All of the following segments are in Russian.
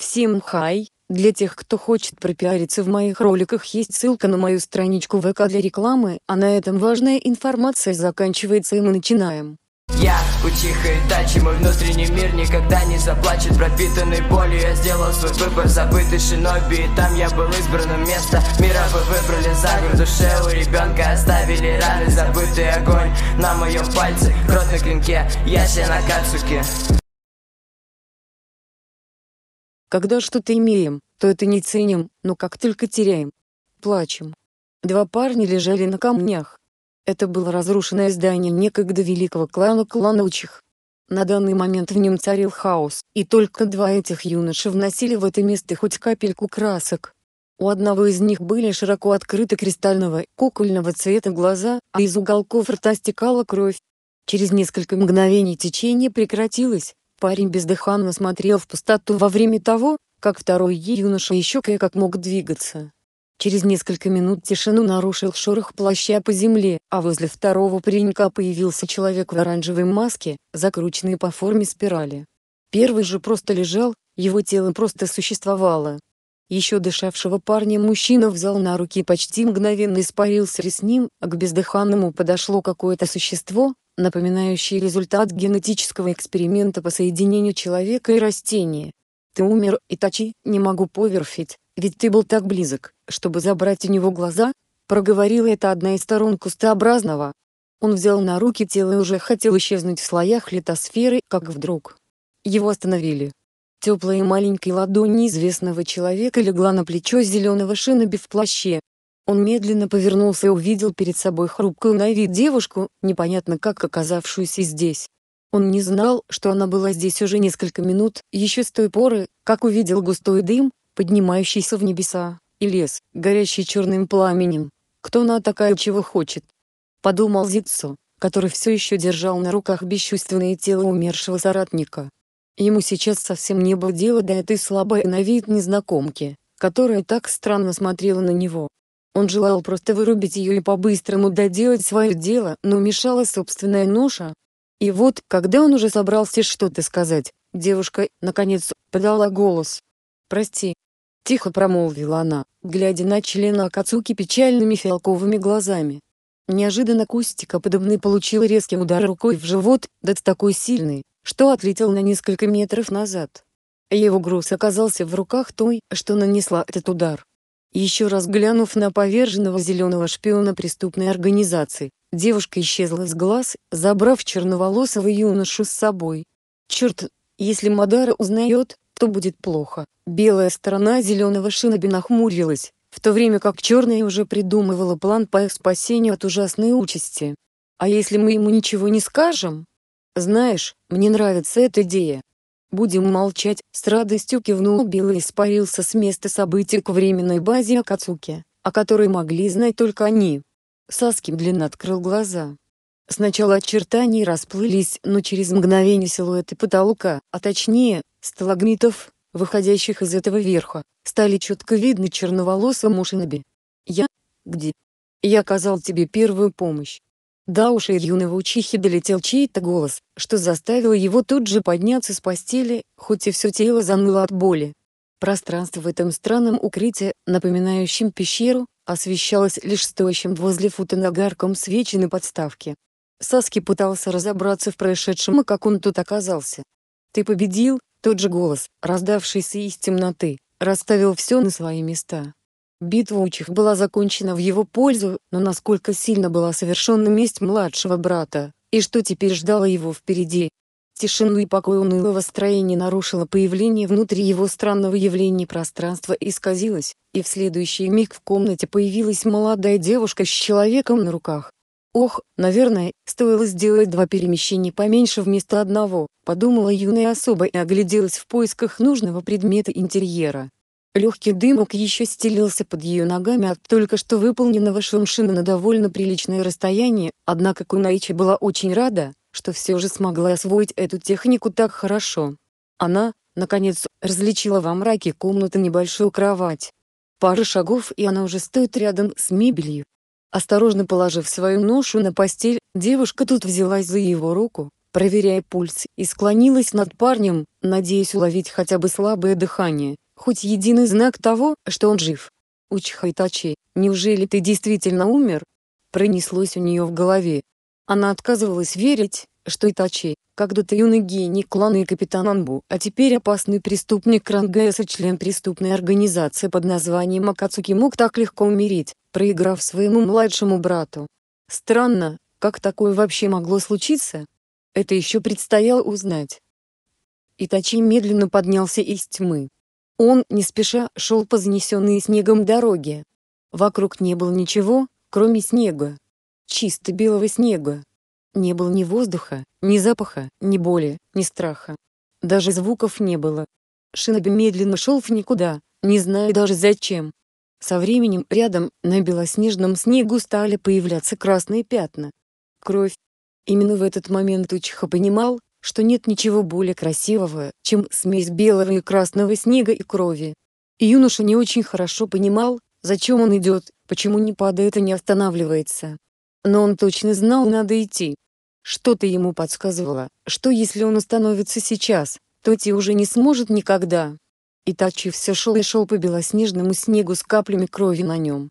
Всем хай! для тех, кто хочет пропиариться в моих роликах, есть ссылка на мою страничку ВК для рекламы, а на этом важная информация заканчивается и мы начинаем. Я учиха и дачи, мой внутренний мир никогда не заплачет Пропитанный болью я сделал свой выбор, забытый шиноби И там я был избранным место, мира вы выбрали за В душе у ребенка оставили раны, забытый огонь На моем пальце, кровь на клинке, я себе на кацуке когда что-то имеем, то это не ценим, но как только теряем. Плачем. Два парня лежали на камнях. Это было разрушенное здание некогда великого клана Кланучих. На данный момент в нем царил хаос, и только два этих юноши вносили в это место хоть капельку красок. У одного из них были широко открыты кристального, кукольного цвета глаза, а из уголков рта стекала кровь. Через несколько мгновений течение прекратилось, Парень бездыханно смотрел в пустоту во время того, как второй юноша еще кое-как мог двигаться. Через несколько минут тишину нарушил шорох плаща по земле, а возле второго паренька появился человек в оранжевой маске, закрученной по форме спирали. Первый же просто лежал, его тело просто существовало еще дышавшего парня мужчина взял на руки почти мгновенно испарился и с ним, а к бездыханному подошло какое-то существо, напоминающее результат генетического эксперимента по соединению человека и растения. «Ты умер, Итачи, не могу поверфить, ведь ты был так близок, чтобы забрать у него глаза», проговорила это одна из сторон кустообразного. Он взял на руки тело и уже хотел исчезнуть в слоях литосферы, как вдруг. Его остановили. Теплая маленькая ладонь неизвестного человека легла на плечо зеленого шиноби в плаще. Он медленно повернулся и увидел перед собой хрупкую на вид девушку, непонятно как оказавшуюся здесь. Он не знал, что она была здесь уже несколько минут, еще с той поры, как увидел густой дым, поднимающийся в небеса, и лес, горящий черным пламенем. Кто она такая, чего хочет? Подумал Зитсо, который все еще держал на руках бесчувственное тело умершего соратника. Ему сейчас совсем не было дела до этой слабой на вид незнакомки, которая так странно смотрела на него. Он желал просто вырубить ее и по-быстрому доделать свое дело, но мешала собственная ноша. И вот, когда он уже собрался что-то сказать, девушка, наконец, подала голос. «Прости», — тихо промолвила она, глядя на члена Акацуки печальными фиалковыми глазами. Неожиданно Кустика подобный получил резкий удар рукой в живот, да такой сильный, что отлетел на несколько метров назад. Его груз оказался в руках той, что нанесла этот удар. Еще раз глянув на поверженного зеленого шпиона преступной организации, девушка исчезла с глаз, забрав черноволосого юношу с собой. Черт, если Мадара узнает, то будет плохо. Белая сторона зеленого шиноби нахмурилась, в то время как черная уже придумывала план по их спасению от ужасной участи. А если мы ему ничего не скажем, «Знаешь, мне нравится эта идея». «Будем молчать», — с радостью кивнул Билл и испарился с места событий к временной базе Акацуки, о которой могли знать только они. Саски длинно открыл глаза. Сначала очертания расплылись, но через мгновение силуэты потолка, а точнее, сталагмитов, выходящих из этого верха, стали четко видны черноволосому шиноби. «Я? Где?» «Я оказал тебе первую помощь. До ушей юного учихи долетел чей-то голос, что заставило его тут же подняться с постели, хоть и все тело заныло от боли. Пространство в этом странном укрытии, напоминающем пещеру, освещалось лишь стоящим возле футонагарком свечи на подставке. Саски пытался разобраться в происшедшем и как он тут оказался. «Ты победил», тот же голос, раздавшийся из темноты, расставил все на свои места. Битва учих была закончена в его пользу, но насколько сильно была совершена месть младшего брата, и что теперь ждало его впереди. Тишину и покой унылого строения нарушило появление внутри его странного явления пространства исказилось, и в следующий миг в комнате появилась молодая девушка с человеком на руках. Ох, наверное, стоило сделать два перемещения поменьше вместо одного, подумала юная особа и огляделась в поисках нужного предмета интерьера. Легкий дымок еще стелился под ее ногами от только что выполненного шумшина на довольно приличное расстояние, однако Кунаичи была очень рада, что все же смогла освоить эту технику так хорошо. Она, наконец, различила во мраке комнаты небольшую кровать. Пара шагов и она уже стоит рядом с мебелью. Осторожно положив свою ношу на постель, девушка тут взялась за его руку, проверяя пульс, и склонилась над парнем, надеясь уловить хотя бы слабое дыхание, хоть единый знак того, что он жив. «Учхайтачи, неужели ты действительно умер?» Пронеслось у нее в голове. Она отказывалась верить, что Итачи, когда-то юный гений клана и капитан Анбу, а теперь опасный преступник Рангээс и член преступной организации под названием Акацуки мог так легко умереть, проиграв своему младшему брату. Странно, как такое вообще могло случиться? Это еще предстояло узнать. Итачи медленно поднялся из тьмы. Он, не спеша, шел по занесенной снегом дороге. Вокруг не было ничего, кроме снега. Чисто белого снега. Не было ни воздуха, ни запаха, ни боли, ни страха. Даже звуков не было. Шиноби медленно шел в никуда, не зная даже зачем. Со временем рядом на белоснежном снегу стали появляться красные пятна. Кровь. Именно в этот момент Учиха понимал, что нет ничего более красивого, чем смесь белого и красного снега и крови. И юноша не очень хорошо понимал, зачем он идет, почему не падает и не останавливается. Но он точно знал, надо идти. Что-то ему подсказывало, что если он остановится сейчас, то Ти уже не сможет никогда. Итачи все шел и шел по белоснежному снегу с каплями крови на нем.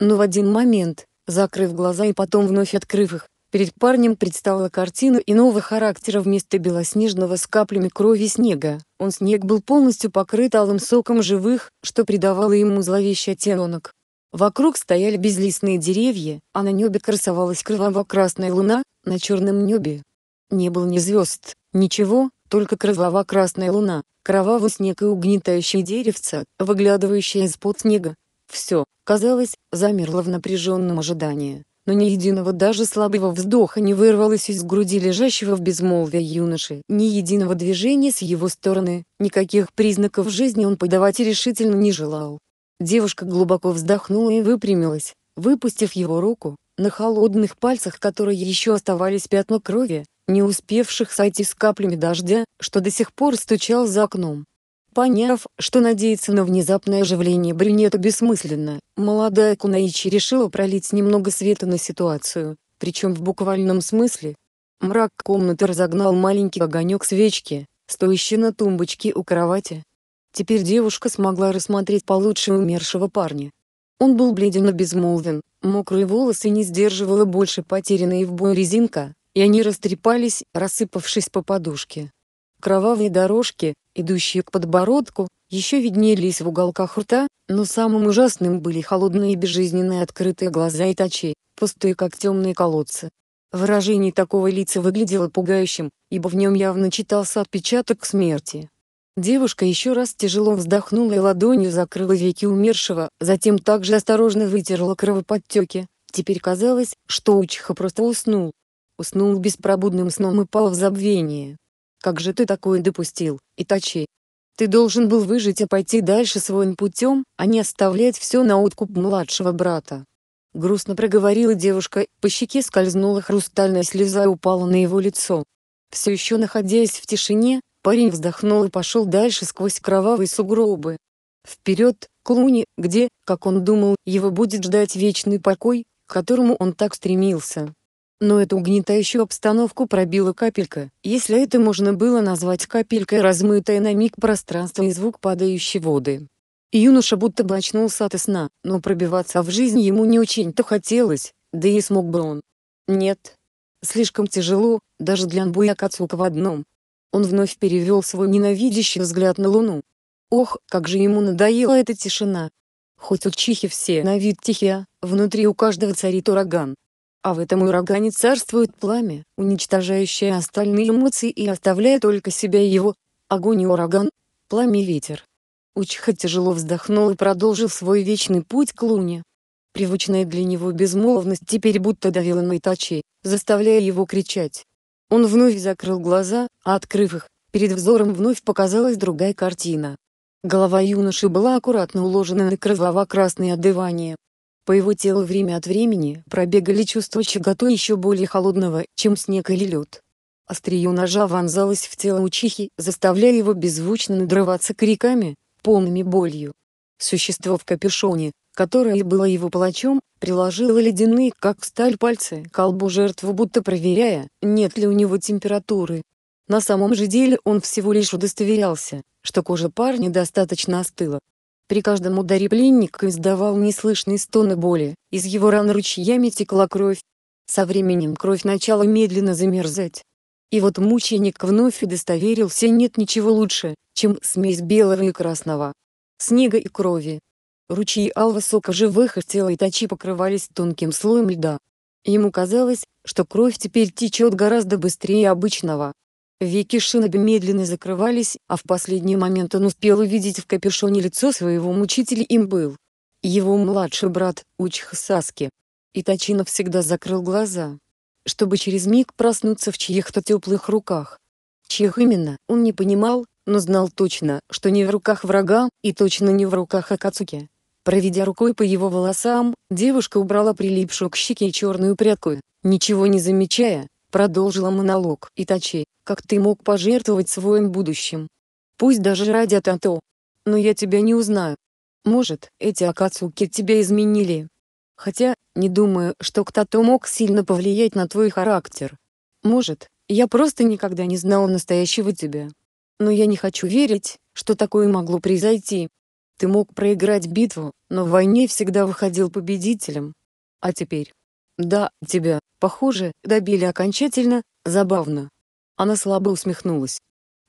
Но в один момент, закрыв глаза и потом вновь открыв их, Перед парнем предстала картина иного характера вместо белоснежного с каплями крови снега. Он снег был полностью покрыт алым соком живых, что придавало ему зловещий оттенок. Вокруг стояли безлистные деревья, а на небе красовалась кроваво-красная луна, на черном небе. Не было ни звезд, ничего, только кроваво-красная луна, кровавый снег и угнетающие деревца, выглядывающие из-под снега. Все, казалось, замерло в напряженном ожидании но ни единого даже слабого вздоха не вырвалось из груди лежащего в безмолвии юноши, ни единого движения с его стороны, никаких признаков жизни он подавать решительно не желал. Девушка глубоко вздохнула и выпрямилась, выпустив его руку, на холодных пальцах которой еще оставались пятна крови, не успевших сойти с каплями дождя, что до сих пор стучал за окном. Поняв, что надеяться на внезапное оживление брюнета бессмысленно, молодая Кунаичи решила пролить немного света на ситуацию, причем в буквальном смысле. Мрак комнаты разогнал маленький огонек свечки, стоящий на тумбочке у кровати. Теперь девушка смогла рассмотреть получше умершего парня. Он был бледен и безмолвен, мокрые волосы не сдерживала больше потерянные в бою резинка, и они растрепались, рассыпавшись по подушке. Кровавые дорожки, идущие к подбородку, еще виднелись в уголках рта, но самым ужасным были холодные безжизненные открытые глаза и тачи, пустые как темные колодцы. Выражение такого лица выглядело пугающим, ибо в нем явно читался отпечаток смерти. Девушка еще раз тяжело вздохнула и ладонью закрыла веки умершего, затем также осторожно вытерла кровоподтеки. Теперь казалось, что Учиха просто уснул. Уснул беспробудным сном и пал в забвение. Как же ты такое допустил, Итачи? Ты должен был выжить и пойти дальше своим путем, а не оставлять все на откуп младшего брата. Грустно проговорила девушка, по щеке скользнула хрустальная слеза и упала на его лицо. Все еще находясь в тишине, парень вздохнул и пошел дальше сквозь кровавые сугробы. Вперед, к луне, где, как он думал, его будет ждать вечный покой, к которому он так стремился. Но эту угнетающую обстановку пробила капелька, если это можно было назвать капелькой, размытая на миг пространство и звук падающей воды. Юноша будто бы очнулся от сна, но пробиваться в жизнь ему не очень-то хотелось, да и смог бы он. Нет. Слишком тяжело, даже для Нбуя Кацука в одном. Он вновь перевел свой ненавидящий взгляд на луну. Ох, как же ему надоела эта тишина. Хоть у чихи все на вид тихие, а внутри у каждого царит ураган, а в этом урагане царствует пламя, уничтожающее остальные эмоции и оставляя только себя и его. Огонь и ураган, пламя и ветер. Учха тяжело вздохнул и продолжил свой вечный путь к луне. Привычная для него безмолвность теперь будто давила на Итачи, заставляя его кричать. Он вновь закрыл глаза, а открыв их, перед взором вновь показалась другая картина. Голова юноши была аккуратно уложена на кроваво-красное одевание, по его телу время от времени пробегали чувства чаготу еще более холодного, чем снег или лед. Острие ножа вонзалось в тело учихи, заставляя его беззвучно надрываться криками, полными болью. Существо в капюшоне, которое было его палачом, приложило ледяные, как сталь пальцы, к колбу жертвы будто проверяя, нет ли у него температуры. На самом же деле он всего лишь удостоверялся, что кожа парня достаточно остыла, при каждом ударе пленник издавал неслышные стоны боли, из его ран ручьями текла кровь. Со временем кровь начала медленно замерзать. И вот мученик вновь удостоверился нет ничего лучше, чем смесь белого и красного. Снега и крови. Ручьи алва сока живых из тела Итачи покрывались тонким слоем льда. Ему казалось, что кровь теперь течет гораздо быстрее обычного. Веки Шиноби медленно закрывались, а в последний момент он успел увидеть в капюшоне лицо своего мучителя им был. Его младший брат, Учиха Саски. Итачино всегда закрыл глаза, чтобы через миг проснуться в чьих-то теплых руках. Чьих именно, он не понимал, но знал точно, что не в руках врага, и точно не в руках Акацуки. Проведя рукой по его волосам, девушка убрала прилипшую к щеке черную прядку, ничего не замечая, продолжила монолог Итачи, как ты мог пожертвовать своим будущим? Пусть даже ради Тато. Но я тебя не узнаю. Может, эти Акацуки тебя изменили. Хотя, не думаю, что кто-то мог сильно повлиять на твой характер. Может, я просто никогда не знала настоящего тебя. Но я не хочу верить, что такое могло произойти. Ты мог проиграть битву, но в войне всегда выходил победителем. А теперь, да, тебя, похоже, добили окончательно, забавно. Она слабо усмехнулась.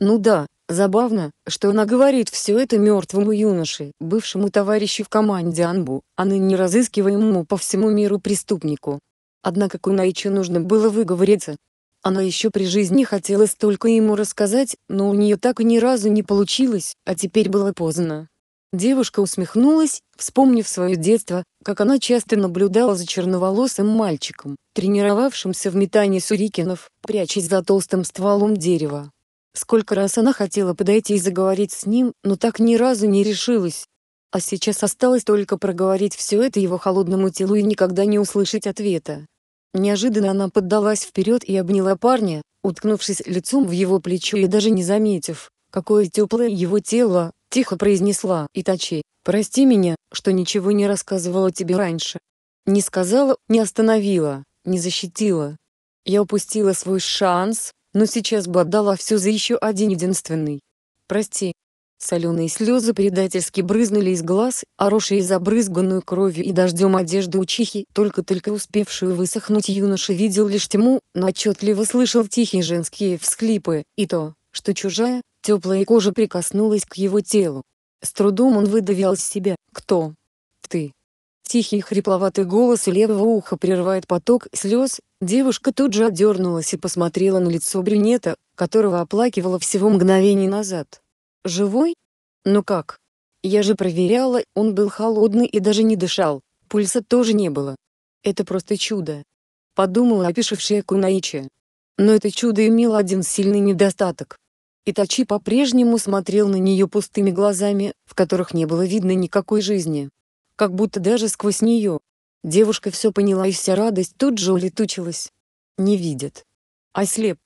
Ну да, забавно, что она говорит все это мертвому юноше, бывшему товарищу в команде Анбу, а ныне разыскиваемому по всему миру преступнику. Однако Кунаичу нужно было выговориться. Она еще при жизни хотела столько ему рассказать, но у нее так и ни разу не получилось, а теперь было поздно. Девушка усмехнулась, вспомнив свое детство, как она часто наблюдала за черноволосым мальчиком, тренировавшимся в метании сурикинов, прячась за толстым стволом дерева. Сколько раз она хотела подойти и заговорить с ним, но так ни разу не решилась. А сейчас осталось только проговорить все это его холодному телу и никогда не услышать ответа. Неожиданно она поддалась вперед и обняла парня, уткнувшись лицом в его плечо и даже не заметив, какое теплое его тело, Тихо произнесла Итачи, прости меня, что ничего не рассказывала тебе раньше. Не сказала, не остановила, не защитила. Я упустила свой шанс, но сейчас бы отдала все за еще один единственный. Прости. Соленые слезы предательски брызнули из глаз, орошая забрызганную кровью и дождем одежду учихи, только-только успевшую высохнуть юноша видел лишь тьму, но отчетливо слышал тихие женские всклипы, и то, что чужая, Теплая кожа прикоснулась к его телу. С трудом он выдавил себя «Кто? Ты?» Тихий хрипловатый голос левого уха прерывает поток слез, девушка тут же отдернулась и посмотрела на лицо брюнета, которого оплакивала всего мгновение назад. «Живой? Ну как? Я же проверяла, он был холодный и даже не дышал, пульса тоже не было. Это просто чудо!» Подумала опишившая Кунаичи. Но это чудо имело один сильный недостаток. Итачи по-прежнему смотрел на нее пустыми глазами, в которых не было видно никакой жизни. Как будто даже сквозь нее. Девушка все поняла и вся радость тут же улетучилась. Не видит. Ослеп.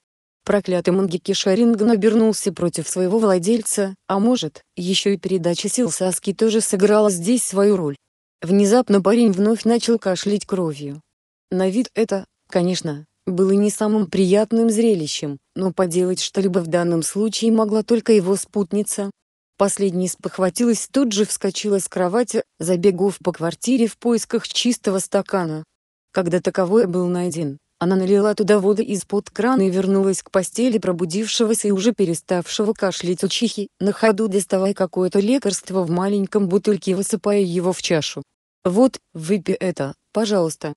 Проклятый Мангеки Шаринган обернулся против своего владельца, а может, еще и передача сил Саски тоже сыграла здесь свою роль. Внезапно парень вновь начал кашлять кровью. На вид это, конечно, было не самым приятным зрелищем, но поделать что-либо в данном случае могла только его спутница. Последняя спохватилась, тут же вскочила с кровати, забегав по квартире в поисках чистого стакана. Когда таковой был найден, она налила туда воды из-под крана и вернулась к постели пробудившегося и уже переставшего кашлять учихи, на ходу доставая какое-то лекарство в маленьком бутыльке и высыпая его в чашу. «Вот, выпей это, пожалуйста.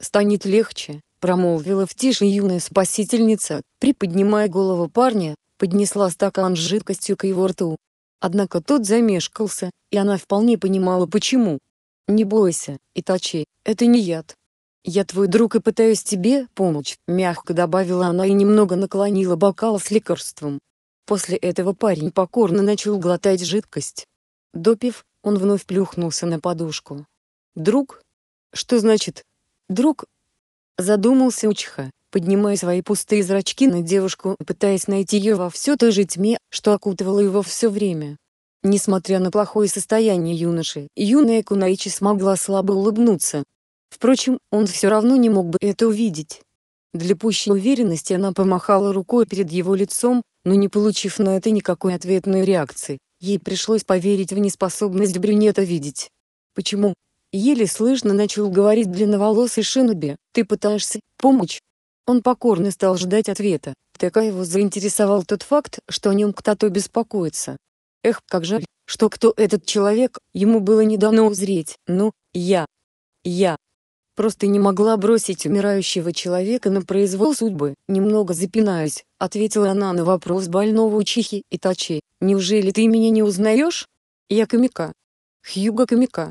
Станет легче», промолвила в тише юная спасительница, приподнимая голову парня, поднесла стакан с жидкостью к его рту. Однако тот замешкался, и она вполне понимала почему. «Не бойся, Итачи, это не яд. Я твой друг и пытаюсь тебе помочь», — мягко добавила она и немного наклонила бокал с лекарством. После этого парень покорно начал глотать жидкость. Допив, он вновь плюхнулся на подушку. «Друг? Что значит? Друг, Задумался Учха, поднимая свои пустые зрачки на девушку, пытаясь найти ее во все той же тьме, что окутывало его все время. Несмотря на плохое состояние юноши, юная Кунаичи смогла слабо улыбнуться. Впрочем, он все равно не мог бы это увидеть. Для пущей уверенности она помахала рукой перед его лицом, но не получив на это никакой ответной реакции, ей пришлось поверить в неспособность брюнета видеть. Почему, Еле слышно начал говорить длинноволосый Шиноби, «Ты пытаешься помочь?» Он покорно стал ждать ответа, ТК его заинтересовал тот факт, что о нем кто-то беспокоится. Эх, как жаль, что кто этот человек, ему было недавно узреть, ну, я. Я. Просто не могла бросить умирающего человека на произвол судьбы, немного запинаясь, ответила она на вопрос больного Чихи и тачи, неужели ты меня не узнаешь? Я Камика. Хьюга Камика,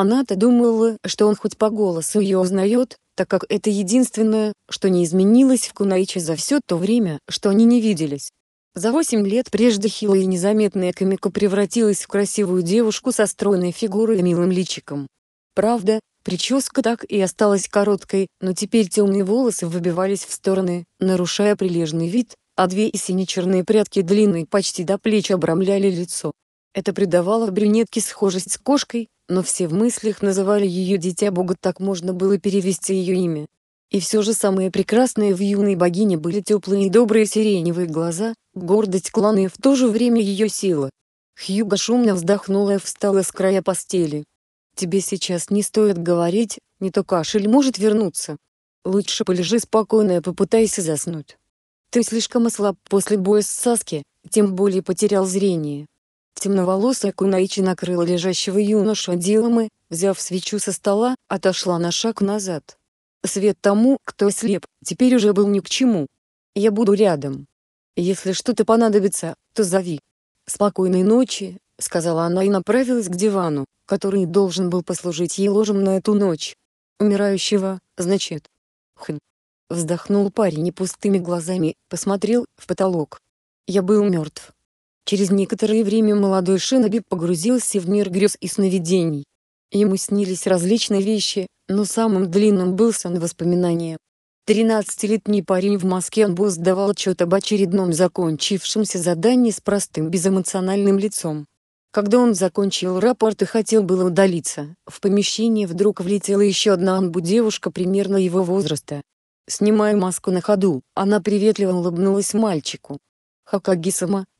она-то думала, что он хоть по голосу ее узнает, так как это единственное, что не изменилось в Кунаиче за все то время, что они не виделись. За восемь лет прежде хилая и незаметная Камико превратилась в красивую девушку со стройной фигурой и милым личиком. Правда, прическа так и осталась короткой, но теперь темные волосы выбивались в стороны, нарушая прилежный вид, а две и сине-черные прядки длинные, почти до плеч обрамляли лицо. Это придавало брюнетке схожесть с кошкой, но все в мыслях называли ее дитя бога, так можно было перевести ее имя. И все же самые прекрасные в юной богине были теплые и добрые сиреневые глаза, гордость клана и в то же время ее сила. Хьюга шумно вздохнула и встала с края постели. «Тебе сейчас не стоит говорить, не то кашель может вернуться. Лучше полежи спокойно и попытайся заснуть. Ты слишком ослаб после боя с Саски, тем более потерял зрение. Темноволосая Кунаичи накрыла лежащего юношу Диломы, взяв свечу со стола, отошла на шаг назад. Свет тому, кто слеп, теперь уже был ни к чему. Я буду рядом. Если что-то понадобится, то зови. Спокойной ночи, сказала она и направилась к дивану, который должен был послужить ей ложем на эту ночь. Умирающего, значит. Хм. Вздохнул парень и пустыми глазами посмотрел в потолок. Я был мертв. Через некоторое время молодой Шиноби погрузился в мир грез и сновидений. Ему снились различные вещи, но самым длинным был сон воспоминания. Тринадцатилетний парень в Москве Анбус давал отчет об очередном закончившемся задании с простым безэмоциональным лицом. Когда он закончил рапорт и хотел было удалиться, в помещение вдруг влетела еще одна анбу-девушка примерно его возраста. Снимая маску на ходу, она приветливо улыбнулась мальчику. хакаги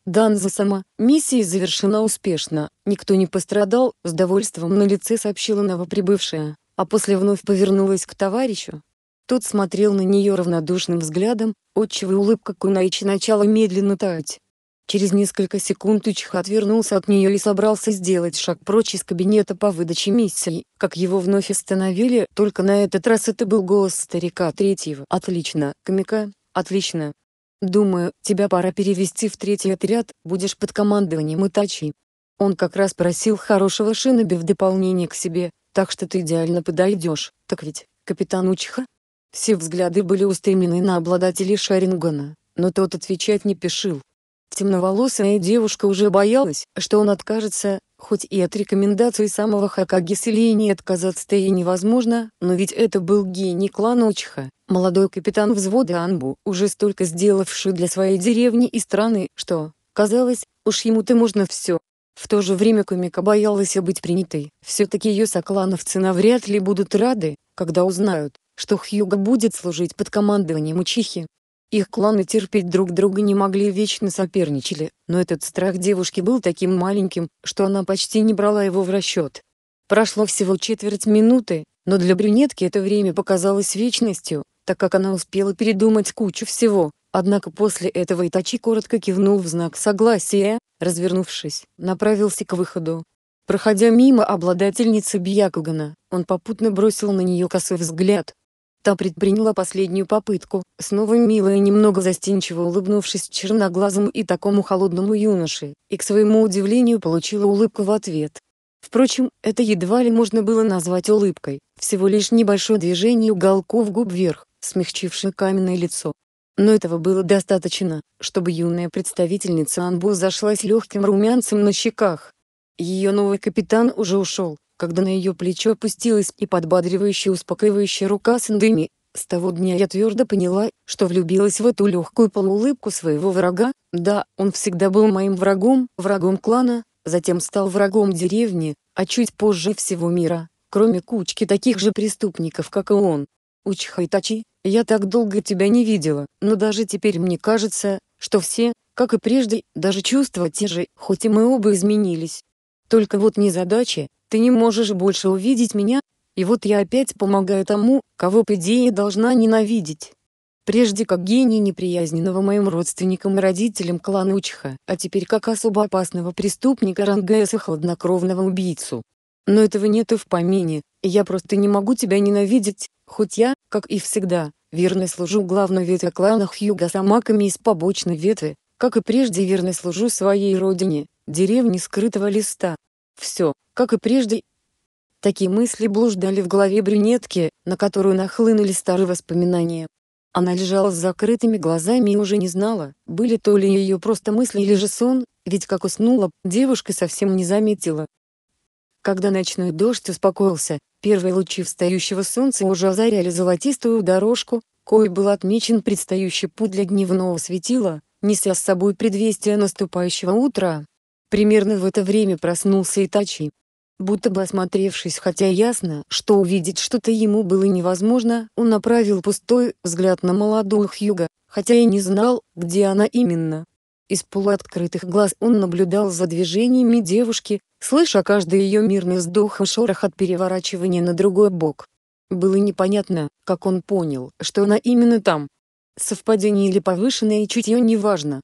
Данзо-сама, миссия завершена успешно, никто не пострадал, с довольством на лице сообщила новоприбывшая, а после вновь повернулась к товарищу. Тот смотрел на нее равнодушным взглядом, отчего улыбка Кунаичи начала медленно таять. Через несколько секунд Учих отвернулся от нее и собрался сделать шаг прочь из кабинета по выдаче миссий, как его вновь остановили, только на этот раз это был голос старика третьего. «Отлично, Камика, отлично, Думаю, тебя пора перевести в третий отряд, будешь под командованием Итачи. Он как раз просил хорошего шиноби в дополнение к себе, так что ты идеально подойдешь, так ведь, капитан Учиха? Все взгляды были устремлены на обладателей Шарингана, но тот отвечать не пешил. Темноволосая девушка уже боялась, что он откажется, Хоть и от рекомендаций самого Хакаги Селени отказаться-то и невозможно, но ведь это был гений клана Учха, молодой капитан взвода Анбу, уже столько сделавший для своей деревни и страны, что, казалось, уж ему-то можно все. В то же время Кумика боялась быть принятой. Все-таки ее соклановцы навряд ли будут рады, когда узнают, что Хьюга будет служить под командованием Учихи, их кланы терпеть друг друга не могли и вечно соперничали, но этот страх девушки был таким маленьким, что она почти не брала его в расчет. Прошло всего четверть минуты, но для брюнетки это время показалось вечностью, так как она успела передумать кучу всего. Однако после этого Итачи коротко кивнул в знак согласия, развернувшись, направился к выходу. Проходя мимо обладательницы Бьякугана, он попутно бросил на нее косой взгляд, Та предприняла последнюю попытку, снова милая и немного застенчиво улыбнувшись черноглазому и такому холодному юноше, и к своему удивлению получила улыбку в ответ. Впрочем, это едва ли можно было назвать улыбкой, всего лишь небольшое движение уголков губ вверх, смягчившее каменное лицо. Но этого было достаточно, чтобы юная представительница Анбу зашлась легким румянцем на щеках. Ее новый капитан уже ушел, когда на ее плечо опустилась и подбадривающая успокаивающая рука с С того дня я твердо поняла, что влюбилась в эту легкую полуулыбку своего врага, да, он всегда был моим врагом, врагом клана, затем стал врагом деревни, а чуть позже всего мира, кроме кучки таких же преступников, как и он. Учхайтачи, я так долго тебя не видела, но даже теперь мне кажется, что все, как и прежде, даже чувства те же, хоть и мы оба изменились. Только вот незадача, ты не можешь больше увидеть меня, и вот я опять помогаю тому, кого по идее должна ненавидеть. Прежде как гений неприязненного моим родственникам и родителям клана Учха, а теперь как особо опасного преступника Рангеса хладнокровного убийцу. Но этого нету в помине, я просто не могу тебя ненавидеть, хоть я, как и всегда, верно служу главной ветви клана Хьюга с амаками из побочной ветви, как и прежде верно служу своей родине, деревни скрытого листа. Все, как и прежде. Такие мысли блуждали в голове брюнетки, на которую нахлынули старые воспоминания. Она лежала с закрытыми глазами и уже не знала, были то ли ее просто мысли или же сон, ведь как уснула, девушка совсем не заметила. Когда ночной дождь успокоился, первые лучи встающего солнца уже озаряли золотистую дорожку, кой был отмечен предстоящий путь для дневного светила, неся с собой предвестие наступающего утра. Примерно в это время проснулся Итачи. Будто бы осмотревшись, хотя ясно, что увидеть что-то ему было невозможно, он направил пустой взгляд на молодую Хьюга, хотя и не знал, где она именно. Из полуоткрытых глаз он наблюдал за движениями девушки, слыша каждый ее мирный вздох и шорох от переворачивания на другой бок. Было непонятно, как он понял, что она именно там. Совпадение или повышенное чутье неважно,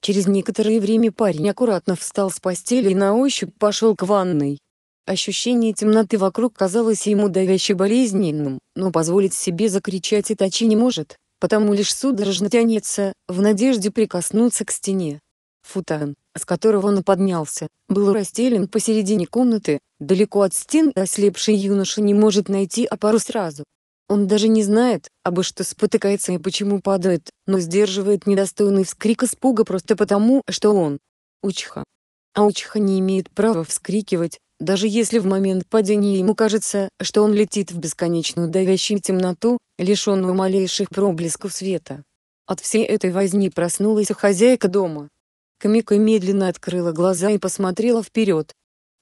Через некоторое время парень аккуратно встал с постели и на ощупь пошел к ванной. Ощущение темноты вокруг казалось ему давяще болезненным, но позволить себе закричать и Итачи не может, потому лишь судорожно тянется, в надежде прикоснуться к стене. Футан, с которого он поднялся, был расстелен посередине комнаты, далеко от стен а ослепший юноша не может найти опору сразу, он даже не знает, обо что спотыкается и почему падает, но сдерживает недостойный вскрик испуга просто потому, что он Учха. А Учха не имеет права вскрикивать, даже если в момент падения ему кажется, что он летит в бесконечную давящую темноту, лишенную малейших проблесков света. От всей этой возни проснулась хозяйка дома. Камика медленно открыла глаза и посмотрела вперед.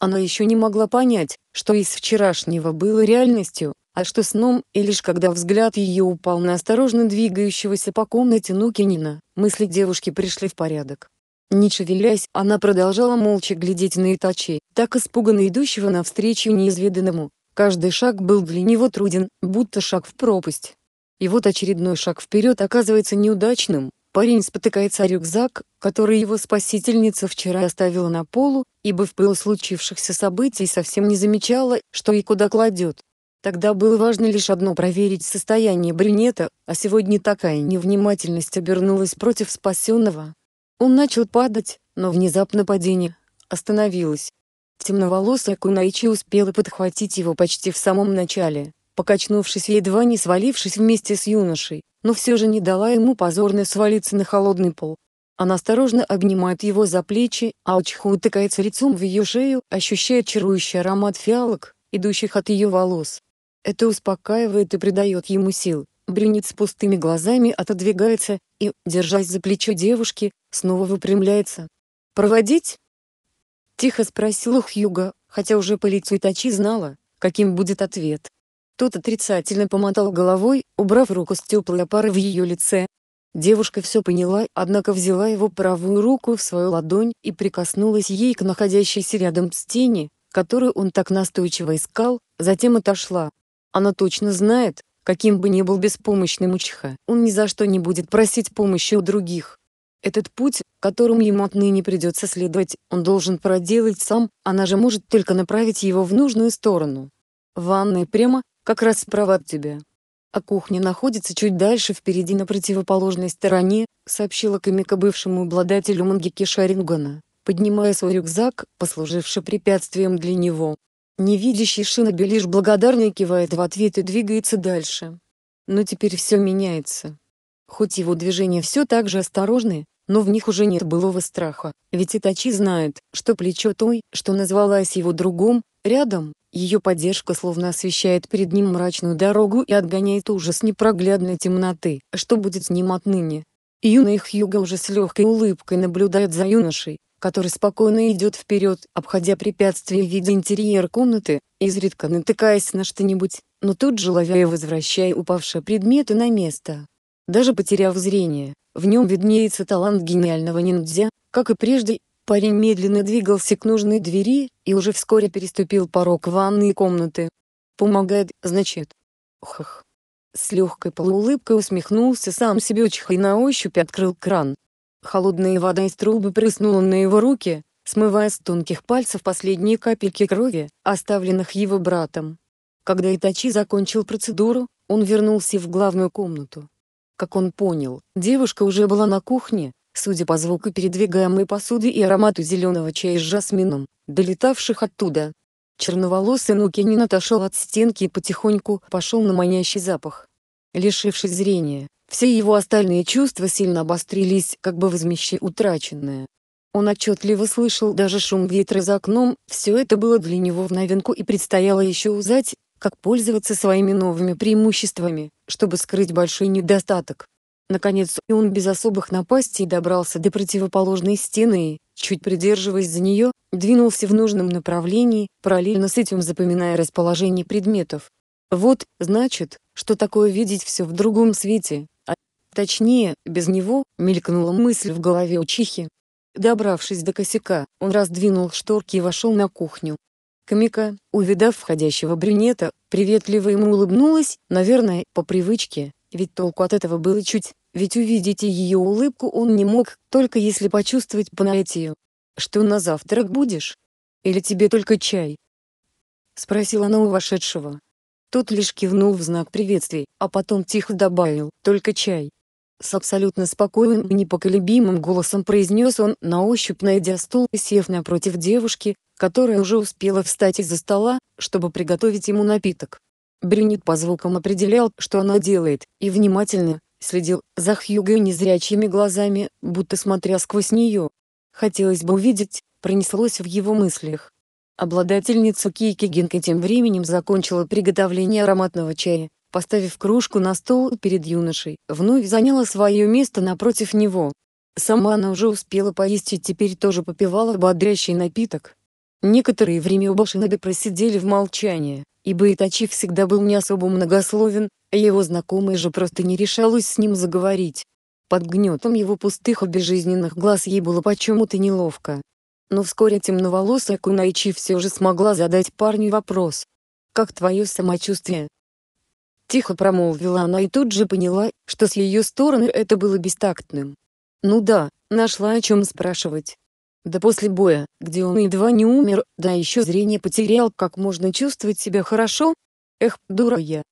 Она еще не могла понять, что из вчерашнего было реальностью, а что сном, и лишь когда взгляд ее упал на осторожно двигающегося по комнате Нукинина, мысли девушки пришли в порядок. Не шевелясь, она продолжала молча глядеть на Итачи, так испуганно идущего навстречу неизведанному. Каждый шаг был для него труден, будто шаг в пропасть. И вот очередной шаг вперед оказывается неудачным, парень спотыкается о рюкзак, который его спасительница вчера оставила на полу, ибо в пылу случившихся событий совсем не замечала, что и куда кладет. Тогда было важно лишь одно — проверить состояние брюнета, а сегодня такая невнимательность обернулась против спасенного. Он начал падать, но внезапно падение остановилось. Темноволосая Кунаичи успела подхватить его почти в самом начале, покачнувшись и едва не свалившись вместе с юношей, но все же не дала ему позорно свалиться на холодный пол. Она осторожно обнимает его за плечи, а учху утыкается лицом в ее шею, ощущая чарующий аромат фиалок, идущих от ее волос. Это успокаивает и придает ему сил. Брюнет с пустыми глазами отодвигается и, держась за плечо девушки, снова выпрямляется. «Проводить?» Тихо спросила Хьюга, хотя уже по лицу Итачи знала, каким будет ответ. Тот отрицательно помотал головой, убрав руку с теплой опары в ее лице. Девушка все поняла, однако взяла его правую руку в свою ладонь и прикоснулась ей к находящейся рядом стене, которую он так настойчиво искал, затем отошла. Она точно знает, каким бы ни был беспомощным Учха, он ни за что не будет просить помощи у других. Этот путь, которым ему отныне придется следовать, он должен проделать сам, она же может только направить его в нужную сторону. Ванная прямо, как раз справа от тебя. А кухня находится чуть дальше впереди на противоположной стороне, сообщила комика бывшему обладателю Мангики Шарингана, поднимая свой рюкзак, послуживший препятствием для него. Невидящий Шиноби лишь благодарно кивает в ответ и двигается дальше. Но теперь все меняется. Хоть его движения все так же осторожны, но в них уже нет былого страха, ведь Итачи знает, что плечо той, что назвалась его другом, рядом, ее поддержка словно освещает перед ним мрачную дорогу и отгоняет ужас непроглядной темноты, что будет с ним отныне. Юный Хьюга уже с легкой улыбкой наблюдает за юношей, который спокойно идет вперед, обходя препятствия в виде интерьер комнаты, изредка натыкаясь на что-нибудь, но тут же ловя и возвращая упавшие предметы на место. Даже потеряв зрение, в нем виднеется талант гениального ниндзя, как и прежде, парень медленно двигался к нужной двери, и уже вскоре переступил порог ванной комнаты. «Помогает, значит». Хах. С легкой полуулыбкой усмехнулся сам себе и на ощупь открыл кран. Холодная вода из трубы прыснула на его руки, смывая с тонких пальцев последние капельки крови, оставленных его братом. Когда Итачи закончил процедуру, он вернулся в главную комнату. Как он понял, девушка уже была на кухне, судя по звуку передвигаемой посуды и аромату зеленого чая с жасмином, долетавших оттуда. Черноволосый Нукинин отошел от стенки и потихоньку пошел на манящий запах. Лишившись зрения, все его остальные чувства сильно обострились, как бы возмещая утраченное. Он отчетливо слышал даже шум ветра за окном, все это было для него в новинку и предстояло еще узнать, как пользоваться своими новыми преимуществами, чтобы скрыть большой недостаток. Наконец, и он без особых напастей добрался до противоположной стены и, чуть придерживаясь за нее, двинулся в нужном направлении, параллельно с этим запоминая расположение предметов. Вот, значит, что такое видеть все в другом свете, Точнее, без него, мелькнула мысль в голове у Чихи. Добравшись до косяка, он раздвинул шторки и вошел на кухню. Камика, увидав входящего брюнета, приветливо ему улыбнулась, наверное, по привычке, ведь толку от этого было чуть, ведь увидеть ее улыбку он не мог, только если почувствовать по наитию. «Что на завтрак будешь? Или тебе только чай?» Спросила она у вошедшего. Тот лишь кивнул в знак приветствий, а потом тихо добавил «только чай». С абсолютно спокойным и непоколебимым голосом произнес он, на ощупь найдя стул и сев напротив девушки, которая уже успела встать из-за стола, чтобы приготовить ему напиток. Брюнет по звукам определял, что она делает, и внимательно следил за Хьюгой незрячими глазами, будто смотря сквозь нее. Хотелось бы увидеть, пронеслось в его мыслях. Обладательница Кейки Гинка тем временем закончила приготовление ароматного чая, поставив кружку на стол перед юношей, вновь заняла свое место напротив него. Сама она уже успела поесть и теперь тоже попивала бодрящий напиток. Некоторое время оба шиноби просидели в молчании, ибо Итачи всегда был не особо многословен, а его знакомая же просто не решалась с ним заговорить. Под гнетом его пустых и безжизненных глаз ей было почему-то неловко. Но вскоре темноволосая Кунаичи все же смогла задать парню вопрос. «Как твое самочувствие?» Тихо промолвила она и тут же поняла, что с ее стороны это было бестактным. Ну да, нашла о чем спрашивать. Да после боя, где он едва не умер, да еще зрение потерял, как можно чувствовать себя хорошо? Эх, дура я.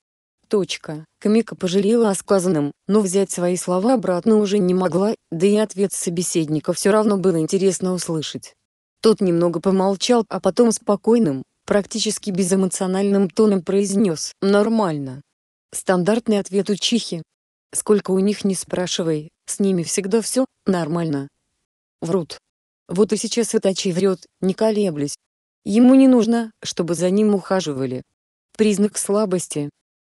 Точка. Камика пожалела о сказанном, но взять свои слова обратно уже не могла, да и ответ собеседника все равно было интересно услышать. Тот немного помолчал, а потом спокойным, практически безэмоциональным тоном произнес «Нормально». Стандартный ответ Учихи. Сколько у них не спрашивай, с ними всегда все нормально. Врут. Вот и сейчас Итачи врет, не колеблясь. Ему не нужно, чтобы за ним ухаживали. Признак слабости.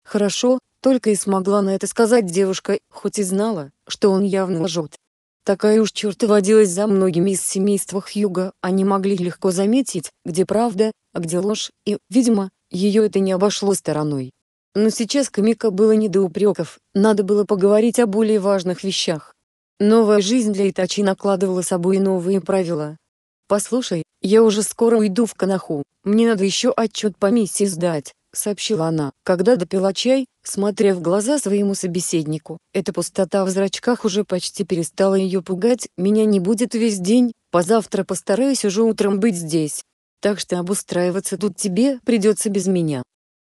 Хорошо, только и смогла на это сказать девушка, хоть и знала, что он явно лжет. Такая уж черта водилась за многими из семейства Хьюга, они могли легко заметить, где правда, а где ложь, и, видимо, ее это не обошло стороной. Но сейчас Камика было не до упреков, надо было поговорить о более важных вещах. Новая жизнь для Итачи накладывала собой новые правила. «Послушай, я уже скоро уйду в Канаху, мне надо еще отчет по миссии сдать», — сообщила она, когда допила чай, смотря в глаза своему собеседнику. Эта пустота в зрачках уже почти перестала ее пугать, «меня не будет весь день, позавтра постараюсь уже утром быть здесь. Так что обустраиваться тут тебе придется без меня.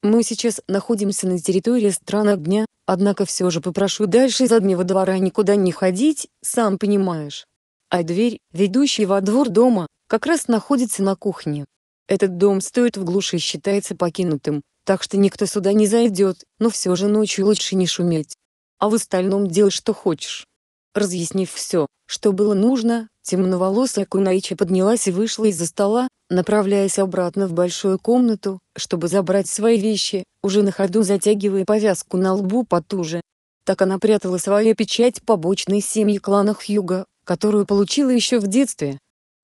Мы сейчас находимся на территории стран огня, однако все же попрошу дальше заднего двора никуда не ходить, сам понимаешь. А дверь, ведущая во двор дома, как раз находится на кухне. Этот дом стоит в глуши и считается покинутым, так что никто сюда не зайдет, но все же ночью лучше не шуметь. А в остальном делай что хочешь. Разъяснив все, что было нужно, Темноволосая Кунаича поднялась и вышла из-за стола, направляясь обратно в большую комнату, чтобы забрать свои вещи, уже на ходу затягивая повязку на лбу потуже. Так она прятала свою печать побочной семьи клана Хьюга, которую получила еще в детстве.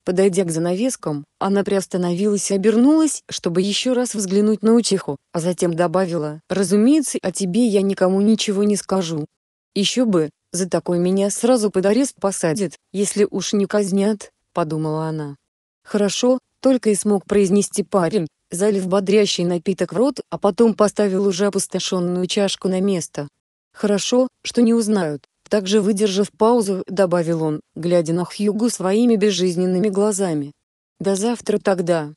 Подойдя к занавескам, она приостановилась и обернулась, чтобы еще раз взглянуть на Учиху, а затем добавила «Разумеется, о тебе я никому ничего не скажу». Еще бы, «За такой меня сразу под арест посадят, если уж не казнят», — подумала она. «Хорошо», — только и смог произнести парень, залив бодрящий напиток в рот, а потом поставил уже опустошенную чашку на место. «Хорошо, что не узнают», — также выдержав паузу, добавил он, глядя на Хьюгу своими безжизненными глазами. «До завтра тогда».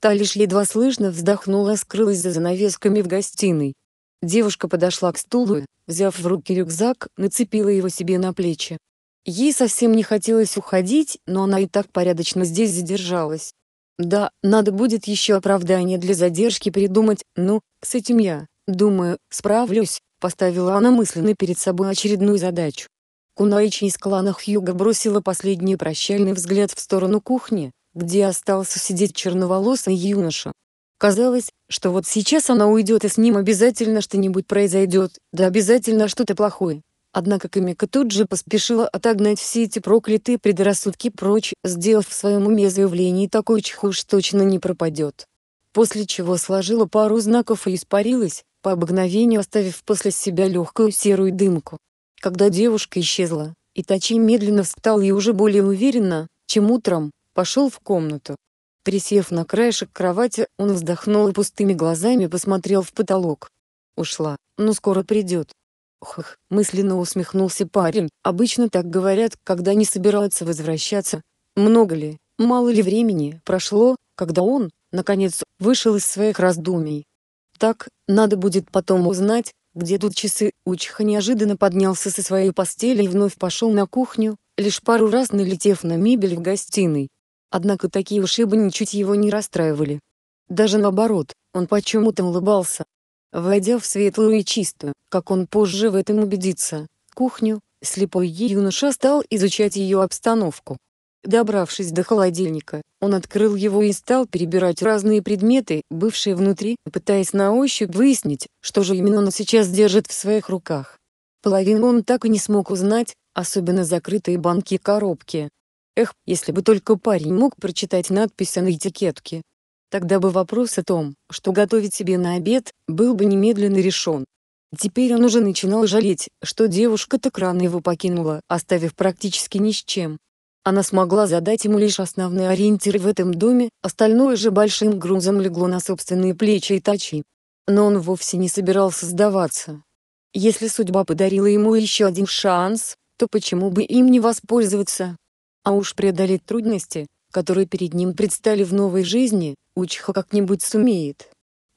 Та лишь едва слышно вздохнула скрылась за занавесками в гостиной. Девушка подошла к стулу, взяв в руки рюкзак, нацепила его себе на плечи. Ей совсем не хотелось уходить, но она и так порядочно здесь задержалась. Да, надо будет еще оправдание для задержки придумать, ну, с этим я, думаю, справлюсь, поставила она мысленно перед собой очередную задачу. Кунаичи из клана Хьюга бросила последний прощальный взгляд в сторону кухни, где остался сидеть черноволосый юноша. Казалось, что вот сейчас она уйдет и с ним обязательно что-нибудь произойдет, да обязательно что-то плохое. Однако Камика тут же поспешила отогнать все эти проклятые предрассудки прочь, сделав в своем уме заявление такой чхуш точно не пропадет. После чего сложила пару знаков и испарилась, по обыкновению оставив после себя легкую серую дымку. Когда девушка исчезла, Итачи медленно встал и уже более уверенно, чем утром, пошел в комнату. Присев на краешек кровати, он вздохнул и пустыми глазами посмотрел в потолок. Ушла, но ну, скоро придет. Хх, мысленно усмехнулся парень, обычно так говорят, когда не собираются возвращаться. Много ли, мало ли времени прошло, когда он, наконец, вышел из своих раздумий. Так, надо будет потом узнать, где тут часы. Учиха неожиданно поднялся со своей постели и вновь пошел на кухню, лишь пару раз налетев на мебель в гостиной. Однако такие ушибы ничуть его не расстраивали. Даже наоборот, он почему-то улыбался. Войдя в светлую и чистую, как он позже в этом убедится, кухню, слепой юноша стал изучать ее обстановку. Добравшись до холодильника, он открыл его и стал перебирать разные предметы, бывшие внутри, пытаясь на ощупь выяснить, что же именно он сейчас держит в своих руках. Половину он так и не смог узнать, особенно закрытые банки и коробки, Эх, если бы только парень мог прочитать надпись на этикетке. Тогда бы вопрос о том, что готовить себе на обед, был бы немедленно решен. Теперь он уже начинал жалеть, что девушка так рано его покинула, оставив практически ни с чем. Она смогла задать ему лишь основные ориентиры в этом доме, остальное же большим грузом легло на собственные плечи и тачи. Но он вовсе не собирался сдаваться. Если судьба подарила ему еще один шанс, то почему бы им не воспользоваться? А уж преодолеть трудности, которые перед ним предстали в новой жизни, Учиха как-нибудь сумеет.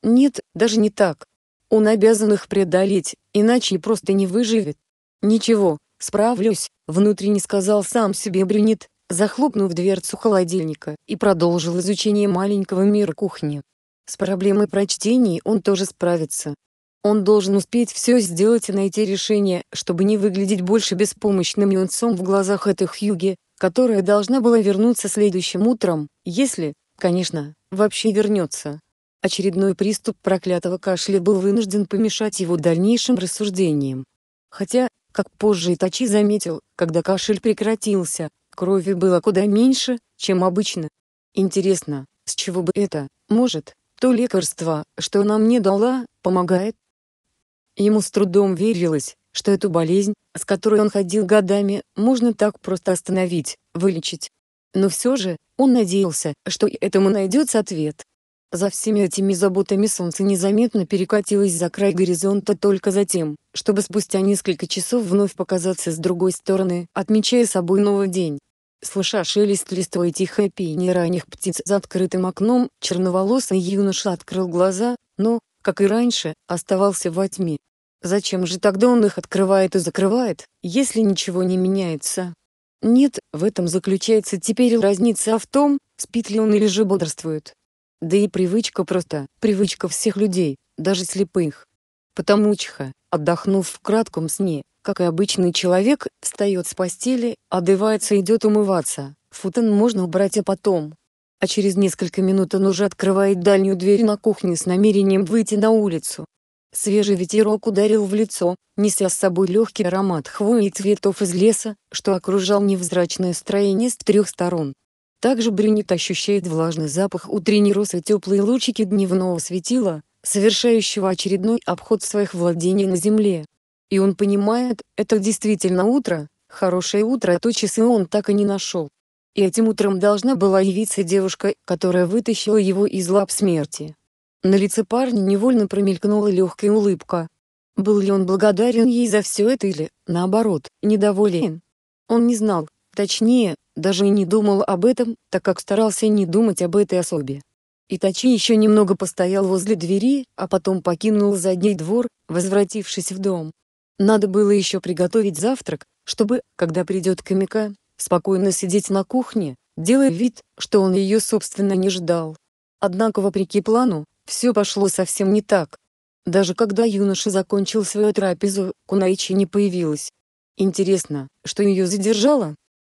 Нет, даже не так. Он обязан их преодолеть, иначе и просто не выживет. Ничего, справлюсь, внутренне сказал сам себе Брюнет, захлопнув дверцу холодильника и продолжил изучение маленького мира кухни. С проблемой прочтений он тоже справится. Он должен успеть все сделать и найти решение, чтобы не выглядеть больше беспомощным юнцом в глазах этой Хьюги, которая должна была вернуться следующим утром, если, конечно, вообще вернется. Очередной приступ проклятого кашля был вынужден помешать его дальнейшим рассуждениям. Хотя, как позже Итачи заметил, когда кашель прекратился, крови было куда меньше, чем обычно. Интересно, с чего бы это, может, то лекарство, что она мне дала, помогает? Ему с трудом верилось, что эту болезнь, с которой он ходил годами, можно так просто остановить, вылечить. Но все же, он надеялся, что этому найдется ответ. За всеми этими заботами солнце незаметно перекатилось за край горизонта только затем, чтобы спустя несколько часов вновь показаться с другой стороны, отмечая собой новый день. Слыша шелест листва и тихое пение ранних птиц за открытым окном, черноволосый юноша открыл глаза, но, как и раньше, оставался во тьме. Зачем же тогда он их открывает и закрывает, если ничего не меняется? Нет, в этом заключается теперь разница а в том, спит ли он или же бодрствует. Да и привычка просто, привычка всех людей, даже слепых. Потому Чха, отдохнув в кратком сне, как и обычный человек, встает с постели, одевается и идет умываться. Футон можно убрать, а потом. А через несколько минут он уже открывает дальнюю дверь на кухне с намерением выйти на улицу. Свежий ветерок ударил в лицо, неся с собой легкий аромат хвои и цветов из леса, что окружал невзрачное строение с трех сторон. Также брюнет ощущает влажный запах утренней росы и теплые лучики дневного светила, совершающего очередной обход своих владений на земле. И он понимает, это действительно утро, хорошее утро, а то часы он так и не нашел. И этим утром должна была явиться девушка, которая вытащила его из лап смерти. На лице парня невольно промелькнула легкая улыбка. Был ли он благодарен ей за все это или, наоборот, недоволен? Он не знал, точнее, даже и не думал об этом, так как старался не думать об этой особе. Итачи еще немного постоял возле двери, а потом покинул задний двор, возвратившись в дом. Надо было еще приготовить завтрак, чтобы, когда придет Камика, спокойно сидеть на кухне, делая вид, что он ее собственно не ждал. Однако вопреки плану, все пошло совсем не так. Даже когда юноша закончил свою трапезу, Кунаичи не появилась. Интересно, что ее задержало?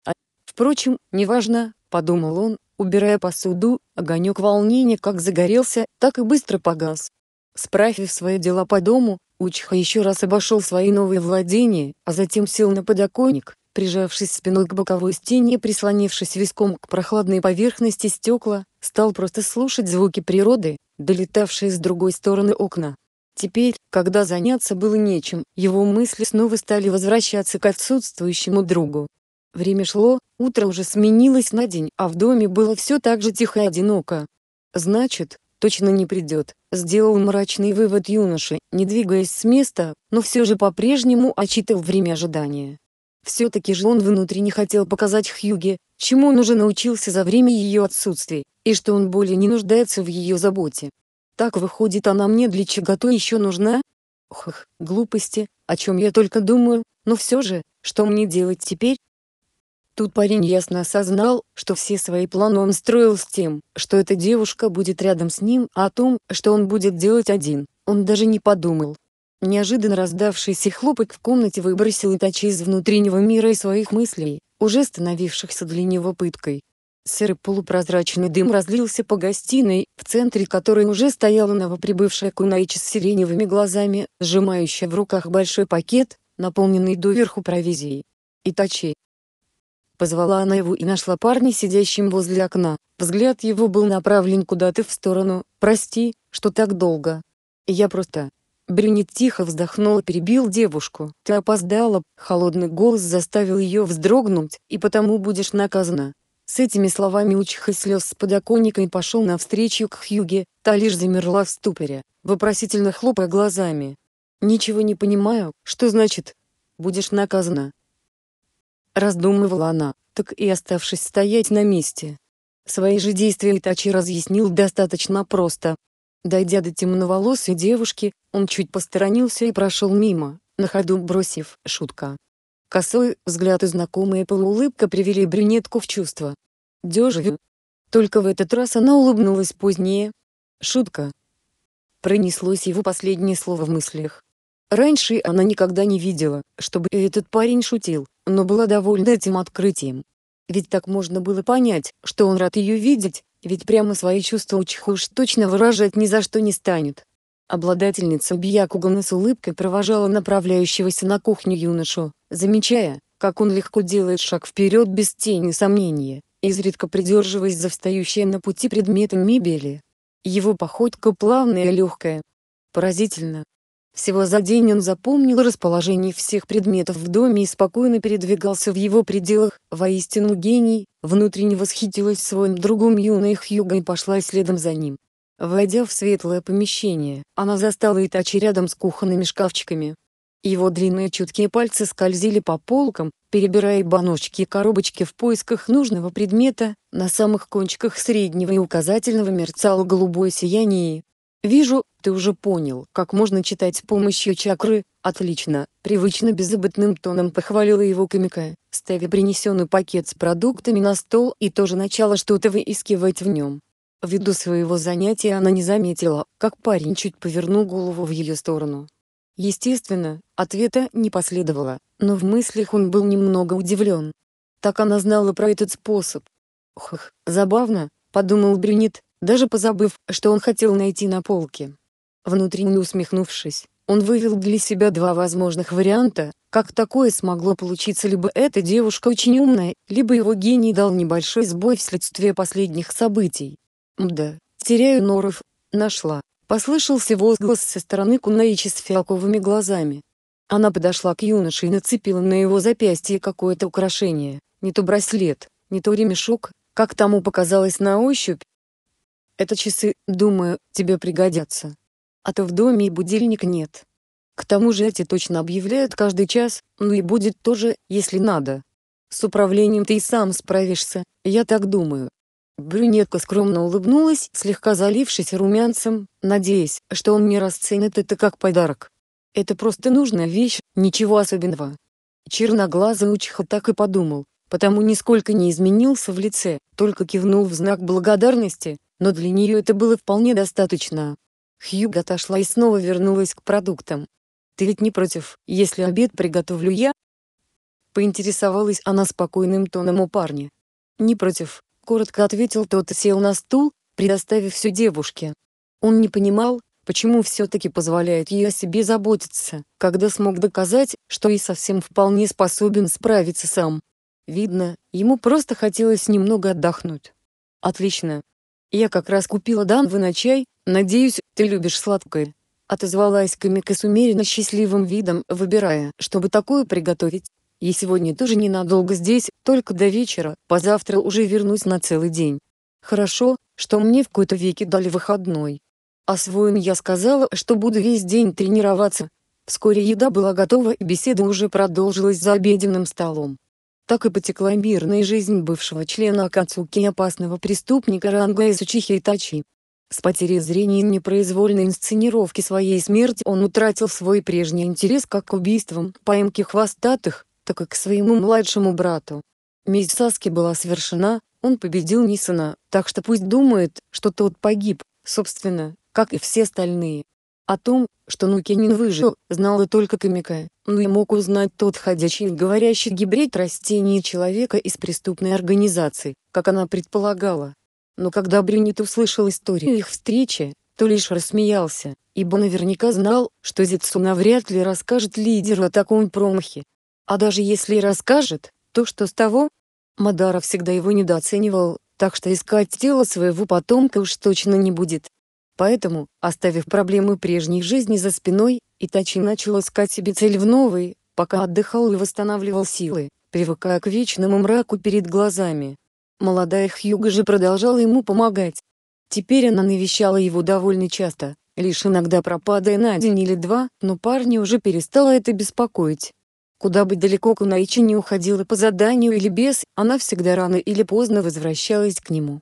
А, впрочем, неважно, подумал он, убирая посуду, огонек волнения как загорелся, так и быстро погас. Справив свои дела по дому, Учха еще раз обошел свои новые владения, а затем сел на подоконник, прижавшись спиной к боковой стене и прислонившись виском к прохладной поверхности стекла, стал просто слушать звуки природы, долетавшие с другой стороны окна. Теперь, когда заняться было нечем, его мысли снова стали возвращаться к отсутствующему другу. Время шло, утро уже сменилось на день, а в доме было все так же тихо и одиноко. Значит, точно не придет, сделал мрачный вывод юноши, не двигаясь с места, но все же по-прежнему отчитывал время ожидания. Все-таки же он внутренне хотел показать Хьюге, чему он уже научился за время ее отсутствия, и что он более не нуждается в ее заботе. Так выходит она мне для чего-то еще нужна? Хх, глупости, о чем я только думаю, но все же, что мне делать теперь? Тут парень ясно осознал, что все свои планы он строил с тем, что эта девушка будет рядом с ним, а о том, что он будет делать один, он даже не подумал. Неожиданно раздавшийся хлопок в комнате выбросил Итачи из внутреннего мира и своих мыслей, уже становившихся для него пыткой. Серый полупрозрачный дым разлился по гостиной, в центре которой уже стояла новоприбывшая Кунаичи с сиреневыми глазами, сжимающая в руках большой пакет, наполненный доверху провизией. «Итачи!» Позвала она его и нашла парня сидящим возле окна. Взгляд его был направлен куда-то в сторону. «Прости, что так долго. Я просто Брюнет тихо вздохнул и перебил девушку. «Ты опоздала!» Холодный голос заставил ее вздрогнуть, и потому будешь наказана. С этими словами Учиха слез с подоконника и пошел навстречу к Хьюге, та лишь замерла в ступоре, вопросительно хлопая глазами. «Ничего не понимаю, что значит «будешь наказана»?» Раздумывала она, так и оставшись стоять на месте. Свои же действия Итачи разъяснил достаточно просто, Дойдя до темноволосой девушки, он чуть посторонился и прошел мимо, на ходу бросив «шутка». Косой взгляд и знакомая полуулыбка привели брюнетку в чувство. Дежавю. Только в этот раз она улыбнулась позднее. «Шутка». Пронеслось его последнее слово в мыслях. Раньше она никогда не видела, чтобы этот парень шутил, но была довольна этим открытием. Ведь так можно было понять, что он рад ее видеть, ведь прямо свои чувства Учиха уж точно выражать ни за что не станет. Обладательница Бьякугана с улыбкой провожала направляющегося на кухню юношу, замечая, как он легко делает шаг вперед без тени сомнения, изредка придерживаясь за встающие на пути предметы мебели. Его походка плавная и легкая. Поразительно, всего за день он запомнил расположение всех предметов в доме и спокойно передвигался в его пределах, воистину гений, внутренне восхитилась своим другом юной Хьюго и пошла следом за ним. Войдя в светлое помещение, она застала Итачи рядом с кухонными шкафчиками. Его длинные чуткие пальцы скользили по полкам, перебирая баночки и коробочки в поисках нужного предмета, на самых кончиках среднего и указательного мерцало голубое сияние, Вижу, ты уже понял, как можно читать с помощью чакры. Отлично, привычно беззаботным тоном похвалила его Камика, ставя принесенный пакет с продуктами на стол и тоже начала что-то выискивать в нем. Ввиду своего занятия она не заметила, как парень чуть повернул голову в ее сторону. Естественно, ответа не последовало, но в мыслях он был немного удивлен. Так она знала про этот способ. «Хх, забавно», — подумал Брюнет, даже позабыв, что он хотел найти на полке. Внутренне усмехнувшись, он вывел для себя два возможных варианта, как такое смогло получиться либо эта девушка очень умная, либо его гений дал небольшой сбой вследствие последних событий. «Мда, теряю норов, нашла», — послышался возглас со стороны Кунаичи с фиалковыми глазами. Она подошла к юноше и нацепила на его запястье какое-то украшение, не то браслет, не то ремешок, как тому показалось на ощупь, это часы, думаю, тебе пригодятся. А то в доме и будильник нет. К тому же эти точно объявляют каждый час, ну и будет тоже, если надо. С управлением ты и сам справишься, я так думаю. Брюнетка скромно улыбнулась, слегка залившись румянцем, надеясь, что он не расценит это как подарок. Это просто нужная вещь, ничего особенного. Черноглазый учиха так и подумал, потому нисколько не изменился в лице, только кивнул в знак благодарности, но для нее это было вполне достаточно. Хьюг отошла и снова вернулась к продуктам. «Ты ведь не против, если обед приготовлю я?» Поинтересовалась она спокойным тоном у парня. «Не против», — коротко ответил тот и сел на стул, предоставив все девушке. Он не понимал, почему все-таки позволяет ей о себе заботиться, когда смог доказать, что и совсем вполне способен справиться сам. Видно, ему просто хотелось немного отдохнуть. «Отлично, «Я как раз купила дамвы на чай, надеюсь, ты любишь сладкое». Отозвалась Камика с умеренно счастливым видом, выбирая, чтобы такое приготовить. «Я сегодня тоже ненадолго здесь, только до вечера, позавтра уже вернусь на целый день. Хорошо, что мне в какой-то веке дали выходной. А Освоен я сказала, что буду весь день тренироваться». Вскоре еда была готова и беседа уже продолжилась за обеденным столом так и потекла мирная жизнь бывшего члена Акацуки и опасного преступника ранга Исучихи Итачи. С потерей зрения и непроизвольной инсценировки своей смерти он утратил свой прежний интерес как к убийствам, поимке хвостатых, так и к своему младшему брату. Месть Саски была совершена, он победил Нисана, так что пусть думает, что тот погиб, собственно, как и все остальные. О том, что Нукенин выжил, знала только Камика, но и мог узнать тот ходячий говорящий гибрид растений и человека из преступной организации, как она предполагала. Но когда Брюнет услышал историю их встречи, то лишь рассмеялся, ибо наверняка знал, что Зицу навряд ли расскажет лидеру о таком промахе. А даже если и расскажет, то что с того? Мадара всегда его недооценивал, так что искать тело своего потомка уж точно не будет. Поэтому, оставив проблемы прежней жизни за спиной, Итачи начал искать себе цель в новой, пока отдыхал и восстанавливал силы, привыкая к вечному мраку перед глазами. Молодая Хьюга же продолжала ему помогать. Теперь она навещала его довольно часто, лишь иногда пропадая на день или два, но парня уже перестала это беспокоить. Куда бы далеко Кунаичи не уходила по заданию или без, она всегда рано или поздно возвращалась к нему.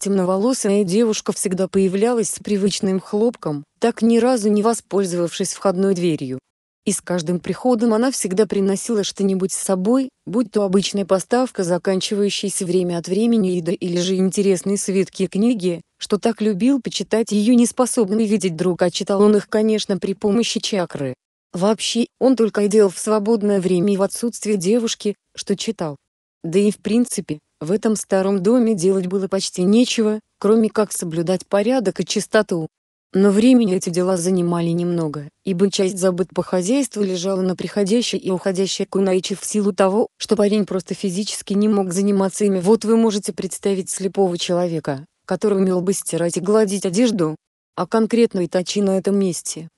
Темноволосая девушка всегда появлялась с привычным хлопком, так ни разу не воспользовавшись входной дверью. И с каждым приходом она всегда приносила что-нибудь с собой, будь то обычная поставка, заканчивающаяся время от времени еда или же интересные свитки и книги, что так любил почитать ее неспособный видеть друг, а читал он их, конечно, при помощи чакры. Вообще, он только и делал в свободное время и в отсутствие девушки, что читал. Да и в принципе, в этом старом доме делать было почти нечего, кроме как соблюдать порядок и чистоту. Но времени эти дела занимали немного, ибо часть забот по хозяйству лежала на приходящей и уходящей Кунаичи в силу того, что парень просто физически не мог заниматься ими. Вот вы можете представить слепого человека, который умел бы стирать и гладить одежду, а конкретно Итачи на этом месте.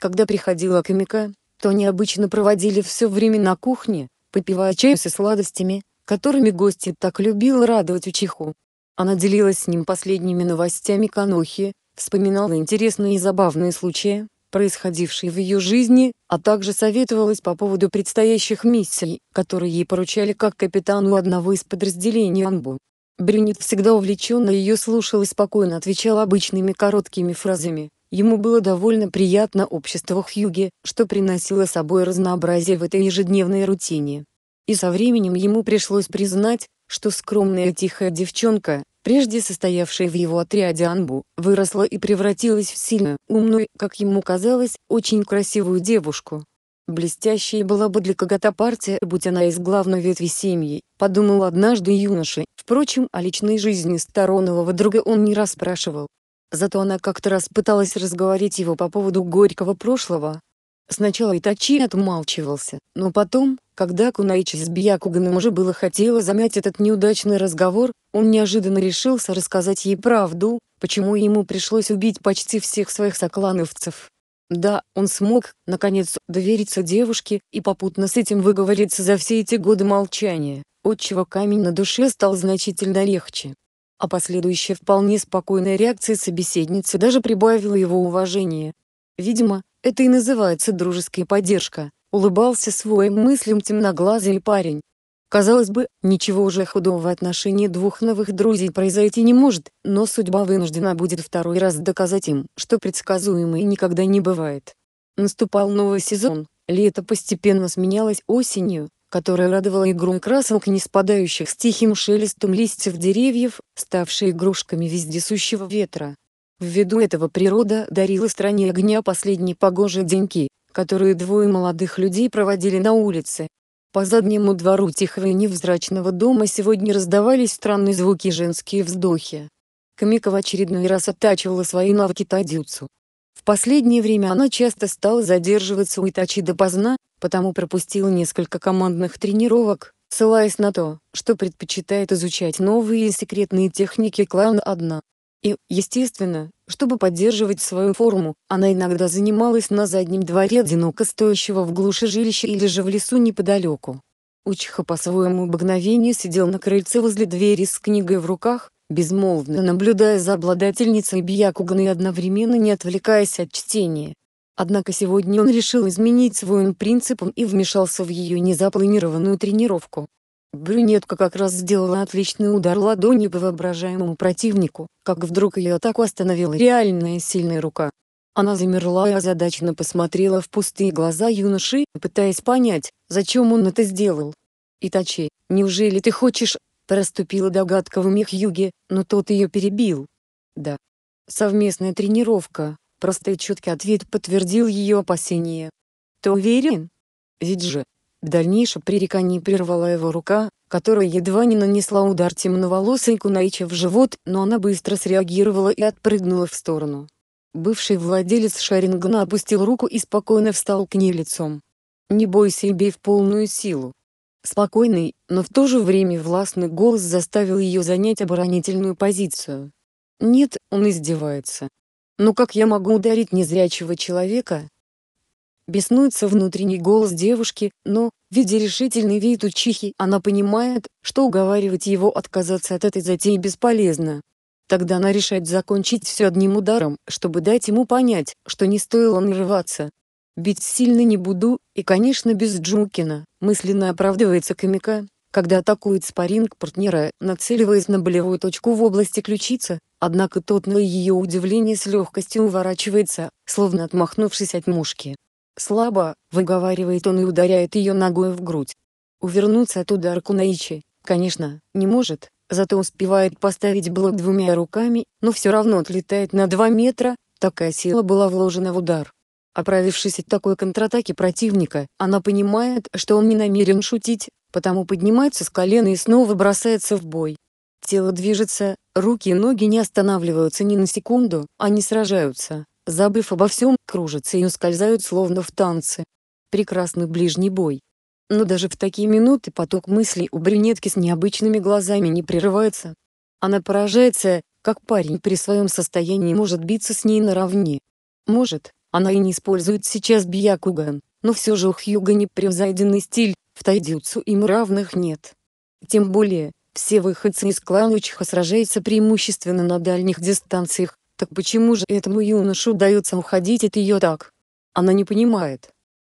Когда приходила Камика, то они обычно проводили все время на кухне, попивая чай со сладостями, которыми гости так любил радовать Учиху. Она делилась с ним последними новостями Канохи, вспоминала интересные и забавные случаи, происходившие в ее жизни, а также советовалась по поводу предстоящих миссий, которые ей поручали как капитану одного из подразделений Анбу. Брюнет всегда увлеченно ее слушал и спокойно отвечал обычными короткими фразами. Ему было довольно приятно общество Хьюги, что приносило собой разнообразие в этой ежедневной рутине и со временем ему пришлось признать, что скромная тихая девчонка, прежде состоявшая в его отряде Анбу, выросла и превратилась в сильную, умную, как ему казалось, очень красивую девушку. Блестящей была бы для когота партия, будь она из главной ветви семьи, подумал однажды юноша, впрочем, о личной жизни сторонового друга он не расспрашивал. Зато она как-то раз пыталась разговорить его по поводу горького прошлого, Сначала Итачи отмалчивался, но потом, когда Кунаичи с Бьякуганом уже было хотела замять этот неудачный разговор, он неожиданно решился рассказать ей правду, почему ему пришлось убить почти всех своих соклановцев. Да, он смог, наконец, довериться девушке и попутно с этим выговориться за все эти годы молчания, отчего камень на душе стал значительно легче. А последующая вполне спокойная реакция собеседницы даже прибавила его уважение. Видимо, это и называется дружеская поддержка, улыбался своим мыслям темноглазый парень. Казалось бы, ничего уже худого в отношении двух новых друзей произойти не может, но судьба вынуждена будет второй раз доказать им, что предсказуемое никогда не бывает. Наступал новый сезон, лето постепенно сменялось осенью, которая радовала игру красок не спадающих с тихим шелестом листьев деревьев, ставшие игрушками вездесущего ветра, Ввиду этого природа дарила стране огня последние погожие деньки, которые двое молодых людей проводили на улице. По заднему двору тихого и невзрачного дома сегодня раздавались странные звуки женские вздохи. Камика в очередной раз оттачивала свои навыки тадюцу. В последнее время она часто стала задерживаться у Итачи допоздна, потому пропустила несколько командных тренировок, ссылаясь на то, что предпочитает изучать новые и секретные техники клана одна. И, естественно, чтобы поддерживать свою форму, она иногда занималась на заднем дворе одиноко стоящего в глуши жилища или же в лесу неподалеку. Учиха по своему обыкновению сидел на крыльце возле двери с книгой в руках, безмолвно наблюдая за обладательницей Бьякугана и одновременно не отвлекаясь от чтения. Однако сегодня он решил изменить своим принципам и вмешался в ее незапланированную тренировку. Брюнетка как раз сделала отличный удар ладони по воображаемому противнику, как вдруг ее атаку остановила реальная сильная рука. Она замерла и озадаченно посмотрела в пустые глаза юноши, пытаясь понять, зачем он это сделал. «Итачи, неужели ты хочешь?» Проступила догадка в уме Хьюги, но тот ее перебил. «Да». Совместная тренировка, простой четкий ответ подтвердил ее опасения. «Ты уверен? Ведь же, в дальнейшем пререкание прервала его рука, которая едва не нанесла удар темноволосой Кунаича в живот, но она быстро среагировала и отпрыгнула в сторону. Бывший владелец Шарингана опустил руку и спокойно встал к ней лицом. «Не бойся и бей в полную силу». Спокойный, но в то же время властный голос заставил ее занять оборонительную позицию. «Нет, он издевается. Но как я могу ударить незрячего человека, Беснуется внутренний голос девушки, но, видя решительный вид учихи, она понимает, что уговаривать его отказаться от этой затеи бесполезно. Тогда она решает закончить все одним ударом, чтобы дать ему понять, что не стоило нарываться. «Бить сильно не буду, и, конечно, без Джукина», — мысленно оправдывается Камика, когда атакует спарринг партнера, нацеливаясь на болевую точку в области ключицы, однако тот на ее удивление с легкостью уворачивается, словно отмахнувшись от мушки. Слабо, выговаривает он и ударяет ее ногой в грудь. Увернуться от удара Кунаичи, конечно, не может, зато успевает поставить блок двумя руками, но все равно отлетает на 2 метра, такая сила была вложена в удар. Оправившись от такой контратаки противника, она понимает, что он не намерен шутить, потому поднимается с колена и снова бросается в бой. Тело движется, руки и ноги не останавливаются ни на секунду, они сражаются, забыв обо всем, кружатся и ускользают словно в танце. Прекрасный ближний бой. Но даже в такие минуты поток мыслей у брюнетки с необычными глазами не прерывается. Она поражается, как парень при своем состоянии может биться с ней наравне. Может, она и не использует сейчас биякуган, но все же у Хьюга непревзойденный стиль, в тайдюцу им равных нет. Тем более, все выходцы из клана Учха сражаются преимущественно на дальних дистанциях, так почему же этому юношу удается уходить от ее так? Она не понимает.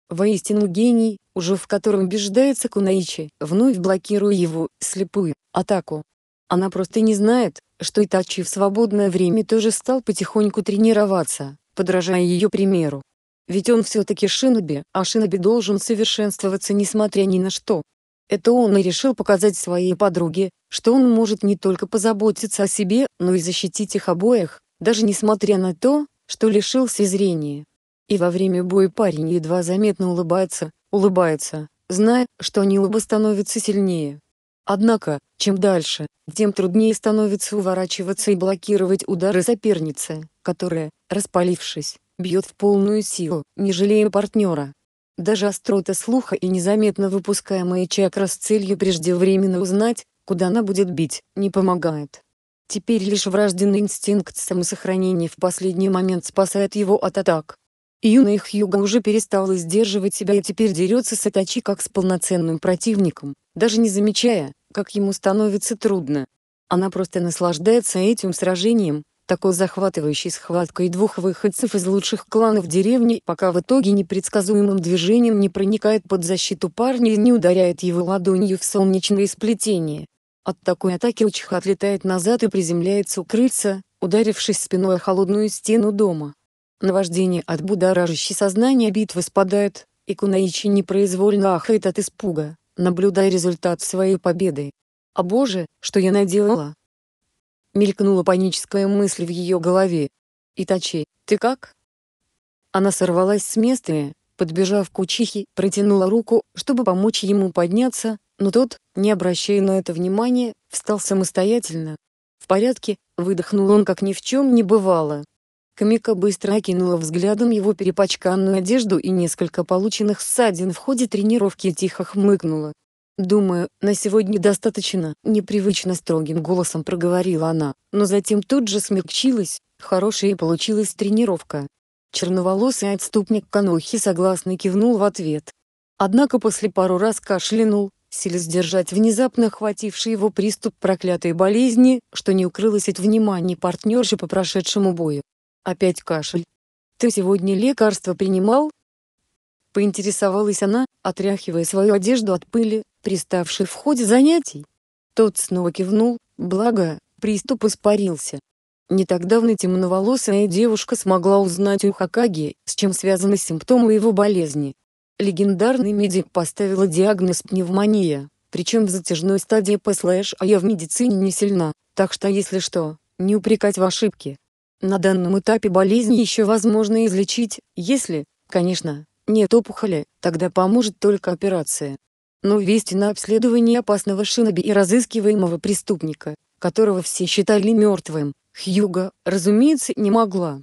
Воистину гений, уже в котором убеждается Кунаичи, вновь блокируя его, слепую, атаку. Она просто не знает, что Итачи в свободное время тоже стал потихоньку тренироваться, подражая ее примеру. Ведь он все-таки шиноби, а шиноби должен совершенствоваться несмотря ни на что. Это он и решил показать своей подруге, что он может не только позаботиться о себе, но и защитить их обоих даже несмотря на то, что лишился зрения. И во время боя парень едва заметно улыбается, улыбается, зная, что они оба становятся сильнее. Однако, чем дальше, тем труднее становится уворачиваться и блокировать удары соперницы, которая, распалившись, бьет в полную силу, не жалея партнера. Даже острота слуха и незаметно выпускаемая чакра с целью преждевременно узнать, куда она будет бить, не помогает. Теперь лишь врожденный инстинкт самосохранения в последний момент спасает его от атак. Юный Хьюго уже перестал сдерживать себя и теперь дерется с Атачи как с полноценным противником, даже не замечая, как ему становится трудно. Она просто наслаждается этим сражением, такой захватывающей схваткой двух выходцев из лучших кланов деревни, пока в итоге непредсказуемым движением не проникает под защиту парня и не ударяет его ладонью в солнечное сплетение. От такой атаки Учха отлетает назад и приземляется у крыльца, ударившись спиной о холодную стену дома. Наваждение от будоражащей сознания битвы спадает, и Кунаичи непроизвольно ахает от испуга, наблюдая результат своей победы. «А боже, что я наделала!» Мелькнула паническая мысль в ее голове. «Итачи, ты как?» Она сорвалась с места и, подбежав к Учихе, протянула руку, чтобы помочь ему подняться, но тот, не обращая на это внимания, встал самостоятельно. В порядке, выдохнул он как ни в чем не бывало. Камика быстро окинула взглядом его перепачканную одежду и несколько полученных ссадин в ходе тренировки тихо хмыкнула. «Думаю, на сегодня достаточно», — непривычно строгим голосом проговорила она, но затем тут же смягчилась, хорошая и получилась тренировка. Черноволосый отступник Канохи согласно кивнул в ответ. Однако после пару раз кашлянул, силе сдержать внезапно охвативший его приступ проклятой болезни, что не укрылось от внимания партнерши по прошедшему бою. Опять кашель. «Ты сегодня лекарство принимал?» Поинтересовалась она, отряхивая свою одежду от пыли, приставшей в ходе занятий. Тот снова кивнул, благо, приступ испарился. Не так давно темноволосая девушка смогла узнать у Хакаги, с чем связаны симптомы его болезни, Легендарный медик поставила диагноз пневмония, причем в затяжной стадии ПСЛШ, а я в медицине не сильна, так что если что, не упрекать в ошибке. На данном этапе болезнь еще возможно излечить, если, конечно, нет опухоли, тогда поможет только операция. Но вести на обследование опасного шиноби и разыскиваемого преступника, которого все считали мертвым, Хьюга, разумеется, не могла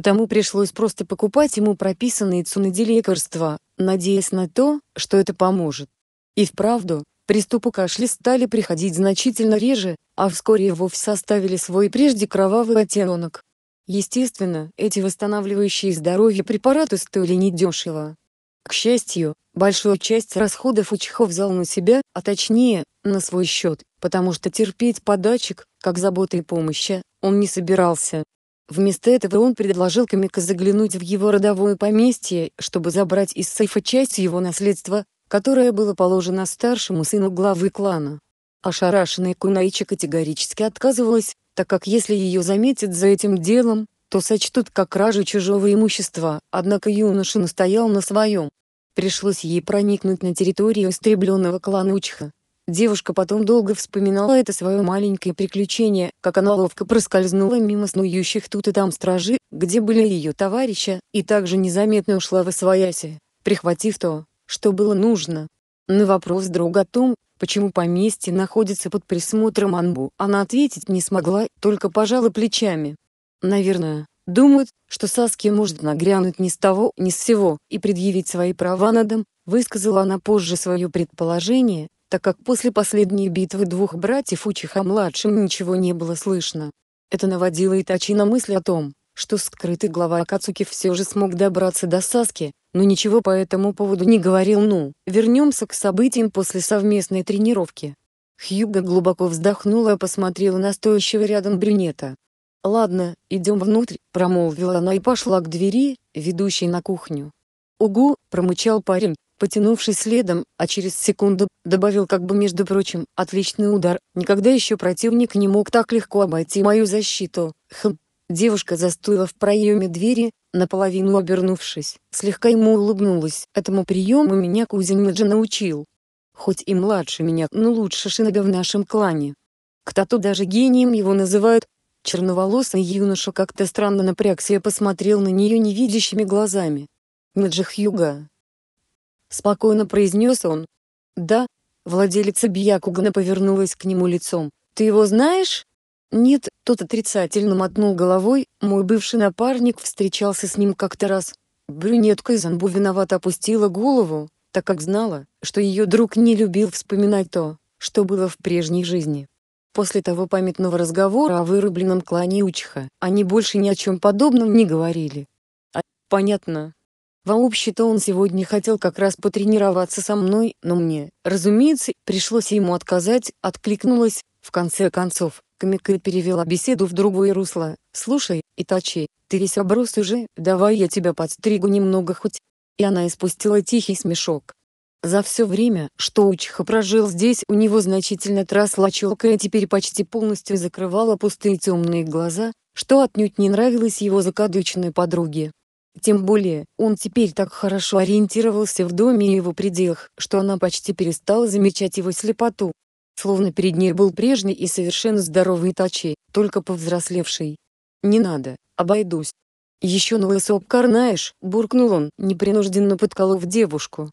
потому пришлось просто покупать ему прописанные цунади лекарства, надеясь на то, что это поможет. И вправду, приступы кашля стали приходить значительно реже, а вскоре и вовсе составили свой прежде кровавый оттенок. Естественно, эти восстанавливающие здоровье препараты стоили недешево. К счастью, большую часть расходов Учхов взял на себя, а точнее, на свой счет, потому что терпеть подачек, как заботы и помощи, он не собирался, Вместо этого он предложил Камика заглянуть в его родовое поместье, чтобы забрать из сейфа часть его наследства, которое было положено старшему сыну главы клана. Ошарашенная Кунаичи категорически отказывалась, так как если ее заметят за этим делом, то сочтут как кражу чужого имущества, однако юноша настоял на своем. Пришлось ей проникнуть на территорию истребленного клана Учха. Девушка потом долго вспоминала это свое маленькое приключение, как она ловко проскользнула мимо снующих тут и там стражи, где были ее товарища, и также незаметно ушла в освояси, прихватив то, что было нужно. На вопрос друга о том, почему поместье находится под присмотром Анбу, она ответить не смогла, только пожала плечами. Наверное, думают, что Саски может нагрянуть ни с того, ни с сего и предъявить свои права на дом, высказала она позже свое предположение, так как после последней битвы двух братьев Учиха-младшим ничего не было слышно. Это наводило Итачи на мысль о том, что скрытый глава Акацуки все же смог добраться до Саски, но ничего по этому поводу не говорил «ну». Вернемся к событиям после совместной тренировки. Хьюга глубоко вздохнула и посмотрела на стоящего рядом брюнета. «Ладно, идем внутрь», — промолвила она и пошла к двери, ведущей на кухню. «Угу», — промычал парень, потянувшись следом, а через секунду добавил как бы между прочим, отличный удар, никогда еще противник не мог так легко обойти мою защиту, хм. Девушка застыла в проеме двери, наполовину обернувшись, слегка ему улыбнулась. Этому приему меня кузен Меджи научил. Хоть и младше меня, но лучше шиноби в нашем клане. Кто-то даже гением его называют. Черноволосый юноша как-то странно напрягся и посмотрел на нее невидящими глазами. Меджи Хьюга, Спокойно произнес он. «Да». Владелица Бьякугана повернулась к нему лицом. «Ты его знаешь?» «Нет», — тот отрицательно мотнул головой, мой бывший напарник встречался с ним как-то раз. Брюнетка из Анбу виновато опустила голову, так как знала, что ее друг не любил вспоминать то, что было в прежней жизни. После того памятного разговора о вырубленном клане Учха, они больше ни о чем подобном не говорили. А, понятно, Вообще-то он сегодня хотел как раз потренироваться со мной, но мне, разумеется, пришлось ему отказать, откликнулась, в конце концов, Камика перевела беседу в другое русло. «Слушай, Итачи, ты весь оброс уже, давай я тебя подстригу немного хоть». И она испустила тихий смешок. За все время, что Учиха прожил здесь, у него значительно тросла челка и теперь почти полностью закрывала пустые темные глаза, что отнюдь не нравилось его закадычной подруге. Тем более, он теперь так хорошо ориентировался в доме и его пределах, что она почти перестала замечать его слепоту. Словно перед ней был прежний и совершенно здоровый Тачи, только повзрослевший. «Не надо, обойдусь». «Еще на лысоп карнаешь», — буркнул он, непринужденно подколов девушку.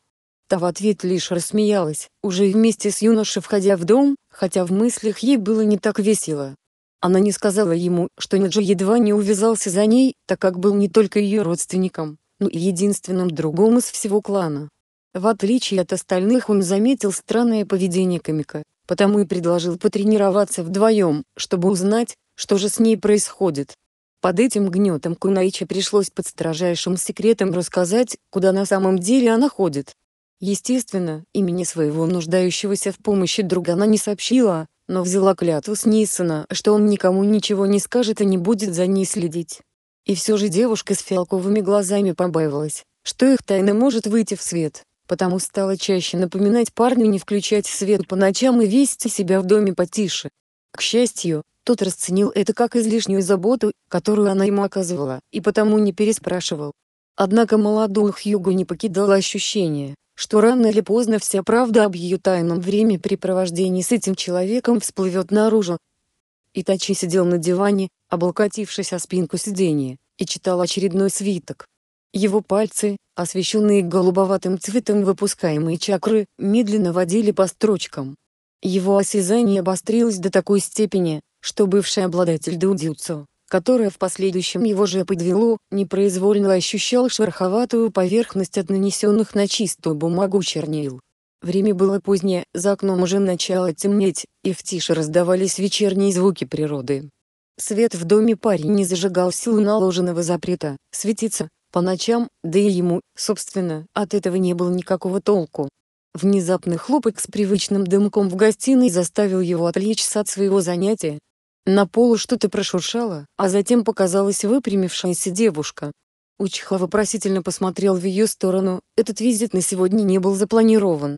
Та в ответ лишь рассмеялась, уже вместе с юношей входя в дом, хотя в мыслях ей было не так весело. Она не сказала ему, что Ниджи едва не увязался за ней, так как был не только ее родственником, но и единственным другом из всего клана. В отличие от остальных он заметил странное поведение Камика, потому и предложил потренироваться вдвоем, чтобы узнать, что же с ней происходит. Под этим гнетом Кунаичи пришлось под строжайшим секретом рассказать, куда на самом деле она ходит. Естественно, имени своего нуждающегося в помощи друга она не сообщила, но взяла клятву с Нисона, что он никому ничего не скажет и не будет за ней следить. И все же девушка с фиалковыми глазами побаивалась, что их тайна может выйти в свет, потому стала чаще напоминать парню не включать свет по ночам и вести себя в доме потише. К счастью, тот расценил это как излишнюю заботу, которую она ему оказывала, и потому не переспрашивал, Однако молодую Хьюго не покидало ощущение, что рано или поздно вся правда об ее тайном времяпрепровождении с этим человеком всплывет наружу. Итачи сидел на диване, облокотившись о спинку сиденья, и читал очередной свиток. Его пальцы, освещенные голубоватым цветом выпускаемые чакры, медленно водили по строчкам. Его осязание обострилось до такой степени, что бывший обладатель Дудзюцу, которое в последующем его же подвело, непроизвольно ощущал шероховатую поверхность от нанесенных на чистую бумагу чернил. Время было позднее, за окном уже начало темнеть, и в тише раздавались вечерние звуки природы. Свет в доме парень не зажигал силу наложенного запрета, светиться, по ночам, да и ему, собственно, от этого не было никакого толку. Внезапный хлопок с привычным дымком в гостиной заставил его отвлечься от своего занятия, на полу что-то прошуршало, а затем показалась выпрямившаяся девушка. Учиха вопросительно посмотрел в ее сторону, этот визит на сегодня не был запланирован.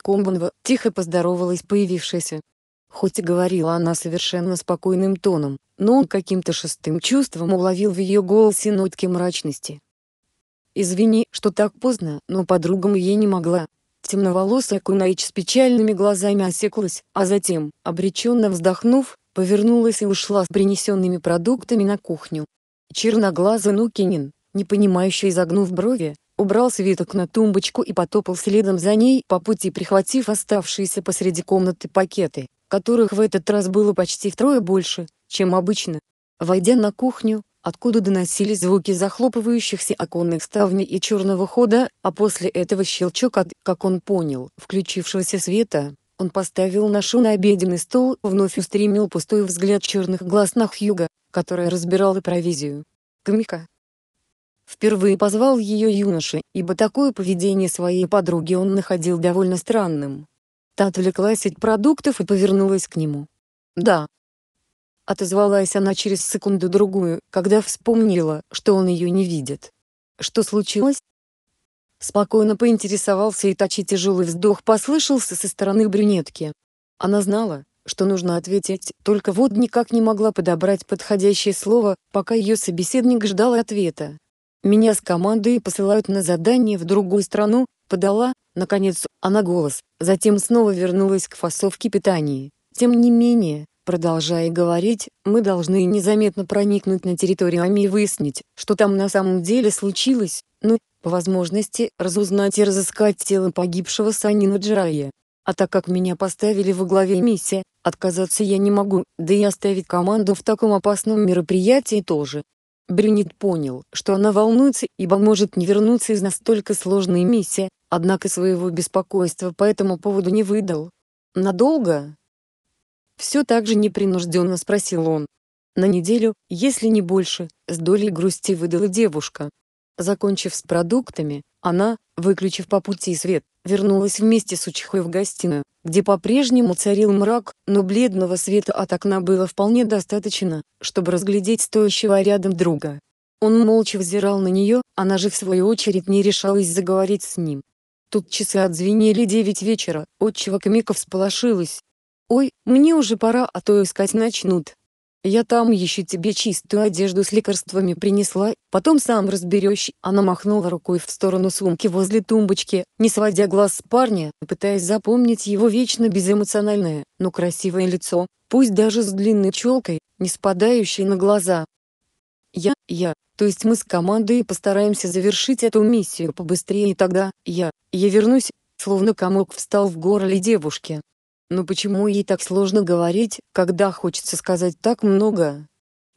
Комбанва тихо поздоровалась появившаяся. Хоть и говорила она совершенно спокойным тоном, но он каким-то шестым чувством уловил в ее голосе нотки мрачности. «Извини, что так поздно, но подругам я не могла». Темноволосая Кунаич с печальными глазами осеклась, а затем, обреченно вздохнув, повернулась и ушла с принесенными продуктами на кухню. Черноглазый Нукинин, непонимающе изогнув брови, убрал свиток на тумбочку и потопал следом за ней, по пути прихватив оставшиеся посреди комнаты пакеты, которых в этот раз было почти втрое больше, чем обычно. Войдя на кухню, откуда доносились звуки захлопывающихся оконных ставней и черного хода, а после этого щелчок от, как он понял, включившегося света, он поставил ношу на обеденный стол, вновь устремил пустой взгляд черных глаз на Хьюга, которая разбирал и провизию. Камика. Впервые позвал ее юноша, ибо такое поведение своей подруги он находил довольно странным. Та отвлеклась от продуктов и повернулась к нему. «Да». Отозвалась она через секунду-другую, когда вспомнила, что он ее не видит. «Что случилось?» Спокойно поинтересовался, и тачи тяжелый вздох послышался со стороны брюнетки. Она знала, что нужно ответить, только вот никак не могла подобрать подходящее слово, пока ее собеседник ждал ответа. «Меня с командой посылают на задание в другую страну», — подала, наконец, она голос, затем снова вернулась к фасовке питания. Тем не менее, продолжая говорить, мы должны незаметно проникнуть на территорию АМИ и выяснить, что там на самом деле случилось, ну, по возможности разузнать и разыскать тело погибшего Санина Джарая. А так как меня поставили во главе миссии, отказаться я не могу, да и оставить команду в таком опасном мероприятии тоже. Брюнет понял, что она волнуется, ибо может не вернуться из настолько сложной миссии, однако своего беспокойства по этому поводу не выдал. «Надолго?» Все так же непринужденно спросил он. «На неделю, если не больше», — с долей грусти выдала девушка. Закончив с продуктами, она, выключив по пути свет, вернулась вместе с Учихой в гостиную, где по-прежнему царил мрак, но бледного света от окна было вполне достаточно, чтобы разглядеть стоящего рядом друга. Он молча взирал на нее, она же в свою очередь не решалась заговорить с ним. Тут часы отзвенели девять вечера, отчего Камика всполошилась. «Ой, мне уже пора, а то искать начнут». Я там еще тебе чистую одежду с лекарствами принесла, потом сам разберешь». Она махнула рукой в сторону сумки возле тумбочки, не сводя глаз с парня, пытаясь запомнить его вечно безэмоциональное, но красивое лицо, пусть даже с длинной челкой, не спадающей на глаза. «Я, я, то есть мы с командой постараемся завершить эту миссию побыстрее и тогда, я, я вернусь», словно комок встал в горле девушки, но почему ей так сложно говорить, когда хочется сказать так много?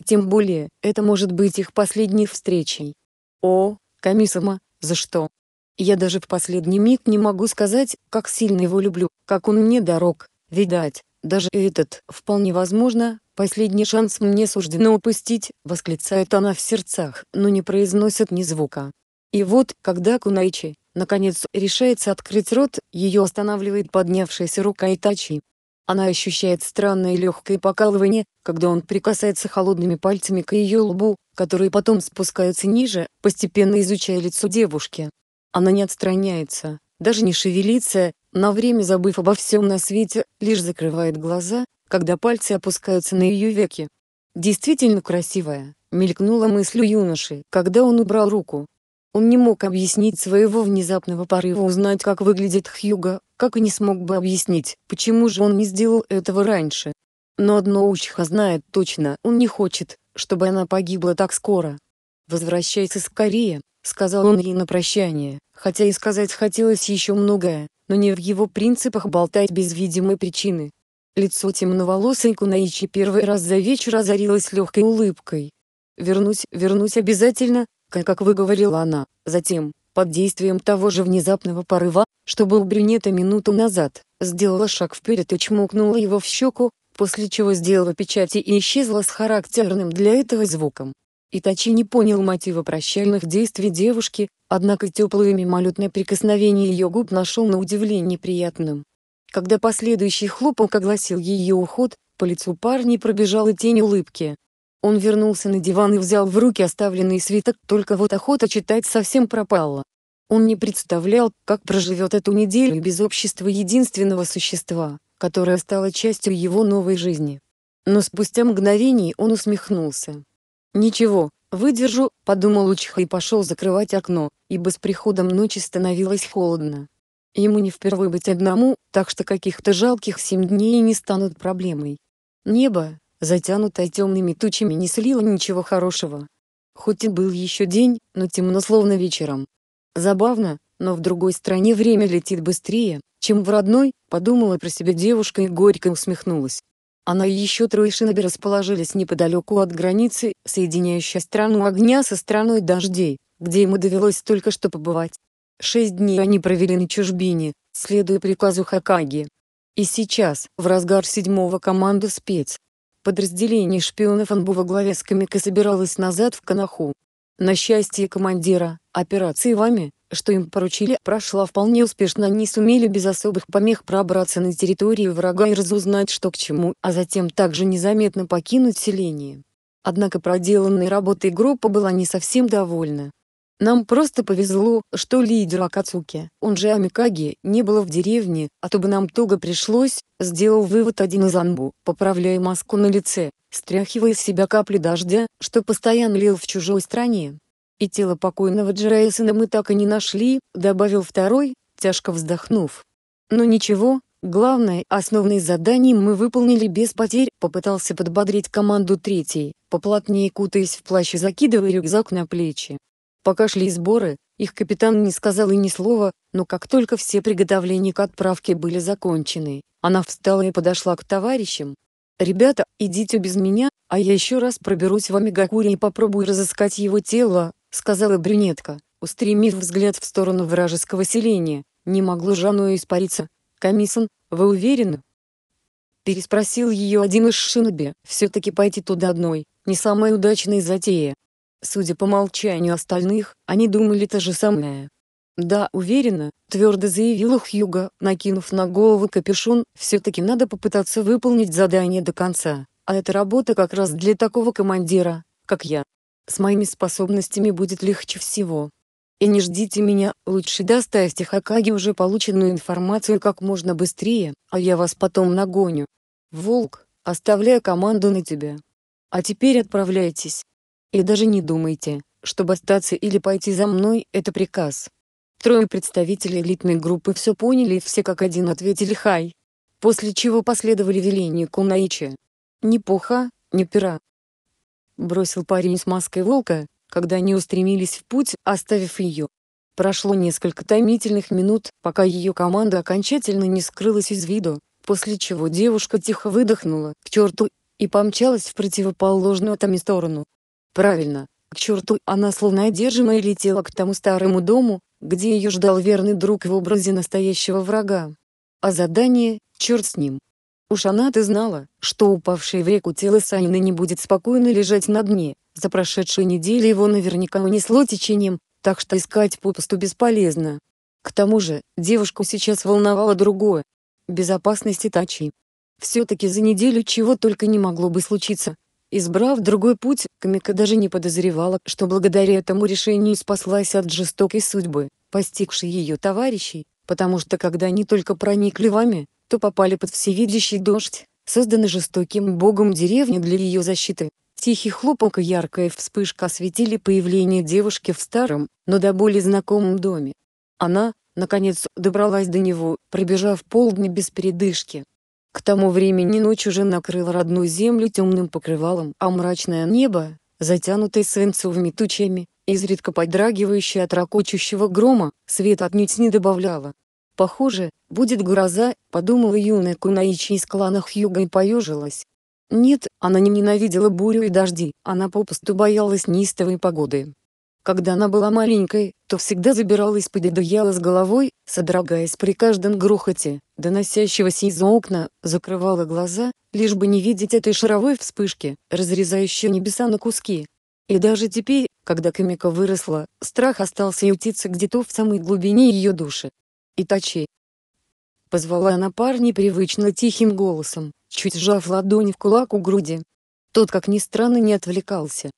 Тем более, это может быть их последней встречей. О, Камисама, за что? Я даже в последний миг не могу сказать, как сильно его люблю, как он мне дорог. Видать, даже этот, вполне возможно, последний шанс мне суждено упустить, восклицает она в сердцах, но не произносит ни звука. И вот, когда Кунайчи, наконец, решается открыть рот, ее останавливает поднявшаяся рука Итачи. Она ощущает странное легкое покалывание, когда он прикасается холодными пальцами к ее лбу, которые потом спускаются ниже, постепенно изучая лицо девушки. Она не отстраняется, даже не шевелится, на время забыв обо всем на свете, лишь закрывает глаза, когда пальцы опускаются на ее веки. «Действительно красивая», — мелькнула мысль юноши, когда он убрал руку. Он не мог объяснить своего внезапного порыва узнать, как выглядит Хьюга, как и не смог бы объяснить, почему же он не сделал этого раньше. Но одно Учха знает точно, он не хочет, чтобы она погибла так скоро. «Возвращайся скорее», — сказал он ей на прощание, хотя и сказать хотелось еще многое, но не в его принципах болтать без видимой причины. Лицо темноволосой Кунаичи первый раз за вечер озарилось легкой улыбкой. «Вернусь, вернусь обязательно», как выговорила она. Затем, под действием того же внезапного порыва, что был брюнета минуту назад, сделала шаг вперед и чмокнула его в щеку, после чего сделала печати и исчезла с характерным для этого звуком. Итачи не понял мотива прощальных действий девушки, однако теплое мимолетное прикосновение ее губ нашел на удивление приятным. Когда последующий хлопок огласил ее уход, по лицу парня пробежала тень улыбки, он вернулся на диван и взял в руки оставленный свиток, только вот охота читать совсем пропала. Он не представлял, как проживет эту неделю без общества единственного существа, которое стало частью его новой жизни. Но спустя мгновение он усмехнулся. «Ничего, выдержу», — подумал Учиха и пошел закрывать окно, ибо с приходом ночи становилось холодно. Ему не впервые быть одному, так что каких-то жалких семь дней не станут проблемой. Небо, затянутая темными тучами не слила ничего хорошего. Хоть и был еще день, но темно словно вечером. Забавно, но в другой стране время летит быстрее, чем в родной, подумала про себя девушка и горько усмехнулась. Она и еще трое шиноби расположились неподалеку от границы, соединяющей страну огня со страной дождей, где ему довелось только что побывать. Шесть дней они провели на чужбине, следуя приказу Хакаги. И сейчас, в разгар седьмого команды спец, Подразделение шпионов Анбу во главе с Камика собиралось назад в Канаху. На счастье командира, операции вами, что им поручили, прошла вполне успешно. Они сумели без особых помех пробраться на территорию врага и разузнать что к чему, а затем также незаметно покинуть селение. Однако проделанной работой группа была не совсем довольна. Нам просто повезло, что лидер Акацуки, он же Амикаги, не было в деревне, а то бы нам туго пришлось, сделал вывод один из анбу, поправляя маску на лице, стряхивая с себя капли дождя, что постоянно лил в чужой стране. И тело покойного Джерейсона мы так и не нашли, добавил второй, тяжко вздохнув. Но ничего, главное, основные задания мы выполнили без потерь, попытался подбодрить команду третий, поплотнее кутаясь в плащ и закидывая рюкзак на плечи. Пока шли сборы, их капитан не сказал и ни слова, но как только все приготовления к отправке были закончены, она встала и подошла к товарищам. «Ребята, идите без меня, а я еще раз проберусь в Омегакуре и попробую разыскать его тело», — сказала брюнетка, устремив взгляд в сторону вражеского селения. «Не могло же оно испариться. Комиссон, вы уверены?» Переспросил ее один из шиноби. «Все-таки пойти туда одной, не самая удачная затея, Судя по молчанию остальных, они думали то же самое. «Да, уверена», — твердо заявила Хьюга, накинув на голову капюшон, «все-таки надо попытаться выполнить задание до конца, а эта работа как раз для такого командира, как я. С моими способностями будет легче всего». И не ждите меня, лучше доставьте Хакаги уже полученную информацию как можно быстрее, а я вас потом нагоню. Волк, оставляю команду на тебя. А теперь отправляйтесь. И даже не думайте, чтобы остаться или пойти за мной — это приказ. Трое представителей элитной группы все поняли и все как один ответили «Хай». После чего последовали велению Кунаичи. «Ни пуха, ни пера». Бросил парень с маской волка, когда они устремились в путь, оставив ее. Прошло несколько томительных минут, пока ее команда окончательно не скрылась из виду, после чего девушка тихо выдохнула к черту и помчалась в противоположную там сторону. Правильно, к черту, она словно одержимая летела к тому старому дому, где ее ждал верный друг в образе настоящего врага. А задание, черт с ним. Уж она-то знала, что упавшее в реку тело Санины не будет спокойно лежать на дне, за прошедшие недели его наверняка унесло течением, так что искать попусту бесполезно. К тому же, девушку сейчас волновало другое. Безопасность Тачи. Все-таки за неделю чего только не могло бы случиться, Избрав другой путь, Камика даже не подозревала, что благодаря этому решению спаслась от жестокой судьбы, постигшей ее товарищей, потому что когда они только проникли вами, то попали под всевидящий дождь, созданный жестоким богом деревни для ее защиты. Тихий хлопок и яркая вспышка осветили появление девушки в старом, но до боли знакомом доме. Она, наконец, добралась до него, пробежав полдня без передышки, к тому времени ночь уже накрыла родную землю темным покрывалом, а мрачное небо, затянутое свинцовыми тучами, изредка подрагивающее от ракочущего грома, свет отнюдь не добавляло. «Похоже, будет гроза», — подумала юная Кунаичи из клана Хьюга и поежилась. Нет, она не ненавидела бурю и дожди, она попросту боялась неистовой погоды. Когда она была маленькой, то всегда забиралась под одеяло с головой, содрогаясь при каждом грохоте, доносящегося из окна, закрывала глаза, лишь бы не видеть этой шаровой вспышки, разрезающей небеса на куски. И даже теперь, когда Камика выросла, страх остался ютиться где-то в самой глубине ее души. «Итачи!» Позвала она парня привычно тихим голосом, чуть сжав ладони в кулак у груди. Тот, как ни странно, не отвлекался.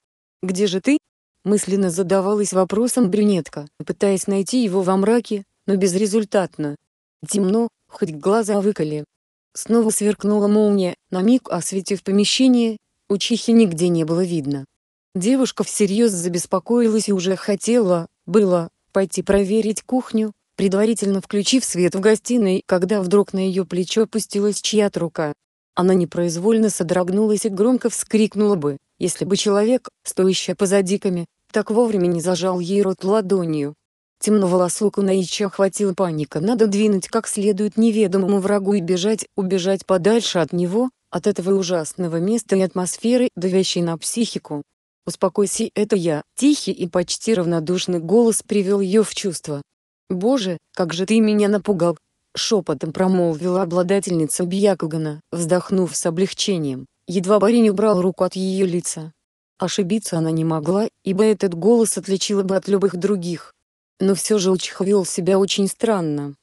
«Где же ты?» Мысленно задавалась вопросом брюнетка, пытаясь найти его во мраке, но безрезультатно. Темно, хоть глаза выколи. Снова сверкнула молния, на миг осветив помещение, учихи нигде не было видно. Девушка всерьез забеспокоилась и уже хотела, было, пойти проверить кухню, предварительно включив свет в гостиной, когда вдруг на ее плечо опустилась чья-то рука. Она непроизвольно содрогнулась и громко вскрикнула бы, если бы человек, стоящий позади Ками, так вовремя не зажал ей рот ладонью. Темноволосоку Наича охватила паника, надо двинуть как следует неведомому врагу и бежать, убежать подальше от него, от этого ужасного места и атмосферы, давящей на психику. «Успокойся, это я», — тихий и почти равнодушный голос привел ее в чувство. «Боже, как же ты меня напугал!» — шепотом промолвила обладательница Бьякогана, вздохнув с облегчением. Едва барин убрал руку от ее лица. Ошибиться она не могла, ибо этот голос отличила бы от любых других. Но все же Лчх вел себя очень странно.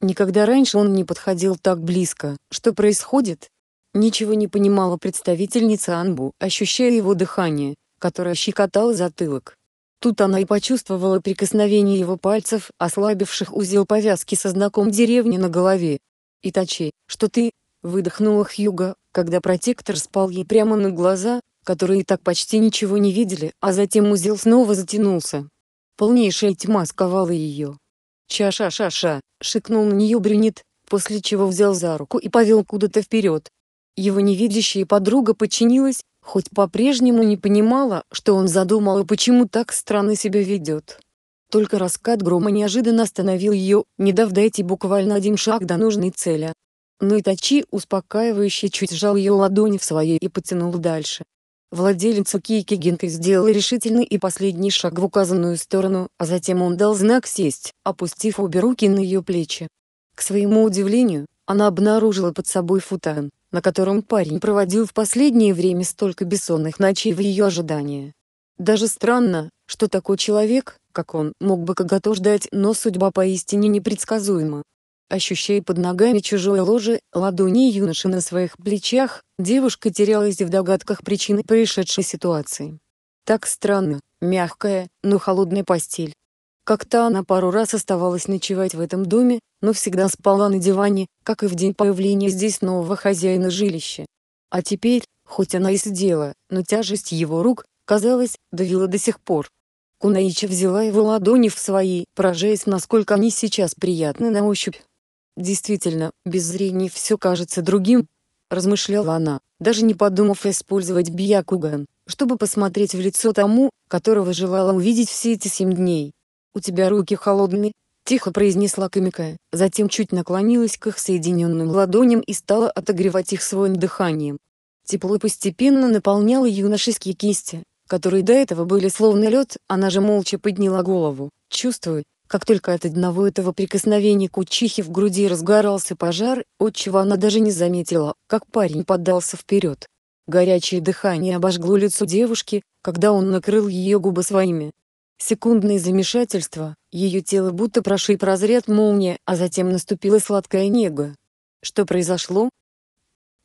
Никогда раньше он не подходил так близко. Что происходит? Ничего не понимала представительница Анбу, ощущая его дыхание, которое щекотало затылок. Тут она и почувствовала прикосновение его пальцев, ослабивших узел повязки со знаком деревни на голове. «Итачи, что ты?» — выдохнула Хьюга, когда протектор спал ей прямо на глаза, которые так почти ничего не видели, а затем узел снова затянулся. Полнейшая тьма сковала ее. «Ча-ша-ша-ша!» — шикнул на нее брюнет, после чего взял за руку и повел куда-то вперед. Его невидящая подруга подчинилась, хоть по-прежнему не понимала, что он задумал и почему так странно себя ведет. Только раскат грома неожиданно остановил ее, не дав дойти буквально один шаг до нужной цели. Но Итачи успокаивающе чуть сжал ее ладони в своей и потянул дальше. Владелица Укейки Гинка сделал решительный и последний шаг в указанную сторону, а затем он дал знак сесть, опустив обе руки на ее плечи. К своему удивлению, она обнаружила под собой футан, на котором парень проводил в последнее время столько бессонных ночей в ее ожидании. Даже странно, что такой человек, как он, мог бы ждать, но судьба поистине непредсказуема. Ощущая под ногами чужое ложе, ладони юноши на своих плечах, девушка терялась в догадках причины происшедшей ситуации. Так странно, мягкая, но холодная постель. Как-то она пару раз оставалась ночевать в этом доме, но всегда спала на диване, как и в день появления здесь нового хозяина жилища. А теперь, хоть она и сидела, но тяжесть его рук, казалось, давила до сих пор. Кунаича взяла его ладони в свои, поражаясь, насколько они сейчас приятны на ощупь. Действительно, без зрения все кажется другим, размышляла она, даже не подумав использовать Бьякуган, чтобы посмотреть в лицо тому, которого желала увидеть все эти семь дней. «У тебя руки холодные», — тихо произнесла Камика, затем чуть наклонилась к их соединенным ладоням и стала отогревать их своим дыханием. Тепло постепенно наполняло юношеские кисти, которые до этого были словно лед, она же молча подняла голову, чувствуя, как только от одного этого прикосновения к учихе в груди разгорался пожар, отчего она даже не заметила, как парень поддался вперед. Горячее дыхание обожгло лицо девушки, когда он накрыл ее губы своими. Секундное замешательство, ее тело будто прошиб разряд молния, а затем наступила сладкая нега. Что произошло?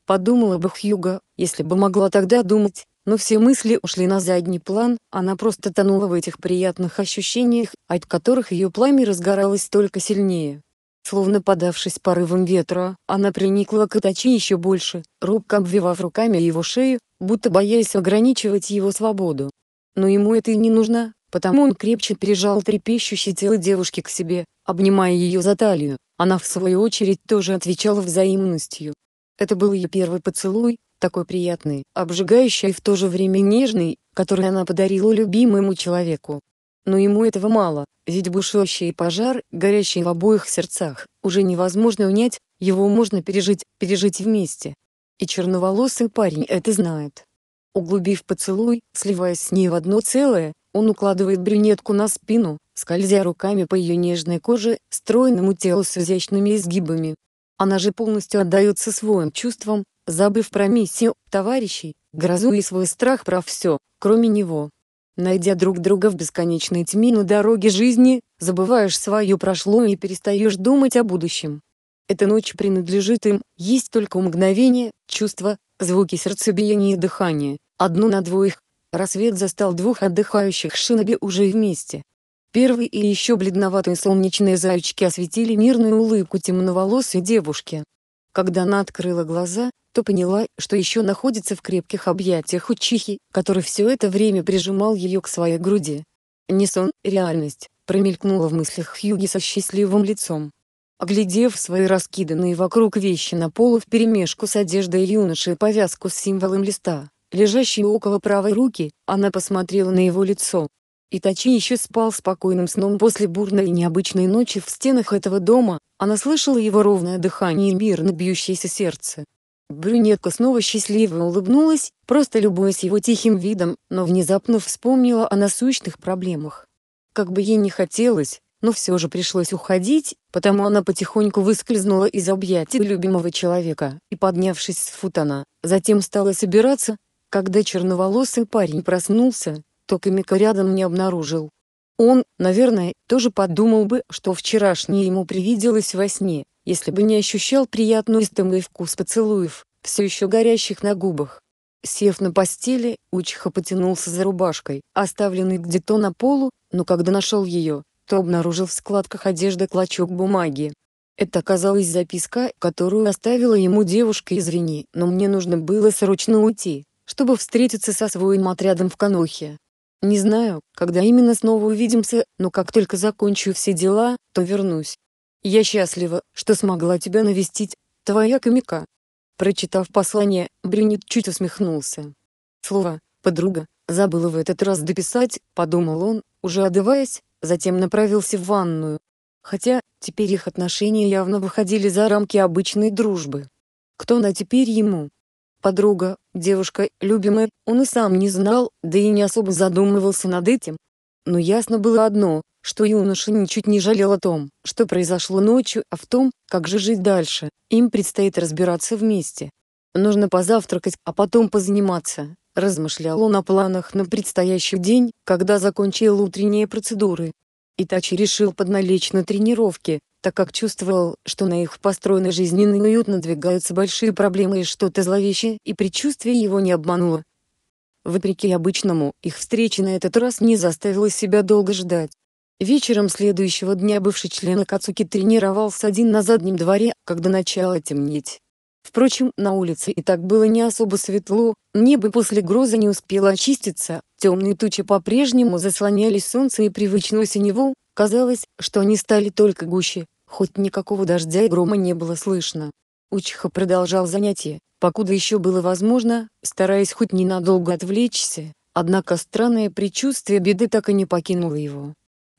Подумала бы Хьюга, если бы могла тогда думать. Но все мысли ушли на задний план, она просто тонула в этих приятных ощущениях, от которых ее пламя разгоралось только сильнее. Словно подавшись порывом ветра, она приникла к Итачи еще больше, робко обвивав руками его шею, будто боясь ограничивать его свободу. Но ему это и не нужно, потому он крепче прижал трепещущее тело девушки к себе, обнимая ее за талию. Она в свою очередь тоже отвечала взаимностью. Это был ее первый поцелуй, такой приятный, обжигающий и в то же время нежный, который она подарила любимому человеку. Но ему этого мало, ведь бушующий пожар, горящий в обоих сердцах, уже невозможно унять, его можно пережить, пережить вместе. И черноволосый парень это знает. Углубив поцелуй, сливаясь с ней в одно целое, он укладывает брюнетку на спину, скользя руками по ее нежной коже, стройному телу с изящными изгибами. Она же полностью отдается своим чувствам, забыв про миссию, товарищей, грозу и свой страх про все, кроме него. Найдя друг друга в бесконечной тьме на дороге жизни, забываешь свое прошлое и перестаешь думать о будущем. Эта ночь принадлежит им, есть только мгновение, чувства, звуки сердцебиения и дыхания, одно на двоих. Рассвет застал двух отдыхающих шиноби уже вместе. Первый и еще бледноватые солнечные зайчики осветили мирную улыбку темноволосой девушки. Когда она открыла глаза, то поняла, что еще находится в крепких объятиях Учихи, который все это время прижимал ее к своей груди. Не сон, реальность, промелькнула в мыслях Хьюги со счастливым лицом. Оглядев свои раскиданные вокруг вещи на полу вперемешку с одеждой юноши и повязку с символом листа, лежащей около правой руки, она посмотрела на его лицо, и Тачи еще спал спокойным сном после бурной и необычной ночи в стенах этого дома, она слышала его ровное дыхание и мирно бьющееся сердце. Брюнетка снова счастливо улыбнулась, просто любуясь его тихим видом, но внезапно вспомнила о насущных проблемах. Как бы ей не хотелось, но все же пришлось уходить, потому она потихоньку выскользнула из объятий любимого человека, и поднявшись с футона, затем стала собираться, когда черноволосый парень проснулся, что Камика рядом не обнаружил. Он, наверное, тоже подумал бы, что вчерашнее ему привиделось во сне, если бы не ощущал приятную истомый вкус поцелуев, все еще горящих на губах. Сев на постели, Учиха потянулся за рубашкой, оставленной где-то на полу, но когда нашел ее, то обнаружил в складках одежды клочок бумаги. Это оказалась записка, которую оставила ему девушка из Рени, но мне нужно было срочно уйти, чтобы встретиться со своим отрядом в Канохе. Не знаю, когда именно снова увидимся, но как только закончу все дела, то вернусь. Я счастлива, что смогла тебя навестить, твоя Камика. Прочитав послание, Брюнет чуть усмехнулся. Слово «подруга» забыла в этот раз дописать, подумал он, уже одеваясь, затем направился в ванную. Хотя, теперь их отношения явно выходили за рамки обычной дружбы. Кто она теперь ему? подруга, девушка, любимая, он и сам не знал, да и не особо задумывался над этим. Но ясно было одно, что юноша ничуть не жалел о том, что произошло ночью, а в том, как же жить дальше, им предстоит разбираться вместе. Нужно позавтракать, а потом позаниматься, размышлял он о планах на предстоящий день, когда закончил утренние процедуры, Итачи решил подналечь на тренировки, так как чувствовал, что на их построенный жизненный уют надвигаются большие проблемы и что-то зловещее, и предчувствие его не обмануло. Вопреки обычному, их встреча на этот раз не заставила себя долго ждать. Вечером следующего дня бывший член Акацуки тренировался один на заднем дворе, когда начало темнеть. Впрочем, на улице и так было не особо светло, небо после грозы не успело очиститься, Темные тучи по-прежнему заслоняли солнце и привычную синеву, казалось, что они стали только гуще, хоть никакого дождя и грома не было слышно. Учиха продолжал занятие, покуда еще было возможно, стараясь хоть ненадолго отвлечься, однако странное предчувствие беды так и не покинуло его.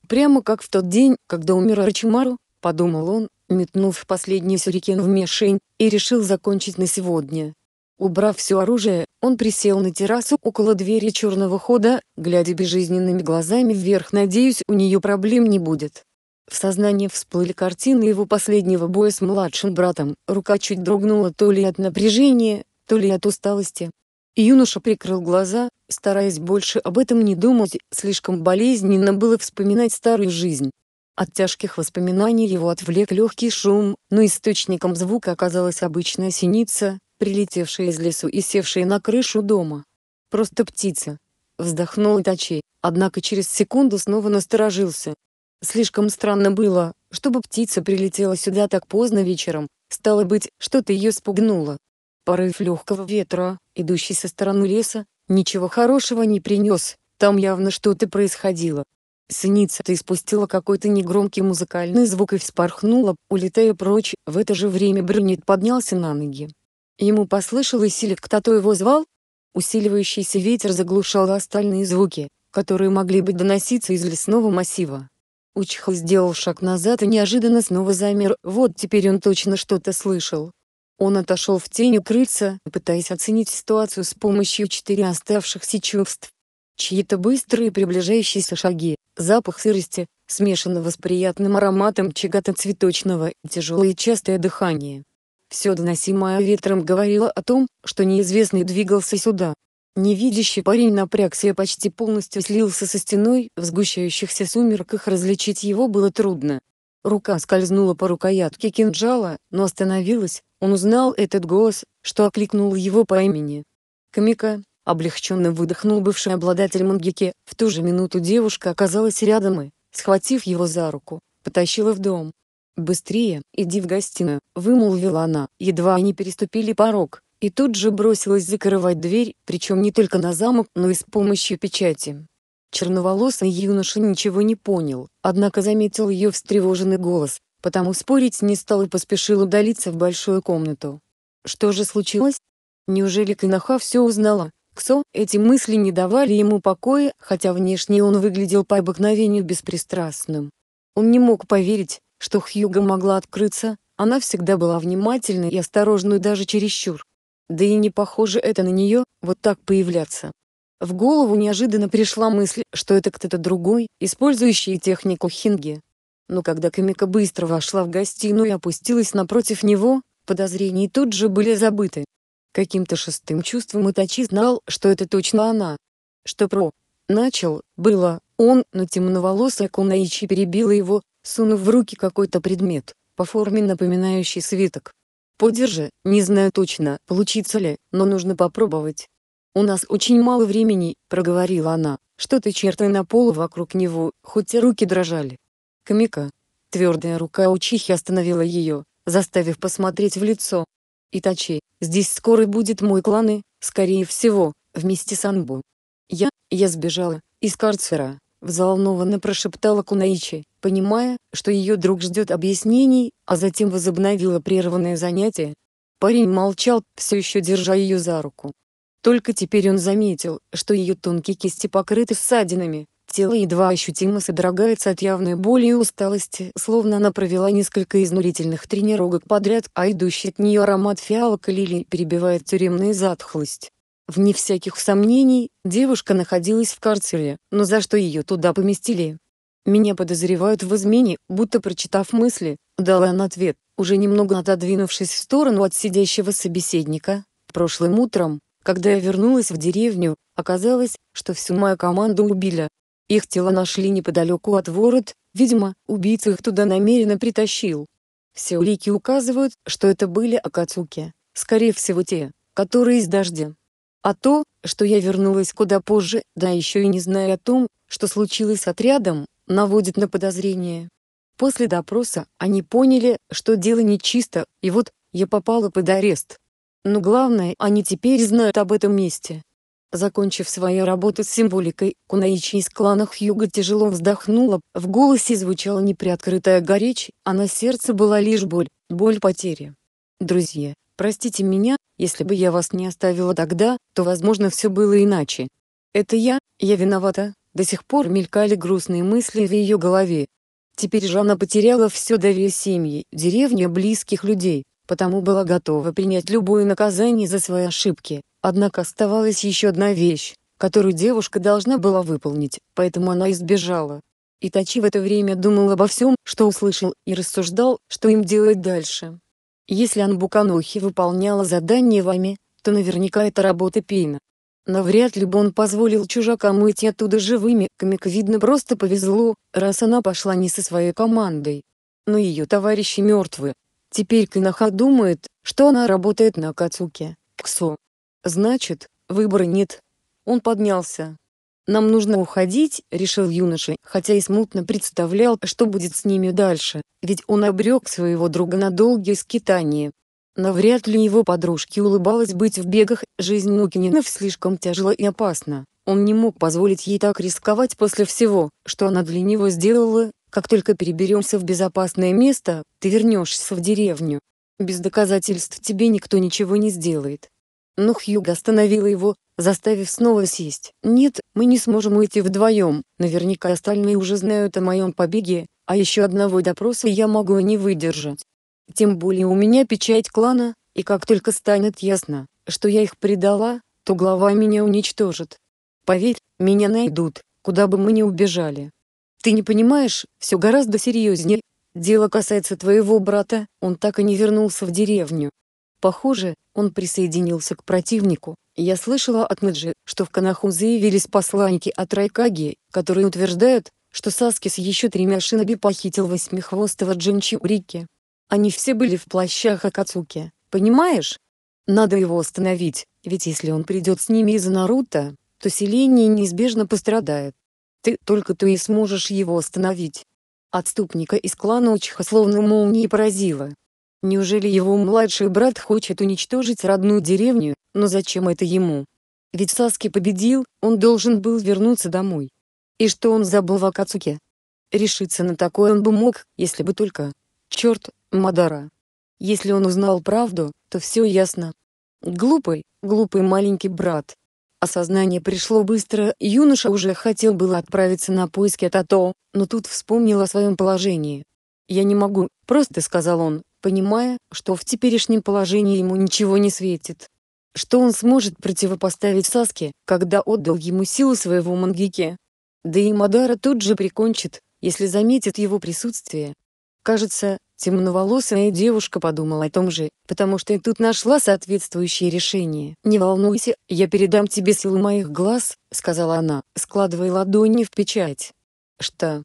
Прямо как в тот день, когда умер Арчимару, подумал он, метнув последний сюрикен в мишень, и решил закончить на сегодня. Убрав все оружие, он присел на террасу около двери черного хода, глядя безжизненными глазами вверх «Надеюсь, у нее проблем не будет». В сознании всплыли картины его последнего боя с младшим братом, рука чуть дрогнула то ли от напряжения, то ли от усталости. Юноша прикрыл глаза, стараясь больше об этом не думать, слишком болезненно было вспоминать старую жизнь. От тяжких воспоминаний его отвлек легкий шум, но источником звука оказалась обычная синица, прилетевшая из лесу и севшая на крышу дома. Просто птица. Вздохнул Тачи, однако через секунду снова насторожился. Слишком странно было, чтобы птица прилетела сюда так поздно вечером, стало быть, что-то ее спугнуло. Порыв легкого ветра, идущий со стороны леса, ничего хорошего не принес, там явно что-то происходило. Синица-то испустила какой-то негромкий музыкальный звук и вспорхнула, улетая прочь, в это же время Брюнет поднялся на ноги. Ему послышалось, или кто-то его звал? Усиливающийся ветер заглушал остальные звуки, которые могли бы доноситься из лесного массива. Учхл сделал шаг назад и неожиданно снова замер, вот теперь он точно что-то слышал. Он отошел в тень укрыться, пытаясь оценить ситуацию с помощью четыре оставшихся чувств. Чьи-то быстрые приближающиеся шаги, запах сырости, смешанного с приятным ароматом чего-то цветочного, тяжелое и частое дыхание. Все доносимое ветром говорило о том, что неизвестный двигался сюда. Невидящий парень напрягся и почти полностью слился со стеной, в сгущающихся сумерках различить его было трудно. Рука скользнула по рукоятке кинжала, но остановилась, он узнал этот голос, что окликнул его по имени. Камика, облегченно выдохнул бывший обладатель мангики, в ту же минуту девушка оказалась рядом и, схватив его за руку, потащила в дом. «Быстрее, иди в гостиную», — вымолвила она, едва они переступили порог, и тут же бросилась закрывать дверь, причем не только на замок, но и с помощью печати. Черноволосый юноша ничего не понял, однако заметил ее встревоженный голос, потому спорить не стал и поспешил удалиться в большую комнату. Что же случилось? Неужели Кинаха все узнала? Ксо, эти мысли не давали ему покоя, хотя внешне он выглядел по обыкновению беспристрастным. Он не мог поверить, что Хьюго могла открыться, она всегда была внимательной и осторожной даже чересчур. Да и не похоже это на нее, вот так появляться. В голову неожиданно пришла мысль, что это кто-то другой, использующий технику Хинги. Но когда Камика быстро вошла в гостиную и опустилась напротив него, подозрения тут же были забыты. Каким-то шестым чувством Итачи знал, что это точно она. Что про... Начал, было, он, но темноволосая Кунаичи перебила его, сунув в руки какой-то предмет, по форме напоминающий свиток. «Подержи, не знаю точно, получится ли, но нужно попробовать». «У нас очень мало времени», — проговорила она, что-то чертой на полу вокруг него, хоть и руки дрожали. Камика. Твердая рука учихи остановила ее, заставив посмотреть в лицо. «Итачи, здесь скоро будет мой клан и, скорее всего, вместе с Анбу. Я, я сбежала, из карцера, взволнованно прошептала Кунаичи, понимая, что ее друг ждет объяснений, а затем возобновила прерванное занятие. Парень молчал, все еще держа ее за руку. Только теперь он заметил, что ее тонкие кисти покрыты ссадинами, тело едва ощутимо содрогается от явной боли и усталости, словно она провела несколько изнурительных тренировок подряд, а идущий от нее аромат фиалок и лилий перебивает тюремную затхлость. Вне всяких сомнений, девушка находилась в карцере, но за что ее туда поместили? «Меня подозревают в измене», будто прочитав мысли, дала она ответ, уже немного отодвинувшись в сторону от сидящего собеседника. «Прошлым утром, когда я вернулась в деревню, оказалось, что всю мою команду убили. Их тела нашли неподалеку от ворот, видимо, убийца их туда намеренно притащил. Все улики указывают, что это были акацуки, скорее всего те, которые из дождя. А то, что я вернулась куда позже, да еще и не зная о том, что случилось с отрядом, наводит на подозрение. После допроса они поняли, что дело нечисто, и вот я попала под арест. Но главное, они теперь знают об этом месте. Закончив свою работу с символикой, Кунаичи из клана Хьюга тяжело вздохнула, в голосе звучала неприоткрытая горечь, а на сердце была лишь боль, боль потери. Друзья, Простите меня, если бы я вас не оставила тогда, то, возможно, все было иначе. Это я, я виновата. До сих пор мелькали грустные мысли в ее голове. Теперь же она потеряла все доверие семьи, деревни близких людей, потому была готова принять любое наказание за свои ошибки. Однако оставалась еще одна вещь, которую девушка должна была выполнить, поэтому она избежала. Итачи в это время думал обо всем, что услышал, и рассуждал, что им делать дальше. Если Анбуканохи выполняла задание вами, то наверняка это работа Пейна. Навряд ли бы он позволил чужакам уйти оттуда живыми, Камик видно просто повезло, раз она пошла не со своей командой. Но ее товарищи мертвы. Теперь Кинаха думает, что она работает на Кацуке, Ксо. Значит, выбора нет. Он поднялся, «Нам нужно уходить», — решил юноша, хотя и смутно представлял, что будет с ними дальше, ведь он обрек своего друга на долгие скитания. Навряд ли его подружке улыбалось быть в бегах, жизнь Нукининов слишком тяжела и опасна. Он не мог позволить ей так рисковать после всего, что она для него сделала, как только переберемся в безопасное место, ты вернешься в деревню. Без доказательств тебе никто ничего не сделает но хьюга остановила его, заставив снова сесть. «Нет, мы не сможем уйти вдвоем, наверняка остальные уже знают о моем побеге, а еще одного допроса я могу не выдержать. Тем более у меня печать клана, и как только станет ясно, что я их предала, то глава меня уничтожит. Поверь, меня найдут, куда бы мы ни убежали. Ты не понимаешь, все гораздо серьезнее. Дело касается твоего брата, он так и не вернулся в деревню, Похоже, он присоединился к противнику. Я слышала от Мэджи, что в Канаху заявились посланники от Райкаги, которые утверждают, что Саскис с еще тремя шиноби похитил восьмихвостого Джинчурики. Они все были в плащах Акацуки, понимаешь? Надо его остановить, ведь если он придет с ними из Наруто, то селение неизбежно пострадает. Ты только ты и сможешь его остановить. Отступника из клана Учиха словно молнией поразило. Неужели его младший брат хочет уничтожить родную деревню, но зачем это ему? Ведь Саски победил, он должен был вернуться домой. И что он забыл в Акацуке? Решиться на такое он бы мог, если бы только... Черт, Мадара. Если он узнал правду, то все ясно. Глупый, глупый маленький брат. Осознание пришло быстро, юноша уже хотел было отправиться на поиски Тато, но тут вспомнил о своем положении. «Я не могу», — просто сказал он, понимая, что в теперешнем положении ему ничего не светит. Что он сможет противопоставить Саске, когда отдал ему силу своего мангике? Да и Мадара тут же прикончит, если заметит его присутствие. Кажется, темноволосая девушка подумала о том же, потому что и тут нашла соответствующее решение. «Не волнуйся, я передам тебе силу моих глаз», — сказала она, складывая ладони в печать. «Что?»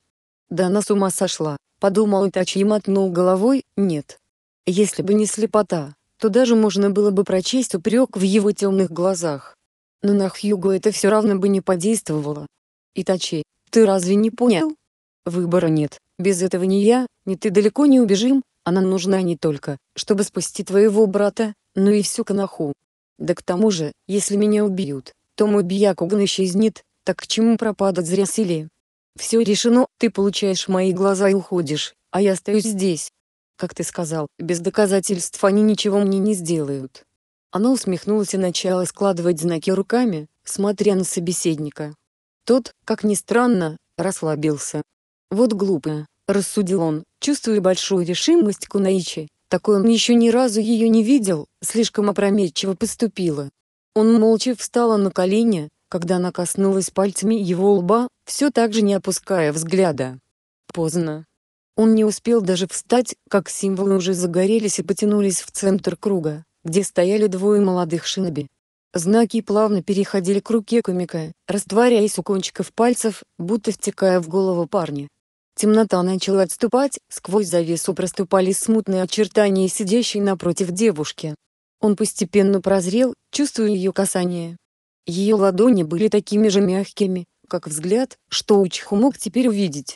Да она с ума сошла, подумал Итачи и мотнул головой, нет, если бы не слепота, то даже можно было бы прочесть упрек в его темных глазах. Но на Хьюго это все равно бы не подействовало. Итачи, ты разве не понял? Выбора нет, без этого ни я, ни ты далеко не убежим, а нам нужна не только, чтобы спасти твоего брата, но и всю Канаху. Да к тому же, если меня убьют, то мой Бьякуган исчезнет, так к чему пропадать зря силе? Все решено, ты получаешь мои глаза и уходишь, а я остаюсь здесь. Как ты сказал, без доказательств они ничего мне не сделают. Она усмехнулась и начала складывать знаки руками, смотря на собеседника. Тот, как ни странно, расслабился. «Вот глупо», — рассудил он, чувствуя большую решимость Кунаичи. Такой он еще ни разу ее не видел, слишком опрометчиво поступила. Он молча встала на колени, когда она коснулась пальцами его лба, все так же не опуская взгляда. Поздно. Он не успел даже встать, как символы уже загорелись и потянулись в центр круга, где стояли двое молодых шиноби. Знаки плавно переходили к руке комика, растворяясь у кончиков пальцев, будто втекая в голову парня. Темнота начала отступать, сквозь завесу проступали смутные очертания сидящей напротив девушки. Он постепенно прозрел, чувствуя ее касание. Ее ладони были такими же мягкими, как взгляд, что учиху мог теперь увидеть.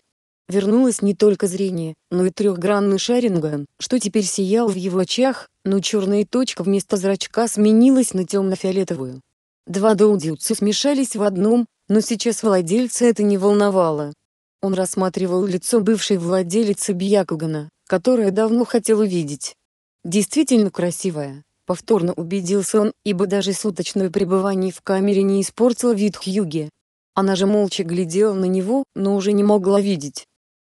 Вернулось не только зрение, но и трехгранный шаринган, что теперь сиял в его очах, но черная точка вместо зрачка сменилась на темно-фиолетовую. Два доудиуца смешались в одном, но сейчас владельца это не волновало. Он рассматривал лицо бывшей владелицы Бьякугана, которое давно хотел увидеть. Действительно красивая, повторно убедился он, ибо даже суточное пребывание в камере не испортило вид Хьюги. Она же молча глядела на него, но уже не могла видеть.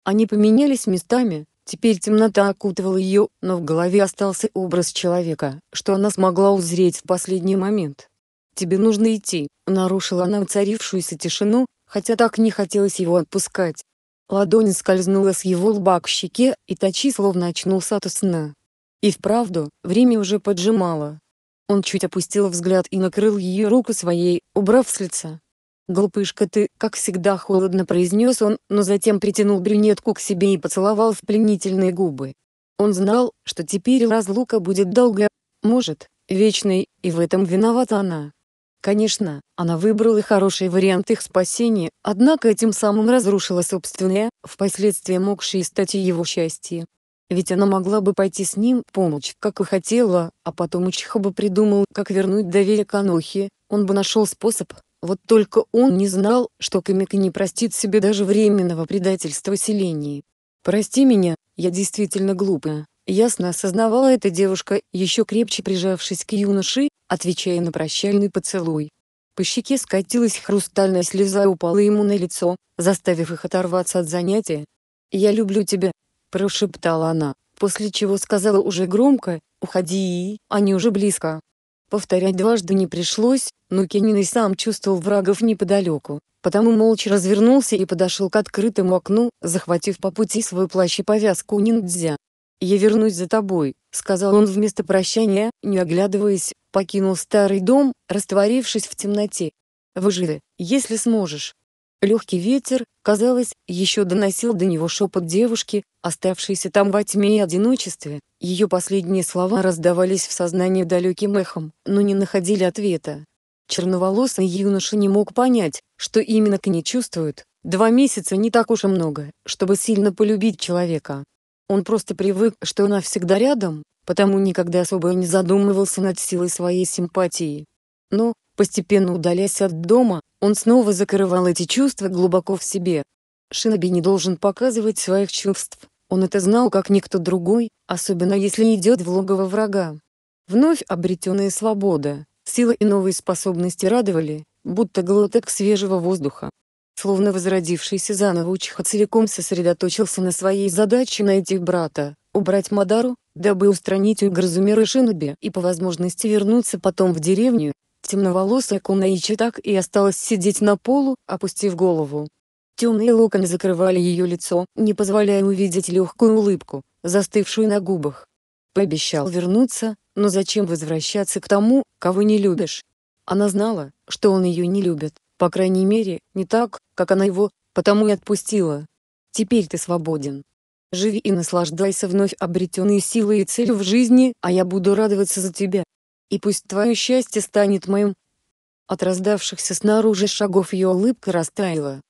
Они поменялись местами, теперь темнота окутывала ее, но в голове остался образ человека, что она смогла узреть в последний момент. «Тебе нужно идти», — нарушила она уцарившуюся тишину, хотя так не хотелось его отпускать. Ладонь скользнула с его лба к щеке, и Тачи словно очнулся от сна. И вправду, время уже поджимало. Он чуть опустил взгляд и накрыл ее руку своей, убрав с лица. «Глупышка ты», как всегда холодно произнес он, но затем притянул брюнетку к себе и поцеловал в пленительные губы. Он знал, что теперь разлука будет долгая, может, вечной, и в этом виновата она. Конечно, она выбрала хороший вариант их спасения, однако этим самым разрушила собственное, впоследствии могшее стать его счастье. Ведь она могла бы пойти с ним помочь, как и хотела, а потом Учха бы придумал, как вернуть доверие Канохи, он бы нашел способ, вот только он не знал, что Камик не простит себе даже временного предательства Селении. «Прости меня, я действительно глупая», — ясно осознавала эта девушка, еще крепче прижавшись к юноше, отвечая на прощальный поцелуй. По щеке скатилась хрустальная слеза и упала ему на лицо, заставив их оторваться от занятия. «Я люблю тебя», — прошептала она, после чего сказала уже громко, «Уходи, они уже близко». Повторять дважды не пришлось, но Кенин и сам чувствовал врагов неподалеку, потому молча развернулся и подошел к открытому окну, захватив по пути свой плащ и повязку ниндзя. «Я вернусь за тобой», — сказал он вместо прощания, не оглядываясь, покинул старый дом, растворившись в темноте. «Выживи, если сможешь», Легкий ветер, казалось, еще доносил до него шепот девушки, оставшейся там во тьме и одиночестве. Ее последние слова раздавались в сознании далеким эхом, но не находили ответа. Черноволосый юноша не мог понять, что именно к ней чувствуют. Два месяца не так уж и много, чтобы сильно полюбить человека. Он просто привык, что она всегда рядом, потому никогда особо не задумывался над силой своей симпатии. Но, постепенно удаляясь от дома, он снова закрывал эти чувства глубоко в себе. Шиноби не должен показывать своих чувств, он это знал как никто другой, особенно если идет в логово врага. Вновь обретенная свобода, сила и новые способности радовали, будто глоток свежего воздуха. Словно возродившийся заново Учиха целиком сосредоточился на своей задаче найти брата, убрать Мадару, дабы устранить угрозу Мира Шиноби и по возможности вернуться потом в деревню, Темноволосая Кунаичи так и осталась сидеть на полу, опустив голову. Темные локоны закрывали ее лицо, не позволяя увидеть легкую улыбку, застывшую на губах. Пообещал вернуться, но зачем возвращаться к тому, кого не любишь? Она знала, что он ее не любит, по крайней мере, не так, как она его, потому и отпустила. Теперь ты свободен. Живи и наслаждайся вновь обретенной силой и целью в жизни, а я буду радоваться за тебя и пусть твое счастье станет моим». От раздавшихся снаружи шагов ее улыбка растаяла.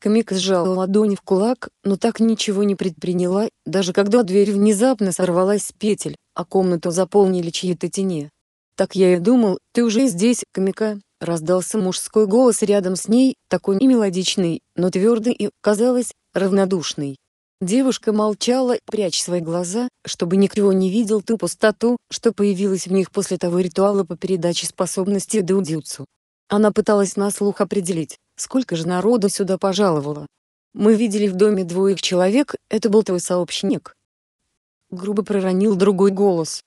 Камика сжала ладони в кулак, но так ничего не предприняла, даже когда дверь внезапно сорвалась с петель, а комнату заполнили чьи-то тени. «Так я и думал, ты уже здесь, Камика», — раздался мужской голос рядом с ней, такой немелодичный, но твердый и, казалось, равнодушный. Девушка молчала, прячь свои глаза, чтобы никто не видел ту пустоту, что появилась в них после того ритуала по передаче способности Дудзюцу. Она пыталась на слух определить, сколько же народу сюда пожаловало. Мы видели в доме двоих человек, это был твой сообщник. Грубо проронил другой голос.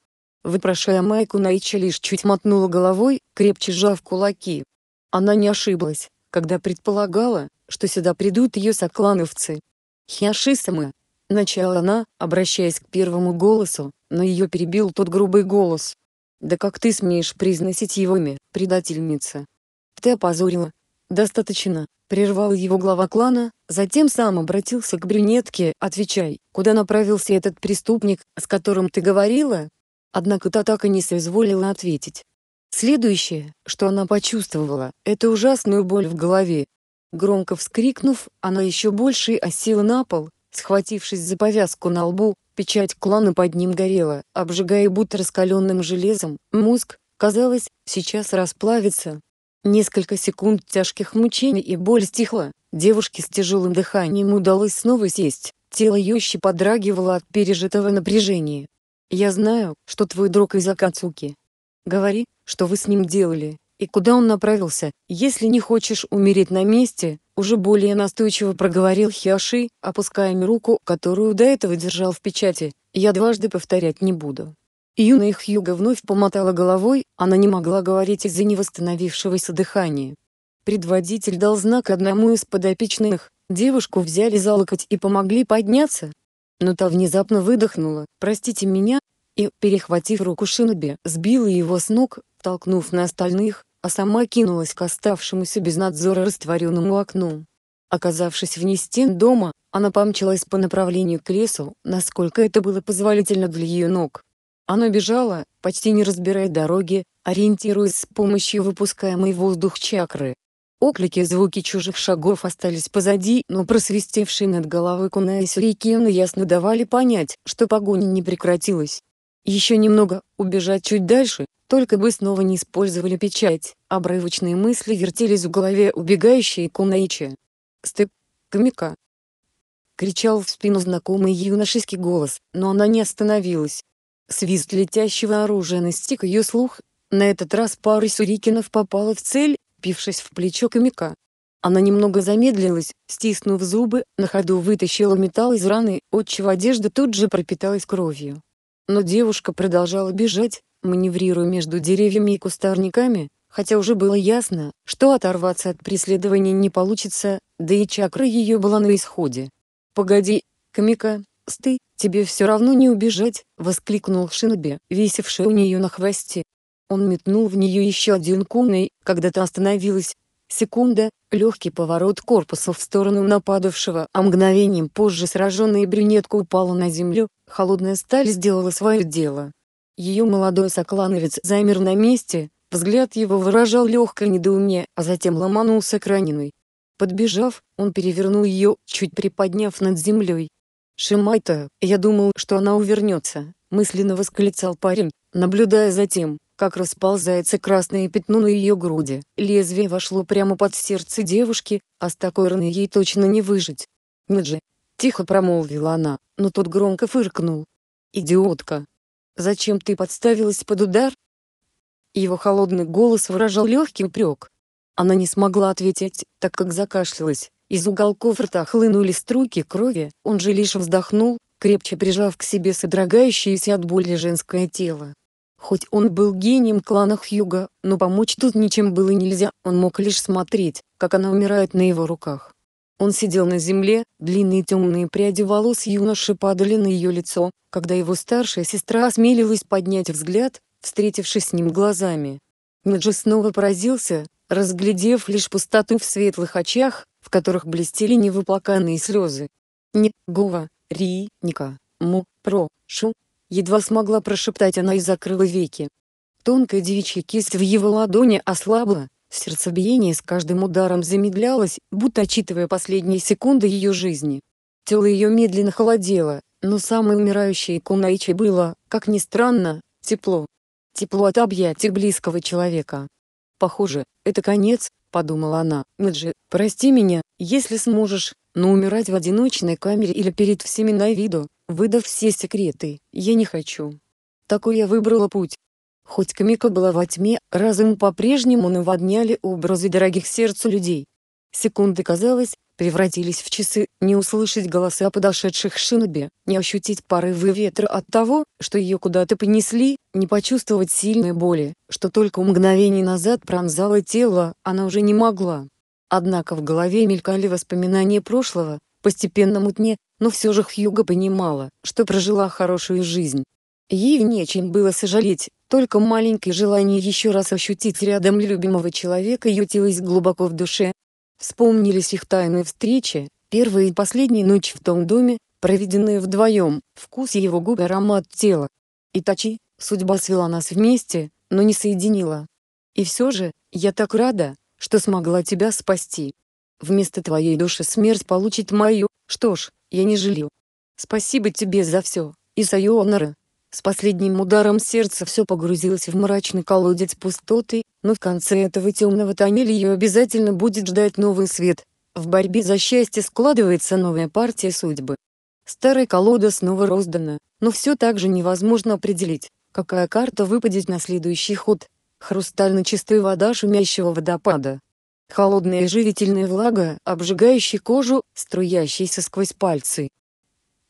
Выпрошая майку, Найча лишь чуть мотнула головой, крепче сжав кулаки. Она не ошиблась, когда предполагала, что сюда придут ее соклановцы. Хиашисамы, Начала она, обращаясь к первому голосу, но ее перебил тот грубый голос. «Да как ты смеешь произносить его имя, предательница? Ты опозорила». «Достаточно», — прервал его глава клана, затем сам обратился к брюнетке, «Отвечай, куда направился этот преступник, с которым ты говорила?» Однако та так и не соизволила ответить. Следующее, что она почувствовала, это ужасную боль в голове, Громко вскрикнув, она еще больше осела на пол, схватившись за повязку на лбу, печать клана под ним горела, обжигая будто раскаленным железом, мозг, казалось, сейчас расплавится. Несколько секунд тяжких мучений и боль стихла, девушке с тяжелым дыханием удалось снова сесть, тело Йощи подрагивало от пережитого напряжения. «Я знаю, что твой друг из Акацуки. Говори, что вы с ним делали?» и куда он направился. Если не хочешь умереть на месте, уже более настойчиво проговорил Хиаши, опуская мне руку, которую до этого держал в печати. Я дважды повторять не буду. Юная Хьюга вновь помотала головой, она не могла говорить из-за невосстановившегося дыхания. Предводитель дал знак одному из подопечных, девушку взяли за локоть и помогли подняться. Но та внезапно выдохнула «Простите меня», и, перехватив руку Шиноби, сбила его с ног, толкнув на остальных, а сама кинулась к оставшемуся без надзора растворенному окну. Оказавшись вне стен дома, она помчалась по направлению к лесу, насколько это было позволительно для ее ног. Она бежала, почти не разбирая дороги, ориентируясь с помощью выпускаемой воздух чакры. Оклики и звуки чужих шагов остались позади, но просвистевшие над головой Кунаэс и Кена ясно давали понять, что погоня не прекратилась. Еще немного, убежать чуть дальше, только бы снова не использовали печать. Обрывочные мысли вертелись в голове убегающие Кунаичи. «Стып! Камика!» Кричал в спину знакомый юношеский голос, но она не остановилась. Свист летящего оружия настиг ее слух. На этот раз пара сюрикинов попала в цель, пившись в плечо Камика. Она немного замедлилась, стиснув зубы, на ходу вытащила металл из раны, отчего одежда тут же пропиталась кровью. Но девушка продолжала бежать, маневрируя между деревьями и кустарниками, хотя уже было ясно, что оторваться от преследования не получится, да и чакра ее была на исходе. «Погоди, Камика, сты, тебе все равно не убежать!» — воскликнул Шиноби, висевший у нее на хвосте. Он метнул в нее еще один куной, когда та остановилась, Секунда, легкий поворот корпуса в сторону нападавшего, а мгновением позже сраженная брюнетка упала на землю, холодная сталь сделала свое дело. Ее молодой соклановец замер на месте, взгляд его выражал легкое недоумение, а затем ломанулся к раненой. Подбежав, он перевернул ее, чуть приподняв над землей. «Шимайта, я думал, что она увернется», — мысленно восклицал парень, наблюдая за тем, как расползается красное пятно на ее груди. Лезвие вошло прямо под сердце девушки, а с такой раны ей точно не выжить. «Неджи!» — тихо промолвила она, но тот громко фыркнул. «Идиотка! Зачем ты подставилась под удар?» Его холодный голос выражал легкий упрек. Она не смогла ответить, так как закашлялась. Из уголков рта хлынули струйки крови, он же лишь вздохнул, крепче прижав к себе содрогающееся от боли женское тело. Хоть он был гением клана Хьюга, но помочь тут ничем было нельзя, он мог лишь смотреть, как она умирает на его руках. Он сидел на земле, длинные темные пряди волос юноши падали на ее лицо, когда его старшая сестра осмелилась поднять взгляд, встретившись с ним глазами. Неджи снова поразился, разглядев лишь пустоту в светлых очах, в которых блестели невыплаканные слезы. «Не, Гува, Ри, Ника, Му, Про, Шу, едва смогла прошептать она и закрыла веки. Тонкая девичья кисть в его ладони ослабла, сердцебиение с каждым ударом замедлялось, будто отчитывая последние секунды ее жизни. Тело ее медленно холодело, но самой умирающей Кунаичи было, как ни странно, тепло. Тепло от объятий близкого человека. «Похоже, это конец», — подумала она. «Наджи, прости меня, если сможешь, но умирать в одиночной камере или перед всеми на виду, выдав все секреты, я не хочу. Такой я выбрала путь. Хоть Камика была во тьме, разум по-прежнему наводняли образы дорогих сердцу людей. Секунды, казалось, превратились в часы, не услышать голоса подошедших шиноби, не ощутить порывы ветра от того, что ее куда-то понесли, не почувствовать сильной боли, что только мгновение назад пронзало тело, она уже не могла. Однако в голове мелькали воспоминания прошлого, постепенно мутне, но все же Хьюга понимала, что прожила хорошую жизнь. Ей нечем было сожалеть, только маленькое желание еще раз ощутить рядом любимого человека ютилось глубоко в душе. Вспомнились их тайные встречи, первая и последняя ночь в том доме, проведенные вдвоем, вкус его губ и аромат тела. Итачи, судьба свела нас вместе, но не соединила. И все же, я так рада, что смогла тебя спасти. Вместо твоей души смерть получит мою. Что ж, я не жалею. Спасибо тебе за все, и Сайонара. С последним ударом сердца все погрузилось в мрачный колодец пустоты, но в конце этого темного тоннеля ее обязательно будет ждать новый свет. В борьбе за счастье складывается новая партия судьбы. Старая колода снова роздана, но все так же невозможно определить, какая карта выпадет на следующий ход. Хрустально чистая вода шумящего водопада. Холодная и живительная влага, обжигающая кожу, струящаяся сквозь пальцы.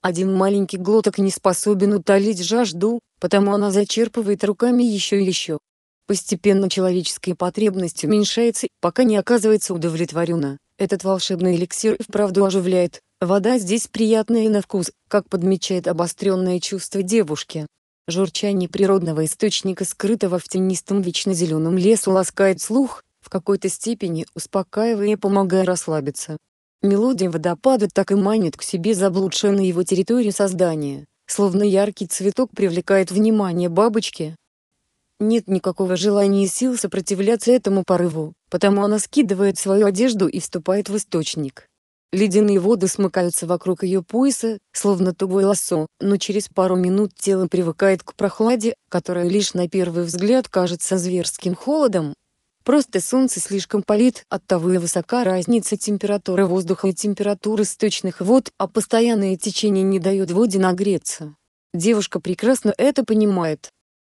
Один маленький глоток не способен утолить жажду, потому она зачерпывает руками еще и еще. Постепенно человеческая потребность уменьшается, пока не оказывается удовлетворена. Этот волшебный эликсир и вправду оживляет. Вода здесь приятная и на вкус, как подмечает обостренное чувство девушки. Журчание природного источника, скрытого в тенистом вечно-зеленом лесу, ласкает слух, в какой-то степени успокаивая и помогая расслабиться. Мелодия водопада так и манит к себе заблудшее на его территории создание, словно яркий цветок привлекает внимание бабочки. Нет никакого желания и сил сопротивляться этому порыву, потому она скидывает свою одежду и вступает в источник. Ледяные воды смыкаются вокруг ее пояса, словно тугое лосо, но через пару минут тело привыкает к прохладе, которая лишь на первый взгляд кажется зверским холодом, Просто солнце слишком палит, оттого и высока разница температуры воздуха и температуры сточных вод, а постоянное течение не дает воде нагреться. Девушка прекрасно это понимает.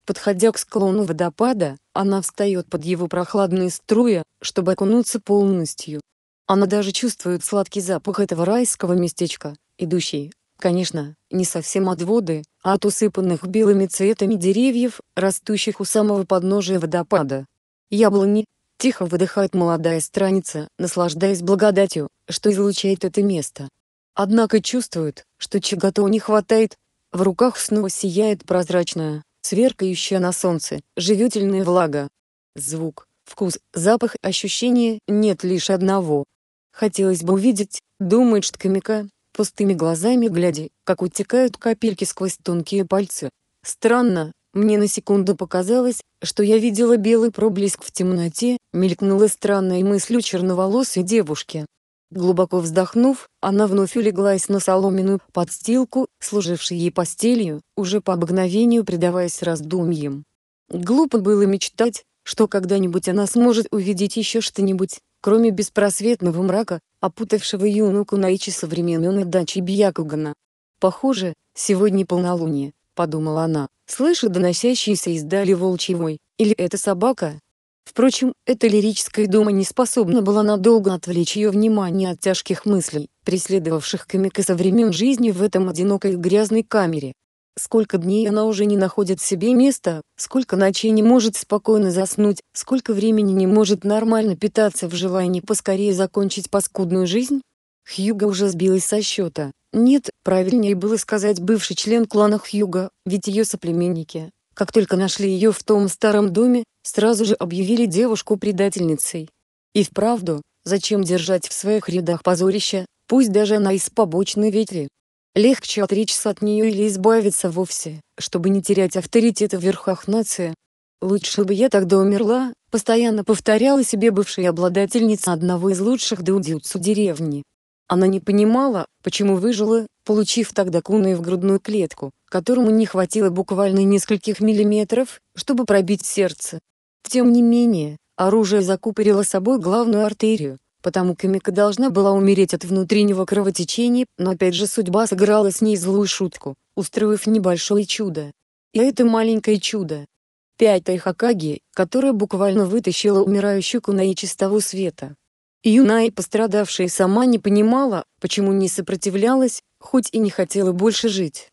Подходя к склону водопада, она встает под его прохладные струи, чтобы окунуться полностью. Она даже чувствует сладкий запах этого райского местечка, идущий, конечно, не совсем от воды, а от усыпанных белыми цветами деревьев, растущих у самого подножия водопада яблони, тихо выдыхает молодая страница, наслаждаясь благодатью, что излучает это место. Однако чувствует, что чего-то не хватает, в руках снова сияет прозрачная, сверкающая на солнце, живительная влага. Звук, вкус, запах, ощущение нет лишь одного. Хотелось бы увидеть, думает Шткамика, пустыми глазами глядя, как утекают капельки сквозь тонкие пальцы. Странно, мне на секунду показалось, что я видела белый проблеск в темноте, мелькнула странная мысль у черноволосой девушки. Глубоко вздохнув, она вновь улеглась на соломенную подстилку, служившей ей постелью, уже по обыкновению предаваясь раздумьям. Глупо было мечтать, что когда-нибудь она сможет увидеть еще что-нибудь, кроме беспросветного мрака, опутавшего юну Кунаичи со времен дачи Бьякугана. «Похоже, сегодня полнолуние», — подумала она слыша доносящийся издали волчий вой, или это собака. Впрочем, эта лирическая дума не способна была надолго отвлечь ее внимание от тяжких мыслей, преследовавших Камика со времен жизни в этом одинокой грязной камере. Сколько дней она уже не находит себе места, сколько ночей не может спокойно заснуть, сколько времени не может нормально питаться в желании поскорее закончить паскудную жизнь, Хьюга уже сбилась со счета. Нет, правильнее было сказать бывший член клана Хьюга, ведь ее соплеменники, как только нашли ее в том старом доме, сразу же объявили девушку предательницей. И вправду, зачем держать в своих рядах позорище, пусть даже она из побочной ветви. Легче отречься от нее или избавиться вовсе, чтобы не терять авторитета в верхах нации. Лучше бы я тогда умерла, постоянно повторяла себе бывшая обладательница одного из лучших дудюцу деревни. Она не понимала, почему выжила, получив тогда куной в грудную клетку, которому не хватило буквально нескольких миллиметров, чтобы пробить сердце. Тем не менее, оружие закупорило собой главную артерию, потому Камика должна была умереть от внутреннего кровотечения, но опять же судьба сыграла с ней злую шутку, устроив небольшое чудо. И это маленькое чудо. Пятая Хакаги, которая буквально вытащила умирающую Кунаичи с того света. Юнай, пострадавшая сама, не понимала, почему не сопротивлялась, хоть и не хотела больше жить.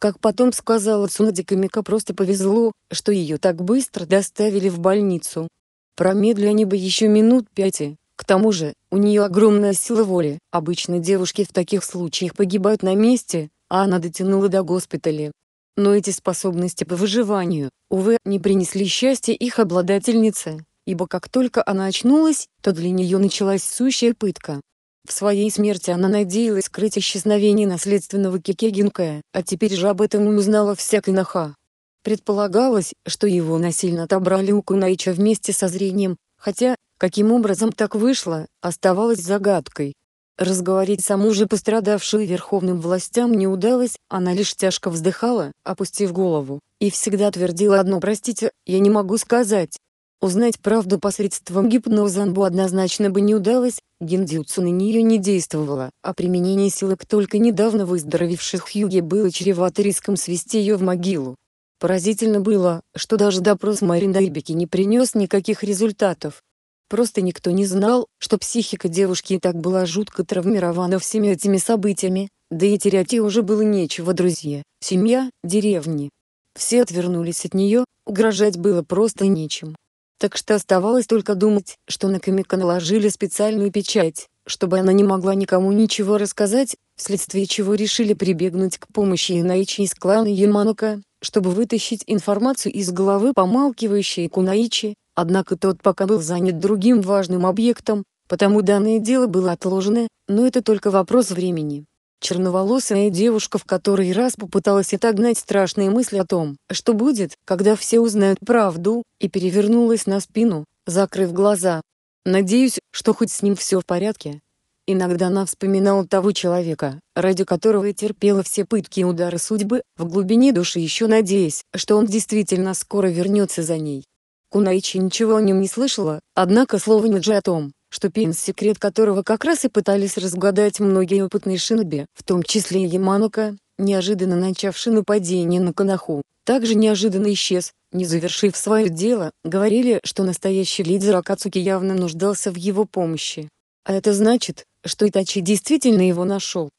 Как потом сказала Цунади Камика, просто повезло, что ее так быстро доставили в больницу. Промедли они бы еще минут пяти, к тому же, у нее огромная сила воли, обычно девушки в таких случаях погибают на месте, а она дотянула до госпиталя. Но эти способности по выживанию, увы, не принесли счастья их обладательнице ибо как только она очнулась, то для нее началась сущая пытка. В своей смерти она надеялась скрыть исчезновение наследственного Кикегинкая, а теперь же об этом узнала вся Кинаха. Предполагалось, что его насильно отобрали у Кунаича вместе со зрением, хотя, каким образом так вышло, оставалось загадкой. Разговорить саму же пострадавшую верховным властям не удалось, она лишь тяжко вздыхала, опустив голову, и всегда твердила одно «простите, я не могу сказать». Узнать правду посредством гипноза Анбу однозначно бы не удалось, гендзюцу на нее не действовало, а применение силы к только недавно выздоровевших Юги было чревато риском свести ее в могилу. Поразительно было, что даже допрос Марин Дайбики не принес никаких результатов. Просто никто не знал, что психика девушки и так была жутко травмирована всеми этими событиями, да и терять ей уже было нечего друзья, семья, деревни. Все отвернулись от нее, угрожать было просто нечем так что оставалось только думать, что на Камика наложили специальную печать, чтобы она не могла никому ничего рассказать, вследствие чего решили прибегнуть к помощи Инаичи из клана Яманока, чтобы вытащить информацию из головы помалкивающей Кунаичи, однако тот пока был занят другим важным объектом, потому данное дело было отложено, но это только вопрос времени. Черноволосая девушка в который раз попыталась отогнать страшные мысли о том, что будет, когда все узнают правду, и перевернулась на спину, закрыв глаза. Надеюсь, что хоть с ним все в порядке. Иногда она вспоминала того человека, ради которого и терпела все пытки и удары судьбы, в глубине души еще надеясь, что он действительно скоро вернется за ней. Кунаичи ничего о нем не слышала, однако слова Ниджи о том, что пенс секрет которого как раз и пытались разгадать многие опытные шиноби, в том числе и Яманука, неожиданно начавший нападение на Канаху, также неожиданно исчез, не завершив свое дело, говорили, что настоящий лидер Акацуки явно нуждался в его помощи. А это значит, что Итачи действительно его нашел.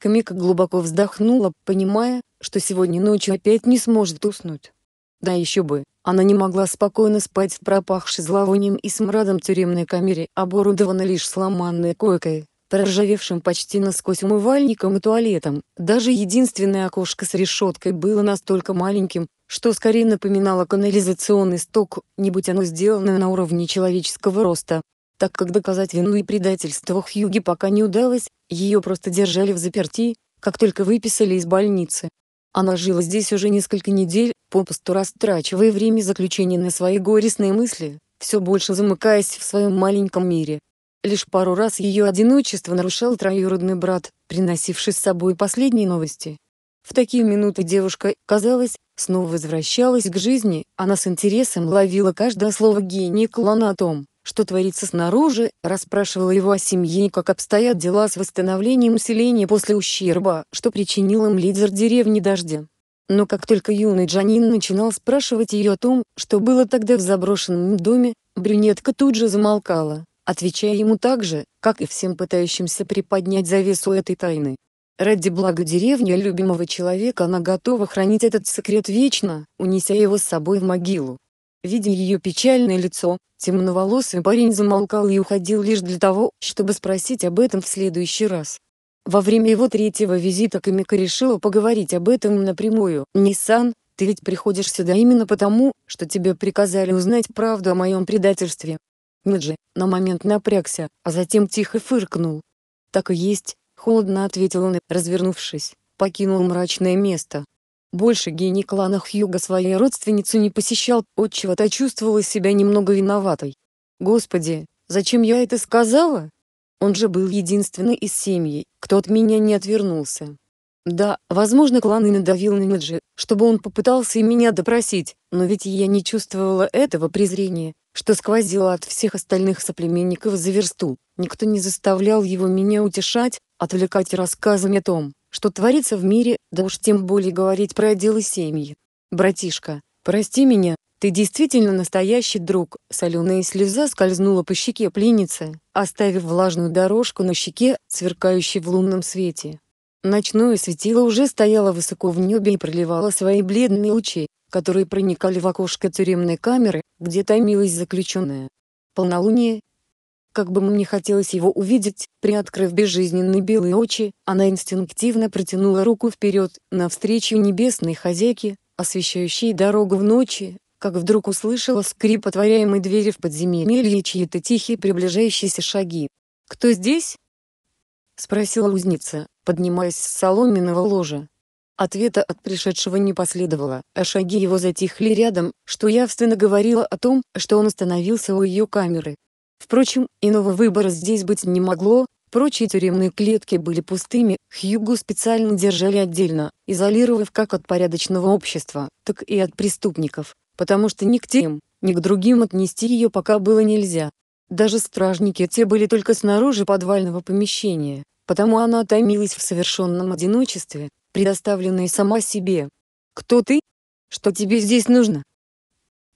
Камика глубоко вздохнула, понимая, что сегодня ночью опять не сможет уснуть. Да еще бы, она не могла спокойно спать в пропахшей зловонием и смрадом тюремной камере, оборудованной лишь сломанной койкой, проржавевшим почти насквозь умывальником и туалетом. Даже единственное окошко с решеткой было настолько маленьким, что скорее напоминало канализационный сток, не будь оно сделано на уровне человеческого роста. Так как доказать вину и предательство Хьюги пока не удалось, ее просто держали в заперти, как только выписали из больницы. Она жила здесь уже несколько недель, попусту растрачивая время заключения на свои горестные мысли, все больше замыкаясь в своем маленьком мире. Лишь пару раз ее одиночество нарушал троюродный брат, приносивший с собой последние новости. В такие минуты девушка, казалось, снова возвращалась к жизни, она с интересом ловила каждое слово гения клана о том, что творится снаружи, расспрашивала его о семье и как обстоят дела с восстановлением селения после ущерба, что причинил им лидер деревни дождя. Но как только юный Джанин начинал спрашивать ее о том, что было тогда в заброшенном доме, брюнетка тут же замолкала, отвечая ему так же, как и всем пытающимся приподнять завесу этой тайны. Ради блага деревни любимого человека она готова хранить этот секрет вечно, унеся его с собой в могилу. Видя ее печальное лицо, темноволосый парень замолкал и уходил лишь для того, чтобы спросить об этом в следующий раз. Во время его третьего визита Камика решила поговорить об этом напрямую. Нисан, ты ведь приходишь сюда именно потому, что тебе приказали узнать правду о моем предательстве». Мэджи на момент напрягся, а затем тихо фыркнул. «Так и есть», — холодно ответил он и, развернувшись, покинул мрачное место. Больше гений клана Хьюга своей родственницу не посещал, отчего-то чувствовала себя немного виноватой. «Господи, зачем я это сказала?» Он же был единственный из семьи, кто от меня не отвернулся. Да, возможно, клан и надавил на Неджи, чтобы он попытался и меня допросить, но ведь я не чувствовала этого презрения, что сквозило от всех остальных соплеменников за версту. Никто не заставлял его меня утешать, отвлекать рассказами о том, что творится в мире, да уж тем более говорить про отделы семьи. «Братишка, прости меня, «Ты действительно настоящий друг!» Соленая слеза скользнула по щеке пленницы, оставив влажную дорожку на щеке, сверкающей в лунном свете. Ночное светило уже стояло высоко в небе и проливало свои бледные лучи, которые проникали в окошко тюремной камеры, где томилась заключенная. Полнолуние. Как бы мне хотелось его увидеть, приоткрыв безжизненные белые очи, она инстинктивно протянула руку вперед, навстречу небесной хозяйке, освещающей дорогу в ночи, как вдруг услышала скрип отворяемой двери в подземелье и чьи-то тихие приближающиеся шаги. «Кто здесь?» — спросила узница, поднимаясь с соломенного ложа. Ответа от пришедшего не последовало, а шаги его затихли рядом, что явственно говорило о том, что он остановился у ее камеры. Впрочем, иного выбора здесь быть не могло, прочие тюремные клетки были пустыми, Хьюгу специально держали отдельно, изолировав как от порядочного общества, так и от преступников потому что ни к тем, ни к другим отнести ее пока было нельзя. Даже стражники те были только снаружи подвального помещения, потому она томилась в совершенном одиночестве, предоставленной сама себе. «Кто ты? Что тебе здесь нужно?»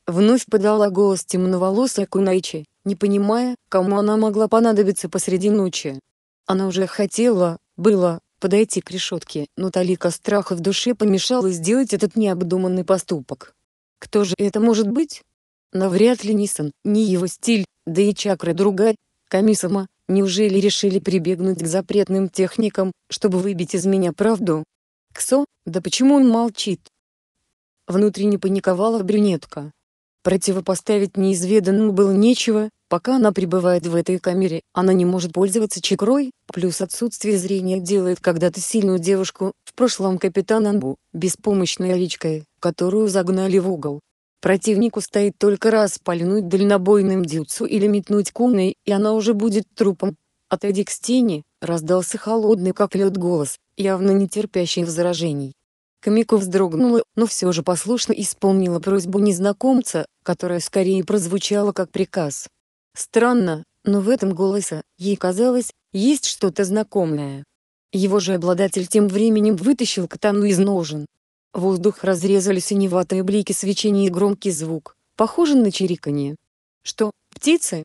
Вновь подала голос темноволосая Кунайчи, не понимая, кому она могла понадобиться посреди ночи. Она уже хотела, было, подойти к решетке, но талика страха в душе помешала сделать этот необдуманный поступок. Кто же это может быть? Навряд ли Нисан, не его стиль, да и чакра другая. Камисама, неужели решили прибегнуть к запретным техникам, чтобы выбить из меня правду? Ксо, да почему он молчит? Внутренне паниковала брюнетка. Противопоставить неизведанному было нечего, Пока она пребывает в этой камере, она не может пользоваться чекрой. плюс отсутствие зрения делает когда-то сильную девушку, в прошлом капитан Анбу, беспомощной овечкой, которую загнали в угол. Противнику стоит только раз пальнуть дальнобойным дюцу или метнуть кумной, и она уже будет трупом. Отойди к стене, раздался холодный как лед голос, явно не терпящий возражений. Камико вздрогнула, но все же послушно исполнила просьбу незнакомца, которая скорее прозвучала как приказ. Странно, но в этом голосе, ей казалось, есть что-то знакомое. Его же обладатель тем временем вытащил катану из ножен. Воздух разрезали синеватые блики свечения и громкий звук, похожий на чириканье. «Что, птицы?»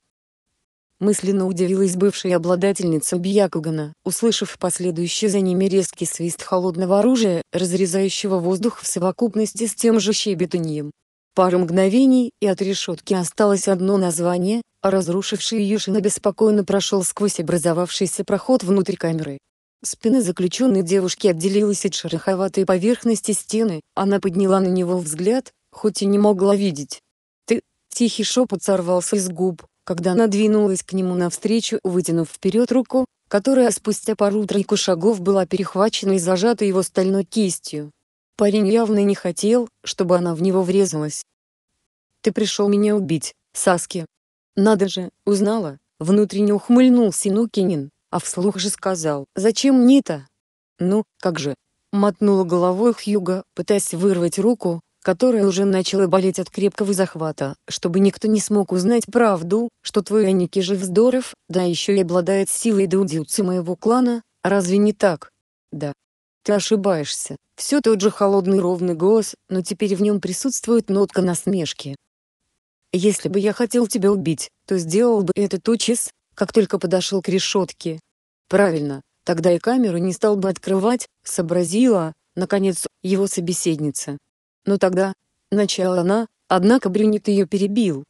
Мысленно удивилась бывшая обладательница Бьякугана, услышав последующий за ними резкий свист холодного оружия, разрезающего воздух в совокупности с тем же щебетаньем. Пару мгновений, и от решетки осталось одно название, а разрушивший ее Юшин обеспокоенно прошел сквозь образовавшийся проход внутрь камеры. Спина заключенной девушки отделилась от шероховатой поверхности стены, она подняла на него взгляд, хоть и не могла видеть. «Ты!» — тихий шепот сорвался из губ, когда она двинулась к нему навстречу, вытянув вперед руку, которая спустя пару тройку шагов была перехвачена и зажата его стальной кистью. Парень явно не хотел, чтобы она в него врезалась. «Ты пришел меня убить, Саски!» «Надо же, узнала!» Внутренне ухмыльнулся Нукинин, а вслух же сказал «Зачем мне-то?» «Ну, как же!» Мотнула головой Хьюга, пытаясь вырвать руку, которая уже начала болеть от крепкого захвата, чтобы никто не смог узнать правду, что твой Аники жив здоров, да еще и обладает силой до моего клана, разве не так? Да, ты ошибаешься. Все тот же холодный ровный голос, но теперь в нем присутствует нотка насмешки. Если бы я хотел тебя убить, то сделал бы это тотчас, как только подошел к решетке. Правильно, тогда и камеру не стал бы открывать, сообразила, наконец, его собеседница. Но тогда, начала она, однако Брюнет ее перебил.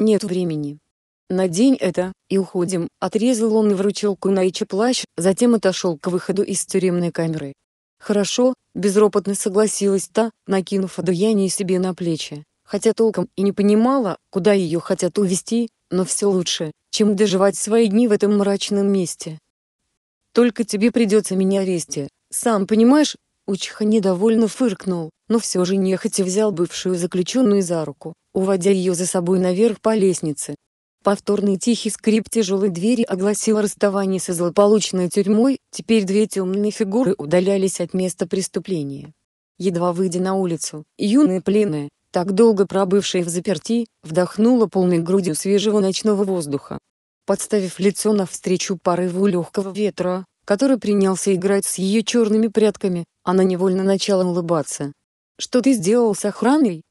Нет времени. «Надень это, и уходим», — отрезал он и вручил Кунаича плащ, затем отошел к выходу из тюремной камеры. «Хорошо», — безропотно согласилась та, накинув одеяние себе на плечи, хотя толком и не понимала, куда ее хотят увести, но все лучше, чем доживать свои дни в этом мрачном месте. «Только тебе придется меня вести, сам понимаешь?» Учиха недовольно фыркнул, но все же нехотя взял бывшую заключенную за руку, уводя ее за собой наверх по лестнице, Повторный тихий скрип тяжелой двери огласил расставание со злополучной тюрьмой, теперь две темные фигуры удалялись от места преступления. Едва выйдя на улицу, юная пленная, так долго пробывшая в заперти, вдохнула полной грудью свежего ночного воздуха. Подставив лицо навстречу порыву легкого ветра, который принялся играть с ее черными прядками, она невольно начала улыбаться. «Что ты сделал с охраной?»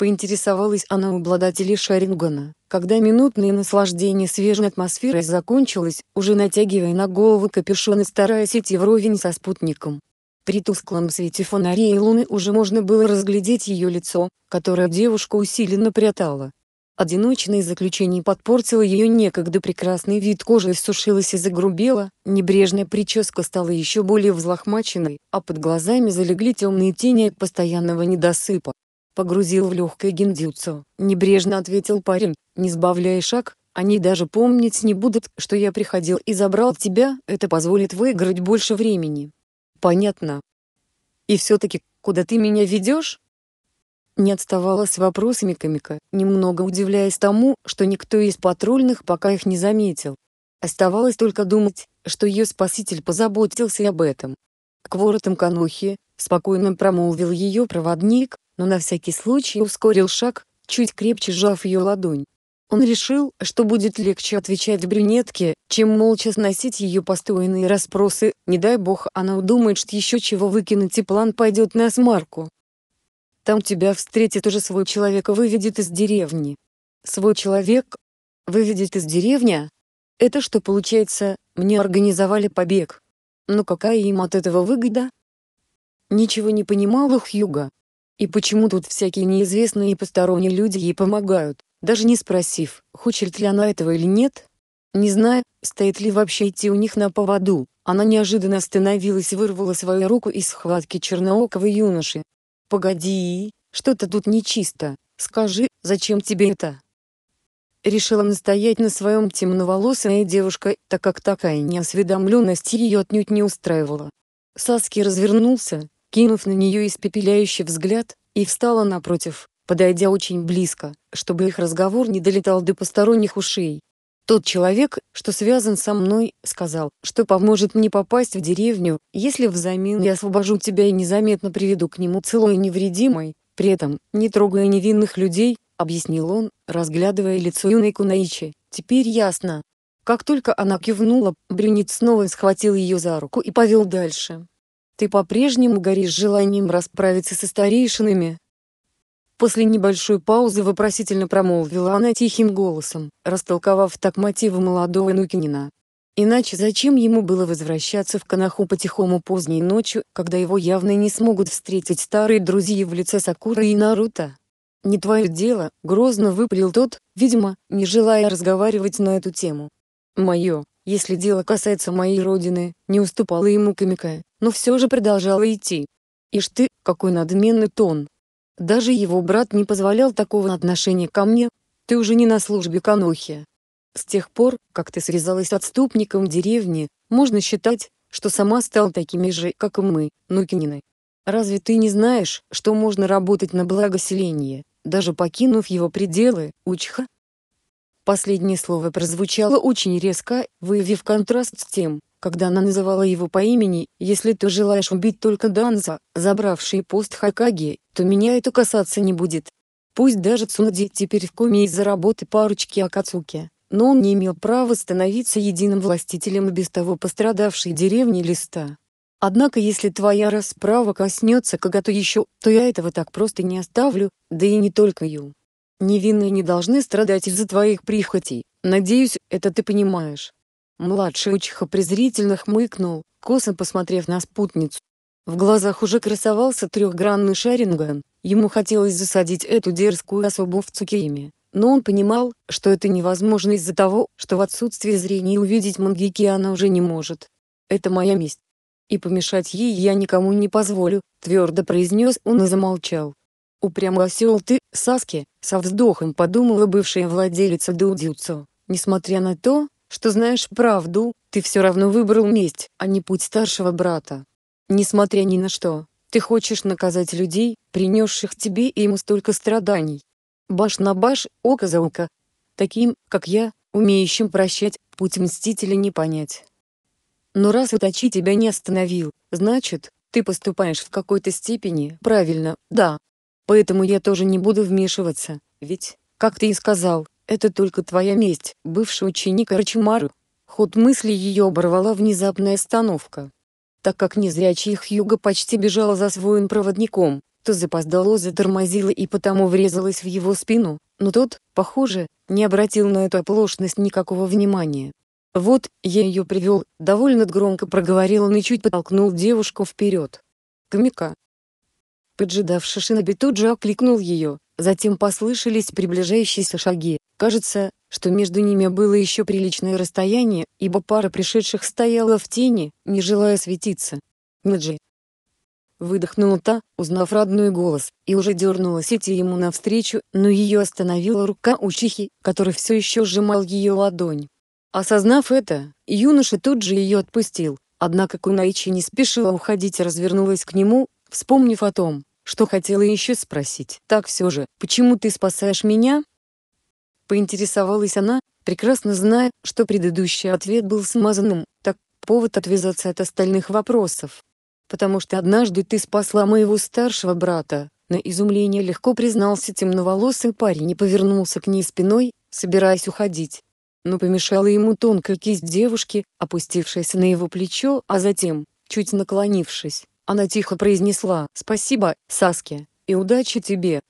Поинтересовалась она у обладателей Шарингана, когда минутное наслаждение свежей атмосферой закончилось, уже натягивая на голову капюшон и стараясь идти вровень со спутником. При тусклом свете фонарей и луны уже можно было разглядеть ее лицо, которое девушка усиленно прятала. Одиночное заключение подпортило ее некогда прекрасный вид кожи иссушилась и загрубела, небрежная прическа стала еще более взлохмаченной, а под глазами залегли темные тени от постоянного недосыпа погрузил в легкое гиндзюцу», — небрежно ответил парень, не сбавляя шаг, «они даже помнить не будут, что я приходил и забрал тебя, это позволит выиграть больше времени». «Понятно». «И все-таки, куда ты меня ведешь?» Не отставала с вопросами Камика, немного удивляясь тому, что никто из патрульных пока их не заметил. Оставалось только думать, что ее спаситель позаботился об этом. К воротам Канохи, спокойно промолвил ее проводник, но на всякий случай ускорил шаг, чуть крепче сжав ее ладонь. Он решил, что будет легче отвечать брюнетке, чем молча сносить ее постойные расспросы, не дай бог она удумает, что еще чего выкинуть и план пойдет на смарку. Там тебя встретит уже свой человек и выведет из деревни. Свой человек? Выведет из деревни? Это что получается, мне организовали побег. Но ну, какая им от этого выгода? Ничего не понимала Хьюга. И почему тут всякие неизвестные и посторонние люди ей помогают, даже не спросив, хочет ли она этого или нет? Не зная, стоит ли вообще идти у них на поводу, она неожиданно остановилась и вырвала свою руку из схватки черноокого юноши. «Погоди, что-то тут нечисто, скажи, зачем тебе это?» Решила настоять на своем темноволосая девушка, так как такая неосведомленность ее отнюдь не устраивала. Саски развернулся, кинув на нее испепеляющий взгляд, и встала напротив, подойдя очень близко, чтобы их разговор не долетал до посторонних ушей. Тот человек, что связан со мной, сказал, что поможет мне попасть в деревню, если взамен я освобожу тебя и незаметно приведу к нему целой невредимой, при этом не трогая невинных людей, объяснил он, разглядывая лицо юной Кунаичи. Теперь ясно. Как только она кивнула, брюнет снова схватил ее за руку и повел дальше ты по-прежнему горишь желанием расправиться со старейшинами?» После небольшой паузы вопросительно промолвила она тихим голосом, растолковав так мотивы молодого Нукинина. Иначе зачем ему было возвращаться в Канаху потихому поздней ночью, когда его явно не смогут встретить старые друзья в лице Сакуры и Наруто? «Не твое дело», — грозно выпалил тот, видимо, не желая разговаривать на эту тему. «Мое, если дело касается моей родины», — не уступала ему Камика но все же продолжала идти. Ишь ты, какой надменный тон. Даже его брат не позволял такого отношения ко мне. Ты уже не на службе конохи. С тех пор, как ты срезалась отступником деревни, можно считать, что сама стала такими же, как и мы, Нукинины. Разве ты не знаешь, что можно работать на благо селения, даже покинув его пределы, Учха? Последнее слово прозвучало очень резко, выявив контраст с тем, когда она называла его по имени, «Если ты желаешь убить только Данза, забравший пост Хакаги, то меня это касаться не будет». Пусть даже Цунади теперь в коме из-за работы парочки Акацуки, но он не имел права становиться единым властителем и без того пострадавшей деревни Листа. Однако если твоя расправа коснется кого-то еще, то я этого так просто не оставлю, да и не только Ю. Невинные не должны страдать из-за твоих прихотей, надеюсь, это ты понимаешь. Младший учиха презрительно хмыкнул, косо посмотрев на спутницу. В глазах уже красовался трехгранный шаринган, ему хотелось засадить эту дерзкую особу в Цукиме, но он понимал, что это невозможно из-за того, что в отсутствии зрения увидеть Мангики она уже не может. «Это моя месть. И помешать ей я никому не позволю», — твердо произнес он и замолчал. Упрямо осел ты, Саски», — со вздохом подумала бывшая владелица Дудзюцу. Несмотря на то, что знаешь правду, ты все равно выбрал месть, а не путь старшего брата. Несмотря ни на что, ты хочешь наказать людей, принесших тебе и ему столько страданий. Баш на баш, око за око. Таким, как я, умеющим прощать, путь мстителя не понять. Но раз Утачи тебя не остановил, значит, ты поступаешь в какой-то степени правильно, да. Поэтому я тоже не буду вмешиваться, ведь, как ты и сказал, это только твоя месть, бывший ученик Арчимару. Ход мысли ее оборвала внезапная остановка. Так как незрячий Хьюга почти бежала за своим проводником, то запоздало затормозила и потому врезалась в его спину, но тот, похоже, не обратил на эту оплошность никакого внимания. «Вот, я ее привел», — довольно громко проговорил он и чуть подтолкнул девушку вперед. «Камика». Поджидавший Шиноби тут же окликнул ее, затем послышались приближающиеся шаги, Кажется, что между ними было еще приличное расстояние, ибо пара пришедших стояла в тени, не желая светиться. «Неджи!» Выдохнула та, узнав родной голос, и уже дернулась идти ему навстречу, но ее остановила рука учихи, который все еще сжимал ее ладонь. Осознав это, юноша тут же ее отпустил, однако Кунаичи не спешила уходить и развернулась к нему, вспомнив о том, что хотела еще спросить. «Так все же, почему ты спасаешь меня?» поинтересовалась она, прекрасно зная, что предыдущий ответ был смазанным, так повод отвязаться от остальных вопросов. Потому что однажды ты спасла моего старшего брата. На изумление легко признался темноволосый парень и повернулся к ней спиной, собираясь уходить. Но помешала ему тонкая кисть девушки, опустившаяся на его плечо, а затем, чуть наклонившись, она тихо произнесла «Спасибо, Саске, и удачи тебе!»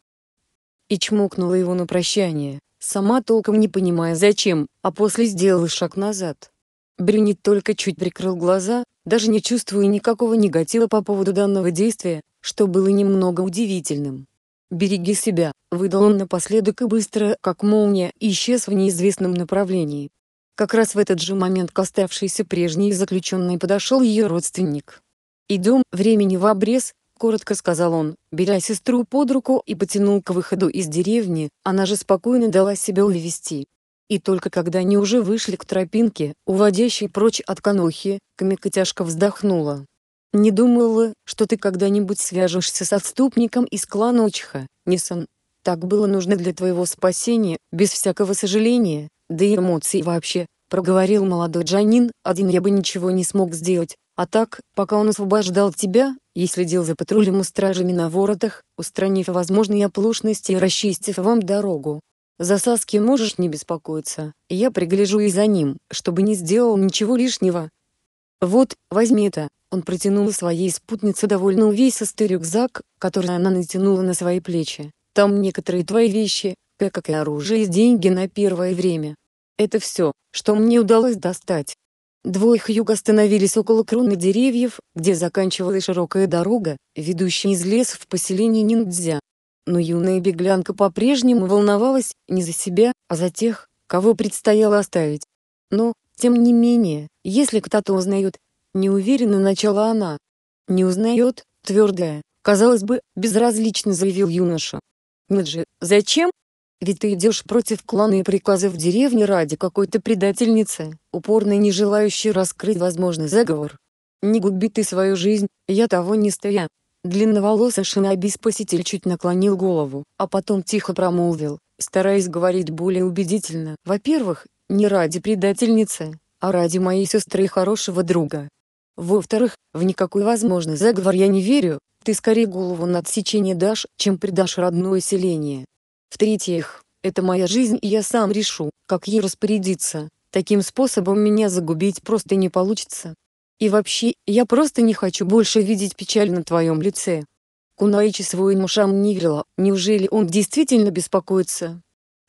и чмокнула его на прощание сама толком не понимая зачем, а после сделала шаг назад. Брюнет только чуть прикрыл глаза, даже не чувствуя никакого негатива по поводу данного действия, что было немного удивительным. «Береги себя», — выдал он напоследок и быстро, как молния, исчез в неизвестном направлении. Как раз в этот же момент к оставшейся прежней заключенной подошел ее родственник. «Идем, времени в обрез», коротко сказал он, беря сестру под руку и потянул к выходу из деревни, она же спокойно дала себя увести. И только когда они уже вышли к тропинке, уводящей прочь от конохи, Камика тяжко вздохнула. «Не думала, что ты когда-нибудь свяжешься с отступником из клана Учха, Нисан. Так было нужно для твоего спасения, без всякого сожаления, да и эмоций вообще», — проговорил молодой Джанин, «один я бы ничего не смог сделать, а так, пока он освобождал тебя, и следил за патрулем у стражами на воротах, устранив возможные оплошности и расчистив вам дорогу. За Саски можешь не беспокоиться, я пригляжу и за ним, чтобы не сделал ничего лишнего. Вот, возьми это. Он протянул своей спутнице довольно увесистый рюкзак, который она натянула на свои плечи. Там некоторые твои вещи, как и оружие и деньги на первое время. Это все, что мне удалось достать. Двоих юг остановились около кроны деревьев, где заканчивалась широкая дорога, ведущая из леса в поселение ниндзя. Но юная беглянка по-прежнему волновалась не за себя, а за тех, кого предстояло оставить. Но, тем не менее, если кто-то узнает, неуверенно начала она. Не узнает, твердая, казалось бы, безразлично заявил юноша. Нет же, зачем? Ведь ты идешь против клана и приказов деревни ради какой-то предательницы, упорной, не желающей раскрыть возможный заговор. Не губи ты свою жизнь, я того не стоя. Длинноволосый шиноби-спаситель чуть наклонил голову, а потом тихо промолвил, стараясь говорить более убедительно. Во-первых, не ради предательницы, а ради моей сестры и хорошего друга. Во-вторых, в никакой возможный заговор я не верю, ты скорее голову на отсечение дашь, чем предашь родное селение. В-третьих, это моя жизнь и я сам решу, как ей распорядиться, таким способом меня загубить просто не получится. И вообще, я просто не хочу больше видеть печаль на твоем лице. Кунаичи своим ушам не верила, неужели он действительно беспокоится?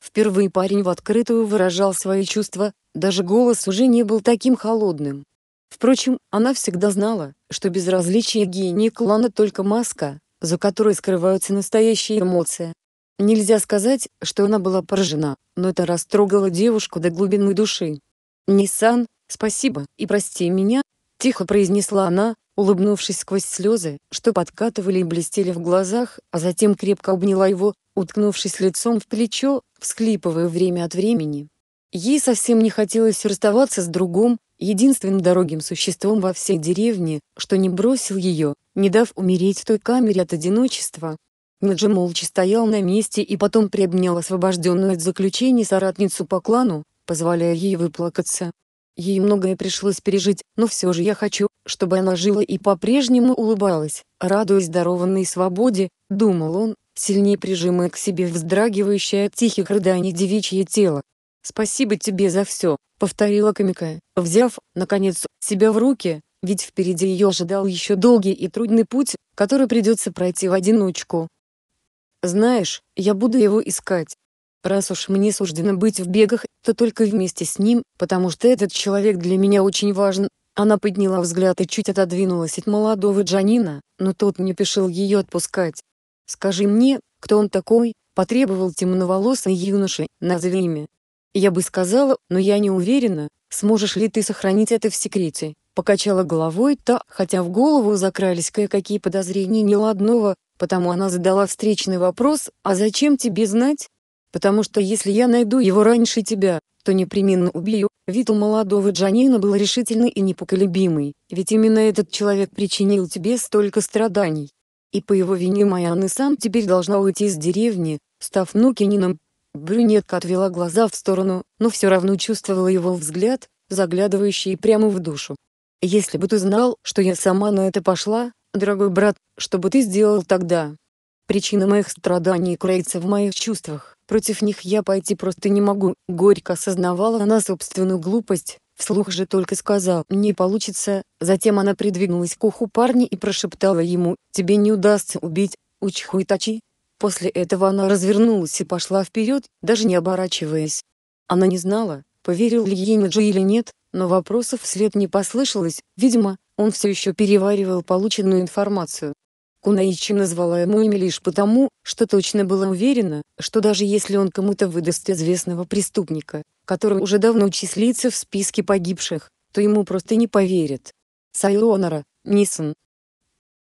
Впервые парень в открытую выражал свои чувства, даже голос уже не был таким холодным. Впрочем, она всегда знала, что безразличие гения клана только маска, за которой скрываются настоящие эмоции. Нельзя сказать, что она была поражена, но это растрогало девушку до глубины души. «Ниссан, спасибо и прости меня», — тихо произнесла она, улыбнувшись сквозь слезы, что подкатывали и блестели в глазах, а затем крепко обняла его, уткнувшись лицом в плечо, всхлипывая время от времени. Ей совсем не хотелось расставаться с другом, единственным дорогим существом во всей деревне, что не бросил ее, не дав умереть в той камере от одиночества, Меджи молча стоял на месте и потом приобнял освобожденную от заключения соратницу по клану, позволяя ей выплакаться. Ей многое пришлось пережить, но все же я хочу, чтобы она жила и по-прежнему улыбалась, радуясь здорованной свободе, думал он, сильнее прижимая к себе вздрагивающее от тихих рыданий девичье тело. «Спасибо тебе за все», — повторила Камика, взяв, наконец, себя в руки, ведь впереди ее ожидал еще долгий и трудный путь, который придется пройти в одиночку. Знаешь, я буду его искать. Раз уж мне суждено быть в бегах, то только вместе с ним, потому что этот человек для меня очень важен. Она подняла взгляд и чуть отодвинулась от молодого Джанина, но тот не спешил ее отпускать. «Скажи мне, кто он такой?» – потребовал темноволосый юноша, назови имя. «Я бы сказала, но я не уверена, сможешь ли ты сохранить это в секрете», – покачала головой та, хотя в голову закрались кое-какие подозрения неладного, Потому она задала встречный вопрос, а зачем тебе знать? Потому что если я найду его раньше тебя, то непременно убью. Вид у молодого Джанина был решительный и непоколебимый, ведь именно этот человек причинил тебе столько страданий. И по его вине Майан и сам теперь должна уйти из деревни, став Нукинином. Брюнетка отвела глаза в сторону, но все равно чувствовала его взгляд, заглядывающий прямо в душу. «Если бы ты знал, что я сама на это пошла, Дорогой брат, что бы ты сделал тогда? Причина моих страданий кроется в моих чувствах, против них я пойти просто не могу, горько осознавала она собственную глупость, вслух же только сказал «не получится», затем она придвинулась к уху парня и прошептала ему «тебе не удастся убить, учху и тачи». После этого она развернулась и пошла вперед, даже не оборачиваясь. Она не знала, поверил ли ей Ниджи или нет, но вопросов вслед не послышалось, видимо, он все еще переваривал полученную информацию. Кунаичи назвала ему имя лишь потому, что точно была уверена, что даже если он кому-то выдаст известного преступника, который уже давно числится в списке погибших, то ему просто не поверят. Сайонара, Нисон.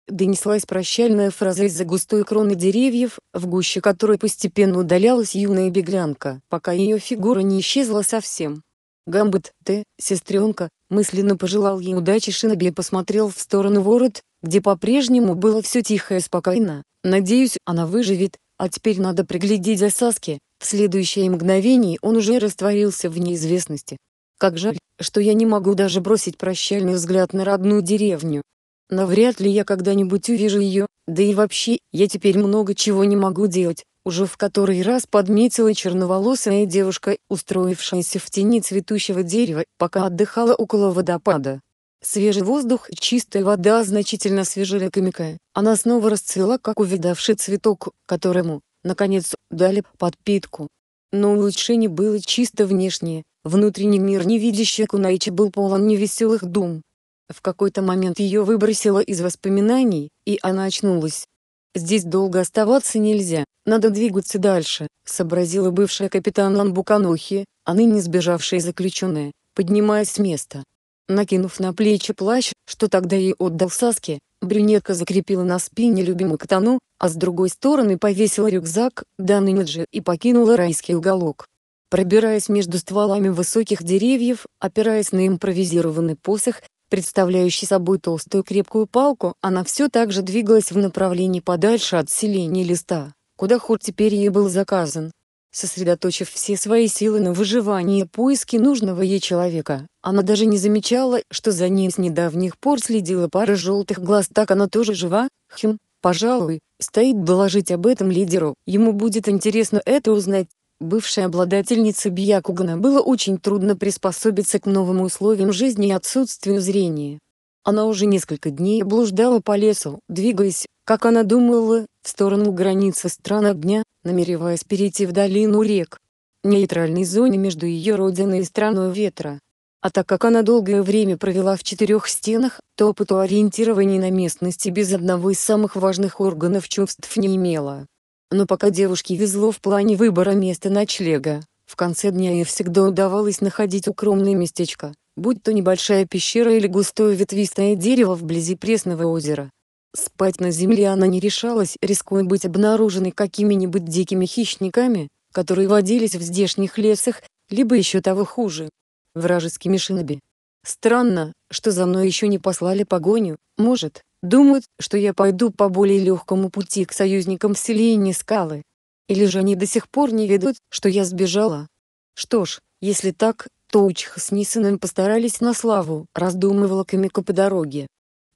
Донеслась прощальная фраза из-за густой кроны деревьев, в гуще которой постепенно удалялась юная беглянка, пока ее фигура не исчезла совсем. Гамбет, ты, сестренка, мысленно пожелал ей удачи Шиноби и посмотрел в сторону ворот, где по-прежнему было все тихо и спокойно. Надеюсь, она выживет, а теперь надо приглядеть за Саски. В следующее мгновение он уже растворился в неизвестности. Как жаль, что я не могу даже бросить прощальный взгляд на родную деревню. Навряд ли я когда-нибудь увижу ее, да и вообще, я теперь много чего не могу делать, уже в который раз подметила черноволосая девушка, устроившаяся в тени цветущего дерева, пока отдыхала около водопада. Свежий воздух и чистая вода значительно свежили Камика. Она снова расцвела, как увидавший цветок, которому, наконец, дали подпитку. Но улучшение было чисто внешнее. Внутренний мир невидящий Кунаичи был полон невеселых дум. В какой-то момент ее выбросило из воспоминаний, и она очнулась. Здесь долго оставаться нельзя. Надо двигаться дальше, сообразила бывшая капитан Ланбуканохи, а ныне сбежавшая заключенная, поднимаясь с места. Накинув на плечи плащ, что тогда ей отдал Саски, брюнетка закрепила на спине любимую катану, а с другой стороны повесила рюкзак, данный Ниджи, и покинула райский уголок. Пробираясь между стволами высоких деревьев, опираясь на импровизированный посох, представляющий собой толстую крепкую палку, она все так же двигалась в направлении подальше от селения листа куда ход теперь ей был заказан. Сосредоточив все свои силы на выживании и поиске нужного ей человека, она даже не замечала, что за ней с недавних пор следила пара желтых глаз так она тоже жива, хм, пожалуй, стоит доложить об этом лидеру, ему будет интересно это узнать. Бывшая обладательница Бьякугана было очень трудно приспособиться к новым условиям жизни и отсутствию зрения. Она уже несколько дней блуждала по лесу, двигаясь, как она думала, в сторону границы стран огня, намереваясь перейти в долину рек, нейтральной зоне между ее родиной и страной ветра. А так как она долгое время провела в четырех стенах, то опыту ориентирования на местности без одного из самых важных органов чувств не имела. Но пока девушке везло в плане выбора места ночлега, в конце дня ей всегда удавалось находить укромное местечко, будь то небольшая пещера или густое ветвистое дерево вблизи пресного озера. Спать на земле она не решалась, рискуя быть обнаруженной какими-нибудь дикими хищниками, которые водились в здешних лесах, либо еще того хуже — вражескими шиноби. Странно, что за мной еще не послали погоню, может, думают, что я пойду по более легкому пути к союзникам в селении скалы. Или же они до сих пор не ведут, что я сбежала. Что ж, если так, то Учха с Нисаном постарались на славу, раздумывала Камико по дороге,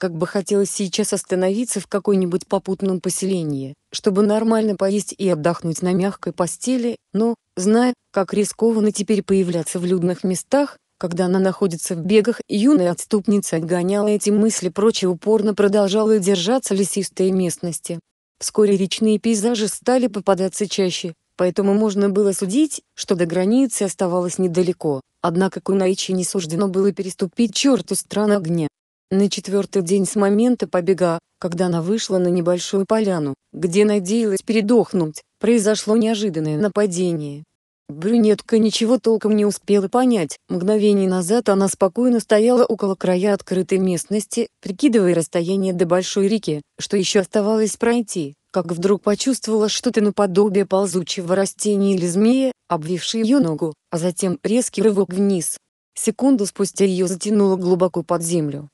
как бы хотелось сейчас остановиться в какой-нибудь попутном поселении, чтобы нормально поесть и отдохнуть на мягкой постели, но, зная, как рискованно теперь появляться в людных местах, когда она находится в бегах, юная отступница отгоняла эти мысли прочь и упорно продолжала держаться лесистой местности. Вскоре речные пейзажи стали попадаться чаще, поэтому можно было судить, что до границы оставалось недалеко, однако Кунаичи не суждено было переступить черту стран огня. На четвертый день с момента побега, когда она вышла на небольшую поляну, где надеялась передохнуть, произошло неожиданное нападение. Брюнетка ничего толком не успела понять, мгновение назад она спокойно стояла около края открытой местности, прикидывая расстояние до большой реки, что еще оставалось пройти, как вдруг почувствовала что-то наподобие ползучего растения или змея, обвившее ее ногу, а затем резкий рывок вниз. Секунду спустя ее затянуло глубоко под землю.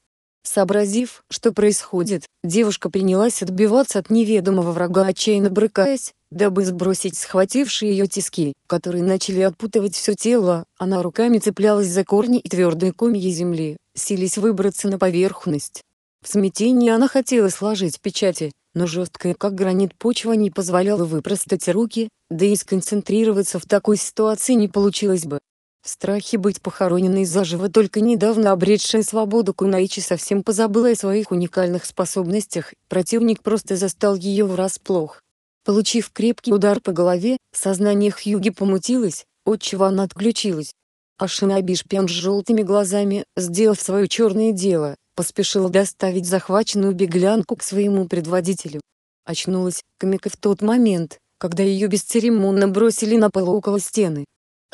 Сообразив, что происходит, девушка принялась отбиваться от неведомого врага, отчаянно брыкаясь, дабы сбросить схватившие ее тиски, которые начали отпутывать все тело, она руками цеплялась за корни и твердые комья земли, сились выбраться на поверхность. В смятении она хотела сложить печати, но жесткая как гранит почва не позволяла выпростать руки, да и сконцентрироваться в такой ситуации не получилось бы. В страхе быть похороненной заживо только недавно обретшая свободу Кунаичи совсем позабыла о своих уникальных способностях, противник просто застал ее врасплох. Получив крепкий удар по голове, сознание Хьюги помутилось, отчего она отключилась. А Шинаби Шпен с желтыми глазами, сделав свое черное дело, поспешила доставить захваченную беглянку к своему предводителю. Очнулась Камика в тот момент, когда ее бесцеремонно бросили на пол около стены.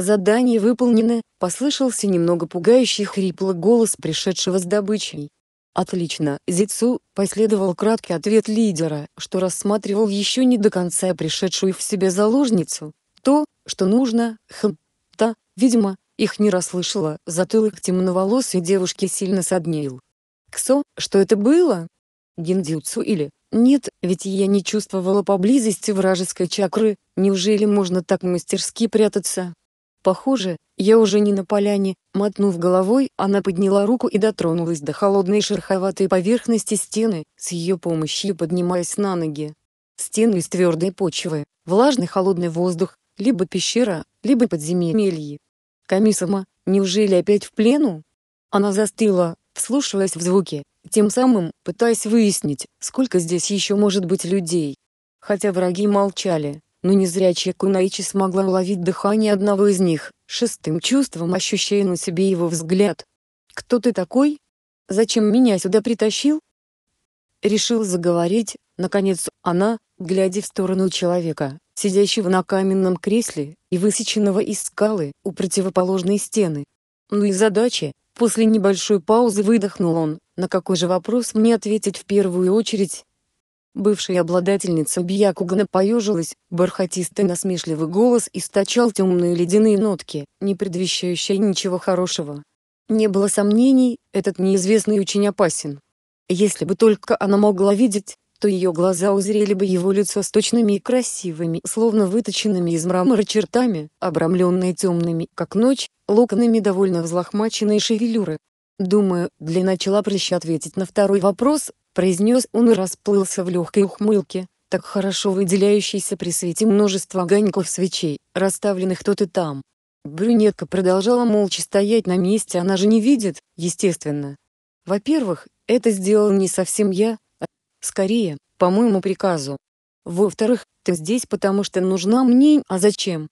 Задание выполнено, послышался немного пугающий хриплый голос пришедшего с добычей. Отлично, Зицу, последовал краткий ответ лидера, что рассматривал еще не до конца пришедшую в себя заложницу. То, что нужно, хм, та, видимо, их не расслышала, затылок темноволосой девушки сильно соднил. Ксо, что это было? Гиндзюцу или «Нет, ведь я не чувствовала поблизости вражеской чакры, неужели можно так мастерски прятаться?» Похоже, я уже не на поляне, мотнув головой, она подняла руку и дотронулась до холодной шероховатой поверхности стены, с ее помощью поднимаясь на ноги. Стены из твердой почвы, влажный холодный воздух, либо пещера, либо подземелье. Камисама, неужели опять в плену? Она застыла, вслушиваясь в звуки, тем самым пытаясь выяснить, сколько здесь еще может быть людей. Хотя враги молчали, но незрячая Кунаичи смогла уловить дыхание одного из них, шестым чувством ощущая на себе его взгляд. «Кто ты такой? Зачем меня сюда притащил?» Решил заговорить, наконец, она, глядя в сторону человека, сидящего на каменном кресле и высеченного из скалы у противоположной стены. «Ну и задача. После небольшой паузы выдохнул он, на какой же вопрос мне ответить в первую очередь, Бывшая обладательница Бьякугана поежилась, бархатистый насмешливый голос источал темные ледяные нотки, не предвещающие ничего хорошего. Не было сомнений, этот неизвестный очень опасен. Если бы только она могла видеть, то ее глаза узрели бы его лицо с точными и красивыми, словно выточенными из мрамора чертами, обрамленные темными, как ночь, локонами довольно взлохмаченной шевелюры. Думаю, для начала проще ответить на второй вопрос, произнес он и расплылся в легкой ухмылке, так хорошо выделяющейся при свете множества огоньков свечей, расставленных тут и там. Брюнетка продолжала молча стоять на месте, она же не видит, естественно. Во-первых, это сделал не совсем я, а скорее, по моему приказу. Во-вторых, ты здесь потому что нужна мне, а зачем?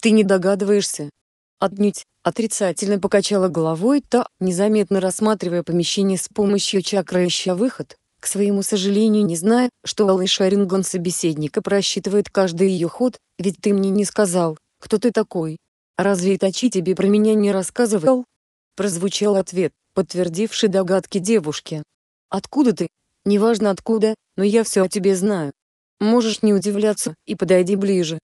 Ты не догадываешься. Отнюдь, отрицательно покачала головой та, незаметно рассматривая помещение с помощью чакры ища выход. К своему сожалению не зная, что Алый Шаринган собеседника просчитывает каждый ее ход, ведь ты мне не сказал, кто ты такой. Разве Итачи тебе про меня не рассказывал? Прозвучал ответ, подтвердивший догадки девушки. Откуда ты? Неважно откуда, но я все о тебе знаю. Можешь не удивляться, и подойди ближе.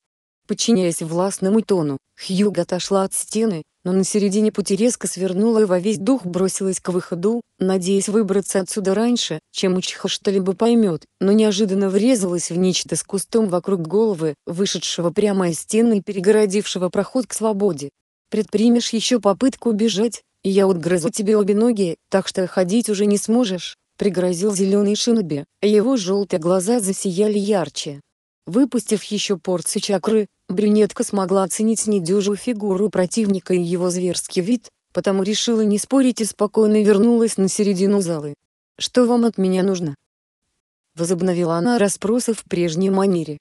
Подчиняясь властному тону, Хьюг отошла от стены, но на середине пути резко свернула и во весь дух бросилась к выходу, надеясь выбраться отсюда раньше, чем Учиха что-либо поймет, но неожиданно врезалась в нечто с кустом вокруг головы, вышедшего прямо из стены и перегородившего проход к свободе. «Предпримешь еще попытку бежать, и я отгрызу тебе обе ноги, так что ходить уже не сможешь», — пригрозил зеленый шиноби, а его желтые глаза засияли ярче. Выпустив еще порцию чакры, брюнетка смогла оценить недюжую фигуру противника и его зверский вид, потому решила не спорить и спокойно вернулась на середину залы. «Что вам от меня нужно?» Возобновила она расспросы в прежней манере.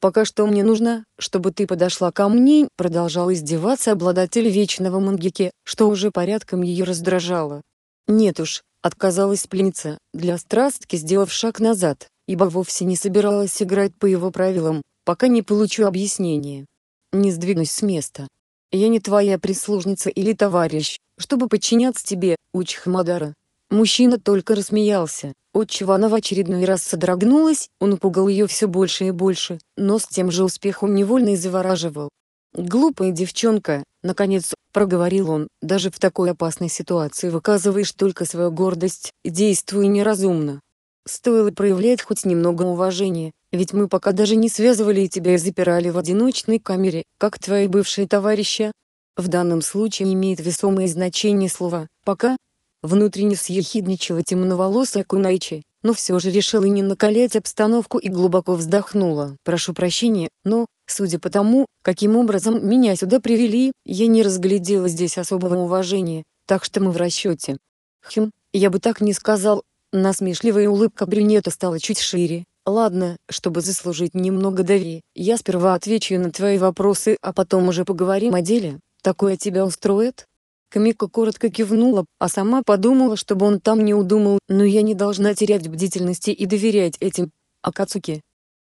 «Пока что мне нужно, чтобы ты подошла ко мне», — продолжал издеваться обладатель вечного мангике, что уже порядком ее раздражало. «Нет уж», — отказалась пленница, для страстки сделав шаг назад ибо вовсе не собиралась играть по его правилам, пока не получу объяснение. Не сдвинусь с места. Я не твоя прислужница или товарищ, чтобы подчиняться тебе, уч Хамадара. Мужчина только рассмеялся, отчего она в очередной раз содрогнулась, он упугал ее все больше и больше, но с тем же успехом невольно и завораживал. «Глупая девчонка», — наконец, проговорил он, — «даже в такой опасной ситуации выказываешь только свою гордость, действуй неразумно, Стоило проявлять хоть немного уважения, ведь мы пока даже не связывали и тебя и запирали в одиночной камере, как твои бывшие товарищи. В данном случае имеет весомое значение слово «пока». Внутренне съехидничала темноволосая Кунайчи, но все же решила не накалять обстановку и глубоко вздохнула. «Прошу прощения, но, судя по тому, каким образом меня сюда привели, я не разглядела здесь особого уважения, так что мы в расчете». «Хм, я бы так не сказал», Насмешливая улыбка брюнета стала чуть шире. «Ладно, чтобы заслужить немного доверия, я сперва отвечу на твои вопросы, а потом уже поговорим о деле. Такое тебя устроит?» Камика коротко кивнула, а сама подумала, чтобы он там не удумал, но я не должна терять бдительности и доверять этим. Акацуки.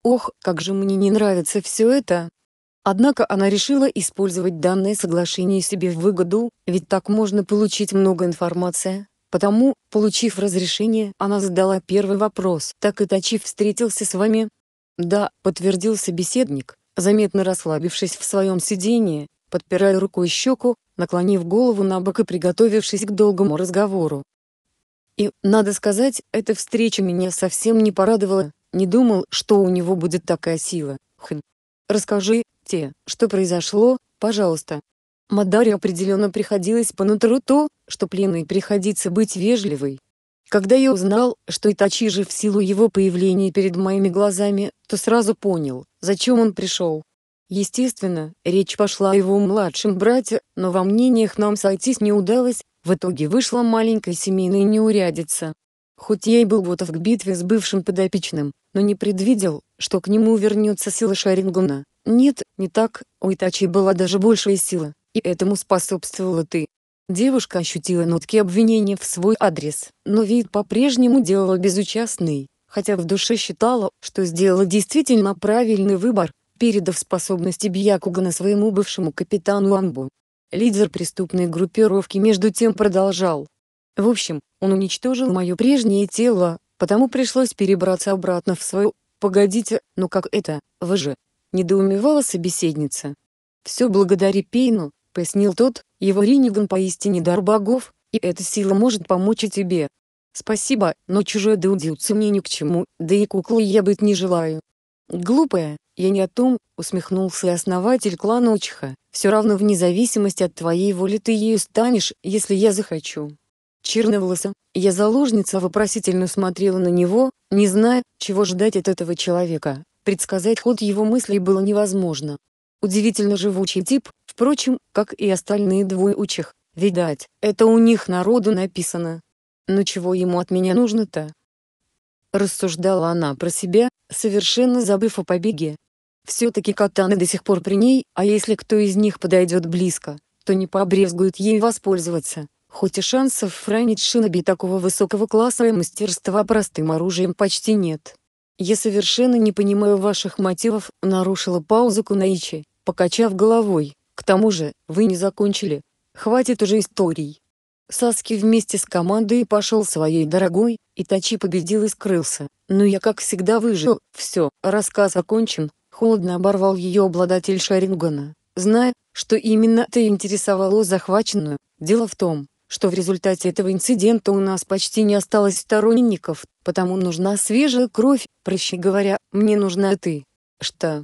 Ох, как же мне не нравится все это. Однако она решила использовать данное соглашение себе в выгоду, ведь так можно получить много информации, Потому, получив разрешение, она задала первый вопрос. «Так и Тачи встретился с вами?» «Да», — подтвердил собеседник, заметно расслабившись в своем сидении, подпирая рукой щеку, наклонив голову на бок и приготовившись к долгому разговору. И, надо сказать, эта встреча меня совсем не порадовала, не думал, что у него будет такая сила. Хм. Расскажи, те, что произошло, пожалуйста. Мадаре определенно приходилось по нутру то, что пленной приходится быть вежливой. Когда я узнал, что Итачи же в силу его появления перед моими глазами, то сразу понял, зачем он пришел. Естественно, речь пошла о его младшем брате, но во мнениях нам сойтись не удалось, в итоге вышла маленькая семейная неурядица. Хоть я и был готов к битве с бывшим подопечным, но не предвидел, что к нему вернется сила Шарингана. Нет, не так, у Итачи была даже большая сила и этому способствовала ты. Девушка ощутила нотки обвинения в свой адрес, но вид по-прежнему делала безучастный, хотя в душе считала, что сделала действительно правильный выбор, передав способности Бьякугана своему бывшему капитану Анбу. Лидер преступной группировки между тем продолжал. В общем, он уничтожил мое прежнее тело, потому пришлось перебраться обратно в свою... Погодите, но как это, вы же... Недоумевала собеседница. Все благодаря Пейну, пояснил тот, его Риниган поистине дар богов, и эта сила может помочь и тебе. Спасибо, но чужой Дудзюцу мне ни к чему, да и куклой я быть не желаю. Глупая, я не о том, усмехнулся основатель клана Учиха, все равно вне зависимости от твоей воли ты ею станешь, если я захочу. Черноволоса, я заложница вопросительно смотрела на него, не зная, чего ждать от этого человека, предсказать ход его мыслей было невозможно. Удивительно живучий тип, Впрочем, как и остальные двоеучих, видать, это у них народу написано. Но чего ему от меня нужно-то? Рассуждала она про себя, совершенно забыв о побеге. Все-таки катаны до сих пор при ней, а если кто из них подойдет близко, то не пообрезгуют ей воспользоваться, хоть и шансов ранить шиноби такого высокого класса и мастерства простым оружием почти нет. «Я совершенно не понимаю ваших мотивов», — нарушила паузу Кунаичи, покачав головой. К тому же, вы не закончили. Хватит уже историй. Саски вместе с командой пошел своей дорогой, и Тачи победил и скрылся. Но ну, я как всегда выжил. Все, рассказ окончен. Холодно оборвал ее обладатель Шарингана. Зная, что именно ты интересовало захваченную, дело в том, что в результате этого инцидента у нас почти не осталось сторонников, потому нужна свежая кровь, проще говоря, мне нужна ты. Что?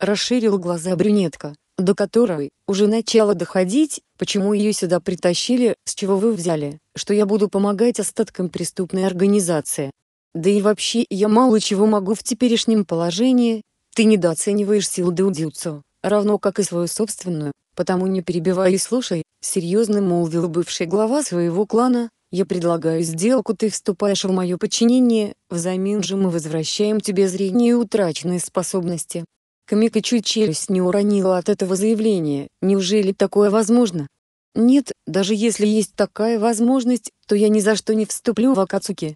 Расширил глаза брюнетка до которой уже начало доходить, почему ее сюда притащили, с чего вы взяли, что я буду помогать остаткам преступной организации. Да и вообще я мало чего могу в теперешнем положении, ты недооцениваешь силу Даудзюцу, равно как и свою собственную, потому не перебивай и слушай, серьезно молвил бывший глава своего клана, я предлагаю сделку, ты вступаешь в мое подчинение, взамен же мы возвращаем тебе зрение и утраченные способности, Камика чуть челюсть не уронила от этого заявления. Неужели такое возможно? Нет, даже если есть такая возможность, то я ни за что не вступлю в Акацуки.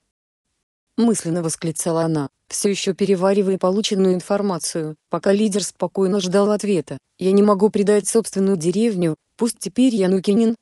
Мысленно восклицала она, все еще переваривая полученную информацию, пока лидер спокойно ждал ответа. Я не могу предать собственную деревню, пусть теперь я Нукинин.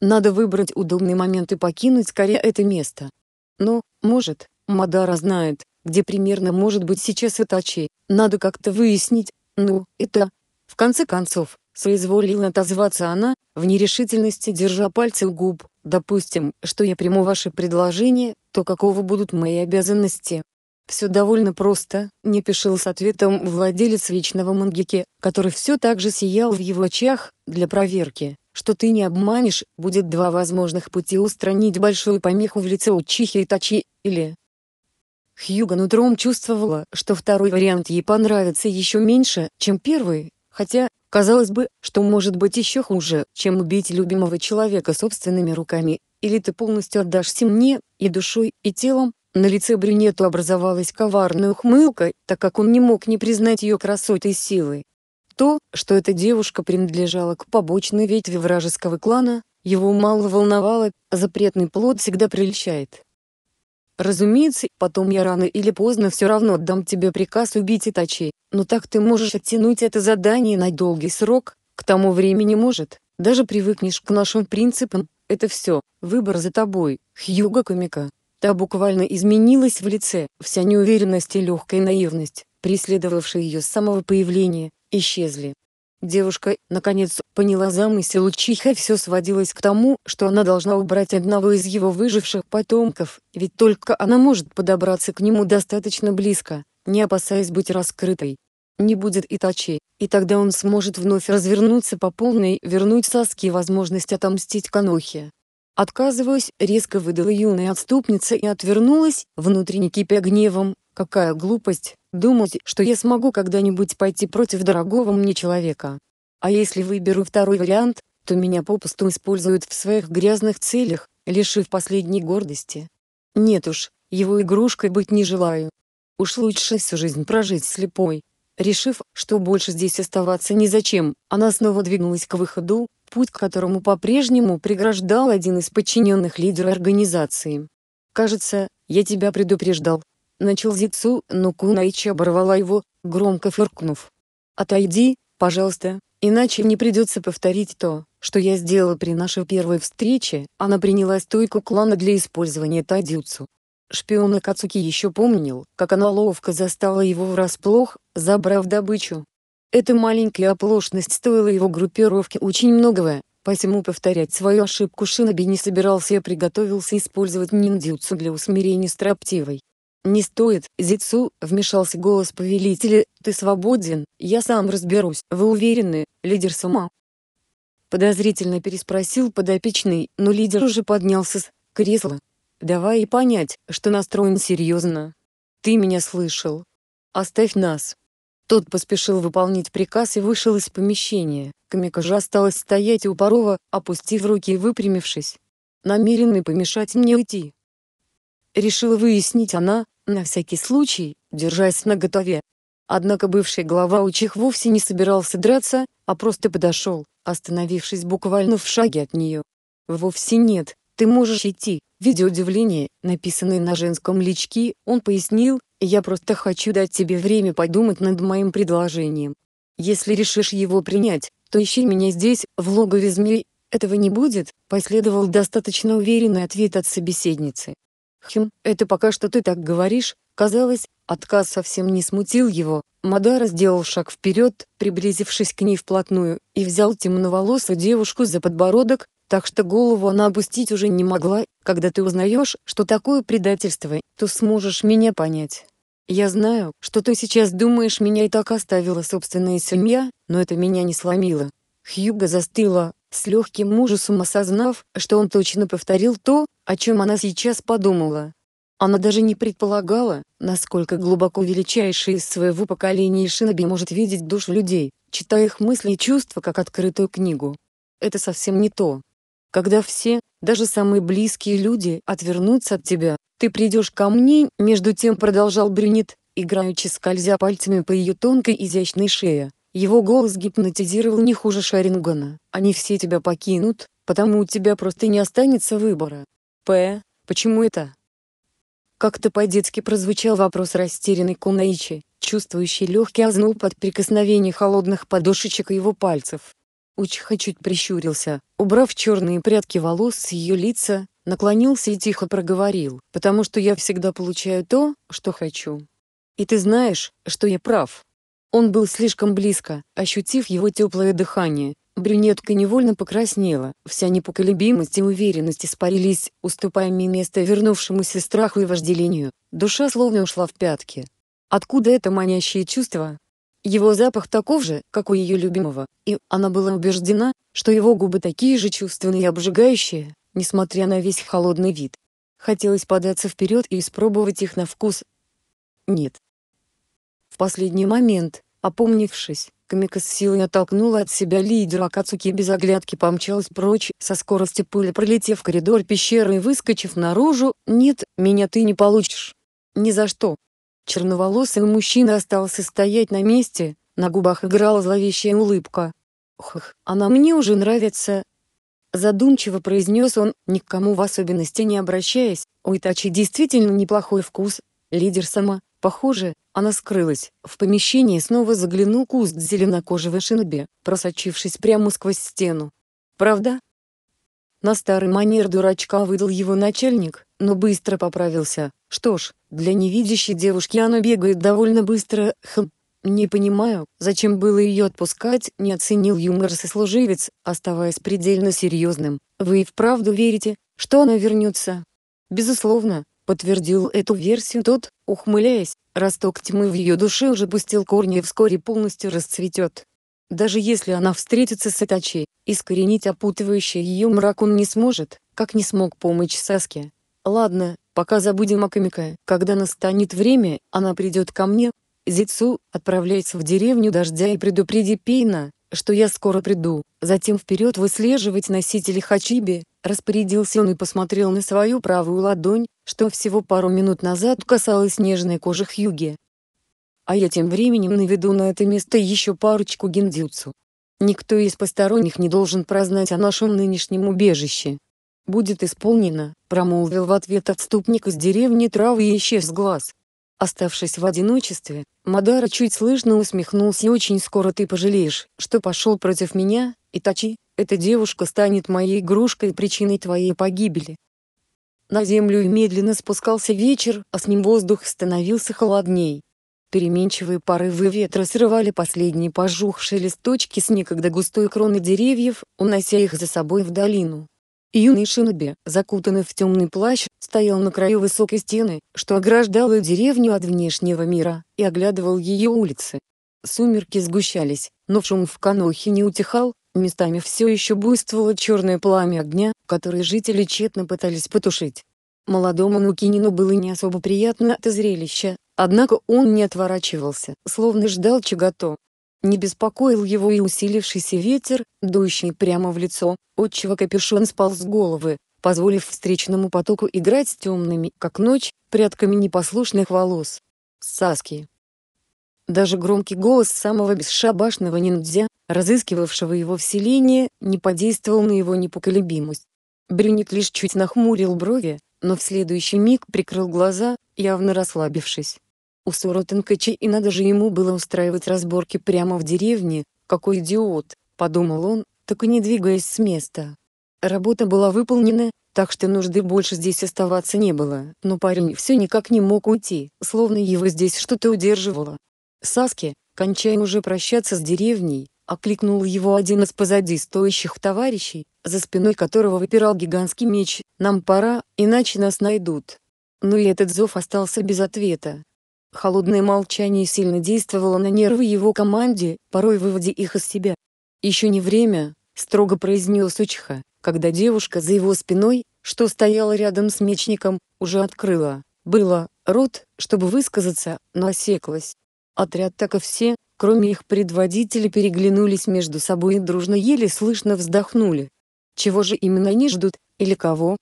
Надо выбрать удобный момент и покинуть скорее это место. Но, может, Мадара знает, где примерно может быть сейчас Итачи, надо как-то выяснить, ну, это... В конце концов, соизволила отозваться она, в нерешительности держа пальцы у губ, допустим, что я приму ваше предложение, то какого будут мои обязанности? Все довольно просто, не пишил с ответом владелец вечного мангики, который все так же сиял в его очах, для проверки, что ты не обманешь, будет два возможных пути устранить большую помеху в лице Учихи и или, Хьюга нутром чувствовала, что второй вариант ей понравится еще меньше, чем первый, хотя, казалось бы, что может быть еще хуже, чем убить любимого человека собственными руками, или ты полностью отдашься мне, и душой, и телом, на лице брюнету образовалась коварная ухмылка, так как он не мог не признать ее красотой и силой. То, что эта девушка принадлежала к побочной ветви вражеского клана, его мало волновало, запретный плод всегда прельщает. Разумеется, потом я рано или поздно все равно отдам тебе приказ убить Итачи, но так ты можешь оттянуть это задание на долгий срок, к тому времени может, даже привыкнешь к нашим принципам, это все, выбор за тобой, Хьюга Камика. Та буквально изменилась в лице, вся неуверенность и легкая наивность, преследовавшая ее с самого появления, исчезли, Девушка, наконец, поняла замысел учиха все сводилось к тому, что она должна убрать одного из его выживших потомков, ведь только она может подобраться к нему достаточно близко, не опасаясь быть раскрытой. Не будет и тачи, и тогда он сможет вновь развернуться по полной и вернуть Саске возможность отомстить Канохе. Отказываясь, резко выдала юная отступница и отвернулась, внутренне кипя гневом, Какая глупость, думать, что я смогу когда-нибудь пойти против дорогого мне человека. А если выберу второй вариант, то меня попусту используют в своих грязных целях, лишив последней гордости. Нет уж, его игрушкой быть не желаю. Уж лучше всю жизнь прожить слепой. Решив, что больше здесь оставаться незачем, она снова двинулась к выходу, путь к которому по-прежнему преграждал один из подчиненных лидера организации. «Кажется, я тебя предупреждал», Начал Зицу, но Кунаичи оборвала его, громко фыркнув. «Отойди, пожалуйста, иначе мне придется повторить то, что я сделала при нашей первой встрече». Она приняла стойку клана для использования тадюцу. Шпион Акацуки еще помнил, как она ловко застала его врасплох, забрав добычу. Эта маленькая оплошность стоила его группировке очень многого, посему повторять свою ошибку Шиноби не собирался и приготовился использовать ниндзюцу для усмирения строптивой, «Не стоит, Зицу», — вмешался голос повелителя, — «ты свободен, я сам разберусь, вы уверены, лидер сама?» Подозрительно переспросил подопечный, но лидер уже поднялся с кресла. «Давай и понять, что настроен серьезно. Ты меня слышал. Оставь нас». Тот поспешил выполнить приказ и вышел из помещения. Камикажа осталась стоять у порога, опустив руки и выпрямившись. Намеренный помешать мне уйти решила выяснить она, на всякий случай, держась наготове. Однако бывший глава учих вовсе не собирался драться, а просто подошел, остановившись буквально в шаге от нее. «Вовсе нет, ты можешь идти», видя удивление, написанное на женском личке, он пояснил, «Я просто хочу дать тебе время подумать над моим предложением. Если решишь его принять, то ищи меня здесь, в логове змей». «Этого не будет», — последовал достаточно уверенный ответ от собеседницы. Хм, это пока что ты так говоришь. Казалось, отказ совсем не смутил его. Мадара сделал шаг вперед, приблизившись к ней вплотную, и взял темноволосую девушку за подбородок, так что голову она опустить уже не могла. Когда ты узнаешь, что такое предательство, то сможешь меня понять. Я знаю, что ты сейчас думаешь, меня и так оставила собственная семья, но это меня не сломило. Хьюга застыла, с легким ужасом осознав, что он точно повторил то, о чем она сейчас подумала. Она даже не предполагала, насколько глубоко величайший из своего поколения Шиноби может видеть душу людей, читая их мысли и чувства как открытую книгу. Это совсем не то. Когда все, даже самые близкие люди, отвернутся от тебя, ты придешь ко мне, между тем продолжал Брюнет, играючи скользя пальцами по ее тонкой изящной шее. Его голос гипнотизировал не хуже Шарингана. «Они все тебя покинут, потому у тебя просто не останется выбора». «П. Почему это?» Как-то по-детски прозвучал вопрос растерянной Кунаичи, чувствующий легкий озноб под прикосновений холодных подушечек его пальцев. Учха чуть прищурился, убрав черные прядки волос с ее лица, наклонился и тихо проговорил, «Потому что я всегда получаю то, что хочу. И ты знаешь, что я прав». Он был слишком близко, ощутив его теплое дыхание. Брюнетка невольно покраснела, вся непоколебимость и уверенность испарились, уступая мне место вернувшемуся страху и вожделению. Душа словно ушла в пятки. Откуда это манящее чувство? Его запах таков же, как у ее любимого, и она была убеждена, что его губы такие же чувственные и обжигающие, несмотря на весь холодный вид. Хотелось податься вперед и испробовать их на вкус. Нет, последний момент, опомнившись, Камика с силой оттолкнула от себя лидера Кацуки без оглядки помчалась прочь, со скоростью пыли пролетев коридор пещеры и выскочив наружу, «Нет, меня ты не получишь. Ни за что». Черноволосый мужчина остался стоять на месте, на губах играла зловещая улыбка. «Хх, она мне уже нравится», Задумчиво произнес он, никому в особенности не обращаясь, у Итачи действительно неплохой вкус, лидер сама, похоже, она скрылась. В помещении снова заглянул куст зеленокожего шиноби, просочившись прямо сквозь стену. «Правда?» На старый манер дурачка выдал его начальник, но быстро поправился. «Что ж, для невидящей девушки оно бегает довольно быстро, хм, «Не понимаю, зачем было ее отпускать», — не оценил юмор сослуживец, оставаясь предельно серьезным. «Вы и вправду верите, что она вернется?» «Безусловно», — подтвердил эту версию тот, ухмыляясь, Росток тьмы в ее душе уже пустил корни и вскоре полностью расцветет. Даже если она встретится с Атачи, искоренить опутывающий ее мрак он не сможет, как не смог помочь Саске. Ладно, пока забудем о Камика. Когда настанет время, она придет ко мне. Зицу, отправляйся в деревню дождя и предупреди Пейна, что я скоро приду. Затем вперед выслеживать носителей Хачиби, распорядился он и посмотрел на свою правую ладонь, что всего пару минут назад касалось нежной кожи Хьюги. А я тем временем наведу на это место еще парочку гендюцу. Никто из посторонних не должен прознать о нашем нынешнем убежище. «Будет исполнено», — промолвил в ответ отступник из деревни травы и исчез глаз. Оставшись в одиночестве, Мадара чуть слышно усмехнулся и «Очень скоро ты пожалеешь, что пошел против меня, Итачи, эта девушка станет моей игрушкой и причиной твоей погибели». На землю медленно спускался вечер, а с ним воздух становился холодней. Переменчивые порывы ветра срывали последние пожухшие листочки с некогда густой кроны деревьев, унося их за собой в долину. Юный Шиноби, закутанный в темный плащ, стоял на краю высокой стены, что ограждала деревню от внешнего мира, и оглядывал ее улицы. Сумерки сгущались, но шум в Канохе не утихал, Местами все еще буйствовало черное пламя огня, которое жители тщетно пытались потушить. Молодому Нукинину было не особо приятно это зрелище, однако он не отворачивался, словно ждал чего-то. Не беспокоил его и усилившийся ветер, дующий прямо в лицо, отчего капюшон спал с головы, позволив встречному потоку играть с темными, как ночь, прядками непослушных волос. Саски. Даже громкий голос самого бесшабашного ниндзя, разыскивавшего его в селении, не подействовал на его непоколебимость. Брюник лишь чуть нахмурил брови, но в следующий миг прикрыл глаза, явно расслабившись. У Суротенкачи и надо же ему было устраивать разборки прямо в деревне, какой идиот, подумал он, так и не двигаясь с места. Работа была выполнена, так что нужды больше здесь оставаться не было, но парень все никак не мог уйти, словно его здесь что-то удерживало. Саски, кончая уже прощаться с деревней, окликнул его один из позади стоящих товарищей, за спиной которого выпирал гигантский меч, «нам пора, иначе нас найдут». Но и этот зов остался без ответа. Холодное молчание сильно действовало на нервы его команде, порой выводя их из себя. «Еще не время», — строго произнес Учиха, когда девушка за его спиной, что стояла рядом с мечником, уже открыла, было, рот, чтобы высказаться, но осеклась. Отряд так и все, кроме их предводителя, переглянулись между собой и дружно еле слышно вздохнули. Чего же именно они ждут, или кого?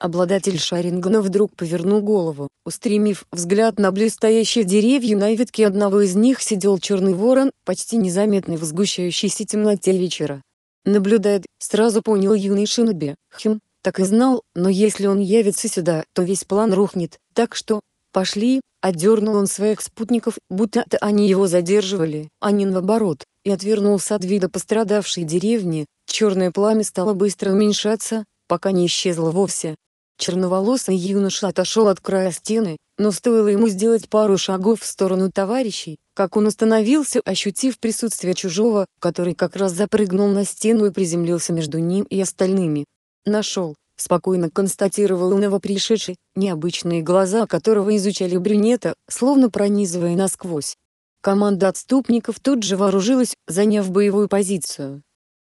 Обладатель Шарингана вдруг повернул голову, устремив взгляд на блестящие деревья. На ветке одного из них сидел черный ворон, почти незаметный в сгущающейся темноте вечера. Наблюдает, сразу понял юный Шиноби, хм, так и знал, но если он явится сюда, то весь план рухнет, так что, «Пошли!» — отдернул он своих спутников, будто они его задерживали, а не наоборот, и отвернулся от вида пострадавшей деревни, черное пламя стало быстро уменьшаться, пока не исчезло вовсе. Черноволосый юноша отошел от края стены, но стоило ему сделать пару шагов в сторону товарищей, как он остановился, ощутив присутствие чужого, который как раз запрыгнул на стену и приземлился между ним и остальными. «Нашел», спокойно констатировал новопришедший, необычные глаза которого изучали брюнета, словно пронизывая насквозь. Команда отступников тут же вооружилась, заняв боевую позицию.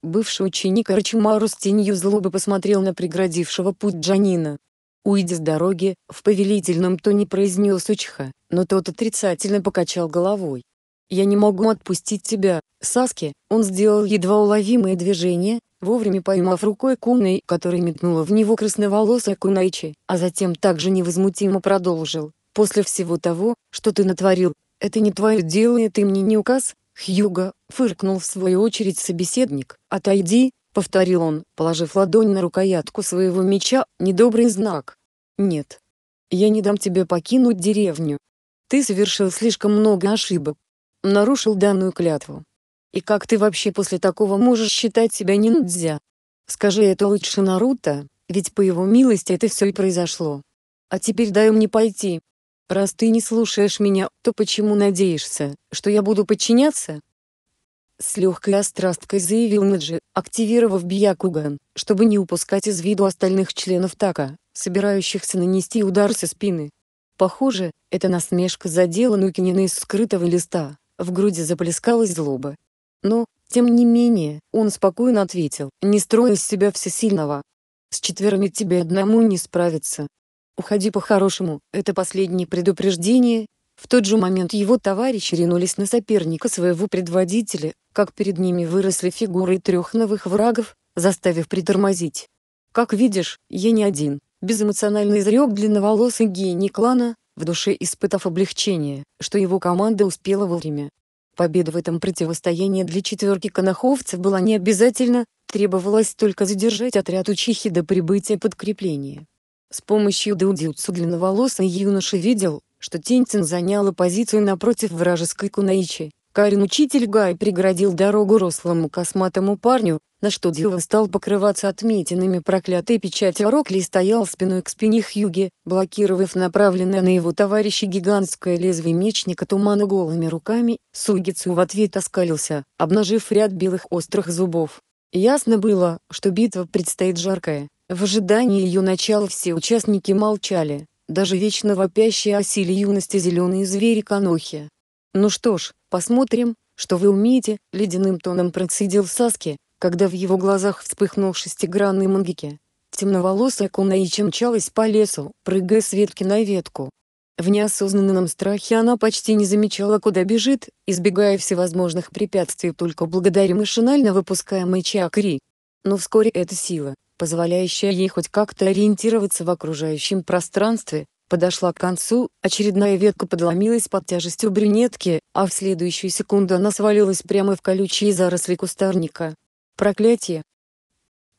Бывший ученик Арчимару с тенью злобы посмотрел на преградившего путь Джанина. Уйдя с дороги», — в повелительном тоне произнес Учха, но тот отрицательно покачал головой. «Я не могу отпустить тебя, Саски», — он сделал едва уловимое движение, вовремя поймав рукой Кунай, который метнула в него красноволосая Кунайчи, а затем также невозмутимо продолжил. «После всего того, что ты натворил, это не твое дело и ты мне не указ, Хьюга», — фыркнул в свою очередь собеседник. «Отойди», — повторил он, положив ладонь на рукоятку своего меча, недобрый знак. «Нет. Я не дам тебе покинуть деревню. Ты совершил слишком много ошибок. Нарушил данную клятву. И как ты вообще после такого можешь считать себя ниндзя? Скажи это лучше Наруто, ведь по его милости это все и произошло. А теперь дай мне пойти. Раз ты не слушаешь меня, то почему надеешься, что я буду подчиняться? С легкой острасткой заявил Наджи, активировав биякуган, чтобы не упускать из виду остальных членов Така, собирающихся нанести удар со спины. Похоже, эта насмешка задела Нукинина из скрытого листа, в груди заплескалась злоба, но, тем не менее, он спокойно ответил, не строя из себя всесильного. С четверыми тебе одному не справиться. Уходи по-хорошему, это последнее предупреждение. В тот же момент его товарищи ринулись на соперника своего предводителя, как перед ними выросли фигуры трех новых врагов, заставив притормозить. Как видишь, я не один, безэмоциональный изрек длинноволосый гений клана, в душе испытав облегчение, что его команда успела вовремя. Победа в этом противостоянии для четверки коноховцев была не обязательна, требовалось только задержать отряд учихи до прибытия подкрепления. С помощью Даудиуцу длинноволосый юноша видел, что Тинтин заняла позицию напротив вражеской кунаичи. Карин учитель Гай преградил дорогу рослому косматому парню, на что Дива стал покрываться отметинами проклятой печати Рокли стоял спиной к спине Хьюги, блокировав направленное на его товарища гигантское лезвие мечника тумана голыми руками, Сугицу в ответ оскалился, обнажив ряд белых острых зубов. Ясно было, что битва предстоит жаркая. В ожидании ее начала все участники молчали, даже вечно вопящие о силе юности зеленые звери Канохи. «Ну что ж, посмотрим, что вы умеете», — ледяным тоном процедил Саски, когда в его глазах вспыхнул шестигранный мангике. Темноволосая Кунаичи мчалась по лесу, прыгая с ветки на ветку. В неосознанном страхе она почти не замечала, куда бежит, избегая всевозможных препятствий только благодаря машинально выпускаемой чакри. Но вскоре эта сила, позволяющая ей хоть как-то ориентироваться в окружающем пространстве, подошла к концу, очередная ветка подломилась под тяжестью брюнетки, а в следующую секунду она свалилась прямо в колючие заросли кустарника. Проклятие!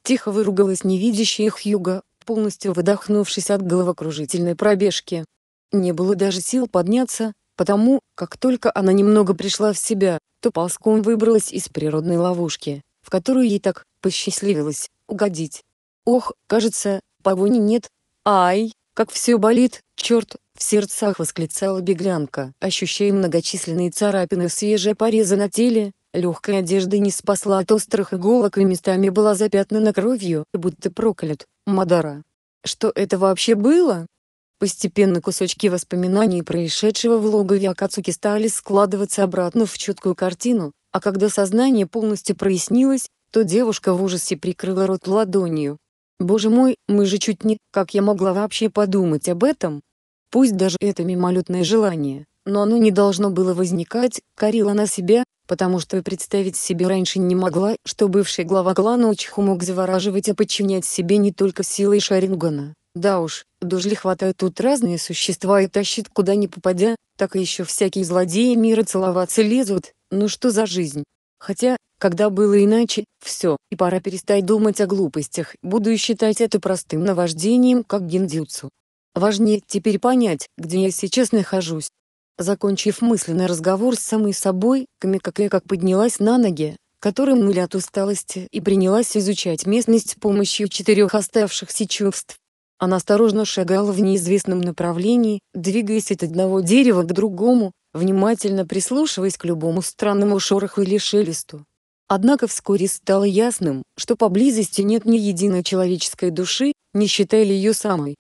Тихо выругалась невидящая Хьюга, полностью выдохнувшись от головокружительной пробежки. Не было даже сил подняться, потому, как только она немного пришла в себя, то ползком выбралась из природной ловушки, в которую ей так посчастливилось угодить. Ох, кажется, погони нет. Ай, как все болит, черт, в сердцах восклицала беглянка, ощущая многочисленные царапины свежие порезы на теле, Легкая одежда не спасла от острых иголок и местами была запятнана кровью, будто проклят, Мадара. Что это вообще было? Постепенно кусочки воспоминаний происшедшего в логове Акацуки стали складываться обратно в четкую картину, а когда сознание полностью прояснилось, то девушка в ужасе прикрыла рот ладонью. «Боже мой, мы же чуть не... Как я могла вообще подумать об этом?» Пусть даже это мимолетное желание, но оно не должно было возникать, корила она себя, потому что и представить себе раньше не могла, что бывший глава клана Учху мог завораживать и подчинять себе не только силой Шарингана. Да уж, дужли хватают тут разные существа и тащит куда ни попадя, так и еще всякие злодеи мира целоваться лезут, ну что за жизнь. Хотя, когда было иначе, все, и пора перестать думать о глупостях, буду считать это простым наваждением как гендюцу. Важнее теперь понять, где я сейчас нахожусь, Закончив мысленный разговор с самой собой, как поднялась на ноги, которые мыли от усталости, и принялась изучать местность с помощью четырех оставшихся чувств. Она осторожно шагала в неизвестном направлении, двигаясь от одного дерева к другому, внимательно прислушиваясь к любому странному шороху или шелесту. Однако вскоре стало ясным, что поблизости нет ни единой человеческой души, не считая ее самой.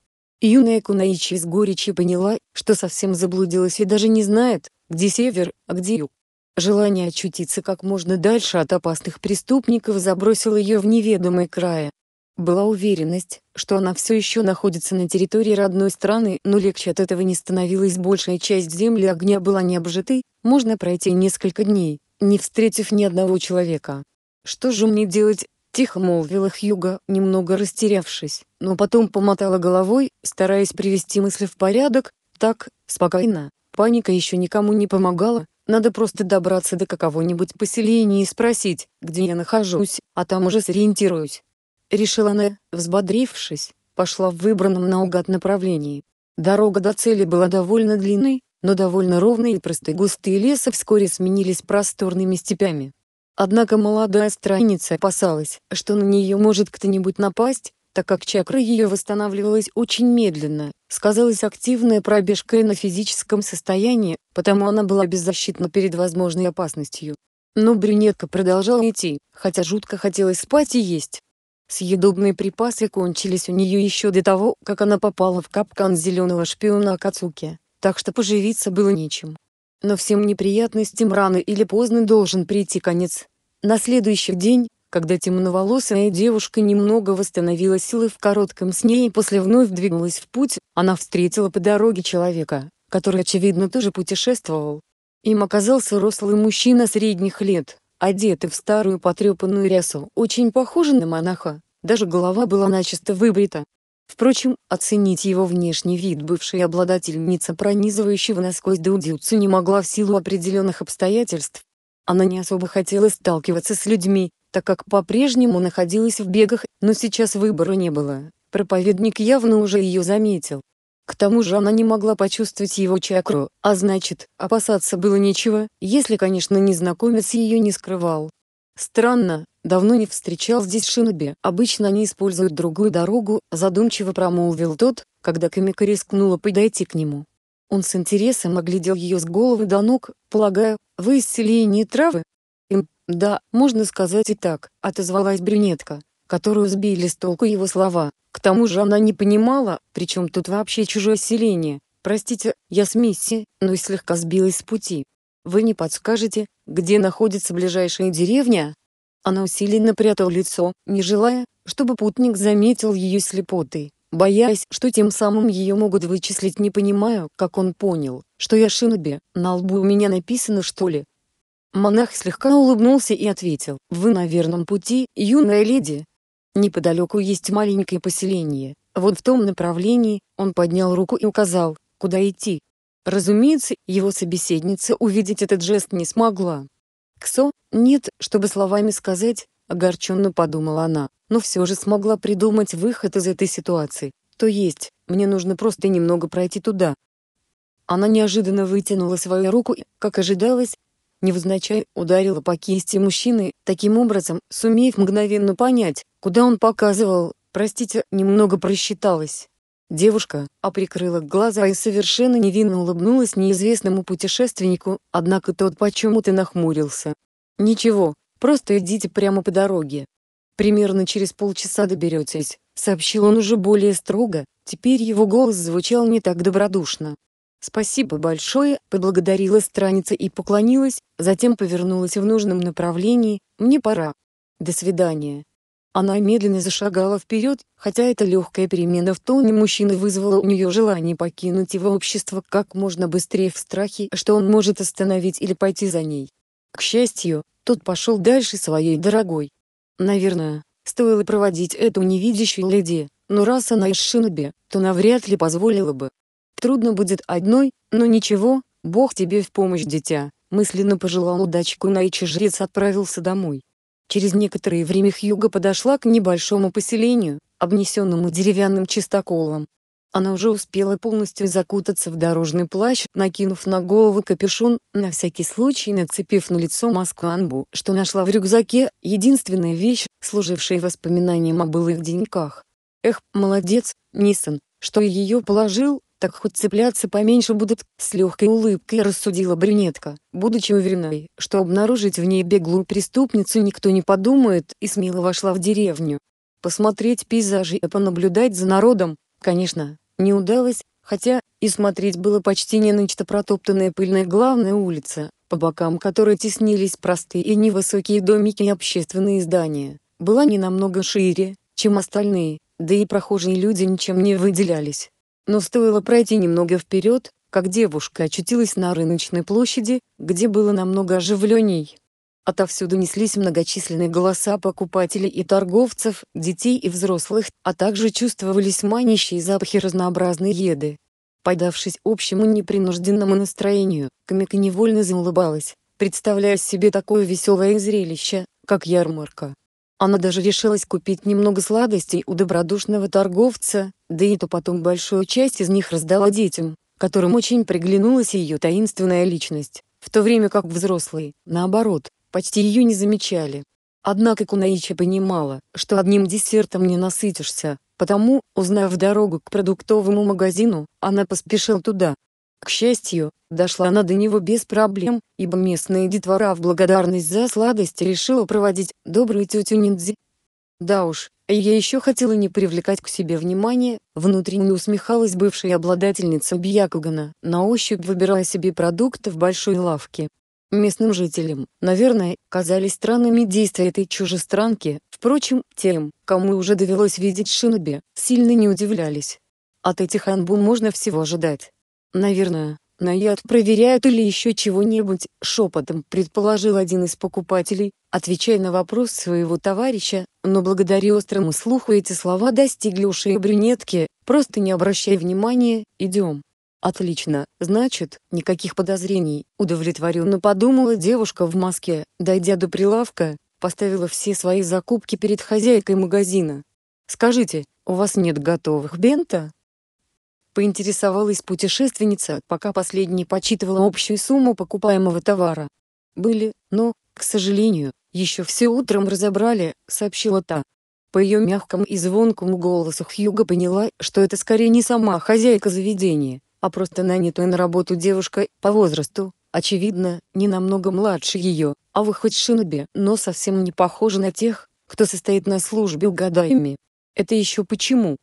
Юная Кунаичи с горечи поняла, что совсем заблудилась и даже не знает, где север, а где юг. Желание очутиться как можно дальше от опасных преступников забросило ее в неведомые края. Была уверенность, что она все еще находится на территории родной страны, но легче от этого не становилась большая часть земли огня была не обжитой, можно пройти несколько дней, не встретив ни одного человека. «Что же мне делать?» — тихо молвила Хьюга, немного растерявшись но потом помотала головой, стараясь привести мысли в порядок, так, спокойно, паника еще никому не помогала, надо просто добраться до какого-нибудь поселения и спросить, где я нахожусь, а там уже сориентируюсь. Решила она, взбодрившись, пошла в выбранном наугад направлении. Дорога до цели была довольно длинной, но довольно ровной и простой. густые леса вскоре сменились просторными степями. Однако молодая странница опасалась, что на нее может кто-нибудь напасть, так как чакра ее восстанавливалась очень медленно, сказалась активная пробежка на физическом состоянии, потому она была беззащитна перед возможной опасностью. Но брюнетка продолжала идти, хотя жутко хотелось спать и есть. Съедобные припасы кончились у нее еще до того, как она попала в капкан зеленого шпиона Акацуки, так что поживиться было нечем. Но всем неприятностям рано или поздно должен прийти конец. На следующий день, когда темноволосая девушка немного восстановила силы в коротком сне и после вновь двинулась в путь, она встретила по дороге человека, который очевидно тоже путешествовал. Им оказался рослый мужчина средних лет, одетый в старую потрепанную рясу, очень похожий на монаха, даже голова была начисто выбрита. Впрочем, оценить его внешний вид бывшая обладательница пронизывающего насквозь Дудзюцу не могла в силу определенных обстоятельств. Она не особо хотела сталкиваться с людьми, так как по-прежнему находилась в бегах, но сейчас выбора не было, проповедник явно уже ее заметил. К тому же она не могла почувствовать его чакру, а значит, опасаться было нечего, если, конечно, незнакомец ее не скрывал. «Странно, давно не встречал здесь шиноби, обычно они используют другую дорогу», задумчиво промолвил тот, когда Камика рискнула подойти к нему. Он с интересом оглядел ее с головы до ног, полагая, вы исцеление травы, «Да, можно сказать и так», — отозвалась брюнетка, которую сбили с толку его слова. К тому же она не понимала, при чем тут вообще чужое селение. «Простите, я с миссией, но и слегка сбилась с пути. Вы не подскажете, где находится ближайшая деревня?» Она усиленно прятала лицо, не желая, чтобы путник заметил ее слепотой, боясь, что тем самым ее могут вычислить. Не понимаю, как он понял, что я шиноби, на лбу у меня написано что ли, Монах слегка улыбнулся и ответил, «Вы на верном пути, юная леди. Неподалеку есть маленькое поселение, вот в том направлении», он поднял руку и указал, куда идти. Разумеется, его собеседница увидеть этот жест не смогла. «Ксо, нет, чтобы словами сказать», — огорченно подумала она, но все же смогла придумать выход из этой ситуации. «То есть, мне нужно просто немного пройти туда». Она неожиданно вытянула свою руку и, как ожидалось, невзначай ударила по кисти мужчины, таким образом, сумев мгновенно понять, куда он показывал, простите, немного просчиталась. Девушка, а прикрыла глаза и совершенно невинно улыбнулась неизвестному путешественнику, однако тот почему-то нахмурился. «Ничего, просто идите прямо по дороге. Примерно через полчаса доберетесь», — сообщил он уже более строго, теперь его голос звучал не так добродушно. «Спасибо большое», — поблагодарила страница и поклонилась, затем повернулась в нужном направлении, «мне пора. До свидания». Она медленно зашагала вперед, хотя эта легкая перемена в тоне мужчины вызвала у нее желание покинуть его общество как можно быстрее в страхе, что он может остановить или пойти за ней. К счастью, тот пошел дальше своей дорогой. Наверное, стоило проводить эту невидящую леди, но раз она из Шиноби, то навряд ли позволила бы, Трудно будет одной, но ничего, Бог тебе в помощь, дитя, мысленно пожелал удачи Кунаич и жрец отправился домой. Через некоторое время Хьюга подошла к небольшому поселению, обнесенному деревянным чистоколом. Она уже успела полностью закутаться в дорожный плащ, накинув на голову капюшон, на всякий случай нацепив на лицо маску анбу, что нашла в рюкзаке, единственная вещь, служившая воспоминанием о былых деньках. Эх, молодец, Нисан, что ее положил, так хоть цепляться поменьше будут», — с легкой улыбкой рассудила брюнетка, будучи уверенной, что обнаружить в ней беглую преступницу никто не подумает, и смело вошла в деревню. Посмотреть пейзажи и понаблюдать за народом, конечно, не удалось, хотя, и смотреть было почти не на что протоптанная пыльная главная улица, по бокам которой теснились простые и невысокие домики и общественные здания, была не намного шире, чем остальные, да и прохожие люди ничем не выделялись. Но стоило пройти немного вперед, как девушка очутилась на рыночной площади, где было намного оживленней. Отовсюду неслись многочисленные голоса покупателей и торговцев, детей и взрослых, а также чувствовались манящие запахи разнообразной еды. Подавшись общему непринужденному настроению, Камика невольно заулыбалась, представляя себе такое веселое зрелище, как ярмарка. Она даже решилась купить немного сладостей у добродушного торговца, да и то потом большую часть из них раздала детям, которым очень приглянулась ее таинственная личность, в то время как взрослые, наоборот, почти ее не замечали. Однако Кунаичи понимала, что одним десертом не насытишься, потому, узнав дорогу к продуктовому магазину, она поспешила туда, к счастью, дошла она до него без проблем, ибо местная детвора в благодарность за сладость решила проводить добрую тетю Ниндзи. Да уж, я еще хотела не привлекать к себе внимания, внутренне усмехалась бывшая обладательница Бьякугана, на ощупь выбирая себе продукты в большой лавке. Местным жителям, наверное, казались странными действия этой чужестранки, впрочем, тем, кому уже довелось видеть шиноби, сильно не удивлялись. От этих анбу можно всего ожидать. «Наверное, на яд проверяют или еще чего-нибудь», — шепотом предположил один из покупателей, отвечая на вопрос своего товарища, но благодаря острому слуху эти слова достигли ушей брюнетки, просто не обращая внимания, идем. «Отлично, значит, никаких подозрений», — удовлетворенно подумала девушка в маске, дойдя до прилавка, поставила все свои закупки перед хозяйкой магазина. «Скажите, у вас нет готовых бента?» поинтересовалась путешественница, пока последняя подсчитывала общую сумму покупаемого товара. «Были, но, к сожалению, еще все утром разобрали», — сообщила та. По ее мягкому и звонкому голосу Хьюга поняла, что это скорее не сама хозяйка заведения, а просто нанятая на работу девушка, по возрасту, очевидно, не намного младше ее, а вы хоть шиноби, но совсем не похожа на тех, кто состоит на службе угадаями. Это еще почему?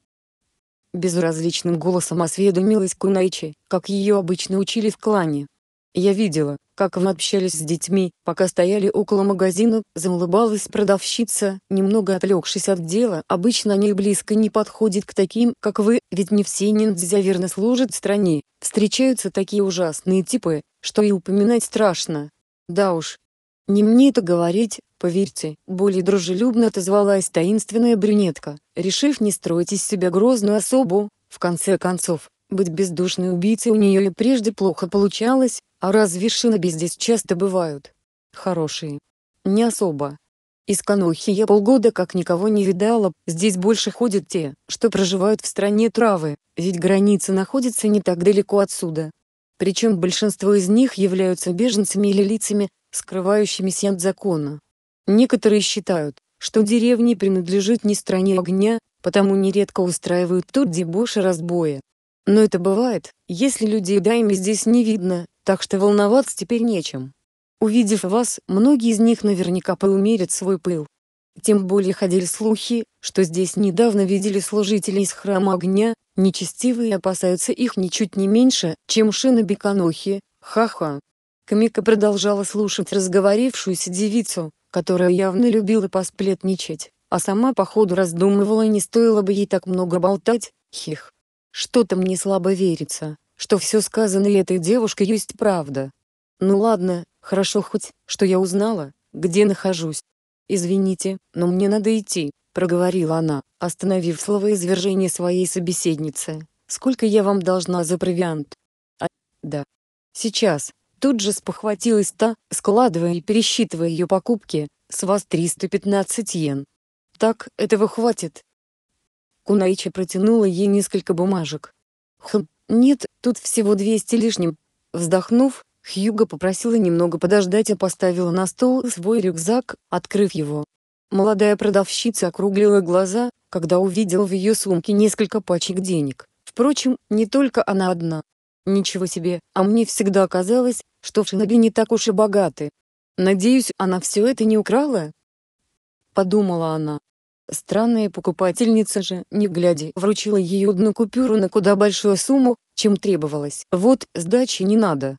Безразличным голосом осведомилась Кунаичи, как ее обычно учили в клане. Я видела, как вы общались с детьми, пока стояли около магазина, заулыбалась продавщица, немного отвлекшись от дела. Обычно они близко не подходят к таким, как вы, ведь не все ниндзя верно служат стране. Встречаются такие ужасные типы, что и упоминать страшно. Да уж, «Не мне это говорить, поверьте», — более дружелюбно отозвалась таинственная брюнетка, решив не строить из себя грозную особу. В конце концов, быть бездушной убийцей у нее и прежде плохо получалось, а разве шиноби здесь часто бывают? Хорошие. Не особо. Из Канохи я полгода как никого не видала, здесь больше ходят те, что проживают в стране травы, ведь граница находится не так далеко отсюда. Причем большинство из них являются беженцами или лицами, скрывающимися от закона. Некоторые считают, что деревни принадлежит не стране огня, потому нередко устраивают тут дебоши разбоя. Но это бывает, если людей дайми здесь не видно, так что волноваться теперь нечем. Увидев вас, многие из них наверняка поумерят свой пыл. Тем более ходили слухи, что здесь недавно видели служителей из храма огня, нечестивые опасаются их ничуть не меньше, чем шина Беканохи, ха-ха. Камика продолжала слушать разговорившуюся девицу, которая явно любила посплетничать, а сама походу раздумывала, не стоило бы ей так много болтать, хих. Что-то мне слабо верится, что все сказанное этой девушкой есть правда. Ну ладно, хорошо хоть, что я узнала, где нахожусь. «Извините, но мне надо идти», — проговорила она, остановив словоизвержение своей собеседницы. «Сколько я вам должна за провиант?» «А, да. Сейчас, Тут же спохватилась та, складывая и пересчитывая ее покупки, с вас 315 йен. Так, этого хватит. Кунаичи протянула ей несколько бумажек. Хм, нет, тут всего 200 лишним. Вздохнув, Хьюга попросила немного подождать и поставила на стол свой рюкзак, открыв его. Молодая продавщица округлила глаза, когда увидела в ее сумке несколько пачек денег. Впрочем, не только она одна. Ничего себе, а мне всегда казалось, что в шиноби не так уж и богаты. Надеюсь, она все это не украла? Подумала она. Странная покупательница же, не глядя, вручила ей одну купюру на куда большую сумму, чем требовалось. Вот, сдачи не надо.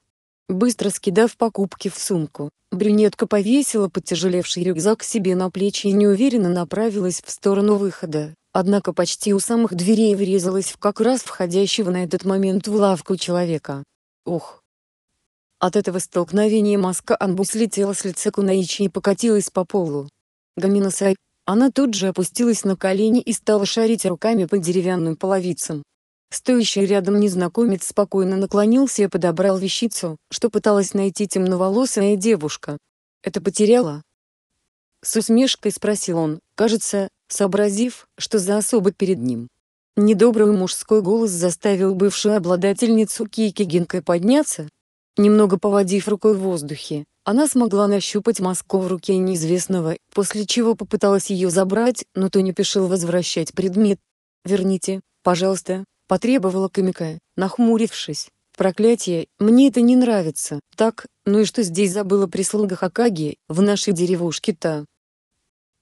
Быстро скидав покупки в сумку, брюнетка повесила потяжелевший рюкзак себе на плечи и неуверенно направилась в сторону выхода однако почти у самых дверей врезалась в как раз входящего на этот момент в лавку человека. Ух! От этого столкновения маска Анбу слетела с лица Кунаичи и покатилась по полу. Гаминасай, Она тут же опустилась на колени и стала шарить руками по деревянным половицам. Стоящий рядом незнакомец спокойно наклонился и подобрал вещицу, что пыталась найти темноволосая девушка. «Это потеряла?» С усмешкой спросил он, кажется, сообразив, что за особо перед ним. Недобрый мужской голос заставил бывшую обладательницу Кики Гинкой подняться. Немного поводив рукой в воздухе, она смогла нащупать маску в руке неизвестного, после чего попыталась ее забрать, но то не спешил возвращать предмет. «Верните, пожалуйста», — потребовала Камика, нахмурившись. «Проклятие, мне это не нравится, так, ну и что здесь забыла прислуга Хакаги, в нашей деревушке-то?»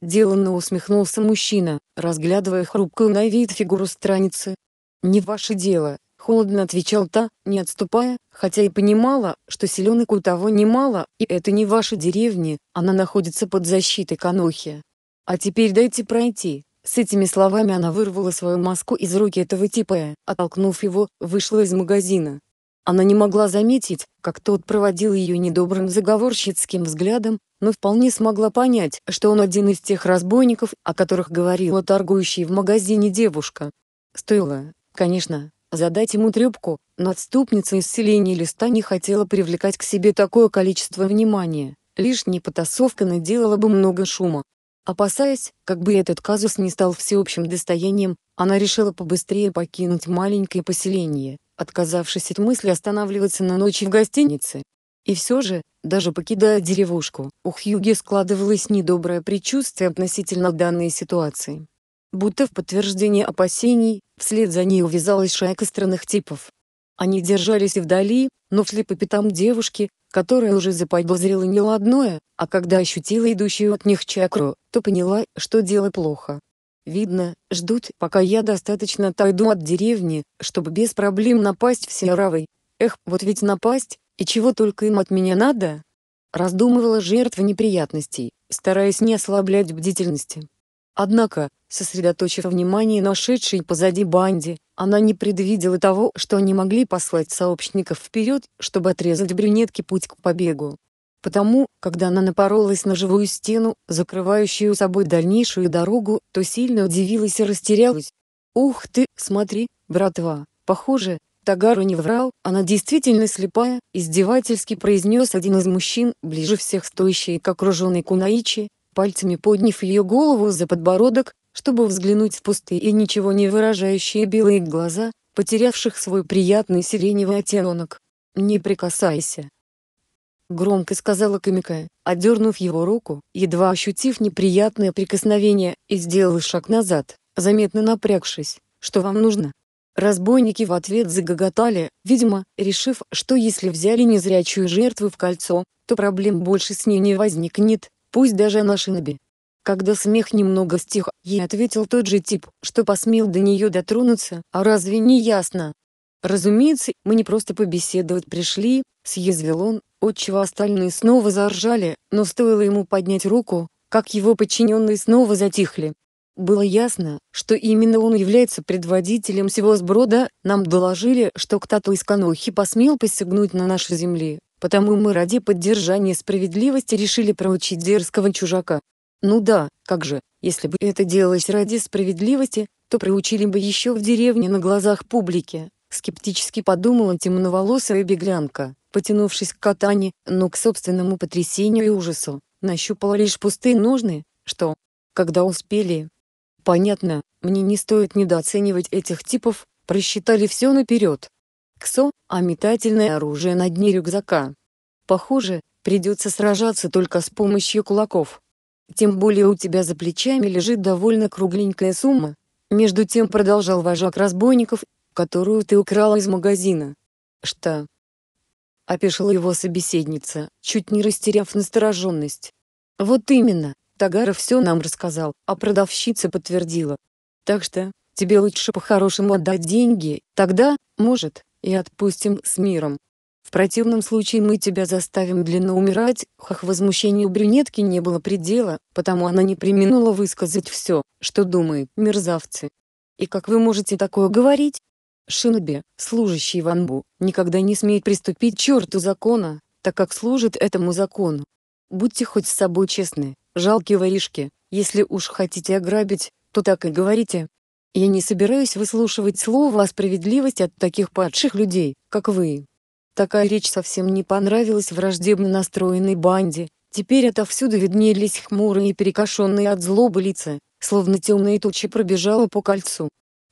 Деланно усмехнулся мужчина, разглядывая хрупкую на вид фигуру страницы. «Не ваше дело», — холодно отвечал та, не отступая, хотя и понимала, что селенок у того немало, и это не ваша деревня, она находится под защитой Канохи. «А теперь дайте пройти», с этими словами она вырвала свою маску из руки этого типа, и, оттолкнув его, вышла из магазина. Она не могла заметить, как тот проводил ее недобрым заговорщицким взглядом, но вполне смогла понять, что он один из тех разбойников, о которых говорила торгующая в магазине девушка. Стоило, конечно, задать ему трепку, но отступница из селения Листа не хотела привлекать к себе такое количество внимания, лишняя потасовка наделала бы много шума, Опасаясь, как бы этот казус не стал всеобщим достоянием, она решила побыстрее покинуть маленькое поселение, отказавшись от мысли останавливаться на ночь в гостинице. И все же, даже покидая деревушку, у Хьюги складывалось недоброе предчувствие относительно данной ситуации. Будто в подтверждение опасений, вслед за ней увязалась шайка странных типов. Они держались вдали, но вслепо по пятам девушки, которая уже заподозрила неладное, а когда ощутила идущую от них чакру, то поняла, что дело плохо. Видно, ждут, пока я достаточно отойду от деревни, чтобы без проблем напасть всей равой. Эх, вот ведь напасть, и чего только им от меня надо? Раздумывала жертва неприятностей, стараясь не ослаблять бдительности. Однако, сосредоточив внимание на шедшей позади банде, она не предвидела того, что они могли послать сообщников вперед, чтобы отрезать брюнетке путь к побегу. Потому, когда она напоролась на живую стену, закрывающую собой дальнейшую дорогу, то сильно удивилась и растерялась. «Ух ты, смотри, братва, похоже, Тагару не врал, она действительно слепая», издевательски произнес один из мужчин, ближе всех стоящий к окруженной Кунаичи, пальцами подняв ее голову за подбородок, чтобы взглянуть в пустые и ничего не выражающие белые глаза, потерявших свой приятный сиреневый оттенок. «Не прикасайся!» Громко сказала Камикая, отдернув его руку, едва ощутив неприятное прикосновение, и сделала шаг назад, заметно напрягшись. «Что вам нужно?» Разбойники в ответ загоготали, видимо, решив, что если взяли незрячую жертву в кольцо, то проблем больше с ней не возникнет, пусть даже на шиноби. Когда смех немного стих, ей ответил тот же тип, что посмел до нее дотронуться, а разве не ясно? Разумеется, мы не просто побеседовать пришли, съязвил он, отчего остальные снова заржали, но стоило ему поднять руку, как его подчиненные снова затихли. Было ясно, что именно он является предводителем всего сброда, нам доложили, что кто-то из канохи посмел посягнуть на наши земли, Потому мы ради поддержания справедливости решили проучить дерзкого чужака. Ну да, как же, если бы это делалось ради справедливости, то проучили бы еще в деревне на глазах публики, скептически подумала темноволосая беглянка, потянувшись к катане, но к собственному потрясению и ужасу, нащупала лишь пустые ножны, что, когда успели. Понятно, мне не стоит недооценивать этих типов, просчитали все наперед. КСО, а метательное оружие на дне рюкзака. Похоже, придется сражаться только с помощью кулаков. Тем более у тебя за плечами лежит довольно кругленькая сумма. Между тем продолжал вожак разбойников, которую ты украла из магазина. Что? Опешила его собеседница, чуть не растеряв настороженность. Вот именно, Тагара все нам рассказал, а продавщица подтвердила. Так что, тебе лучше по-хорошему отдать деньги, тогда, может, и отпустим с миром. В противном случае мы тебя заставим длинно умирать. Хах, возмущению брюнетки не было предела, потому она не применула высказать все, что думает, мерзавцы. И как вы можете такое говорить? Шинобе, служащий Ванбу, никогда не смеет приступить к черту закона, так как служит этому закону. Будьте хоть с собой честны, жалкие воришки, если уж хотите ограбить, то так и говорите, я не собираюсь выслушивать слово о справедливости от таких падших людей, как вы. Такая речь совсем не понравилась враждебно настроенной банде, теперь отовсюду виднелись хмурые и перекошенные от злобы лица, словно темные тучи пробежала по кольцу.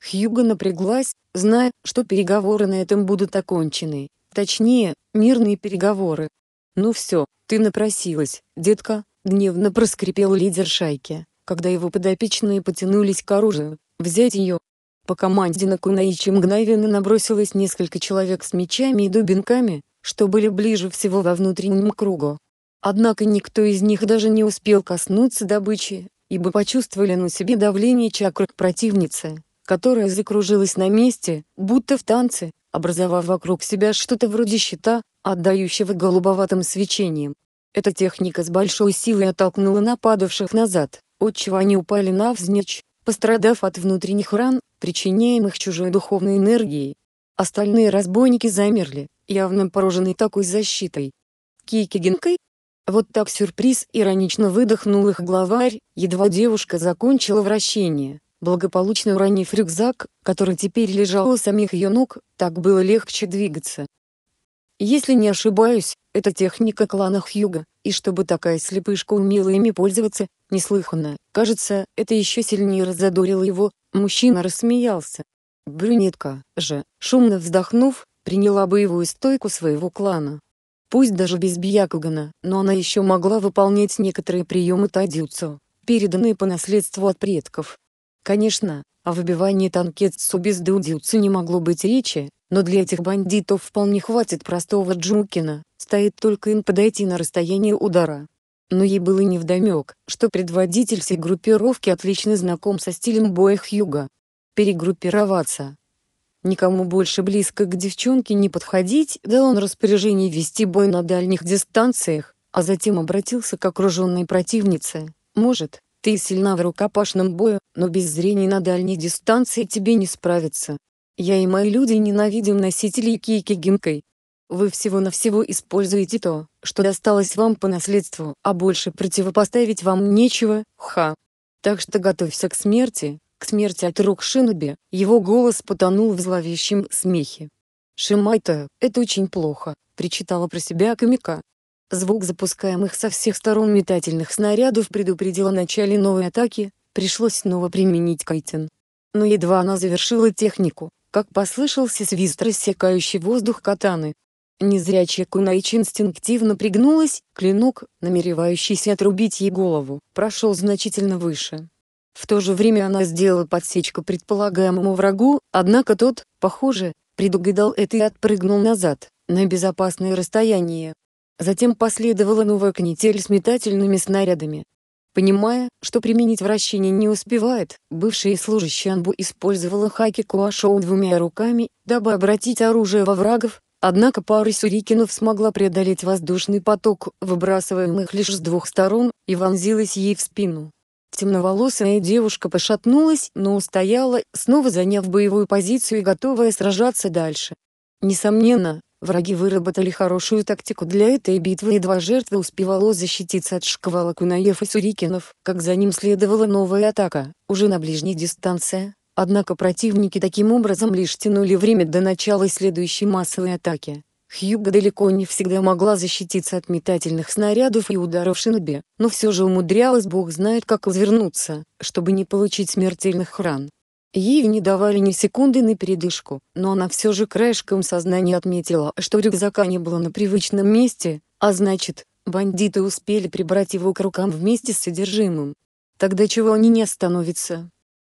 Хьюго напряглась, зная, что переговоры на этом будут окончены, точнее, мирные переговоры. «Ну все, ты напросилась, детка», — гневно проскрипел лидер шайки, когда его подопечные потянулись к оружию взять ее. По команде на Кунаичи мгновенно набросилось несколько человек с мечами и дубинками, что были ближе всего во внутреннем кругу. Однако никто из них даже не успел коснуться добычи, ибо почувствовали на себе давление чакры противницы, которая закружилась на месте, будто в танце, образовав вокруг себя что-то вроде щита, отдающего голубоватым свечением. Эта техника с большой силой оттолкнула нападавших назад, отчего они упали навзничь, пострадав от внутренних ран, причиняемых чужой духовной энергией. Остальные разбойники замерли, явно пораженные такой защитой. Кики Вот так сюрприз иронично выдохнул их главарь, едва девушка закончила вращение, благополучно уронив рюкзак, который теперь лежал у самих ее ног, так было легче двигаться. Если не ошибаюсь, это техника клана Хьюга, и чтобы такая слепышка умела ими пользоваться, неслыханно. Кажется, это еще сильнее раззадорило его, мужчина рассмеялся. Брюнетка же, шумно вздохнув, приняла боевую стойку своего клана. Пусть даже без Бьякугана, но она еще могла выполнять некоторые приемы тадюцу, переданные по наследству от предков. Конечно, о выбивании танкетсу без дудюцу не могло быть речи, но для этих бандитов вполне хватит простого Джукина, стоит только им подойти на расстояние удара. Но ей было невдомек, что предводитель всей группировки отлично знаком со стилем боя Хьюга. Перегруппироваться. Никому больше близко к девчонке не подходить, дал он распоряжение вести бой на дальних дистанциях, а затем обратился к окруженной противнице. «Может, ты сильна в рукопашном бою, но без зрения на дальней дистанции тебе не справиться. Я и мои люди ненавидим носителей кейки Гимкой. Вы всего-навсего используете то, что досталось вам по наследству, а больше противопоставить вам нечего, ха. Так что готовься к смерти, к смерти от рук Шиноби, его голос потонул в зловещем смехе. Шимайта, это очень плохо, причитала про себя Камика. Звук запускаемых со всех сторон метательных снарядов предупредил о начале новой атаки, пришлось снова применить кайтен. Но едва она завершила технику, как послышался свист рассекающий воздух катаны. Незрячая Кунаич инстинктивно пригнулась, клинок, намеревающийся отрубить ей голову, прошел значительно выше. В то же время она сделала подсечку предполагаемому врагу, однако тот, похоже, предугадал это и отпрыгнул назад, на безопасное расстояние. Затем последовала новая канитель с метательными снарядами, Понимая, что применить вращение не успевает, бывший служащий Анбу использовала хаки Куашоу двумя руками, дабы обратить оружие во врагов, однако пара сюрикинов смогла преодолеть воздушный поток, выбрасываемых лишь с двух сторон, и вонзилась ей в спину. Темноволосая девушка пошатнулась, но устояла, снова заняв боевую позицию и готовая сражаться дальше. Несомненно, Враги выработали хорошую тактику для этой битвы едва жертва успевала защититься от шквала кунаев и сурикинов, как за ним следовала новая атака, уже на ближней дистанции. Однако противники таким образом лишь тянули время до начала следующей массовой атаки. Хьюга далеко не всегда могла защититься от метательных снарядов и ударов шиноби, но все же умудрялась бог знает как извернуться, чтобы не получить смертельных ран. Ей не давали ни секунды на передышку, но она все же краешком сознания отметила, что рюкзака не было на привычном месте, а значит, бандиты успели прибрать его к рукам вместе с содержимым. Тогда чего они не остановятся?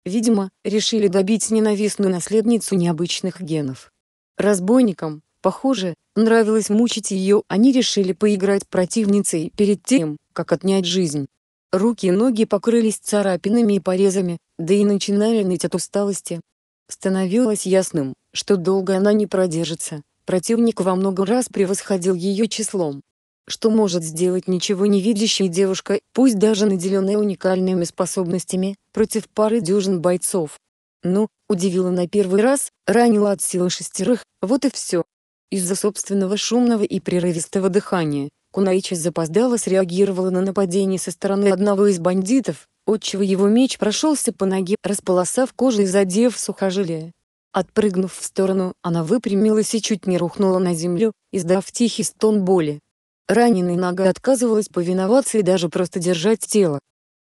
Видимо, решили добить ненавистную наследницу необычных генов. Разбойникам, похоже, нравилось мучить ее, они решили поиграть противницей перед тем, как отнять жизнь. Руки и ноги покрылись царапинами и порезами, да и начинали ныть от усталости. Становилось ясным, что долго она не продержится, противник во много раз превосходил ее числом. Что может сделать ничего не видящая девушка, пусть даже наделенная уникальными способностями, против пары дюжин бойцов? Ну, удивила на первый раз, ранила от силы шестерых, вот и все. Из-за собственного шумного и прерывистого дыхания, Кунаичи запоздало среагировала на нападение со стороны одного из бандитов, отчего его меч прошелся по ноге, располосав кожу и задев сухожилие. Отпрыгнув в сторону, она выпрямилась и чуть не рухнула на землю, издав тихий стон боли. Раненая нога отказывалась повиноваться и даже просто держать тело,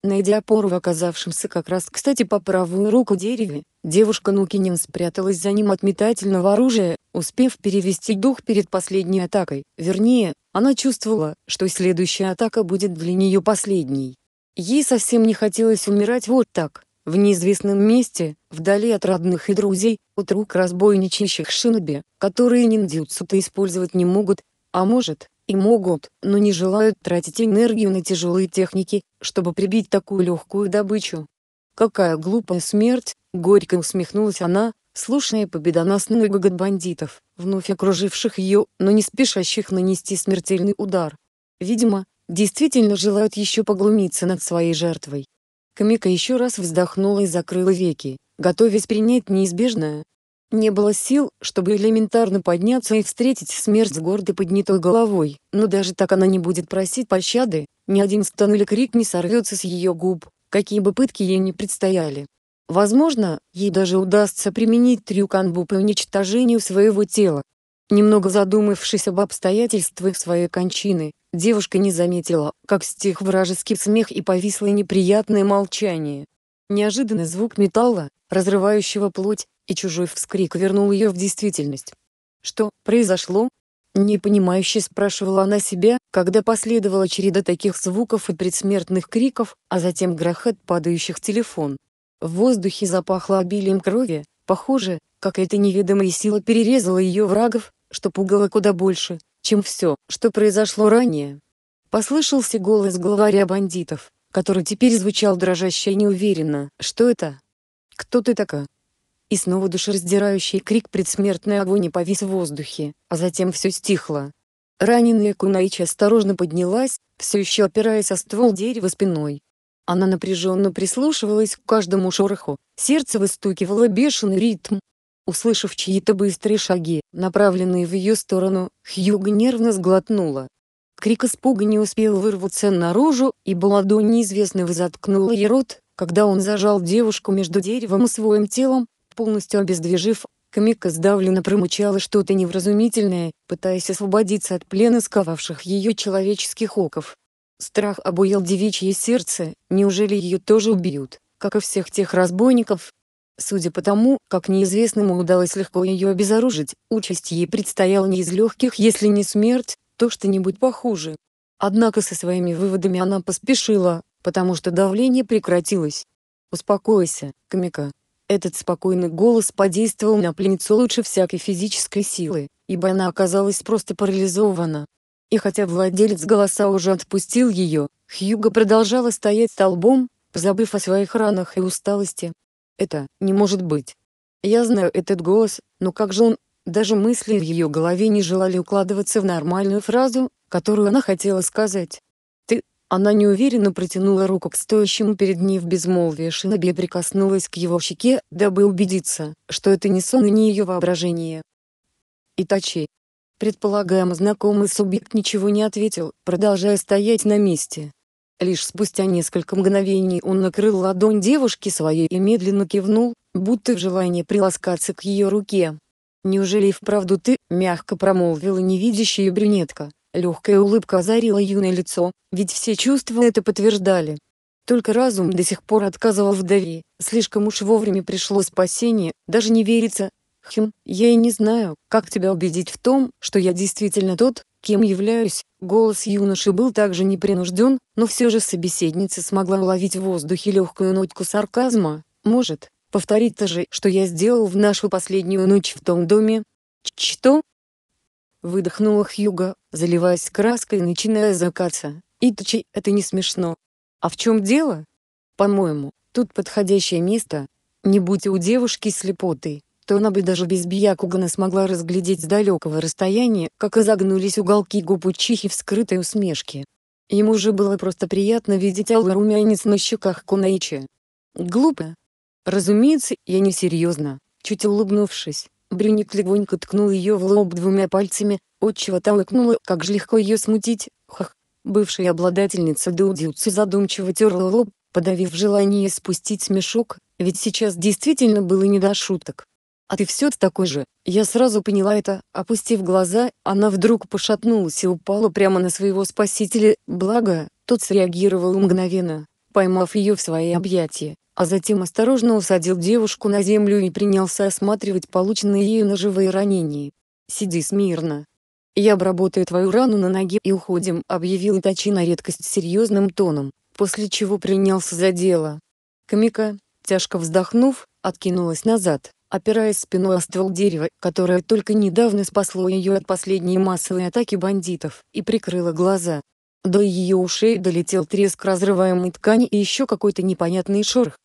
Найдя опору в оказавшемся как раз кстати по правую руку дереве, девушка Нукинин спряталась за ним от метательного оружия, успев перевести дух перед последней атакой. Вернее, она чувствовала, что следующая атака будет для нее последней. Ей совсем не хотелось умирать вот так, в неизвестном месте, вдали от родных и друзей, от рук разбойничающих шиноби, которые ниндзюцу-то использовать не могут, а может, и могут, но не желают тратить энергию на тяжелые техники, чтобы прибить такую легкую добычу. Какая глупая смерть, горько усмехнулась она, слушая победоносный гогот бандитов, вновь окруживших ее, но не спешащих нанести смертельный удар. Видимо, действительно желают еще поглумиться над своей жертвой. Камика еще раз вздохнула и закрыла веки, готовясь принять неизбежное, не было сил, чтобы элементарно подняться и встретить смерть с гордой поднятой головой, но даже так она не будет просить пощады, ни один стон или крик не сорвется с ее губ, какие бы пытки ей не предстояли. Возможно, ей даже удастся применить трюк анбу по уничтожению своего тела. Немного задумавшись об обстоятельствах своей кончины, девушка не заметила, как стих вражеский смех и повисло неприятное молчание. Неожиданный звук металла, разрывающего плоть, и чужой вскрик вернул ее в действительность. «Что произошло?» Непонимающе спрашивала она себя, когда последовала череда таких звуков и предсмертных криков, а затем грохот падающих телефон. В воздухе запахло обилием крови, похоже, как эта неведомая сила перерезала ее врагов, что пугало куда больше, чем все, что произошло ранее. Послышался голос главаря бандитов, который теперь звучал дрожаще и неуверенно. «Что это? Кто ты такая?» И снова душераздирающий крик предсмертной агонии повис в воздухе, а затем все стихло. Раненая Кунаичи осторожно поднялась, все еще опираясь о ствол дерева спиной. Она напряженно прислушивалась к каждому шороху, сердце выстукивало бешеный ритм. Услышав чьи-то быстрые шаги, направленные в ее сторону, Хьюга нервно сглотнула. Крик испуга не успел вырваться наружу, и ладонь неизвестного заткнула ей рот, когда он зажал девушку между деревом и своим телом, полностью обездвижив, Камика сдавленно промычала что-то невразумительное, пытаясь освободиться от плена сковавших ее человеческих оков. Страх обуял девичье сердце, неужели ее тоже убьют, как и всех тех разбойников? Судя по тому, как неизвестному удалось легко ее обезоружить, участь ей предстояла не из легких, если не смерть, то что-нибудь похуже. Однако со своими выводами она поспешила, потому что давление прекратилось. «Успокойся, Камика», этот спокойный голос подействовал на пленницу лучше всякой физической силы, ибо она оказалась просто парализована. И хотя владелец голоса уже отпустил ее, Хьюго продолжала стоять столбом, забыв о своих ранах и усталости. «Это не может быть. Я знаю этот голос, но как же он...» Даже мысли в ее голове не желали укладываться в нормальную фразу, которую она хотела сказать. Она неуверенно протянула руку к стоящему перед ней в безмолвии Шинобе прикоснулась к его щеке, дабы убедиться, что это не сон и не ее воображение. «Итачи!» Предполагаемо знакомый субъект ничего не ответил, продолжая стоять на месте. Лишь спустя несколько мгновений он накрыл ладонь девушки своей и медленно кивнул, будто в желании приласкаться к ее руке. «Неужели и вправду ты?» — мягко промолвила невидящая брюнетка. Легкая улыбка озарила юное лицо, ведь все чувства это подтверждали. Только разум до сих пор отказывал вдове, слишком уж вовремя пришло спасение, даже не верится. Хм, я и не знаю, как тебя убедить в том, что я действительно тот, кем являюсь. Голос юноши был также непринужден, но все же собеседница смогла уловить в воздухе легкую нотку сарказма. Может, повторить то же, что я сделал в нашу последнюю ночь в том доме? Что? Выдохнула Хьюга, заливаясь краской и начиная закаться. «Итачи, это не смешно». «А в чем дело?» «По-моему, тут подходящее место. Не будь у девушки слепоты, то она бы даже без Бьякугана смогла разглядеть с далекого расстояния, как изогнулись уголки губ у Чихи в скрытой усмешке. Ему же было просто приятно видеть алый румянец на щеках Кунаичи. Глупо. Разумеется, я не серьезно, чуть улыбнувшись, Брюник легонько ткнул ее в лоб двумя пальцами, отчего та лыкнула, как же легко ее смутить, хах. Бывшая обладательница Дудиуцы задумчиво терла лоб, подавив желание спустить смешок, ведь сейчас действительно было не до шуток. «А ты все такой же, я сразу поняла это», опустив глаза, она вдруг пошатнулась и упала прямо на своего спасителя, благо, тот среагировал мгновенно, поймав ее в свои объятия а затем осторожно усадил девушку на землю и принялся осматривать полученные ею ножевые ранения. «Сиди смирно. Я обработаю твою рану на ноге и уходим», — объявил Итачи на редкость серьезным тоном, после чего принялся за дело. Камика, тяжко вздохнув, откинулась назад, опираясь спиной о ствол дерева, которое только недавно спасло ее от последней массовой атаки бандитов, и прикрыла глаза. До ее ушей долетел треск разрываемой ткани и еще какой-то непонятный шорох,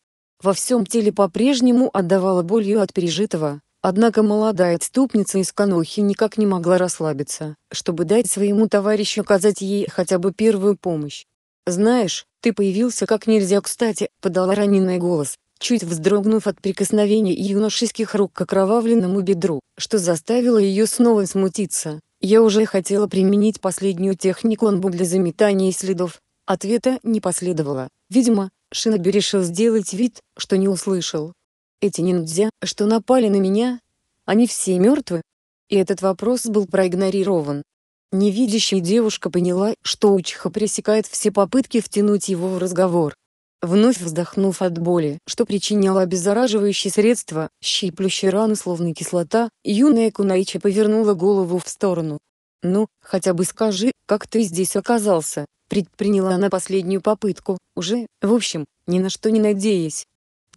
во всем теле по-прежнему отдавала болью от пережитого, однако молодая отступница из Канохи никак не могла расслабиться, чтобы дать своему товарищу оказать ей хотя бы первую помощь. «Знаешь, ты появился как нельзя кстати», — подала раненый голос, чуть вздрогнув от прикосновения юношеских рук к окровавленному бедру, что заставило ее снова смутиться. «Я уже хотела применить последнюю технику анбу для заметания следов». Ответа не последовало. Видимо, Шиноби решил сделать вид, что не услышал. «Эти ниндзя, что напали на меня? Они все мертвы?» И этот вопрос был проигнорирован. Невидящая девушка поняла, что Учиха пресекает все попытки втянуть его в разговор. Вновь вздохнув от боли, что причиняло обеззараживающее средство, щиплющие раны словно кислота, юная Кунаичи повернула голову в сторону. «Ну, хотя бы скажи, как ты здесь оказался?» Предприняла она последнюю попытку, уже, в общем, ни на что не надеясь.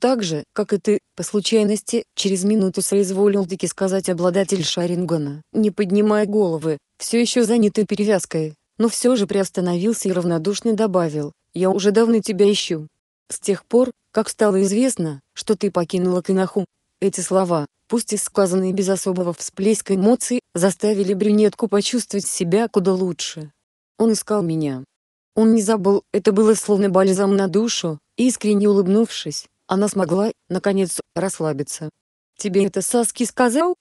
Так же, как и ты, по случайности, через минуту соизволил таки сказать обладатель Шарингана, не поднимая головы, все еще занятый перевязкой, но все же приостановился и равнодушно добавил, «Я уже давно тебя ищу». С тех пор, как стало известно, что ты покинула Кинаху, эти слова, пусть и сказанные без особого всплеска эмоций, заставили брюнетку почувствовать себя куда лучше. Он искал меня, он не забыл, это было словно бальзам на душу, искренне улыбнувшись, она смогла, наконец, расслабиться. «Тебе это Саски сказал?»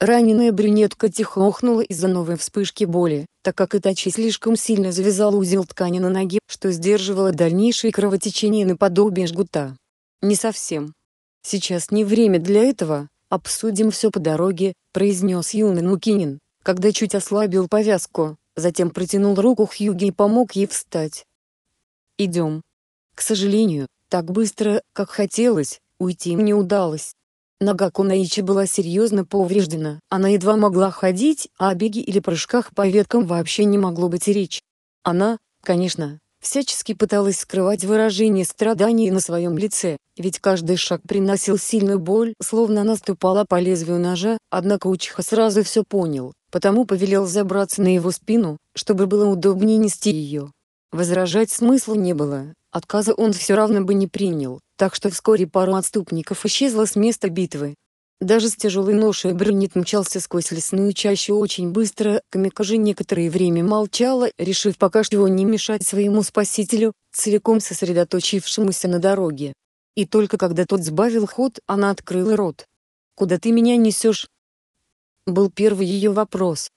Раненая брюнетка тихо охнула из-за новой вспышки боли, так как Итачи слишком сильно завязал узел ткани на ноге, что сдерживало дальнейшее кровотечение наподобие жгута. «Не совсем. Сейчас не время для этого, обсудим все по дороге», — произнес юный Нукинин, когда чуть ослабил повязку, затем протянул руку Хьюги и помог ей встать. «Идем». К сожалению, так быстро, как хотелось, уйти им не удалось. Нога Кунаичи была серьезно повреждена, она едва могла ходить, а о беге или прыжках по веткам вообще не могло быть и речи. Она, конечно, всячески пыталась скрывать выражение страданий на своем лице, ведь каждый шаг приносил сильную боль, словно она ступала по лезвию ножа, однако Учиха сразу все понял, потому повелел забраться на его спину, чтобы было удобнее нести ее. Возражать смысла не было, отказа он все равно бы не принял, так что вскоре пара отступников исчезла с места битвы. Даже с тяжелой ношей Брюнет мчался сквозь лесную чащу очень быстро, Камикажи некоторое время молчала, решив пока что не мешать своему спасителю, целиком сосредоточившемуся на дороге. И только когда тот сбавил ход, она открыла рот. «Куда ты меня несешь?» был первый ее вопрос.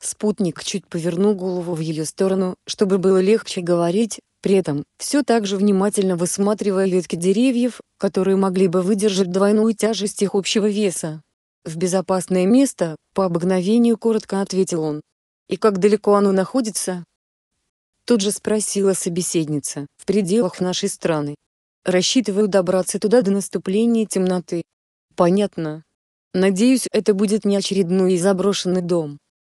Спутник чуть повернул голову в ее сторону, чтобы было легче говорить, при этом все так же внимательно высматривая ветки деревьев, которые могли бы выдержать двойную тяжесть их общего веса. «В безопасное место», — по обыкновению коротко ответил он. «И как далеко оно находится?» Тут же спросила собеседница, «в пределах нашей страны. Рассчитываю добраться туда до наступления темноты». «Понятно», Надеюсь, это будет не очередной заброшенный дом.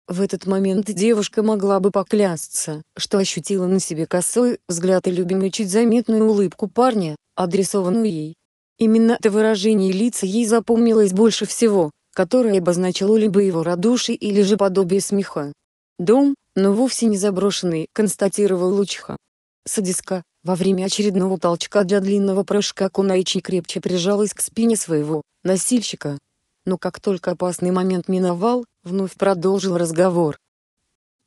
В этот момент девушка могла бы поклясться, что ощутила на себе косой взгляд и любимую чуть заметную улыбку парня, адресованную ей. Именно это выражение лица ей запомнилось больше всего, которое обозначало либо его радушие или же подобие смеха. «Дом, но вовсе не заброшенный», — констатировал Лучха. Садиска, во время очередного толчка для длинного прыжка Кунаичи крепче прижалась к спине своего носильщика, но как только опасный момент миновал, вновь продолжил разговор.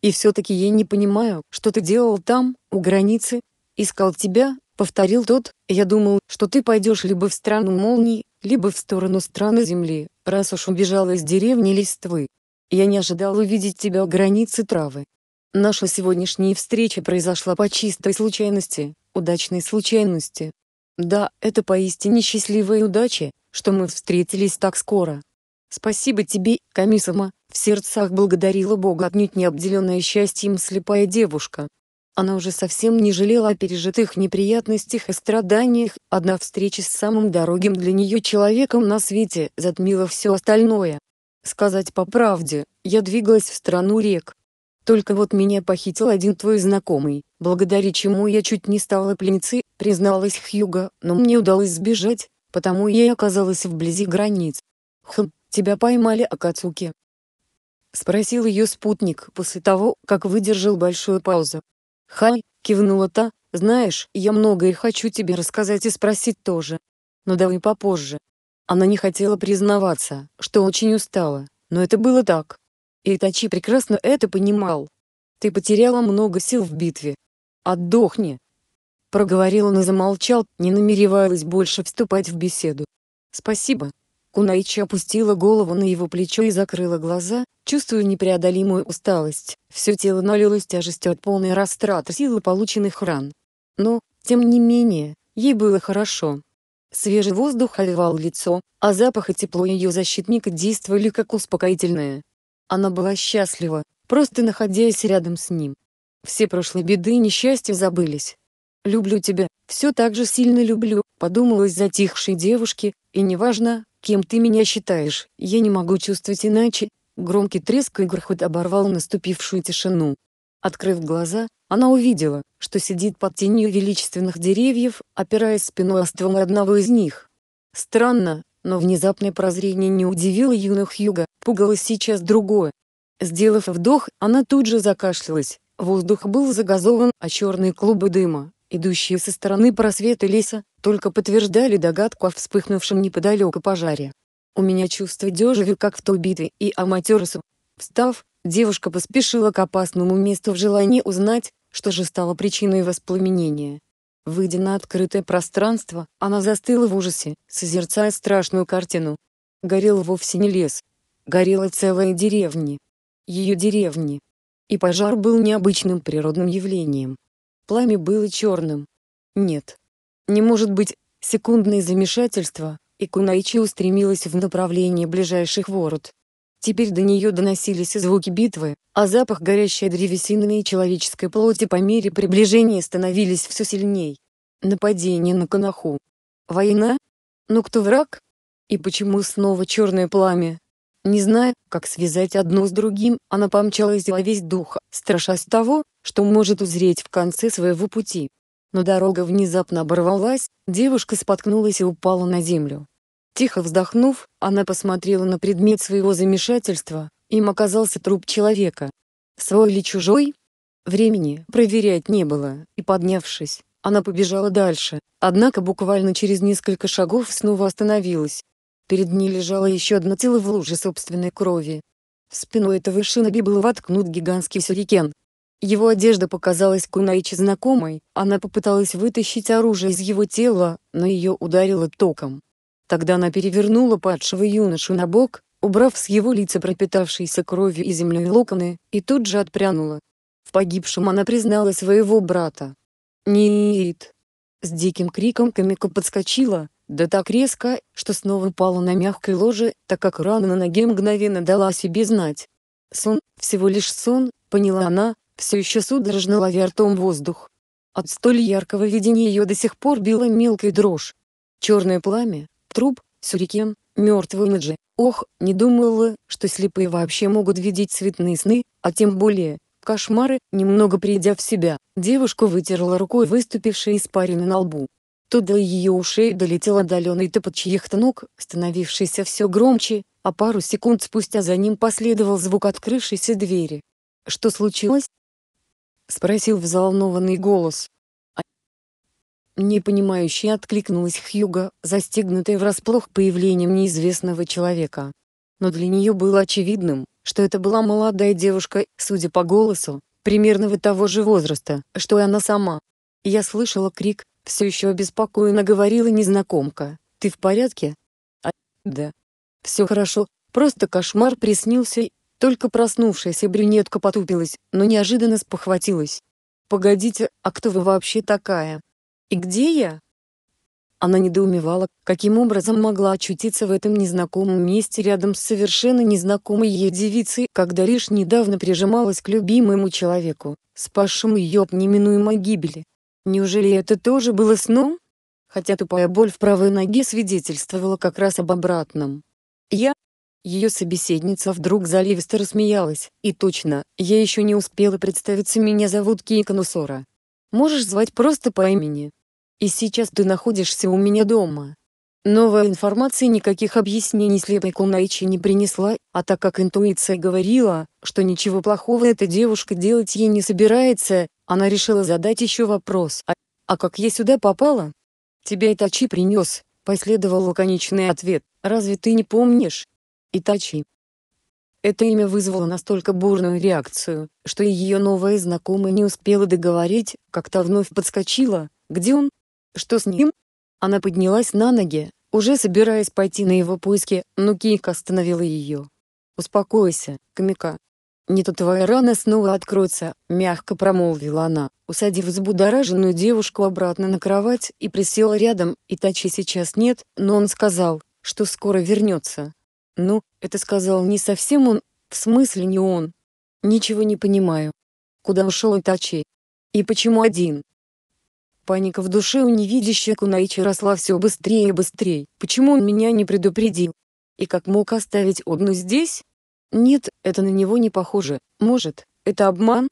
«И все-таки я не понимаю, что ты делал там, у границы. Искал тебя, повторил тот, я думал, что ты пойдешь либо в страну молний, либо в сторону страны земли, раз уж убежал из деревни листвы. Я не ожидал увидеть тебя у границы травы. Наша сегодняшняя встреча произошла по чистой случайности, удачной случайности. Да, это поистине счастливая удача, что мы встретились так скоро. «Спасибо тебе, комиссама», — в сердцах благодарила Бога отнюдь не обделенная счастьем слепая девушка. Она уже совсем не жалела о пережитых неприятностях и страданиях, одна встреча с самым дорогим для нее человеком на свете затмила все остальное. Сказать по правде, я двигалась в страну рек. Только вот меня похитил один твой знакомый, благодаря чему я чуть не стала пленницей, призналась Хьюга, но мне удалось сбежать, потому я и оказалась вблизи границ. Хм, «Тебя поймали, Акацуки?» — спросил ее спутник после того, как выдержал большую паузу. «Хай!» — кивнула та. «Знаешь, я многое хочу тебе рассказать и спросить тоже. Но давай попозже». Она не хотела признаваться, что очень устала, но это было так. И Итачи прекрасно это понимал. «Ты потеряла много сил в битве. Отдохни!» Проговорил он и замолчал, не намереваясь больше вступать в беседу. «Спасибо», Кунаича опустила голову на его плечо и закрыла глаза, чувствуя непреодолимую усталость. Все тело налилось тяжестью от полной растраты силы полученных ран. Но, тем не менее, ей было хорошо. Свежий воздух оливал лицо, а запах и тепло ее защитника действовали как успокоительное. Она была счастлива, просто находясь рядом с ним. Все прошлые беды и несчастья забылись. «Люблю тебя, все так же сильно люблю», — подумалось затихшей девушке, и неважно, кем ты меня считаешь, я не могу чувствовать иначе», громкий треск и грохот оборвал наступившую тишину. Открыв глаза, она увидела, что сидит под тенью величественных деревьев, опираясь спиной о ствол одного из них. Странно, но внезапное прозрение не удивило юных юга, пугало сейчас другое. Сделав вдох, она тут же закашлялась, воздух был загазован, а черные клубы дыма, идущие со стороны просвета леса, только подтверждали догадку о вспыхнувшем неподалеку пожаре. У меня чувство дежавю как в той битве и Аматерасу. Встав, девушка поспешила к опасному месту в желании узнать, что же стало причиной воспламенения. Выйдя на открытое пространство, она застыла в ужасе, созерцая страшную картину. Горел вовсе не лес. Горела целая деревня. Ее деревни. И пожар был необычным природным явлением. Пламя было черным. Нет, не может быть, секундное замешательство, и Кунаичи устремилась в направлении ближайших ворот. Теперь до нее доносились звуки битвы, а запах горящей древесины и человеческой плоти по мере приближения становились все сильней. Нападение на Канаху. Война? Но ну кто враг? И почему снова черное пламя? Не зная, как связать одно с другим, она помчалась во весь дух, страшась того, что может узреть в конце своего пути но дорога внезапно оборвалась, девушка споткнулась и упала на землю. Тихо вздохнув, она посмотрела на предмет своего замешательства, им оказался труп человека. Свой или чужой? Времени проверять не было, и поднявшись, она побежала дальше, однако буквально через несколько шагов снова остановилась. Перед ней лежало еще одно тело в луже собственной крови. В спину этого шиноби был воткнут гигантский сюрикен. Его одежда показалась Кунаичи знакомой, она попыталась вытащить оружие из его тела, но ее ударило током. Тогда она перевернула падшего юношу на бок, убрав с его лица пропитавшиеся кровью и землей локоны, и тут же отпрянула. В погибшем она признала своего брата. «Нет!» С диким криком Камика подскочила, да так резко, что снова упала на мягкое ложе, так как рана на ноге мгновенно дала о себе знать. «Сон, всего лишь сон», — поняла она, все еще судорожно ловя ртом воздух. От столь яркого видения ее до сих пор била мелкой дрожь. Черное пламя, труп, сюрикен, мертвый Наджи. Ох, не думала, что слепые вообще могут видеть цветные сны, а тем более, кошмары. Немного придя в себя, девушка вытерла рукой выступившие испарины на лбу. Туда ее ушей долетел отдаленный топот чьих-то ног, становившийся все громче, а пару секунд спустя за ним последовал звук открывшейся двери. «Что случилось?» — спросил взволнованный голос. Непонимающе откликнулась Хьюга, застегнутая врасплох появлением неизвестного человека. Но для нее было очевидным, что это была молодая девушка, судя по голосу, примерно в того же возраста, что и она сама. Я слышала крик, все еще обеспокоенно говорила незнакомка. «Ты в порядке?» а, «Да». «Все хорошо, просто кошмар приснился, только проснувшаяся брюнетка потупилась, но неожиданно спохватилась. «Погодите, а кто вы вообще такая? И где я?» Она недоумевала, каким образом могла очутиться в этом незнакомом месте рядом с совершенно незнакомой ей девицей, когда Риш недавно прижималась к любимому человеку, спасшему ее от неминуемой гибели. Неужели это тоже было сном? Хотя тупая боль в правой ноге свидетельствовала как раз об обратном. «Я ее собеседница вдруг заливисто рассмеялась. И точно, я еще не успела представиться, меня зовут Кика Нусора. Можешь звать просто по имени. И сейчас ты находишься у меня дома. Новая информация никаких объяснений слепой Кунаичи не принесла, а так как интуиция говорила, что ничего плохого эта девушка делать ей не собирается, она решила задать еще вопрос «А, а как я сюда попала?» «Тебя Итачи принес», — последовал лаконичный ответ, «разве ты не помнишь?» Итачи. Это имя вызвало настолько бурную реакцию, что и ее новая знакомая не успела договорить, как та вновь подскочила, где он? Что с ним? Она поднялась на ноги, уже собираясь пойти на его поиски, но Кика остановила ее. «Успокойся, Камика. Не то твоя рана снова откроется», — мягко промолвила она, усадив взбудораженную девушку обратно на кровать и присела рядом, и Тачи сейчас нет, но он сказал, что скоро вернется. «Ну, это сказал не совсем он, в смысле не он. Ничего не понимаю. Куда ушел Итачи? И почему один?» Паника в душе у невидящей Кунаичи росла все быстрее и быстрее. Почему он меня не предупредил? И как мог оставить одну здесь? Нет, это на него не похоже. Может, это обман?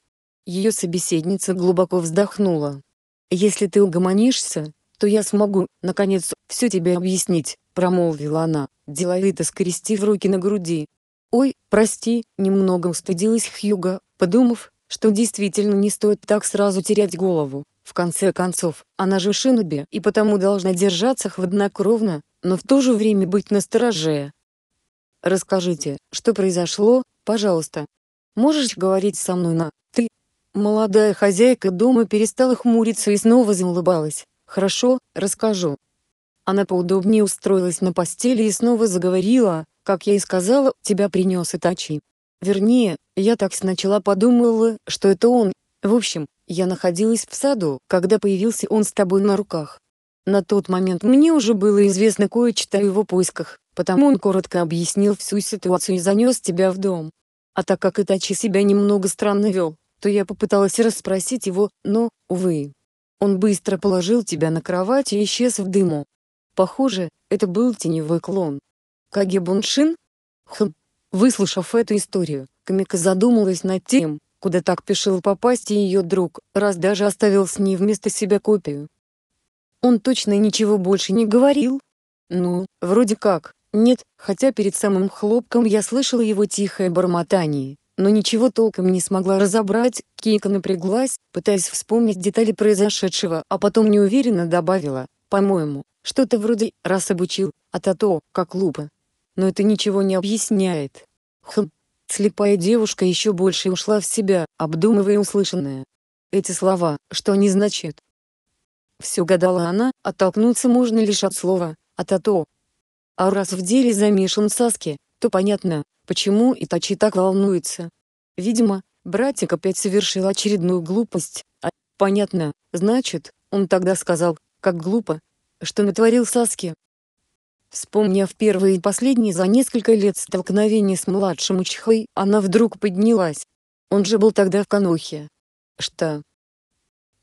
Ее собеседница глубоко вздохнула. Если ты угомонишься, то я смогу, наконец, все тебе объяснить», — промолвила она, деловито скрестив руки на груди. «Ой, прости», — немного устыдилась Хьюга, подумав, что действительно не стоит так сразу терять голову. В конце концов, она же шиноби и потому должна держаться хладнокровно, но в то же время быть настороже. «Расскажите, что произошло, пожалуйста. Можешь говорить со мной на «ты»?» Молодая хозяйка дома перестала хмуриться и снова заулыбалась. «Хорошо, расскажу». Она поудобнее устроилась на постели и снова заговорила, «Как я и сказала, тебя принес Итачи. Вернее, я так сначала подумала, что это он. В общем, я находилась в саду, когда появился он с тобой на руках. На тот момент мне уже было известно кое-что о его поисках, потому он коротко объяснил всю ситуацию и занес тебя в дом. А так как Итачи себя немного странно вел, то я попыталась расспросить его, но, увы, он быстро положил тебя на кровать и исчез в дыму. Похоже, это был теневой клон. Каге Хм. Выслушав эту историю, Камика задумалась над тем, куда так спешил попасть и ее друг, раз даже оставил с ней вместо себя копию. Он точно ничего больше не говорил? Ну, вроде как, нет, хотя перед самым хлопком я слышала его тихое бормотание но ничего толком не смогла разобрать, Кейка напряглась, пытаясь вспомнить детали произошедшего, а потом неуверенно добавила, по-моему, что-то вроде «раз обучил, а то-то, как лупа». Но это ничего не объясняет. Хм. Слепая девушка еще больше ушла в себя, обдумывая услышанное. Эти слова, что они значат? Все гадала она, оттолкнуться можно лишь от слова «а то-то». А раз в деле замешан Саски, то понятно, почему Итачи так волнуется. Видимо, братик опять совершил очередную глупость, а, понятно, значит, он тогда сказал, как глупо, что натворил Саски. Вспомнив первые и последние за несколько лет столкновения с младшим Учхой, она вдруг поднялась. Он же был тогда в Канохе. Что?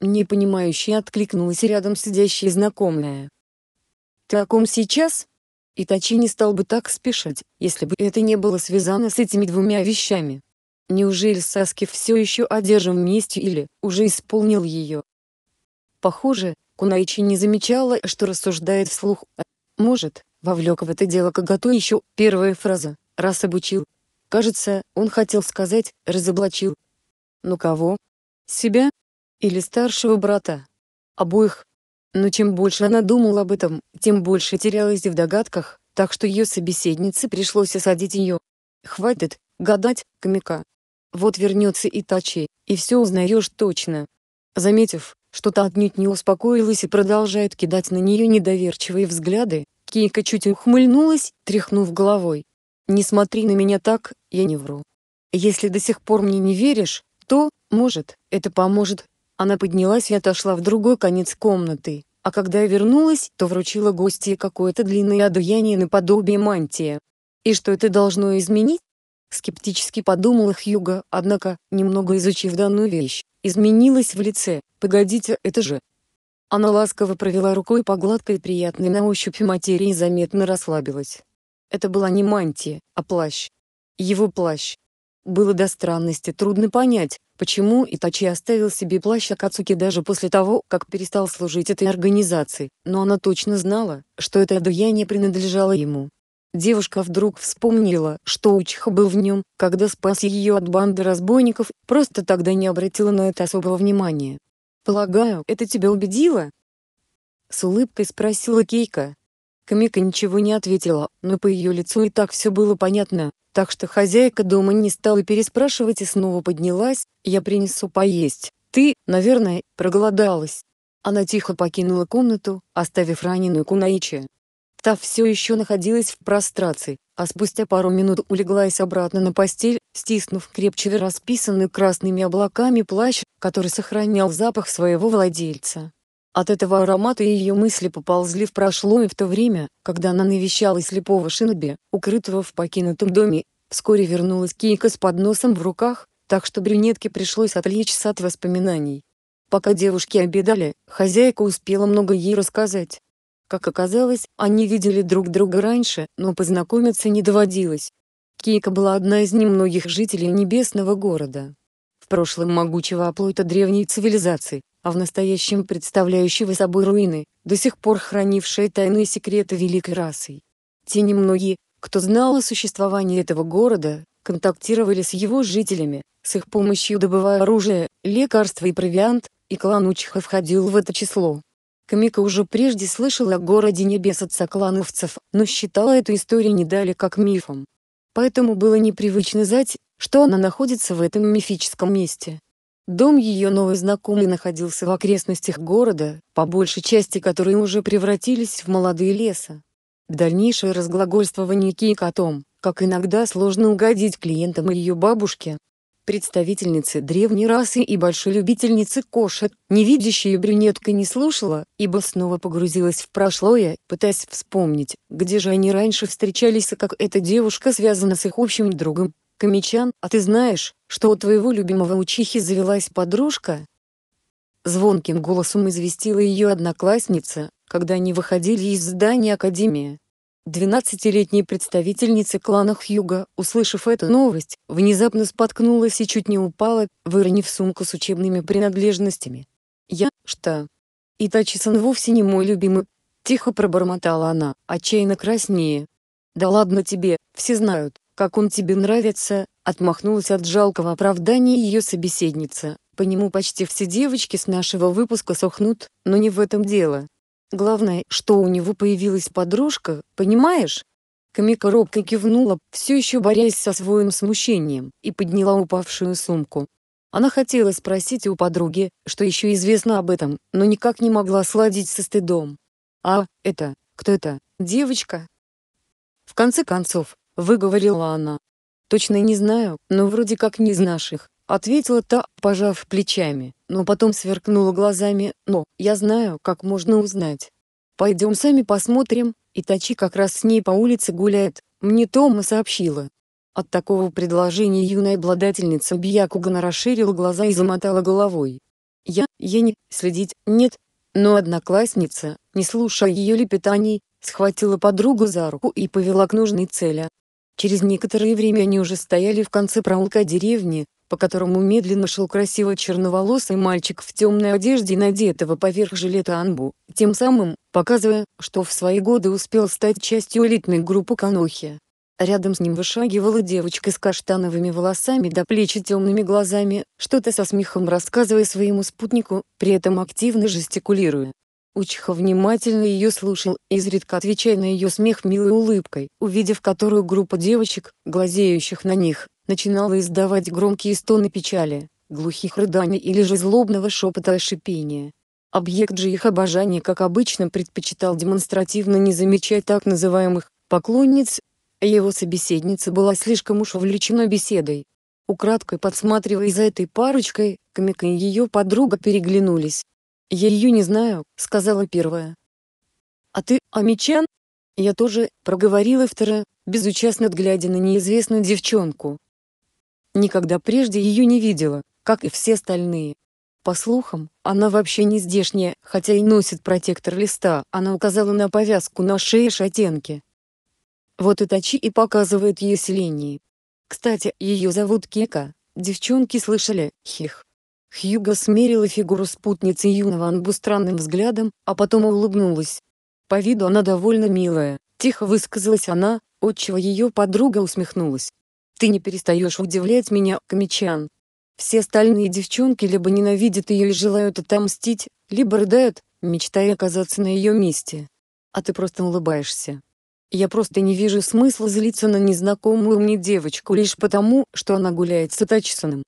Непонимающе откликнулась рядом сидящая знакомая. «Ты о ком сейчас?» Итачи не стал бы так спешить, если бы это не было связано с этими двумя вещами. Неужели Саски все еще одержим местью или уже исполнил ее? Похоже, Кунаичи не замечала, что рассуждает вслух. Может, вовлек в это дело Кагато еще первая фраза, раз обучил. Кажется, он хотел сказать «разоблачил». Но ну кого? Себя? Или старшего брата? Обоих? Но чем больше она думала об этом, тем больше терялась в догадках, так что ее собеседнице пришлось осадить ее. «Хватит, гадать, Камика. Вот вернется и Тачи, и все узнаешь точно». Заметив, что та отнюдь не успокоилась и продолжает кидать на нее недоверчивые взгляды, Кейка чуть ухмыльнулась, тряхнув головой. «Не смотри на меня так, я не вру. Если до сих пор мне не веришь, то, может, это поможет она поднялась и отошла в другой конец комнаты, а когда я вернулась, то вручила гостье какое-то длинное одеяние наподобие мантии. И что это должно изменить? Скептически подумала Хьюга, однако, немного изучив данную вещь, изменилась в лице. «Погодите, это же...» Она ласково провела рукой по гладкой и приятной на ощупь материи и заметно расслабилась. Это была не мантия, а плащ. Его плащ. Было до странности трудно понять, почему Итачи оставил себе плащ Акацуки даже после того, как перестал служить этой организации, но она точно знала, что это одеяние принадлежало ему. Девушка вдруг вспомнила, что Учиха был в нем, когда спас ее от банды разбойников, просто тогда не обратила на это особого внимания. «Полагаю, это тебя убедило?» С улыбкой спросила Кейка, Камика ничего не ответила, но по ее лицу и так все было понятно, так что хозяйка дома не стала переспрашивать и снова поднялась, «Я принесу поесть, ты, наверное, проголодалась». Она тихо покинула комнату, оставив раненую Кунаичи. Та все еще находилась в прострации, а спустя пару минут улеглась обратно на постель, стиснув крепче расписанный красными облаками плащ, который сохранял запах своего владельца. От этого аромата ее мысли поползли в прошлое в то время, когда она навещала слепого Шиноби, укрытого в покинутом доме. Вскоре вернулась Кейка с подносом в руках, так что брюнетке пришлось отвлечься от воспоминаний. Пока девушки обедали, хозяйка успела много ей рассказать. Как оказалось, они видели друг друга раньше, но познакомиться не доводилось. Кейка была одна из немногих жителей небесного города. В прошлом могучего оплота древней цивилизации, а в настоящем представляющего собой руины, до сих пор хранившие тайные секреты великой расы. Те немногие, кто знал о существовании этого города, контактировали с его жителями, с их помощью добывая оружие, лекарства и провиант, и клан Учиха входил в это число. Камика уже прежде слышала о городе небес от соклановцев, но считала эту историю не дали как мифом. Поэтому было непривычно знать, что она находится в этом мифическом месте. Дом ее новой знакомой находился в окрестностях города, по большей части которые уже превратились в молодые леса. Дальнейшее разглагольствование Кик о том, как иногда сложно угодить клиентам и ее бабушке, представительницы древней расы и большой любительницы кошек, невидящая брюнетка не слушала, ибо снова погрузилась в прошлое, пытаясь вспомнить, где же они раньше встречались и как эта девушка связана с их общим другом, «Камичан, а ты знаешь, что у твоего любимого учихи завелась подружка?» Звонким голосом известила ее одноклассница, когда они выходили из здания Академии. Двенадцатилетняя представительница клана Хьюга, услышав эту новость, внезапно споткнулась и чуть не упала, выронив сумку с учебными принадлежностями. «Я, что?» «Итачи-сан вовсе не мой любимый», — тихо пробормотала она, отчаянно краснее. «Да ладно тебе, все знают, как он тебе нравится», — отмахнулась от жалкого оправдания ее собеседница. «По нему почти все девочки с нашего выпуска сохнут, но не в этом дело. Главное, что у него появилась подружка, понимаешь?» Камика робко кивнула, все еще борясь со своим смущением, и подняла упавшую сумку. Она хотела спросить у подруги, что еще известно об этом, но никак не могла сладить со стыдом. «А, это, кто это, девочка?» В конце концов, выговорила она. Точно не знаю, но вроде как не из наших, ответила та, пожав плечами, но потом сверкнула глазами, но я знаю, как можно узнать. Пойдем сами посмотрим, и Тачи как раз с ней по улице гуляет, мне Тома сообщила. От такого предложения юная обладательница Бьякугана расширила глаза и замотала головой. Я, я не, следить, нет. Но одноклассница, не слушая ее лепетаний, схватила подругу за руку и повела к нужной цели, Через некоторое время они уже стояли в конце проулка деревни, по которому медленно шел красиво черноволосый мальчик в темной одежде, надетого поверх жилета анбу, тем самым, показывая, что в свои годы успел стать частью элитной группы Канохи. Рядом с ним вышагивала девочка с каштановыми волосами до плеч и темными глазами, что-то со смехом рассказывая своему спутнику, при этом активно жестикулируя. Учиха внимательно ее слушал, изредка отвечая на ее смех милой улыбкой, увидев которую группа девочек, глазеющих на них, начинала издавать громкие стоны печали, глухих рыданий или же злобного шепота и шипения. Объект же их обожания, как обычно, предпочитал демонстративно не замечать так называемых «поклонниц», а его собеседница была слишком уж увлечена беседой. Украдкой подсматривая за этой парочкой, Камика и ее подруга переглянулись, «Елью не знаю», — сказала первая. «А ты, Амичан?» Я тоже, проговорила вторая, безучастно глядя на неизвестную девчонку. Никогда прежде ее не видела, как и все остальные. По слухам, она вообще не здешняя, хотя и носит протектор листа, она указала на повязку на шее шатенки. Вот и точи и показывает ей селение. Кстати, ее зовут Кека, девчонки слышали, хих. Хьюго смерила фигуру спутницы юного Анбу странным взглядом, а потом улыбнулась. По виду она довольно милая, тихо высказалась она, отчего ее подруга усмехнулась. «Ты не перестаешь удивлять меня, Камичан». Все остальные девчонки либо ненавидят ее и желают отомстить, либо рыдают, мечтая оказаться на ее месте. А ты просто улыбаешься. Я просто не вижу смысла злиться на незнакомую мне девочку лишь потому, что она гуляет с Атачсоном.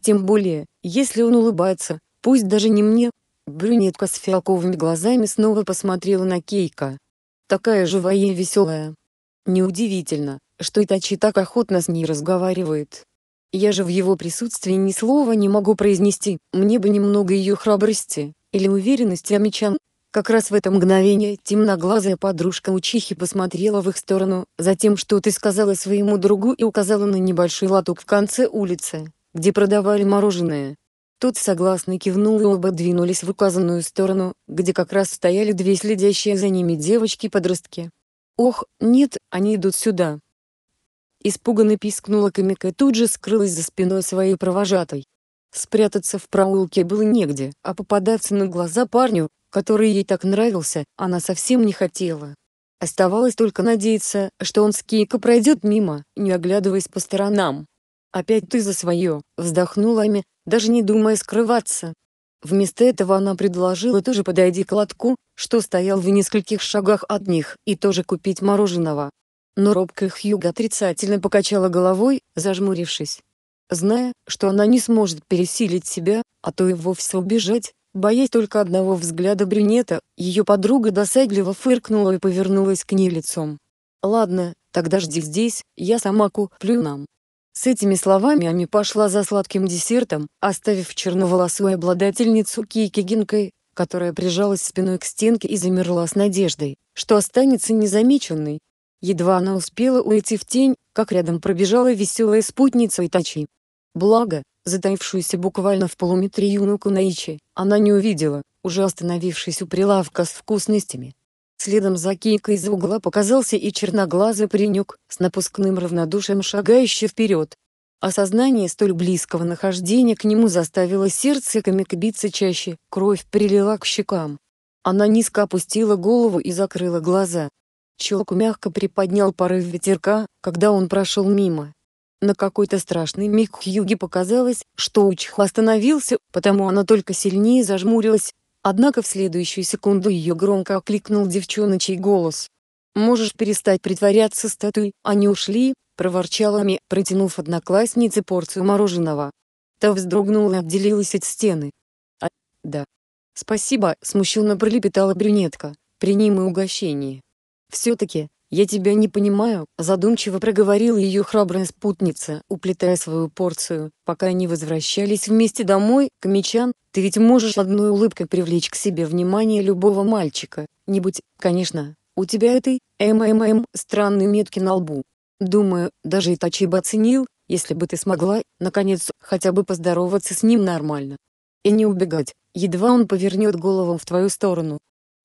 Тем более, если он улыбается, пусть даже не мне. Брюнетка с фиолковыми глазами снова посмотрела на Кейка. Такая живая и веселая. Неудивительно, что Итачи так охотно с ней разговаривает. Я же в его присутствии ни слова не могу произнести, мне бы немного ее храбрости, или уверенности Амичан. Как раз в это мгновение темноглазая подружка Учихи посмотрела в их сторону, затем что-то сказала своему другу и указала на небольшой лоток в конце улицы где продавали мороженое. Тот согласно кивнул и оба двинулись в указанную сторону, где как раз стояли две следящие за ними девочки-подростки. «Ох, нет, они идут сюда!» Испуганно пискнула Камика и тут же скрылась за спиной своей провожатой. Спрятаться в проулке было негде, а попадаться на глаза парню, который ей так нравился, она совсем не хотела. Оставалось только надеяться, что он с Кейко пройдет мимо, не оглядываясь по сторонам. «Опять ты за свое», — вздохнула Ами, даже не думая скрываться. Вместо этого она предложила тоже подойти к лотку, что стоял в нескольких шагах от них, и тоже купить мороженого. Но робкая Хьюга отрицательно покачала головой, зажмурившись. Зная, что она не сможет пересилить себя, а то и вовсе убежать, боясь только одного взгляда брюнета, ее подруга досадливо фыркнула и повернулась к ней лицом. «Ладно, тогда жди здесь, я сама куплю нам с этими словами Ами пошла за сладким десертом, оставив черноволосую обладательницу Кикигинкой, которая прижалась спиной к стенке и замерла с надеждой, что останется незамеченной. Едва она успела уйти в тень, как рядом пробежала веселая спутница Итачи. Благо, затаившуюся буквально в полуметре Юну Кунаичи, она не увидела, уже остановившись у прилавка с вкусностями. Следом за Кейкой из угла показался и черноглазый паренек, с напускным равнодушием шагающий вперед. Осознание столь близкого нахождения к нему заставило сердце Камик биться чаще, кровь прилила к щекам. Она низко опустила голову и закрыла глаза. Челку мягко приподнял порыв ветерка, когда он прошел мимо. На какой-то страшный миг Хьюги показалось, что Учх остановился, потому она только сильнее зажмурилась, Однако в следующую секунду ее громко окликнул девчоночий голос. «Можешь перестать притворяться статуей, они ушли», — проворчала Ами, протянув однокласснице порцию мороженого. Та вздрогнула и отделилась от стены. «А, да. Спасибо», — смущенно пролепетала брюнетка, принимая угощение. «Все-таки, «Я тебя не понимаю», — задумчиво проговорила ее храбрая спутница, уплетая свою порцию. Пока они возвращались вместе домой, Камичан, ты ведь можешь одной улыбкой привлечь к себе внимание любого мальчика. Не будь, конечно, у тебя этой, МММ, странной метки на лбу. Думаю, даже бы оценил, если бы ты смогла, наконец, хотя бы поздороваться с ним нормально. И не убегать, едва он повернет голову в твою сторону,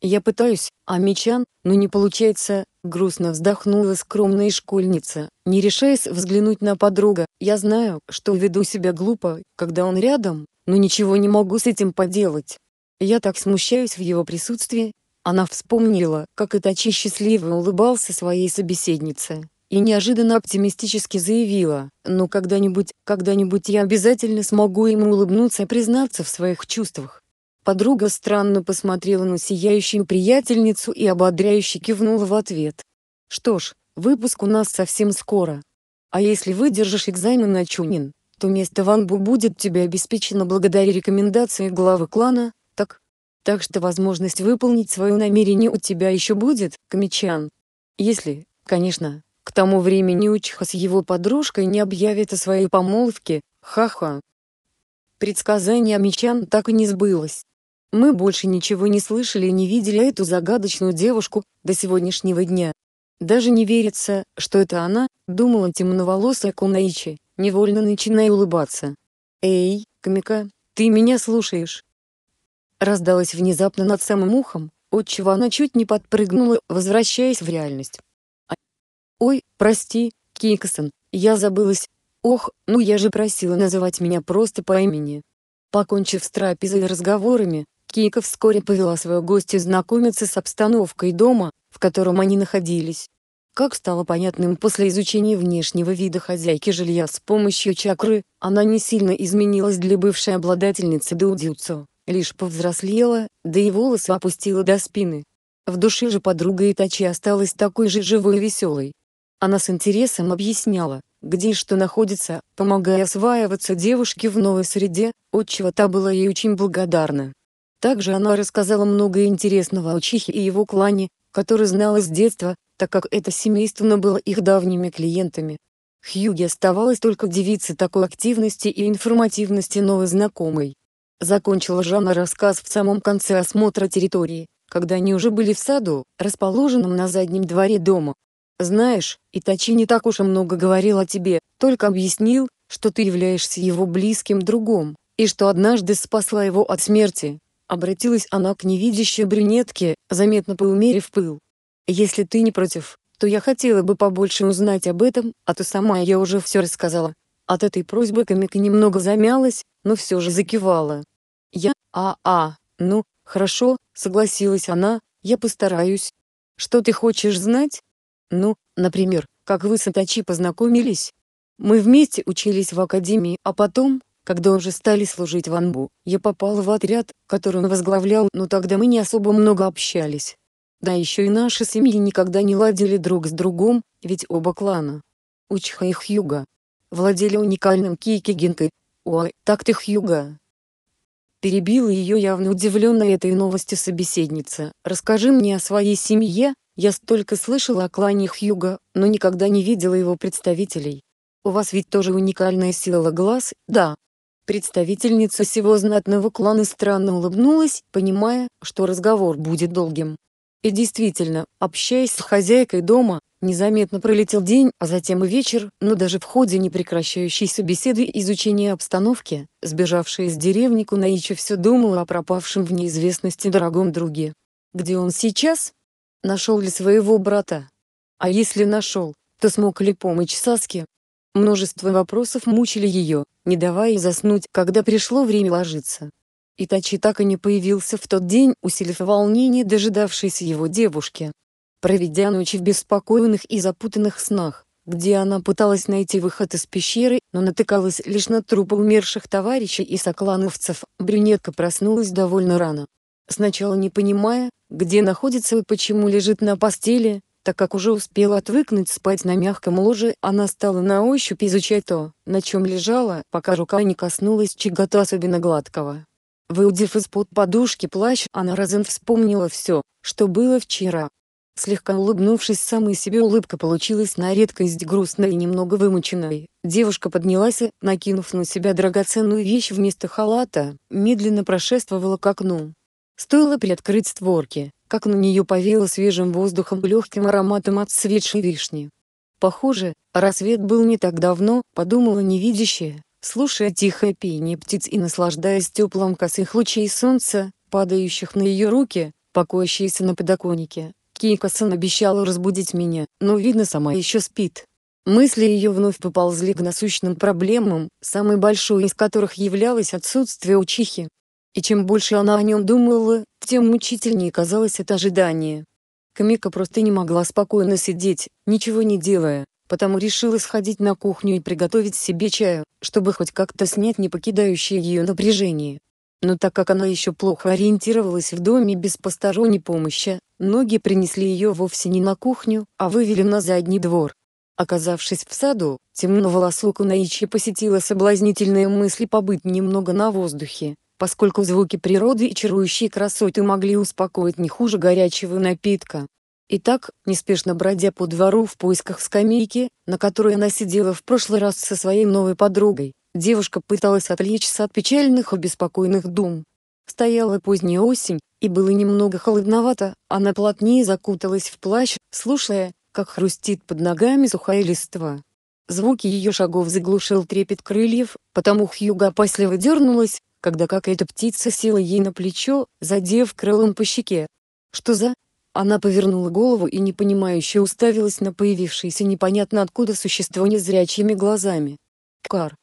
я пытаюсь, а Мичан, но ну не получается, грустно вздохнула скромная школьница, не решаясь взглянуть на подруга. Я знаю, что веду себя глупо, когда он рядом, но ничего не могу с этим поделать. Я так смущаюсь в его присутствии. Она вспомнила, как Итачи счастливо улыбался своей собеседнице и неожиданно оптимистически заявила, «Ну когда-нибудь, когда-нибудь я обязательно смогу ему улыбнуться и признаться в своих чувствах». Подруга странно посмотрела на сияющую приятельницу и ободряюще кивнула в ответ. «Что ж, выпуск у нас совсем скоро. А если выдержишь экзамен на Чунин, то место ванбу будет тебе обеспечено благодаря рекомендации главы клана, так? Так что возможность выполнить свое намерение у тебя еще будет, Камичан. Если, конечно, к тому времени Учиха с его подружкой не объявит о своей помолвке, ха-ха». Предсказание Амичан так и не сбылось. Мы больше ничего не слышали и не видели эту загадочную девушку до сегодняшнего дня. Даже не верится, что это она, думала темноволосая Кунаичи, невольно начиная улыбаться. «Эй, Камика, ты меня слушаешь?» Раздалось внезапно над самым ухом, отчего она чуть не подпрыгнула, возвращаясь в реальность. «Ой, прости, Киксон, я забылась. Ох, ну я же просила называть меня просто по имени». Покончив с трапезой и разговорами, Кика вскоре повела свою гостью знакомиться с обстановкой дома, в котором они находились. Как стало понятным после изучения внешнего вида хозяйки жилья с помощью чакры, она не сильно изменилась для бывшей обладательницы Даудзюцу, лишь повзрослела, да и волосы опустила до спины. В душе же подруга Итачи осталась такой же живой и веселой. Она с интересом объясняла, где и что находится, помогая осваиваться девушке в новой среде, отчего та была ей очень благодарна. Также она рассказала много интересного о Чихе и его клане, который знала с детства, так как это семейство было их давними клиентами. Хьюги оставалось только удивиться такой активности и информативности новой знакомой. Закончила Жанна рассказ в самом конце осмотра территории, когда они уже были в саду, расположенном на заднем дворе дома. «Знаешь, Итачи не так уж и много говорил о тебе, только объяснил, что ты являешься его близким другом, и что однажды спасла его от смерти, Обратилась она к невидящей брюнетке, заметно поумерив пыл. «Если ты не против, то я хотела бы побольше узнать об этом, а то сама я уже все рассказала». От этой просьбы Камика немного замялась, но все же закивала. «Я, а-а, ну, хорошо», — согласилась она, — «я постараюсь». «Что ты хочешь знать?» «Ну, например, как вы с Атачи познакомились?» «Мы вместе учились в академии, а потом, когда уже стали служить в Анбу, я попал в отряд, который он возглавлял, но тогда мы не особо много общались. Да еще и наши семьи никогда не ладили друг с другом, ведь оба клана. Учха и Хьюга. Владели уникальным кики-гинкой. Ой, так ты Хьюга. Перебила ее явно удивленная этой новостью собеседница. «Расскажи мне о своей семье, я столько слышала о клане Хьюга, но никогда не видела его представителей. У вас ведь тоже уникальная сила глаз, да?» Представительница всего знатного клана странно улыбнулась, понимая, что разговор будет долгим. И действительно, общаясь с хозяйкой дома, незаметно пролетел день, а затем и вечер, но даже в ходе непрекращающейся беседы и изучения обстановки, сбежавшая из деревни кунаича все думала о пропавшем в неизвестности дорогом друге. Где он сейчас? Нашел ли своего брата? А если нашел, то смог ли помочь Саске? Множество вопросов мучили ее, не давая заснуть, когда пришло время ложиться. Итачи так и не появился в тот день, усилив волнение дожидавшейся его девушки. Проведя ночи в беспокойных и запутанных снах, где она пыталась найти выход из пещеры, но натыкалась лишь на трупы умерших товарищей и соклановцев, брюнетка проснулась довольно рано. Сначала не понимая, где находится и почему лежит на постели, так как уже успела отвыкнуть спать на мягком ложе, она стала на ощупь изучать то, на чем лежала, пока рука не коснулась чего-то особенно гладкого. Выудив из-под подушки плащ, она разом вспомнила все, что было вчера. Слегка улыбнувшись самой себе улыбка получилась на редкость грустной и немного вымученной. Девушка поднялась и, накинув на себя драгоценную вещь вместо халата, медленно прошествовала к окну. Стоило приоткрыть створки, как на нее повеяло свежим воздухом и легким ароматом от свежей вишни. Похоже, рассвет был не так давно, подумала невидящая, слушая тихое пение птиц и наслаждаясь теплом косых лучей солнца, падающих на ее руки, покоящиеся на подоконнике. Кейкасон обещала разбудить меня, но видно сама еще спит. Мысли ее вновь поползли к насущным проблемам, самой большой из которых являлось отсутствие учихи. И чем больше она о нем думала, тем мучительнее казалось это ожидание. Камика просто не могла спокойно сидеть, ничего не делая, потому решила сходить на кухню и приготовить себе чаю, чтобы хоть как-то снять не покидающее ее напряжение. Но так как она еще плохо ориентировалась в доме без посторонней помощи, ноги принесли ее вовсе не на кухню, а вывели на задний двор. Оказавшись в саду, темноволосоку Наичи посетила соблазнительные мысли побыть немного на воздухе, поскольку звуки природы и чарующие красоты могли успокоить не хуже горячего напитка. Итак, неспешно бродя по двору в поисках скамейки, на которой она сидела в прошлый раз со своей новой подругой, девушка пыталась отвлечься от печальных и беспокойных дум. Стояла поздняя осень, и было немного холодновато, она плотнее закуталась в плащ, слушая, как хрустит под ногами сухая листва. Звуки ее шагов заглушил трепет крыльев, потому Хьюга опасливо дернулась, когда какая-то птица села ей на плечо, задев крылом по щеке. «Что за?» Она повернула голову и непонимающе уставилась на появившееся непонятно откуда существо незрячими глазами. «Кар!»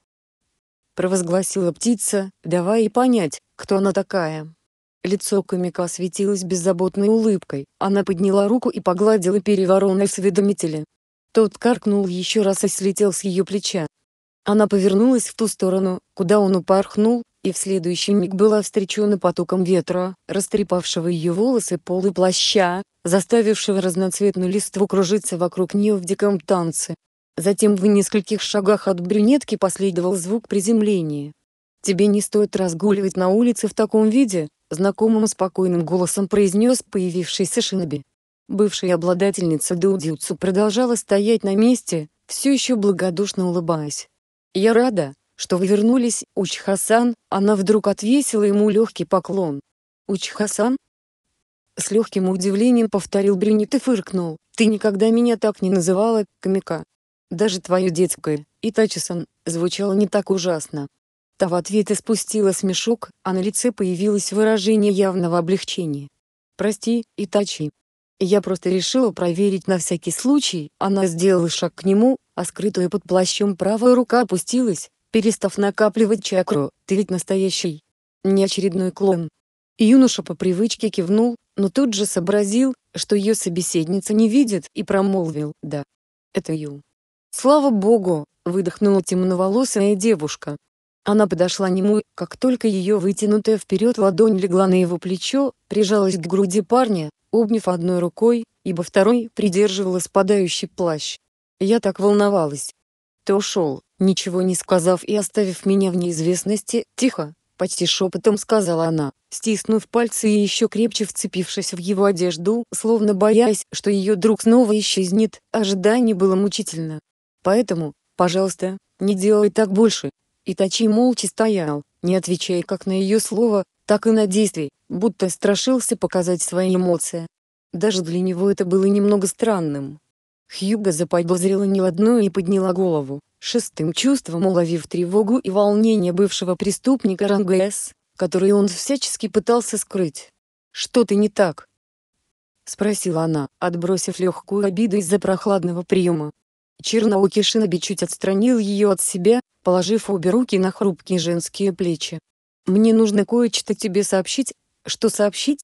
провозгласила птица, давая ей понять, кто она такая. Лицо Камика светилось беззаботной улыбкой, она подняла руку и погладила переворона осведомителя. Тот каркнул еще раз и слетел с ее плеча. Она повернулась в ту сторону, куда он упорхнул, и в следующий миг была встречена потоком ветра, растрепавшего ее волосы полы плаща, заставившего разноцветную листву кружиться вокруг нее в диком танце. Затем в нескольких шагах от брюнетки последовал звук приземления. «Тебе не стоит разгуливать на улице в таком виде», — знакомым спокойным голосом произнес появившийся Шиноби. Бывшая обладательница Дудзюцу продолжала стоять на месте, все еще благодушно улыбаясь. «Я рада, что вы вернулись, Учхасан? она вдруг отвесила ему легкий поклон. Учхасан? С легким удивлением повторил Брюнет и фыркнул. «Ты никогда меня так не называла, Камика. Даже твое детское, и Тачисон, звучало не так ужасно». Та в ответ испустила смешок, а на лице появилось выражение явного облегчения. «Прости, Итачи. Я просто решила проверить на всякий случай». Она сделала шаг к нему, а скрытая под плащом правая рука опустилась, перестав накапливать чакру, ты ведь настоящий. Не очередной клон. Юноша по привычке кивнул, но тут же сообразил, что ее собеседница не видит, и промолвил «Да, это Ю». «Слава богу!» — выдохнула темноволосая девушка. Она подошла нему, как только ее вытянутая вперед ладонь легла на его плечо, прижалась к груди парня, обняв одной рукой, ибо второй придерживала спадающий плащ. «Я так волновалась», ты ушел, ничего не сказав и оставив меня в неизвестности, тихо, почти шепотом сказала она, стиснув пальцы и еще крепче вцепившись в его одежду, словно боясь, что ее друг снова исчезнет, ожидание было мучительно. Поэтому, пожалуйста, не делай так больше. Итачи молча стоял, не отвечая как на ее слово, так и на действие, будто страшился показать свои эмоции. Даже для него это было немного странным. Хьюга заподозрила не одну и подняла голову, шестым чувством уловив тревогу и волнение бывшего преступника ранга который он всячески пытался скрыть. «Что-то не так?» — спросила она, отбросив легкую обиду из-за прохладного приема. Черноокий Шиноби чуть отстранил ее от себя, положив обе руки на хрупкие женские плечи. «Мне нужно кое-что тебе сообщить». «Что сообщить?»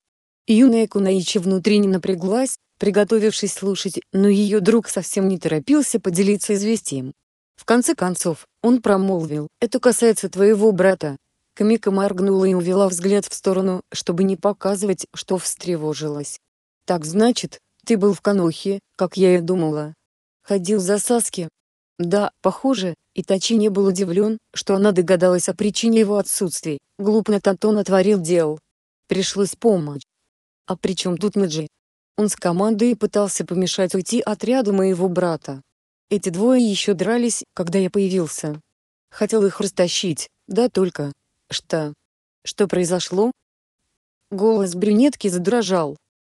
Юная Кунаичи внутренне напряглась, приготовившись слушать, но ее друг совсем не торопился поделиться известием. В конце концов, он промолвил, «Это касается твоего брата». Камика моргнула и увела взгляд в сторону, чтобы не показывать, что встревожилась. «Так значит, ты был в Канохе, как я и думала. Ходил за Саски?» Да, похоже, и Тачи не был удивлен, что она догадалась о причине его отсутствия. Глупно Тантон отворил дел. Пришлось помочь. А при чем тут Наджи? Он с командой пытался помешать уйти отряду моего брата. Эти двое еще дрались, когда я появился. Хотел их растащить, да только... Что? Что произошло? Голос брюнетки задрожал.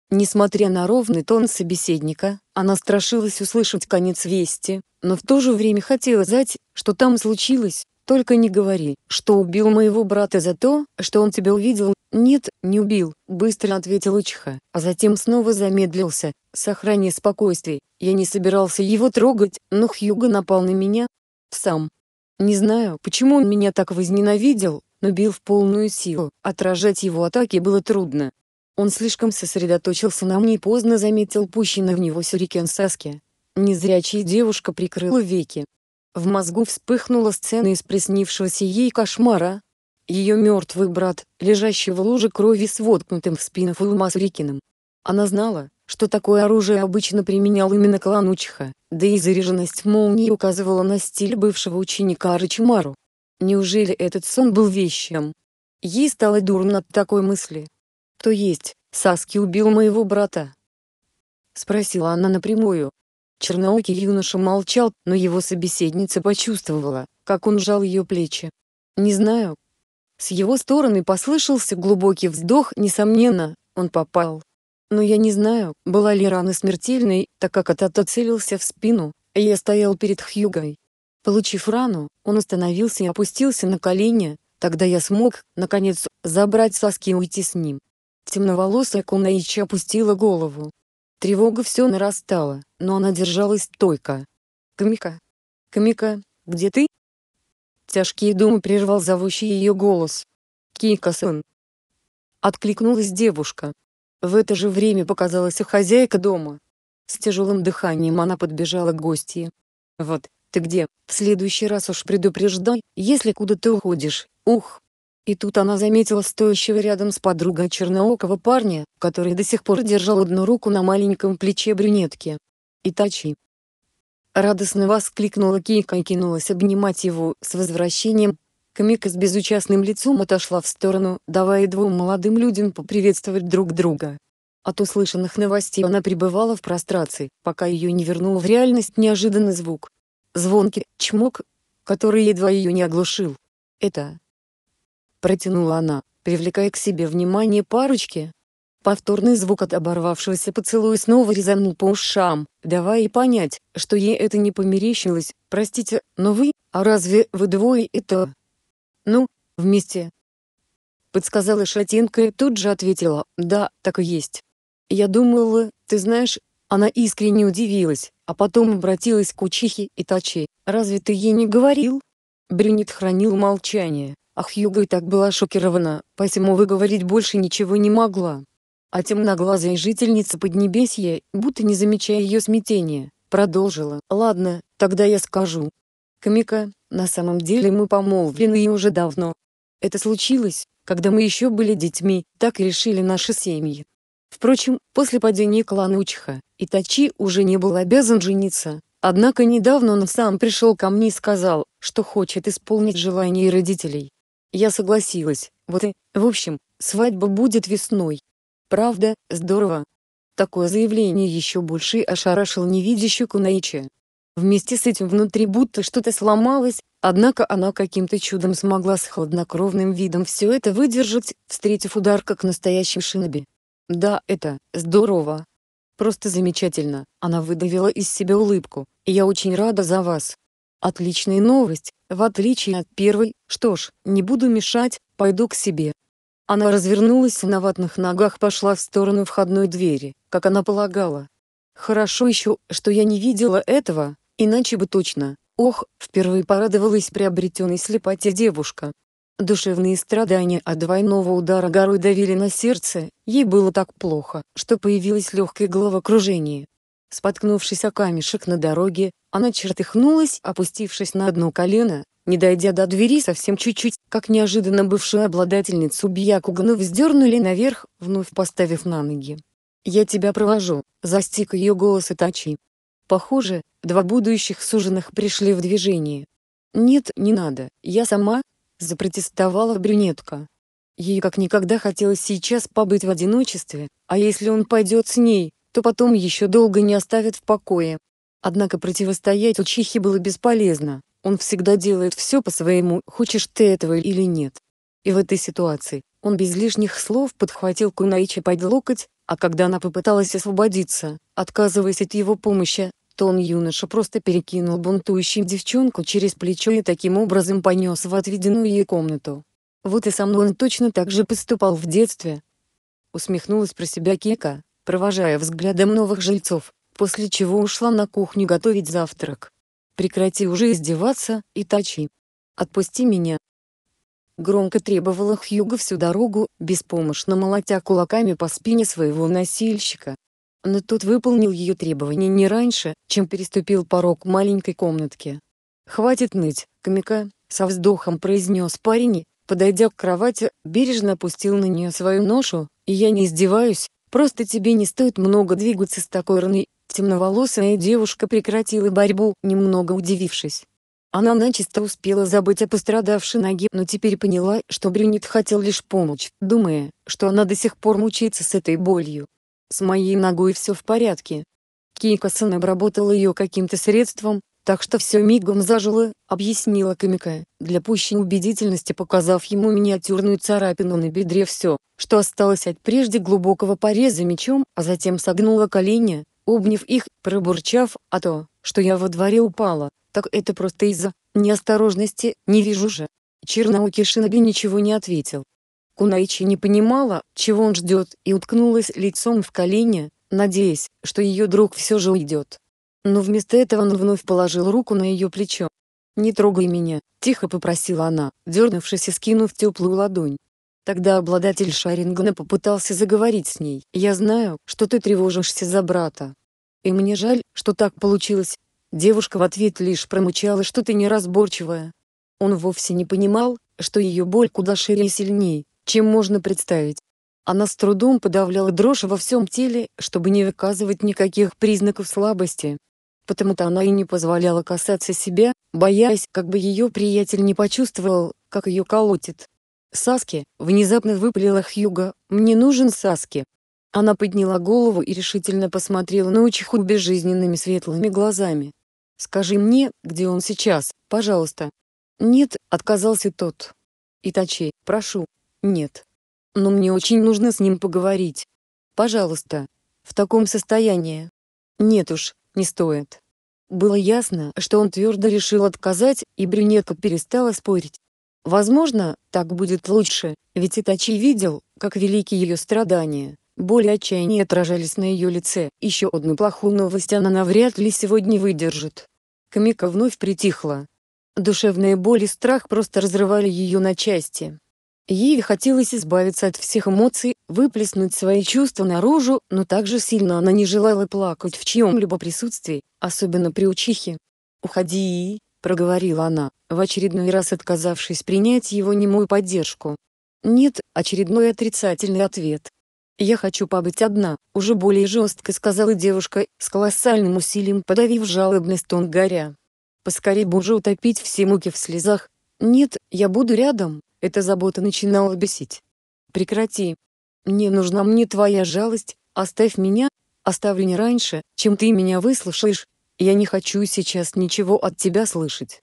Несмотря на ровный тон собеседника, она страшилась услышать конец вести, но в то же время хотела знать, что там случилось. Только не говори, что убил моего брата за то, что он тебя увидел «Нет, не убил», — быстро ответил Ичха, а затем снова замедлился. «Сохрани спокойствие, я не собирался его трогать, но Хьюго напал на меня. Сам. Не знаю, почему он меня так возненавидел, но бил в полную силу, отражать его атаки было трудно. Он слишком сосредоточился на мне и поздно заметил пущенный в него сюрикен Саски. Незрячая девушка прикрыла веки. В мозгу вспыхнула сцена из приснившегося ей кошмара, ее мертвый брат, лежащий в луже крови с воткнутым в спину фулмасрикином. Она знала, что такое оружие обычно применял именно клан Учиха, да и заряженность молнии указывала на стиль бывшего ученика Арачимару. Неужели этот сон был вещим? Ей стало дурно от такой мысли. «То есть, Саски убил моего брата?» Спросила она напрямую. Черноокий юноша молчал, но его собеседница почувствовала, как он жал ее плечи. «Не знаю, с его стороны послышался глубокий вздох, несомненно, он попал. Но я не знаю, была ли рана смертельной, так как Атато целился в спину, и я стоял перед Хьюгой. Получив рану, он остановился и опустился на колени, тогда я смог, наконец, забрать соски и уйти с ним. Темноволосая Кунаичи опустила голову. Тревога все нарастала, но она держалась стойко. «Камика! Камика, где ты?» Тяжкие думы прервал зовущий ее голос. кика сын. Откликнулась девушка. В это же время показалась и хозяйка дома. С тяжелым дыханием она подбежала к гостье. «Вот, ты где? В следующий раз уж предупреждай, если куда ты уходишь, ух!» И тут она заметила стоящего рядом с подругой черноокого парня, который до сих пор держал одну руку на маленьком плече брюнетки. «Итачи, Радостно воскликнула Кейка и кинулась обнимать его с возвращением. Камика с безучастным лицом отошла в сторону, давая двум молодым людям поприветствовать друг друга. От услышанных новостей она пребывала в прострации, пока ее не вернул в реальность неожиданный звук. Звонкий чмок, который едва ее не оглушил. «Это...» Протянула она, привлекая к себе внимание парочки, Повторный звук от оборвавшегося поцелуя снова резанул по ушам, давая понять, что ей это не померещилось. «Простите, но вы... А разве вы двое это...» «Ну, вместе...» Подсказала Шатенко и тут же ответила «Да, так и есть». «Я думала, ты знаешь...» Она искренне удивилась, а потом обратилась к Учихе и таче «Разве ты ей не говорил?» Брюнет хранил молчание, ах Хьюго и так была шокирована, посему выговорить больше ничего не могла. А темноглазая жительница Поднебесья, будто не замечая ее смятения, продолжила. «Ладно, тогда я скажу. Камика, на самом деле мы помолвлены и уже давно. Это случилось, когда мы еще были детьми, так и решили наши семьи. Впрочем, после падения клана Учха, Итачи уже не был обязан жениться, однако недавно он сам пришел ко мне и сказал, что хочет исполнить желание родителей. Я согласилась, вот и, в общем, свадьба будет весной, Правда, здорово. Такое заявление еще больше ошарашил невидящую Кунаичи. Вместе с этим внутри будто что-то сломалось, однако она каким-то чудом смогла с хладнокровным видом все это выдержать, встретив удар как настоящий шиноби. «Да, это здорово. Просто замечательно», — она выдавила из себя улыбку, «я очень рада за вас». «Отличная новость, в отличие от первой, что ж, не буду мешать, пойду к себе». Она развернулась и на ватных ногах пошла в сторону входной двери, как она полагала. Хорошо еще, что я не видела этого, иначе бы точно. Ох, впервые порадовалась приобретенной слепоте девушка. Душевные страдания от двойного удара горой давили на сердце, ей было так плохо, что появилось легкое головокружение. Споткнувшись о камешек на дороге, она чертыхнулась, опустившись на одно колено, не дойдя до двери совсем чуть-чуть, как неожиданно бывшую обладательницу Бьякугану вздернули наверх, вновь поставив на ноги. «Я тебя провожу», — застиг ее голос и тачи. Похоже, два будущих суженых пришли в движение. «Нет, не надо, я сама», — запротестовала брюнетка. Ей как никогда хотелось сейчас побыть в одиночестве, а если он пойдет с ней, то потом еще долго не оставят в покое. Однако противостоять учихе было бесполезно, он всегда делает все по-своему, хочешь ты этого или нет. И в этой ситуации он без лишних слов подхватил Кунаичи под локоть, а когда она попыталась освободиться, отказываясь от его помощи, то он юноша просто перекинул бунтующую девчонку через плечо и таким образом понес в отведенную ей комнату. Вот и со мной он точно так же поступал в детстве. Усмехнулась про себя Кика, провожая взглядом новых жильцов, после чего ушла на кухню готовить завтрак. «Прекрати уже издеваться, и тачи. Отпусти меня!» Громко требовала Хьюга всю дорогу, беспомощно молотя кулаками по спине своего носильщика. Но тот выполнил ее требования не раньше, чем переступил порог маленькой комнатки. «Хватит ныть, Камика!» — со вздохом произнес парень подойдя к кровати, бережно опустил на нее свою ношу, и я не издеваюсь, Просто тебе не стоит много двигаться с такой рной. Темноволосая девушка прекратила борьбу, немного удивившись. Она начисто успела забыть о пострадавшей ноге, но теперь поняла, что Брюнет хотел лишь помочь, думая, что она до сих пор мучается с этой болью. «С моей ногой все в порядке». Кикасон обработал ее каким-то средством, так что все мигом зажило, объяснила Камика, для пущей убедительности показав ему миниатюрную царапину на бедре все, что осталось от прежде глубокого пореза мечом, а затем согнула колени, обняв их, пробурчав, а то, что я во дворе упала, так это просто из-за неосторожности, не вижу же. Черноуки Шиноби ничего не ответил. Кунаичи не понимала, чего он ждет, и уткнулась лицом в колени, надеясь, что ее друг все же уйдет. Но вместо этого он вновь положил руку на ее плечо. «Не трогай меня», — тихо попросила она, дернувшись и скинув теплую ладонь. Тогда обладатель Шарингана попытался заговорить с ней. «Я знаю, что ты тревожишься за брата. И мне жаль, что так получилось». Девушка в ответ лишь промучала, что-то неразборчивое. Он вовсе не понимал, что ее боль куда шире и сильнее, чем можно представить. Она с трудом подавляла дрожь во всем теле, чтобы не выказывать никаких признаков слабости потому-то она и не позволяла касаться себя, боясь, как бы ее приятель не почувствовал, как ее колотит. «Саски!» — внезапно выпалила Хьюга. «Мне нужен Саски!» Она подняла голову и решительно посмотрела на Учиху безжизненными светлыми глазами. «Скажи мне, где он сейчас, пожалуйста». «Нет», — отказался тот. «Итачи, прошу». «Нет». «Но мне очень нужно с ним поговорить». «Пожалуйста». «В таком состоянии». «Нет уж, не стоит. Было ясно, что он твердо решил отказать, и брюнетка перестала спорить. Возможно, так будет лучше, ведь Итачи видел, как великие ее страдания. Боль и отчаяние отражались на ее лице. Еще одну плохую новость она навряд ли сегодня выдержит. Камика вновь притихла. Душевная боль и страх просто разрывали ее на части. Ей хотелось избавиться от всех эмоций, выплеснуть свои чувства наружу, но также сильно она не желала плакать в чьем-либо присутствии, особенно при учихе. «Уходи!» — проговорила она, в очередной раз отказавшись принять его немую поддержку. «Нет», — очередной отрицательный ответ. «Я хочу побыть одна», — уже более жестко сказала девушка, с колоссальным усилием подавив жалобный стон горя. «Поскорей боже утопить все муки в слезах. Нет, я буду рядом, эта забота начинала бесить. «Прекрати. Не нужна мне твоя жалость, оставь меня, оставь не раньше, чем ты меня выслушаешь, я не хочу сейчас ничего от тебя слышать».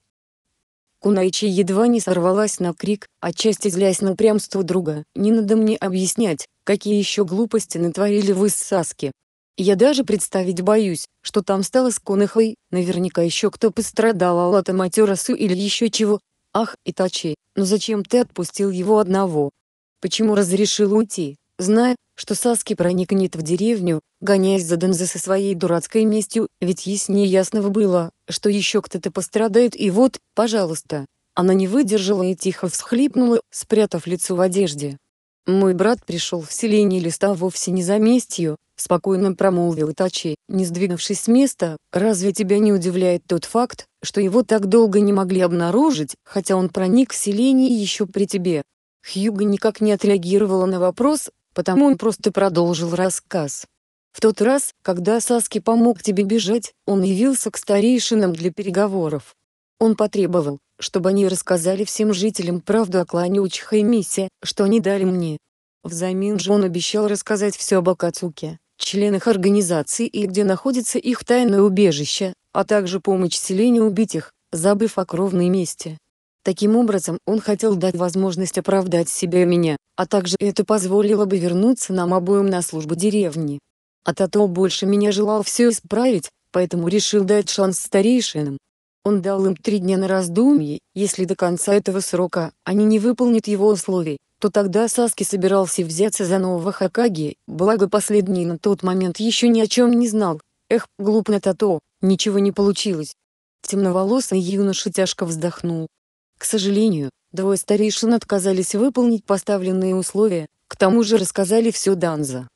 Кунайчи едва не сорвалась на крик, отчасти злясь на упрямство друга. «Не надо мне объяснять, какие еще глупости натворили вы с Саски. Я даже представить боюсь, что там стало с Конахой, наверняка еще кто пострадал от аматера или еще чего, «Ах, Итачи, но зачем ты отпустил его одного? Почему разрешил уйти, зная, что Саски проникнет в деревню, гоняясь за Дензе со своей дурацкой местью, ведь яснее ясного было, что еще кто-то пострадает и вот, пожалуйста». Она не выдержала и тихо всхлипнула, спрятав лицо в одежде. Мой брат пришел в селение Листа вовсе не за местью, спокойно промолвил Тачи, не сдвинувшись с места, разве тебя не удивляет тот факт, что его так долго не могли обнаружить, хотя он проник в селение еще при тебе? Хьюго никак не отреагировала на вопрос, потому он просто продолжил рассказ. В тот раз, когда Саски помог тебе бежать, он явился к старейшинам для переговоров. Он потребовал, чтобы они рассказали всем жителям правду о клане Учиха что они дали мне. Взамен же он обещал рассказать все об Акацуке, членах организации и где находится их тайное убежище, а также помощь селению убить их, забыв о кровной мести. Таким образом, он хотел дать возможность оправдать себя и меня, а также это позволило бы вернуться нам обоим на службу деревни. А Тато больше меня желал все исправить, поэтому решил дать шанс старейшинам. Он дал им три дня на раздумье, если до конца этого срока они не выполнят его условий, то тогда Саски собирался взяться за нового Хакаги, благо последний на тот момент еще ни о чем не знал. Эх, глупно то ничего не получилось. Темноволосый юноша тяжко вздохнул. К сожалению, двое старейшин отказались выполнить поставленные условия, к тому же рассказали все Данза.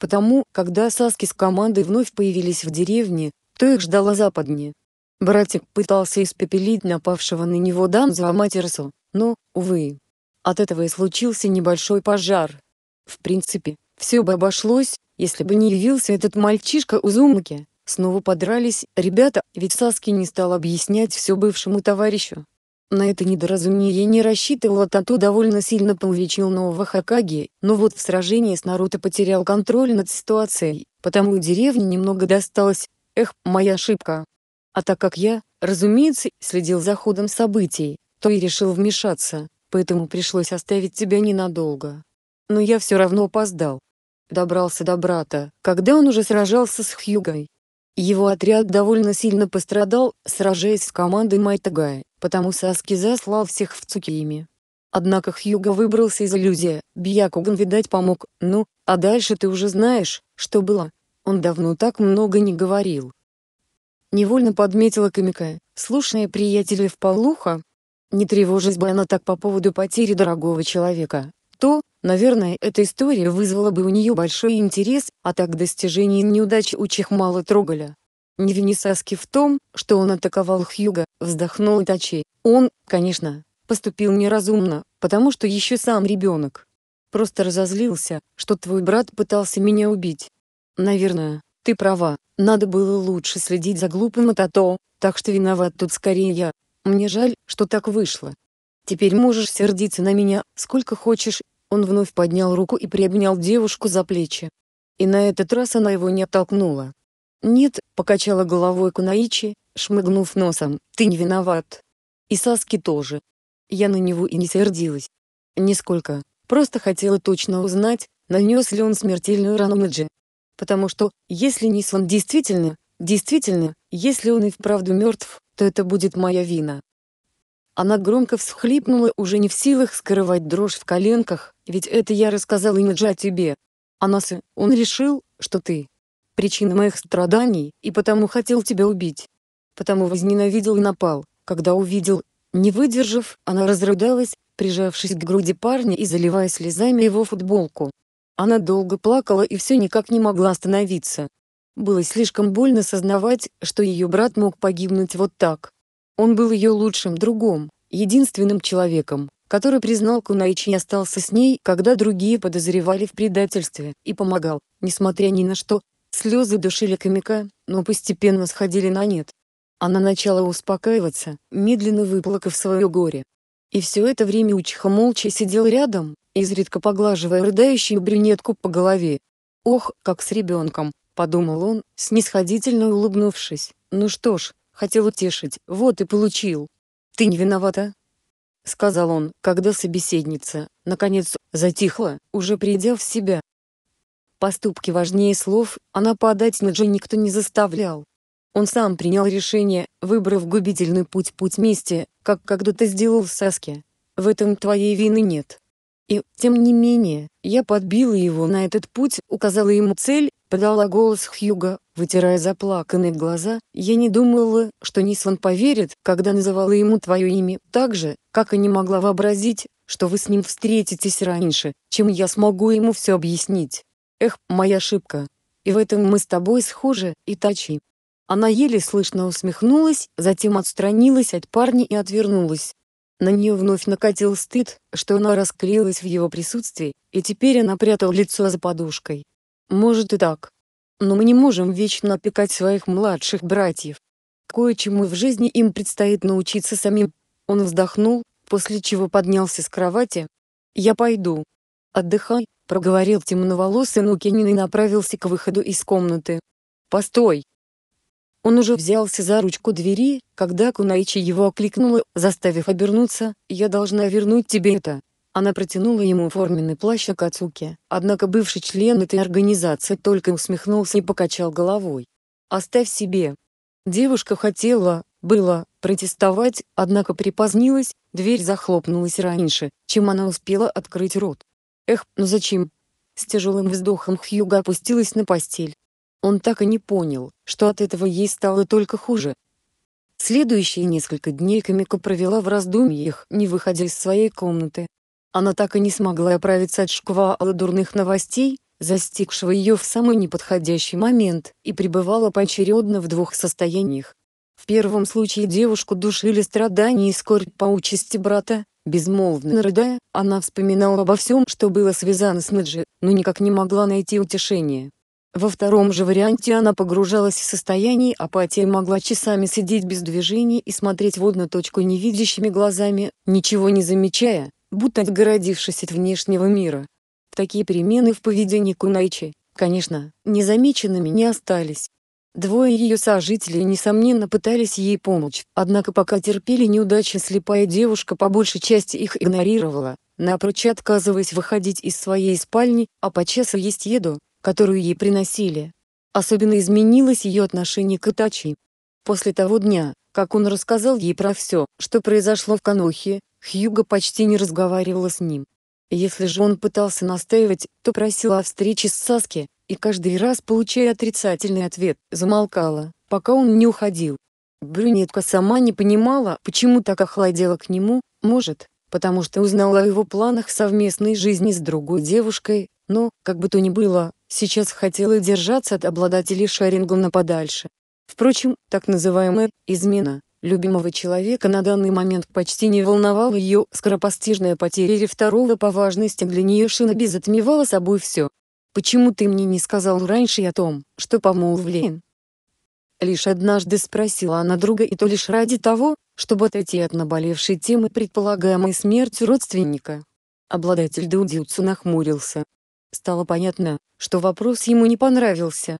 Потому, когда Саски с командой вновь появились в деревне, то их ждала западне. Братик пытался испепелить напавшего на него Данза Аматерсу, но, увы, от этого и случился небольшой пожар. В принципе, все бы обошлось, если бы не явился этот мальчишка Узумаки. Снова подрались ребята, ведь Саски не стал объяснять все бывшему товарищу. На это недоразумение не рассчитывал а то довольно сильно повлечил нового Хакаги, но вот в сражении с Наруто потерял контроль над ситуацией, потому деревне немного досталось. Эх, моя ошибка. А так как я, разумеется, следил за ходом событий, то и решил вмешаться поэтому пришлось оставить тебя ненадолго. Но я все равно опоздал. Добрался до брата, когда он уже сражался с Хьюгой. Его отряд довольно сильно пострадал, сражаясь с командой Майтагая, потому Саски заслал всех в Цукими. Однако Хьюга выбрался из иллюзии, Бьякуган, видать, помог, ну, а дальше ты уже знаешь, что было. Он давно так много не говорил. Невольно подметила Камика, слушая приятеля в полухо, не тревожись бы она так по поводу потери дорогого человека, то, наверное, эта история вызвала бы у нее большой интерес, а так достижений и неудач у Чехмала трогали. Не Саски в том, что он атаковал Хьюга, вздохнул Итачи. Он, конечно, поступил неразумно, потому что еще сам ребенок. Просто разозлился, что твой брат пытался меня убить. Наверное, ты права, надо было лучше следить за глупым Атато, так что виноват тут скорее я, мне жаль, что так вышло. Теперь можешь сердиться на меня, сколько хочешь. Он вновь поднял руку и приобнял девушку за плечи. И на этот раз она его не оттолкнула. «Нет», — покачала головой Кунаичи, шмыгнув носом, — «ты не виноват». И Саски тоже. Я на него и не сердилась. Нисколько, просто хотела точно узнать, нанес ли он смертельную рану Мэджи. Потому что, если Нисон действительно Действительно, если он и вправду мертв, то это будет моя вина. Она громко всхлипнула, уже не в силах скрывать дрожь в коленках, ведь это я рассказала Имиджа тебе. Анасы, он решил, что ты причина моих страданий, и потому хотел тебя убить. Потому возненавидел и напал, когда увидел. Не выдержав, она разрыдалась, прижавшись к груди парня и заливая слезами его футболку. Она долго плакала и все никак не могла остановиться. Было слишком больно сознавать, что ее брат мог погибнуть вот так. Он был ее лучшим другом, единственным человеком, который признал Кунаичи и остался с ней, когда другие подозревали в предательстве, и помогал, несмотря ни на что. Слезы душили Камика, но постепенно сходили на нет. Она начала успокаиваться, медленно выплакав свое горе. И все это время Учиха молча сидел рядом, изредка поглаживая рыдающую брюнетку по голове. Ох, как с ребенком, подумал он, снисходительно улыбнувшись. Ну что ж, хотел утешить, вот и получил. Ты не виновата, сказал он, когда собеседница наконец затихла, уже придя в себя. Поступки важнее слов, она а подать на Джо никто не заставлял. Он сам принял решение, выбрав губительный путь путь мести, как когда-то сделал Саске. В этом твоей вины нет. И, тем не менее, я подбила его на этот путь, указала ему цель, подала голос Хьюга, вытирая заплаканные глаза, я не думала, что Нисан поверит, когда называла ему твое имя, так же, как и не могла вообразить, что вы с ним встретитесь раньше, чем я смогу ему все объяснить. Эх, моя ошибка. И в этом мы с тобой схожи, Итачи. Она еле слышно усмехнулась, затем отстранилась от парня и отвернулась. На нее вновь накатил стыд, что она раскрылась в его присутствии, и теперь она прятала лицо за подушкой. Может и так. Но мы не можем вечно опекать своих младших братьев. Кое-чему в жизни им предстоит научиться самим. Он вздохнул, после чего поднялся с кровати. «Я пойду. Отдыхай», — проговорил темноволосый Нукинин и направился к выходу из комнаты. «Постой!» Он уже взялся за ручку двери, когда Кунаичи его окликнула, заставив обернуться, «Я должна вернуть тебе это». Она протянула ему форменный плащ Акацуки, однако бывший член этой организации только усмехнулся и покачал головой. «Оставь себе». Девушка хотела, было, протестовать, однако припозднилась, дверь захлопнулась раньше, чем она успела открыть рот. «Эх, ну зачем?» С тяжелым вздохом Хьюга опустилась на постель, он так и не понял, что от этого ей стало только хуже. Следующие несколько дней Камика провела в раздумьях, не выходя из своей комнаты. Она так и не смогла оправиться от шквала дурных новостей, застигшего ее в самый неподходящий момент, и пребывала поочередно в двух состояниях. В первом случае девушку душили страдания и скорбь по участи брата, безмолвно рыдая, она вспоминала обо всем, что было связано с Неджи, но никак не могла найти утешения. Во втором же варианте она погружалась в состояние апатии и могла часами сидеть без движения и смотреть в одну точку невидящими глазами, ничего не замечая, будто отгородившись от внешнего мира. Такие перемены в поведении Кунайчи, конечно, незамеченными не остались. Двое ее сожителей несомненно пытались ей помочь, однако пока терпели неудачи слепая девушка по большей части их игнорировала, напрочь отказываясь выходить из своей спальни, а по часу есть еду, которую ей приносили. Особенно изменилось ее отношение к Итачи. После того дня, как он рассказал ей про все, что произошло в Канохе, Хьюго почти не разговаривала с ним. Если же он пытался настаивать, то просила о встрече с Саски, и каждый раз, получая отрицательный ответ, замолкала, пока он не уходил. Брюнетка сама не понимала, почему так охладела к нему, может, потому что узнала о его планах совместной жизни с другой девушкой, но, как бы то ни было, сейчас хотела держаться от обладателей Шарингана подальше. Впрочем, так называемая «измена» любимого человека на данный момент почти не волновала ее скоропостижная потеря второго по важности для нее шиноби затмевала собой все. «Почему ты мне не сказал раньше о том, что помолвлен?» Лишь однажды спросила она друга и то лишь ради того, чтобы отойти от наболевшей темы предполагаемой смерти родственника. Обладатель Дудиуцу нахмурился, Стало понятно, что вопрос ему не понравился.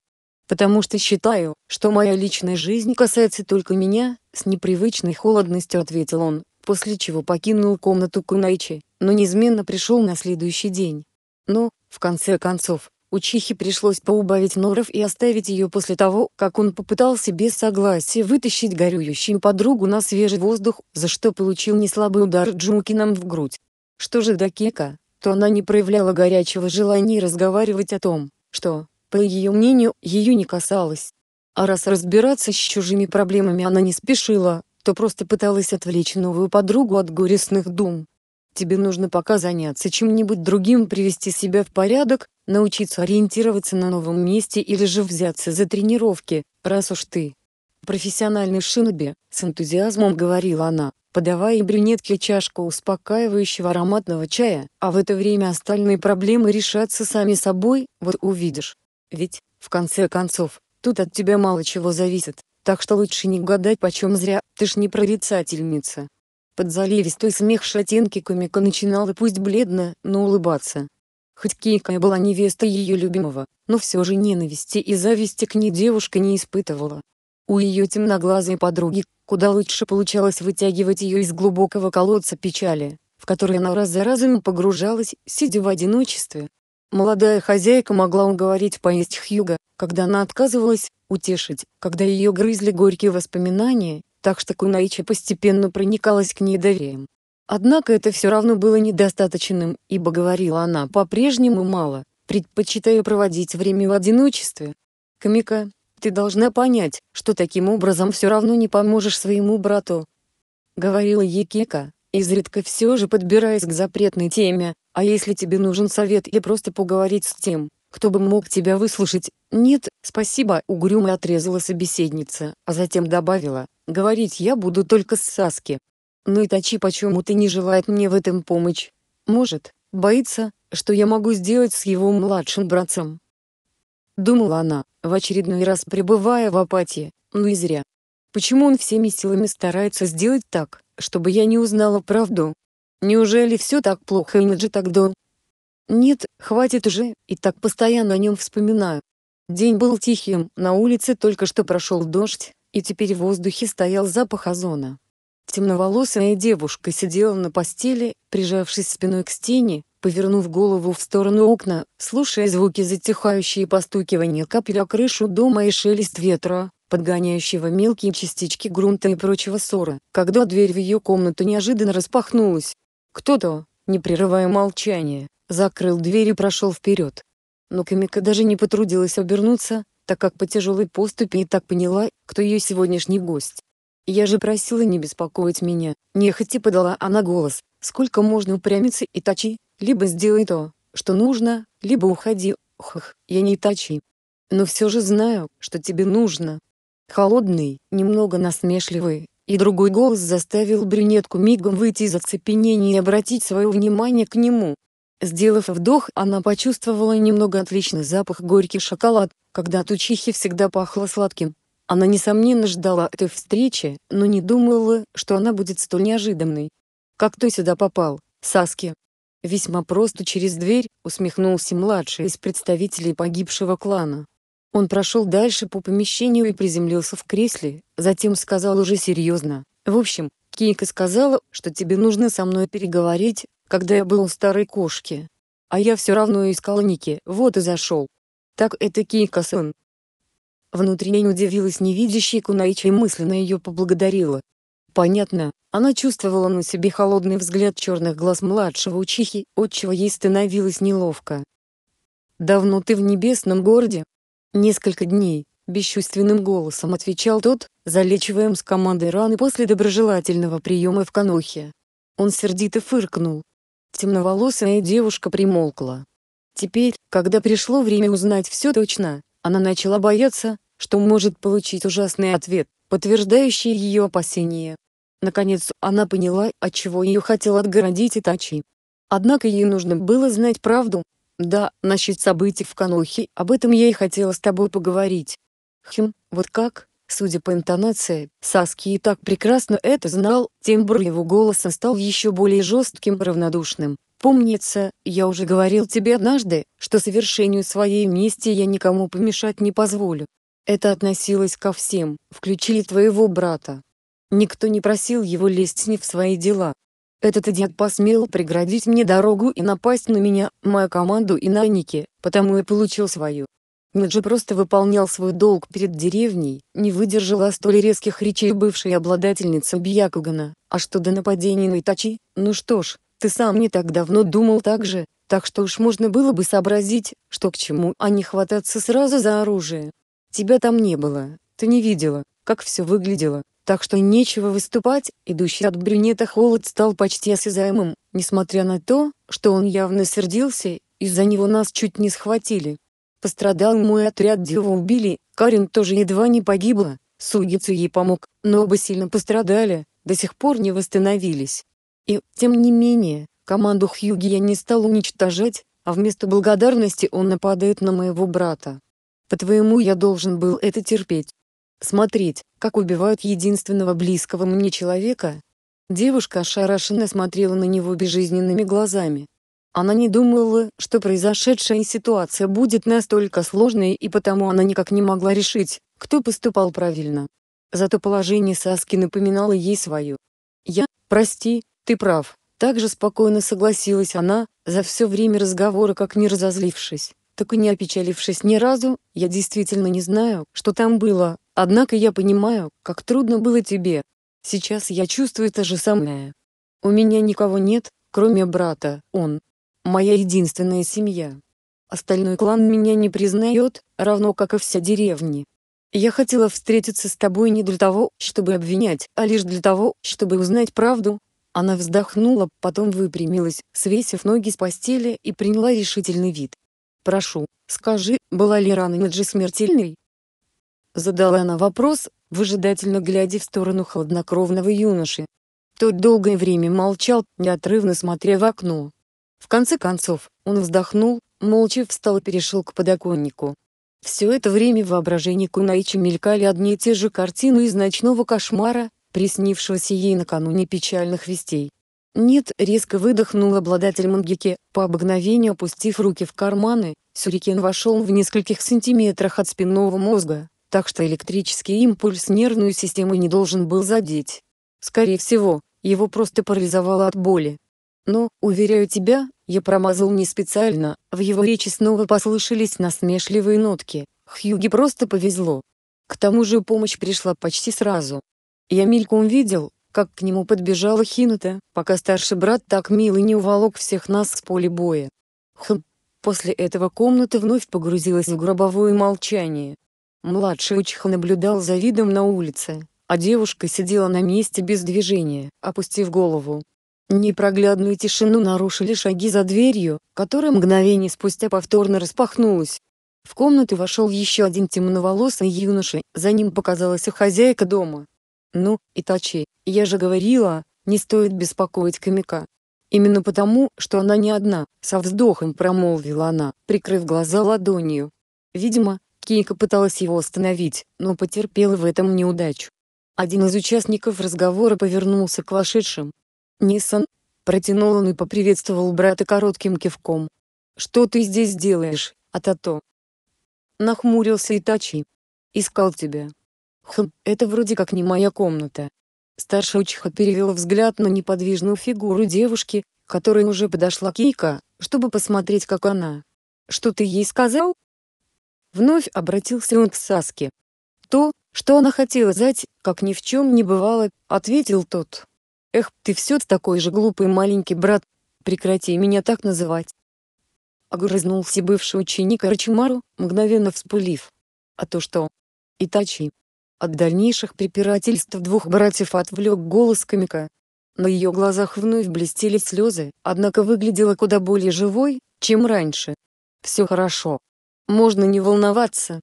Потому что считаю, что моя личная жизнь касается только меня, с непривычной холодностью ответил он, после чего покинул комнату Кунайчи, но неизменно пришел на следующий день. Но, в конце концов, Учихе пришлось поубавить норов и оставить ее после того, как он попытался без согласия вытащить горюющую подругу на свежий воздух, за что получил неслабый удар Джукином в грудь. Что же до Кека, то она не проявляла горячего желания разговаривать о том, что, по ее мнению, ее не касалось. А раз разбираться с чужими проблемами она не спешила, то просто пыталась отвлечь новую подругу от горестных дум. Тебе нужно пока заняться чем-нибудь другим, привести себя в порядок, научиться ориентироваться на новом месте или же взяться за тренировки, раз уж ты профессиональный шиноби», — с энтузиазмом говорила она, подавая брюнетке чашку успокаивающего ароматного чая, а в это время остальные проблемы решатся сами собой, вот увидишь. Ведь, в конце концов, тут от тебя мало чего зависит, так что лучше не гадать почем зря, ты ж не прорицательница. Под заливистой смех шатенки комика начинала пусть бледно, но улыбаться. Хоть Кейка и была невестой ее любимого, но все же ненависти и зависти к ней девушка не испытывала, у ее темноглазой подруги, куда лучше получалось вытягивать ее из глубокого колодца печали, в который она раз за разом погружалась, сидя в одиночестве. Молодая хозяйка могла уговорить поесть Хьюга, когда она отказывалась, утешить, когда ее грызли горькие воспоминания, так что Кунаичи постепенно проникалась к ней доверием. Однако это все равно было недостаточным, ибо говорила она по-прежнему мало, предпочитая проводить время в одиночестве. Камика, ты должна понять, что таким образом все равно не поможешь своему брату. Говорила Екика, изредка все же подбираясь к запретной теме, а если тебе нужен совет или просто поговорить с тем, кто бы мог тебя выслушать, нет, спасибо, угрюмо отрезала собеседница, а затем добавила, говорить я буду только с Саски. Но ну Итачи почему-то не желает мне в этом помочь. Может, боится, что я могу сделать с его младшим братцем. Думала она, в очередной раз пребывая в апатии, ну и зря. Почему он всеми силами старается сделать так, чтобы я не узнала правду? Неужели все так плохо и Наджи так дон? Нет, хватит уже, и так постоянно о нем вспоминаю. День был тихим, на улице только что прошел дождь, и теперь в воздухе стоял запах озона. Темноволосая девушка сидела на постели, прижавшись спиной к стене, повернув голову в сторону окна, слушая звуки затихающие постукивания капель о крышу дома и шелест ветра, подгоняющего мелкие частички грунта и прочего ссора, когда дверь в ее комнату неожиданно распахнулась. Кто-то, не прерывая молчания, закрыл дверь и прошел вперед. Но Камика даже не потрудилась обернуться, так как по тяжелой поступе и так поняла, кто ее сегодняшний гость. «Я же просила не беспокоить меня», — нехотя подала она голос, «сколько можно упрямиться и точи, либо сделай то, что нужно, либо уходи. Хх, я не тачи. Но все же знаю, что тебе нужно. Холодный, немного насмешливый, и другой голос заставил брюнетку мигом выйти из оцепенения и обратить свое внимание к нему. Сделав вдох, она почувствовала немного отличный запах горький шоколад, когда от учихи всегда пахло сладким. Она несомненно ждала этой встречи, но не думала, что она будет столь неожиданной. «Как ты сюда попал, Саски?» Весьма просто через дверь, усмехнулся младший из представителей погибшего клана. Он прошел дальше по помещению и приземлился в кресле, затем сказал уже серьезно. «В общем, Кейка сказала, что тебе нужно со мной переговорить, когда я был у старой кошки. А я все равно искал Ники, вот и зашел. Так это Кейка-сын». Внутренне удивилась невидящей Кунаичи и мысленно ее поблагодарила. Понятно, она чувствовала на себе холодный взгляд черных глаз младшего учихи, отчего ей становилось неловко. «Давно ты в небесном городе?» «Несколько дней», — бесчувственным голосом отвечал тот, залечиваем с командой раны после доброжелательного приема в Канохе. Он сердито фыркнул. Темноволосая девушка примолкла. Теперь, когда пришло время узнать все точно, она начала бояться, что может получить ужасный ответ, подтверждающий ее опасения. Наконец она поняла, от чего ее хотел отгородить Итачи. Однако ей нужно было знать правду. Да, насчет событий в Канохе, об этом я и хотела с тобой поговорить. Хм, вот как? Судя по интонации, Саски и так прекрасно это знал, тембр его голоса стал еще более жестким и равнодушным. Помнится, я уже говорил тебе однажды, что совершению своей мести я никому помешать не позволю. Это относилось ко всем, включили твоего брата, Никто не просил его лезть не в свои дела. Этот идиот посмел преградить мне дорогу и напасть на меня, мою команду и на Ники, потому и получил свою. Неджи просто выполнял свой долг перед деревней, не выдержала столь резких речей бывшей обладательницы Бьякугана, а что до нападения на Итачи, ну что ж, ты сам не так давно думал так же, так что уж можно было бы сообразить, что к чему, а не хвататься сразу за оружие. Тебя там не было, ты не видела, как все выглядело, так что нечего выступать, идущий от брюнета холод стал почти осязаемым, несмотря на то, что он явно сердился, из-за него нас чуть не схватили. Пострадал мой отряд, Дива убили, Карин тоже едва не погибла, Сугицу ей помог, но оба сильно пострадали, до сих пор не восстановились. И, тем не менее, команду Хьюги я не стал уничтожать, а вместо благодарности он нападает на моего брата. По-твоему я должен был это терпеть смотреть, как убивают единственного близкого мне человека? Девушка ошарашенно смотрела на него безжизненными глазами. Она не думала, что произошедшая ситуация будет настолько сложной и потому она никак не могла решить, кто поступал правильно. Зато положение Саски напоминало ей свое. «Я, прости, ты прав», — также спокойно согласилась она, за все время разговора как не разозлившись так и не опечалившись ни разу, я действительно не знаю, что там было, Однако я понимаю, как трудно было тебе. Сейчас я чувствую то же самое. У меня никого нет, кроме брата, он. Моя единственная семья. Остальной клан меня не признает, равно как и вся деревня. Я хотела встретиться с тобой не для того, чтобы обвинять, а лишь для того, чтобы узнать правду. Она вздохнула, потом выпрямилась, свесив ноги с постели и приняла решительный вид. «Прошу, скажи, была ли рана Неджи смертельной?» Задала она вопрос, выжидательно глядя в сторону хладнокровного юноши. Тот долгое время молчал, неотрывно смотря в окно. В конце концов, он вздохнул, молча встал и перешел к подоконнику. Все это время в воображении Кунаичи мелькали одни и те же картины из ночного кошмара, приснившегося ей накануне печальных вестей. «Нет», — резко выдохнул обладатель мангики, по обыкновению опустив руки в карманы, сюрикен вошел в нескольких сантиметрах от спинного мозга так что электрический импульс нервную систему не должен был задеть. Скорее всего, его просто парализовало от боли. Но, уверяю тебя, я промазал не специально, в его речи снова послышались насмешливые нотки. Хьюги просто повезло. К тому же помощь пришла почти сразу. Я мельком видел, как к нему подбежала Хината, пока старший брат так мило не уволок всех нас с поля боя. Хм. После этого комната вновь погрузилась в гробовое молчание. Младший Учиха наблюдал за видом на улице, а девушка сидела на месте без движения, опустив голову. Непроглядную тишину нарушили шаги за дверью, которая мгновение спустя повторно распахнулась. В комнату вошел еще один темноволосый юноша, за ним показалась и хозяйка дома. «Ну, Итачи, я же говорила, не стоит беспокоить Камика». «Именно потому, что она не одна», — со вздохом промолвила она, прикрыв глаза ладонью. Видимо, Кейка пыталась его остановить, но потерпела в этом неудачу. Один из участников разговора повернулся к вошедшим. «Ниссан?» — протянул он и поприветствовал брата коротким кивком. «Что ты здесь делаешь, Атато?» Нахмурился Итачи. «Искал тебя». «Хм, это вроде как не моя комната». Старший Учиха перевел взгляд на неподвижную фигуру девушки, которая уже подошла к Ика, чтобы посмотреть, как она. «Что ты ей сказал?» Вновь обратился он к Саске. «То, что она хотела знать, как ни в чем не бывало», — ответил тот. «Эх, ты все такой же глупый маленький брат, прекрати меня так называть». Огрызнулся бывший ученик Арчимару, мгновенно вспылив. «А то что?» «Итачи». От дальнейших препирательств двух братьев отвлек голос Камика. На ее глазах вновь блестели слезы, однако выглядела куда более живой, чем раньше. «Все хорошо», можно не волноваться.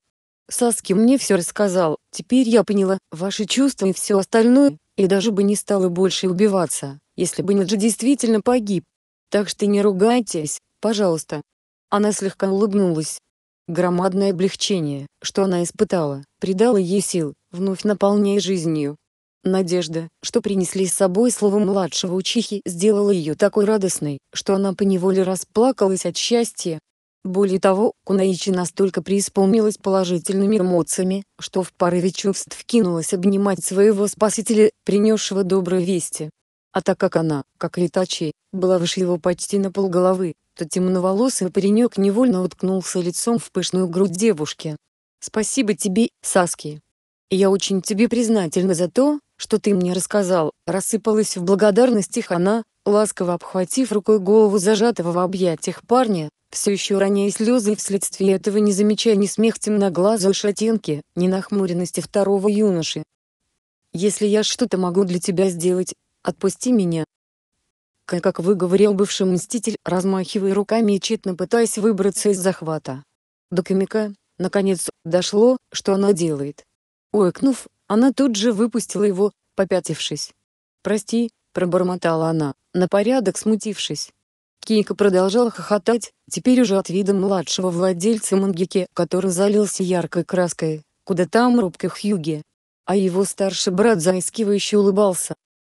Саски мне все рассказал, теперь я поняла ваши чувства и все остальное, и даже бы не стала больше убиваться, если бы Ниджи действительно погиб. Так что не ругайтесь, пожалуйста». Она слегка улыбнулась. Громадное облегчение, что она испытала, придало ей сил, вновь наполняя жизнью. Надежда, что принесли с собой слово младшего учихи, сделала ее такой радостной, что она поневоле расплакалась от счастья, более того, Кунаичи настолько преисполнилась положительными эмоциями, что в порыве чувств кинулась обнимать своего спасителя, принесшего добрые вести. А так как она, как и Тачи, была выше его почти на полголовы, то темноволосый паренек невольно уткнулся лицом в пышную грудь девушки. «Спасибо тебе, Саски. Я очень тебе признательна за то, что ты мне рассказал», рассыпалась в благодарностях она, ласково обхватив рукой голову зажатого в объятиях парня, все еще роняя слезы и вследствие этого не замечая ни смех темноглазой шатенки, ни нахмуренности второго юноши. «Если я что-то могу для тебя сделать, отпусти меня!» Как выговорил бывший мститель, размахивая руками и тщетно пытаясь выбраться из захвата. До Камика, наконец, дошло, что она делает. Ойкнув, она тут же выпустила его, попятившись. «Прости», — пробормотала она, на порядок смутившись. Кейка продолжал хохотать, теперь уже от вида младшего владельца Мангеке, который залился яркой краской, куда там робко Хьюги. А его старший брат заискивающе улыбался.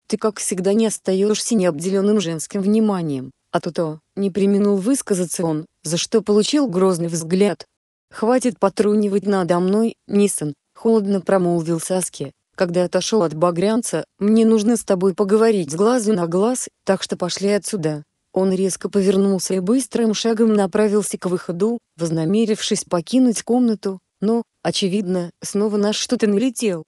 «Ты как всегда не остаешься необделенным женским вниманием, а то то, не применил высказаться он, за что получил грозный взгляд. «Хватит потрунивать надо мной, Нисан», — холодно промолвил Саски, когда отошел от багрянца, мне нужно с тобой поговорить с глазу на глаз, так что пошли отсюда. Он резко повернулся и быстрым шагом направился к выходу, вознамерившись покинуть комнату, но, очевидно, снова на что-то налетел.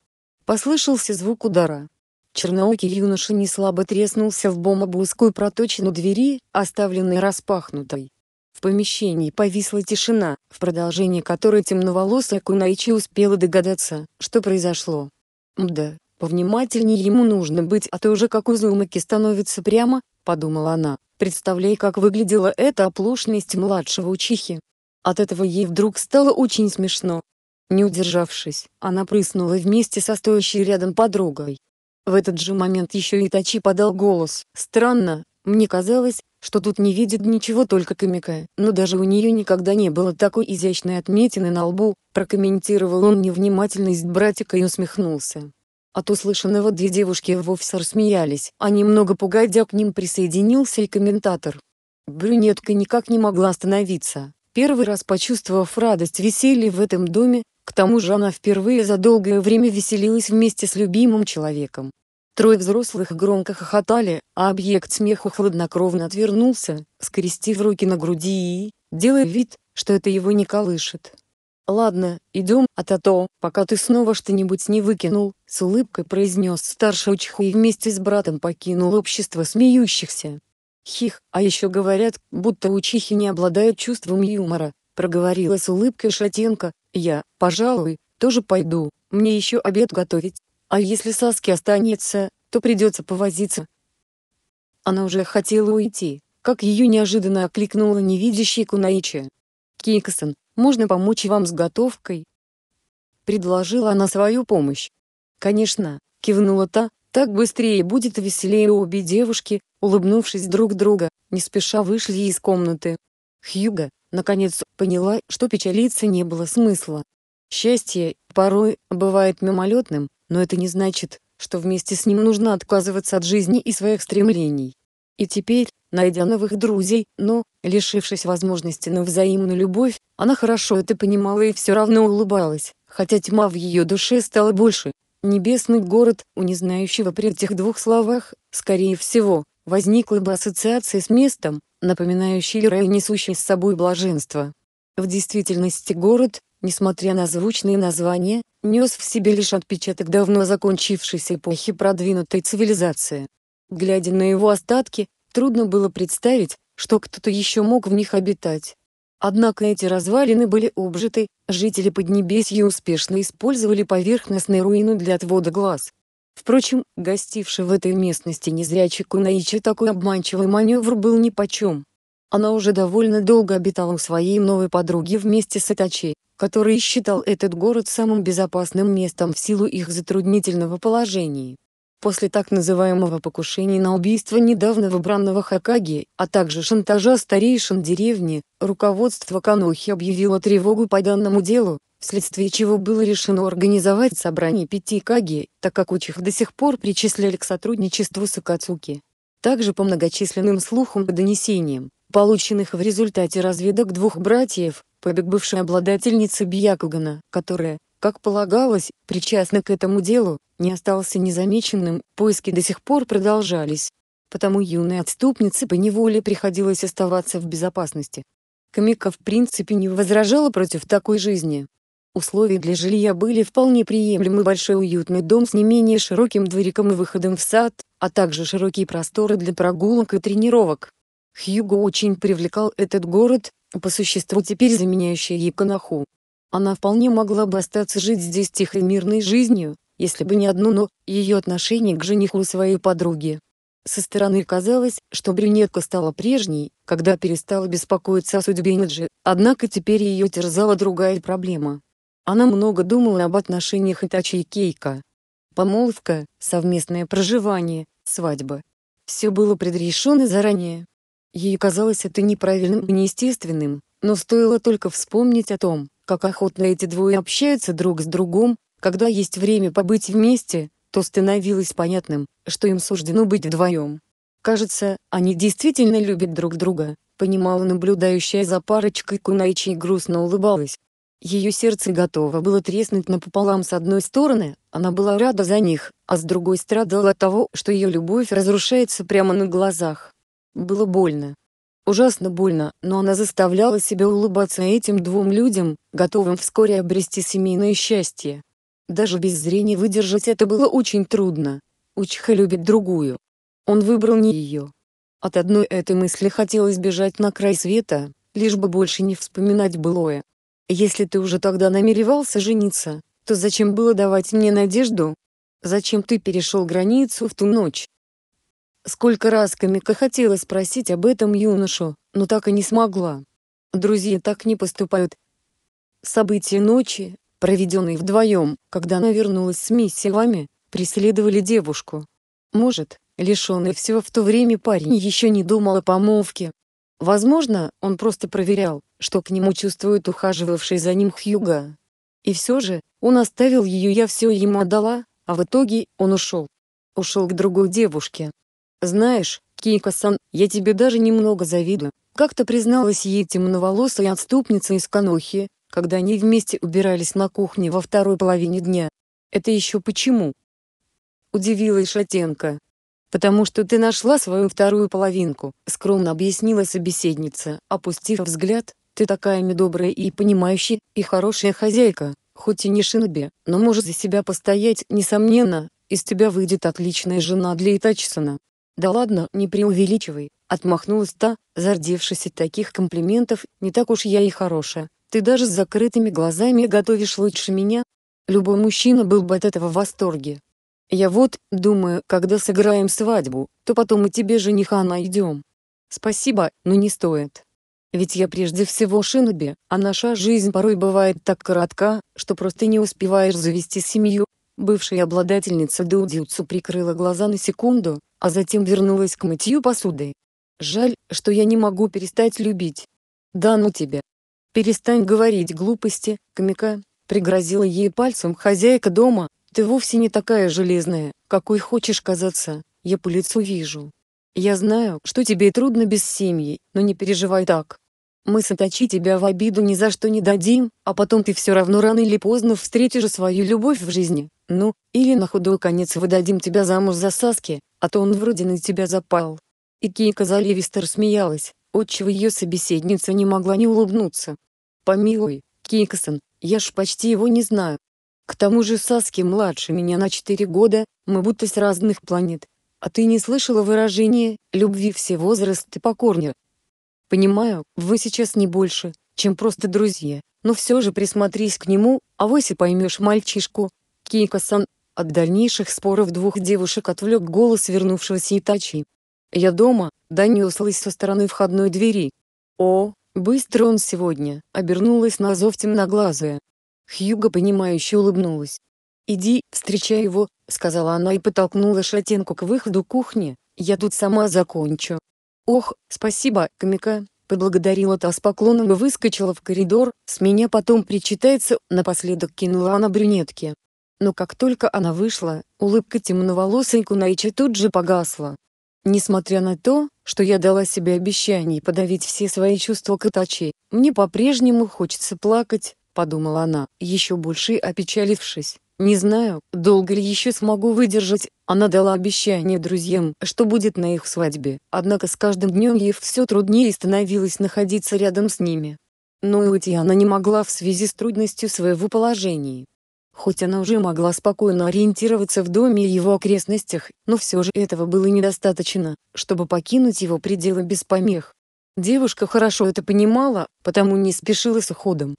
Послышался звук удара. Черноокий юноша неслабо треснулся лбом об узкую проточину двери, оставленной распахнутой. В помещении повисла тишина, в продолжении которой темноволосая Кунаичи успела догадаться, что произошло. «Мда, повнимательнее ему нужно быть, а то уже как у Зумаки становится прямо», — подумала она. Представляй, как выглядела эта оплошность младшего учихи. От этого ей вдруг стало очень смешно. Не удержавшись, она прыснула вместе со стоящей рядом подругой. В этот же момент еще и Тачи подал голос. Странно, мне казалось, что тут не видит ничего только Камика, но даже у нее никогда не было такой изящной отметины на лбу, прокомментировал он невнимательность братика и усмехнулся. От услышанного две девушки вовсе рассмеялись, а немного погодя к ним присоединился и комментатор. Брюнетка никак не могла остановиться. Первый раз почувствовав радость веселья в этом доме, к тому же она впервые за долгое время веселилась вместе с любимым человеком. Трое взрослых громко хохотали, а объект смеха хладнокровно отвернулся, скрестив руки на груди и, делая вид, что это его не колышет. «Ладно, идем, а то то, пока ты снова что-нибудь не выкинул», — с улыбкой произнес старший Учху и вместе с братом покинул общество смеющихся. «Хих, а еще говорят, будто учихи не обладают чувством юмора», — проговорила с улыбкой Шатенко. «Я, пожалуй, тоже пойду, мне еще обед готовить. А если Саски останется, то придется повозиться». Она уже хотела уйти, как ее неожиданно окликнула невидящий Кунаичи. «Кикосан, можно помочь вам с готовкой?» Предложила она свою помощь. «Конечно», — кивнула та, — «так быстрее будет веселее обе девушки», улыбнувшись друг друга, не спеша вышли из комнаты. Хьюга, наконец, поняла, что печалиться не было смысла. Счастье порой бывает мимолетным, но это не значит, что вместе с ним нужно отказываться от жизни и своих стремлений. И теперь, найдя новых друзей, но, лишившись возможности на взаимную любовь, она хорошо это понимала и все равно улыбалась, хотя тьма в ее душе стала больше. Небесный город, у незнающего при этих двух словах, скорее всего, возникла бы ассоциация с местом, напоминающей рай, несущий с собой блаженство. В действительности город, несмотря на звучные названия, нес в себе лишь отпечаток давно закончившейся эпохи продвинутой цивилизации. Глядя на его остатки, трудно было представить, что кто-то еще мог в них обитать. Однако эти развалины были обжиты, жители Поднебесья успешно использовали поверхностные руины для отвода глаз. Впрочем, гостивший в этой местности незрячий Кунаичи такой обманчивый маневр был нипочем. Она уже довольно долго обитала у своей новой подруги вместе с Атачи, который считал этот город самым безопасным местом в силу их затруднительного положения. После так называемого покушения на убийство недавно выбранного Хакаги, а также шантажа старейшин деревни, руководство Канохи объявило тревогу по данному делу, вследствие чего было решено организовать собрание пяти Каги, так как учих до сих пор причисляли к сотрудничеству с Акацуки. Также по многочисленным слухам и донесениям, полученных в результате разведок двух братьев, побег бывшей обладательницы Бьякугана, которая, как полагалось, причастных к этому делу, не остался незамеченным, поиски до сих пор продолжались. Потому юной отступнице по неволе приходилось оставаться в безопасности. Камика в принципе не возражала против такой жизни. Условия для жилья были вполне приемлемы большой уютный дом с не менее широким двориком и выходом в сад, а также широкие просторы для прогулок и тренировок. Хьюго очень привлекал этот город, по существу теперь заменяющий Яконаху. Она вполне могла бы остаться жить здесь тихой мирной жизнью, если бы не одно «но» — ее отношение к жениху своей подруги. Со стороны казалось, что брюнетка стала прежней, когда перестала беспокоиться о судьбе Неджи, однако теперь ее терзала другая проблема. Она много думала об отношениях Итачи и Кейка. Помолвка, совместное проживание, свадьба. Все было предрешено заранее. Ей казалось это неправильным и неестественным, но стоило только вспомнить о том, как охотно эти двое общаются друг с другом, когда есть время побыть вместе, то становилось понятным, что им суждено быть вдвоем. Кажется, они действительно любят друг друга, понимала наблюдающая за парочкой Кунайчи и грустно улыбалась. Ее сердце готово было треснуть напополам с одной стороны, она была рада за них, а с другой страдала от того, что ее любовь разрушается прямо на глазах. Было больно. Ужасно больно, но она заставляла себя улыбаться этим двум людям, готовым вскоре обрести семейное счастье. Даже без зрения выдержать это было очень трудно. Учха любит другую. Он выбрал не ее. От одной этой мысли хотелось бежать на край света, лишь бы больше не вспоминать былое. Если ты уже тогда намеревался жениться, то зачем было давать мне надежду? Зачем ты перешел границу в ту ночь? Сколько раз Камика хотела спросить об этом юношу, но так и не смогла. Друзья так не поступают. События ночи, проведенные вдвоем, когда она вернулась с миссилами, преследовали девушку. Может, лишенный всего в то время парень еще не думал о помолвке. Возможно, он просто проверял, что к нему чувствует ухаживавший за ним Хьюга. И все же, он оставил ее «я все ему отдала», а в итоге он ушел. Ушел к другой девушке, «Знаешь, Кика-сан, я тебе даже немного завидую», как-то призналась ей темноволосая отступница из Канохи, когда они вместе убирались на кухне во второй половине дня. «Это еще почему?» Удивилась Шатенко. «Потому что ты нашла свою вторую половинку», — скромно объяснила собеседница, опустив взгляд. «Ты такая медобрая и понимающая, и хорошая хозяйка, хоть и не шиноби, но может за себя постоять, несомненно, из тебя выйдет отличная жена для Итачсона. «Да ладно, не преувеличивай», — отмахнулась та, зардевшись от таких комплиментов, «не так уж я и хорошая. Ты даже с закрытыми глазами готовишь лучше меня». Любой мужчина был бы от этого в восторге. «Я вот, думаю, когда сыграем свадьбу, то потом и тебе жениха найдем». «Спасибо, но не стоит. Ведь я прежде всего шиноби, а наша жизнь порой бывает так коротка, что просто не успеваешь завести семью, Бывшая обладательница Дудзюцу прикрыла глаза на секунду, а затем вернулась к мытью посуды. «Жаль, что я не могу перестать любить». «Да ну тебя!» «Перестань говорить глупости, Камика», — пригрозила ей пальцем хозяйка дома, «ты вовсе не такая железная, какой хочешь казаться, я по лицу вижу. Я знаю, что тебе трудно без семьи, но не переживай так. Мы соточи тебя в обиду ни за что не дадим, а потом ты все равно рано или поздно встретишь свою любовь в жизни. Ну, или на худой конец выдадим тебя замуж за Саски, а то он вроде на тебя запал». И Кейка заливисто рассмеялась, отчего ее собеседница не могла не улыбнуться. «Помилуй, Кейкасон, я ж почти его не знаю. К тому же Саски младше меня на четыре года, мы будто с разных планет. А ты не слышала выражение «любви все возрасты покорнее»? Понимаю, вы сейчас не больше, чем просто друзья, но все же присмотрись к нему, а вось и поймешь мальчишку. Кейко-сан от дальнейших споров двух девушек отвлек голос вернувшегося Итачи. «Я дома», — донеслась со стороны входной двери. «О, быстро он сегодня», — обернулась на зов темноглазая. Хьюга, понимающе улыбнулась. «Иди, встречай его», — сказала она и потолкнула шатенку к выходу кухни. «Я тут сама закончу». «Ох, спасибо, Камика!» Поблагодарила та с поклоном и выскочила в коридор, с меня потом причитается, напоследок кинула она брюнетке. Но как только она вышла, улыбка темноволосой Кунаичи тут же погасла. Несмотря на то, что я дала себе обещание подавить все свои чувства к Итачи, мне по-прежнему хочется плакать, подумала она, еще больше опечалившись. Не знаю, долго ли еще смогу выдержать, она дала обещание друзьям, что будет на их свадьбе, однако с каждым днем ей все труднее становилось находиться рядом с ними. Но и уйти она не могла в связи с трудностью своего положения. Хоть она уже могла спокойно ориентироваться в доме и его окрестностях, но все же этого было недостаточно, чтобы покинуть его пределы без помех. Девушка хорошо это понимала, потому не спешила с уходом.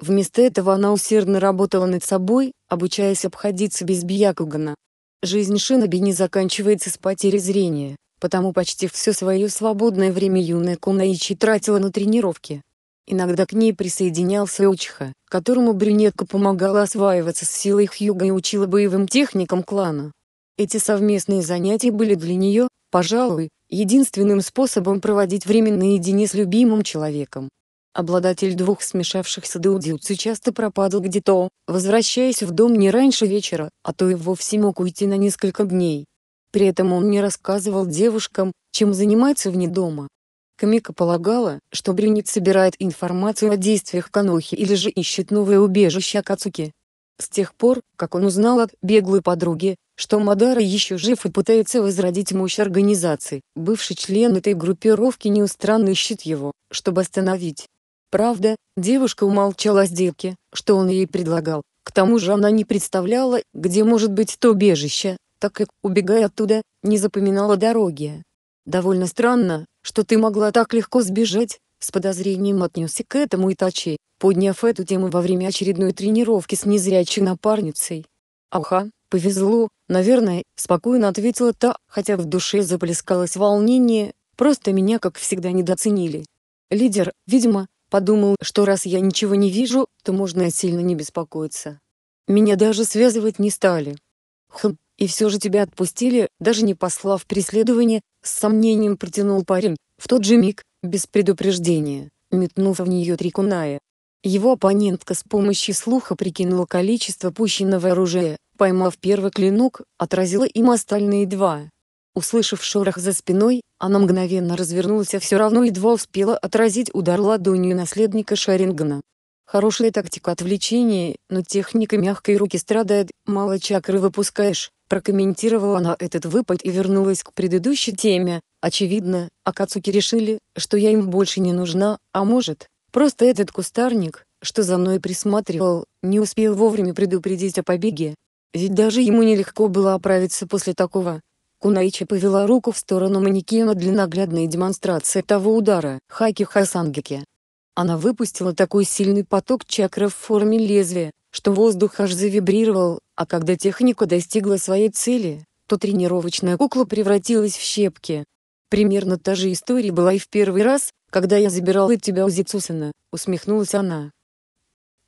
Вместо этого она усердно работала над собой, обучаясь обходиться без Бьякугана. Жизнь Шиноби не заканчивается с потерей зрения, потому почти все свое свободное время юная Кунаичи тратила на тренировки. Иногда к ней присоединялся Учиха, которому брюнетка помогала осваиваться с силой Хьюга и учила боевым техникам клана. Эти совместные занятия были для нее, пожалуй, единственным способом проводить время наедине с любимым человеком, Обладатель двух смешавшихся доудиуци часто пропадал где-то, возвращаясь в дом не раньше вечера, а то и вовсе мог уйти на несколько дней. При этом он не рассказывал девушкам, чем занимается вне дома. Камика полагала, что Брюнет собирает информацию о действиях Канохи или же ищет новое убежище Акацуки. С тех пор, как он узнал от беглой подруги, что Мадара еще жив и пытается возродить мощь организации, бывший член этой группировки неустранно ищет его, чтобы остановить. Правда, девушка умолчала о сделке, что он ей предлагал, к тому же она не представляла, где может быть то убежище, так как, убегая оттуда, не запоминала дороги. «Довольно странно, что ты могла так легко сбежать», с подозрением отнесся к этому Итачи, подняв эту тему во время очередной тренировки с незрячей напарницей. «Аха, повезло, наверное», — спокойно ответила та, хотя в душе заплескалось волнение, «просто меня, как всегда, недооценили». Лидер, видимо, Подумал, что раз я ничего не вижу, то можно сильно не беспокоиться. Меня даже связывать не стали. Хм, и все же тебя отпустили, даже не послав преследование, с сомнением протянул парень, в тот же миг, без предупреждения, метнув в нее трикуная. Его оппонентка с помощью слуха прикинула количество пущенного оружия, поймав первый клинок, отразила им остальные два. Услышав шорох за спиной, она мгновенно развернулась, а все равно едва успела отразить удар ладонью наследника Шарингана. Хорошая тактика отвлечения, но техника мягкой руки страдает, мало чакры выпускаешь, прокомментировала она этот выпад и вернулась к предыдущей теме. Очевидно, Акацуки решили, что я им больше не нужна, а может, просто этот кустарник, что за мной присматривал, не успел вовремя предупредить о побеге. Ведь даже ему нелегко было оправиться после такого. Кунаичи повела руку в сторону манекена для наглядной демонстрации того удара. Хаки Хасангеки. Она выпустила такой сильный поток чакры в форме лезвия, что воздух аж завибрировал, а когда техника достигла своей цели, то тренировочная кукла превратилась в щепки. Примерно та же история была и в первый раз, когда я забирала тебя у Зицусина, усмехнулась она.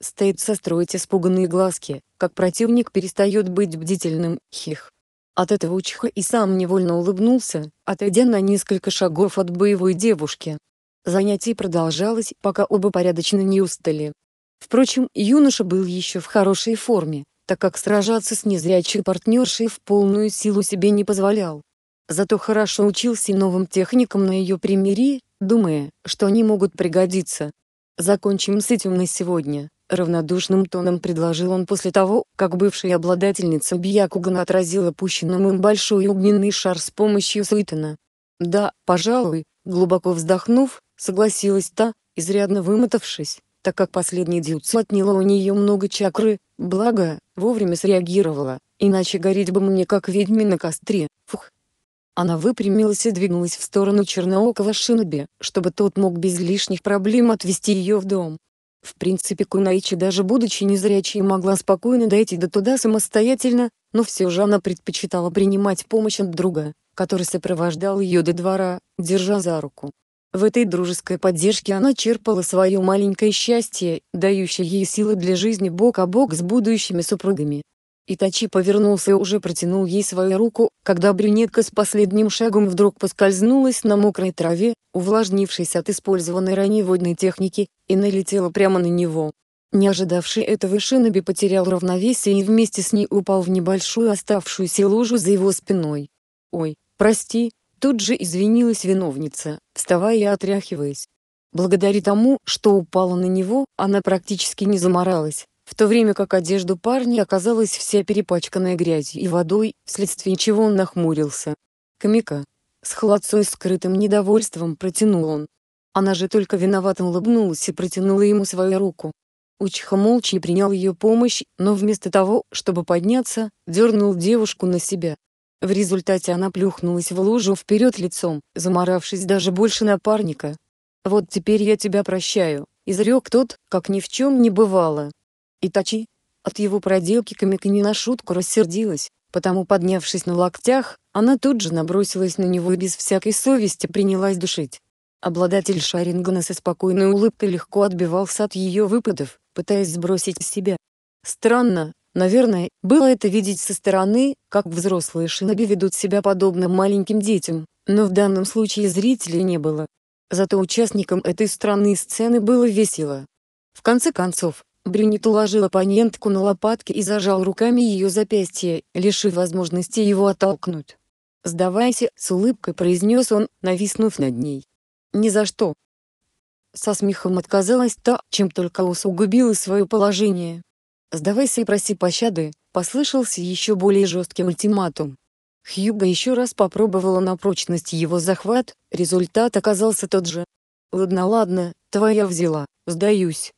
Стоит состроить испуганные глазки, как противник перестает быть бдительным, хих. От этого Учиха и сам невольно улыбнулся, отойдя на несколько шагов от боевой девушки. Занятие продолжалось, пока оба порядочно не устали. Впрочем, юноша был еще в хорошей форме, так как сражаться с незрячей партнершей в полную силу себе не позволял. Зато хорошо учился новым техникам на ее примере, думая, что они могут пригодиться. Закончим с этим на сегодня. Равнодушным тоном предложил он после того, как бывшая обладательница Бьякугана отразила пущенным им большой огненный шар с помощью Суитана. «Да, пожалуй», — глубоко вздохнув, согласилась та, изрядно вымотавшись, так как последний дюцу отняла у нее много чакры, благо, вовремя среагировала, иначе гореть бы мне как ведьми на костре, фух. Она выпрямилась и двинулась в сторону черноокого шиноби, чтобы тот мог без лишних проблем отвести ее в дом. В принципе, Кунаичи, даже будучи незрячей, могла спокойно дойти до туда самостоятельно, но все же она предпочитала принимать помощь от друга, который сопровождал ее до двора, держа за руку. В этой дружеской поддержке она черпала свое маленькое счастье, дающее ей силы для жизни бок о бок с будущими супругами. Итачи повернулся и уже протянул ей свою руку, когда брюнетка с последним шагом вдруг поскользнулась на мокрой траве, увлажнившись от использованной ранее водной техники, и налетела прямо на него. Не ожидавший этого Шиноби потерял равновесие и вместе с ней упал в небольшую оставшуюся лужу за его спиной. «Ой, прости», — тут же извинилась виновница, вставая и отряхиваясь. Благодаря тому, что упала на него, она практически не заморалась, в то время как одежду парня оказалась вся перепачканная грязью и водой, вследствие чего он нахмурился. «Камика!» С холодцой скрытым недовольством протянул он. Она же только виновато улыбнулась и протянула ему свою руку. Учиха молча принял ее помощь, но вместо того, чтобы подняться, дернул девушку на себя. В результате она плюхнулась в лужу вперед лицом, заморавшись даже больше напарника. «Вот теперь я тебя прощаю», — изрек тот, как ни в чем не бывало. Итачи. От его проделки Камика не на шутку рассердилась, потому, поднявшись на локтях, она тут же набросилась на него и без всякой совести принялась душить. Обладатель Шарингана со спокойной улыбкой легко отбивался от ее выпадов, пытаясь сбросить себя. Странно, наверное, было это видеть со стороны, как взрослые шиноби ведут себя подобно маленьким детям, но в данном случае зрителей не было. Зато участникам этой странной сцены было весело. В конце концов, Брюнет уложил оппонентку на лопатки и зажал руками ее запястье, лишив возможности его оттолкнуть. «Сдавайся», — с улыбкой произнес он, нависнув над ней. «Ни за что». Со смехом отказалась та, чем только усугубила свое положение. «Сдавайся и проси пощады», — послышался еще более жесткий ультиматум. Хьюга еще раз попробовала на прочность его захват, результат оказался тот же. «Ладно-ладно, твоя взяла, сдаюсь»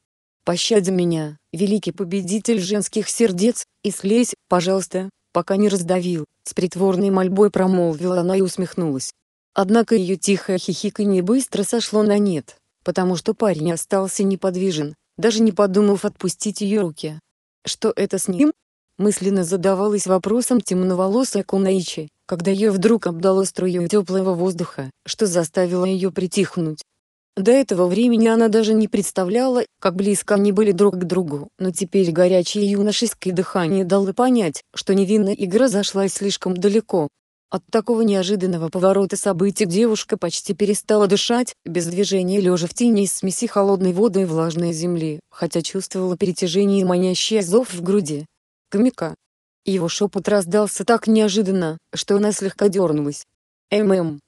пощади меня, великий победитель женских сердец, и слезь, пожалуйста, пока не раздавил», — с притворной мольбой промолвила она и усмехнулась. Однако ее тихое хихиканье быстро сошло на нет, потому что парень остался неподвижен, даже не подумав отпустить ее руки. «Что это с ним?» мысленно задавалась вопросом темноволосая Кунаичи, когда ее вдруг обдало струей теплого воздуха, что заставило ее притихнуть. До этого времени она даже не представляла, как близко они были друг к другу, но теперь горячее юношеское дыхание дало понять, что невинная игра зашла слишком далеко. От такого неожиданного поворота событий девушка почти перестала дышать, без движения лежа в тени из смеси холодной воды и влажной земли, хотя чувствовала перетяжение и манящий зов в груди. Камика. Его шепот раздался так неожиданно, что она слегка дернулась. «Мм».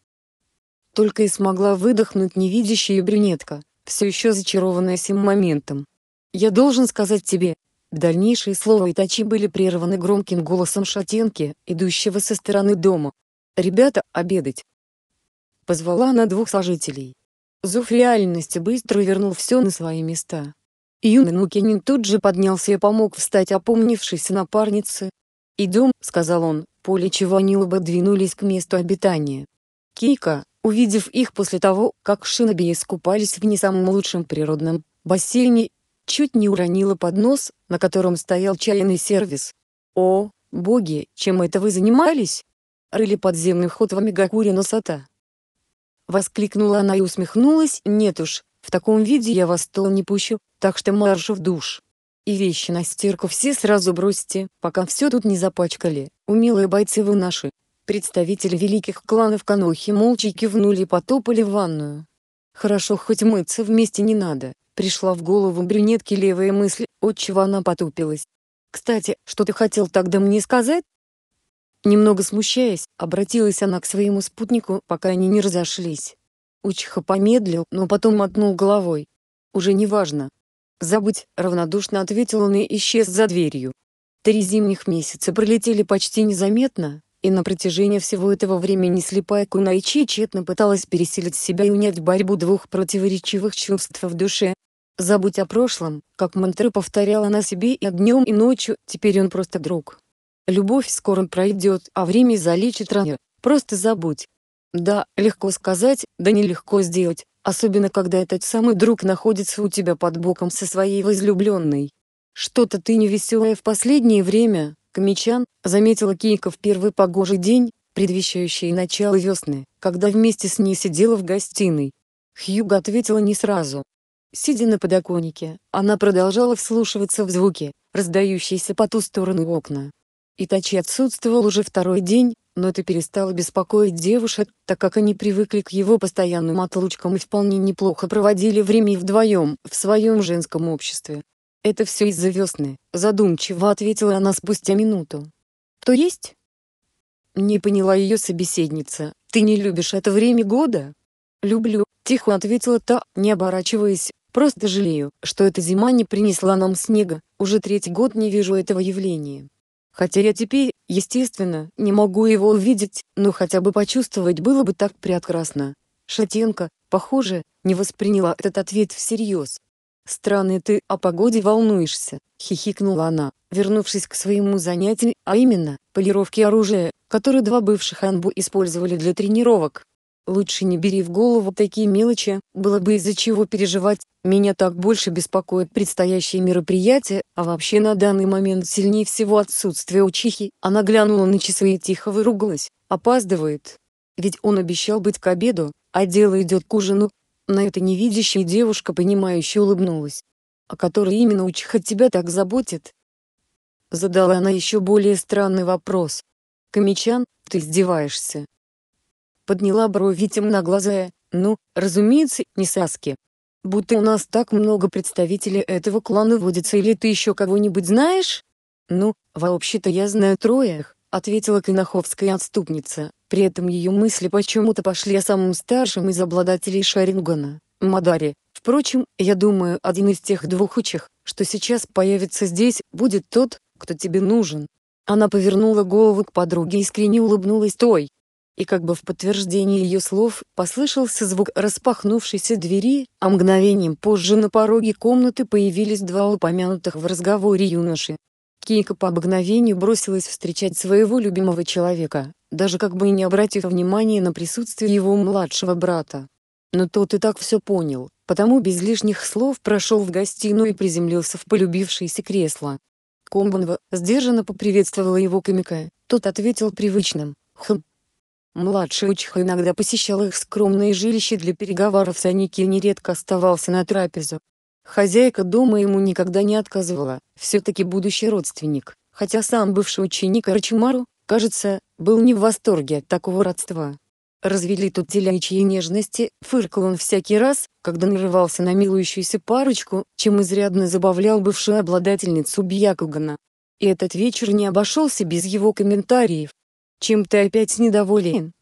Только и смогла выдохнуть невидящая брюнетка, все еще зачарованная сим моментом. «Я должен сказать тебе». Дальнейшие слова Итачи были прерваны громким голосом шатенки, идущего со стороны дома. «Ребята, обедать!» Позвала она двух сожителей. Зов реальности быстро вернул все на свои места. Юный Нукинин тут же поднялся и помог встать опомнившейся напарнице. «Идем», — сказал он, поле чего они оба двинулись к месту обитания. Кейка увидев их после того, как шиноби искупались в не самом лучшем природном бассейне, чуть не уронила поднос, на котором стоял чайный сервис. О, боги, чем это вы занимались? Рыли подземный ход в Амигакуре Носата. Воскликнула она и усмехнулась, нет уж, в таком виде я вас стол не пущу, так что марш в душ. И вещи на стирку все сразу бросьте, пока все тут не запачкали, умелые бойцы вы наши. Представитель великих кланов Канохи молча кивнули и потопали в ванную. Хорошо, хоть мыться вместе не надо, пришла в голову брюнетке левая мысль, отчего она потупилась. Кстати, что ты хотел тогда мне сказать? Немного смущаясь, обратилась она к своему спутнику, пока они не разошлись. Учиха помедлил, но потом мотнул головой. «Уже не важно». «Забудь», — равнодушно ответил он и исчез за дверью. Три зимних месяца пролетели почти незаметно, и на протяжении всего этого времени слепая Кунаичи тщетно пыталась переселить себя и унять борьбу двух противоречивых чувств в душе. «Забудь о прошлом», как мантры повторяла она себе и днем и ночью, теперь он просто друг. Любовь скоро пройдет, а время залечит раны. Просто забудь. Да, легко сказать, да нелегко сделать, особенно когда этот самый друг находится у тебя под боком со своей возлюбленной. Что-то ты невеселая в последнее время, Мечан заметила Кейка в первый погожий день, предвещающий начало весны, когда вместе с ней сидела в гостиной. Хьюга ответила не сразу. Сидя на подоконнике, она продолжала вслушиваться в звуки, раздающиеся по ту сторону окна. Итачи отсутствовал уже второй день, но это перестало беспокоить девушек, так как они привыкли к его постоянным отлучкам и вполне неплохо проводили время вдвоем в своем женском обществе. «Это все из-за весны», — задумчиво ответила она спустя минуту. «То есть?» Не поняла ее собеседница. «Ты не любишь это время года?» «Люблю», — тихо ответила та, не оборачиваясь. «Просто жалею, что эта зима не принесла нам снега. Уже третий год не вижу этого явления. Хотя я теперь, естественно, не могу его увидеть, но хотя бы почувствовать было бы так прекрасно». Шатенко, похоже, не восприняла этот ответ всерьез. «Странно ты о погоде волнуешься», — хихикнула она, вернувшись к своему занятию, а именно, полировке оружия, которое два бывших анбу использовали для тренировок. «Лучше не бери в голову такие мелочи, было бы из-за чего переживать, меня так больше беспокоит предстоящее мероприятие, а вообще на данный момент сильнее всего отсутствие учихи». Она глянула на часы и тихо выругалась, опаздывает. Ведь он обещал быть к обеду, а дело идет к ужину, на это невидящая девушка понимающе улыбнулась. а которой именно Учиха тебя так заботит?» Задала она еще более странный вопрос. «Камичан, ты издеваешься?» Подняла брови темноглазая, ну, разумеется, не Саски. Будто у нас так много представителей этого клана водится или ты еще кого-нибудь знаешь? Ну, вообще-то я знаю троих, ответила киноховская отступница. При этом ее мысли почему-то пошли о самом старшем из обладателей Шарингана, Мадаре. Впрочем, я думаю, один из тех двух учих, что сейчас появится здесь, будет тот, кто тебе нужен. Она повернула голову к подруге и искренне улыбнулась той. И как бы в подтверждении ее слов послышался звук распахнувшейся двери, а мгновением позже на пороге комнаты появились два упомянутых в разговоре юноши. Кейка по обыкновению бросилась встречать своего любимого человека, даже как бы и не обратив внимания на присутствие его младшего брата. Но тот и так все понял, потому без лишних слов прошел в гостиную и приземлился в полюбившееся кресло. Комбанва сдержанно поприветствовала его Камика, тот ответил привычным «Хм». Младший Учиха иногда посещал их скромное жилище для переговоров с Аники и нередко оставался на трапезу. Хозяйка дома ему никогда не отказывала, все-таки будущий родственник, хотя сам бывший ученик Арчимару, кажется, был не в восторге от такого родства. Развели тут телячьи нежности, фыркал он всякий раз, когда нарывался на милующуюся парочку, чем изрядно забавлял бывшую обладательницу Бьякугана. И этот вечер не обошелся без его комментариев. «Чем ты опять недоволен?»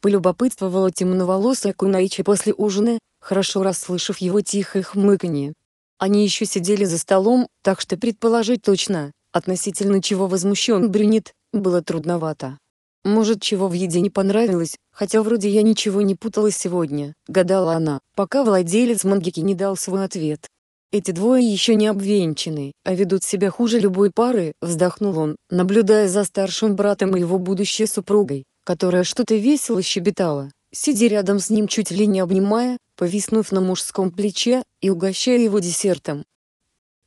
Полюбопытствовала темноволосая Кунаичи после ужина, хорошо расслышав его тихое хмыканье. Они еще сидели за столом, так что предположить точно, относительно чего возмущен Брюнет, было трудновато. Может, чего в еде не понравилось, хотя вроде я ничего не путала сегодня, гадала она, пока владелец мангики не дал свой ответ. Эти двое еще не обвенчаны, а ведут себя хуже любой пары, вздохнул он, наблюдая за старшим братом и его будущей супругой, которая что-то весело щебетала, сидя рядом с ним чуть ли не обнимая, повиснув на мужском плече и угощая его десертом.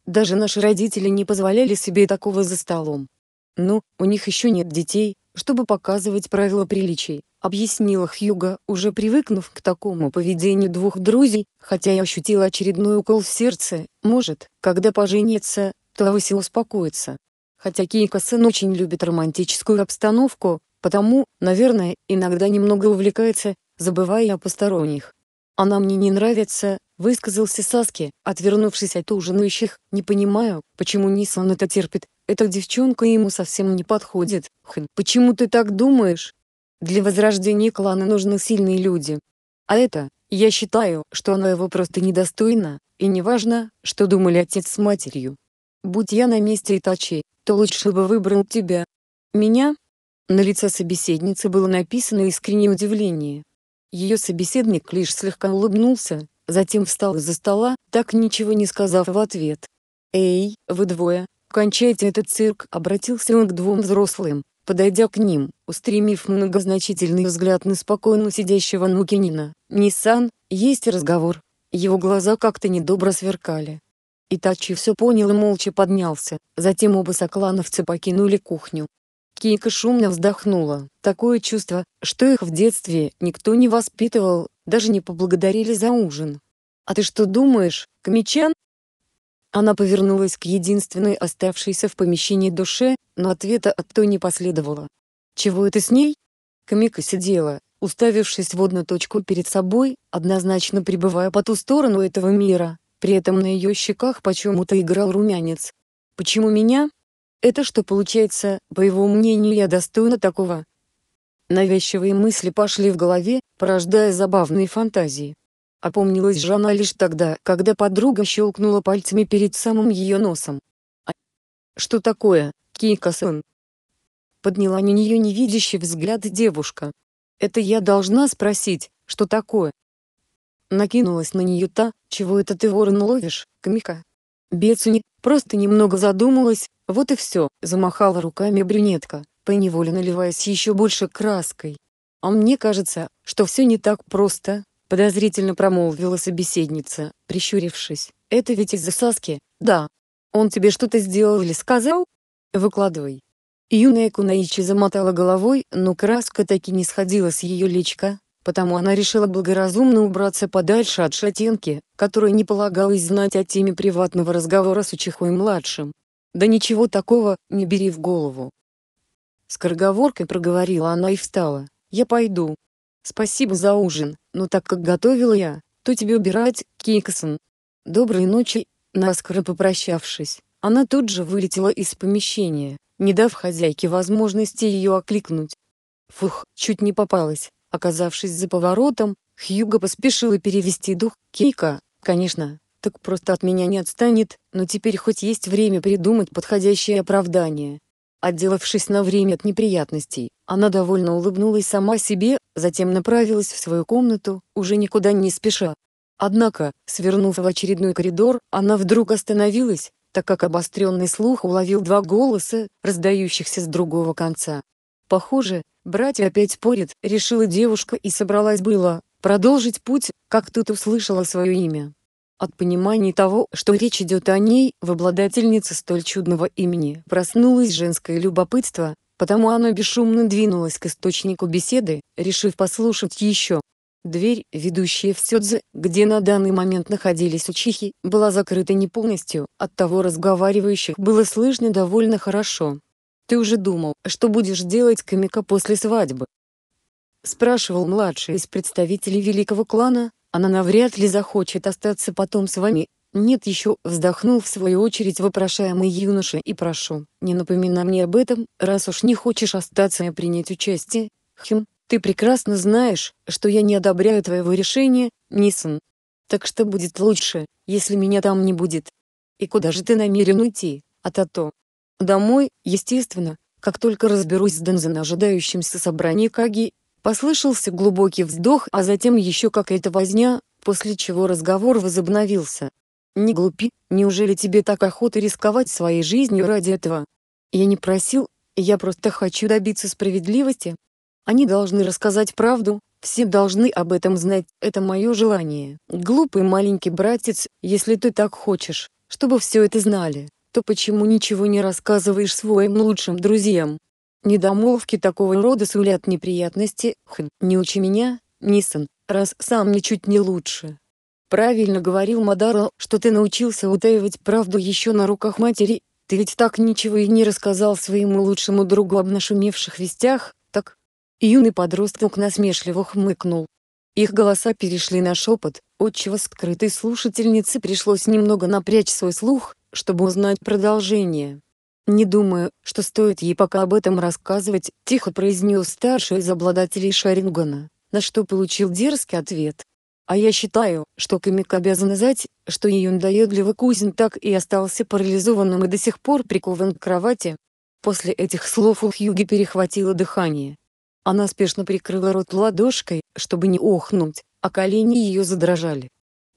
Даже наши родители не позволяли себе такого за столом. «Ну, у них еще нет детей, чтобы показывать правила приличий», — объяснила Хьюга, уже привыкнув к такому поведению двух друзей, хотя и ощутила очередной укол в сердце, может, когда поженится, то Авоси успокоится. Хотя Кейко-сын очень любит романтическую обстановку, потому, наверное, иногда немного увлекается, забывая о посторонних. «Она мне не нравится», — высказался Саски, отвернувшись от ужинающих, «не понимаю, почему Нисан это терпит, эта девчонка ему совсем не подходит. Хм, почему ты так думаешь? Для возрождения клана нужны сильные люди. А это, я считаю, что она его просто недостойна, и неважно, что думали отец с матерью. Будь я на месте Итачи, то лучше бы выбрал тебя. Меня? На лице собеседницы было написано искреннее удивление. Ее собеседник лишь слегка улыбнулся, затем встал из-за стола, так ничего не сказав в ответ. «Эй, вы двое, «Кончайте этот цирк!» — обратился он к двум взрослым, подойдя к ним, устремив многозначительный взгляд на спокойно сидящего Нукинина. «Ниссан, есть разговор». Его глаза как-то недобро сверкали. Итачи все понял и молча поднялся, затем оба соклановца покинули кухню. Кейка шумно вздохнула. Такое чувство, что их в детстве никто не воспитывал, даже не поблагодарили за ужин. «А ты что думаешь, Камичан?» Она повернулась к единственной оставшейся в помещении душе, но ответа от той не последовало. «Чего это с ней?» Камика сидела, уставившись в одну точку перед собой, однозначно пребывая по ту сторону этого мира, при этом на ее щеках почему-то играл румянец. «Почему меня?» «Это что получается, по его мнению я достойна такого?» Навязчивые мысли пошли в голове, порождая забавные фантазии. Опомнилась Жанна лишь тогда, когда подруга щелкнула пальцами перед самым ее носом. «А... «Что такое, Кика-сан?» Подняла на нее невидящий взгляд девушка. «Это я должна спросить, что такое?» Накинулась на нее та, чего это ты ворон ловишь, Камика. Бецуни, просто немного задумалась, вот и все, замахала руками брюнетка, поневоле наливаясь еще больше краской. А мне кажется, что все не так просто, подозрительно промолвила собеседница, прищурившись. Это ведь из-за Саски? Да. Он тебе что-то сделал или сказал? Выкладывай. Юная Кунаичи замотала головой, но краска таки не сходила с ее личка, потому она решила благоразумно убраться подальше от шатенки, которой не полагалось знать о теме приватного разговора с Учихой-младшим. «Да ничего такого, не бери в голову». Скороговоркой проговорила она и встала. «Я пойду, Спасибо за ужин, но так как готовила я, то тебе убирать, Кейксон. Доброй ночи, наскоро попрощавшись, она тут же вылетела из помещения, не дав хозяйке возможности ее окликнуть. Фух, чуть не попалась. Оказавшись за поворотом, Хьюго поспешила перевести дух. Кейка, конечно, так просто от меня не отстанет, но теперь хоть есть время придумать подходящее оправдание. Отделавшись на время от неприятностей, она довольно улыбнулась сама себе, затем направилась в свою комнату, уже никуда не спеша. Однако, свернув в очередной коридор, она вдруг остановилась, так как обостренный слух уловил два голоса, раздающихся с другого конца. «Похоже, братья опять спорят», — решила девушка и собралась было продолжить путь, как тут услышала свое имя. От понимания того, что речь идет о ней, в обладательнице столь чудного имени проснулось женское любопытство, потому оно бесшумно двинулось к источнику беседы, решив послушать еще. Дверь, ведущая в Сёдзе, где на данный момент находились учихи, была закрыта не полностью, оттого разговаривающих было слышно довольно хорошо. «Ты уже думал, что будешь делать Камика после свадьбы?» Спрашивал младший из представителей великого клана, она навряд ли захочет остаться потом с вами. Нет еще, вздохнул в свою очередь вопрошаемый юноша и прошу, не напоминай мне об этом, раз уж не хочешь остаться и принять участие. Хм, ты прекрасно знаешь, что я не одобряю твоего решения, Нисон. Так что будет лучше, если меня там не будет? И куда же ты намерен уйти, а то Домой, естественно, как только разберусь с Дензен ожидающимся собрании Каги, Послышался глубокий вздох, а затем еще какая-то возня, после чего разговор возобновился. «Не глупи, неужели тебе так охота рисковать своей жизнью ради этого?» «Я не просил, я просто хочу добиться справедливости. Они должны рассказать правду, все должны об этом знать, это мое желание. Глупый маленький братец, если ты так хочешь, чтобы все это знали, то почему ничего не рассказываешь своим лучшим друзьям?» Недомолвки такого рода сулят неприятности, хм, не учи меня, Нисан, раз сам ничуть не лучше. Правильно говорил Мадара, что ты научился утаивать правду еще на руках матери, ты ведь так ничего и не рассказал своему лучшему другу об нашумевших вестях, так? Юный подросток насмешливо хмыкнул. Их голоса перешли на шепот, отчего скрытой слушательнице пришлось немного напрячь свой слух, чтобы узнать продолжение. «Не думаю, что стоит ей пока об этом рассказывать», — тихо произнес старший из обладателей Шарингана, на что получил дерзкий ответ. «А я считаю, что Камик обязан знать, что ее надоедливый кузин так и остался парализованным и до сих пор прикован к кровати». После этих слов у Хьюги перехватило дыхание. Она спешно прикрыла рот ладошкой, чтобы не охнуть, а колени ее задрожали.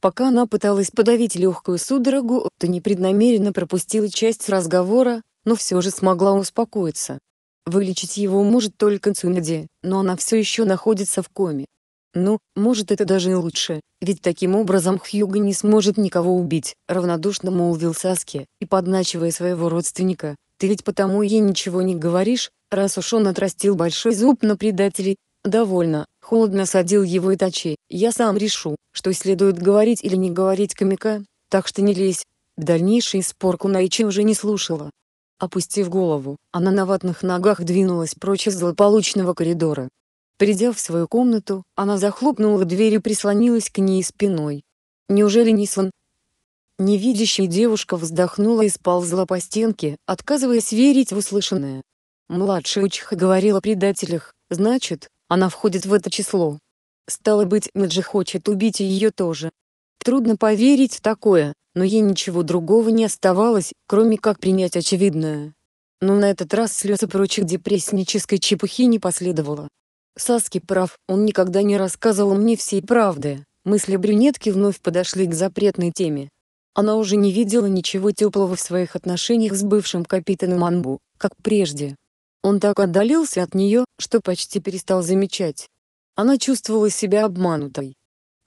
Пока она пыталась подавить легкую судорогу, то непреднамеренно пропустила часть разговора, но все же смогла успокоиться. Вылечить его может только Цунади, но она все еще находится в коме. Ну, может это даже и лучше, ведь таким образом Хьюга не сможет никого убить, равнодушно молвил Саске, и подначивая своего родственника, ты ведь потому ей ничего не говоришь, раз уж он отрастил большой зуб на предателей. Довольно, холодно садил его Итачи, я сам решу, что следует говорить или не говорить Камика, так что не лезь. Дальнейший спор Кунаичи уже не слушала, опустив голову, она на ватных ногах двинулась прочь из злополучного коридора. Придя в свою комнату, она захлопнула дверь и прислонилась к ней спиной. Неужели не сон? Невидящая девушка вздохнула и сползла по стенке, отказываясь верить в услышанное. Младшая учиха говорила о предателях, значит, она входит в это число. Стало быть, Наджи хочет убить ее тоже. Трудно поверить в такое, но ей ничего другого не оставалось, кроме как принять очевидное. Но на этот раз слез и прочих депресснической чепухи не последовало. Саски прав, он никогда не рассказывал мне всей правды. Мысли брюнетки вновь подошли к запретной теме. Она уже не видела ничего теплого в своих отношениях с бывшим капитаном Анбу, как прежде. Он так отдалился от нее, что почти перестал замечать. Она чувствовала себя обманутой.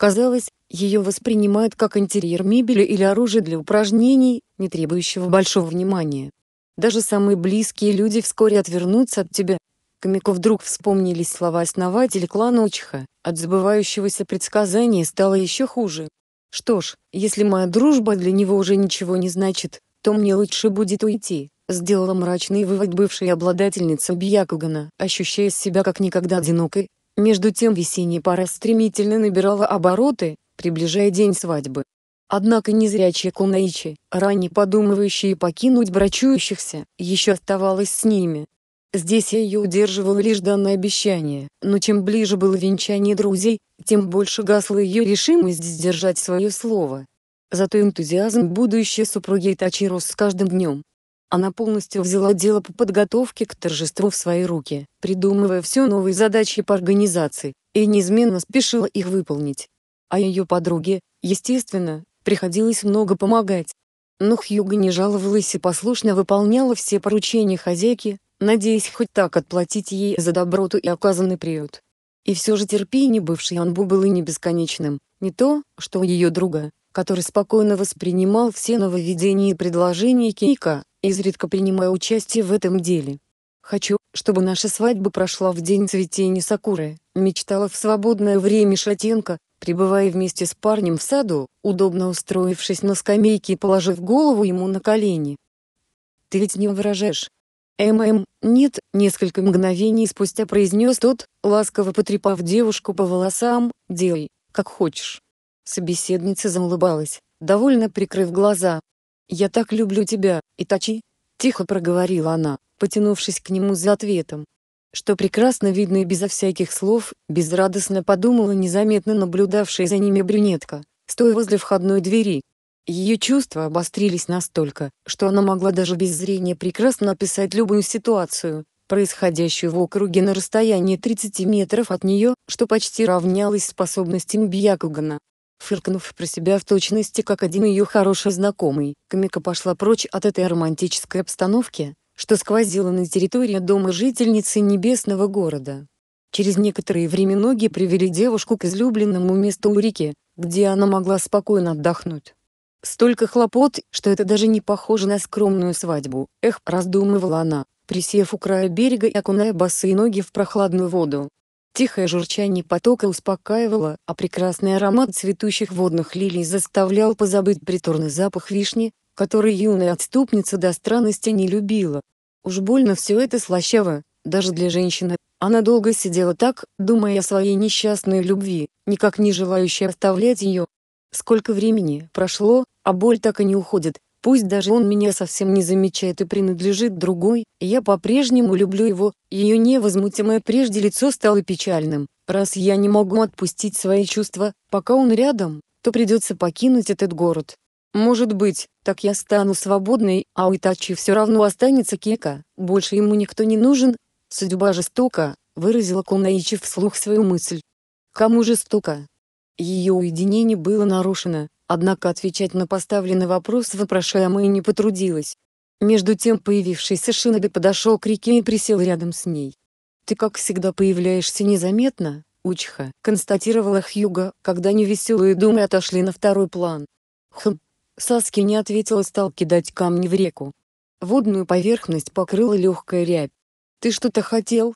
Казалось, ее воспринимают как интерьер мебели или оружие для упражнений, не требующего большого внимания. Даже самые близкие люди вскоре отвернутся от тебя. Комику вдруг вспомнились слова основателя клана Учиха. От забывающегося предсказания стало еще хуже. Что ж, если моя дружба для него уже ничего не значит, то мне лучше будет уйти, сделала мрачный вывод бывшая обладательница Бьякугана, ощущая себя как никогда одинокой, между тем весенняя пара стремительно набирала обороты, приближая день свадьбы. Однако незрячие кунаичи, ранее подумывающие покинуть брачующихся, еще оставалась с ними. Здесь ее удерживало лишь данное обещание, но чем ближе было венчание друзей, тем больше гасла ее решимость сдержать свое слово. Зато энтузиазм будущей супруги Тачиро с каждым днем она полностью взяла дело по подготовке к торжеству в свои руки, придумывая все новые задачи по организации, и неизменно спешила их выполнить. А ее подруге, естественно, приходилось много помогать. Но Хьюга не жаловалась и послушно выполняла все поручения хозяйки, надеясь хоть так отплатить ей за доброту и оказанный приют. И все же терпение бывшей Анбу было не бесконечным, не то, что у ее друга, который спокойно воспринимал все нововведения и предложения Кейка, изредка принимая участие в этом деле. Хочу, чтобы наша свадьба прошла в день цветения сакуры, мечтала в свободное время Шатенко, пребывая вместе с парнем в саду, удобно устроившись на скамейке и положив голову ему на колени. «Ты ведь не выражаешь?» «ММ, нет», — несколько мгновений спустя произнес тот, ласково потрепав девушку по волосам, «делай, как хочешь». Собеседница заулыбалась, довольно прикрыв глаза, «Я так люблю тебя, Итачи!» — тихо проговорила она, потянувшись к нему за ответом. Что прекрасно видно и безо всяких слов, безрадостно подумала незаметно наблюдавшая за ними брюнетка, стоя возле входной двери. Ее чувства обострились настолько, что она могла даже без зрения прекрасно описать любую ситуацию, происходящую в округе на расстоянии 30 метров от нее, что почти равнялось способностям Бьякугана. Фыркнув про себя в точности как один ее хороший знакомый, Камика пошла прочь от этой романтической обстановки, что сквозило на территории дома жительницы небесного города. Через некоторое время ноги привели девушку к излюбленному месту у реки, где она могла спокойно отдохнуть. Столько хлопот, что это даже не похоже на скромную свадьбу, эх, раздумывала она, присев у края берега и окуная босые ноги в прохладную воду. Тихое журчание потока успокаивало, а прекрасный аромат цветущих водных лилий заставлял позабыть приторный запах вишни, который юная отступница до странности не любила. Уж больно все это слащаво, даже для женщины. Она долго сидела так, думая о своей несчастной любви, никак не желающей оставлять ее. Сколько времени прошло, а боль так и не уходит, Пусть даже он меня совсем не замечает и принадлежит другой, я по-прежнему люблю его, ее невозмутимое прежде лицо стало печальным. Раз я не могу отпустить свои чувства, пока он рядом, то придется покинуть этот город. Может быть, так я стану свободной, а у Итачи все равно останется Кека, больше ему никто не нужен. Судьба жестока, выразила Кунаичи вслух свою мысль. Кому жестока? Ее уединение было нарушено, Однако отвечать на поставленный вопрос вопрошаемой не потрудилась. Между тем появившийся Шиноби подошел к реке и присел рядом с ней. «Ты как всегда появляешься незаметно, Учха», — констатировала Хьюга, когда невеселые думы отошли на второй план. «Хм». Саски не ответил и стал кидать камни в реку. Водную поверхность покрыла легкая рябь. «Ты что-то хотел?»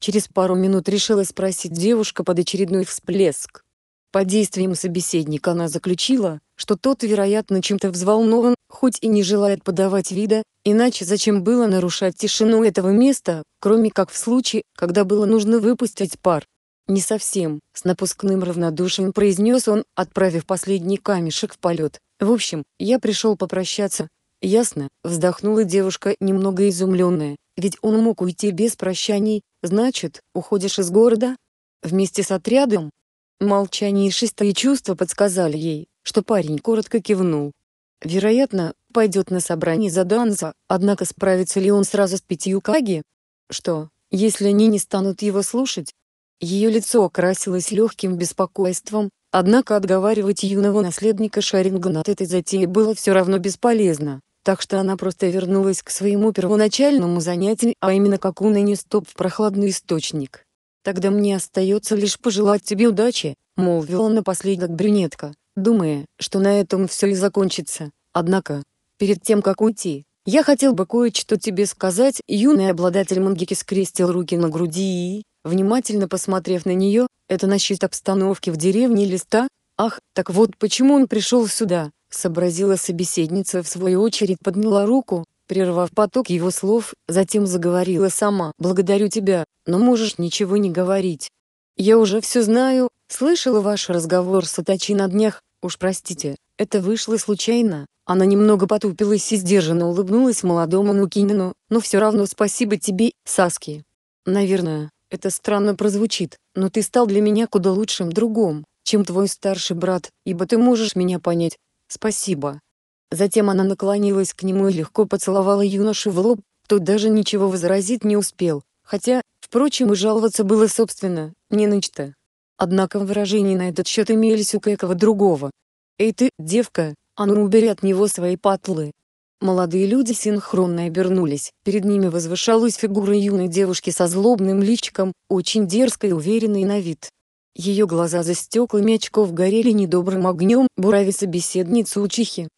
Через пару минут решила спросить девушка под очередной всплеск. По действиям собеседника она заключила, что тот, вероятно, чем-то взволнован, хоть и не желает подавать вида, иначе зачем было нарушать тишину этого места, кроме как в случае, когда было нужно выпустить пар. «Не совсем», — с напускным равнодушием произнес он, отправив последний камешек в полет. «В общем, я пришел попрощаться». «Ясно», — вздохнула девушка, немного изумленная, «ведь он мог уйти без прощаний, значит, уходишь из города?» «Вместе с отрядом?» Молчание и шестые чувства подсказали ей, что парень коротко кивнул. Вероятно, пойдет на собрание за Данза, однако справится ли он сразу с пятью каги? Что, если они не станут его слушать? Ее лицо окрасилось легким беспокойством, однако отговаривать юного наследника Шарингана от этой затеи было все равно бесполезно, так что она просто вернулась к своему первоначальному занятию, а именно как уныние стоп в прохладный источник. «Тогда мне остается лишь пожелать тебе удачи», — молвила напоследок брюнетка, думая, что на этом все и закончится. «Однако, перед тем как уйти, я хотел бы кое-что тебе сказать». Юный обладатель мангики скрестил руки на груди и, внимательно посмотрев на нее, «Это насчет обстановки в деревне Листа? Ах, так вот почему он пришел сюда», — сообразила собеседница в свою очередь подняла руку, Прервав поток его слов, затем заговорила сама. «Благодарю тебя, но можешь ничего не говорить. Я уже все знаю, слышала ваш разговор с Атачи на днях, уж простите, это вышло случайно». Она немного потупилась и сдержанно улыбнулась молодому Нукинину, «но все равно спасибо тебе, Саски. Наверное, это странно прозвучит, но ты стал для меня куда лучшим другом, чем твой старший брат, ибо ты можешь меня понять. Спасибо. Затем она наклонилась к нему и легко поцеловала юношу в лоб, тот даже ничего возразить не успел, хотя, впрочем, и жаловаться было собственно, не на что. Однако выражение на этот счет имелись у Кэкова другого. «Эй ты, девка, а ну убери от него свои патлы!» Молодые люди синхронно обернулись, перед ними возвышалась фигура юной девушки со злобным личиком, очень дерзкой и уверенной на вид. Ее глаза за стеклами очков горели недобрым огнем, бурави собеседницу учихи.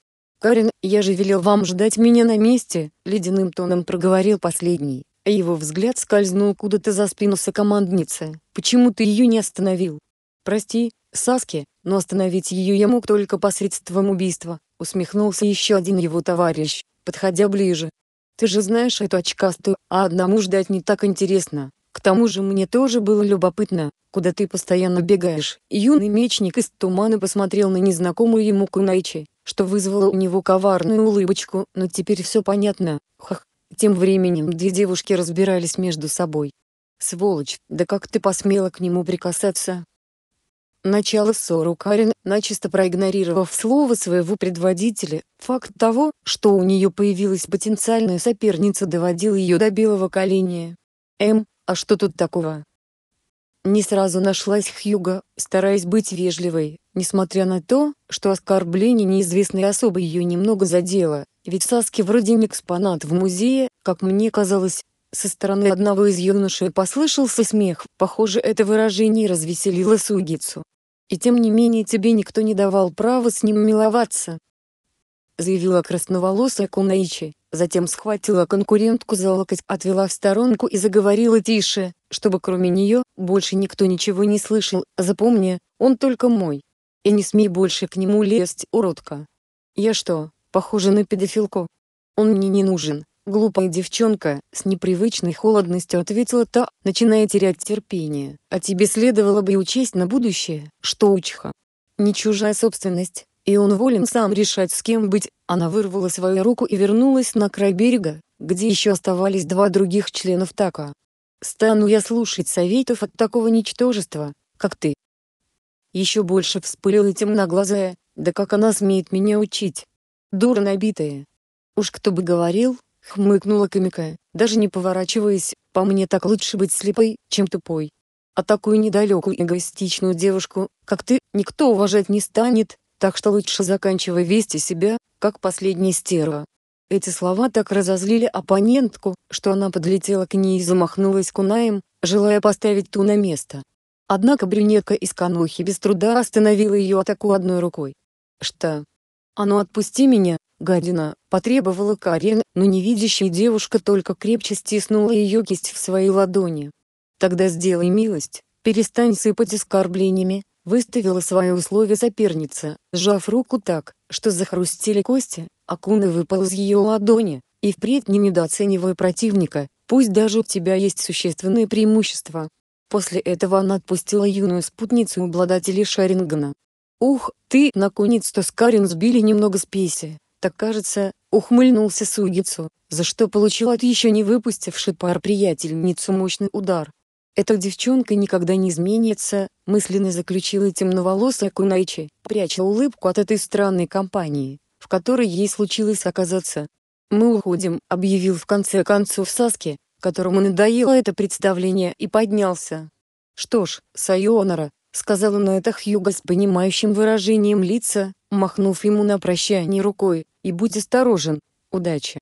«Карен, я же велел вам ждать меня на месте», — ледяным тоном проговорил последний, а его взгляд скользнул куда-то за спину сокомандницы. «Почему ты ее не остановил?» «Прости, Саски, но остановить ее я мог только посредством убийства», — усмехнулся еще один его товарищ, подходя ближе. «Ты же знаешь эту очкастую, а одному ждать не так интересно. К тому же мне тоже было любопытно, куда ты постоянно бегаешь. Юный мечник из тумана посмотрел на незнакомую ему Кунайчи, что вызвало у него коварную улыбочку, но теперь все понятно, хах. Тем временем две девушки разбирались между собой. «Сволочь, да как ты посмела к нему прикасаться?» Начало ссору Карин, начисто проигнорировав слово своего предводителя, факт того, что у нее появилась потенциальная соперница доводил ее до белого коленя. М. А что тут такого? Не сразу нашлась Хьюга, стараясь быть вежливой, несмотря на то, что оскорбление неизвестной особы ее немного задело, ведь Саски вроде не экспонат в музее, как мне казалось. Со стороны одного из юношей послышался смех, похоже это выражение развеселило Сугицу. «И тем не менее тебе никто не давал права с ним миловаться», заявила красноволосая Кунаичи затем схватила конкурентку за локоть, отвела в сторонку и заговорила тише, чтобы кроме нее больше никто ничего не слышал. Запомни, он только мой. И не смей больше к нему лезть, уродка. Я что, похожа на педофилку? Он мне не нужен. Глупая девчонка, с непривычной холодностью ответила та, начиная терять терпение. А тебе следовало бы и учесть на будущее, что учха. Не чужая собственность, и он волен сам решать с кем быть, она вырвала свою руку и вернулась на край берега, где еще оставались два других членов ТАКа. «Стану я слушать советов от такого ничтожества, как ты». Еще больше вспылила темноглазая, да как она смеет меня учить. Дура набитая. Уж кто бы говорил, хмыкнула Камика, даже не поворачиваясь, по мне так лучше быть слепой, чем тупой. А такую недалекую эгоистичную девушку, как ты, никто уважать не станет, так что лучше заканчивай вести себя, как последняя стерва». Эти слова так разозлили оппонентку, что она подлетела к ней и замахнулась кунаем, желая поставить ту на место. Однако брюнетка из канухи без труда остановила ее атаку одной рукой. «Что? А ну отпусти меня, гадина!» – потребовала Карен, но невидящая девушка только крепче стиснула ее кисть в своей ладони. «Тогда сделай милость, перестань сыпать оскорблениями, выставила свои условия соперница, сжав руку так, что захрустили кости, а Акуна выпал из ее ладони, и впредь не недооценивая противника, пусть даже у тебя есть существенные преимущества. После этого она отпустила юную спутницу обладателей Шарингана. «Ух, ты, наконец-то с Карен сбили немного спеси, так кажется», — ухмыльнулся Сугицу, за что получил от еще не выпустивший пар приятельницу мощный удар. Эта девчонка никогда не изменится, мысленно заключила темноволосая Кунайчи, пряча улыбку от этой странной компании, в которой ей случилось оказаться. «Мы уходим», — объявил в конце концов Саски, которому надоело это представление и поднялся. «Что ж, Сайонара», — сказала на это Хьюга с понимающим выражением лица, махнув ему на прощание рукой, «и будь осторожен, удачи».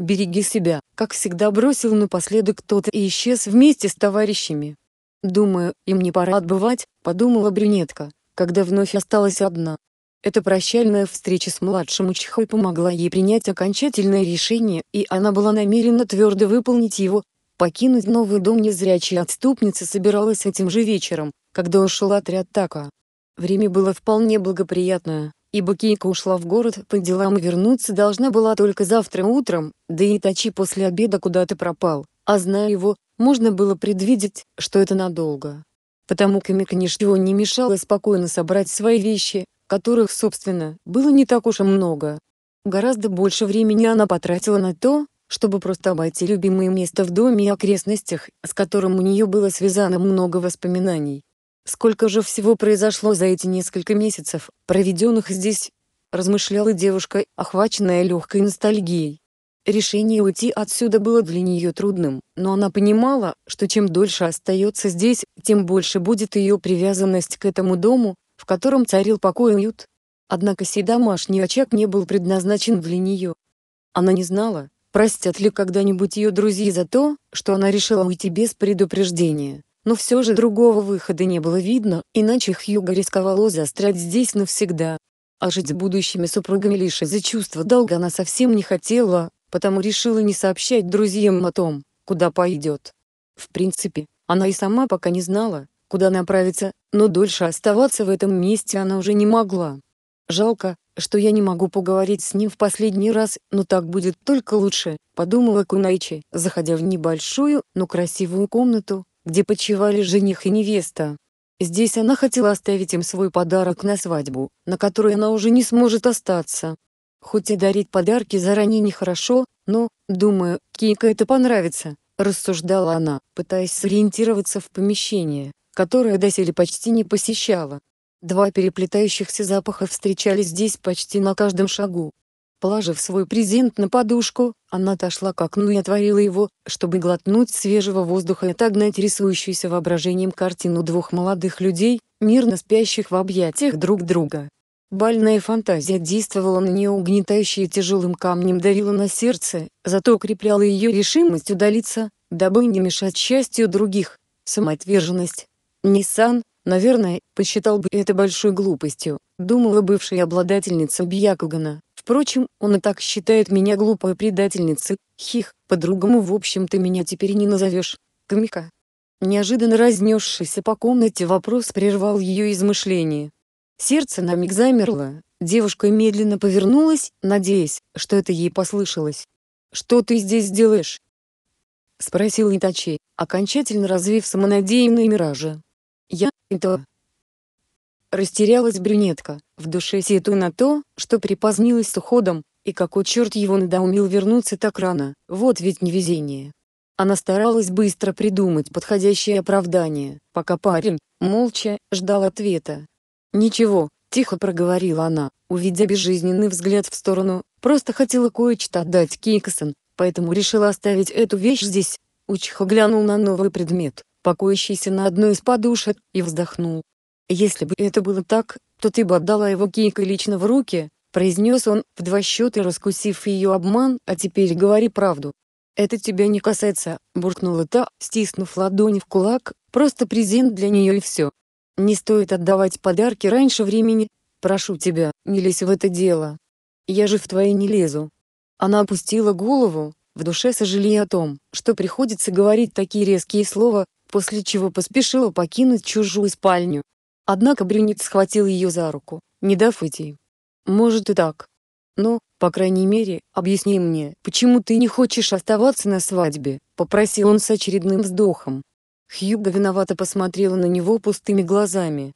«Береги себя», как всегда бросил напоследок кто-то и исчез вместе с товарищами. «Думаю, им не пора отбывать», — подумала брюнетка, когда вновь осталась одна. Эта прощальная встреча с младшим Учхой помогла ей принять окончательное решение, и она была намерена твердо выполнить его. Покинуть новый дом незрячая отступницы собиралась этим же вечером, когда ушел отряд Така. Время было вполне благоприятное ибо Кейка ушла в город по делам вернуться должна была только завтра утром, да и Тачи после обеда куда-то пропал, а зная его, можно было предвидеть, что это надолго. Потому Камик ничего не мешало спокойно собрать свои вещи, которых, собственно, было не так уж и много. Гораздо больше времени она потратила на то, чтобы просто обойти любимое место в доме и окрестностях, с которым у нее было связано много воспоминаний. Сколько же всего произошло за эти несколько месяцев, проведенных здесь? Размышляла девушка, охваченная легкой ностальгией. Решение уйти отсюда было для нее трудным, но она понимала, что чем дольше остается здесь, тем больше будет ее привязанность к этому дому, в котором царил покой и уют. Однако сей домашний очаг не был предназначен для нее. Она не знала, простят ли когда-нибудь ее друзья за то, что она решила уйти без предупреждения. Но все же другого выхода не было видно, иначе Хьюго рисковала застрять здесь навсегда. А жить с будущими супругами лишь из-за чувства долга она совсем не хотела, потому решила не сообщать друзьям о том, куда пойдет. В принципе, она и сама пока не знала, куда направиться, но дольше оставаться в этом месте она уже не могла. Жалко, что я не могу поговорить с ним в последний раз, но так будет только лучше, подумала Кунайчи, заходя в небольшую, но красивую комнату, где почивали жених и невеста. Здесь она хотела оставить им свой подарок на свадьбу, на которой она уже не сможет остаться. Хоть и дарить подарки заранее нехорошо, но, думаю, Кейка это понравится, рассуждала она, пытаясь сориентироваться в помещении, которое доселе почти не посещала. Два переплетающихся запаха встречались здесь почти на каждом шагу. Положив свой презент на подушку, она отошла к окну и отворила его, чтобы глотнуть свежего воздуха и отогнать рисующуюся воображением картину двух молодых людей, мирно спящих в объятиях друг друга. Бальная фантазия действовала на нее угнетающе и тяжелым камнем давила на сердце, зато укрепляла ее решимость удалиться, дабы не мешать счастью других. Самоотверженность. Ниссан, наверное, посчитал бы это большой глупостью, думала бывшая обладательница Бьякогана. Впрочем, он и так считает меня глупой предательницей. Хих, по-другому в общем-то меня теперь не назовешь. Камика. Неожиданно разнесшийся по комнате вопрос прервал ее измышления. Сердце на миг замерло, девушка медленно повернулась, надеясь, что это ей послышалось. «Что ты здесь делаешь?» — спросил Итачи, окончательно развив самонадеянные миражи. «Я — это...» Растерялась брюнетка, в душе сету на то, что припозднилась с уходом, и какой черт его надоумил вернуться так рано, вот ведь невезение. Она старалась быстро придумать подходящее оправдание, пока парень, молча, ждал ответа. «Ничего», — тихо проговорила она, увидя безжизненный взгляд в сторону, «просто хотела кое-что отдать Киксон, поэтому решила оставить эту вещь здесь». Учиха глянул на новый предмет, покоящийся на одной из подушек, и вздохнул. «Если бы это было так, то ты бы отдала его Кейка лично в руки», — произнес он, в два счета раскусив ее обман, «а теперь говори правду». «Это тебя не касается», — буркнула та, стиснув ладонь в кулак, «просто презент для нее и все. Не стоит отдавать подарки раньше времени. Прошу тебя, не лезь в это дело. Я же в твои не лезу». Она опустила голову, в душе сожалея о том, что приходится говорить такие резкие слова, после чего поспешила покинуть чужую спальню. Однако брюнет схватил ее за руку, не дав уйти. «Может и так. Но, по крайней мере, объясни мне, почему ты не хочешь оставаться на свадьбе?» — попросил он с очередным вздохом. Хьюга виновато посмотрела на него пустыми глазами.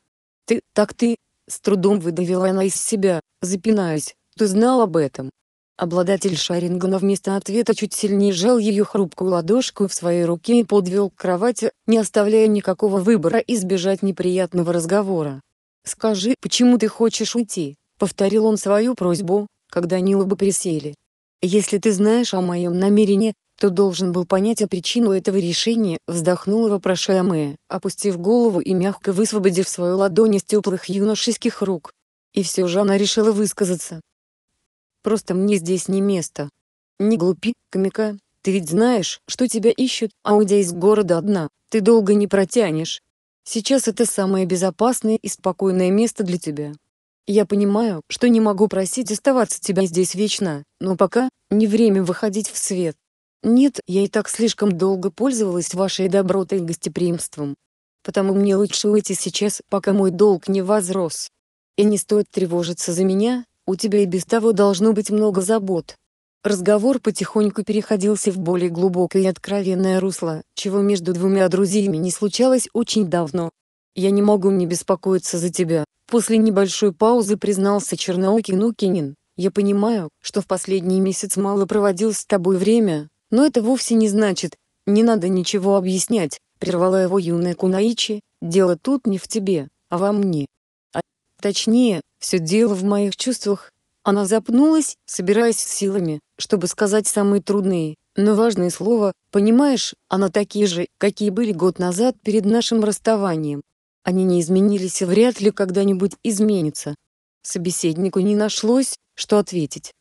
«Ты, так ты...» — с трудом выдавила она из себя, запинаясь. «Ты знал об этом?» Обладатель Шарингана вместо ответа чуть сильнее жал ее хрупкую ладошку в своей руке и подвел к кровати, не оставляя никакого выбора избежать неприятного разговора. «Скажи, почему ты хочешь уйти?» — повторил он свою просьбу, когда они оба присели. «Если ты знаешь о моем намерении, то должен был понять о причину этого решения», — вздохнула вопрошая Мэя, опустив голову и мягко высвободив свою ладонь из теплых юношеских рук. И все же она решила высказаться, Просто мне здесь не место. Не глупи, Камика, ты ведь знаешь, что тебя ищут, а уйдя из города одна, ты долго не протянешь. Сейчас это самое безопасное и спокойное место для тебя. Я понимаю, что не могу просить оставаться тебя здесь вечно, но пока не время выходить в свет. Нет, я и так слишком долго пользовалась вашей добротой и гостеприимством. Потому мне лучше уйти сейчас, пока мой долг не возрос. И не стоит тревожиться за меня, у тебя и без того должно быть много забот. Разговор потихоньку переходился в более глубокое и откровенное русло, чего между двумя друзьями не случалось очень давно. «Я не могу не беспокоиться за тебя», — после небольшой паузы признался Черноокий Нукинин. «Я понимаю, что в последний месяц мало проводил с тобой время, но это вовсе не значит. Не надо ничего объяснять», — прервала его юная Кунаичи. «Дело тут не в тебе, а во мне. А, точнее, все дело в моих чувствах. Она запнулась, собираясь с силами, чтобы сказать самые трудные, но важные слова. Понимаешь, она такие же, какие были год назад перед нашим расставанием. Они не изменились и вряд ли когда-нибудь изменятся. Собеседнику не нашлось, что ответить.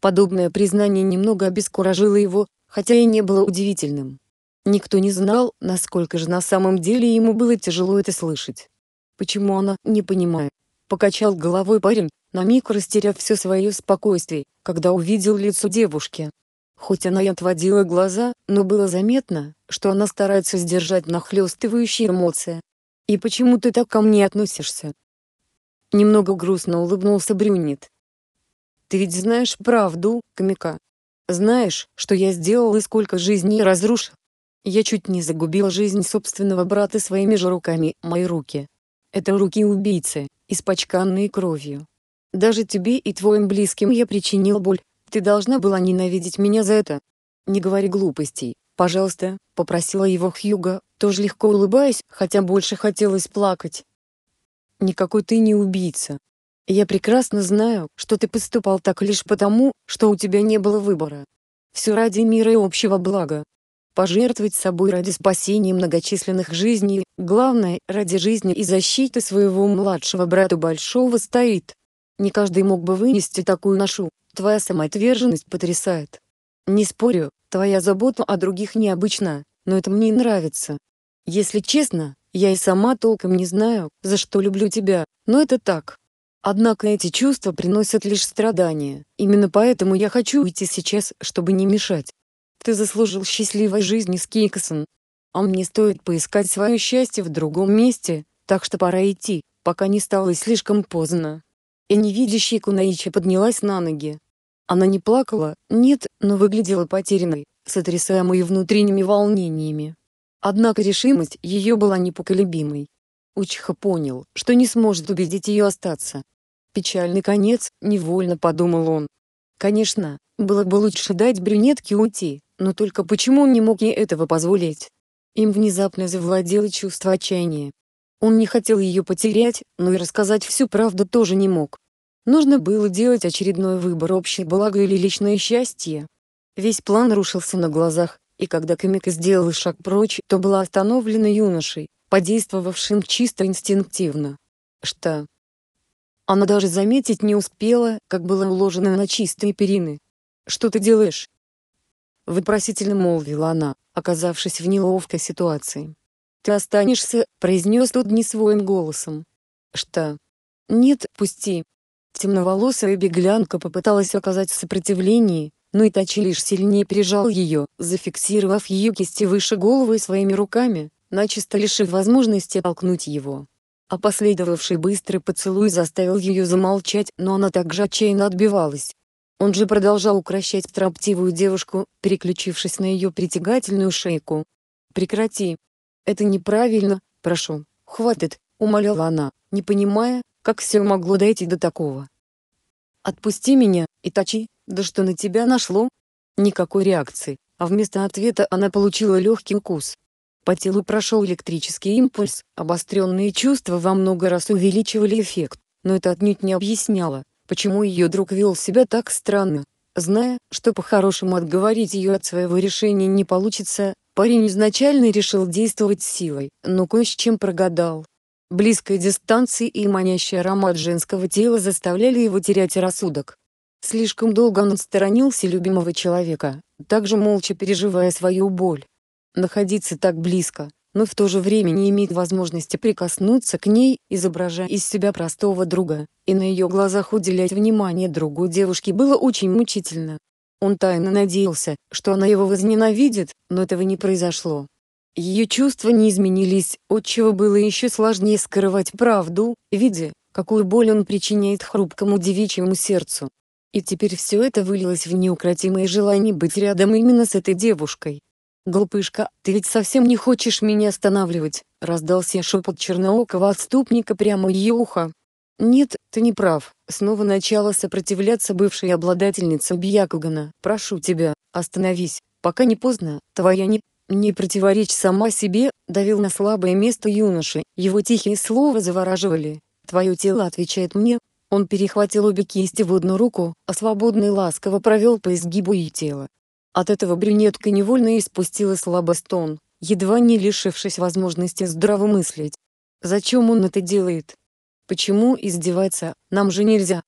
Подобное признание немного обескуражило его, хотя и не было удивительным. Никто не знал, насколько же на самом деле ему было тяжело это слышать. Почему она не понимает, покачал головой парень, на миг растеряв все свое спокойствие, когда увидел лицо девушки. Хоть она и отводила глаза, но было заметно, что она старается сдержать нахлестывающие эмоции. «И почему ты так ко мне относишься?» Немного грустно улыбнулся Брюнет. «Ты ведь знаешь правду, Камика. Знаешь, что я сделал и сколько жизней разрушил. Я чуть не загубил жизнь собственного брата своими же руками, мои руки. Это руки убийцы, испачканные кровью. Даже тебе и твоим близким я причинил боль, ты должна была ненавидеть меня за это. Не говори глупостей, пожалуйста, попросила его Хьюга, тоже легко улыбаясь, хотя больше хотелось плакать. Никакой ты не убийца. Я прекрасно знаю, что ты поступал так лишь потому, что у тебя не было выбора. Все ради мира и общего блага пожертвовать собой ради спасения многочисленных жизней, главное, ради жизни и защиты своего младшего брата Большого стоит. Не каждый мог бы вынести такую ношу, твоя самоотверженность потрясает. Не спорю, твоя забота о других необычна, но это мне нравится. Если честно, я и сама толком не знаю, за что люблю тебя, но это так. Однако эти чувства приносят лишь страдания, именно поэтому я хочу уйти сейчас, чтобы не мешать. Ты заслужил счастливой жизни с Кикосон. А мне стоит поискать свое счастье в другом месте, так что пора идти, пока не стало слишком поздно. И невидящая Кунаичи поднялась на ноги. Она не плакала, нет, но выглядела потерянной, сотрясаемой внутренними волнениями. Однако решимость ее была непоколебимой. Учиха понял, что не сможет убедить ее остаться. Печальный конец, невольно подумал он. Конечно, было бы лучше дать брюнетке уйти, но только почему он не мог ей этого позволить? Им внезапно завладело чувство отчаяния. Он не хотел ее потерять, но и рассказать всю правду тоже не мог. Нужно было делать очередной выбор общее благо или личное счастье. Весь план рушился на глазах, и когда Камика сделал шаг прочь, то была остановлена юношей, подействовавшим чисто инстинктивно. Что? Она даже заметить не успела, как была уложена на чистые перины. «Что ты делаешь?» — вопросительно молвила она, оказавшись в неловкой ситуации. «Ты останешься», — произнес тот своим голосом. «Что?» «Нет, пусти». Темноволосая беглянка попыталась оказать сопротивление, но Итачи лишь сильнее прижал ее, зафиксировав ее кисти выше головы своими руками, начисто лишив возможности толкнуть его. А последовавший быстрый поцелуй заставил ее замолчать, но она также отчаянно отбивалась, он же продолжал укращать строптивую девушку, переключившись на ее притягательную шейку. «Прекрати. Это неправильно, прошу. Хватит», — умоляла она, не понимая, как все могло дойти до такого. «Отпусти меня, и Итачи, да что на тебя нашло?» Никакой реакции, а вместо ответа она получила легкий укус. По телу прошел электрический импульс, обостренные чувства во много раз увеличивали эффект, но это отнюдь не объясняло, почему ее друг вел себя так странно. Зная, что по-хорошему отговорить ее от своего решения не получится, парень изначально решил действовать силой, но кое с чем прогадал. Близкая дистанция и манящий аромат женского тела заставляли его терять рассудок. Слишком долго он сторонился любимого человека, также молча переживая свою боль. Находиться так близко, но в то же время не имеет возможности прикоснуться к ней, изображая из себя простого друга, и на ее глазах уделять внимание другу девушке было очень мучительно. Он тайно надеялся, что она его возненавидит, но этого не произошло. Ее чувства не изменились, отчего было еще сложнее скрывать правду, видя, какую боль он причиняет хрупкому девичьему сердцу. И теперь все это вылилось в неукротимое желание быть рядом именно с этой девушкой, «Глупышка, ты ведь совсем не хочешь меня останавливать?» — раздался шепот черноокого отступника прямо в ее ухо. «Нет, ты не прав», — снова начала сопротивляться бывшая обладательница Бьякугана. «Прошу тебя, остановись, пока не поздно, твоя не...» «Не противоречь сама себе», — давил на слабое место юноши, его тихие слова завораживали. «Твое тело отвечает мне». Он перехватил обе кисти в одну руку, а свободный ласково провел по изгибу ее тела, от этого брюнетка невольно испустила слабо стон, едва не лишившись возможности здравомыслить. Зачем он это делает? Почему издеваться? нам же нельзя?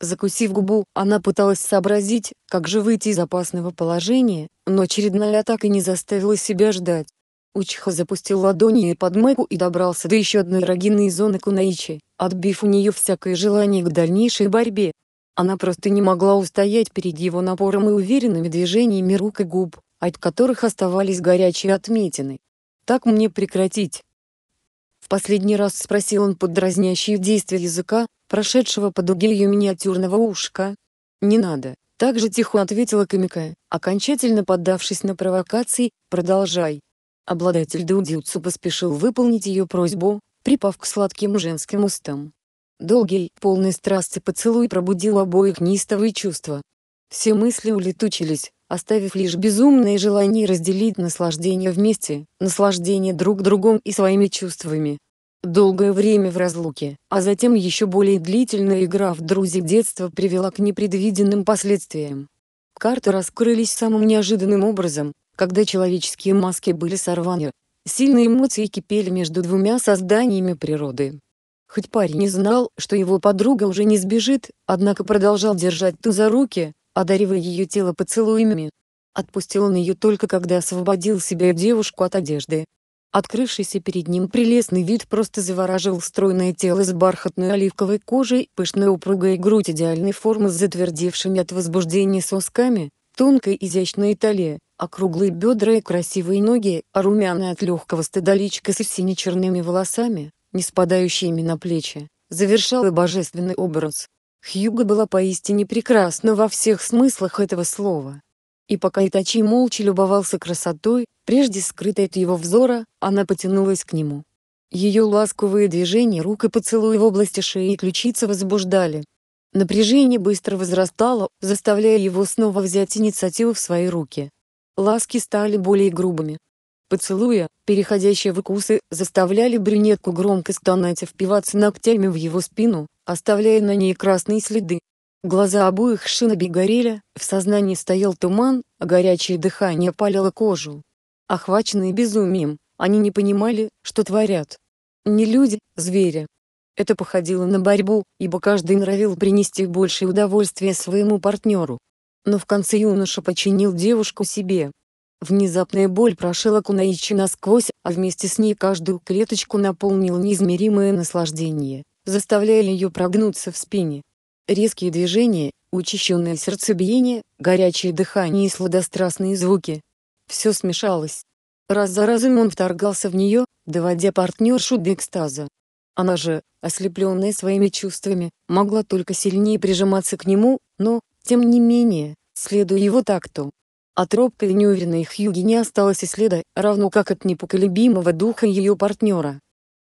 Закусив губу, она пыталась сообразить, как же выйти из опасного положения, но очередная атака не заставила себя ждать. Учиха запустил ладони и под майку и добрался до еще одной эрогенной зоны Кунаичи, отбив у нее всякое желание к дальнейшей борьбе. Она просто не могла устоять перед его напором и уверенными движениями рук и губ, от которых оставались горячие отметины. «Так мне прекратить?» В последний раз спросил он под действия языка, прошедшего под угелью миниатюрного ушка. «Не надо», — так же тихо ответила Камика, окончательно поддавшись на провокации, «продолжай». Обладатель Дудюцу поспешил выполнить ее просьбу, припав к сладким женским устам. Долгий, полный страсти поцелуй пробудил обоих неистовые чувства. Все мысли улетучились, оставив лишь безумное желание разделить наслаждение вместе, наслаждение друг другом и своими чувствами. Долгое время в разлуке, а затем еще более длительная игра в друзей детства привела к непредвиденным последствиям. Карты раскрылись самым неожиданным образом, когда человеческие маски были сорваны. Сильные эмоции кипели между двумя созданиями природы, Хоть парень не знал, что его подруга уже не сбежит, однако продолжал держать ту за руки, одаривая ее тело поцелуями. Отпустил он ее только когда освободил себя и девушку от одежды. Открывшийся перед ним прелестный вид просто завораживал стройное тело с бархатной оливковой кожей, пышная упругая грудь идеальной формы с затвердевшими от возбуждения сосками, тонкая изящная талия, округлые бедра и красивые ноги, а румяная от легкого стыда личка с сине-черными волосами, не спадающими на плечи, завершал и божественный образ. Хьюга была поистине прекрасна во всех смыслах этого слова. И пока Итачи молча любовался красотой, прежде скрытой от его взора, она потянулась к нему. Ее ласковые движения рук и поцелуи в области шеи и ключицы возбуждали. Напряжение быстро возрастало, заставляя его снова взять инициативу в свои руки. Ласки стали более грубыми, Поцелуя, переходящие в укусы, заставляли брюнетку громко стонать и впиваться ногтями в его спину, оставляя на ней красные следы. Глаза обоих шиноби горели, в сознании стоял туман, а горячее дыхание палило кожу. Охваченные безумием, они не понимали, что творят. Не люди, а звери. Это походило на борьбу, ибо каждый нравил принести больше удовольствия своему партнеру. Но в конце юноша починил девушку себе, Внезапная боль прошила Кунаичи насквозь, а вместе с ней каждую клеточку наполнила неизмеримое наслаждение, заставляя ее прогнуться в спине. Резкие движения, учащенное сердцебиение, горячее дыхание и сладострастные звуки. Все смешалось. Раз за разом он вторгался в нее, доводя партнершу до экстаза. Она же, ослепленная своими чувствами, могла только сильнее прижиматься к нему, но, тем не менее, следуя его такту, от а робкой и неуверенной Хьюги не осталось и следа, равно как от непоколебимого духа ее партнера.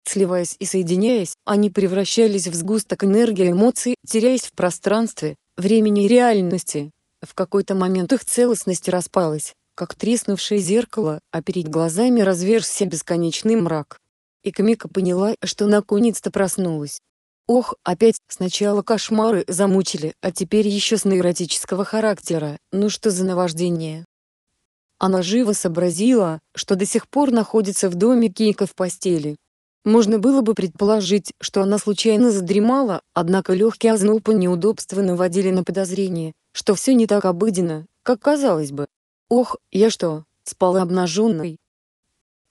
Сливаясь и соединяясь, они превращались в сгусток энергии и эмоций, теряясь в пространстве, времени и реальности. В какой-то момент их целостность распалась, как треснувшее зеркало, а перед глазами разверзся бесконечный мрак. И Камика поняла, что наконец-то проснулась. Ох, опять сначала кошмары замучили, а теперь еще сны эротического характера, ну что за наваждение. Она живо сообразила, что до сих пор находится в доме Кейка в постели. Можно было бы предположить, что она случайно задремала, однако легкие озноб и неудобства наводили на подозрение, что все не так обыденно, как казалось бы. «Ох, я что, спала обнаженной?»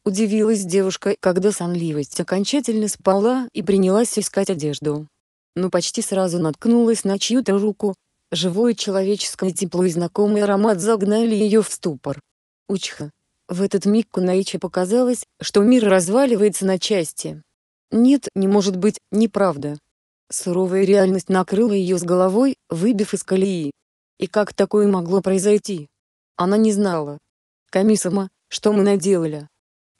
Удивилась девушка, когда сонливость окончательно спала и принялась искать одежду. Но почти сразу наткнулась на чью-то руку. Живое человеческое тепло и знакомый аромат загнали ее в ступор. Учха. В этот миг Кунаичи показалось, что мир разваливается на части. Нет, не может быть, неправда. Суровая реальность накрыла ее с головой, выбив из колеи. И как такое могло произойти? Она не знала. Камисама, что мы наделали?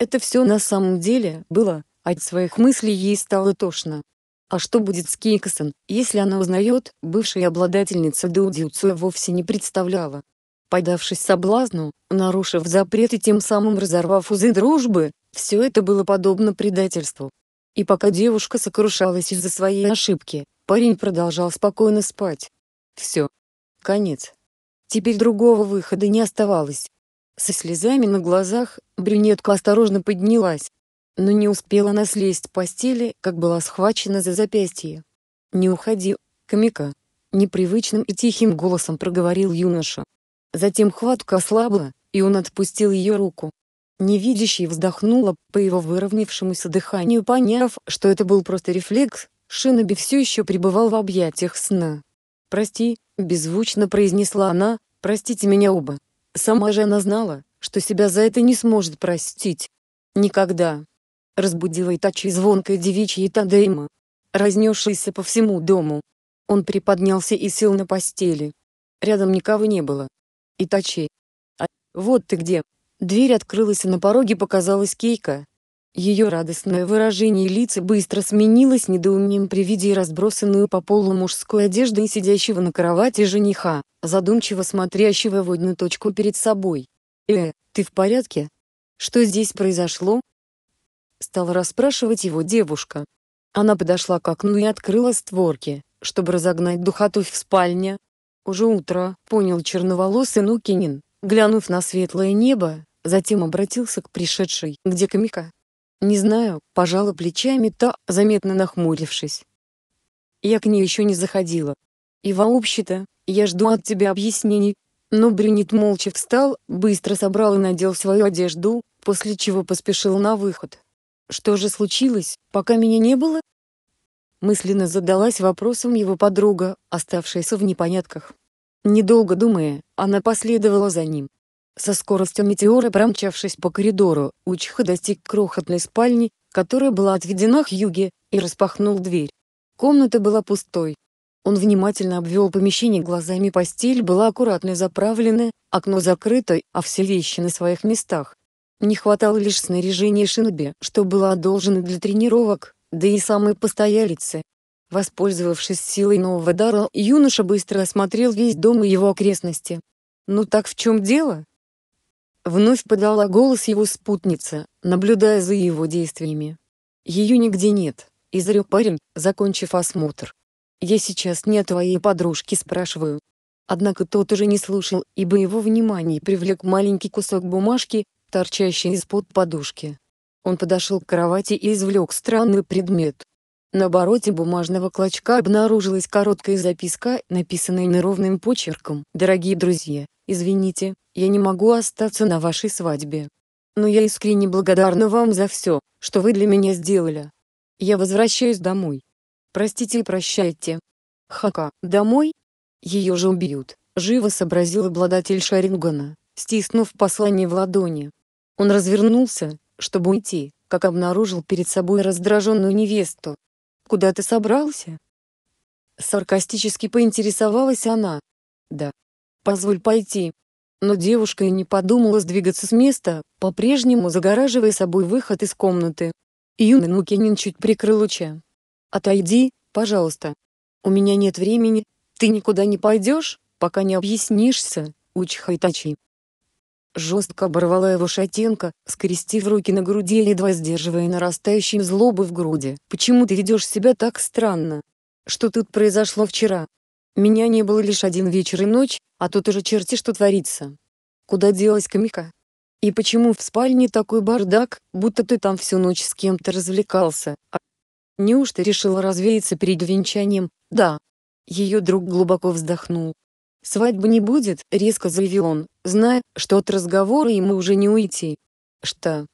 Это все на самом деле было, от своих мыслей ей стало тошно. А что будет с Кейксон, если она узнает, бывшая обладательница Дудюцуя вовсе не представляла. Подавшись соблазну, нарушив запрет и тем самым разорвав узы дружбы, все это было подобно предательству. И пока девушка сокрушалась из-за своей ошибки, парень продолжал спокойно спать. Все. Конец. Теперь другого выхода не оставалось. Со слезами на глазах брюнетка осторожно поднялась, но не успела она слезть с постели, как была схвачена за запястье. «Не уходи, Камика!» — непривычным и тихим голосом проговорил юноша. Затем хватка ослабла, и он отпустил ее руку. Невидящий вздохнула по его выровнявшемуся дыханию, поняв, что это был просто рефлекс, Шиноби все еще пребывал в объятиях сна. «Прости», — беззвучно произнесла она, — «простите меня оба». Сама же она знала, что себя за это не сможет простить. Никогда. Разбудила Итачи звонкой девичьей Тадейма, разнесшийся по всему дому. Он приподнялся и сел на постели. Рядом никого не было. Итачи. А, вот ты где. Дверь открылась и на пороге показалась Кейка. Ее радостное выражение лица быстро сменилось недоумением при виде разбросанную по полу мужской одежды и сидящего на кровати жениха, задумчиво смотрящего в одну точку перед собой. «Э, ты в порядке? Что здесь произошло?» Стала расспрашивать его девушка. Она подошла к окну и открыла створки, чтобы разогнать духоту в спальне. «Уже утро», — понял черноволосый Нукинин, глянув на светлое небо, затем обратился к пришедшей, где Камика. Не знаю, пожала плечами та, заметно нахмурившись. Я к ней еще не заходила. И вообще-то, я жду от тебя объяснений. Но Брюнет молча встал, быстро собрал и надел свою одежду, после чего поспешил на выход. Что же случилось, пока меня не было? Мысленно задалась вопросом его подруга, оставшаяся в непонятках. Недолго думая, она последовала за ним. Со скоростью метеора промчавшись по коридору, Учха достиг крохотной спальни, которая была отведена к Хьюге, и распахнул дверь. Комната была пустой. Он внимательно обвел помещение глазами, постель была аккуратно заправлена, окно закрыто, а все вещи на своих местах. Не хватало лишь снаряжения шиноби, что было одолжено для тренировок, да и самой постоялицы. Воспользовавшись силой нового дара, юноша быстро осмотрел весь дом и его окрестности. «Ну так в чем дело?» Вновь подала голос его спутница, наблюдая за его действиями. «Ее нигде нет», — изрек парень, закончив осмотр. «Я сейчас не твоей подружки спрашиваю». Однако тот уже не слушал, ибо его внимание привлек маленький кусок бумажки, торчащий из-под подушки. Он подошел к кровати и извлек странный предмет. На обороте бумажного клочка обнаружилась короткая записка, написанная неровным почерком. «Дорогие друзья, извините, я не могу остаться на вашей свадьбе. Но я искренне благодарна вам за все, что вы для меня сделали. Я возвращаюсь домой. Простите и прощайте. Хака, домой? Ее же убьют, живо сообразил обладатель Шарингана, стиснув послание в ладони. Он развернулся, чтобы уйти, как обнаружил перед собой раздраженную невесту. «Куда ты собрался?» Саркастически поинтересовалась она. «Да. Позволь пойти» но девушка и не подумала сдвигаться с места, по-прежнему загораживая собой выход из комнаты. Юный Нукинин чуть прикрыл луча. «Отойди, пожалуйста. У меня нет времени, ты никуда не пойдешь, пока не объяснишься, Уч Хайтачи». Жестко оборвала его шатенка, скрестив руки на груди и едва сдерживая нарастающие злобы в груди. «Почему ты ведешь себя так странно? Что тут произошло вчера?» Меня не было лишь один вечер и ночь, а тут уже черти что творится. Куда делась Камика? И почему в спальне такой бардак, будто ты там всю ночь с кем-то развлекался, а? Неужто решила развеяться перед венчанием? Да. Ее друг глубоко вздохнул. «Свадьбы не будет», — резко заявил он, зная, что от разговора ему уже не уйти. «Что?»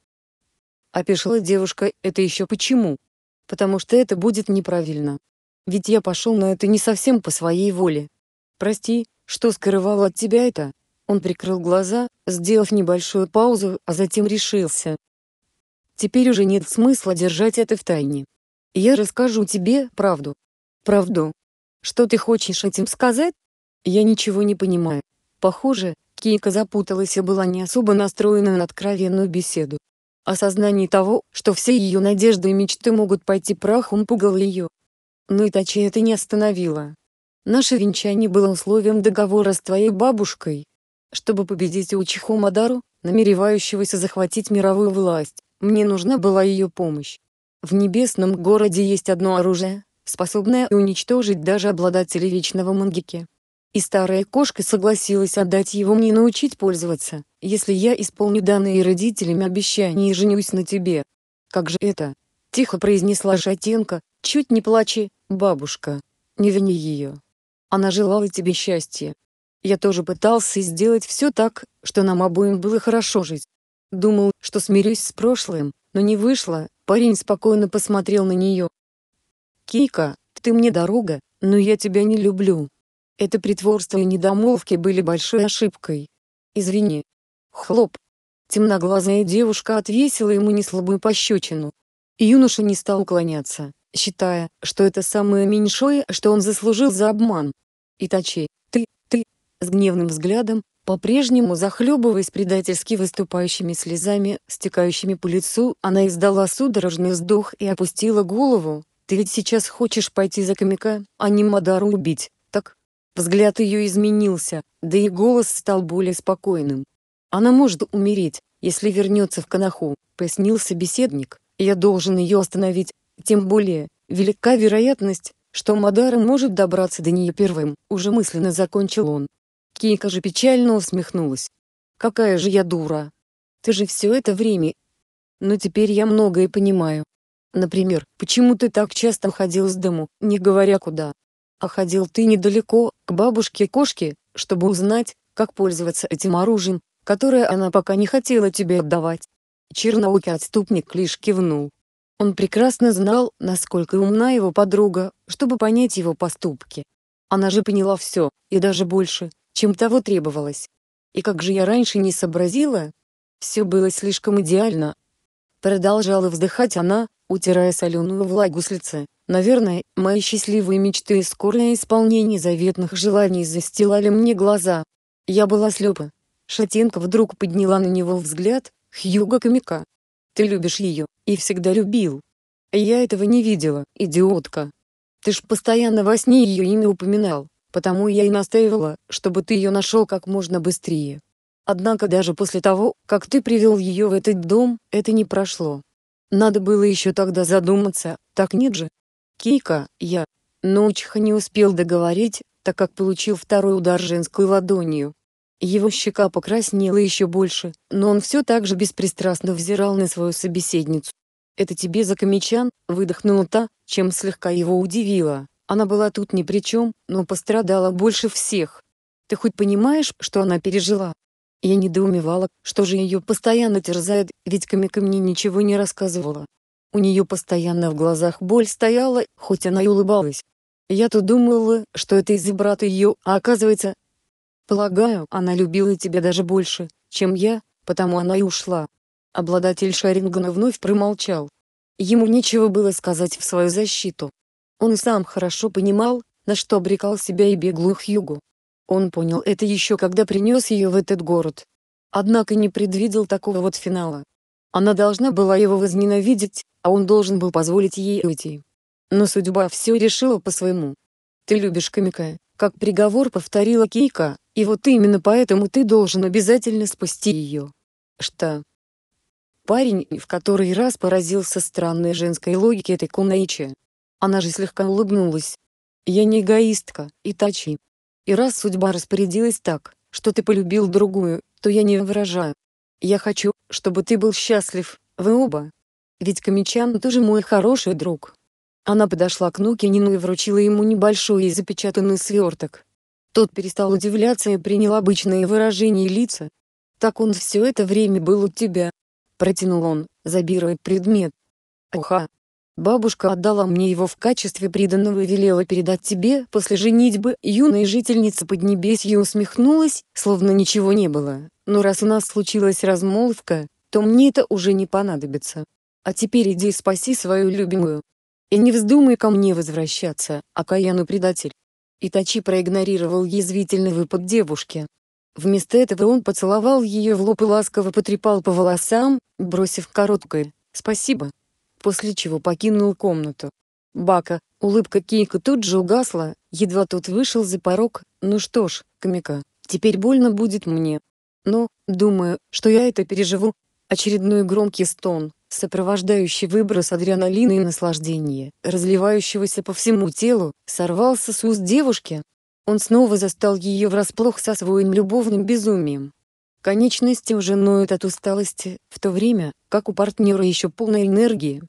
— опешила девушка, — «это еще почему?» «Потому что это будет неправильно. Ведь я пошел на это не совсем по своей воле. Прости, что скрывал от тебя это?» Он прикрыл глаза, сделав небольшую паузу, а затем решился. «Теперь уже нет смысла держать это в тайне. Я расскажу тебе правду». «Правду? Что ты хочешь этим сказать?» «Я ничего не понимаю». Похоже, Кейка запуталась и была не особо настроена на откровенную беседу. Осознание того, что все ее надежды и мечты могут пойти прахом, пугало ее но ну Итачи это не остановило. Наше венчание было условием договора с твоей бабушкой. Чтобы победить Учихо Мадару, намеревающегося захватить мировую власть, мне нужна была ее помощь. В небесном городе есть одно оружие, способное уничтожить даже обладателей вечного мангики. И старая кошка согласилась отдать его мне научить пользоваться, если я исполню данные родителями обещания и женюсь на тебе. «Как же это?» — тихо произнесла Шатенко, чуть не плача, Бабушка, не вини ее. Она желала тебе счастья. Я тоже пытался сделать все так, что нам обоим было хорошо жить. Думал, что смирюсь с прошлым, но не вышло, парень спокойно посмотрел на нее. «Кика, ты мне дорога, но я тебя не люблю». Это притворство и недомолвки были большой ошибкой. «Извини». Хлоп. Темноглазая девушка отвесила ему неслабую пощечину. Юноша не стал уклоняться считая, что это самое меньшое, что он заслужил за обман. Итачи, ты, ты, с гневным взглядом, по-прежнему захлебываясь предательски выступающими слезами, стекающими по лицу, она издала судорожный вздох и опустила голову. «Ты ведь сейчас хочешь пойти за Камика, а не Мадару убить, так?» Взгляд ее изменился, да и голос стал более спокойным. «Она может умереть, если вернется в Канаху», — пояснил собеседник. «Я должен ее остановить, тем более, велика вероятность, что Мадара может добраться до нее первым, уже мысленно закончил он. Кейка же печально усмехнулась. «Какая же я дура! Ты же все это время...» «Но теперь я многое понимаю. Например, почему ты так часто ходил с дому, не говоря куда? А ходил ты недалеко, к бабушке-кошке, чтобы узнать, как пользоваться этим оружием, которое она пока не хотела тебе отдавать». Черноокий отступник лишь кивнул. Он прекрасно знал, насколько умна его подруга, чтобы понять его поступки. Она же поняла все, и даже больше, чем того требовалось. И как же я раньше не сообразила? Все было слишком идеально. Продолжала вздыхать она, утирая соленую влагу с лица. Наверное, мои счастливые мечты и скорое исполнение заветных желаний застилали мне глаза. Я была слепа. Шатенка вдруг подняла на него взгляд, Хьюга Камика, ты любишь ее, и всегда любил. Я этого не видела, идиотка. Ты ж постоянно во сне ее имя упоминал, потому я и настаивала, чтобы ты ее нашел как можно быстрее. Однако даже после того, как ты привел ее в этот дом, это не прошло. Надо было еще тогда задуматься, так нет же? Кейка, я... Ночха не успел договорить, так как получил второй удар женской ладонью. Его щека покраснела еще больше, но он все так же беспристрастно взирал на свою собеседницу. «Это тебе за камечан?» – выдохнула та, чем слегка его удивила. Она была тут ни при чем, но пострадала больше всех. «Ты хоть понимаешь, что она пережила?» Я недоумевала, что же ее постоянно терзает, ведь Камика мне ничего не рассказывала. У нее постоянно в глазах боль стояла, хоть она и улыбалась. Я-то думала, что это из-за брата ее, а оказывается, Полагаю, она любила тебя даже больше, чем я, потому она и ушла. Обладатель Шарингана вновь промолчал. Ему нечего было сказать в свою защиту. Он сам хорошо понимал, на что обрекал себя и беглую Хьюгу. Он понял это еще когда принес ее в этот город. Однако не предвидел такого вот финала. Она должна была его возненавидеть, а он должен был позволить ей уйти. Но судьба все решила по-своему. «Ты любишь Камикая», как приговор повторила Кейка, и вот именно поэтому ты должен обязательно спасти ее. Что? Парень в который раз поразился странной женской логике этой Кунаичи. Она же слегка улыбнулась. Я не эгоистка, Итачи. И раз судьба распорядилась так, что ты полюбил другую, то я не выражаю. Я хочу, чтобы ты был счастлив, вы оба. Ведь Камичан тоже мой хороший друг. Она подошла к Нукинину и вручила ему небольшой и запечатанный сверток. Тот перестал удивляться и принял обычное выражение лица. «Так он все это время был у тебя», — протянул он, забирая предмет. «Уха! Бабушка отдала мне его в качестве приданного и велела передать тебе после женитьбы». Юная жительница Поднебесья усмехнулась, словно ничего не было. «Но раз у нас случилась размолвка, то мне это уже не понадобится. А теперь иди спаси свою любимую». И не вздумай ко мне возвращаться, окаянный предатель. Итачи проигнорировал язвительный выпад девушки. Вместо этого он поцеловал ее в лоб и ласково потрепал по волосам, бросив короткое «спасибо», после чего покинул комнату. Бака, улыбка Кейка тут же угасла, едва тот вышел за порог, ну что ж, Камика, теперь больно будет мне. Но, думаю, что я это переживу. Очередной громкий стон сопровождающий выброс адреналина и наслаждения, разливающегося по всему телу, сорвался с уст девушки. Он снова застал ее врасплох со своим любовным безумием. Конечности уже ноют от усталости, в то время, как у партнера еще полной энергии.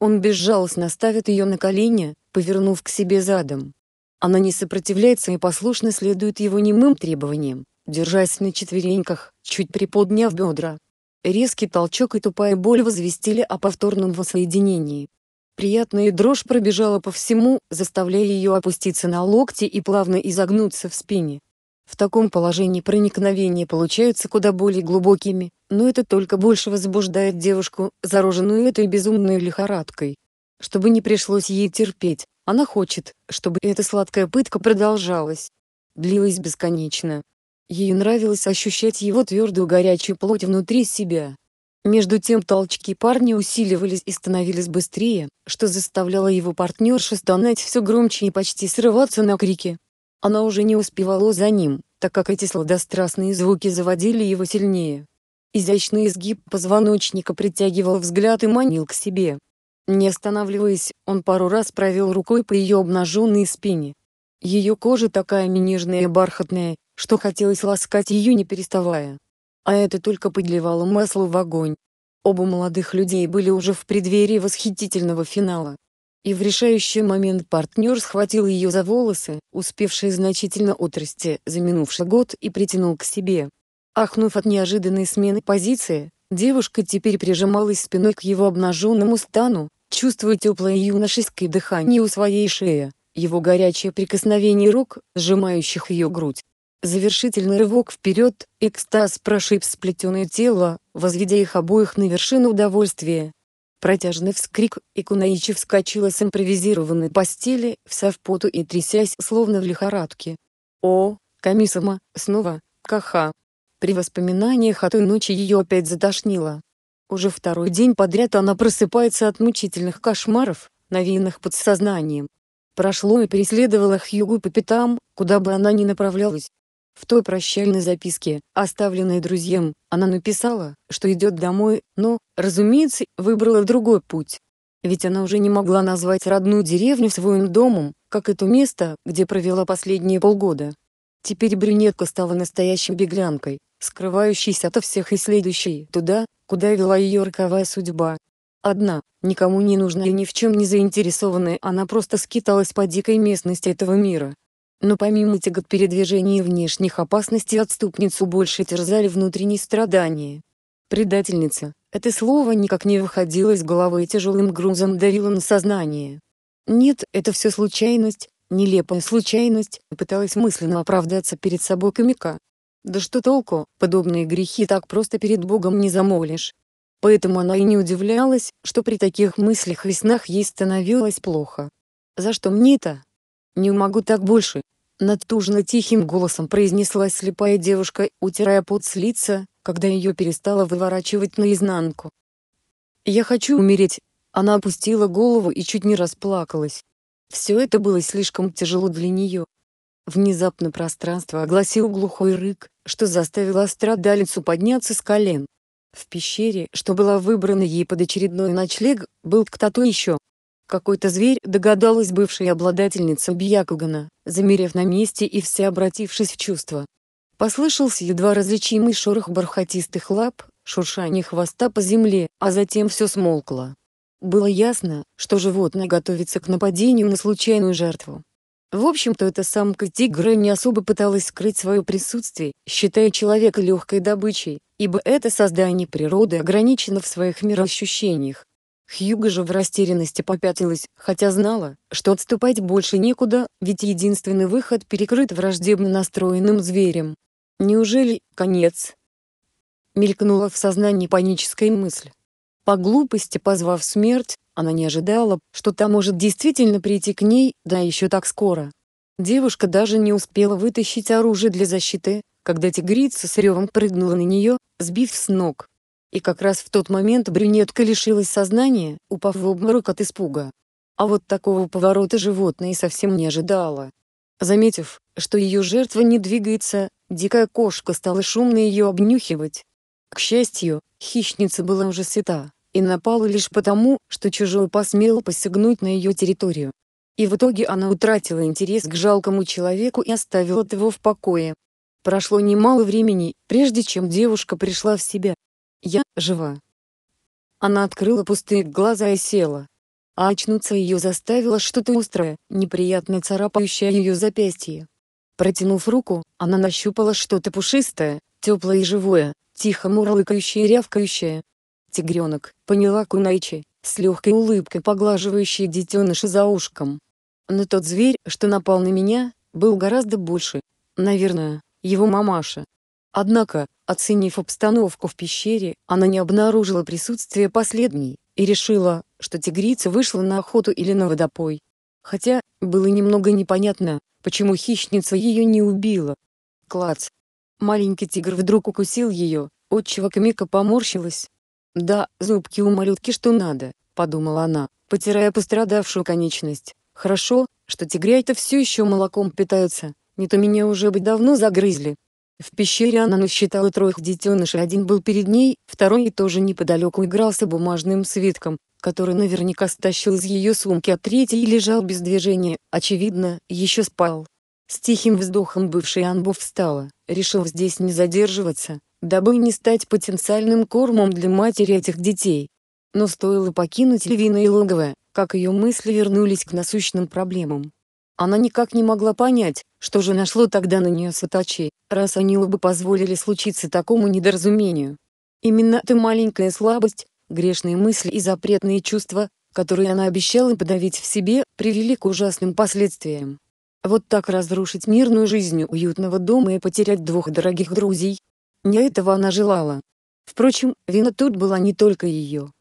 Он безжалостно ставит ее на колени, повернув к себе задом. Она не сопротивляется и послушно следует его немым требованиям, держась на четвереньках, чуть приподняв бедра. Резкий толчок и тупая боль возвестили о повторном воссоединении. Приятная дрожь пробежала по всему, заставляя ее опуститься на локти и плавно изогнуться в спине. В таком положении проникновения получаются куда более глубокими, но это только больше возбуждает девушку, зараженную этой безумной лихорадкой. Чтобы не пришлось ей терпеть, она хочет, чтобы эта сладкая пытка продолжалась. Длилась бесконечно, Ей нравилось ощущать его твердую горячую плоть внутри себя. Между тем толчки парня усиливались и становились быстрее, что заставляло его партнершу стонать все громче и почти срываться на крики. Она уже не успевала за ним, так как эти сладострастные звуки заводили его сильнее. Изящный изгиб позвоночника притягивал взгляд и манил к себе. Не останавливаясь, он пару раз провел рукой по ее обнаженной спине. Ее кожа такая нежная и бархатная, что хотелось ласкать ее не переставая. А это только подливало масло в огонь. Оба молодых людей были уже в преддверии восхитительного финала. И в решающий момент партнер схватил ее за волосы, успевшие значительно отрасти за минувший год и притянул к себе. Ахнув от неожиданной смены позиции, девушка теперь прижималась спиной к его обнаженному стану, чувствуя теплое юношеское дыхание у своей шеи, его горячее прикосновение рук, сжимающих ее грудь. Завершительный рывок вперед, экстаз прошиб сплетенное тело, возведя их обоих на вершину удовольствия. Протяжный вскрик, и Кунаичи вскочила с импровизированной постели, вся в поту и трясясь, словно в лихорадке. «О, Камисама, снова, каха!» При воспоминаниях о той ночи ее опять затошнило. Уже второй день подряд она просыпается от мучительных кошмаров, навеянных подсознанием. Прошло и преследовало Хьюгу по пятам, куда бы она ни направлялась. В той прощальной записке, оставленной друзьям, она написала, что идет домой, но, разумеется, выбрала другой путь. Ведь она уже не могла назвать родную деревню своим домом, как это место, где провела последние полгода. Теперь брюнетка стала настоящей беглянкой, скрывающейся ото всех и следующей туда, куда вела ее роковая судьба. Одна, никому не нужная и ни в чем не заинтересованная, она просто скиталась по дикой местности этого мира, но помимо тягот передвижений и внешних опасностей отступницу больше терзали внутренние страдания. Предательница, это слово никак не выходило из головы и тяжелым грузом давило на сознание. Нет, это все случайность, нелепая случайность, пыталась мысленно оправдаться перед собой Камика. Да что толку, подобные грехи так просто перед Богом не замолишь. Поэтому она и не удивлялась, что при таких мыслях и снах ей становилось плохо. За что мне это? Не могу так больше, Натужно тихим голосом произнесла слепая девушка, утирая пот с лица, когда ее перестала выворачивать наизнанку. «Я хочу умереть!» Она опустила голову и чуть не расплакалась. Все это было слишком тяжело для нее. Внезапно пространство огласил глухой рык, что заставило страдалицу подняться с колен. В пещере, что была выбрана ей под очередной ночлег, был кто-то еще, какой-то зверь, догадалась бывшая обладательница Бьякогана, замерев на месте и вся обратившись в чувство. Послышался едва различимый шорох бархатистых лап, шуршание хвоста по земле, а затем все смолкло. Было ясно, что животное готовится к нападению на случайную жертву. В общем-то эта самка тигра не особо пыталась скрыть свое присутствие, считая человека легкой добычей, ибо это создание природы ограничено в своих мироощущениях, Хьюга же в растерянности попятилась, хотя знала, что отступать больше некуда, ведь единственный выход перекрыт враждебно настроенным зверем. Неужели конец? Мелькнула в сознании паническая мысль. По глупости позвав смерть, она не ожидала, что та может действительно прийти к ней, да еще так скоро. Девушка даже не успела вытащить оружие для защиты, когда тигрица с ревом прыгнула на нее, сбив с ног. И как раз в тот момент брюнетка лишилась сознания, упав в обморок от испуга. А вот такого поворота животное совсем не ожидало. Заметив, что ее жертва не двигается, дикая кошка стала шумно ее обнюхивать. К счастью, хищница была уже сыта, и напала лишь потому, что чужой посмел посягнуть на ее территорию. И в итоге она утратила интерес к жалкому человеку и оставила его в покое. Прошло немало времени, прежде чем девушка пришла в себя. Я жива. Она открыла пустые глаза и села. А очнуться ее заставило что-то острое, неприятно царапающее ее запястье. Протянув руку, она нащупала что-то пушистое, теплое и живое, тихо мурлыкающее и рявкающее. «Тигренок», — поняла Кунайчи, с легкой улыбкой поглаживающей детеныша за ушком. Но тот зверь, что напал на меня, был гораздо больше. Наверное, его мамаша, Однако, оценив обстановку в пещере, она не обнаружила присутствия последней и решила, что тигрица вышла на охоту или на водопой. Хотя, было немного непонятно, почему хищница ее не убила. Клац. Маленький тигр вдруг укусил ее, отчего Камика поморщилась. «Да, зубки у малютки что надо», — подумала она, потирая пострадавшую конечность. «Хорошо, что тигрята все еще молоком питаются, не то меня уже бы давно загрызли». В пещере она насчитала троих детенышей, один был перед ней, второй и тоже неподалеку игрался бумажным свитком, который наверняка стащил из ее сумки, а третий лежал без движения, очевидно, еще спал. С тихим вздохом бывшая Анбу встала, решил здесь не задерживаться, дабы не стать потенциальным кормом для матери этих детей. Но стоило покинуть львиное логово, как ее мысли вернулись к насущным проблемам. Она никак не могла понять, что же нашло тогда на нее сатачей, раз они оба позволили случиться такому недоразумению. Именно эта маленькая слабость, грешные мысли и запретные чувства, которые она обещала подавить в себе, привели к ужасным последствиям. Вот так разрушить мирную жизнь уютного дома и потерять двух дорогих друзей? Не этого она желала. Впрочем, вина тут была не только ее.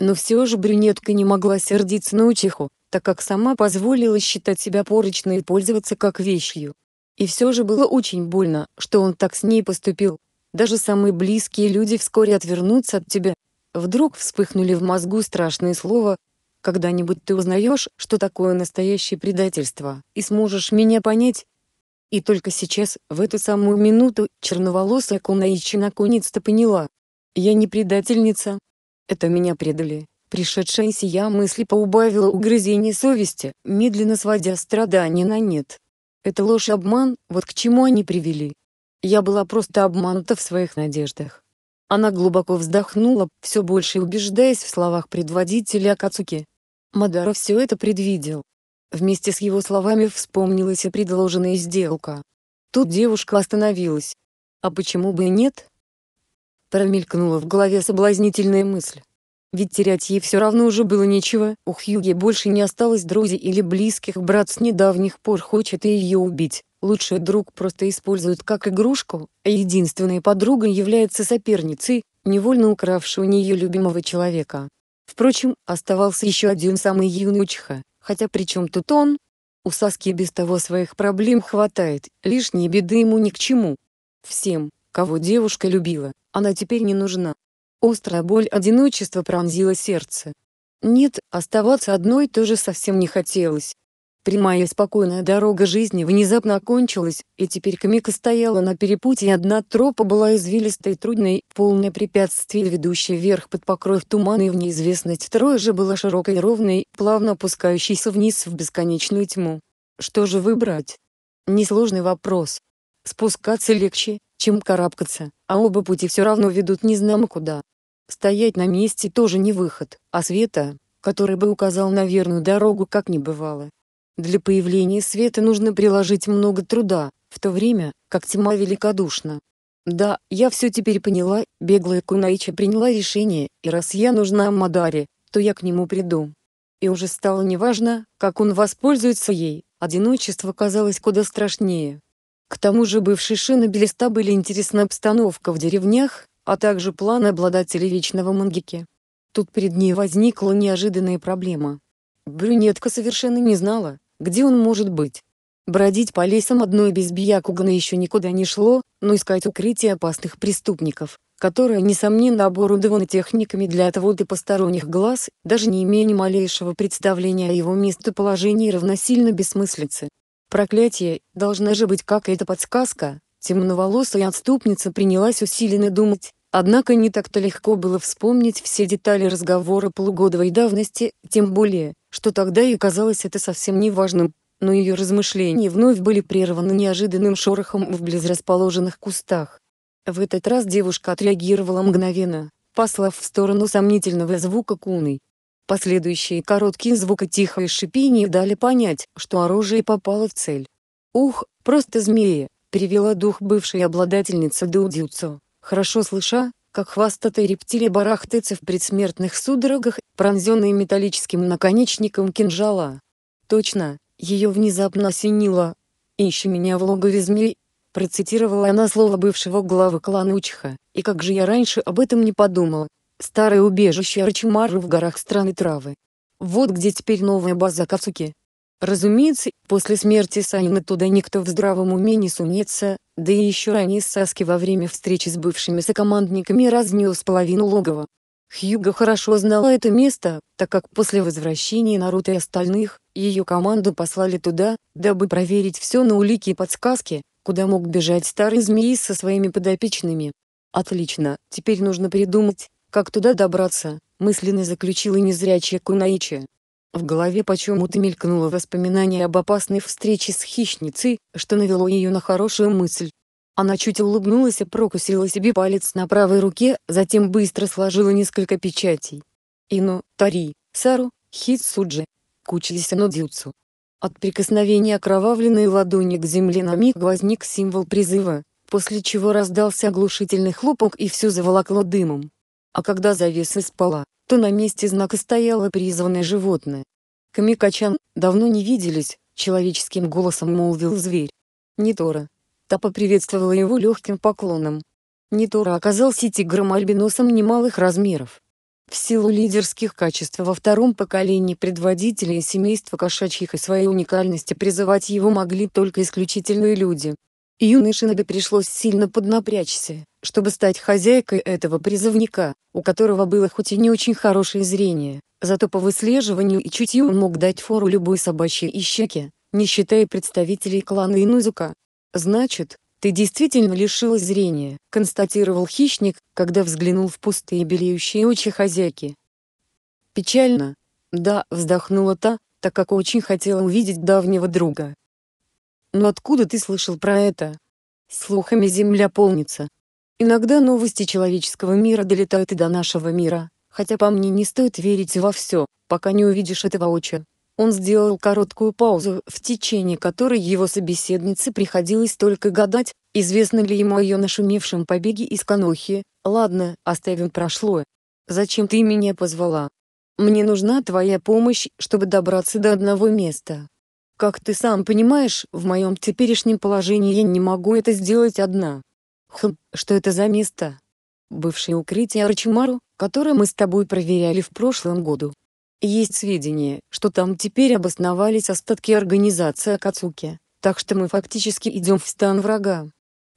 Но все же брюнетка не могла сердиться на учиху, так как сама позволила считать себя порочной и пользоваться как вещью. И все же было очень больно, что он так с ней поступил. Даже самые близкие люди вскоре отвернутся от тебя. Вдруг вспыхнули в мозгу страшные слова «Когда-нибудь ты узнаешь, что такое настоящее предательство, и сможешь меня понять?» И только сейчас, в эту самую минуту, черноволосая Кунаичи наконец-то поняла. «Я не предательница. Это меня предали». Пришедшая сия мысли поубавила угрызений совести, медленно сводя страдания на нет. Это ложь и обман, вот к чему они привели. Я была просто обманута в своих надеждах. Она глубоко вздохнула, все больше убеждаясь в словах предводителя Кацуки. Мадаро все это предвидел. Вместе с его словами вспомнилась и предложенная сделка. Тут девушка остановилась. А почему бы и нет? Промелькнула в голове соблазнительная мысль. Ведь терять ей все равно уже было нечего, у Хьюги больше не осталось друзей или близких, брат с недавних пор хочет и ее убить. Лучший друг просто использует как игрушку, а единственной подругой является соперницей, невольно укравшей у нее любимого человека. Впрочем, оставался еще один самый юный Учха, хотя при чем тут он? У Саски без того своих проблем хватает, лишние беды ему ни к чему. Всем, кого девушка любила, она теперь не нужна, Острая боль одиночества пронзила сердце. Нет, оставаться одной тоже совсем не хотелось. Прямая и спокойная дорога жизни внезапно окончилась, и теперь Камика стояла на перепутье, одна тропа была извилистой, трудной, полной препятствий, ведущей вверх под покров тумана и в неизвестность, второй же была широкой ровной, плавно опускающейся вниз в бесконечную тьму. Что же выбрать? Несложный вопрос. Спускаться легче, чем карабкаться, а оба пути все равно ведут незнамо куда. Стоять на месте тоже не выход, а света, который бы указал на верную дорогу, как не бывало. Для появления света нужно приложить много труда, в то время, как тьма великодушна. Да, я все теперь поняла, беглая Кунаича приняла решение, и раз я нужна Мадаре, то я к нему приду. И уже стало неважно, как он воспользуется ей, одиночество казалось куда страшнее. К тому же бывшей Шинобелеста были интересна обстановка в деревнях, а также план обладателей вечного мангики. Тут перед ней возникла неожиданная проблема. Брюнетка совершенно не знала, где он может быть. Бродить по лесам одной без Бьякугана еще никуда не шло, но искать укрытие опасных преступников, которые, несомненно, оборудованы техниками для отвода посторонних глаз, даже не имея ни малейшего представления о его местоположении равносильно бессмыслице. Проклятие, должна же быть какая-то подсказка, Темноволосая отступница принялась усиленно думать, однако не так-то легко было вспомнить все детали разговора полугодовой давности, тем более, что тогда и казалось это совсем неважным, но ее размышления вновь были прерваны неожиданным шорохом в близрасположенных кустах. В этот раз девушка отреагировала мгновенно, послав в сторону сомнительного звука куной. Последующие короткие звука тихое шипение дали понять, что оружие попало в цель. «Ух, просто змеи!» перевела дух бывшая обладательница Дудзюцу, хорошо слыша, как хвостатая рептилия барахтается в предсмертных судорогах, пронзенная металлическим наконечником кинжала. Точно, ее внезапно осенило. «Ищи меня в логове змей», — процитировала она слово бывшего главы клана Учиха, «и как же я раньше об этом не подумала». Старое убежище Арчимары в горах страны травы. Вот где теперь новая база Кацуки. Разумеется, после смерти Санина туда никто в здравом уме не сунется, да и еще ранее Саски во время встречи с бывшими сокомандниками разнес половину логова. Хьюго хорошо знала это место, так как после возвращения Наруто и остальных, ее команду послали туда, дабы проверить все на улики и подсказки, куда мог бежать старый змеи со своими подопечными. «Отлично, теперь нужно придумать, как туда добраться», мысленно заключила незрячая Кунаичи. В голове почему-то мелькнуло воспоминание об опасной встрече с хищницей, что навело ее на хорошую мысль. Она чуть улыбнулась и прокусила себе палец на правой руке, затем быстро сложила несколько печатей. Ино, Тари, Сару, Хитсуджи, Кучисино Дзюцу. От прикосновения окровавленной ладони к земле на миг возник символ призыва, после чего раздался оглушительный хлопок и все заволокло дымом. А когда завеса спала, то на месте знака стояло призванное животное. Камикачан, давно не виделись, человеческим голосом молвил зверь. Нитора. Та поприветствовала его легким поклоном. Нитора оказался тигром-альбиносом немалых размеров. В силу лидерских качеств во втором поколении предводителей семейства кошачьих и своей уникальности призывать его могли только исключительные люди. Юной Шинобе пришлось сильно поднапрячься чтобы стать хозяйкой этого призывника, у которого было хоть и не очень хорошее зрение, зато по выслеживанию и чутью он мог дать фору любой собачьей ищеке, не считая представителей клана Инузука. «Значит, ты действительно лишилась зрения», — констатировал хищник, когда взглянул в пустые белеющие очи хозяйки. «Печально». «Да», — вздохнула та, так как очень хотела увидеть давнего друга. «Но откуда ты слышал про это?» «Слухами земля полнится», Иногда новости человеческого мира долетают и до нашего мира, хотя по мне не стоит верить во все, пока не увидишь этого воочию. Он сделал короткую паузу, в течение которой его собеседнице приходилось только гадать, известно ли ему о ее нашумевшем побеге из Канохи. «Ладно, оставим прошлое. Зачем ты меня позвала? Мне нужна твоя помощь, чтобы добраться до одного места. Как ты сам понимаешь, в моем теперешнем положении я не могу это сделать одна. Хм, что это за место? Бывшее укрытие Арчимару, которое мы с тобой проверяли в прошлом году. Есть сведения, что там теперь обосновались остатки организации Акацуки, так что мы фактически идем в стан врага.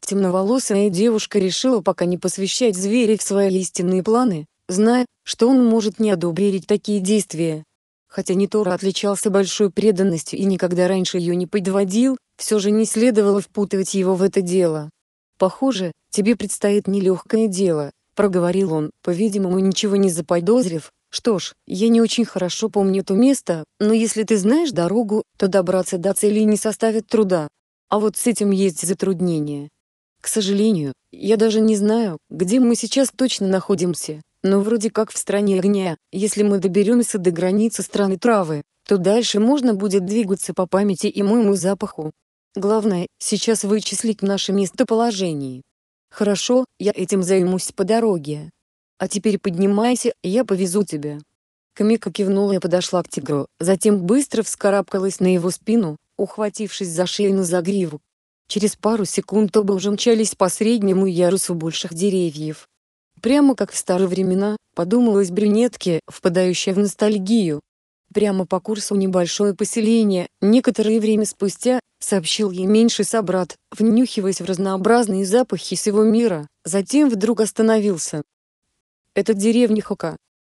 Темноволосая девушка решила пока не посвящать зверя в свои истинные планы, зная, что он может не одобрить такие действия. Хотя Нитора отличался большой преданностью и никогда раньше ее не подводил, все же не следовало впутывать его в это дело. «Похоже, тебе предстоит нелегкое дело», — проговорил он, по-видимому ничего не заподозрив. «Что ж, я не очень хорошо помню то место, но если ты знаешь дорогу, то добраться до цели не составит труда. А вот с этим есть затруднение. К сожалению, я даже не знаю, где мы сейчас точно находимся, но вроде как в стране огня. Если мы доберемся до границы страны травы, то дальше можно будет двигаться по памяти и моему запаху. Главное, сейчас вычислить наше местоположение. Хорошо, я этим займусь по дороге. А теперь поднимайся, я повезу тебя. Камика кивнула и подошла к тигру, затем быстро вскарабкалась на его спину, ухватившись за шею на загриву. Через пару секунд оба уже мчались по среднему ярусу больших деревьев. Прямо как в старые времена, подумалась брюнетке, впадающая в ностальгию, прямо по курсу небольшое поселение. Некоторое время спустя, сообщил ей меньший собрат, внюхиваясь в разнообразные запахи всего мира, затем вдруг остановился. Это деревня Хока.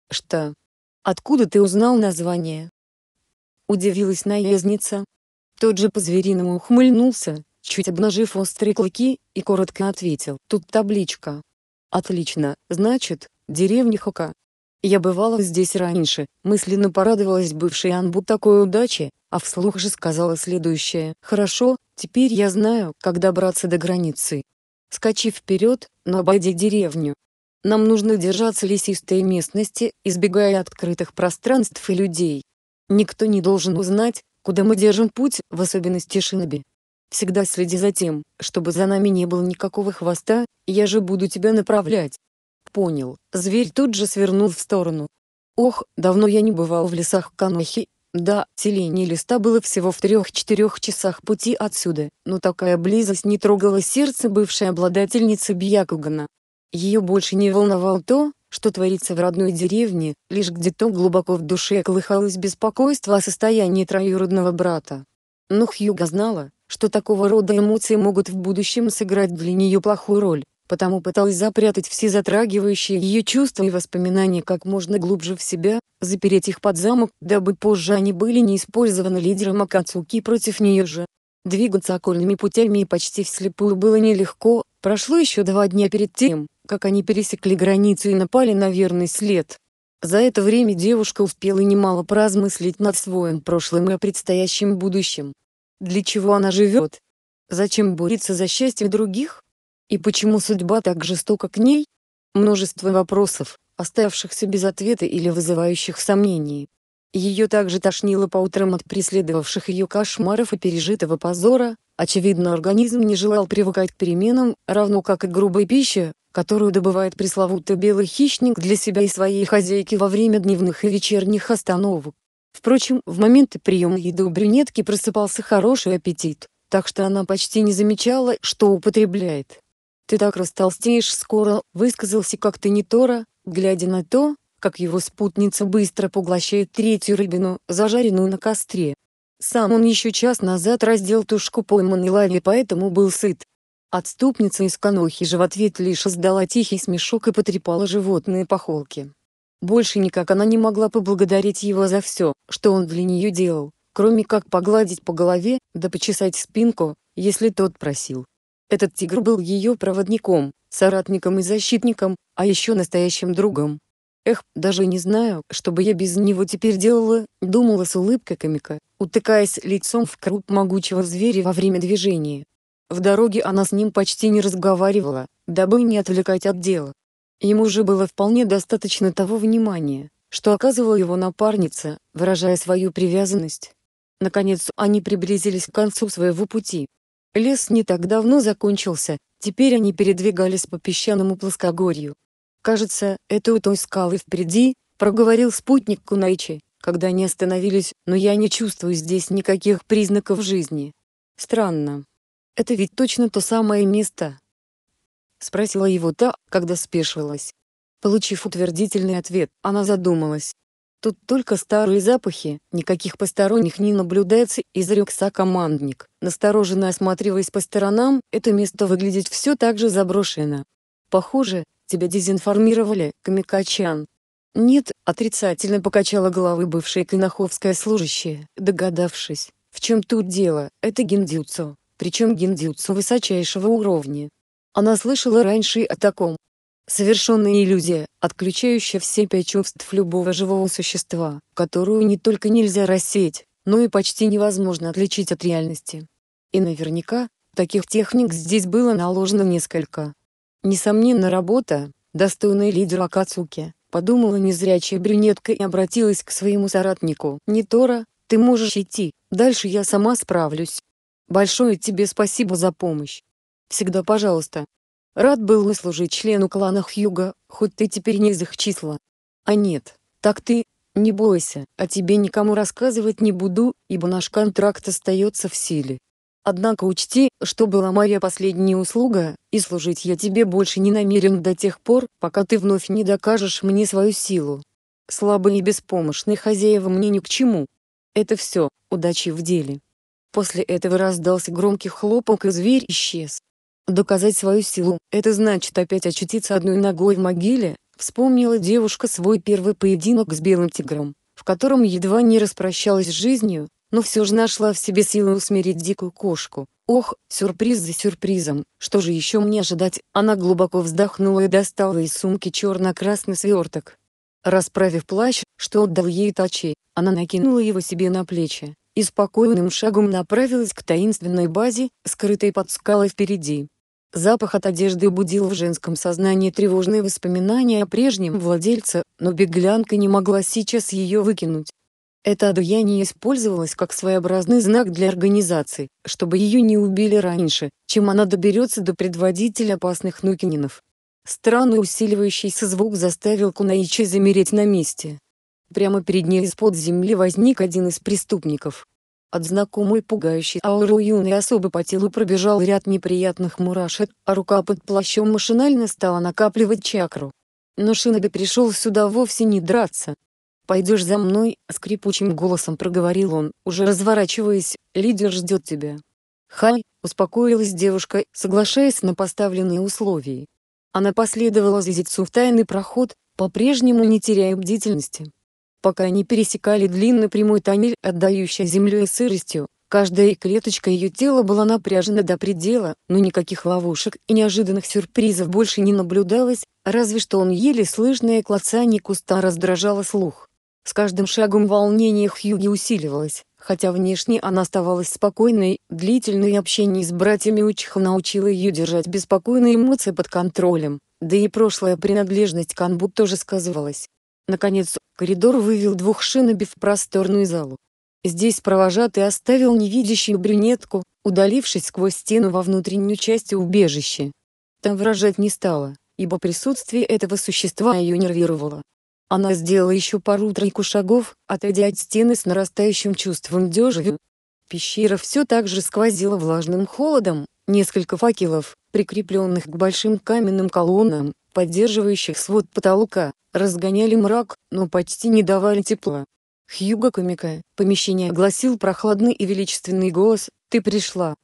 Что? Откуда ты узнал название? Удивилась наездница. Тот же по-звериному ухмыльнулся, чуть обнажив острые клыки, и коротко ответил. Тут табличка. Отлично, значит, деревня Хока. Я бывала здесь раньше, мысленно порадовалась бывшей Анбу такой удачи, а вслух же сказала следующее. Хорошо, теперь я знаю, как добраться до границы. Скачи вперед, но обойди деревню. Нам нужно держаться лесистой местности, избегая открытых пространств и людей. Никто не должен узнать, куда мы держим путь, в особенности Шиноби. Всегда следи за тем, чтобы за нами не было никакого хвоста, я же буду тебя направлять. Понял. Зверь тут же свернул в сторону. Ох, давно я не бывал в лесах Канохи. Да, селение листа было всего в трех-четырех часах пути отсюда, но такая близость не трогала сердце бывшей обладательницы Бьякугана. Ее больше не волновало то, что творится в родной деревне, лишь где-то глубоко в душе колыхалось беспокойство о состоянии троюродного брата. Но Хьюга знала, что такого рода эмоции могут в будущем сыграть для нее плохую роль, потому пыталась запрятать все затрагивающие ее чувства и воспоминания как можно глубже в себя, запереть их под замок, дабы позже они были не использованы лидером Акацуки против нее же. Двигаться окольными путями и почти вслепую было нелегко, прошло еще два дня перед тем, как они пересекли границу и напали на верный след. За это время девушка успела немало поразмыслить над своим прошлым и предстоящим будущем. Для чего она живет? Зачем бороться за счастье других? И почему судьба так жестока к ней? Множество вопросов, оставшихся без ответа или вызывающих сомнений. Ее также тошнило по утрам от преследовавших ее кошмаров и пережитого позора, очевидно организм не желал привыкать к переменам, равно как и грубой пище, которую добывает пресловутый белый хищник для себя и своей хозяйки во время дневных и вечерних остановок. Впрочем, в моменты приема еды у брюнетки просыпался хороший аппетит, так что она почти не замечала, что употребляет. «Ты так растолстеешь скоро», — высказался как-то не Тора, глядя на то, как его спутница быстро поглощает третью рыбину, зажаренную на костре. Сам он еще час назад раздел тушку пойманной лави, поэтому был сыт. Отступница из конохи же в ответ лишь издала тихий смешок и потрепала животные по холке. Больше никак она не могла поблагодарить его за все, что он для нее делал, кроме как погладить по голове, да почесать спинку, если тот просил. Этот тигр был ее проводником, соратником и защитником, а еще настоящим другом. Эх, даже не знаю, что бы я без него теперь делала, думала с улыбкой комика, утыкаясь лицом в круп могучего зверя во время движения. В дороге она с ним почти не разговаривала, дабы не отвлекать от дела. Ему же было вполне достаточно того внимания, что оказывала его напарница, выражая свою привязанность. Наконец они приблизились к концу своего пути, Лес не так давно закончился, теперь они передвигались по песчаному плоскогорью. «Кажется, это у той скалы впереди», — проговорил спутник Кунайчи, когда они остановились, «но я не чувствую здесь никаких признаков жизни». «Странно. Это ведь точно то самое место?» Спросила его та, когда спешилась. Получив утвердительный ответ, она задумалась, Тут только старые запахи, никаких посторонних не наблюдается, изрек командник, настороженно осматриваясь по сторонам, это место выглядит все так же заброшено. Похоже, тебя дезинформировали, Камикачан. Нет, отрицательно покачала головы бывшая киноховская служащая, догадавшись, в чем тут дело, это гиндюцу, причем гиндюцу высочайшего уровня. Она слышала раньше и о таком, Совершенная иллюзия, отключающая все пять чувств любого живого существа, которую не только нельзя рассеять, но и почти невозможно отличить от реальности. И наверняка, таких техник здесь было наложено несколько. Несомненно работа, достойная лидера Кацуки, подумала незрячая брюнетка и обратилась к своему соратнику. «Нитора, ты можешь идти, дальше я сама справлюсь. Большое тебе спасибо за помощь. Всегда пожалуйста, Рад был услужить члену клана Хьюга, хоть ты теперь не из их числа. А нет, так ты, не бойся, о а тебе никому рассказывать не буду, ибо наш контракт остается в силе. Однако учти, что была моя последняя услуга, и служить я тебе больше не намерен до тех пор, пока ты вновь не докажешь мне свою силу. Слабый и беспомощный хозяева мне ни к чему. Это все, удачи в деле. После этого раздался громкий хлопок и зверь исчез. Доказать свою силу – это значит опять очутиться одной ногой в могиле, вспомнила девушка свой первый поединок с белым тигром, в котором едва не распрощалась с жизнью, но все же нашла в себе силы усмирить дикую кошку. Ох, сюрприз за сюрпризом, что же еще мне ожидать? Она глубоко вздохнула и достала из сумки черно-красный сверток. Расправив плащ, что отдал ей Тачи, она накинула его себе на плечи и спокойным шагом направилась к таинственной базе, скрытой под скалой впереди. Запах от одежды будил в женском сознании тревожные воспоминания о прежнем владельце, но беглянка не могла сейчас ее выкинуть. Это одеяние использовалось как своеобразный знак для организации, чтобы ее не убили раньше, чем она доберется до предводителя опасных нукининов. Странно усиливающийся звук заставил Кунаичи замереть на месте. Прямо перед ней из-под земли возник один из преступников. От знакомой пугающей ауры юной особы по телу пробежал ряд неприятных мурашек, а рука под плащом машинально стала накапливать чакру. Но Шиноби пришел сюда вовсе не драться. «Пойдешь за мной», — скрипучим голосом проговорил он, уже разворачиваясь, «лидер ждет тебя». «Хай», — успокоилась девушка, соглашаясь на поставленные условия. Она последовала за Зицу в тайный проход, по-прежнему не теряя бдительности пока они пересекали длинный прямой тоннель, отдающий землей сыростью, каждая клеточка ее тела была напряжена до предела, но никаких ловушек и неожиданных сюрпризов больше не наблюдалось, разве что он еле слышное клацание куста раздражало слух. С каждым шагом волнение Хьюги усиливалось, хотя внешне она оставалась спокойной, длительное общение с братьями Учиха научило ее держать беспокойные эмоции под контролем, да и прошлая принадлежность к Анбу тоже сказывалась. Наконец, коридор вывел двух шиноби в просторную залу. Здесь провожатый оставил невидящую брюнетку, удалившись сквозь стену во внутреннюю часть убежища. Там выражать не стала, ибо присутствие этого существа ее нервировало. Она сделала еще пару-тройку шагов, отойдя от стены с нарастающим чувством дежавю. Пещера все так же сквозила влажным холодом, несколько факелов, прикрепленных к большим каменным колоннам, поддерживающих свод потолка, разгоняли мрак, но почти не давали тепла. Хьюго Камика, помещение огласил прохладный и величественный голос, «Ты пришла».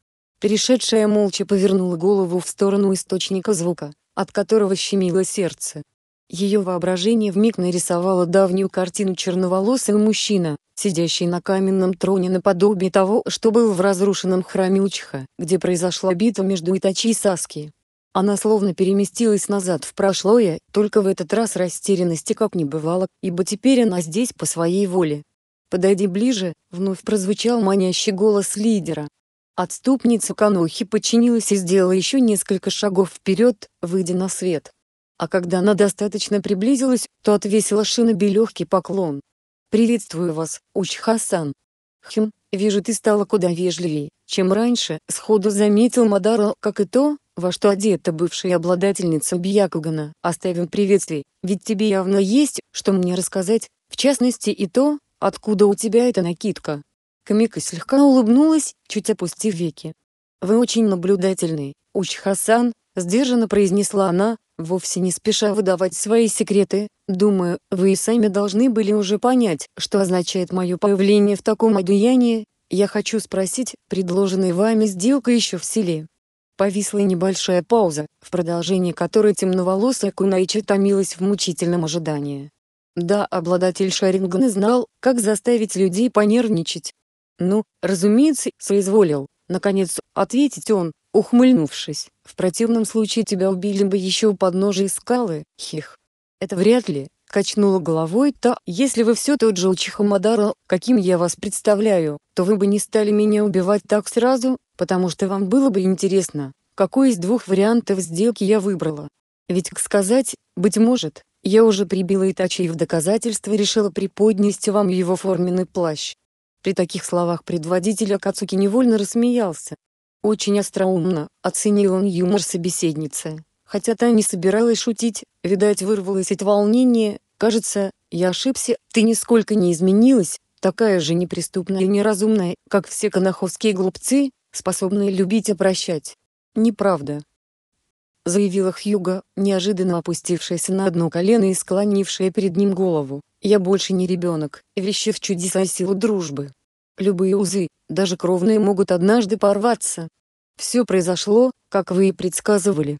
Перешедшая молча повернула голову в сторону источника звука, от которого щемило сердце. Ее воображение вмиг нарисовало давнюю картину черноволосый мужчина, сидящий на каменном троне наподобие того, что был в разрушенном храме Учха, где произошла битва между Итачи и Саски. Она словно переместилась назад в прошлое, только в этот раз растерянности как не бывало, ибо теперь она здесь по своей воле. «Подойди ближе», — вновь прозвучал манящий голос лидера. Отступница Канохи подчинилась и сделала еще несколько шагов вперед, выйдя на свет. А когда она достаточно приблизилась, то отвесила Шиноби легкий поклон. «Приветствую вас, Уч Хасан». «Хм, «Вижу, ты стала куда вежливее, чем раньше», — сходу заметил Мадаро, как и то, во что одета бывшая обладательница Бьякугана. «Оставим приветствие. ведь тебе явно есть, что мне рассказать, в частности и то, откуда у тебя эта накидка». Камика слегка улыбнулась, чуть опустив веки. «Вы очень наблюдательный, Уч Хасан», — сдержанно произнесла она, Вовсе не спеша выдавать свои секреты, думаю, вы и сами должны были уже понять, что означает мое появление в таком одеянии. Я хочу спросить, предложенная вами сделка еще в силе? Повисла небольшая пауза, в продолжении которой темноволосая Кунаича томилась в мучительном ожидании. Да, обладатель Шарингана знал, как заставить людей понервничать. Ну, разумеется, соизволил, наконец, ответить он, ухмыльнувшись. В противном случае тебя убили бы еще у подножия скалы, хих. Это вряд ли, качнула головой та, если вы все тот же Учихамадара, каким я вас представляю, то вы бы не стали меня убивать так сразу, потому что вам было бы интересно, какой из двух вариантов сделки я выбрала. Ведь, как сказать, быть может, я уже прибила Итачи и в доказательство решила приподнести вам его форменный плащ. При таких словах предводитель Акацуки невольно рассмеялся, очень остроумно оценил он юмор собеседницы, хотя та не собиралась шутить, видать вырвалась от волнения, кажется, я ошибся, ты нисколько не изменилась, такая же неприступная и неразумная, как все канаховские глупцы, способные любить и прощать. Неправда. Заявила Хьюга, неожиданно опустившаяся на одно колено и склонившая перед ним голову. «Я больше не ребенок, верящий в чудеса и силу дружбы. Любые узы, даже кровные, могут однажды порваться. Все произошло, как вы и предсказывали.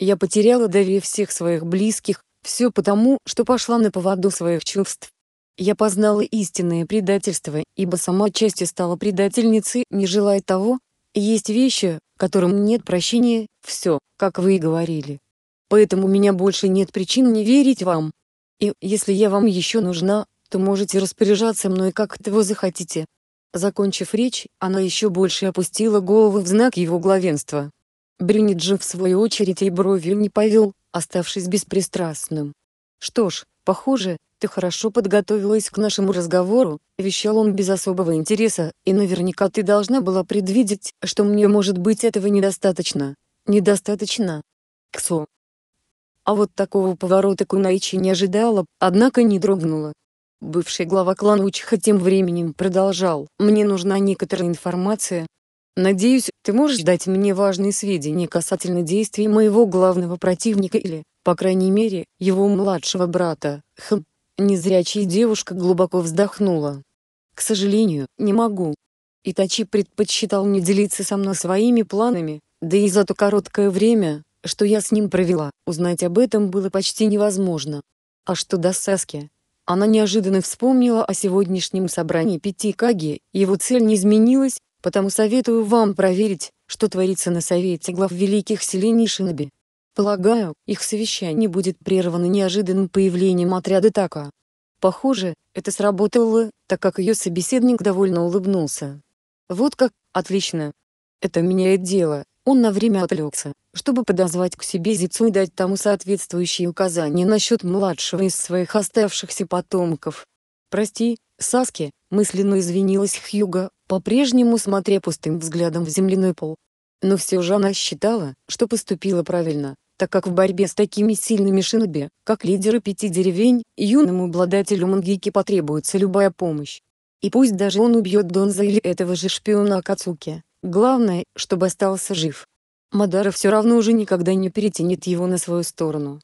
Я потеряла доверие всех своих близких, все потому, что пошла на поводу своих чувств. Я познала истинное предательство, ибо сама отчасти стала предательницей, не желая того. Есть вещи, которым нет прощения, все, как вы и говорили. Поэтому у меня больше нет причин не верить вам. И, если я вам еще нужна, то можете распоряжаться мной как того захотите. Закончив речь, она еще больше опустила голову в знак его главенства. Брюнет в свою очередь и бровью не повел, оставшись беспристрастным. «Что ж, похоже, ты хорошо подготовилась к нашему разговору», — вещал он без особого интереса, «и наверняка ты должна была предвидеть, что мне может быть этого недостаточно». «Недостаточно?» «Ксо». А вот такого поворота Кунаичи не ожидала, однако не дрогнула. Бывший глава клана Учха тем временем продолжал. «Мне нужна некоторая информация. Надеюсь, ты можешь дать мне важные сведения касательно действий моего главного противника или, по крайней мере, его младшего брата. Хм». Незрячая девушка глубоко вздохнула. «К сожалению, не могу». Итачи предпочитал не делиться со мной своими планами, да и за то короткое время, что я с ним провела, узнать об этом было почти невозможно. А что до Саски, она неожиданно вспомнила о сегодняшнем собрании пяти Каги, его цель не изменилась, потому советую вам проверить, что творится на совете глав великих селений Шиноби. Полагаю, их совещание будет прервано неожиданным появлением отряда Така. Похоже, это сработало, так как ее собеседник довольно улыбнулся. Вот как, отлично. Это меняет дело, он на время отвлекся, чтобы подозвать к себе Зицу и дать тому соответствующие указания насчет младшего из своих оставшихся потомков. «Прости, Саски», — мысленно извинилась Хьюга, по-прежнему смотря пустым взглядом в земляной пол. Но все же она считала, что поступила правильно, так как в борьбе с такими сильными шиноби, как лидеры пяти деревень, юному обладателю Мангики потребуется любая помощь. И пусть даже он убьет Донза или этого же шпиона Акацуки, Главное, чтобы остался жив. Мадара все равно уже никогда не перетянет его на свою сторону.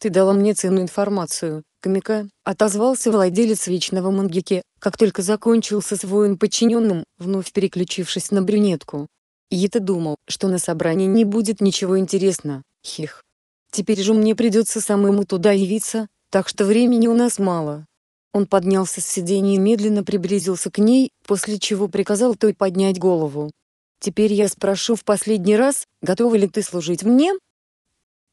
«Ты дала мне ценную информацию, Камика», — отозвался владелец вечного мангики, как только закончился с воин подчиненным, вновь переключившись на брюнетку. Я-то думал, что на собрании не будет ничего интересно, хих. Теперь же мне придется самому туда явиться, так что времени у нас мало. Он поднялся с сиденья и медленно приблизился к ней, после чего приказал той поднять голову. Теперь я спрошу в последний раз, готова ли ты служить мне?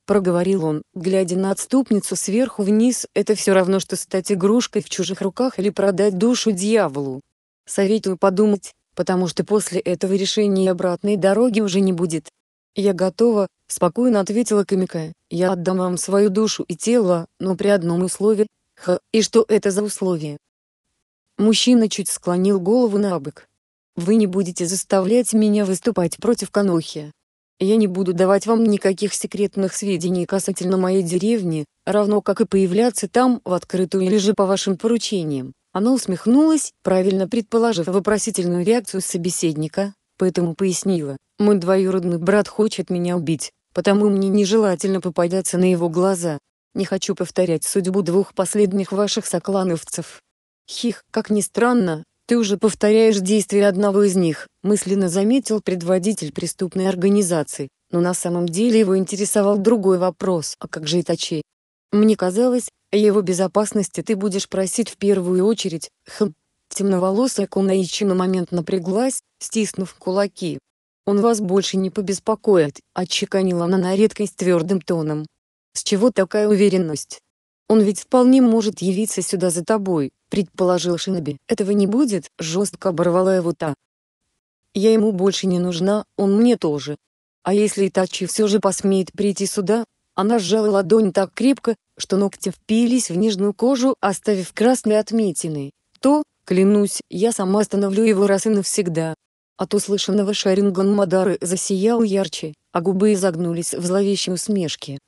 проговорил он, глядя на отступницу сверху вниз. Это все равно что стать игрушкой в чужих руках или продать душу дьяволу. Советую подумать, потому что после этого решения обратной дороги уже не будет. Я готова, спокойно ответила Камика. Я отдам вам свою душу и тело, но при одном условии. Ха, и что это за условие? Мужчина чуть склонил голову на бок. Вы не будете заставлять меня выступать против Канохи. Я не буду давать вам никаких секретных сведений касательно моей деревни, равно как и появляться там в открытую или же по вашим поручениям. Она усмехнулась, правильно предположив вопросительную реакцию собеседника, поэтому пояснила, «Мой двоюродный брат хочет меня убить, потому мне нежелательно попадаться на его глаза. Не хочу повторять судьбу двух последних ваших соклановцев». Хих, как ни странно, «Ты уже повторяешь действия одного из них», — мысленно заметил предводитель преступной организации, но на самом деле его интересовал другой вопрос, а как же Итачи? Мне казалось, о его безопасности ты будешь просить в первую очередь, хм. Темноволосая Кунаичи на момент напряглась, стиснув кулаки. «Он вас больше не побеспокоит», — отчеканила она на редкость твердым тоном. «С чего такая уверенность?» Он ведь вполне может явиться сюда за тобой, предположил Шиноби. Этого не будет, жестко оборвала его та. Я ему больше не нужна, он мне тоже. А если Итачи все же посмеет прийти сюда? Она сжала ладонь так крепко, что ногти впились в нежную кожу, оставив красные отметины. То, клянусь, я сама остановлю его раз и навсегда. От услышанного Шаринган Мадары засиял ярче, а губы изогнулись в зловещей усмешке.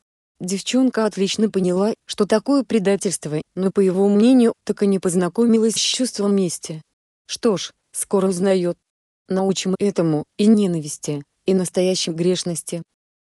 Девчонка отлично поняла, что такое предательство, но по его мнению, так и не познакомилась с чувством мести. Что ж, скоро узнает. Научим этому, и ненависти, и настоящей грешности.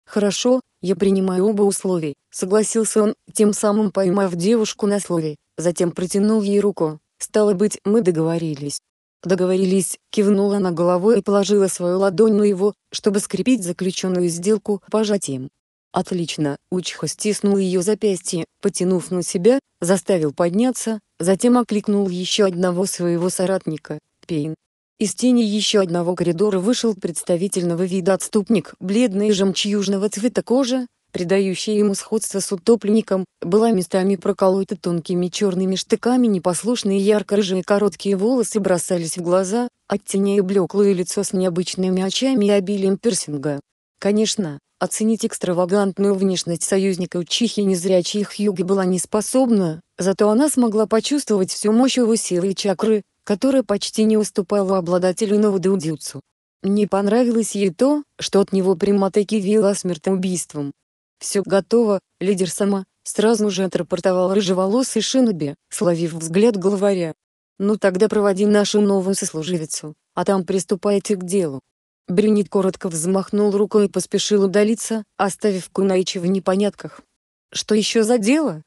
Хорошо, я принимаю оба условия, согласился он, тем самым поймав девушку на слове, затем протянул ей руку. Стало быть, мы договорились. Договорились, кивнула она головой и положила свою ладонь на его, чтобы скрепить заключенную сделку пожатием. Отлично, Учха стиснул ее запястье, потянув на себя, заставил подняться, затем окликнул еще одного своего соратника, Пейн. Из тени еще одного коридора вышел представительного вида отступник, бледный жемчужного цвета кожи, придающая ему сходство с утопленником, была местами проколота тонкими черными штыками непослушные ярко-рыжие короткие волосы бросались в глаза, оттеняя блеклое лицо с необычными очами и обилием пирсинга. Конечно, оценить экстравагантную внешность союзника Учихи незрячей Хьюги была не способна, зато она смогла почувствовать всю мощь его силы и чакры, которая почти не уступала обладателю нового Не понравилось ей то, что от него прямо-таки вела смертоубийством. «Все готово, лидер сама», — сразу же отрапортовал рыжеволосый Шиноби, словив взгляд главаря. «Ну тогда проводи нашу новую сослуживицу, а там приступайте к делу». Брюнет коротко взмахнул рукой и поспешил удалиться, оставив Кунаича в непонятках. «Что еще за дело?»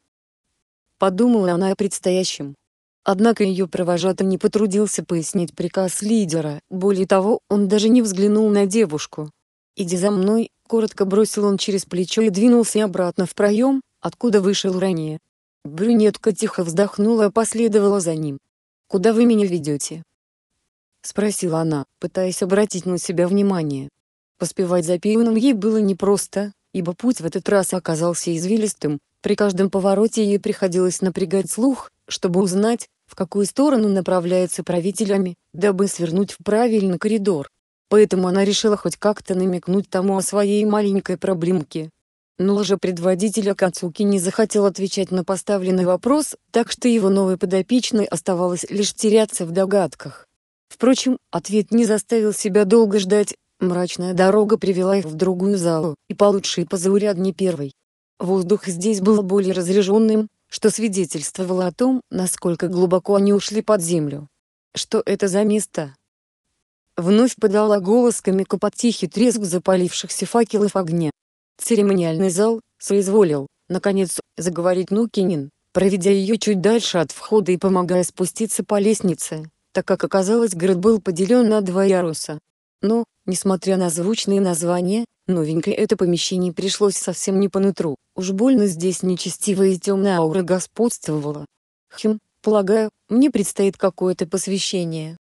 Подумала она о предстоящем. Однако ее провожатый не потрудился пояснить приказ лидера, более того, он даже не взглянул на девушку. «Иди за мной», — коротко бросил он через плечо и двинулся обратно в проем, откуда вышел ранее. Брюнетка тихо вздохнула и последовала за ним. «Куда вы меня ведете?» — спросила она, пытаясь обратить на себя внимание. Поспевать за пионом ей было непросто, ибо путь в этот раз оказался извилистым, при каждом повороте ей приходилось напрягать слух, чтобы узнать, в какую сторону направляется правителями, дабы свернуть в правильный коридор. Поэтому она решила хоть как-то намекнуть тому о своей маленькой проблемке. Но лжепредводителя Кацуки не захотел отвечать на поставленный вопрос, так что его новой подопечной оставалось лишь теряться в догадках. Впрочем, ответ не заставил себя долго ждать, мрачная дорога привела их в другую залу, и получше и позаурядней первой. Воздух здесь был более разреженным, что свидетельствовало о том, насколько глубоко они ушли под землю. «Что это за место?» Вновь подала голос Камика под тихий треск запалившихся факелов огня. Церемониальный зал соизволил, наконец, заговорить Нукинин, проведя ее чуть дальше от входа и помогая спуститься по лестнице, так как оказалось город был поделен на два яруса. Но, несмотря на звучные названия, новенькое это помещение пришлось совсем не по нутру, уж больно здесь нечестивая и темная аура господствовала. Хм, полагаю, мне предстоит какое-то посвящение.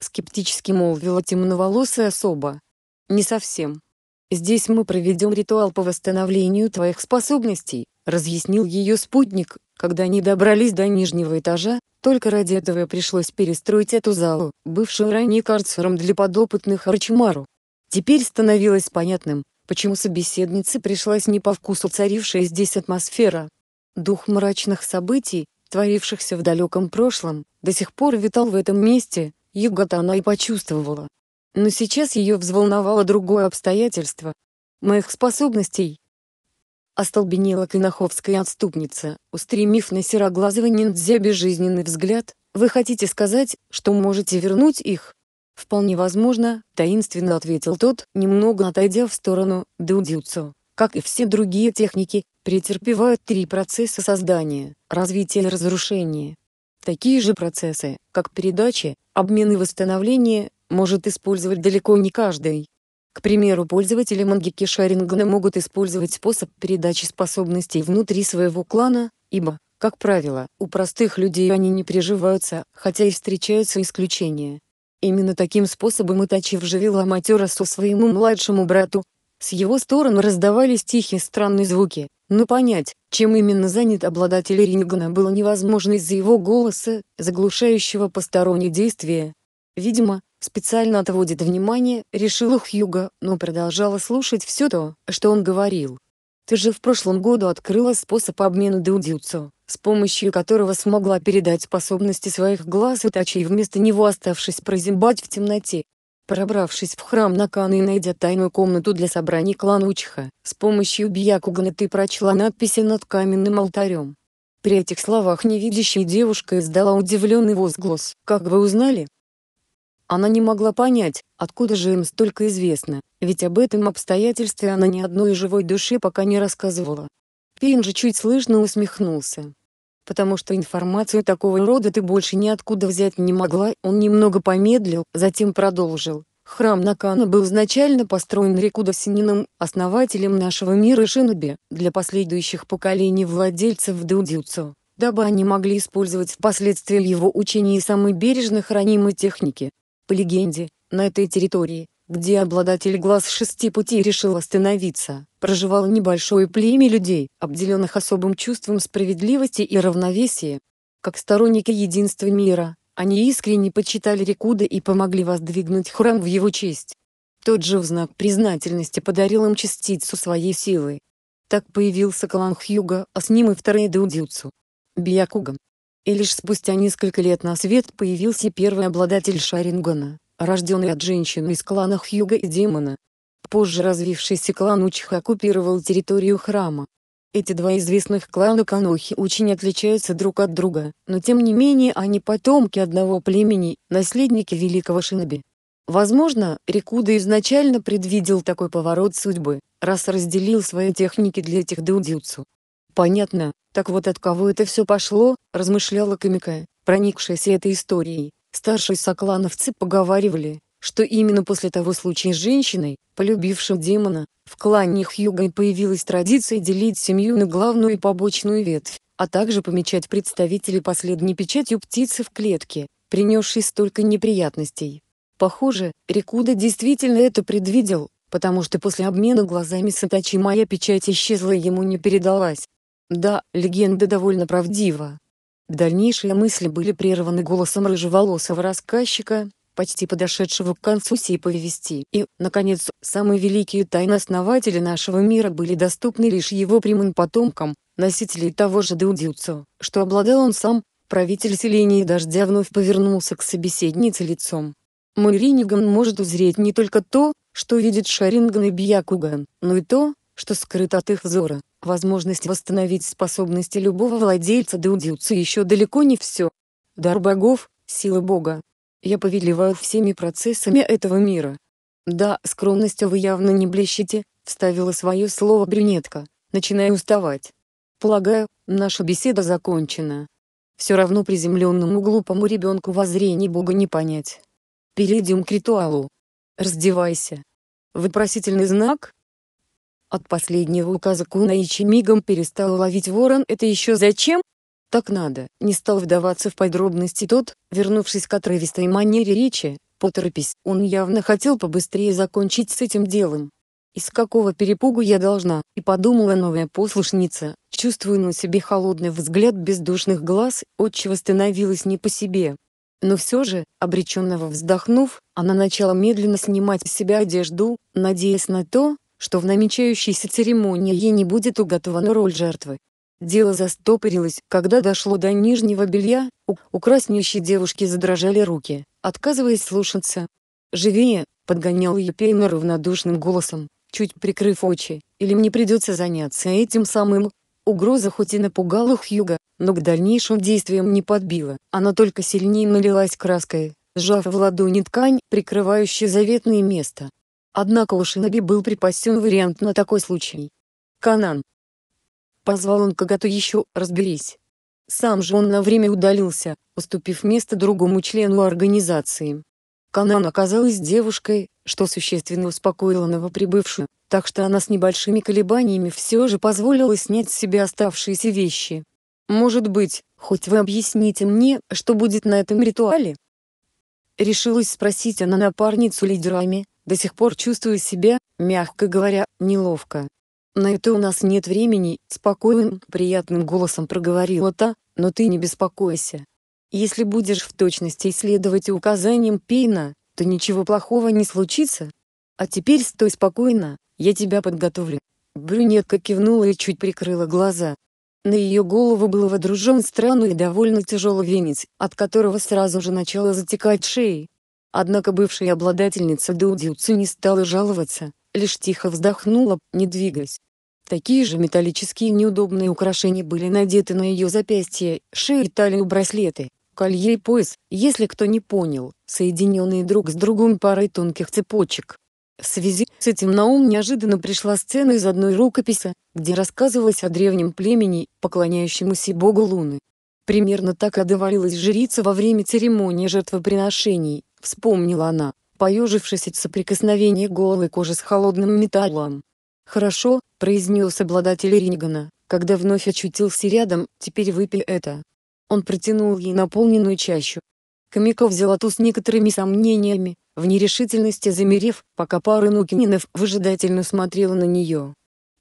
Скептически молвила темноволосая особа. Не совсем. Здесь мы проведем ритуал по восстановлению твоих способностей, разъяснил ее спутник, когда они добрались до нижнего этажа, только ради этого пришлось перестроить эту залу, бывшую ранее карцером для подопытных Арчмару. Теперь становилось понятным, почему собеседнице пришлась не по вкусу царившая здесь атмосфера. Дух мрачных событий, творившихся в далеком прошлом, до сих пор витал в этом месте, Югота она и почувствовала. Но сейчас ее взволновало другое обстоятельство. Моих способностей, Остолбенела Коноховская отступница, устремив на сероглазого ниндзя безжизненный взгляд. «Вы хотите сказать, что можете вернуть их?» «Вполне возможно», — таинственно ответил тот, немного отойдя в сторону, «дудзюцу, как и все другие техники, претерпевают три процесса создания, развития и разрушения. Такие же процессы, как передача, обмен и восстановление, может использовать далеко не каждый. К примеру, пользователи манги кешаринга могут использовать способ передачи способностей внутри своего клана, ибо, как правило, у простых людей они не приживаются, хотя и встречаются исключения. Именно таким способом Итачи вживил Аматера со своему младшему брату. С его стороны раздавались тихие странные звуки, но понять, чем именно занят обладатель Рингана было невозможно из-за его голоса, заглушающего посторонние действия. Видимо, специально отводит внимание, решила Хьюга, но продолжала слушать все то, что он говорил. Ты же в прошлом году открыла способ обмена Дудюцу, с помощью которого смогла передать способности своих глаз и тачей вместо него оставшись прозябать в темноте. Пробравшись в храм Наканы и найдя тайную комнату для собраний клана Учха, с помощью Бьякугана ты прочла надписи над каменным алтарем. При этих словах невидящая девушка издала удивленный возглас. «Как вы узнали?» Она не могла понять, откуда же им столько известно, ведь об этом обстоятельстве она ни одной живой душе пока не рассказывала. Пейн же чуть слышно усмехнулся. Потому что информацию такого рода ты больше ниоткуда взять не могла, он немного помедлил, затем продолжил. Храм Накана был изначально построен Рикуда Синином, основателем нашего мира Шиноби, для последующих поколений владельцев Дудюцу, дабы они могли использовать впоследствии его учения и самой бережно хранимой техники, по легенде, на этой территории, где обладатель глаз шести путей решил остановиться, проживало небольшое племя людей, обделенных особым чувством справедливости и равновесия. Как сторонники единства мира, они искренне почитали Рикуда и помогли воздвигнуть храм в его честь. Тот же в знак признательности подарил им частицу своей силы. Так появился клан Хьюга, а с ним и вторые Дудюцу. Биакугам и лишь спустя несколько лет на свет появился первый обладатель Шарингана, рожденный от женщины из клана Хьюга и Демона. Позже развившийся клан Учха оккупировал территорию храма. Эти два известных клана Канохи очень отличаются друг от друга, но тем не менее они потомки одного племени, наследники великого шиноби. Возможно, Рикуда изначально предвидел такой поворот судьбы, раз разделил свои техники для этих дудзюцу. «Понятно. Так вот от кого это все пошло?» – размышляла Камика, проникшаяся этой историей. Старшие соклановцы поговаривали, что именно после того случая с женщиной, полюбившим демона, в клане Хьюга и появилась традиция делить семью на главную и побочную ветвь, а также помечать представителей последней печатью птицы в клетке, принесшей столько неприятностей. Похоже, Рикуда действительно это предвидел, потому что после обмена глазами с Атачи моя печать исчезла и ему не передалась, да, легенда довольно правдива. Дальнейшие мысли были прерваны голосом рыжеволосого рассказчика, почти подошедшего к концу сей повести. И, наконец, самые великие тайны основателя нашего мира были доступны лишь его прямым потомкам, носителей того же Даудюцу, что обладал он сам, правитель селения дождя вновь повернулся к собеседнице лицом. Мэриниган может узреть не только то, что видит Шаринган и Бьякуган, но и то, что скрыто от их взора. Возможность восстановить способности любого владельца дудзюцу еще далеко не все. Дар богов, сила бога. Я повелеваю всеми процессами этого мира. Да, скромностью вы явно не блещете, вставила свое слово брюнетка, начиная уставать. Полагаю, наша беседа закончена. Все равно приземленному глупому ребенку воззрений Бога не понять. Перейдем к ритуалу. Раздевайся. Вопросительный знак? От последнего указа Кунаичи мигом перестал ловить ворон «это еще зачем?» Так надо, не стал вдаваться в подробности тот, вернувшись к отрывистой манере речи, поторопись, он явно хотел побыстрее закончить с этим делом. Из какого перепугу я должна, и подумала новая послушница, чувствуя на себе холодный взгляд бездушных глаз, отчего становилась не по себе. Но все же, обреченного вздохнув, она начала медленно снимать с себя одежду, надеясь на то, что в намечающейся церемонии ей не будет уготована роль жертвы. Дело застопорилось, когда дошло до нижнего белья, у, у краснющей девушки задрожали руки, отказываясь слушаться. «Живее!» — подгонял ее Пейна равнодушным голосом, чуть прикрыв очи, «или мне придется заняться этим самым». Угроза хоть и напугала Хьюга, но к дальнейшим действиям не подбила, она только сильнее налилась краской, сжав в ладони ткань, прикрывающую заветное место. Однако у Шиноби был припасен вариант на такой случай. «Канан!» Позвал он Кагату еще, разберись. Сам же он на время удалился, уступив место другому члену организации. Канан оказалась девушкой, что существенно успокоило новоприбывшую, так что она с небольшими колебаниями все же позволила снять с себя оставшиеся вещи. «Может быть, хоть вы объясните мне, что будет на этом ритуале?» Решилась спросить она напарницу лидерами, до сих пор чувствую себя, мягко говоря, неловко. На это у нас нет времени, спокойным, приятным голосом проговорила та, но ты не беспокойся. Если будешь в точности следовать указаниям Пейна, то ничего плохого не случится. А теперь стой спокойно, я тебя подготовлю. Брюнетка кивнула и чуть прикрыла глаза. На ее голову был водружен странный и довольно тяжелый венец, от которого сразу же начала затекать шеи, Однако бывшая обладательница Дудиуцы не стала жаловаться, лишь тихо вздохнула, не двигаясь. Такие же металлические неудобные украшения были надеты на ее запястье, шею и талию браслеты, колье и пояс, если кто не понял, соединенные друг с другом парой тонких цепочек. В связи с этим на ум неожиданно пришла сцена из одной рукописи, где рассказывалось о древнем племени, поклоняющемуся богу Луны. Примерно так одевалилась жрица во время церемонии жертвоприношений, Вспомнила она, поежившись от соприкосновения голой кожи с холодным металлом. «Хорошо», — произнес обладатель Ринигана, когда вновь очутился рядом, «теперь выпей это». Он протянул ей наполненную чащу. Камико взяла ту с некоторыми сомнениями, в нерешительности замерев, пока пара Нукининов выжидательно смотрела на нее.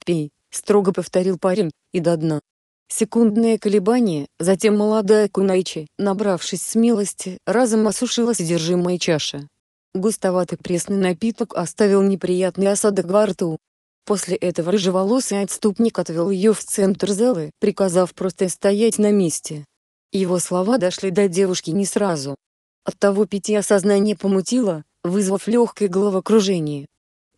«Пей», — строго повторил парень, — «и до дна». Секундное колебание, затем молодая Кунайчи, набравшись смелости, разом осушила содержимое чаши. Густоватый пресный напиток оставил неприятный осадок во рту. После этого рыжеволосый отступник отвел ее в центр залы, приказав просто стоять на месте. Его слова дошли до девушки не сразу. Оттого питья сознание помутило, вызвав легкое головокружение.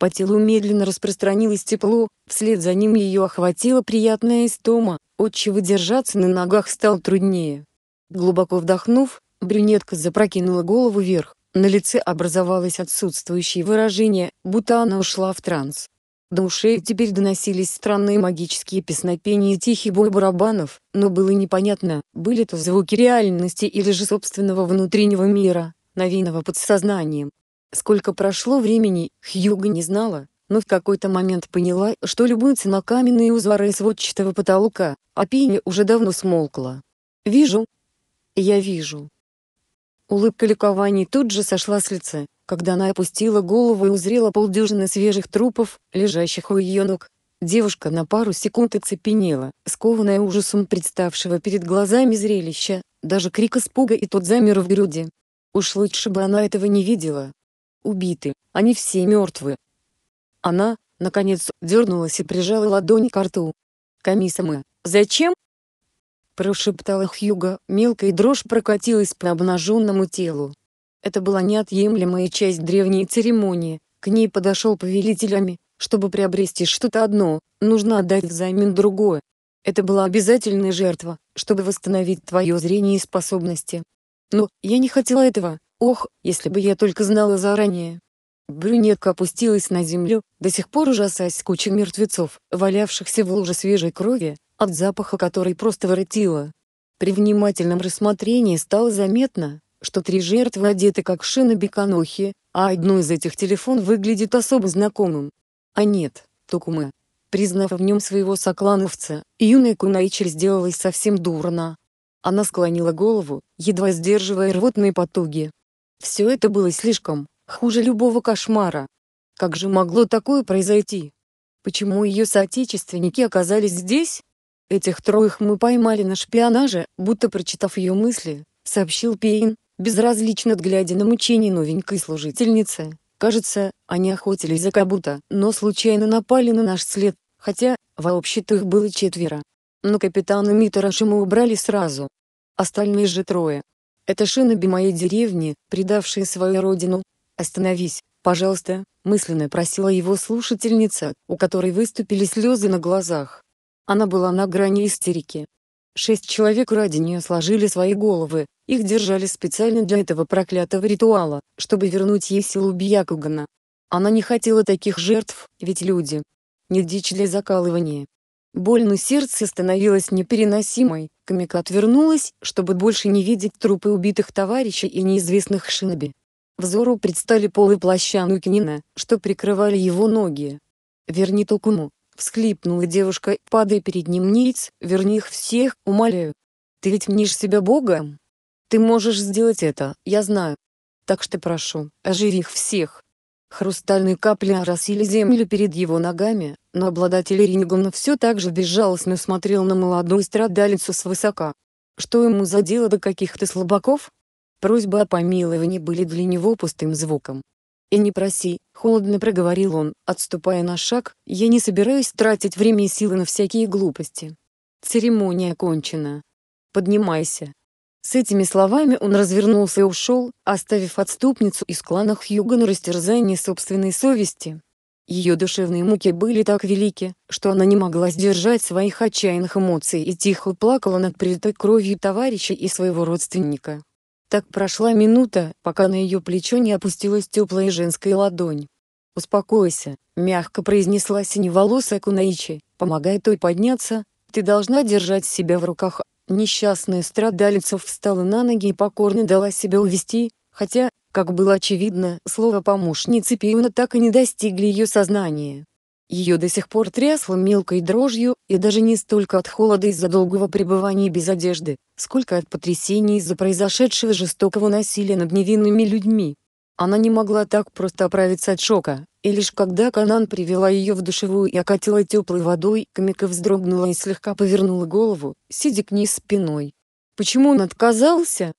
По телу медленно распространилось тепло, вслед за ним ее охватила приятная истома, отчего держаться на ногах стало труднее. Глубоко вдохнув, брюнетка запрокинула голову вверх, на лице образовалось отсутствующее выражение, будто она ушла в транс. До ушей теперь доносились странные магические песнопения и тихий бой барабанов, но было непонятно, были то звуки реальности или же собственного внутреннего мира, новинного подсознанием. Сколько прошло времени, Хьюга не знала, но в какой-то момент поняла, что любуется на каменные узоры сводчатого потолка, а пение уже давно смолкло. «Вижу. Я вижу». Улыбка ликований тут же сошла с лица, когда она опустила голову и узрела полдюжины свежих трупов, лежащих у ее ног. Девушка на пару секунд оцепенела, скованная ужасом представшего перед глазами зрелища, даже крик испуга и тот замер в груди. Уж лучше бы она этого не видела, убиты, они все мертвы. Она, наконец, дернулась и прижала ладони к рту. «Комиссамы, зачем?» Прошептала Хьюга, мелкая дрожь прокатилась по обнаженному телу. Это была неотъемлемая часть древней церемонии, к ней подошел повелителями, чтобы приобрести что-то одно, нужно отдать взамен другое. Это была обязательная жертва, чтобы восстановить твое зрение и способности. Но, я не хотела этого, Ох, если бы я только знала заранее. Брюнетка опустилась на землю, до сих пор ужасаясь кучи мертвецов, валявшихся в луже свежей крови, от запаха которой просто воротило. При внимательном рассмотрении стало заметно, что три жертвы одеты как шинобеканохи, а одну из этих телефон выглядит особо знакомым. А нет, Токума. Признав в нем своего соклановца, юная Кунаичель сделалась совсем дурно. Она склонила голову, едва сдерживая рвотные потуги. Все это было слишком, хуже любого кошмара. Как же могло такое произойти? Почему ее соотечественники оказались здесь? Этих троих мы поймали на шпионаже, будто прочитав ее мысли, сообщил Пейн, безразлично глядя на мучение новенькой служительницы. Кажется, они охотились за Кабута, но случайно напали на наш след, хотя, вообще-то их было четверо. Но капитана Митора мы убрали сразу. Остальные же трое это шиноби моей деревни, предавшие свою родину. Остановись, пожалуйста, мысленно просила его слушательница, у которой выступили слезы на глазах. Она была на грани истерики. Шесть человек ради нее сложили свои головы, их держали специально для этого проклятого ритуала, чтобы вернуть ей силу Бьякугана. Она не хотела таких жертв, ведь люди. Не дичь для закалывания. Боль сердце становилась непереносимой, мурашками отвернулась, чтобы больше не видеть трупы убитых товарищей и неизвестных шиноби. Взору предстали полы плаща Нукинина, что прикрывали его ноги. «Верни токуму! – всхлипнула девушка, падая перед ним ниц, «верни их всех, умоляю! Ты ведь мнишь себя богом? Ты можешь сделать это, я знаю. Так что прошу, оживи их всех!» Хрустальные капли оросили землю перед его ногами, но обладатель рингом все так же безжалостно смотрел на молодую страдалицу свысока. Что ему за дело до каких-то слабаков? Просьбы о помиловании были для него пустым звуком. «И не проси», — холодно проговорил он, отступая на шаг, — «я не собираюсь тратить время и силы на всякие глупости. Церемония окончена. Поднимайся». С этими словами он развернулся и ушел, оставив отступницу из клана Хьюга на растерзание собственной совести. Ее душевные муки были так велики, что она не могла сдержать своих отчаянных эмоций и тихо плакала над прилитой кровью товарища и своего родственника. Так прошла минута, пока на ее плечо не опустилась теплая женская ладонь. «Успокойся», — мягко произнесла синеволосая Кунаичи, помогая той подняться, «ты должна держать себя в руках». Несчастная страдалица встала на ноги и покорно дала себя увести, хотя, как было очевидно, слово помощницы Пиона так и не достигли ее сознания. Ее до сих пор трясло мелкой дрожью, и даже не столько от холода из-за долгого пребывания без одежды, сколько от потрясений из-за произошедшего жестокого насилия над невинными людьми. Она не могла так просто оправиться от шока, и лишь когда Канан привела ее в душевую и окатила теплой водой, Камика вздрогнула и слегка повернула голову, сидя к ней спиной. Почему он отказался?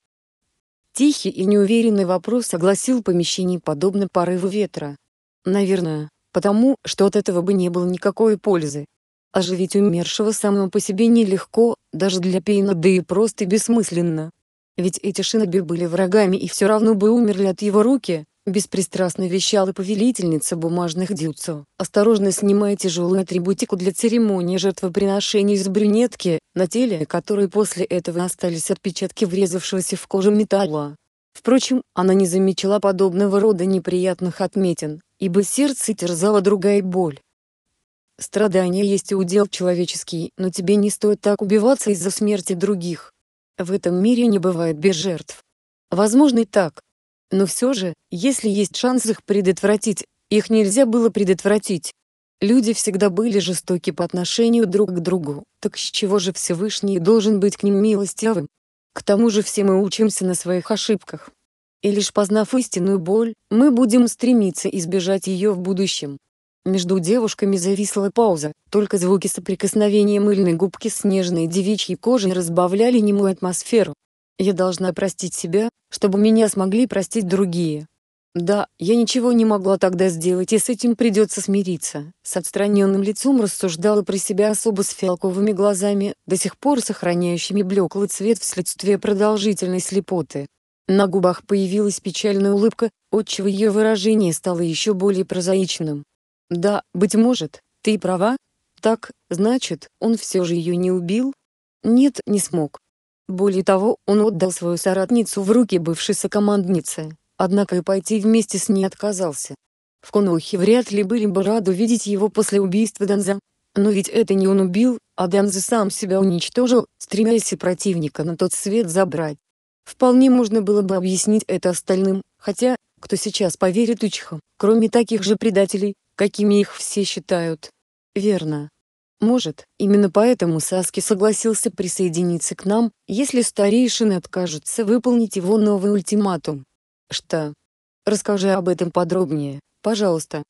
Тихий и неуверенный вопрос согласил помещение подобно порыву ветра. Наверное, потому, что от этого бы не было никакой пользы. Оживить умершего само по себе нелегко, даже для Пейна, да и просто бессмысленно. Ведь эти шиноби были врагами и все равно бы умерли от его руки, беспристрастно вещала повелительница бумажных дюцо, осторожно снимая тяжелую атрибутику для церемонии жертвоприношений с брюнетки, на теле которой после этого остались отпечатки врезавшегося в кожу металла. Впрочем, она не замечала подобного рода неприятных отметин, ибо сердце терзала другая боль. Страдания есть и удел человеческий, но тебе не стоит так убиваться из-за смерти других. В этом мире не бывает без жертв. Возможно и так. Но все же, если есть шанс их предотвратить, их нельзя было предотвратить. Люди всегда были жестоки по отношению друг к другу, так с чего же Всевышний должен быть к ним милостивым? К тому же все мы учимся на своих ошибках. И лишь познав истинную боль, мы будем стремиться избежать ее в будущем. Между девушками зависла пауза, только звуки соприкосновения мыльной губки с нежной девичьей кожей разбавляли немую атмосферу. Я должна простить себя, чтобы меня смогли простить другие. Да, я ничего не могла тогда сделать, и с этим придется смириться. С отстраненным лицом рассуждала про себя особо с фиалковыми глазами, до сих пор сохраняющими блеклый цвет вследствие продолжительной слепоты. На губах появилась печальная улыбка, отчего ее выражение стало еще более прозаичным. «Да, быть может, ты права? Так, значит, он все же ее не убил?» «Нет, не смог». Более того, он отдал свою соратницу в руки бывшей сокомандницы однако и пойти вместе с ней отказался. В Конохе вряд ли были бы рады видеть его после убийства Данза. Но ведь это не он убил, а Данза сам себя уничтожил, стремясь и противника на тот свет забрать. Вполне можно было бы объяснить это остальным, хотя, кто сейчас поверит Учихам, кроме таких же предателей, какими их все считают. Верно. Может, именно поэтому Саски согласился присоединиться к нам, если старейшины откажутся выполнить его новый ультиматум. Что? Расскажи об этом подробнее, пожалуйста.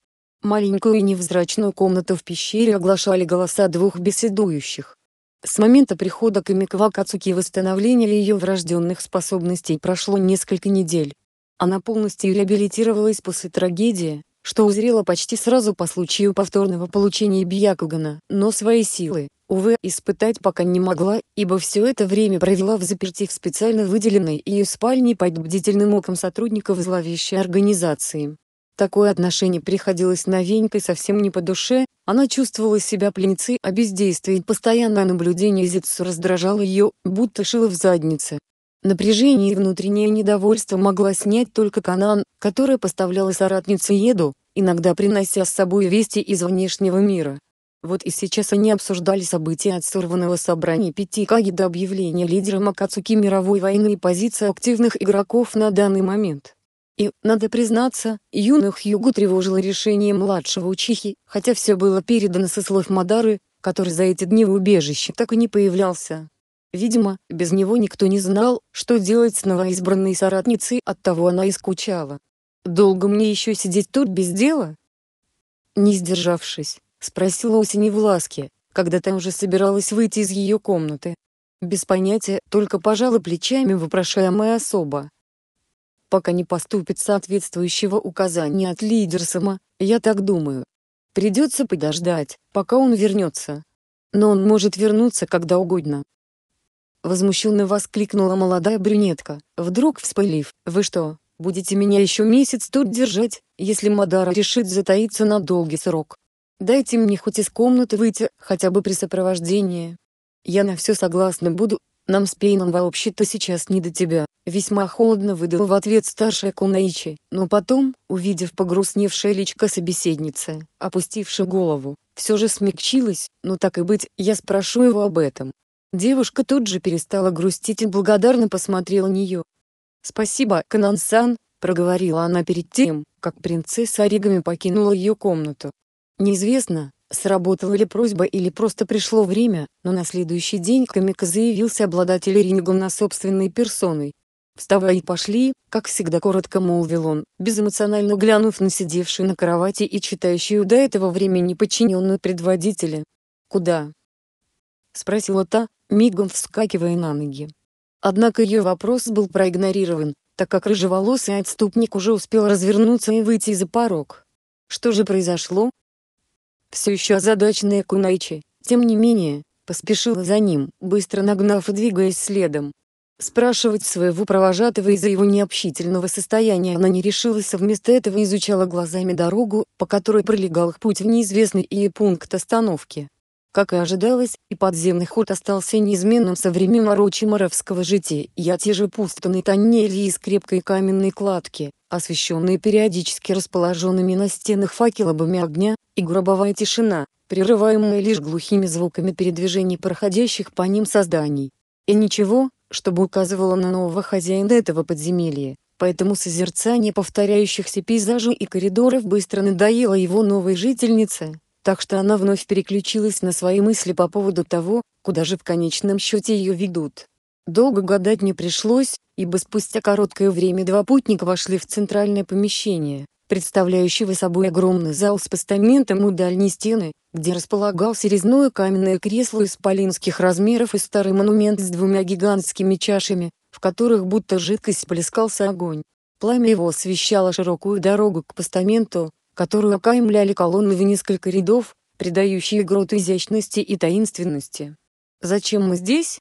Маленькую и невзрачную комнату в пещере оглашали голоса двух беседующих. С момента прихода Камикава Кацуки и восстановления ее врожденных способностей прошло несколько недель. Она полностью реабилитировалась после трагедии, что узрела почти сразу по случаю повторного получения Бьякугана, но свои силы, увы, испытать пока не могла, ибо все это время провела в заперти в специально выделенной ее спальне под бдительным оком сотрудников зловещей организации. Такое отношение приходилось новенькой совсем не по душе, она чувствовала себя пленницей, а бездействие и постоянное наблюдение Зицу раздражало ее, будто шило в заднице. Напряжение и внутреннее недовольство могла снять только Канан, которая поставляла соратнице еду, иногда принося с собой вести из внешнего мира, вот и сейчас они обсуждали события от сорванного собрания пяти Каги до объявления лидера Макацуки мировой войны и позиции активных игроков на данный момент. И, надо признаться, юных Югу тревожило решение младшего Учихи, хотя все было передано со слов Мадары, который за эти дни в убежище так и не появлялся. Видимо, без него никто не знал, что делать с новоизбранной соратницей, оттого она и скучала. «Долго мне еще сидеть тут без дела?» Не сдержавшись, спросила у Синевласки, когда та уже собиралась выйти из ее комнаты. Без понятия, только пожала плечами вопрошаемая особа. Пока не поступит соответствующего указания от лидерсома, я так думаю. Придется подождать, пока он вернется. Но он может вернуться когда угодно. Возмущенно воскликнула молодая брюнетка, вдруг вспылив, «Вы что, будете меня еще месяц тут держать, если Мадара решит затаиться на долгий срок?» Дайте мне хоть из комнаты выйти, хотя бы при сопровождении. Я на все согласна буду, нам с Пейном вообще-то сейчас не до тебя. Весьма холодно выдал в ответ старшая Кунаичи, но потом, увидев погрустневшее личко собеседницы, опустившую голову, все же смягчилась, но так и быть, я спрошу его об этом. Девушка тут же перестала грустить и благодарно посмотрела на нее. «Спасибо, Канансан, проговорила она перед тем, как принцесса оригами покинула ее комнату. Неизвестно, сработала ли просьба или просто пришло время, но на следующий день Камика заявился обладатель рингом на собственной персоной. «Вставай и пошли», как всегда коротко молвил он, безэмоционально глянув на сидевшую на кровати и читающую до этого времени подчиненную предводителя. «Куда?» — спросила та, мигом вскакивая на ноги. Однако ее вопрос был проигнорирован, так как рыжеволосый отступник уже успел развернуться и выйти за порог. Что же произошло, все еще задачная Кунайчи, тем не менее, поспешила за ним, быстро нагнав и двигаясь следом. Спрашивать своего провожатого из-за его необщительного состояния она не решилась, а вместо этого изучала глазами дорогу, по которой пролегал их путь в неизвестный ей пункт остановки. Как и ожидалось, и подземный ход остался неизменным со времен Орочи Моровского жития, и те же пустыны тоннели из крепкой каменной кладки, освещенные периодически расположенными на стенах факелами огня, и гробовая тишина, прерываемая лишь глухими звуками передвижений проходящих по ним созданий. И ничего, чтобы указывало на нового хозяина этого подземелья, поэтому созерцание повторяющихся пейзажей и коридоров быстро надоело его новой жительнице, так что она вновь переключилась на свои мысли по поводу того, куда же в конечном счете ее ведут. Долго гадать не пришлось, ибо спустя короткое время два путника вошли в центральное помещение, представляющего собой огромный зал с постаментом у дальней стены, где располагался резное каменное кресло исполинских размеров и старый монумент с двумя гигантскими чашами, в которых будто жидкость плескался огонь. Пламя его освещало широкую дорогу к постаменту, которую окаймляли колонны в несколько рядов, придающие гроту изящности и таинственности. «Зачем мы здесь?»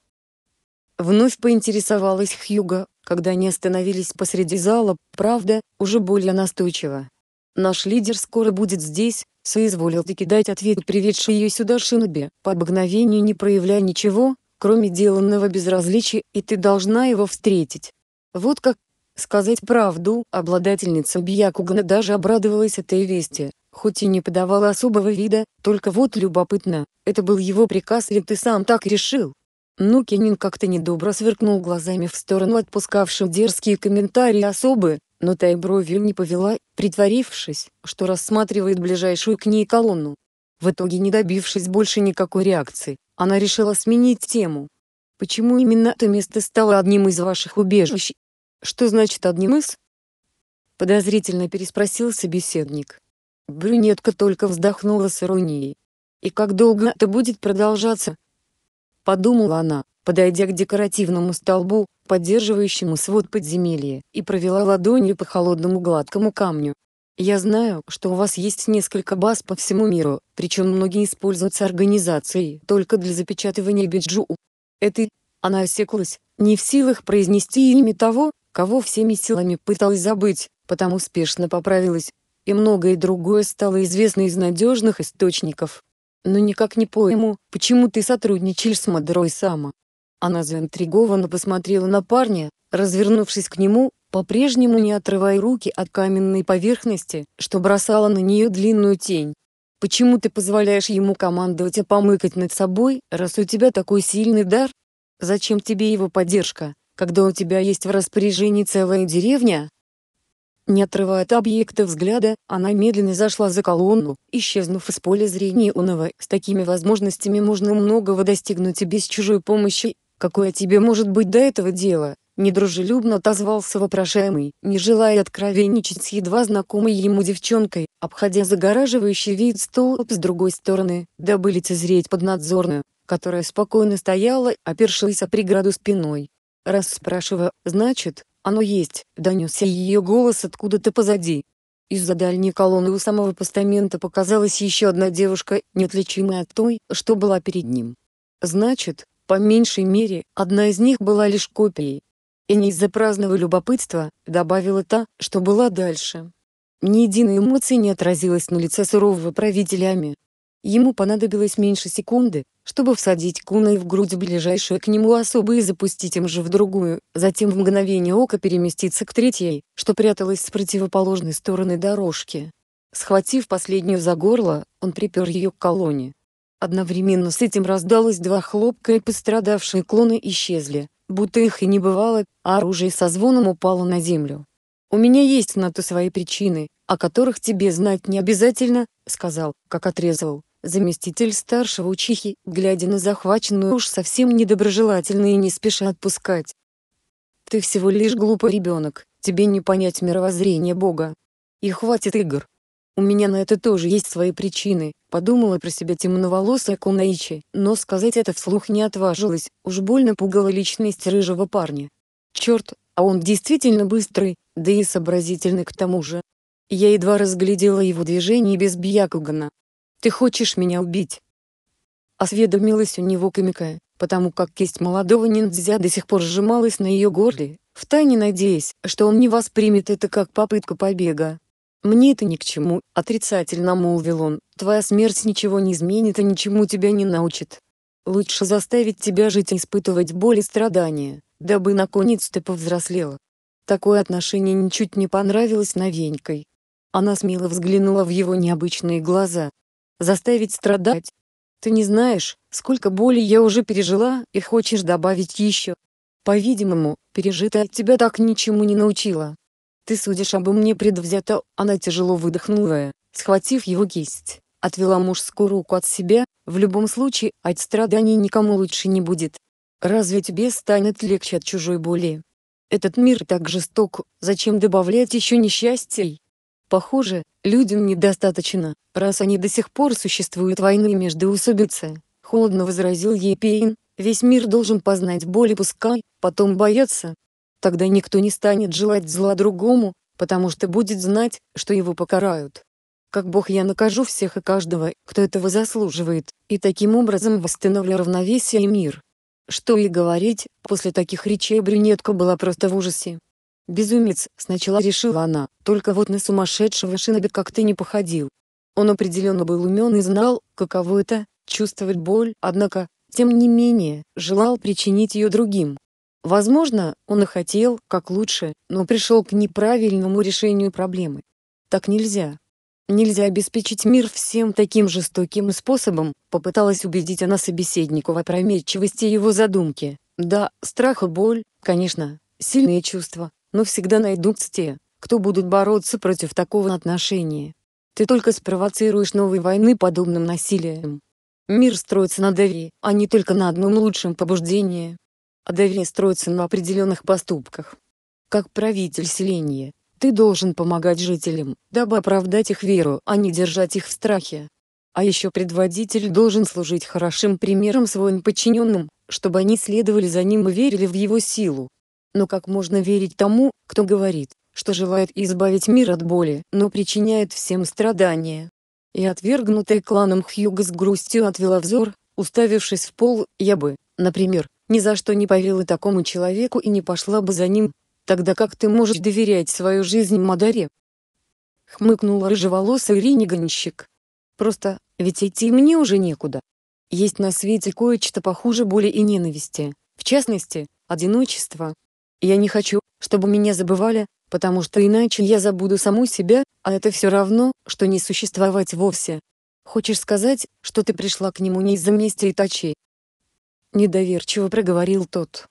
Вновь поинтересовалась Хьюга, когда они остановились посреди зала, правда, уже более настойчиво. «Наш лидер скоро будет здесь», — соизволил дать ответ приведший ее сюда Шиноби, по обыкновению не проявляя ничего, кроме деланного безразличия, и ты должна его встретить. Вот как сказать правду, обладательница Бьякугана даже обрадовалась этой вести, хоть и не подавала особого вида, только вот любопытно, это был его приказ или ты сам так решил? Ну Нукинин как-то недобро сверкнул глазами в сторону отпускавшим дерзкие комментарии особы, но та и бровью не повела, притворившись, что рассматривает ближайшую к ней колонну. В итоге не добившись больше никакой реакции, она решила сменить тему. «Почему именно это место стало одним из ваших убежищ?» «Что значит одним из?» Подозрительно переспросил собеседник. Брюнетка только вздохнула с иронией. «И как долго это будет продолжаться?» подумала она, подойдя к декоративному столбу, поддерживающему свод подземелья, и провела ладонью по холодному гладкому камню. «Я знаю, что у вас есть несколько баз по всему миру, причем многие используются организацией только для запечатывания биджу. Это...» Она осеклась, не в силах произнести имя того, кого всеми силами пыталась забыть, потому спешно поправилась, и многое другое стало известно из надежных источников. Но никак не пойму, почему ты сотрудничаешь с Мадрой Сама. Она заинтригованно посмотрела на парня, развернувшись к нему, по-прежнему не отрывая руки от каменной поверхности, что бросала на нее длинную тень. Почему ты позволяешь ему командовать и помыкать над собой, раз у тебя такой сильный дар? Зачем тебе его поддержка, когда у тебя есть в распоряжении целая деревня, не отрывая от объекта взгляда, она медленно зашла за колонну, исчезнув из поля зрения Унова. С такими возможностями можно многого достигнуть и без чужой помощи. Какое тебе может быть до этого дело? Недружелюбно отозвался вопрошаемый, не желая откровенничать с едва знакомой ему девчонкой, обходя загораживающий вид столб с другой стороны, дабы лицезреть поднадзорную, которая спокойно стояла, опершись о преграду спиной. Раз спрашивая, значит, «Оно есть!» — донесся ее голос откуда-то позади. Из-за дальней колонны у самого постамента показалась еще одна девушка, неотличимая от той, что была перед ним. Значит, по меньшей мере, одна из них была лишь копией. И не из-за праздного любопытства, добавила та, что была дальше. Ни единой эмоции не отразилось на лице сурового правителя Ами. Ему понадобилось меньше секунды, чтобы всадить куной в грудь ближайшую к нему особу и запустить им же в другую, затем в мгновение ока переместиться к третьей, что пряталась с противоположной стороны дорожки. Схватив последнюю за горло, он припер ее к колонне. Одновременно с этим раздалось два хлопка и пострадавшие клоны исчезли, будто их и не бывало, а оружие со звоном упало на землю. «У меня есть на то свои причины, о которых тебе знать не обязательно», — сказал, как отрезал, Заместитель старшего учихи, глядя на захваченную уж совсем недоброжелательно и не спеша отпускать. «Ты всего лишь глупый ребенок, тебе не понять мировоззрение Бога. И хватит игр. У меня на это тоже есть свои причины», — подумала про себя темноволосая Кунаичи, но сказать это вслух не отважилась, уж больно пугала личность рыжего парня. «Черт, а он действительно быстрый, да и сообразительный к тому же». Я едва разглядела его движение без Бьякугана, «Ты хочешь меня убить?» Осведомилась у него Камика, потому как кисть молодого ниндзя до сих пор сжималась на ее горле, втайне надеясь, что он не воспримет это как попытку побега. «Мне это ни к чему», — отрицательно молвил он, — «твоя смерть ничего не изменит и ничему тебя не научит. Лучше заставить тебя жить и испытывать боль и страдания, дабы наконец ты повзрослела». Такое отношение ничуть не понравилось новенькой. Она смело взглянула в его необычные глаза, заставить страдать. Ты не знаешь, сколько боли я уже пережила, и хочешь добавить еще. По-видимому, пережитое от тебя так ничему не научило. Ты судишь обо мне предвзято, она тяжело выдохнула, схватив его кисть, отвела мужскую руку от себя, в любом случае, от страданий никому лучше не будет. Разве тебе станет легче от чужой боли? Этот мир так жесток, зачем добавлять еще несчастий? Похоже, людям недостаточно, раз они до сих пор существуют войны между усобицами. Холодно возразил ей Пейн, весь мир должен познать боль и пускай, потом бояться. Тогда никто не станет желать зла другому, потому что будет знать, что его покарают. Как Бог я накажу всех и каждого, кто этого заслуживает, и таким образом восстановлю равновесие и мир. Что и говорить, после таких речей брюнетка была просто в ужасе. «Безумец», — сначала решила она, — «только вот на сумасшедшего шиноби как ты не походил». Он определенно был умен и знал, каково это — чувствовать боль, однако, тем не менее, желал причинить ее другим. Возможно, он и хотел, как лучше, но пришел к неправильному решению проблемы. Так нельзя. Нельзя обеспечить мир всем таким жестоким способом, попыталась убедить она собеседнику в опрометчивости его задумки. Да, страх и боль, конечно, сильные чувства, но всегда найдутся те, кто будут бороться против такого отношения. Ты только спровоцируешь новые войны подобным насилием. Мир строится на доверии, а не только на одном лучшем побуждении. А доверие строится на определенных поступках. Как правитель селения, ты должен помогать жителям, дабы оправдать их веру, а не держать их в страхе. А еще предводитель должен служить хорошим примером своим подчиненным, чтобы они следовали за ним и верили в его силу, но как можно верить тому, кто говорит, что желает избавить мир от боли, но причиняет всем страдания? И отвергнутая кланом Хьюга с грустью отвела взор, уставившись в пол, я бы, например, ни за что не поверила такому человеку и не пошла бы за ним. Тогда как ты можешь доверять свою жизнь Мадаре? Хмыкнула рыжеволосый Ирине Просто, ведь идти мне уже некуда. Есть на свете кое-что похуже боли и ненависти, в частности, одиночество, я не хочу, чтобы меня забывали, потому что иначе я забуду саму себя, а это все равно, что не существовать вовсе. Хочешь сказать, что ты пришла к нему не из-за мести и точи? Недоверчиво проговорил тот.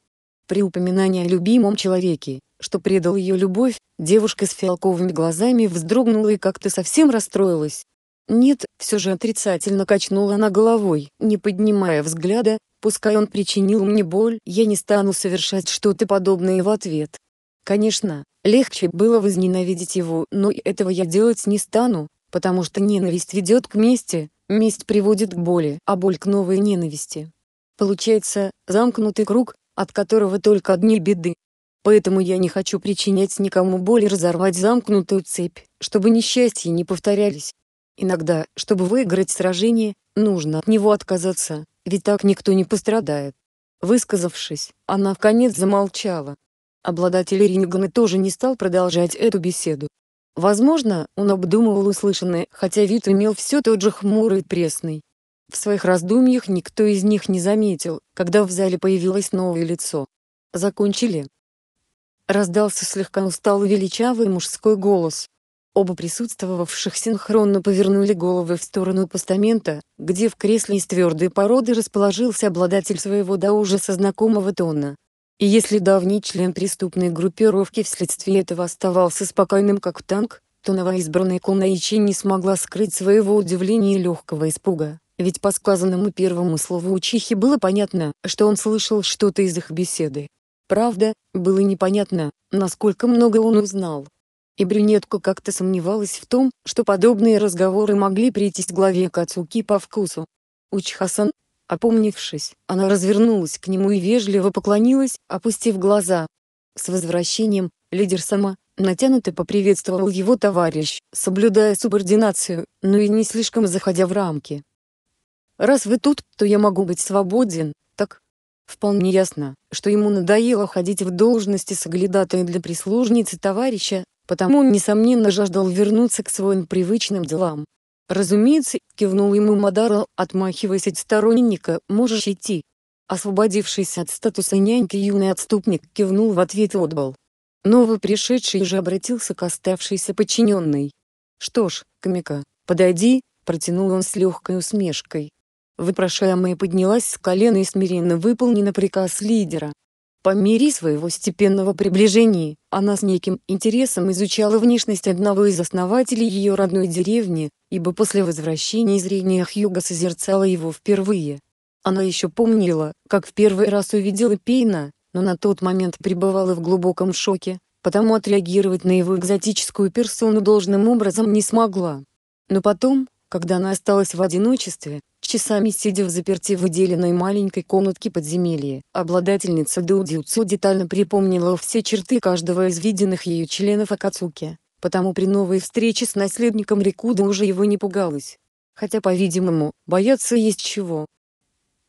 При упоминании о любимом человеке, что предал ее любовь, девушка с фиолковыми глазами вздрогнула и как-то совсем расстроилась. Нет, все же отрицательно качнула она головой, не поднимая взгляда, Пускай он причинил мне боль, я не стану совершать что-то подобное в ответ. Конечно, легче было возненавидеть его, но этого я делать не стану, потому что ненависть ведет к мести, месть приводит к боли, а боль к новой ненависти. Получается, замкнутый круг, от которого только одни беды. Поэтому я не хочу причинять никому боль и разорвать замкнутую цепь, чтобы несчастья не повторялись. Иногда, чтобы выиграть сражение, нужно от него отказаться, ведь так никто не пострадает. Высказавшись, она вконец замолчала. Обладатель Рингана тоже не стал продолжать эту беседу. Возможно, он обдумывал услышанное, хотя вид имел все тот же хмурый и пресный. В своих раздумьях никто из них не заметил, когда в зале появилось новое лицо. «Закончили?» Раздался слегка усталый величавый мужской голос. Оба присутствовавших синхронно повернули головы в сторону постамента, где в кресле из твердой породы расположился обладатель своего до ужаса знакомого тона. И если давний член преступной группировки вследствие этого оставался спокойным как танк, то новоизбранная Кунаичи не смогла скрыть своего удивления и легкого испуга, ведь по сказанному первому слову учихи было понятно, что он слышал что-то из их беседы. Правда, было непонятно, насколько много он узнал и брюнетка как-то сомневалась в том, что подобные разговоры могли прийтись главе Кацуки по вкусу. Учхасан, опомнившись, она развернулась к нему и вежливо поклонилась, опустив глаза. С возвращением, лидер сама, натянуто поприветствовал его товарищ, соблюдая субординацию, но и не слишком заходя в рамки. «Раз вы тут, то я могу быть свободен, так?» Вполне ясно, что ему надоело ходить в должности соглядатая для прислужницы товарища, потому он несомненно жаждал вернуться к своим привычным делам. «Разумеется», — кивнул ему Мадара, отмахиваясь от сторонника, — «можешь идти». Освободившись от статуса няньки юный отступник кивнул в ответ отбыл. Новый пришедший же обратился к оставшейся подчиненной. «Что ж, Камика, подойди», — протянул он с легкой усмешкой. Вопрошаемая поднялась с колена и смиренно выполнила приказ лидера. По мере своего степенного приближения, она с неким интересом изучала внешность одного из основателей ее родной деревни, ибо после возвращения из зрения Хьюга созерцала его впервые. Она еще помнила, как в первый раз увидела Пейна, но на тот момент пребывала в глубоком шоке, потому отреагировать на его экзотическую персону должным образом не смогла. Но потом, когда она осталась в одиночестве, часами сидя в заперти в выделенной маленькой комнатке подземелья. Обладательница Дудзюцу детально припомнила все черты каждого из виденных ею членов Акацуки, потому при новой встрече с наследником Рикуда уже его не пугалась. Хотя, по-видимому, бояться есть чего.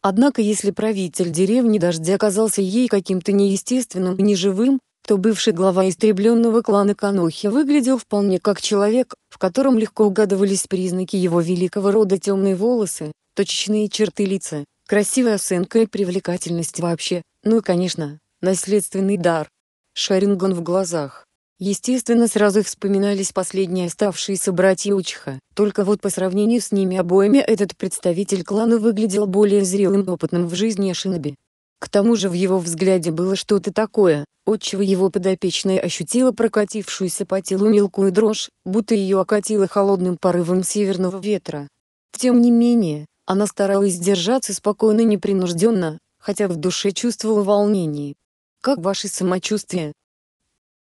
Однако если правитель деревни дождя оказался ей каким-то неестественным и неживым, то бывший глава истребленного клана Канохи выглядел вполне как человек, в котором легко угадывались признаки его великого рода темные волосы, точечные черты лица, красивая осанка и привлекательность вообще, ну и, конечно, наследственный дар. Шаринган в глазах. Естественно, сразу вспоминались последние оставшиеся братья Учиха, только вот по сравнению с ними обоими этот представитель клана выглядел более зрелым и опытным в жизни Шиноби. К тому же в его взгляде было что-то такое, отчего его подопечная ощутила прокатившуюся по телу мелкую дрожь, будто ее окатило холодным порывом северного ветра. Тем не менее, она старалась держаться спокойно и непринужденно, хотя в душе чувствовала волнение. «Как ваше самочувствие?»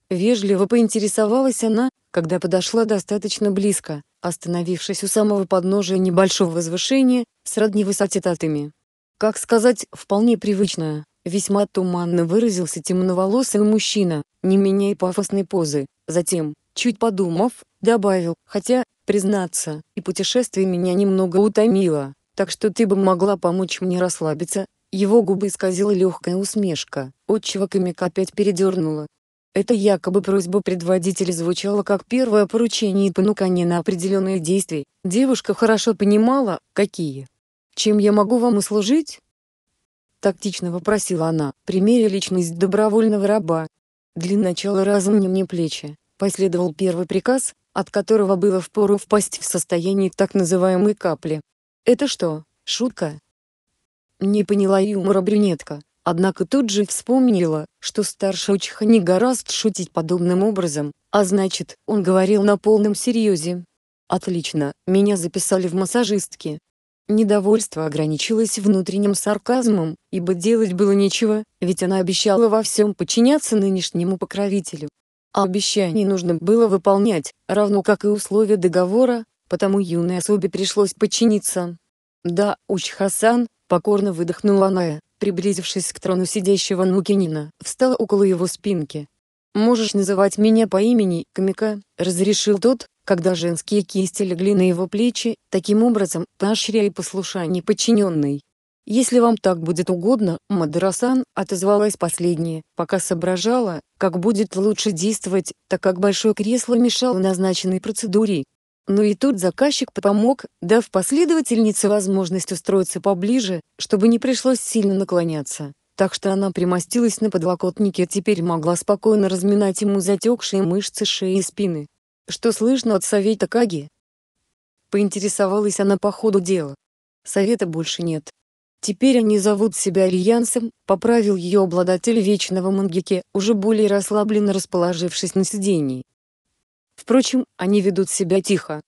Вежливо поинтересовалась она, когда подошла достаточно близко, остановившись у самого подножия небольшого возвышения, сродни высоте татами как сказать, вполне привычная. Весьма туманно выразился темноволосый мужчина, не меняя пафосной позы. Затем, чуть подумав, добавил, хотя, признаться, и путешествие меня немного утомило, так что ты бы могла помочь мне расслабиться. Его губы исказила легкая усмешка, отчего Камика опять передернула. Эта якобы просьба предводителя звучала как первое поручение и понукание на определенные действия. Девушка хорошо понимала, какие. «Чем я могу вам услужить?» Тактично попросила она, примеря личность добровольного раба. «Для начала разумни мне плечи», — последовал первый приказ, от которого было впору впасть в состояние так называемой капли. «Это что, шутка?» Не поняла юмора брюнетка, однако тут же вспомнила, что старший учиха не гораст шутить подобным образом, а значит, он говорил на полном серьезе. «Отлично, меня записали в массажистки», Недовольство ограничилось внутренним сарказмом, ибо делать было нечего, ведь она обещала во всем подчиняться нынешнему покровителю. А обещание нужно было выполнять, равно как и условия договора, потому юной особе пришлось подчиниться. «Да, уч Хасан», — покорно выдохнула она, приблизившись к трону сидящего Нукинина, встала около его спинки. «Можешь называть меня по имени, Камика», — разрешил тот, когда женские кисти легли на его плечи, таким образом поощряя послушание подчиненной. «Если вам так будет угодно», — Мадрасан отозвалась последняя, пока соображала, как будет лучше действовать, так как большое кресло мешало назначенной процедуре. Но и тут заказчик помог, дав последовательнице возможность устроиться поближе, чтобы не пришлось сильно наклоняться. Так что она примостилась на подлокотнике и теперь могла спокойно разминать ему затекшие мышцы шеи и спины. Что слышно от совета Каги? Поинтересовалась она по ходу дела. Совета больше нет. Теперь они зовут себя Альянсом, поправил ее обладатель Вечного Мангеке, уже более расслабленно расположившись на сидении. Впрочем, они ведут себя тихо.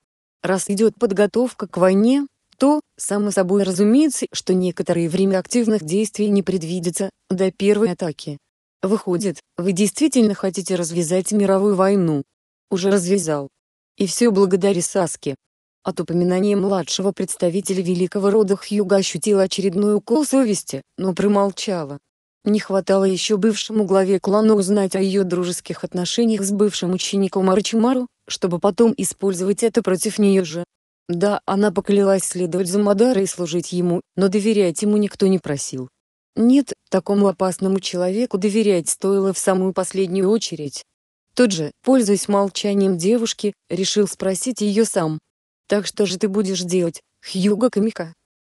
Раз идет подготовка к войне, то, само собой разумеется, что некоторое время активных действий не предвидится, до первой атаки. Выходит, вы действительно хотите развязать мировую войну, уже развязал. И все благодаря Саске. От упоминания младшего представителя великого рода Хьюга ощутила очередной укол совести, но промолчала. Не хватало еще бывшему главе клана узнать о ее дружеских отношениях с бывшим учеником Арчимару, чтобы потом использовать это против нее же. Да, она поклялась следовать за Мадарой и служить ему, но доверять ему никто не просил. Нет, такому опасному человеку доверять стоило в самую последнюю очередь. Тут же, пользуясь молчанием девушки, решил спросить ее сам. «Так что же ты будешь делать, Хьюго Камика?»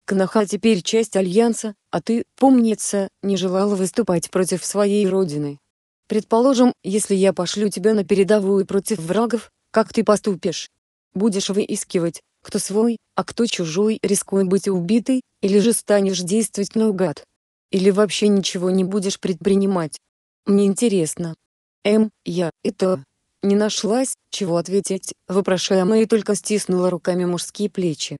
Кнаха теперь часть Альянса, а ты, помнится, не желала выступать против своей родины. Предположим, если я пошлю тебя на передовую против врагов, как ты поступишь? Будешь выискивать, кто свой, а кто чужой, рискуя быть убитой, или же станешь действовать наугад? Или вообще ничего не будешь предпринимать? Мне интересно, М, я, это... Не нашлась, чего ответить, вопрошаемая и только стиснула руками мужские плечи.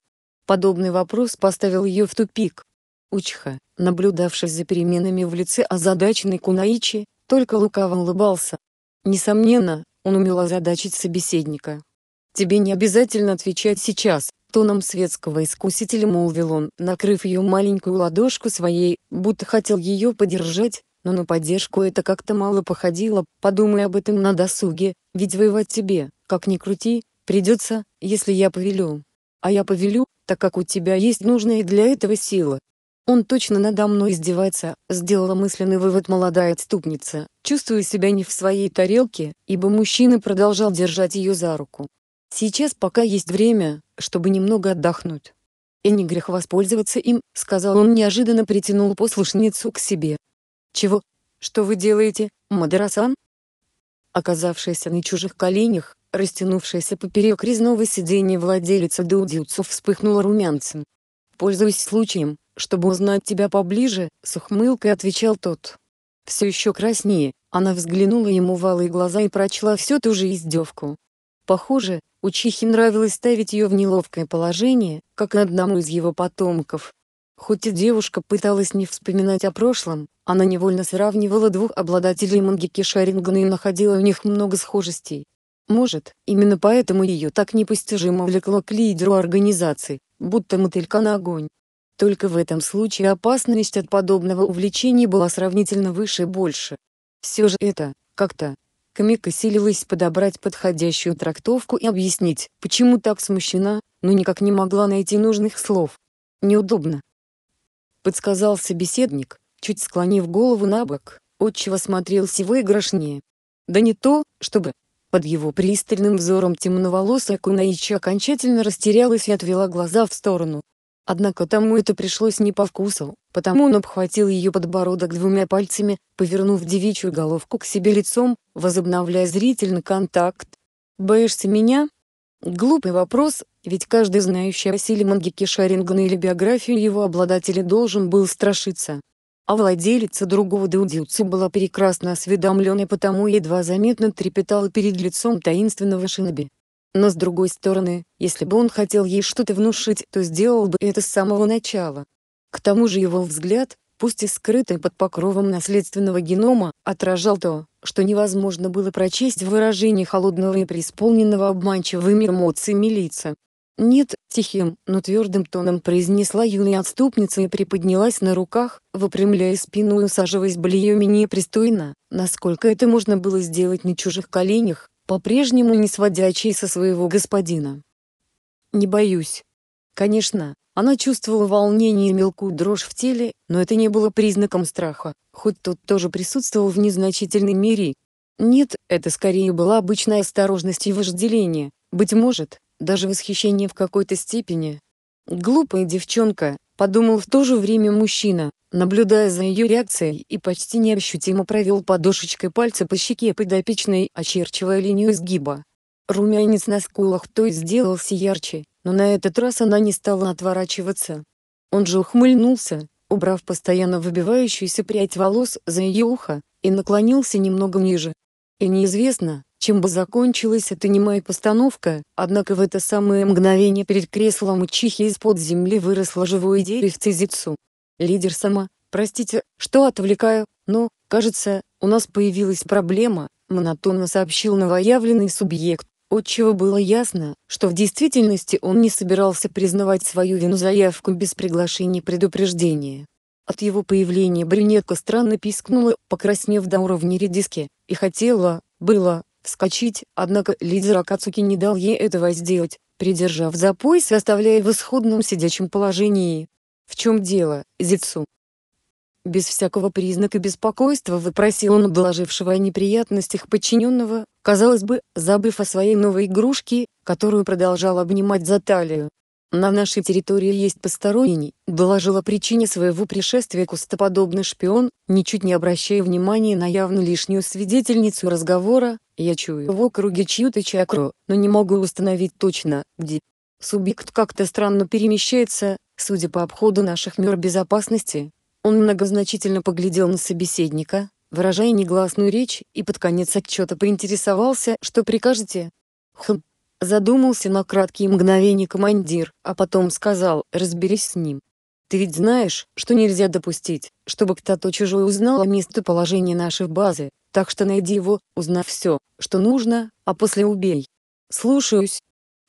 Подобный вопрос поставил ее в тупик. Учха, наблюдавший за переменами в лице озадаченной Кунаичи, только лукаво улыбался. Несомненно, он умел озадачить собеседника. «Тебе не обязательно отвечать сейчас», — тоном светского искусителя молвил он, накрыв ее маленькую ладошку своей, будто хотел ее подержать, но на поддержку это как-то мало походило, подумай об этом на досуге, ведь воевать тебе, как ни крути, придется, если я повелю. А я повелю, так как у тебя есть нужная для этого сила. Он точно надо мной издевается, сделала мысленный вывод молодая отступница, чувствуя себя не в своей тарелке, ибо мужчина продолжал держать ее за руку. Сейчас пока есть время, чтобы немного отдохнуть. И не грех воспользоваться им, сказал он неожиданно притянул послушницу к себе, «Чего? Что вы делаете, Мадерасан?» Оказавшийся на чужих коленях, растянувшаяся поперек резного сиденья владелица Дудюцу вспыхнула румянцем. «Пользуясь случаем, чтобы узнать тебя поближе», — с ухмылкой отвечал тот. Все еще краснее, она взглянула ему в алые глаза и прочла всю ту же издевку. Похоже, Учихе нравилось ставить ее в неловкое положение, как и одному из его потомков. Хоть и девушка пыталась не вспоминать о прошлом, она невольно сравнивала двух обладателей мангики Шарингана и находила у них много схожестей. Может, именно поэтому ее так непостижимо влекло к лидеру организации, будто мотылька на огонь. Только в этом случае опасность от подобного увлечения была сравнительно выше и больше. Все же это, как-то, Камика силилась подобрать подходящую трактовку и объяснить, почему так смущена, но никак не могла найти нужных слов. Неудобно, подсказал собеседник, чуть склонив голову на бок, отчего смотрелся выигрышнее. Да не то, чтобы. Под его пристальным взором темноволосая Кунаичи окончательно растерялась и отвела глаза в сторону. Однако тому это пришлось не по вкусу, потому он обхватил ее подбородок двумя пальцами, повернув девичью головку к себе лицом, возобновляя зрительный контакт. «Боишься меня?» Глупый вопрос, ведь каждый знающий о силе Мангеки Шарингана или биографию его обладателя должен был страшиться. А владелица другого Даудзюцу была прекрасно осведомлена и потому едва заметно трепетала перед лицом таинственного шиноби. Но с другой стороны, если бы он хотел ей что-то внушить, то сделал бы это с самого начала. К тому же его взгляд, пусть и скрытый под покровом наследственного генома, отражал то, что невозможно было прочесть в выражении холодного и преисполненного обманчивыми эмоциями лица. «Нет», — тихим, но твердым тоном произнесла юная отступница и приподнялась на руках, выпрямляя спину и усаживаясь блею менее пристойно, насколько это можно было сделать на чужих коленях, по-прежнему не сводя очей со своего господина. «Не боюсь. Конечно, она чувствовала волнение и мелкую дрожь в теле, но это не было признаком страха, хоть тот тоже присутствовал в незначительной мере. Нет, это скорее была обычная осторожность и вожделение, быть может, даже восхищение в какой-то степени. Глупая девчонка, подумал в то же время мужчина, наблюдая за ее реакцией и почти неощутимо провел подушечкой пальца по щеке подопечной, очерчивая линию изгиба. Румянец на скулах то и сделался ярче, но на этот раз она не стала отворачиваться. Он же ухмыльнулся, убрав постоянно выбивающуюся прядь волос за ее ухо, и наклонился немного ниже. И неизвестно, чем бы закончилась эта немая постановка, однако в это самое мгновение перед креслом чихи из-под земли выросло живое деревце зицу. Лидер сама, простите, что отвлекаю, но, кажется, у нас появилась проблема, монотонно сообщил новоявленный субъект отчего было ясно, что в действительности он не собирался признавать свою вину заявку без приглашения и предупреждения. От его появления брюнетка странно пискнула, покраснев до уровня редиски, и хотела, было, вскочить, однако лидер Акацуки не дал ей этого сделать, придержав за пояс и оставляя в исходном сидячем положении. «В чем дело, Зицу?» Без всякого признака беспокойства выпросил он доложившего о неприятностях подчиненного, казалось бы, забыв о своей новой игрушке, которую продолжал обнимать за талию. «На нашей территории есть посторонний», — доложил о причине своего пришествия кустоподобный шпион, ничуть не обращая внимания на явно лишнюю свидетельницу разговора, «я чую в округе чью-то чакру, но не могу установить точно, где». Субъект как-то странно перемещается, судя по обходу наших мер безопасности, он многозначительно поглядел на собеседника, выражая негласную речь, и под конец отчета поинтересовался, что прикажете. Хм. Задумался на краткие мгновения командир, а потом сказал, разберись с ним. Ты ведь знаешь, что нельзя допустить, чтобы кто-то чужой узнал о местоположении нашей базы, так что найди его, узнав все, что нужно, а после убей. Слушаюсь,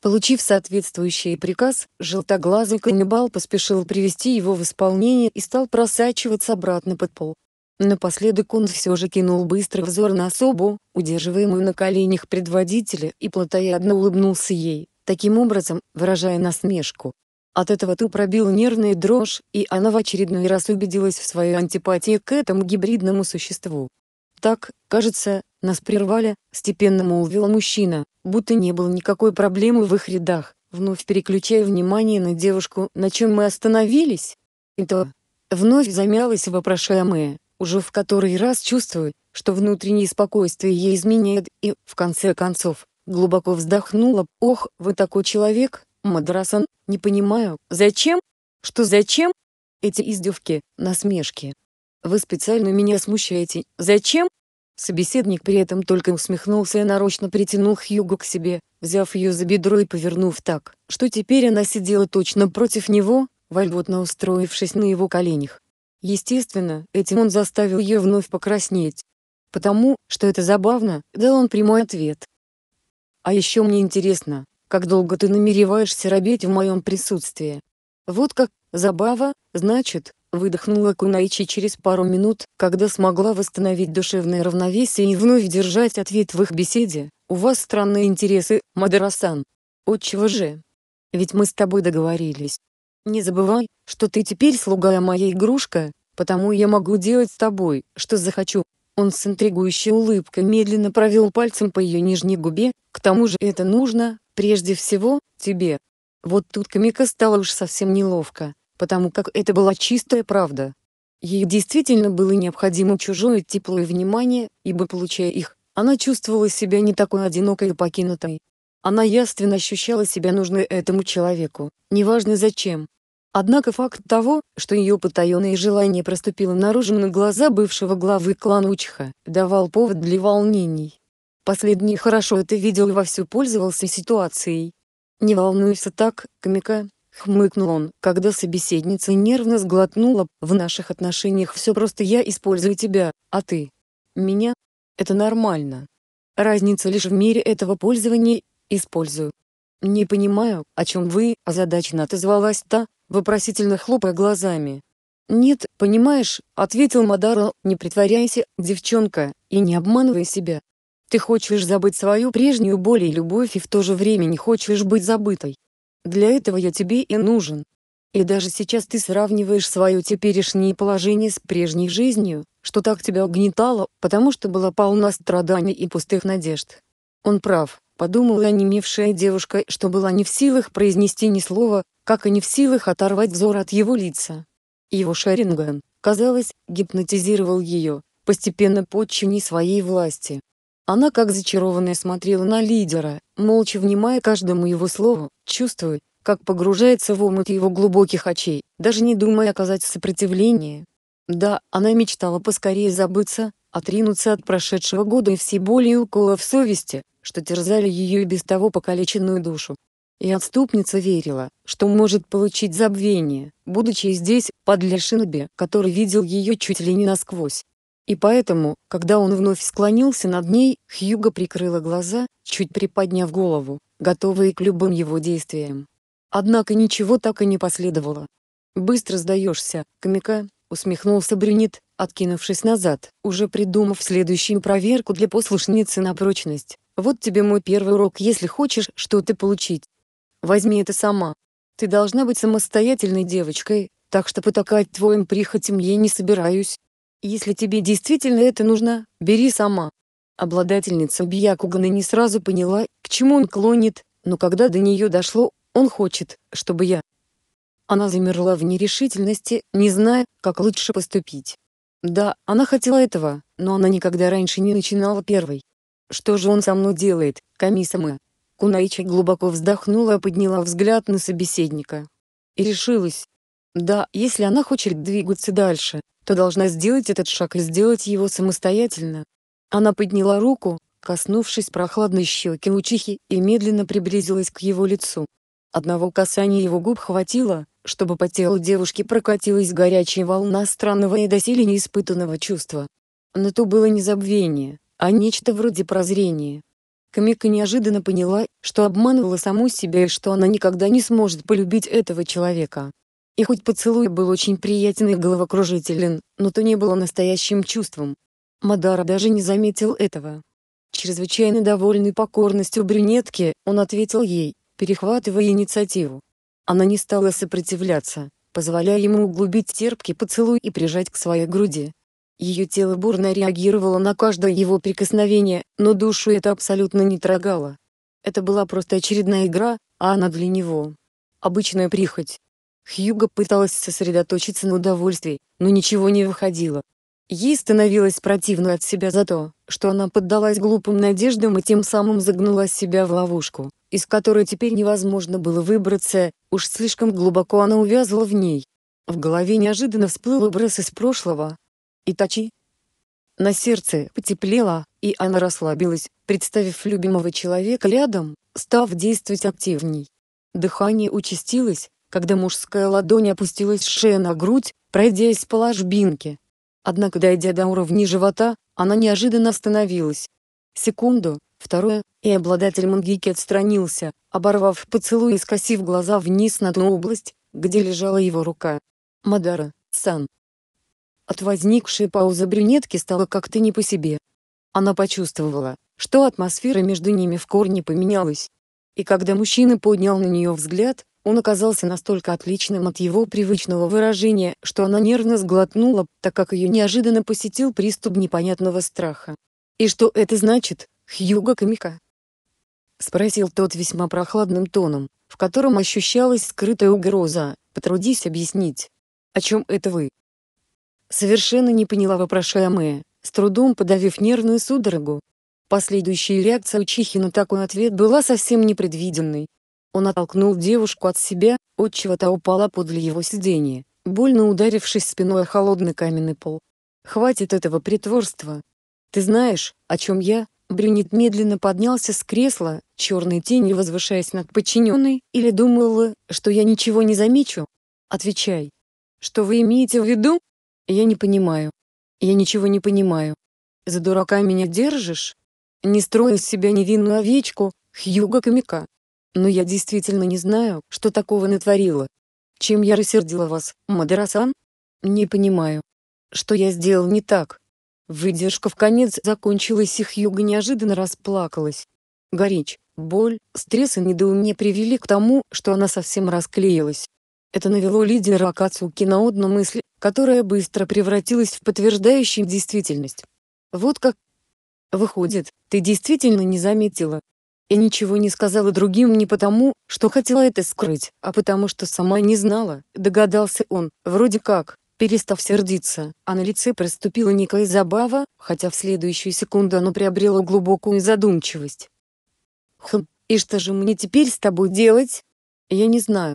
Получив соответствующий приказ, желтоглазый каннибал поспешил привести его в исполнение и стал просачиваться обратно под пол. Напоследок он все же кинул быстрый взор на особу, удерживаемую на коленях предводителя, и плотоядно улыбнулся ей, таким образом, выражая насмешку. От этого ту пробил нервный дрожь, и она в очередной раз убедилась в своей антипатии к этому гибридному существу. Так, кажется, нас прервали, степенно молвил мужчина, будто не было никакой проблемы в их рядах, вновь переключая внимание на девушку, на чем мы остановились. И то. Вновь замялась вопрошаемая, уже в который раз чувствую, что внутреннее спокойствие ей изменяет, и, в конце концов, глубоко вздохнула, «Ох, вы такой человек, Мадрасан, не понимаю, зачем? Что зачем? Эти издевки, насмешки. Вы специально меня смущаете, зачем? Собеседник при этом только усмехнулся и нарочно притянул Хьюго к себе, взяв ее за бедро и повернув так, что теперь она сидела точно против него, вольготно устроившись на его коленях. Естественно, этим он заставил ее вновь покраснеть. Потому, что это забавно, дал он прямой ответ. «А еще мне интересно, как долго ты намереваешься робеть в моем присутствии?» «Вот как, забава, значит, выдохнула Кунаичи через пару минут, когда смогла восстановить душевное равновесие и вновь держать ответ в их беседе. «У вас странные интересы, Мадарасан. Отчего же? Ведь мы с тобой договорились. Не забывай, что ты теперь слуга, а моя игрушка, потому я могу делать с тобой, что захочу». Он с интригующей улыбкой медленно провел пальцем по ее нижней губе, к тому же это нужно, прежде всего, тебе. Вот тут Камика стало уж совсем неловко потому как это была чистая правда. Ей действительно было необходимо чужое тепло и внимание, ибо получая их, она чувствовала себя не такой одинокой и покинутой. Она яственно ощущала себя нужной этому человеку, неважно зачем. Однако факт того, что ее потаенное желание проступило наружу на глаза бывшего главы клана Учха, давал повод для волнений. Последний хорошо это видел и вовсю пользовался ситуацией. «Не волнуйся так, Камика, Хмыкнул он, когда собеседница нервно сглотнула, в наших отношениях все просто я использую тебя, а ты меня. Это нормально. Разница лишь в мере этого пользования, использую. Не понимаю, о чем вы, озадаченно а отозвалась та, вопросительно хлопая глазами. «Нет, понимаешь», — ответил Мадара, — «не притворяйся, девчонка, и не обманывай себя. Ты хочешь забыть свою прежнюю боль и любовь и в то же время не хочешь быть забытой. Для этого я тебе и нужен. И даже сейчас ты сравниваешь свое теперешнее положение с прежней жизнью, что так тебя угнетало, потому что была полна страданий и пустых надежд. Он прав, подумала онемевшая девушка, что была не в силах произнести ни слова, как и не в силах оторвать взор от его лица. Его Шаринган, казалось, гипнотизировал ее, постепенно подчини своей власти. Она как зачарованная смотрела на лидера, молча внимая каждому его слову, чувствуя, как погружается в омут его глубоких очей, даже не думая оказать сопротивление. Да, она мечтала поскорее забыться, отринуться от прошедшего года и все боли и в совести, что терзали ее и без того покалеченную душу. И отступница верила, что может получить забвение, будучи здесь, под Ляшиноби, который видел ее чуть ли не насквозь. И поэтому, когда он вновь склонился над ней, Хьюга прикрыла глаза, чуть приподняв голову, готовые к любым его действиям. Однако ничего так и не последовало. «Быстро сдаешься, Камика», — усмехнулся брюнет, откинувшись назад, уже придумав следующую проверку для послушницы на прочность. «Вот тебе мой первый урок, если хочешь что-то получить. Возьми это сама. Ты должна быть самостоятельной девочкой, так что потакать твоим прихотям я не собираюсь». Если тебе действительно это нужно, бери сама. Обладательница Бьякугана не сразу поняла, к чему он клонит, но когда до нее дошло, он хочет, чтобы я... Она замерла в нерешительности, не зная, как лучше поступить. Да, она хотела этого, но она никогда раньше не начинала первой. Что же он со мной делает, Камисама? Кунаичи глубоко вздохнула и подняла взгляд на собеседника. И решилась. Да, если она хочет двигаться дальше, то должна сделать этот шаг и сделать его самостоятельно. Она подняла руку, коснувшись прохладной щеки Учихи, и медленно приблизилась к его лицу. Одного касания его губ хватило, чтобы по телу девушки прокатилась горячая волна странного и доселе неиспытанного чувства. Но то было не забвение, а нечто вроде прозрения. Камика неожиданно поняла, что обманывала саму себя и что она никогда не сможет полюбить этого человека. И хоть поцелуй был очень приятен и головокружителен, но то не было настоящим чувством. Мадара даже не заметил этого. Чрезвычайно довольный покорностью брюнетки, он ответил ей, перехватывая инициативу. Она не стала сопротивляться, позволяя ему углубить терпкий поцелуй и прижать к своей груди. Ее тело бурно реагировало на каждое его прикосновение, но душу это абсолютно не трогало. Это была просто очередная игра, а она для него. Обычная прихоть. Хьюго пыталась сосредоточиться на удовольствии, но ничего не выходило. Ей становилось противно от себя за то, что она поддалась глупым надеждам и тем самым загнула себя в ловушку, из которой теперь невозможно было выбраться, уж слишком глубоко она увязла в ней. В голове неожиданно всплыл образ из прошлого. Итачи. На сердце потеплело, и она расслабилась, представив любимого человека рядом, став действовать активней. Дыхание участилось, когда мужская ладонь опустилась шея на грудь, пройдясь по ложбинке. Однако, дойдя до уровня живота, она неожиданно остановилась. Секунду, второе, и обладатель мангики отстранился, оборвав поцелуй и скосив глаза вниз на ту область, где лежала его рука. Мадара, Сан. От возникшей паузы брюнетки стало как-то не по себе. Она почувствовала, что атмосфера между ними в корне поменялась. И когда мужчина поднял на нее взгляд, он оказался настолько отличным от его привычного выражения, что она нервно сглотнула, так как ее неожиданно посетил приступ непонятного страха. «И что это значит, Хьюго Камика?» Спросил тот весьма прохладным тоном, в котором ощущалась скрытая угроза, потрудись объяснить. «О чем это вы?» Совершенно не поняла вопрошаемая, с трудом подавив нервную судорогу. Последующая реакция Учихи на такой ответ была совсем непредвиденной. Он оттолкнул девушку от себя, отчего-то упала подле его сиденья, больно ударившись спиной о холодный каменный пол. «Хватит этого притворства!» «Ты знаешь, о чем я?» Брюнет медленно поднялся с кресла, черной тенью возвышаясь над подчиненной, или думала, что я ничего не замечу? «Отвечай!» «Что вы имеете в виду?» «Я не понимаю. Я ничего не понимаю. За дурака меня держишь?» «Не строй из себя невинную овечку, Хьюга Камика. Но я действительно не знаю, что такого натворила. Чем я рассердила вас, Мадерасан? Не понимаю. Что я сделал не так? Выдержка в конец закончилась, и Хьюга неожиданно расплакалась. Горечь, боль, стресс и недоумение привели к тому, что она совсем расклеилась. Это навело лидера Акацуки на одну мысль, которая быстро превратилась в подтверждающую действительность. Вот как. Выходит, ты действительно не заметила, я ничего не сказала другим не потому, что хотела это скрыть, а потому что сама не знала, догадался он, вроде как, перестав сердиться, а на лице проступила некая забава, хотя в следующую секунду оно приобрело глубокую задумчивость. «Хм, и что же мне теперь с тобой делать?» «Я не знаю».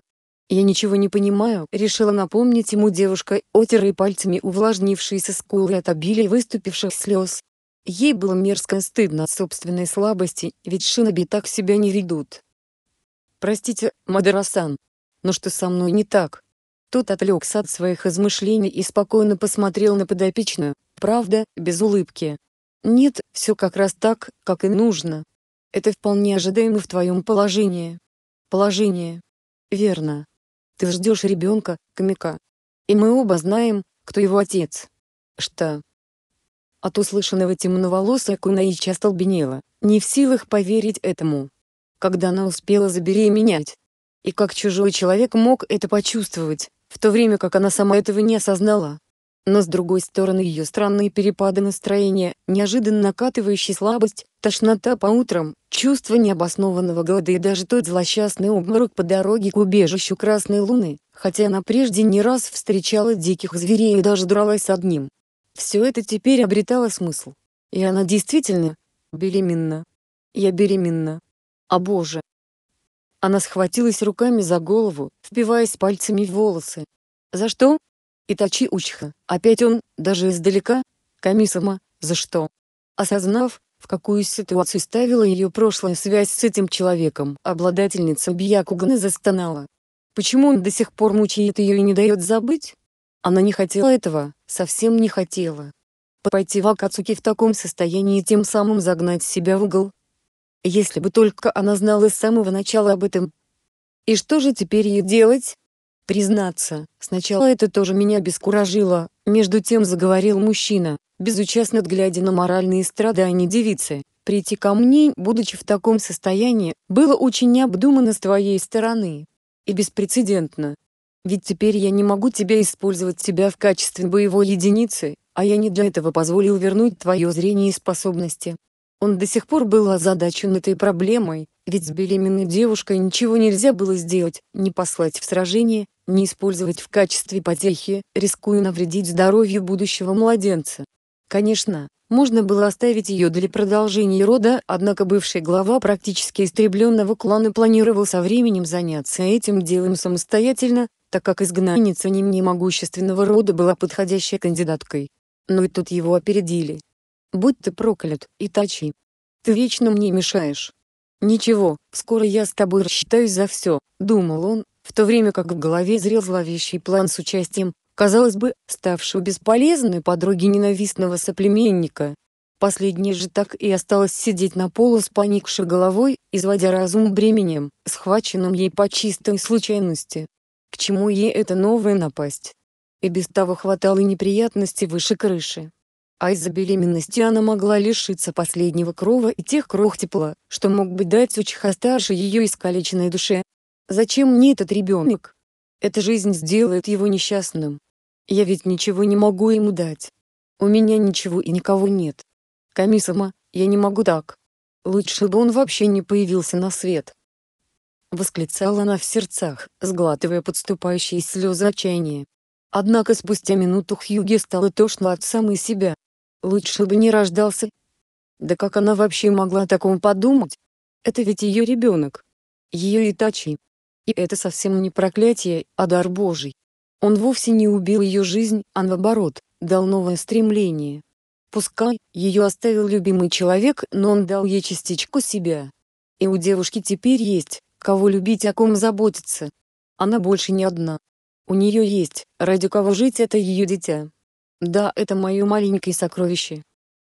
«Я ничего не понимаю», — решила напомнить ему девушка, отирая пальцами увлажнившиеся скулы от обилия выступивших слез. Ей было мерзко стыдно от собственной слабости, ведь шиноби так себя не ведут. «Простите, Мадарасан, но что со мной не так?» Тот отвлекся от своих измышлений и спокойно посмотрел на подопечную, правда, без улыбки. «Нет, все как раз так, как и нужно. Это вполне ожидаемо в твоем положении». «Положение». «Верно. Ты ждешь ребенка, Камика. И мы оба знаем, кто его отец». «Что?» От услышанного темноволосая Кунаича остолбенела, не в силах поверить этому. Когда она успела забеременеть? И как чужой человек мог это почувствовать, в то время как она сама этого не осознала? Но с другой стороны ее странные перепады настроения, неожиданно накатывающая слабость, тошнота по утрам, чувство необоснованного голода и даже тот злосчастный обморок по дороге к убежищу Красной Луны, хотя она прежде не раз встречала диких зверей и даже дралась с одним. Все это теперь обретало смысл. И она действительно беременна. Я беременна. О боже. Она схватилась руками за голову, впиваясь пальцами в волосы. За что? И Итачи Учха. Опять он, даже издалека. Камисама, за что? Осознав, в какую ситуацию ставила ее прошлая связь с этим человеком, обладательница Бьякугана застонала. Почему он до сих пор мучает ее и не дает забыть? Она не хотела этого, совсем не хотела. Пойти в Акацуки в таком состоянии и тем самым загнать себя в угол. Если бы только она знала с самого начала об этом. И что же теперь ей делать? Признаться, сначала это тоже меня обескуражило, между тем заговорил мужчина, безучастно глядя на моральные страдания девицы. Прийти ко мне, будучи в таком состоянии, было очень необдуманно с твоей стороны. И беспрецедентно, ведь теперь я не могу тебя использовать тебя в качестве боевой единицы, а я не для этого позволил вернуть твое зрение и способности. Он до сих пор был озадачен этой проблемой, ведь с беременной девушкой ничего нельзя было сделать, не послать в сражение, не использовать в качестве потехи, рискуя навредить здоровью будущего младенца. Конечно, можно было оставить ее для продолжения рода, однако бывший глава практически истребленного клана планировал со временем заняться этим делом самостоятельно, так как изгнанница не мне могущественного рода была подходящей кандидаткой. Но и тут его опередили. «Будь ты проклят, Итачи! Ты вечно мне мешаешь!» «Ничего, скоро я с тобой рассчитаюсь за все», — думал он, в то время как в голове зрел зловещий план с участием, казалось бы, ставшего бесполезной подруги ненавистного соплеменника. Последняя же так и осталась сидеть на полу с поникшей головой, изводя разум бременем, схваченным ей по чистой случайности чему ей эта новая напасть? И без того хватало неприятностей выше крыши. А из-за беременности она могла лишиться последнего крова и тех крох тепла, что мог бы дать Учиха старше ее искалеченной душе. Зачем мне этот ребенок? Эта жизнь сделает его несчастным. Я ведь ничего не могу ему дать. У меня ничего и никого нет. Камисама, я не могу так. Лучше бы он вообще не появился на свет. Восклицала она в сердцах, сглатывая подступающие слезы отчаяния. Однако спустя минуту Хьюги стало тошно от самой себя. Лучше бы не рождался. Да как она вообще могла о таком подумать? Это ведь ее ребенок. Ее Итачи. И это совсем не проклятие, а дар Божий. Он вовсе не убил ее жизнь, а наоборот, дал новое стремление. Пускай, ее оставил любимый человек, но он дал ей частичку себя. И у девушки теперь есть кого любить, о ком заботиться. Она больше не одна. У нее есть, ради кого жить это ее дитя. Да, это мое маленькое сокровище.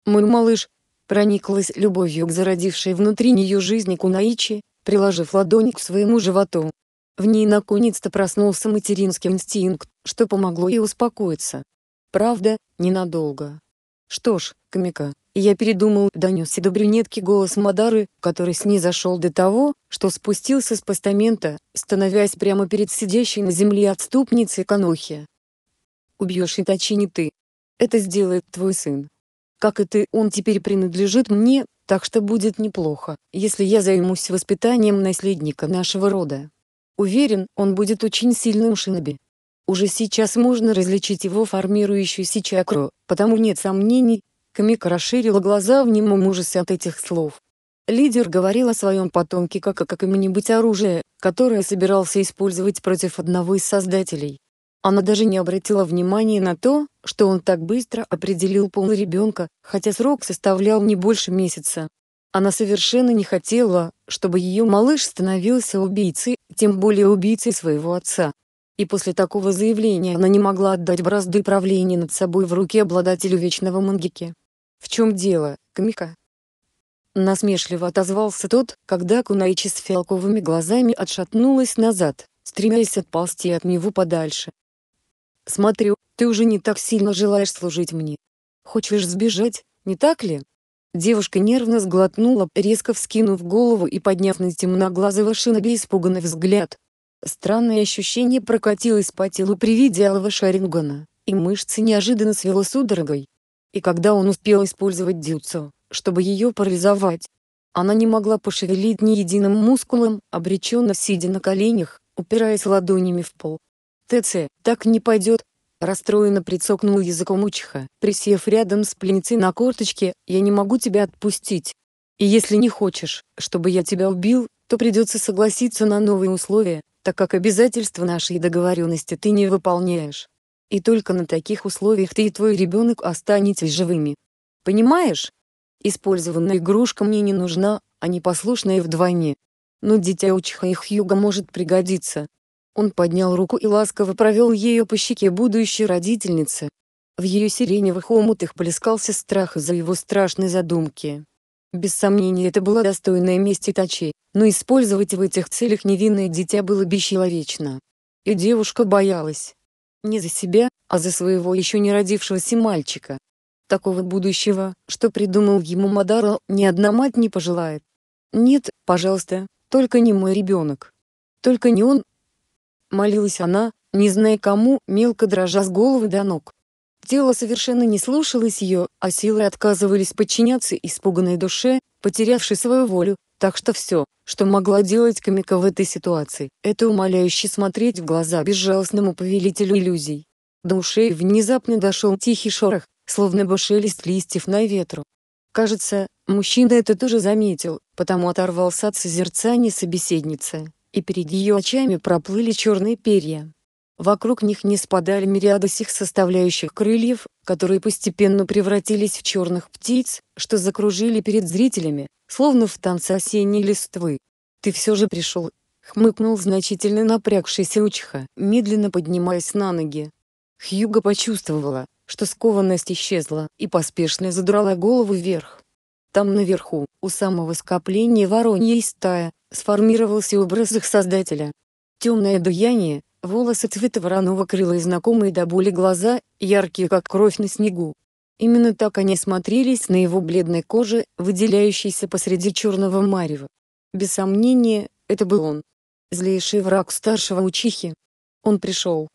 Мой малыш, прониклась любовью к зародившей внутри нее жизни Кунаичи, приложив ладонь к своему животу. В ней наконец-то проснулся материнский инстинкт, что помогло ей успокоиться. Правда, ненадолго. Что ж, Камика, я передумал, донесся до брюнетки голос Мадары, который снизошел до того, что спустился с постамента, становясь прямо перед сидящей на земле отступницей Канохи. «Убьешь Итачи не ты. Это сделает твой сын. Как и ты, он теперь принадлежит мне, так что будет неплохо, если я займусь воспитанием наследника нашего рода. Уверен, он будет очень сильным шиноби. Уже сейчас можно различить его формирующуюся чакру, потому нет сомнений, Камика расширила глаза в немом ужасе от этих слов. Лидер говорил о своем потомке как о каком-нибудь оружии, которое собирался использовать против одного из создателей. Она даже не обратила внимания на то, что он так быстро определил пол ребенка, хотя срок составлял не больше месяца. Она совершенно не хотела, чтобы ее малыш становился убийцей, тем более убийцей своего отца. И после такого заявления она не могла отдать бразды правления над собой в руки обладателю вечного мангики. «В чем дело, Камика?» Насмешливо отозвался тот, когда Кунаичи с фиалковыми глазами отшатнулась назад, стремясь отползти от него подальше. «Смотрю, ты уже не так сильно желаешь служить мне. Хочешь сбежать, не так ли?» Девушка нервно сглотнула, резко вскинув голову и подняв на темноглазого шиноби испуганный взгляд. Странное ощущение прокатилось по телу при виде алого шарингана, и мышцы неожиданно свело судорогой и когда он успел использовать дюцу, чтобы ее парализовать. Она не могла пошевелить ни единым мускулом, обреченно сидя на коленях, упираясь ладонями в пол. «ТЦ, так не пойдет!» Расстроенно прицокнул языком Учиха, присев рядом с пленницей на корточке, «Я не могу тебя отпустить. И если не хочешь, чтобы я тебя убил, то придется согласиться на новые условия, так как обязательства нашей договоренности ты не выполняешь. И только на таких условиях ты и твой ребенок останетесь живыми. Понимаешь? Использованная игрушка мне не нужна, а непослушная вдвойне. Но дитя учиха их юга может пригодиться. Он поднял руку и ласково провел ее по щеке будущей родительницы. В ее сиреневых омутах плескался страх из-за его страшной задумки. Без сомнения это была достойная месть Тачи, но использовать в этих целях невинное дитя было бесчеловечно. И девушка боялась, не за себя, а за своего еще не родившегося мальчика. Такого будущего, что придумал ему Мадара, ни одна мать не пожелает. «Нет, пожалуйста, только не мой ребенок. Только не он!» Молилась она, не зная кому, мелко дрожа с головы до ног. Тело совершенно не слушалось ее, а силы отказывались подчиняться испуганной душе, потерявшей свою волю, так что все, что могла делать Камика в этой ситуации, это умоляюще смотреть в глаза безжалостному повелителю иллюзий. До ушей внезапно дошел тихий шорох, словно бы шелест листьев на ветру. Кажется, мужчина это тоже заметил, потому оторвался от созерцания собеседницы, и перед ее очами проплыли черные перья. Вокруг них не спадали мириады сих составляющих крыльев, которые постепенно превратились в черных птиц, что закружили перед зрителями, словно в танце осенней листвы. «Ты все же пришел», — хмыкнул значительно напрягшийся Учха, медленно поднимаясь на ноги. Хьюга почувствовала, что скованность исчезла, и поспешно задрала голову вверх. Там наверху, у самого скопления вороньей стая, сформировался образ их создателя. Темное дуяние, волосы цвета вороного крыла и знакомые до боли глаза, яркие как кровь на снегу, Именно так они смотрелись на его бледной коже, выделяющейся посреди черного марева. Без сомнения, это был он. Злейший враг старшего учихи. Он пришел.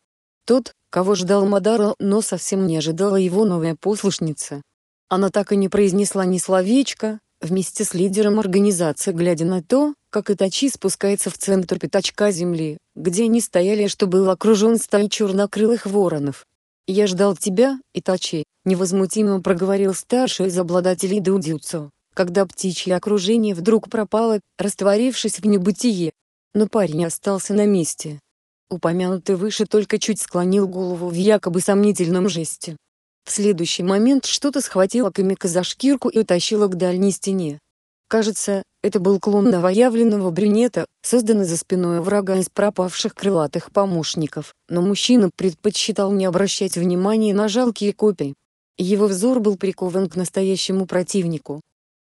Тот, кого ждал Мадара, но совсем не ожидала его новая послушница. Она так и не произнесла ни словечка, вместе с лидером организации, глядя на то, как Итачи спускается в центр пятачка земли, где они стояли, что был окружен стаей чернокрылых воронов. «Я ждал тебя, Итачи», — невозмутимо проговорил старший из обладателей Дудзюцу, когда птичье окружение вдруг пропало, растворившись в небытие. Но парень остался на месте. Упомянутый выше только чуть склонил голову в якобы сомнительном жесте. В следующий момент что-то схватило Камика за шкирку и утащило к дальней стене. Кажется, это был клон новоявленного брюнета, созданный за спиной врага из пропавших крылатых помощников, но мужчина предпочитал не обращать внимания на жалкие копии. Его взор был прикован к настоящему противнику.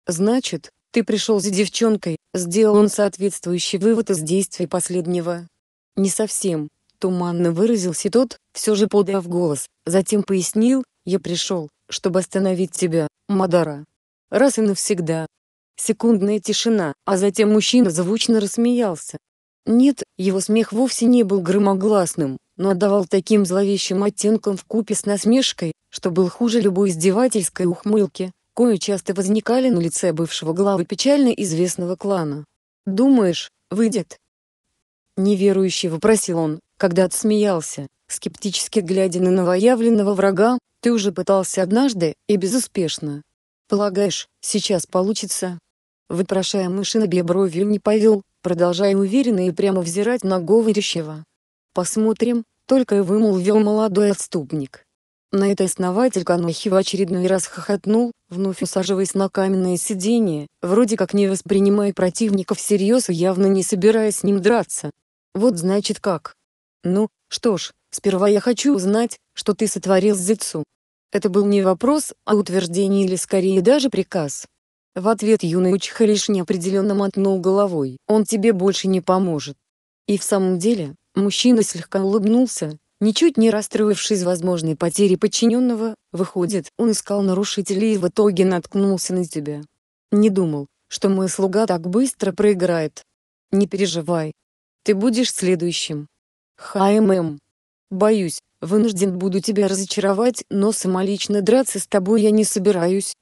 «Значит, ты пришел за девчонкой», — сделал он соответствующий вывод из действий последнего. «Не совсем», — туманно выразился тот, все же подав голос, затем пояснил, «я пришел, чтобы остановить тебя, Мадара. Раз и навсегда, Секундная тишина, а затем мужчина звучно рассмеялся. Нет, его смех вовсе не был громогласным, но отдавал таким зловещим оттенком в купе с насмешкой, что был хуже любой издевательской ухмылки, кое часто возникали на лице бывшего главы печально известного клана. «Думаешь, выйдет?» Неверующий вопросил он, когда отсмеялся, скептически глядя на новоявленного врага, «Ты уже пытался однажды, и безуспешно. Полагаешь, сейчас получится?» Вопрошая Мышиноби бровью не повел, продолжая уверенно и прямо взирать на говорящего. «Посмотрим», — только и вымолвил молодой отступник. На это основатель Канохи в очередной раз хохотнул, вновь усаживаясь на каменное сиденье, вроде как не воспринимая противника всерьез и явно не собираясь с ним драться. «Вот значит как. Ну, что ж, сперва я хочу узнать, что ты сотворил с Зицу». Это был не вопрос, а утверждение или скорее даже приказ. В ответ юный Учха лишь неопределенно мотнул головой. «Он тебе больше не поможет». И в самом деле, мужчина слегка улыбнулся, ничуть не расстроившись возможной потери подчиненного, выходит, он искал нарушителей и в итоге наткнулся на тебя. Не думал, что мой слуга так быстро проиграет. Не переживай. Ты будешь следующим. ХММ. Боюсь, вынужден буду тебя разочаровать, но самолично драться с тобой я не собираюсь,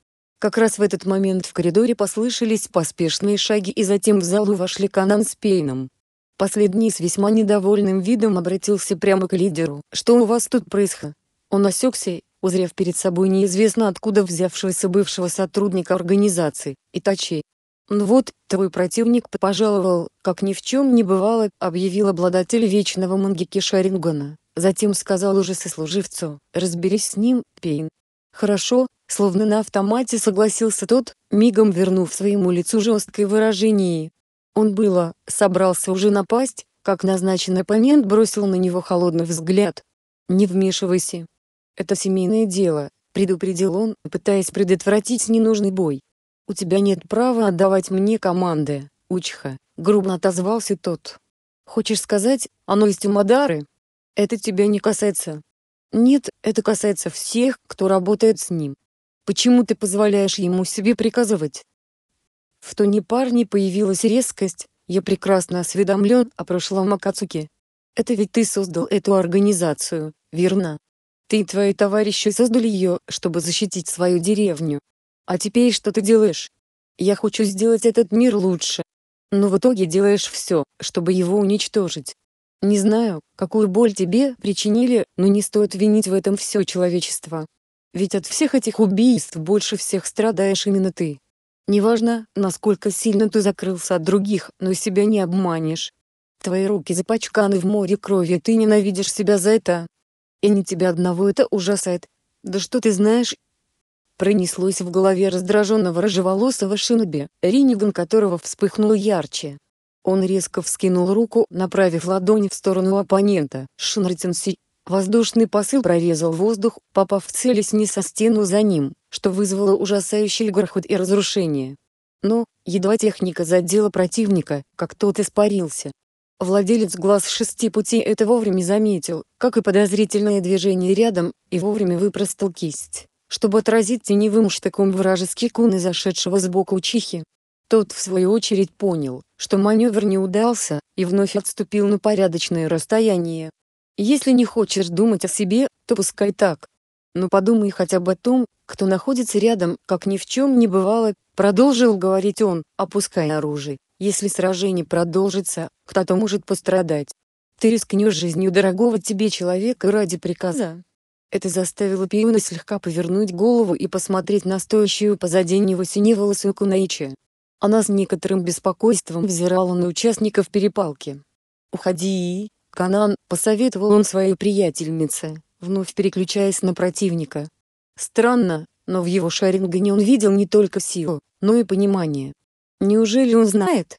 как раз в этот момент в коридоре послышались поспешные шаги и затем в залу вошли Канан с Пейном. Последний с весьма недовольным видом обратился прямо к лидеру. «Что у вас тут происходит?» Он осекся, узрев перед собой неизвестно откуда взявшегося бывшего сотрудника организации, Итачи. «Ну вот, твой противник пожаловал, как ни в чем не бывало», объявил обладатель вечного мангики Шарингана. Затем сказал уже сослуживцу, «Разберись с ним, Пейн, «Хорошо», словно на автомате согласился тот, мигом вернув своему лицу жесткое выражение. Он было, собрался уже напасть, как назначенный оппонент бросил на него холодный взгляд. «Не вмешивайся. Это семейное дело», — предупредил он, пытаясь предотвратить ненужный бой. «У тебя нет права отдавать мне команды, Учха», — грубо отозвался тот. «Хочешь сказать, оно из Тимадары? Это тебя не касается». Нет, это касается всех, кто работает с ним. Почему ты позволяешь ему себе приказывать? В тоне парня появилась резкость. Я прекрасно осведомлен о прошлом Акацуки. Это ведь ты создал эту организацию, верно? Ты и твои товарищи создали ее, чтобы защитить свою деревню. А теперь что ты делаешь? Я хочу сделать этот мир лучше. Но в итоге делаешь все, чтобы его уничтожить. Не знаю, какую боль тебе причинили, но не стоит винить в этом все человечество. Ведь от всех этих убийств больше всех страдаешь именно ты. Неважно, насколько сильно ты закрылся от других, но себя не обманешь. Твои руки запачканы в море крови, ты ненавидишь себя за это. И не тебя одного это ужасает. Да что ты знаешь? Пронеслось в голове раздраженного рыжеволосого шиноби, риниган которого вспыхнул ярче, он резко вскинул руку, направив ладонь в сторону оппонента. Шнартенси. Воздушный посыл прорезал воздух, попав в цель и со стену за ним, что вызвало ужасающий грохот и разрушение. Но, едва техника задела противника, как тот испарился. Владелец глаз шести путей это вовремя заметил, как и подозрительное движение рядом, и вовремя выпростал кисть, чтобы отразить теневым штыком вражеский кун и зашедшего сбоку чихи. Тот в свою очередь понял, что маневр не удался, и вновь отступил на порядочное расстояние. Если не хочешь думать о себе, то пускай так. Но подумай хотя бы о том, кто находится рядом, как ни в чем не бывало, продолжил говорить он, опуская оружие. Если сражение продолжится, кто-то может пострадать. Ты рискнешь жизнью дорогого тебе человека ради приказа. Это заставило Пиона слегка повернуть голову и посмотреть на стоящую позади него синеволосую Кунаичи. Она с некоторым беспокойством взирала на участников перепалки. «Уходи, Канан», — посоветовал он своей приятельнице, вновь переключаясь на противника. Странно, но в его шарингане он видел не только силу, но и понимание. Неужели он знает?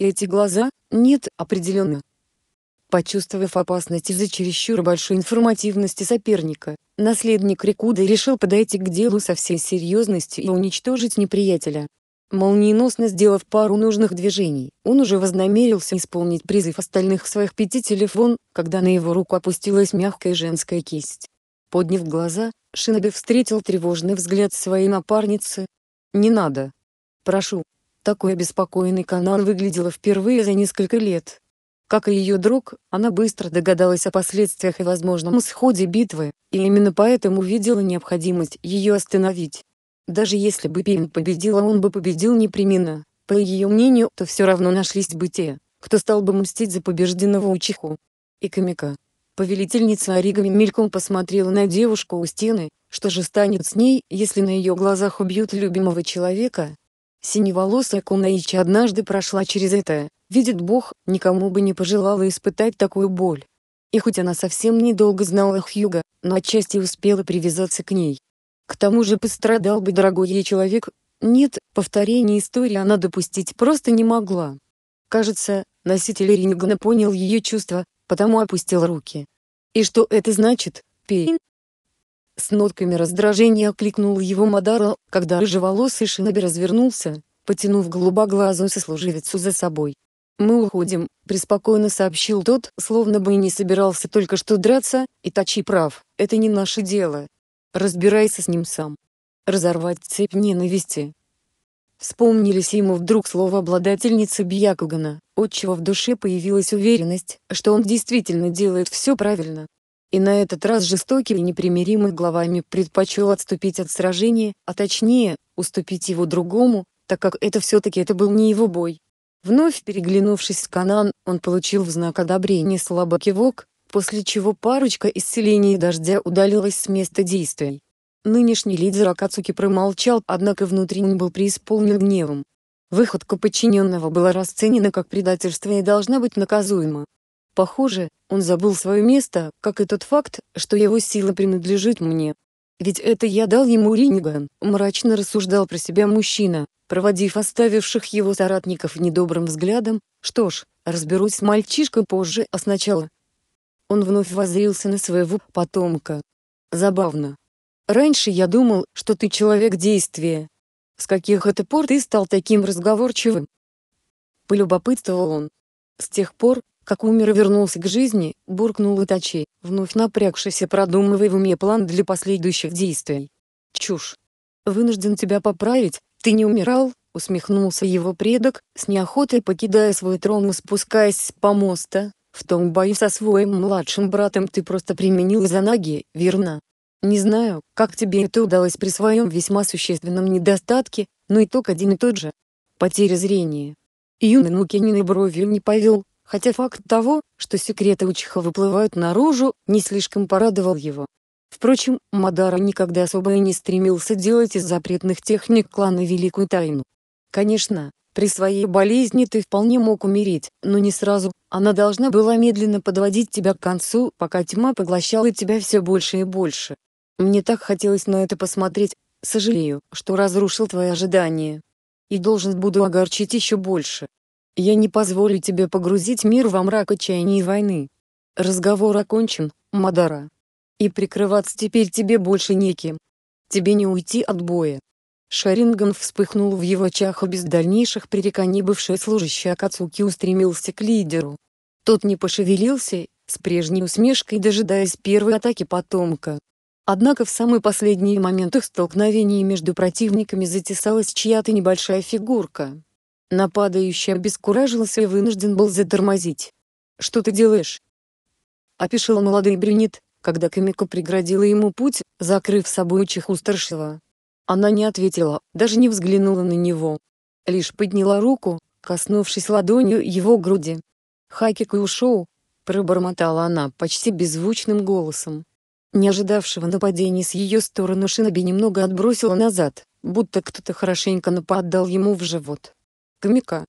Эти глаза? Нет, определенно. Почувствовав опасность из-за чересчур большой информативности соперника, наследник Рикуда решил подойти к делу со всей серьезностью и уничтожить неприятеля. Молниеносно сделав пару нужных движений, он уже вознамерился исполнить призыв остальных своих пяти телефон, когда на его руку опустилась мягкая женская кисть. Подняв глаза, Шиноби встретил тревожный взгляд своей напарницы. «Не надо. Прошу». Такой обеспокоенный канал выглядела впервые за несколько лет. Как и ее друг, она быстро догадалась о последствиях и возможном исходе битвы, и именно поэтому видела необходимость ее остановить. Даже если бы Пин победила он бы победил непременно, по ее мнению, то все равно нашлись бы те, кто стал бы мстить за побежденного Учиху. И Камика. Повелительница Оригами мельком посмотрела на девушку у стены, что же станет с ней, если на ее глазах убьют любимого человека? Синеволосая Кунаичи однажды прошла через это, видит Бог, никому бы не пожелала испытать такую боль. И хоть она совсем недолго знала Хьюга, но отчасти успела привязаться к ней. К тому же пострадал бы дорогой ей человек. Нет, повторение истории она допустить просто не могла. Кажется, носитель Рингана понял ее чувства, потому опустил руки. «И что это значит, Пейн?» С нотками раздражения окликнул его Мадаро, когда рыжеволосый Шиноби развернулся, потянув голубоглазую сослуживицу за собой. «Мы уходим», — преспокойно сообщил тот, словно бы и не собирался только что драться, и Тачи прав, это не наше дело. Разбирайся с ним сам. Разорвать цепь ненависти. Вспомнились ему вдруг слова обладательницы Бьякугана, отчего в душе появилась уверенность, что он действительно делает все правильно. И на этот раз жестокий и непримиримый главами предпочел отступить от сражения, а точнее, уступить его другому, так как это все-таки это был не его бой. Вновь переглянувшись с Канан, он получил в знак одобрения слабый кивок, после чего парочка из селений дождя удалилась с места действий. Нынешний лидер Акацуки промолчал, однако внутренне был преисполнен гневом. Выходка подчиненного была расценена как предательство и должна быть наказуема. Похоже, он забыл свое место, как и тот факт, что его сила принадлежит мне. Ведь это я дал ему Риниган, мрачно рассуждал про себя мужчина, проводив оставивших его соратников недобрым взглядом. Что ж, разберусь с мальчишкой позже, а сначала он вновь воззрился на своего потомка. Забавно. Раньше я думал, что ты человек действия. С каких это пор ты стал таким разговорчивым? Полюбопытствовал он. С тех пор, как умер и вернулся к жизни, буркнул Итачи, вновь напрягшийся продумывая в уме план для последующих действий. Чушь. Вынужден тебя поправить, ты не умирал, усмехнулся его предок, с неохотой покидая свой трон и спускаясь с помоста, в том бою со своим младшим братом ты просто применил за ноги, верно? Не знаю, как тебе это удалось при своем весьма существенном недостатке, но итог один и тот же. Потеря зрения. Юный Нукинин и бровью не повел, хотя факт того, что секреты Учиха выплывают наружу, не слишком порадовал его. Впрочем, Мадара никогда особо и не стремился делать из запретных техник клана великую тайну. Конечно, при своей болезни ты вполне мог умереть, но не сразу. Она должна была медленно подводить тебя к концу, пока тьма поглощала тебя все больше и больше. Мне так хотелось на это посмотреть. Сожалею, что разрушил твои ожидания. И должен буду огорчить еще больше. Я не позволю тебе погрузить мир во мрак отчаяния и войны. Разговор окончен, Мадара. И прикрываться теперь тебе больше неким. Тебе не уйти от боя. Шаринган вспыхнул в его чаху без дальнейших пререканий бывший служащий Акацуки устремился к лидеру. Тот не пошевелился, с прежней усмешкой дожидаясь первой атаки потомка. Однако в самый последний момент их столкновения между противниками затесалась чья-то небольшая фигурка. Нападающий обескуражился и вынужден был затормозить. «Что ты делаешь?» Опишила молодой брюнет, когда Камико преградила ему путь, закрыв собой чеху старшего. Она не ответила, даже не взглянула на него. Лишь подняла руку, коснувшись ладонью его груди. «Хакику ушел», — пробормотала она почти беззвучным голосом. Не ожидавшего нападения с ее стороны Шиноби немного отбросила назад, будто кто-то хорошенько нападал ему в живот. Камика.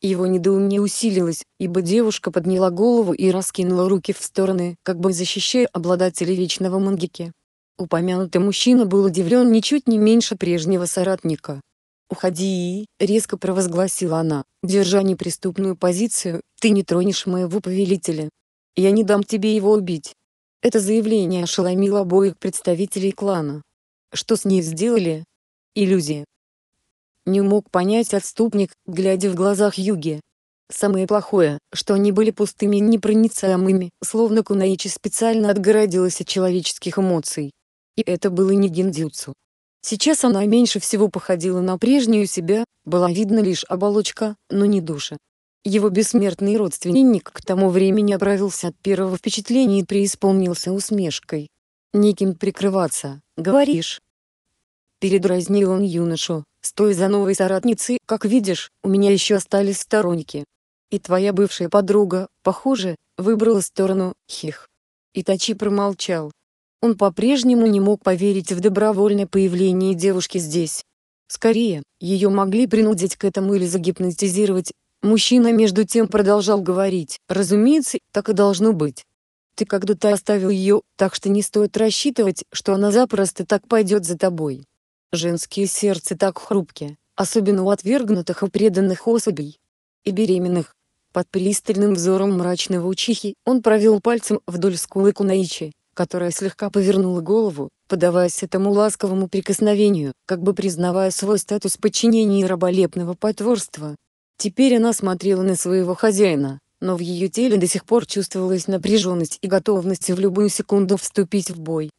Его недоумение усилилось, ибо девушка подняла голову и раскинула руки в стороны, как бы защищая обладателя вечного мангики. Упомянутый мужчина был удивлен ничуть не меньше прежнего соратника. «Уходи!» — резко провозгласила она, держа неприступную позицию, «ты не тронешь моего повелителя. Я не дам тебе его убить». Это заявление ошеломило обоих представителей клана. Что с ней сделали? Иллюзия. Не мог понять отступник, глядя в глазах Юги. Самое плохое, что они были пустыми и непроницаемыми, словно Кунаичи специально отгородилась от человеческих эмоций и это было не гиндзюцу. Сейчас она меньше всего походила на прежнюю себя, была видна лишь оболочка, но не душа. Его бессмертный родственник к тому времени оправился от первого впечатления и преисполнился усмешкой. «Неким прикрываться, говоришь?» Передразнил он юношу, стой за новой соратницей, как видишь, у меня еще остались сторонники. И твоя бывшая подруга, похоже, выбрала сторону, хих. Итачи промолчал. Он по-прежнему не мог поверить в добровольное появление девушки здесь. Скорее, ее могли принудить к этому или загипнотизировать. Мужчина между тем продолжал говорить, разумеется, так и должно быть. Ты когда-то оставил ее, так что не стоит рассчитывать, что она запросто так пойдет за тобой. Женские сердца так хрупкие, особенно у отвергнутых и преданных особей. И беременных. Под пристальным взором мрачного учихи он провел пальцем вдоль скулы Кунаичи которая слегка повернула голову, подаваясь этому ласковому прикосновению, как бы признавая свой статус подчинения и раболепного потворства. Теперь она смотрела на своего хозяина, но в ее теле до сих пор чувствовалась напряженность и готовность в любую секунду вступить в бой.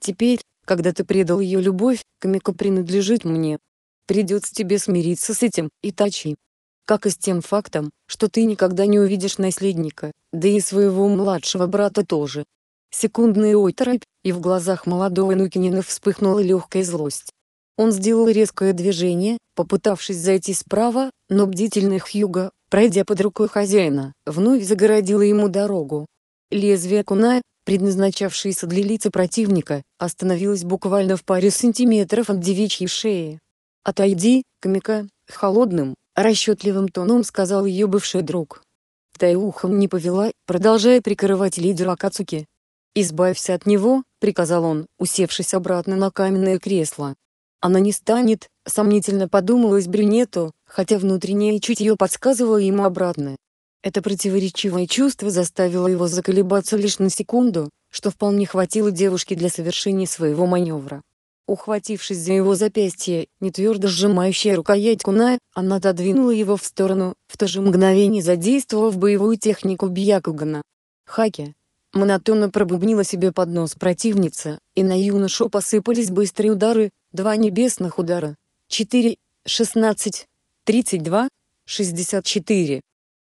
«Теперь, когда ты предал ее любовь, Камико принадлежит мне. Придется тебе смириться с этим, Итачи. Как и с тем фактом, что ты никогда не увидишь наследника, да и своего младшего брата тоже, секундный оторопь, и в глазах молодого Нукинина вспыхнула легкая злость. Он сделал резкое движение, попытавшись зайти справа, но бдительный Хьюга, пройдя под рукой хозяина, вновь загородила ему дорогу. Лезвие куна, предназначавшееся для лица противника, остановилось буквально в паре сантиметров от девичьей шеи. «Отойди, Камика», — холодным, расчетливым тоном сказал ее бывший друг. ухом не повела, продолжая прикрывать лидера Акацуки. «Избавься от него», — приказал он, усевшись обратно на каменное кресло. «Она не станет», — сомнительно подумалось брюнету, хотя внутреннее чутье подсказывало ему обратное. Это противоречивое чувство заставило его заколебаться лишь на секунду, что вполне хватило девушке для совершения своего маневра. Ухватившись за его запястье, не твердо сжимающая рукоять куна, она отодвинула его в сторону, в то же мгновение задействовав боевую технику Бьякугана. Хаки, Монотонно пробубнила себе под нос противница, и на юношу посыпались быстрые удары, два небесных удара. 4, 16, 32, 64.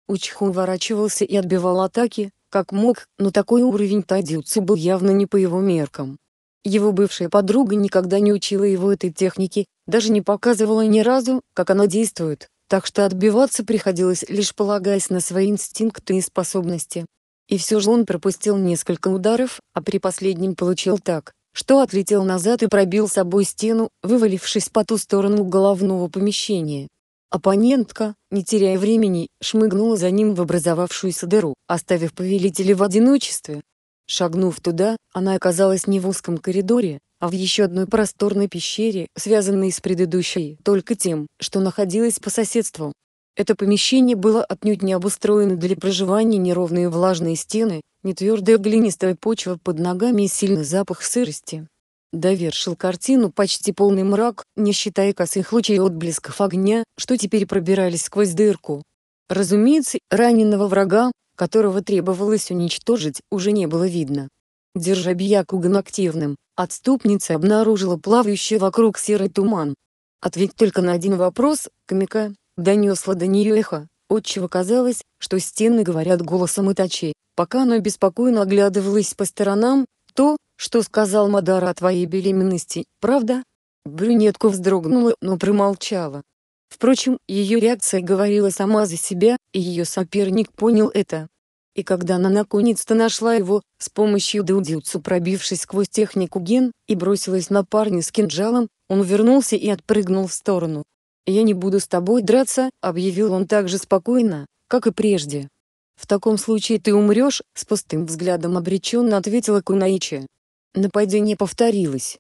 Учху уворачивался и отбивал атаки, как мог, но такой уровень Тадзюцу был явно не по его меркам. Его бывшая подруга никогда не учила его этой технике, даже не показывала ни разу, как она действует, так что отбиваться приходилось лишь полагаясь на свои инстинкты и способности. И все же он пропустил несколько ударов, а при последнем получил так, что отлетел назад и пробил собой стену, вывалившись по ту сторону головного помещения. Оппонентка, не теряя времени, шмыгнула за ним в образовавшуюся дыру, оставив повелителя в одиночестве. Шагнув туда, она оказалась не в узком коридоре, а в еще одной просторной пещере, связанной с предыдущей только тем, что находилась по соседству. Это помещение было отнюдь не обустроено для проживания неровные влажные стены, не твердая глинистая почва под ногами и сильный запах сырости. Довершил картину почти полный мрак, не считая косых лучей отблесков огня, что теперь пробирались сквозь дырку. Разумеется, раненого врага, которого требовалось уничтожить, уже не было видно. Держа Бьякуган активным, отступница обнаружила плавающий вокруг серый туман. Ответь только на один вопрос, Камика, донесло до нее эхо, отчего казалось, что стены говорят голосом и Итачи. Пока она беспокойно оглядывалась по сторонам, то, что сказал Мадара о твоей беременности, правда? Брюнетка вздрогнула, но промолчала. Впрочем, ее реакция говорила сама за себя, и ее соперник понял это. И когда она наконец-то нашла его, с помощью Дудзюцу пробившись сквозь технику ген, и бросилась на парня с кинжалом, он вернулся и отпрыгнул в сторону. «Я не буду с тобой драться», — объявил он так же спокойно, как и прежде. «В таком случае ты умрешь», — с пустым взглядом обреченно ответила Кунаичи. Нападение повторилось.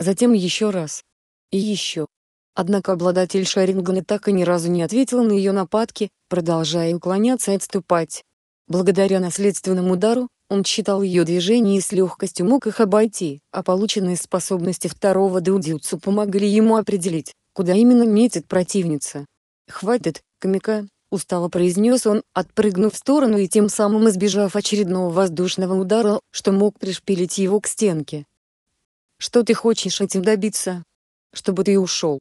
Затем еще раз. И еще. Однако обладатель Шарингана так и ни разу не ответил на ее нападки, продолжая уклоняться и отступать. Благодаря наследственному удару, он считал ее движения и с легкостью мог их обойти, а полученные способности второго дудюцу помогли ему определить, куда именно метит противница. «Хватит, Камика!» — устало произнес он, отпрыгнув в сторону и тем самым избежав очередного воздушного удара, что мог пришпилить его к стенке. «Что ты хочешь этим добиться? Чтобы ты ушел?»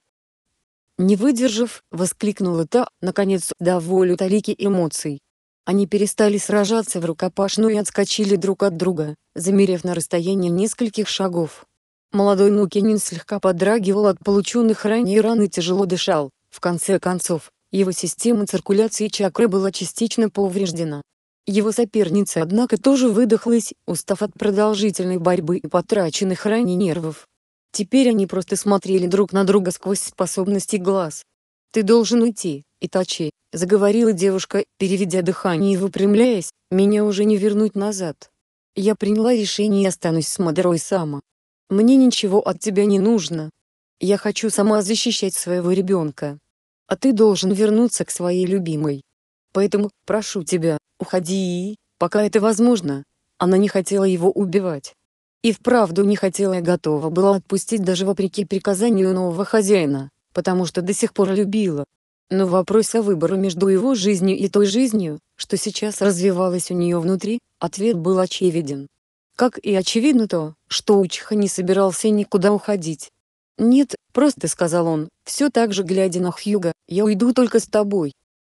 Не выдержав, воскликнула та, наконец, дав волю талики эмоций. Они перестали сражаться в рукопашную и отскочили друг от друга, замерев на расстоянии нескольких шагов. Молодой Нукинин слегка подрагивал от полученных ранее ран и тяжело дышал. В конце концов, его система циркуляции чакры была частично повреждена. Его соперница, однако, тоже выдохлась, устав от продолжительной борьбы и потраченных ранее нервов. Теперь они просто смотрели друг на друга сквозь способности глаз. «Ты должен уйти, Итачи», — заговорила девушка, переведя дыхание и выпрямляясь, «меня уже не вернуть назад. Я приняла решение и останусь с Мадерой Сама. Мне ничего от тебя не нужно. Я хочу сама защищать своего ребенка. А ты должен вернуться к своей любимой. Поэтому, прошу тебя, уходи, пока это возможно. Она не хотела его убивать. И вправду не хотела и готова была отпустить даже вопреки приказанию нового хозяина, потому что до сих пор любила. Но вопрос о выборе между его жизнью и той жизнью, что сейчас развивалась у нее внутри, ответ был очевиден. Как и очевидно то, что Учиха не собирался никуда уходить. «Нет», — просто сказал он, все так же глядя на Хьюга, «я уйду только с тобой».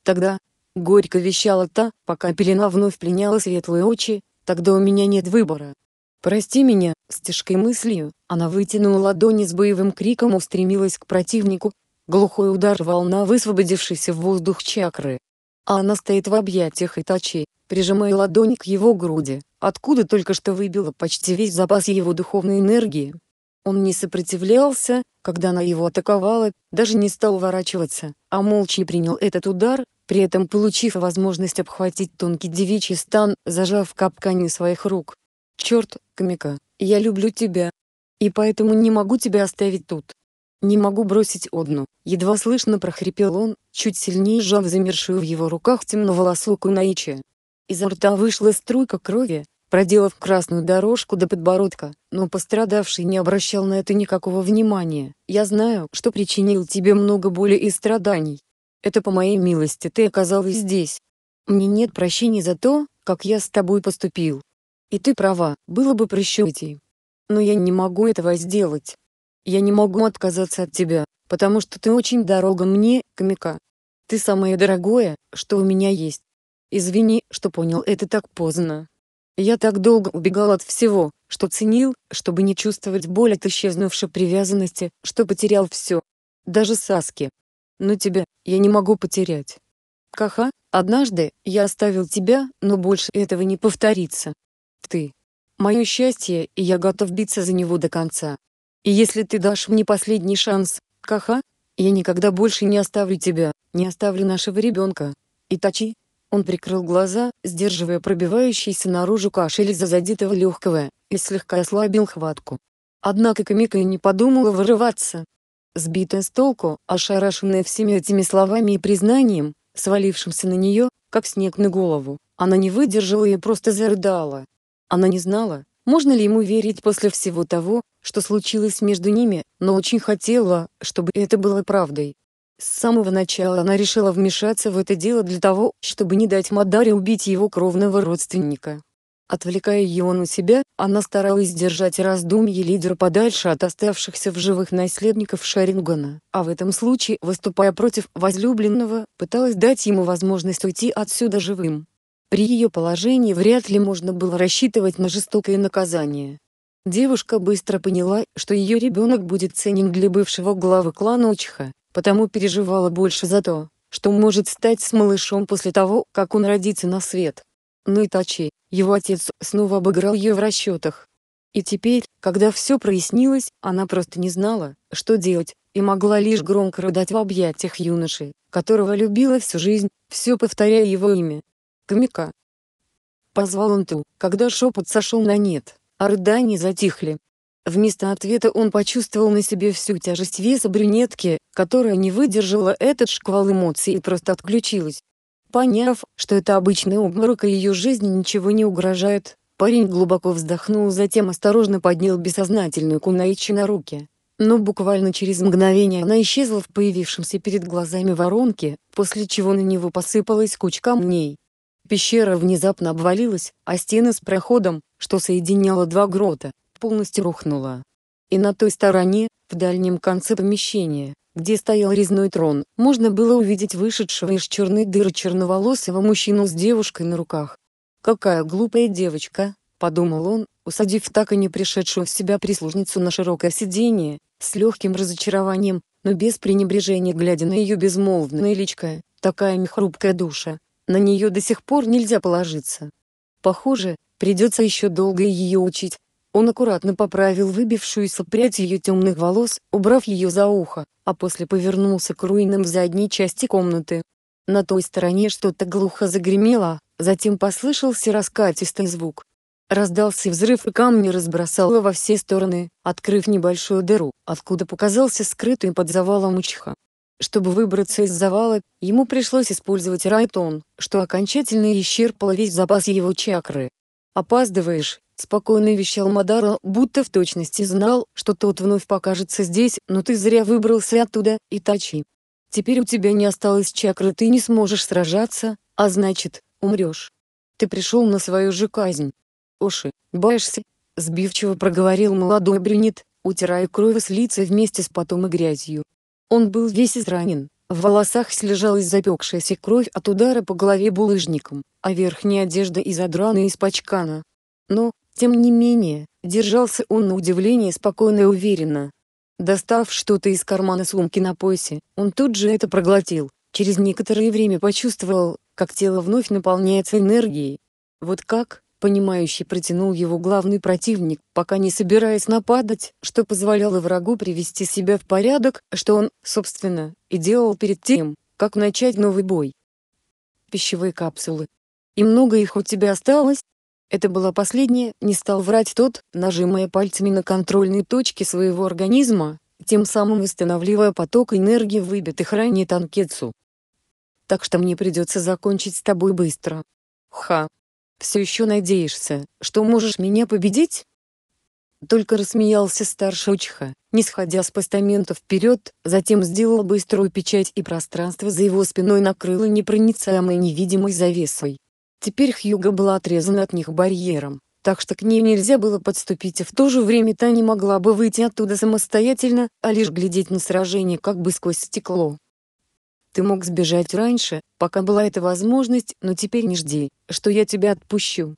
Тогда, горько вещала та, пока пелена вновь пленяла светлые очи, «тогда у меня нет выбора». «Прости меня», — с тяжкой мыслью, она вытянула ладони с боевым криком устремилась к противнику. Глухой удар волна высвободившейся в воздух чакры, а она стоит в объятиях и Итачи, прижимая ладонь к его груди, откуда только что выбила почти весь запас его духовной энергии. Он не сопротивлялся, когда она его атаковала, даже не стал ворачиваться, а молча принял этот удар, при этом получив возможность обхватить тонкий девичий стан, зажав в своих рук. «Черт, Камика, я люблю тебя. И поэтому не могу тебя оставить тут. Не могу бросить одну. Едва слышно прохрипел он, чуть сильнее сжав замершую в его руках темноволосую Кунаичи. Изо рта вышла струйка крови, проделав красную дорожку до подбородка, но пострадавший не обращал на это никакого внимания. «Я знаю, что причинил тебе много боли и страданий. Это по моей милости ты оказалась здесь. Мне нет прощения за то, как я с тобой поступил. И ты права, было бы прощать прощетей. Но я не могу этого сделать. Я не могу отказаться от тебя, потому что ты очень дорога мне, Камика. Ты самое дорогое, что у меня есть. Извини, что понял это так поздно. Я так долго убегал от всего, что ценил, чтобы не чувствовать боль от исчезнувшей привязанности, что потерял все. Даже Саски. Но тебя я не могу потерять. Каха, однажды я оставил тебя, но больше этого не повторится. Ты. Мое счастье, и я готов биться за него до конца. И если ты дашь мне последний шанс, Каха, я никогда больше не оставлю тебя, не оставлю нашего ребенка. Итачи. Он прикрыл глаза, сдерживая пробивающийся наружу кашель из-за задетого легкого, и слегка ослабил хватку. Однако Камика и не подумала вырываться. Сбитая с толку, ошарашенная всеми этими словами и признанием, свалившимся на нее, как снег на голову, она не выдержала и просто зарыдала. Она не знала, можно ли ему верить после всего того, что случилось между ними, но очень хотела, чтобы это было правдой. С самого начала она решила вмешаться в это дело для того, чтобы не дать Мадаре убить его кровного родственника. Отвлекая его на себя, она старалась держать раздумье лидера подальше от оставшихся в живых наследников Шарингана, а в этом случае, выступая против возлюбленного, пыталась дать ему возможность уйти отсюда живым. При ее положении вряд ли можно было рассчитывать на жестокое наказание. Девушка быстро поняла, что ее ребенок будет ценен для бывшего главы клана Учха, потому переживала больше за то, что может стать с малышом после того, как он родится на свет. Но ну Итачи, его отец, снова обыграл ее в расчетах. И теперь, когда все прояснилось, она просто не знала, что делать, и могла лишь громко рыдать в объятиях юноши, которого любила всю жизнь, все повторяя его имя хомяка. Позвал он ту, когда шепот сошел на нет, а рыдания затихли. Вместо ответа он почувствовал на себе всю тяжесть веса брюнетки, которая не выдержала этот шквал эмоций и просто отключилась. Поняв, что это обычный обморок и ее жизни ничего не угрожает, парень глубоко вздохнул, затем осторожно поднял бессознательную Кунаичи на руки. Но буквально через мгновение она исчезла в появившемся перед глазами воронке, после чего на него посыпалась кучка камней. Пещера внезапно обвалилась, а стена с проходом, что соединяло два грота, полностью рухнула. И на той стороне, в дальнем конце помещения, где стоял резной трон, можно было увидеть вышедшего из черной дыры черноволосого мужчину с девушкой на руках. «Какая глупая девочка», — подумал он, усадив так и не пришедшую в себя прислужницу на широкое сиденье, с легким разочарованием, но без пренебрежения глядя на ее безмолвное личко, такая нехрупкая душа, на нее до сих пор нельзя положиться. Похоже, придется еще долго ее учить. Он аккуратно поправил выбившуюся прядь ее темных волос, убрав ее за ухо, а после повернулся к руинам в задней части комнаты. На той стороне что-то глухо загремело, затем послышался раскатистый звук. Раздался взрыв и камни разбросало во все стороны, открыв небольшую дыру, откуда показался скрытый под завалом учха. Чтобы выбраться из завала, ему пришлось использовать райтон, что окончательно исчерпало весь запас его чакры. «Опаздываешь», — спокойно вещал Мадара, будто в точности знал, что тот вновь покажется здесь, но ты зря выбрался оттуда, и тачи. Теперь у тебя не осталось чакры, ты не сможешь сражаться, а значит, умрешь. Ты пришел на свою же казнь. Оши, баешься? Сбивчиво проговорил молодой брюнет, утирая кровь с лица вместе с потом и грязью. Он был весь изранен, в волосах слежалась запекшаяся кровь от удара по голове булыжником, а верхняя одежда изодрана и испачкана. Но, тем не менее, держался он на удивление спокойно и уверенно. Достав что-то из кармана сумки на поясе, он тут же это проглотил, через некоторое время почувствовал, как тело вновь наполняется энергией. Вот как, понимающий протянул его главный противник, пока не собираясь нападать, что позволяло врагу привести себя в порядок, что он, собственно, и делал перед тем, как начать новый бой. Пищевые капсулы. И много их у тебя осталось? Это была последняя, не стал врать тот, нажимая пальцами на контрольные точки своего организма, тем самым восстанавливая поток энергии выбитых ранее танкетсу. Так что мне придется закончить с тобой быстро. Ха, все еще надеешься, что можешь меня победить?» Только рассмеялся старший учиха, не сходя с постамента вперед, затем сделал быструю печать и пространство за его спиной накрыло непроницаемой невидимой завесой. Теперь Хьюга была отрезана от них барьером, так что к ней нельзя было подступить и а в то же время та не могла бы выйти оттуда самостоятельно, а лишь глядеть на сражение как бы сквозь стекло. Ты мог сбежать раньше, пока была эта возможность, но теперь не жди, что я тебя отпущу.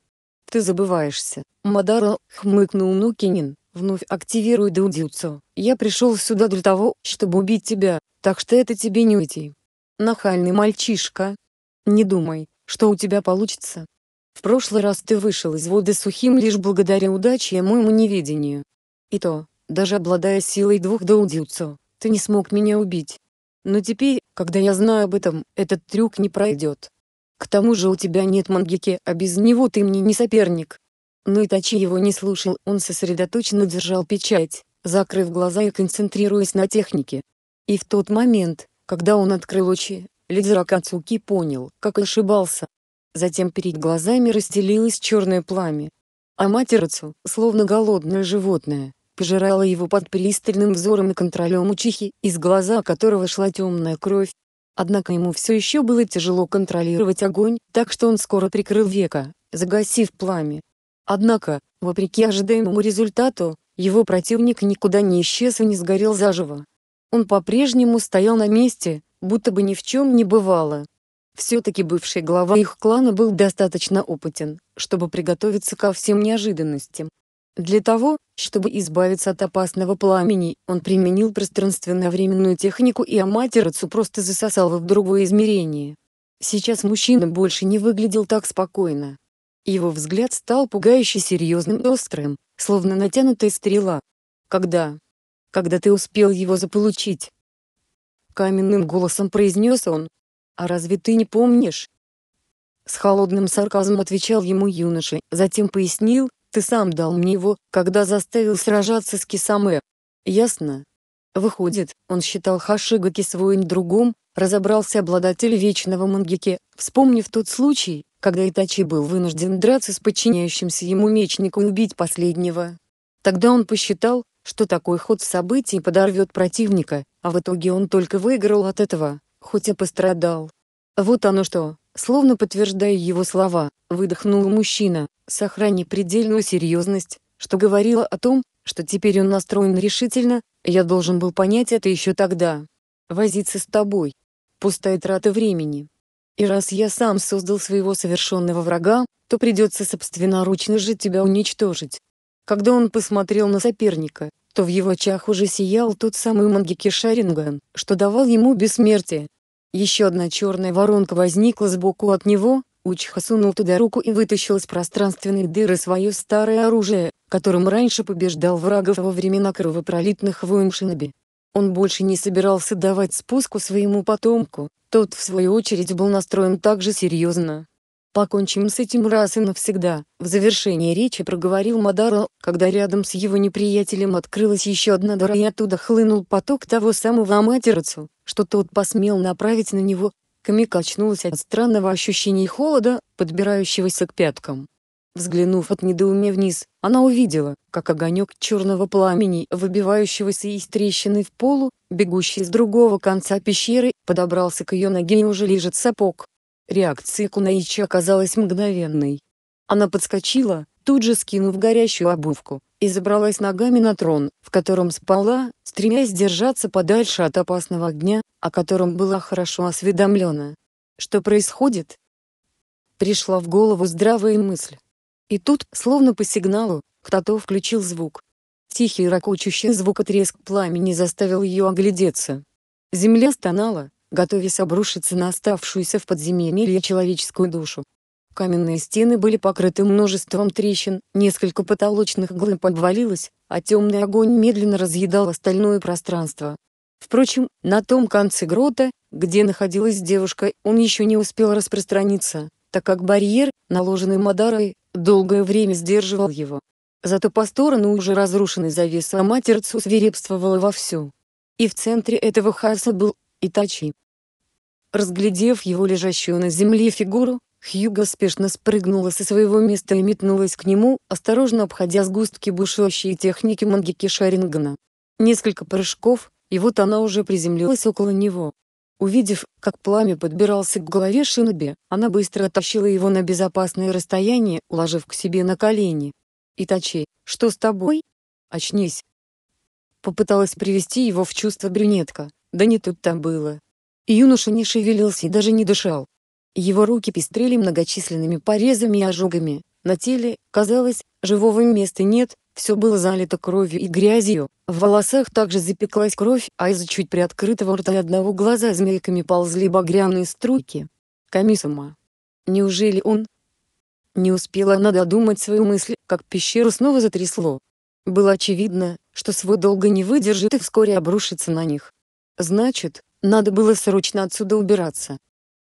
Ты забываешься. Мадара хмыкнул Нукинин, вновь активируя Дудзюцу. Я пришел сюда для того, чтобы убить тебя, так что это тебе не уйти. Нахальный мальчишка. Не думай, что у тебя получится. В прошлый раз ты вышел из воды сухим лишь благодаря удаче и моему неведению. И то, даже обладая силой двух доудзюцу, ты не смог меня убить. Но теперь, когда я знаю об этом, этот трюк не пройдет. К тому же у тебя нет мангики, а без него ты мне не соперник. Но ну Итачи его не слушал, он сосредоточенно держал печать, закрыв глаза и концентрируясь на технике. И в тот момент, когда он открыл очи, лидер Акацуки понял, как ошибался. Затем перед глазами разделилось черное пламя. а Аматерацу, словно голодное животное, пожирала его под пристальным взором и контролем учихи, из глаза которого шла темная кровь. Однако ему все еще было тяжело контролировать огонь, так что он скоро прикрыл века, загасив пламя. Однако, вопреки ожидаемому результату, его противник никуда не исчез и не сгорел заживо. Он по-прежнему стоял на месте, будто бы ни в чем не бывало. Все-таки бывший глава их клана был достаточно опытен, чтобы приготовиться ко всем неожиданностям. Для того, чтобы избавиться от опасного пламени, он применил пространственно-временную технику и Аматерацу просто засосал его в другое измерение. Сейчас мужчина больше не выглядел так спокойно. Его взгляд стал пугающе серьезным и острым, словно натянутая стрела. «Когда? Когда ты успел его заполучить?» Каменным голосом произнес он. «А разве ты не помнишь?» С холодным сарказмом отвечал ему юноша, затем пояснил, ты сам дал мне его, когда заставил сражаться с Кисаме. Ясно? Выходит, он считал Хашигаки своим другом, разобрался обладатель Вечного мангики, вспомнив тот случай, когда Итачи был вынужден драться с подчиняющимся ему мечником и убить последнего. Тогда он посчитал, что такой ход событий подорвет противника, а в итоге он только выиграл от этого, хоть и пострадал. Вот оно что. Словно подтверждая его слова, выдохнул мужчина, сохраняя предельную серьезность, что говорило о том, что теперь он настроен решительно, я должен был понять это еще тогда. Возиться с тобой. Пустая трата времени. И раз я сам создал своего совершенного врага, то придется собственноручно же тебя уничтожить. Когда он посмотрел на соперника, то в его очах уже сиял тот самый Мангеки Шаринган, что давал ему бессмертие, еще одна черная воронка возникла сбоку от него, Учха сунул туда руку и вытащил из пространственной дыры свое старое оружие, которым раньше побеждал врагов во времена кровопролитных войн Шиноби. Он больше не собирался давать спуску своему потомку, тот в свою очередь был настроен так же серьезно, Покончим с этим раз и навсегда, в завершении речи проговорил Мадара, когда рядом с его неприятелем открылась еще одна дыра и оттуда хлынул поток того самого Аматерацу, что тот посмел направить на него. Камика очнулась от странного ощущения холода, подбирающегося к пяткам. Взглянув от недоумия вниз, она увидела, как огонек черного пламени, выбивающегося из трещины в полу, бегущий с другого конца пещеры, подобрался к ее ноге и уже лежит сапог. Реакция Кунаичи оказалась мгновенной. Она подскочила, тут же скинув горящую обувку, и забралась ногами на трон, в котором спала, стремясь держаться подальше от опасного огня, о котором была хорошо осведомлена. Что происходит? Пришла в голову здравая мысль. И тут, словно по сигналу, кто-то включил звук. Тихий ракочущий звук отрезк пламени заставил ее оглядеться. Земля стонала, готовясь обрушиться на оставшуюся в подземелье человеческую душу. Каменные стены были покрыты множеством трещин, несколько потолочных глыб обвалилось, а темный огонь медленно разъедал остальное пространство. Впрочем, на том конце грота, где находилась девушка, он еще не успел распространиться, так как барьер, наложенный Мадарой, долгое время сдерживал его. Зато по сторону уже разрушенной завесы Аматерцу свирепствовала вовсю. И в центре этого хаоса был Итачи. Разглядев его лежащую на земле фигуру, Хьюго спешно спрыгнула со своего места и метнулась к нему, осторожно обходя сгустки бушующей техники Мангики Шарингана. Несколько прыжков, и вот она уже приземлилась около него. Увидев, как пламя подбирался к голове Шиноби, она быстро оттащила его на безопасное расстояние, уложив к себе на колени. «Итачи, что с тобой? Очнись!» Попыталась привести его в чувство брюнетка, да не тут-то было. Юноша не шевелился и даже не дышал. Его руки пестрели многочисленными порезами и ожогами. На теле, казалось, живого места нет, все было залито кровью и грязью, в волосах также запеклась кровь, а из за чуть приоткрытого рта и одного глаза змейками ползли багряные струйки. Камисума. Неужели он? Не успела она додумать свою мысль, как пещеру снова затрясло. Было очевидно, что свой долго не выдержит и вскоре обрушится на них. Значит, надо было срочно отсюда убираться.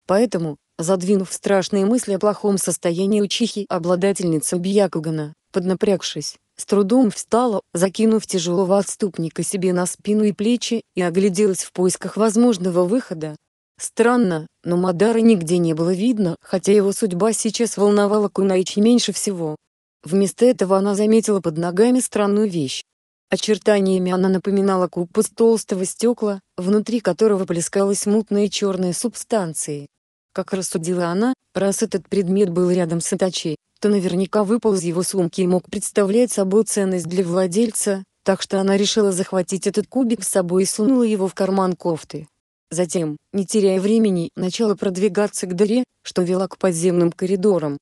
Поэтому, задвинув страшные мысли о плохом состоянии учихи, обладательница Бьякугана, поднапрягшись, с трудом встала, закинув тяжелого отступника себе на спину и плечи, и огляделась в поисках возможного выхода. Странно, но Мадара нигде не было видно, хотя его судьба сейчас волновала Кунаичи меньше всего. Вместо этого она заметила под ногами странную вещь. Очертаниями она напоминала куб из толстого стекла, внутри которого плескалась мутная черная субстанция. Как рассудила она, раз этот предмет был рядом с Атачей, то наверняка выпал из его сумки и мог представлять собой ценность для владельца, так что она решила захватить этот кубик с собой и сунула его в карман кофты. Затем, не теряя времени, начала продвигаться к дыре, что вела к подземным коридорам.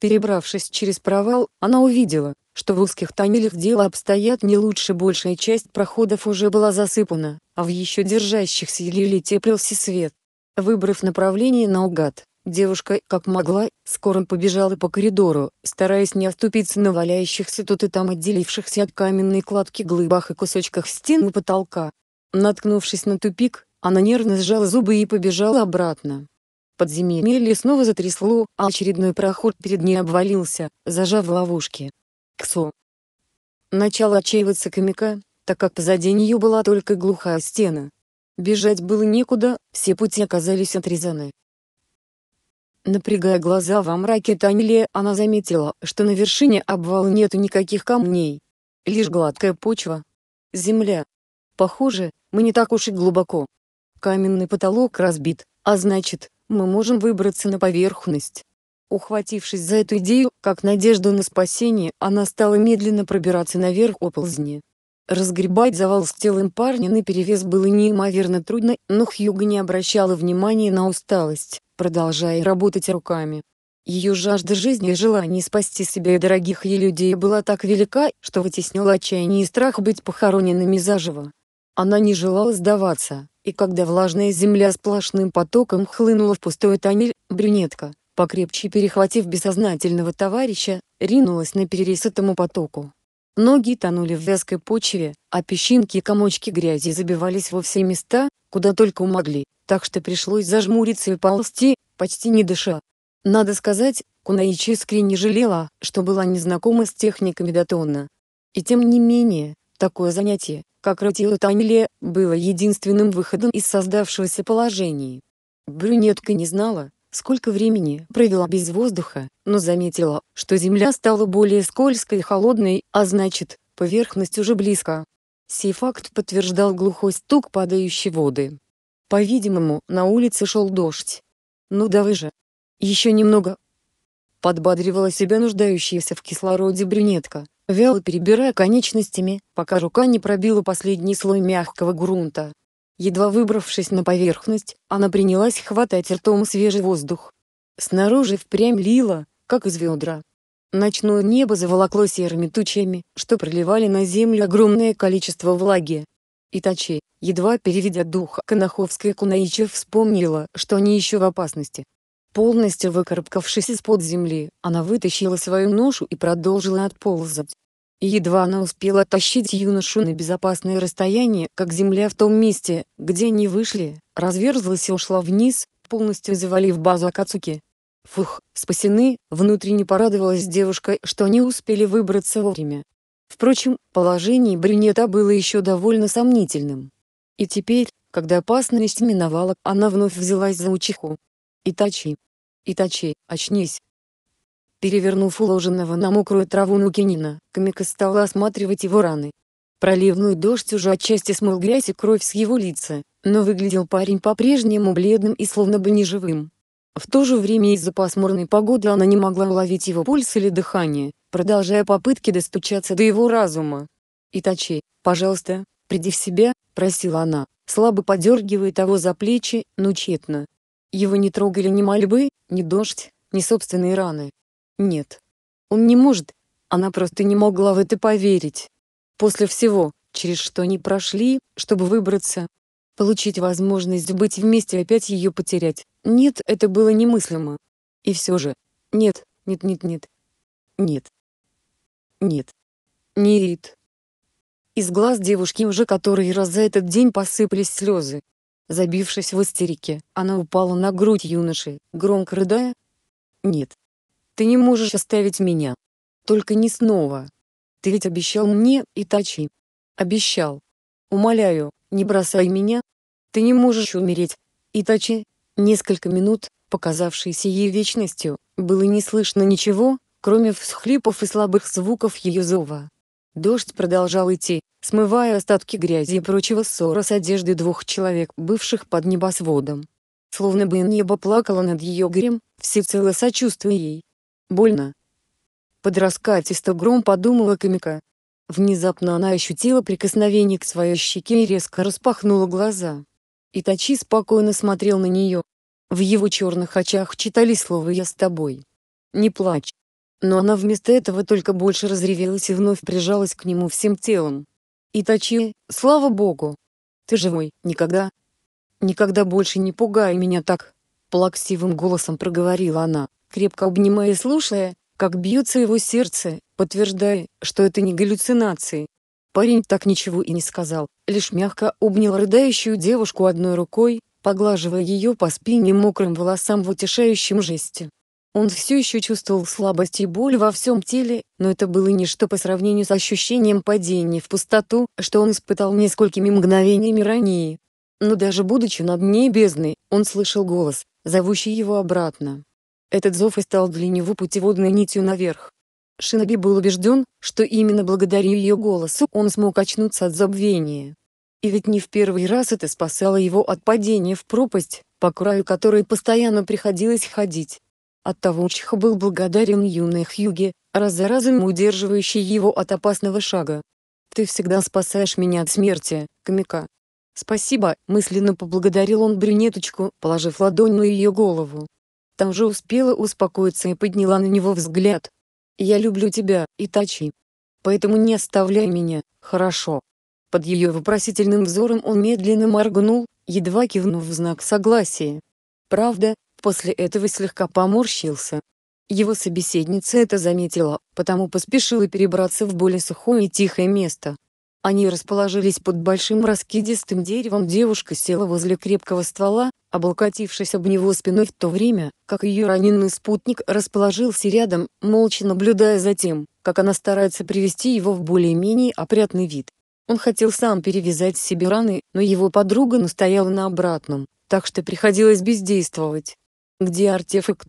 Перебравшись через провал, она увидела, что в узких тоннелях дело обстоят не лучше большая часть проходов уже была засыпана, а в еще держащихся еле теплился свет. Выбрав направление наугад, девушка, как могла, скоро побежала по коридору, стараясь не оступиться на валяющихся тут и там отделившихся от каменной кладки глыбах и кусочках стен и потолка. Наткнувшись на тупик, она нервно сжала зубы и побежала обратно. Подземелье снова затрясло, а очередной проход перед ней обвалился, зажав в ловушке. Ксу. Начало отчаиваться Камика, так как позади нее была только глухая стена. Бежать было некуда, все пути оказались отрезаны. Напрягая глаза во мраке Таниле, она заметила, что на вершине обвала нету никаких камней. Лишь гладкая почва. Земля. Похоже, мы не так уж и глубоко. Каменный потолок разбит, а значит, мы можем выбраться на поверхность. Ухватившись за эту идею, как надежду на спасение, она стала медленно пробираться наверх оползни. Разгребать завал с телом парня на перевес было неимоверно трудно, но Хьюга не обращала внимания на усталость, продолжая работать руками. Ее жажда жизни и желание спасти себя и дорогих ей людей была так велика, что вытеснила отчаяние и страх быть похороненными заживо. Она не желала сдаваться, и когда влажная земля сплошным потоком хлынула в пустой тоннель, брюнетка, Покрепче перехватив бессознательного товарища, ринулась на перерез этому потоку. Ноги тонули в вязкой почве, а песчинки и комочки грязи забивались во все места, куда только могли, так что пришлось зажмуриться и ползти, почти не дыша. Надо сказать, Кунаичи искренне жалела, что была незнакома с техниками Датона. И тем не менее, такое занятие, как ротила Таниле, было единственным выходом из создавшегося положения. Брюнетка не знала, сколько времени провела без воздуха, но заметила, что земля стала более скользкой и холодной, а значит, поверхность уже близко. Сей факт подтверждал глухой стук падающей воды. По-видимому, на улице шел дождь. «Ну давай же! Еще немного!» Подбадривала себя нуждающаяся в кислороде брюнетка, вяло перебирая конечностями, пока рука не пробила последний слой мягкого грунта. Едва выбравшись на поверхность, она принялась хватать ртом свежий воздух. Снаружи впрямь лило, как из ведра. Ночное небо заволокло серыми тучами, что проливали на землю огромное количество влаги. И таче, едва переведя дух, Канаховская Кунаичев вспомнила, что они еще в опасности. Полностью выкарабкавшись из-под земли, она вытащила свою ношу и продолжила отползать. Едва она успела тащить юношу на безопасное расстояние, как земля в том месте, где они вышли, разверзлась и ушла вниз, полностью завалив базу Акацуки. Фух, спасены, внутренне порадовалась девушка, что они успели выбраться вовремя. Впрочем, положение брюнета было еще довольно сомнительным. И теперь, когда опасность миновала, она вновь взялась за учиху. «Итачи! Итачи, очнись!» Перевернув уложенного на мокрую траву Нукинина, Камика стала осматривать его раны. Проливной дождь уже отчасти смыл грязь и кровь с его лица, но выглядел парень по-прежнему бледным и словно бы неживым. В то же время из-за пасмурной погоды она не могла уловить его пульс или дыхание, продолжая попытки достучаться до его разума. «Итачи, пожалуйста, приди в себя», — просила она, слабо подергивая того за плечи, но тщетно. Его не трогали ни мольбы, ни дождь, ни собственные раны, нет. Он не может. Она просто не могла в это поверить. После всего, через что они прошли, чтобы выбраться, получить возможность быть вместе и опять ее потерять. Нет, это было немыслимо. И все же. Нет, нет, нет, нет. Нет. Нет. Не Рит. Из глаз девушки уже который раз за этот день посыпались слезы. Забившись в истерике, она упала на грудь юноши, громко рыдая. Нет. Ты не можешь оставить меня. Только не снова. Ты ведь обещал мне, Итачи. Обещал. Умоляю, не бросай меня. Ты не можешь умереть. Итачи, несколько минут, показавшиеся ей вечностью, было не слышно ничего, кроме всхлипов и слабых звуков ее зова. Дождь продолжал идти, смывая остатки грязи и прочего ссора с одежды двух человек, бывших под небосводом. Словно бы небо плакало над ее горем, всецело сочувствуя ей, Больно. Под раскатисто гром подумала Камика. Внезапно она ощутила прикосновение к своей щеке и резко распахнула глаза. Итачи спокойно смотрел на нее. В его черных очах читались слова «Я с тобой». «Не плачь». Но она вместо этого только больше разревелась и вновь прижалась к нему всем телом. «Итачи, слава богу! Ты живой, никогда, никогда больше не пугай меня так!» Плаксивым голосом проговорила она крепко обнимая и слушая, как бьется его сердце, подтверждая, что это не галлюцинации. Парень так ничего и не сказал, лишь мягко обнял рыдающую девушку одной рукой, поглаживая ее по спине мокрым волосам в утешающем жесте. Он все еще чувствовал слабость и боль во всем теле, но это было ничто по сравнению с ощущением падения в пустоту, что он испытал несколькими мгновениями ранее. Но даже будучи над ней бездной, он слышал голос, зовущий его обратно. Этот зов и стал для него путеводной нитью наверх. Шиноби был убежден, что именно благодаря ее голосу он смог очнуться от забвения. И ведь не в первый раз это спасало его от падения в пропасть, по краю которой постоянно приходилось ходить. Оттого Чиха был благодарен юной Хьюге, раз за разом удерживающей его от опасного шага. «Ты всегда спасаешь меня от смерти, Камика». «Спасибо», — мысленно поблагодарил он брюнеточку, положив ладонь на ее голову. Та уже успела успокоиться и подняла на него взгляд. «Я люблю тебя, Итачи. Поэтому не оставляй меня, хорошо?» Под ее вопросительным взором он медленно моргнул, едва кивнув в знак согласия. Правда, после этого слегка поморщился. Его собеседница это заметила, потому поспешила перебраться в более сухое и тихое место. Они расположились под большим раскидистым деревом, девушка села возле крепкого ствола, облокотившись об него спиной в то время, как ее раненый спутник расположился рядом, молча наблюдая за тем, как она старается привести его в более-менее опрятный вид. Он хотел сам перевязать себе раны, но его подруга настояла на обратном, так что приходилось бездействовать. «Где артефакт?»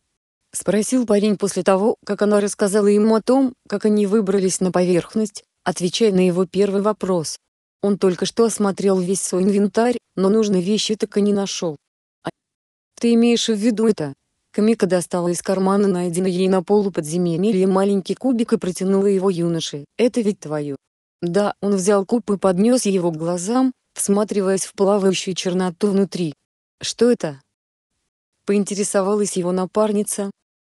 — спросил парень после того, как она рассказала ему о том, как они выбрались на поверхность, отвечая на его первый вопрос, он только что осмотрел весь свой инвентарь, но нужные вещи так и не нашел. А... «Ты имеешь в виду это?» Камика достала из кармана найденный ей на полу подземелья маленький кубик и протянула его юноше. «Это ведь твое». Да, он взял куб и поднес его к глазам, всматриваясь в плавающую черноту внутри. «Что это?» Поинтересовалась его напарница.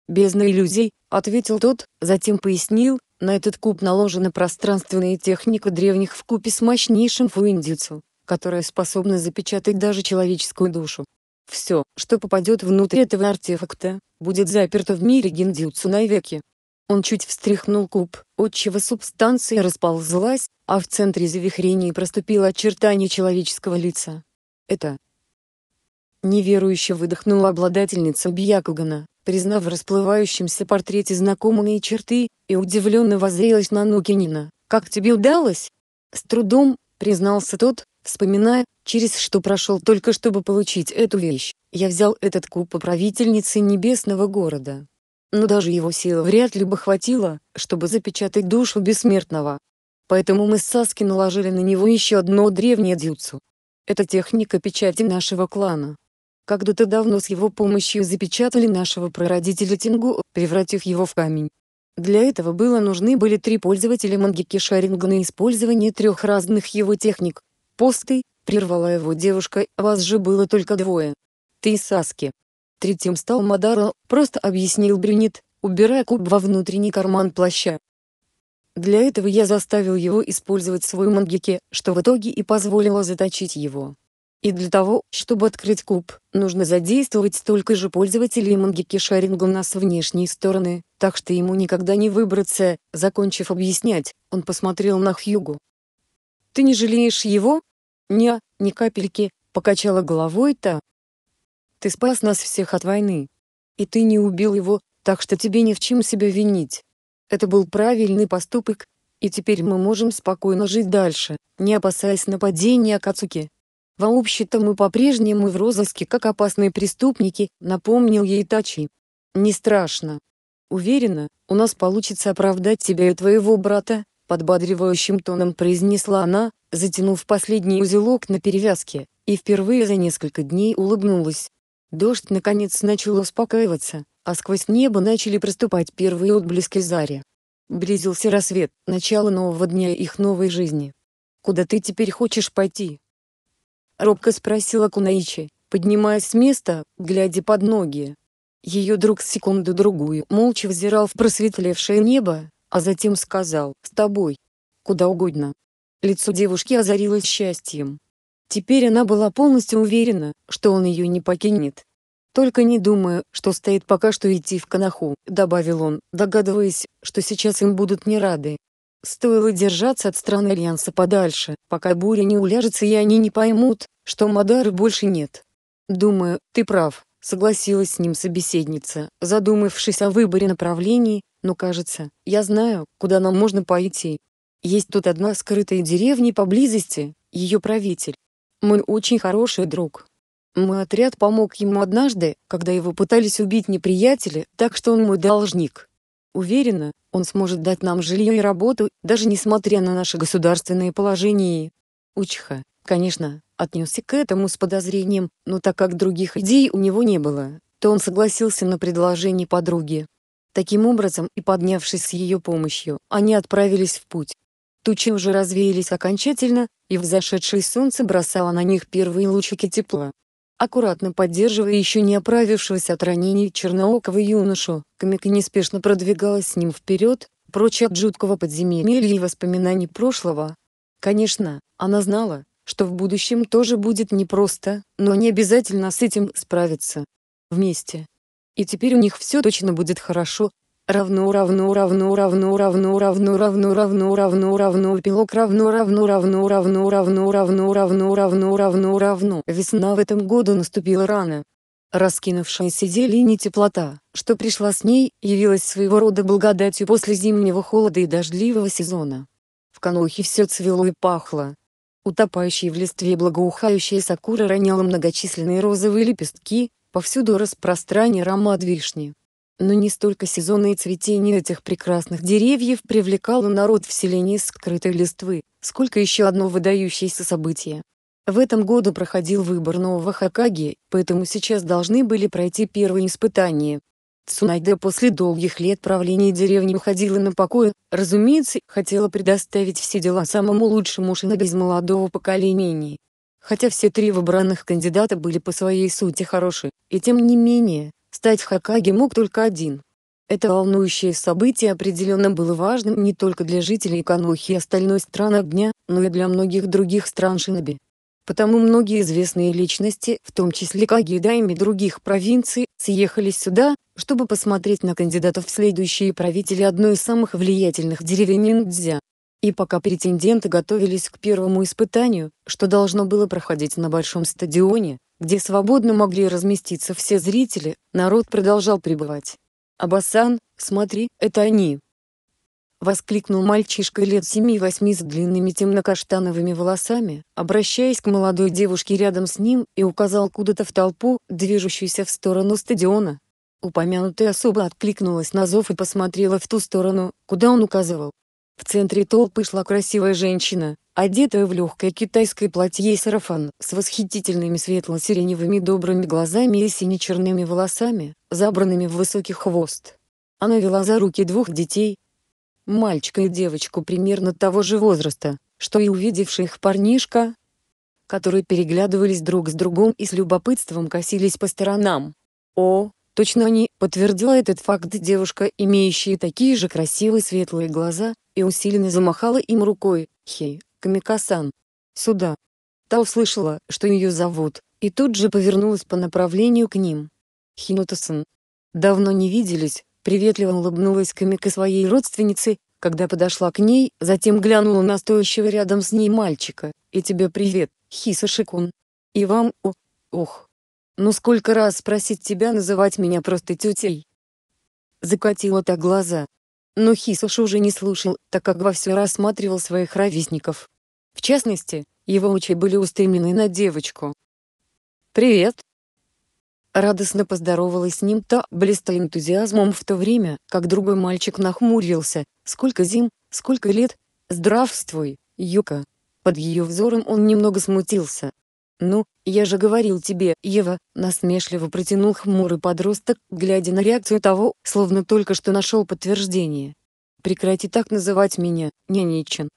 «Без иллюзий», — ответил тот, затем пояснил, на этот куб наложена пространственная техника древних в купе с мощнейшим фуиндицу, которая способна запечатать даже человеческую душу. Все, что попадет внутрь этого артефакта, будет заперто в мире гендюцу навеки. Он чуть встряхнул куб, отчего субстанция расползлась, а в центре завихрений проступило очертание человеческого лица. Это... Неверующе выдохнула обладательница Бьякугана признав в расплывающемся портрете знакомые черты, и удивленно воззрелась на Нукинина. «Как тебе удалось?» «С трудом», — признался тот, вспоминая, через что прошел только чтобы получить эту вещь. «Я взял этот куб у правительницы небесного города». Но даже его силы вряд ли бы хватило, чтобы запечатать душу бессмертного. Поэтому мы с Саски наложили на него еще одно древнее дзюцу. Это техника печати нашего клана когда-то давно с его помощью запечатали нашего прародителя Тингу, превратив его в камень. Для этого было нужны были три пользователя мангики Шаринга на использование трех разных его техник. «Постой», — прервала его девушка, — «вас же было только двое. Ты и Саски». Третьим стал Мадаро. просто объяснил Брюнет, убирая куб во внутренний карман плаща. Для этого я заставил его использовать свой мангике, что в итоге и позволило заточить его. И для того, чтобы открыть куб, нужно задействовать столько же пользователей мангики шарингом нас с внешней стороны, так что ему никогда не выбраться. Закончив объяснять, он посмотрел на Хьюгу. «Ты не жалеешь его?» «Не, ни капельки», — покачала головой та. «Ты спас нас всех от войны. И ты не убил его, так что тебе ни в чем себя винить. Это был правильный поступок, и теперь мы можем спокойно жить дальше, не опасаясь нападения Кацуки, вообще то мы по-прежнему в розыске как опасные преступники, напомнил ей Тачи. Не страшно. Уверена, у нас получится оправдать тебя и твоего брата, подбадривающим тоном произнесла она, затянув последний узелок на перевязке, и впервые за несколько дней улыбнулась. Дождь наконец начал успокаиваться, а сквозь небо начали проступать первые отблески зари. Близился рассвет, начало нового дня их новой жизни. «Куда ты теперь хочешь пойти?» Робко спросила Кунаичи, поднимаясь с места, глядя под ноги. Ее друг секунду-другую молча взирал в просветлевшее небо, а затем сказал «С тобой. Куда угодно». Лицо девушки озарилось счастьем. Теперь она была полностью уверена, что он ее не покинет. «Только не думая, что стоит пока что идти в Канаху», — добавил он, догадываясь, что сейчас им будут не рады. Стоило держаться от стран Альянса подальше, пока буря не уляжется и они не поймут, что Мадары больше нет. Думаю, ты прав, согласилась с ним собеседница, задумавшись о выборе направлений, но кажется, я знаю, куда нам можно пойти. Есть тут одна скрытая деревня поблизости, ее правитель. Мой очень хороший друг. Мой отряд помог ему однажды, когда его пытались убить неприятели, так что он мой должник. Уверена, он сможет дать нам жилье и работу, даже несмотря на наше государственное положение. Учха, Конечно, отнесся к этому с подозрением, но так как других идей у него не было, то он согласился на предложение подруги. Таким образом, и поднявшись с ее помощью, они отправились в путь. Тучи уже развеялись окончательно, и взошедшее солнце бросало на них первые лучики тепла. Аккуратно поддерживая еще не оправившегося от ранений черноокого юношу, Камика неспешно продвигалась с ним вперед, прочь от жуткого подземелья и воспоминаний прошлого. Конечно, она знала, что в будущем тоже будет непросто, но не обязательно с этим справиться. Вместе. И теперь у них все точно будет хорошо. Равно равно равно равно равно равно равно равно равно равно пилок равно равно равно равно равно равно равно равно равно равно весна в этом году наступила рано. Раскинувшаяся зелень и теплота, что пришла с ней, явилась своего рода благодатью после зимнего холода и дождливого сезона. В Канохе все цвело и пахло, Утопающий в листве благоухающая сакура роняла многочисленные розовые лепестки, повсюду распространяя аромат вишни. Но не столько сезонное цветение этих прекрасных деревьев привлекало народ в селении скрытой листвы, сколько еще одно выдающееся событие. В этом году проходил выбор нового Хакаги, поэтому сейчас должны были пройти первые испытания, Цунайда после долгих лет правления деревни уходила на покой, разумеется, хотела предоставить все дела самому лучшему шиноби из молодого поколения. Хотя все три выбранных кандидата были по своей сути хороши, и тем не менее, стать Хакаги мог только один. Это волнующее событие определенно было важным не только для жителей Канохи и остальной страны огня, но и для многих других стран Шиноби. Потому многие известные личности, в том числе Кагидайми других провинций, съехались сюда, чтобы посмотреть на кандидатов в следующие правители одной из самых влиятельных деревень Индзя. И пока претенденты готовились к первому испытанию, что должно было проходить на большом стадионе, где свободно могли разместиться все зрители, народ продолжал прибывать. «Абасан, смотри, это они», Воскликнул мальчишка лет семи-восьми с длинными темно-каштановыми волосами, обращаясь к молодой девушке рядом с ним и указал куда-то в толпу, движущуюся в сторону стадиона. Упомянутая особа откликнулась на зов и посмотрела в ту сторону, куда он указывал. В центре толпы шла красивая женщина, одетая в легкое китайское платье и сарафан, с восхитительными светло-сиреневыми добрыми глазами и сине-черными волосами, забранными в высокий хвост. Она вела за руки двух детей, мальчика и девочку примерно того же возраста, что и увидевший их парнишка, которые переглядывались друг с другом и с любопытством косились по сторонам. О, точно они, подтвердила этот факт девушка, имеющая такие же красивые светлые глаза, и усиленно замахала им рукой. Хей, Камикасан. Сюда. Та услышала, что ее зовут, и тут же повернулась по направлению к ним. Хинутасан. Давно не виделись, приветливо улыбнулась Камика своей родственнице, когда подошла к ней, затем глянула на стоящего рядом с ней мальчика. «И тебе привет, Хисашикун. И вам, о, ох. Ну сколько раз просить тебя называть меня просто тетей?» Закатила так глаза. Но Хисаш уже не слушал, так как вовсю рассматривал своих ровесников. В частности, его очи были устремлены на девочку. «Привет, радостно поздоровалась с ним та, блистая энтузиазмом в то время, как другой мальчик нахмурился. «Сколько зим, сколько лет? Здравствуй, Юка!» Под ее взором он немного смутился. «Ну, я же говорил тебе, Ева», — насмешливо протянул хмурый подросток, глядя на реакцию того, словно только что нашел подтверждение. «Прекрати так называть меня, нянечин».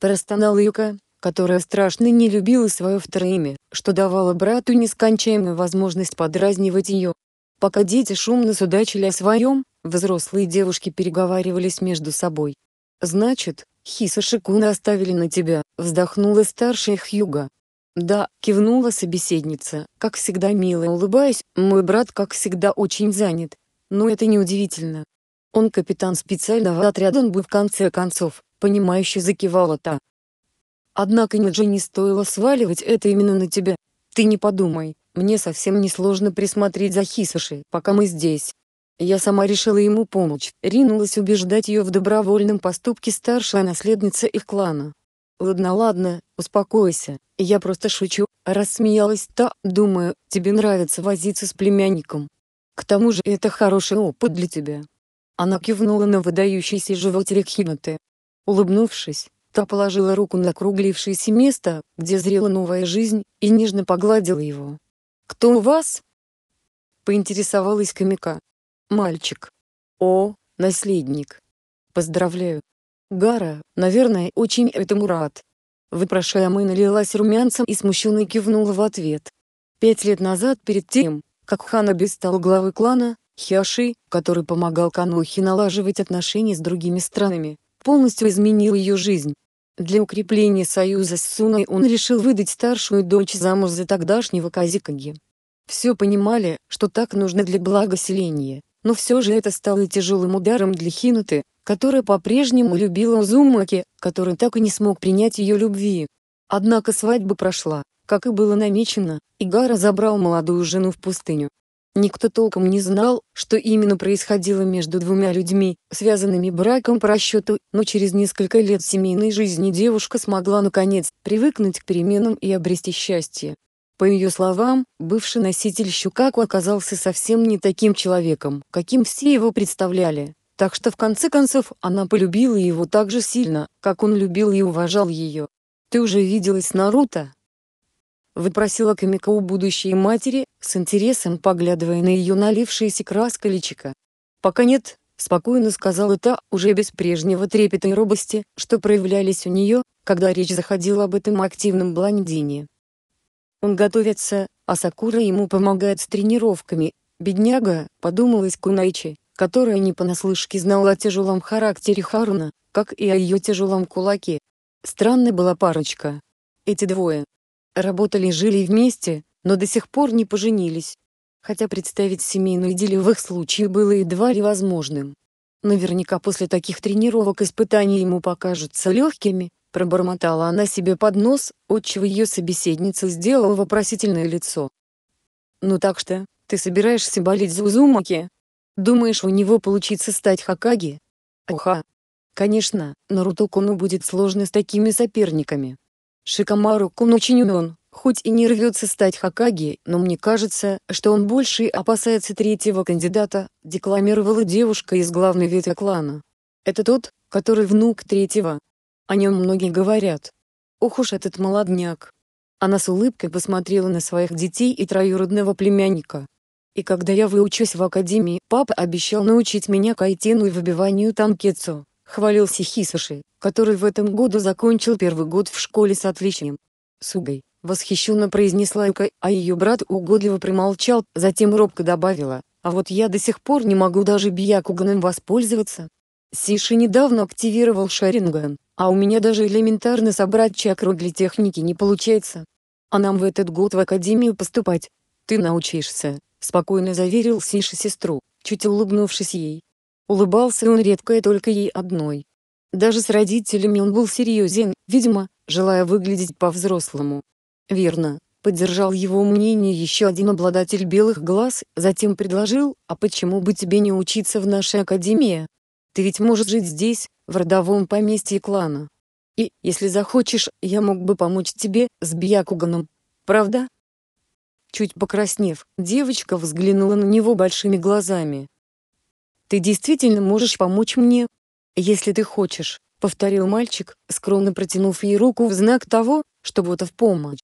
Простонал Юка, которая страшно не любила свое второе имя, что давало брату нескончаемую возможность подразнивать ее. Пока дети шумно судачили о своем, взрослые девушки переговаривались между собой. «Значит, Хиса Шикуна оставили на тебя», — вздохнула старшая Хьюга. «Да», — кивнула собеседница, как всегда мило улыбаясь, «мой брат как всегда очень занят. Но это неудивительно. Он капитан специального отряда он НБУ в конце концов», — понимающе закивала та. Однако Ниджи не стоило сваливать это именно на тебя. Ты не подумай, мне совсем не сложно присмотреть за Хисаши, пока мы здесь. Я сама решила ему помочь, ринулась убеждать ее в добровольном поступке старшая наследница их клана. «Ладно, ладно, успокойся, я просто шучу», — рассмеялась та, думаю, тебе нравится возиться с племянником. К тому же это хороший опыт для тебя. Она кивнула на выдающийся живот Хинаты. Улыбнувшись, Та положила руку на округлившееся место, где зрела новая жизнь, и нежно погладила его. «Кто у вас?» Поинтересовалась Камика. «Мальчик. О, наследник. Поздравляю. Гара, наверное, очень этому рад». Выпрошаемая налилась румянцем и смущенно кивнула в ответ. Пять лет назад перед тем, как Ханаби стал главой клана, Хиаши, который помогал Канохи налаживать отношения с другими странами, полностью изменил ее жизнь. Для укрепления союза с Суной он решил выдать старшую дочь замуж за тогдашнего Казикаги. Все понимали, что так нужно для блага селения, но все же это стало тяжелым ударом для Хинуты, которая по-прежнему любила Узумаки, который так и не смог принять ее любви. Однако свадьба прошла, как и было намечено, и Гара забрал молодую жену в пустыню, Никто толком не знал, что именно происходило между двумя людьми, связанными браком по расчету, но через несколько лет семейной жизни девушка смогла наконец привыкнуть к переменам и обрести счастье. По ее словам, бывший носитель Щукаку оказался совсем не таким человеком, каким все его представляли, так что в конце концов она полюбила его так же сильно, как он любил и уважал ее. «Ты уже виделась с Наруто?» Выпросила Камика у будущей матери, с интересом поглядывая на ее налившееся краска личика. «Пока нет», — спокойно сказала та, уже без прежнего трепета и робости, что проявлялись у нее, когда речь заходила об этом активном блондине. Он готовится, а Сакура ему помогает с тренировками. «Бедняга», — подумалась Кунайчи, которая не понаслышке знала о тяжелом характере Харуна, как и о ее тяжелом кулаке. Странная была парочка. Эти двое, Работали, жили вместе, но до сих пор не поженились. Хотя представить семейную идиллию в их случае было едва ли возможным. Наверняка после таких тренировок испытания ему покажутся легкими, пробормотала она себе под нос, отчего ее собеседница сделала вопросительное лицо. «Ну так что, ты собираешься болеть за Узумаки? Думаешь, у него получится стать Хакаги?» «Уха! Конечно, Наруто-кону будет сложно с такими соперниками. Шикамару Кун очень умен, хоть и не рвется стать Хакаги, но мне кажется, что он больше опасается третьего кандидата, декламировала девушка из главной ветви клана. Это тот, который внук третьего. О нем многие говорят. Ох уж этот молодняк. Она с улыбкой посмотрела на своих детей и троюродного племянника. И когда я выучусь в академии, папа обещал научить меня кайтену и выбиванию танкетсу хвалился Хисуши, который в этом году закончил первый год в школе с отличием. Сугой, восхищенно произнесла Юка, а ее брат угодливо примолчал, затем робко добавила, а вот я до сих пор не могу даже Бьякуганом воспользоваться. Сиши недавно активировал Шаринган, а у меня даже элементарно собрать чакру для техники не получается. А нам в этот год в академию поступать. Ты научишься, спокойно заверил Сиши сестру, чуть улыбнувшись ей. Улыбался он редко и только ей одной. Даже с родителями он был серьезен, видимо, желая выглядеть по-взрослому. «Верно», — поддержал его мнение еще один обладатель белых глаз, затем предложил, «А почему бы тебе не учиться в нашей академии? Ты ведь можешь жить здесь, в родовом поместье клана. И, если захочешь, я мог бы помочь тебе с Бьякуганом. Правда?» Чуть покраснев, девочка взглянула на него большими глазами. Ты действительно можешь помочь мне? Если ты хочешь, повторил мальчик, скромно протянув ей руку в знак того, что Ботов помочь.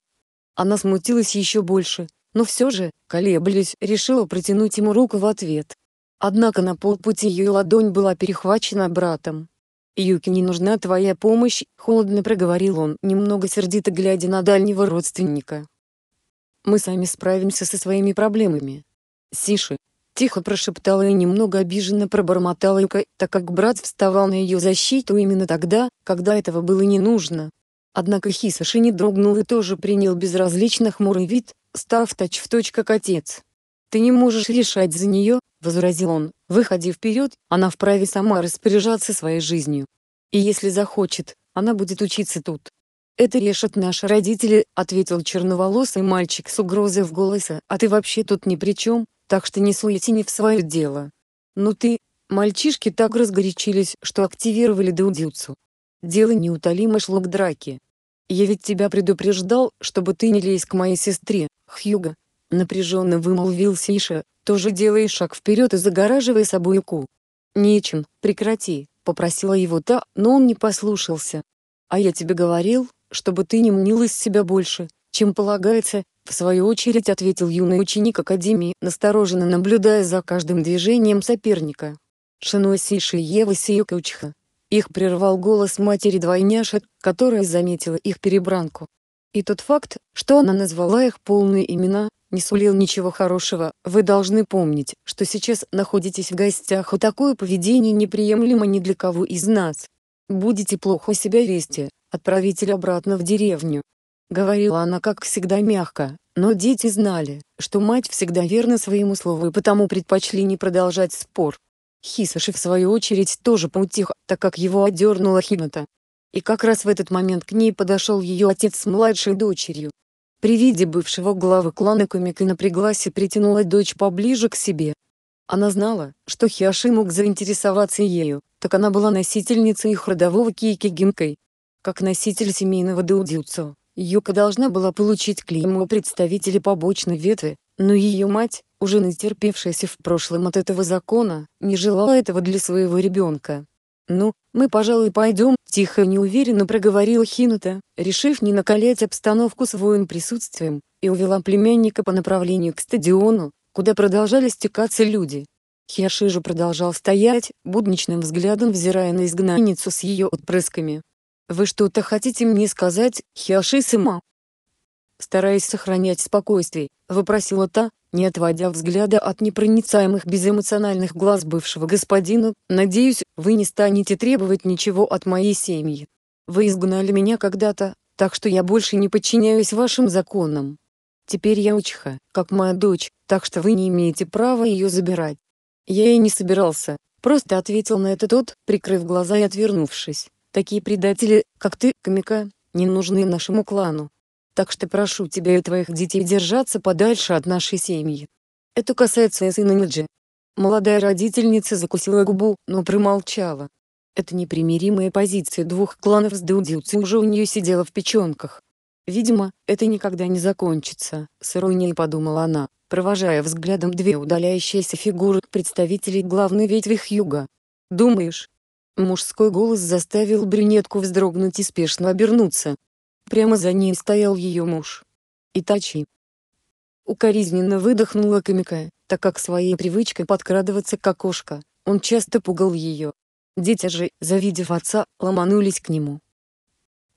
Она смутилась еще больше, но все же, колеблясь, решила протянуть ему руку в ответ. Однако на полпути ее ладонь была перехвачена братом. «Юки, не нужна твоя помощь», — холодно проговорил он, немного сердито глядя на дальнего родственника. «Мы сами справимся со своими проблемами. Сиши, Тихо прошептала и немного обиженно пробормотала Юка, так как брат вставал на ее защиту именно тогда, когда этого было не нужно. Однако Хисаши не дрогнул и тоже принял безразлично хмурый вид, став точь-в-точь точь как отец. «Ты не можешь решать за нее», — возразил он, — «выходи вперед, она вправе сама распоряжаться своей жизнью. И если захочет, она будет учиться тут». «Это решат наши родители», — ответил черноволосый мальчик с угрозой в голосе, «а ты вообще тут ни при чем, так что не суйте не в свое дело. Ну ты, мальчишки так разгорячились, что активировали Даудюцу. Дело неутолимо шло к драке. Я ведь тебя предупреждал, чтобы ты не лезь к моей сестре, Хьюга. Напряженно вымолвил Сиша, тоже делая шаг вперед и загораживая собой Ку. Нечем, прекрати, попросила его та, но он не послушался. А я тебе говорил, чтобы ты не мнилась себя больше, чем полагается, в свою очередь ответил юный ученик Академии, настороженно наблюдая за каждым движением соперника. Шиноси Шиева Сиюкаучха. Их прервал голос матери двойняшек, которая заметила их перебранку. И тот факт, что она назвала их полные имена, не сулил ничего хорошего. Вы должны помнить, что сейчас находитесь в гостях, и такое поведение неприемлемо ни для кого из нас. Будете плохо себя вести, отправитель обратно в деревню. Говорила она как всегда мягко, но дети знали, что мать всегда верна своему слову и потому предпочли не продолжать спор. Хисаши в свою очередь тоже поутих, так как его одернула Хината. И как раз в этот момент к ней подошел ее отец с младшей дочерью. При виде бывшего главы клана Камика напряглась и притянула дочь поближе к себе. Она знала, что Хиаши мог заинтересоваться ею, так она была носительницей их родового Кики Гимкой. Как носитель семейного Дудзюцу, Юка должна была получить клеймо представителя побочной ветви, но ее мать, уже настерпевшаяся в прошлом от этого закона, не желала этого для своего ребенка. «Ну, мы, пожалуй, пойдем», — тихо и неуверенно проговорила Хинута, решив не накалять обстановку своим присутствием, и увела племянника по направлению к стадиону, куда продолжали стекаться люди. Хиашижу продолжал стоять, будничным взглядом взирая на изгнанницу с ее отпрысками. «Вы что-то хотите мне сказать, Хиашисима?» Стараясь сохранять спокойствие, вопросила та, не отводя взгляда от непроницаемых безэмоциональных глаз бывшего господина, «Надеюсь, вы не станете требовать ничего от моей семьи. Вы изгнали меня когда-то, так что я больше не подчиняюсь вашим законам. Теперь я учиха, как моя дочь, так что вы не имеете права ее забирать». Я и не собирался, просто ответил на это тот, прикрыв глаза и отвернувшись. Такие предатели, как ты, Камика, не нужны нашему клану. Так что прошу тебя и твоих детей держаться подальше от нашей семьи. Это касается и сына Ниджи. Молодая родительница закусила губу, но промолчала. Это непримиримая позиция двух кланов с Дудзюци уже у нее сидела в печенках. Видимо, это никогда не закончится, с иронией подумала она, провожая взглядом две удаляющиеся фигуры представителей главной ветви Хьюга. «Думаешь, Мужской голос заставил брюнетку вздрогнуть и спешно обернуться. Прямо за ней стоял ее муж. «Итачи». Укоризненно выдохнула Камика, так как своей привычкой подкрадываться к окошко, он часто пугал ее. Дети же, завидев отца, ломанулись к нему.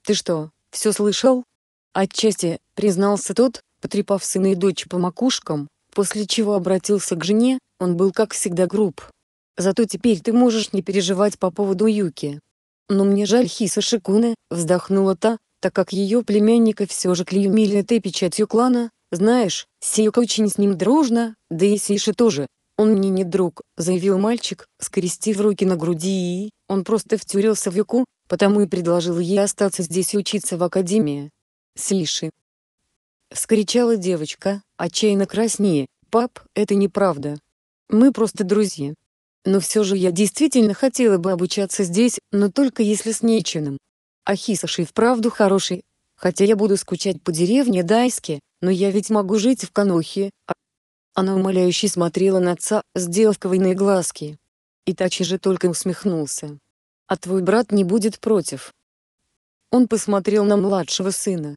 «Ты что, все слышал?» Отчасти, признался тот, потрепав сына и дочь по макушкам, после чего обратился к жене, он был как всегда груб, Зато теперь ты можешь не переживать по поводу Юки. Но мне жаль Хиса Шикуна, вздохнула та, так как ее племянника все же клеймили этой печатью клана. Знаешь, Сиюка очень с ним дружна, да и Сиши тоже. Он мне не друг, заявил мальчик, скрестив руки на груди и... Он просто втюрился в Юку, потому и предложил ей остаться здесь и учиться в академии. Сиши. Скричала девочка, отчаянно краснее. «Пап, это неправда. Мы просто друзья». Но все же я действительно хотела бы обучаться здесь, но только если с Ничиным. Ахисаш и вправду хороший. Хотя я буду скучать по деревне Дайске, но я ведь могу жить в Канохе. А она умоляюще смотрела на отца, сделав ковыные глазки. Итачи же только усмехнулся. «А твой брат не будет против». Он посмотрел на младшего сына.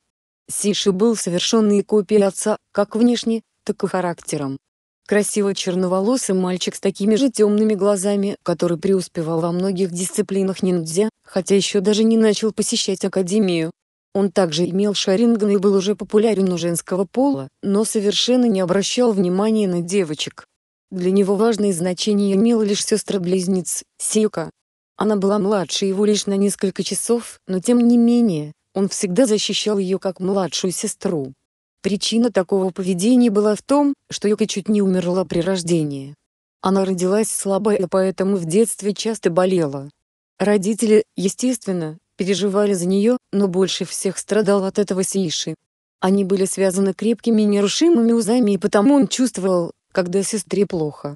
Сиши был совершенной копией отца, как внешне, так и характером. Красиво черноволосый мальчик с такими же темными глазами, который преуспевал во многих дисциплинах ниндзя, хотя еще даже не начал посещать академию. Он также имел шаринган и был уже популярен у женского пола, но совершенно не обращал внимания на девочек. Для него важное значение имела лишь сестра-близнец, Сиюка. Она была младше его лишь на несколько часов, но тем не менее, он всегда защищал ее как младшую сестру. Причина такого поведения была в том, что Юка чуть не умерла при рождении. Она родилась слабая и поэтому в детстве часто болела. Родители, естественно, переживали за нее, но больше всех страдал от этого Сиши. Они были связаны крепкими и нерушимыми узами и потому он чувствовал, когда сестре плохо.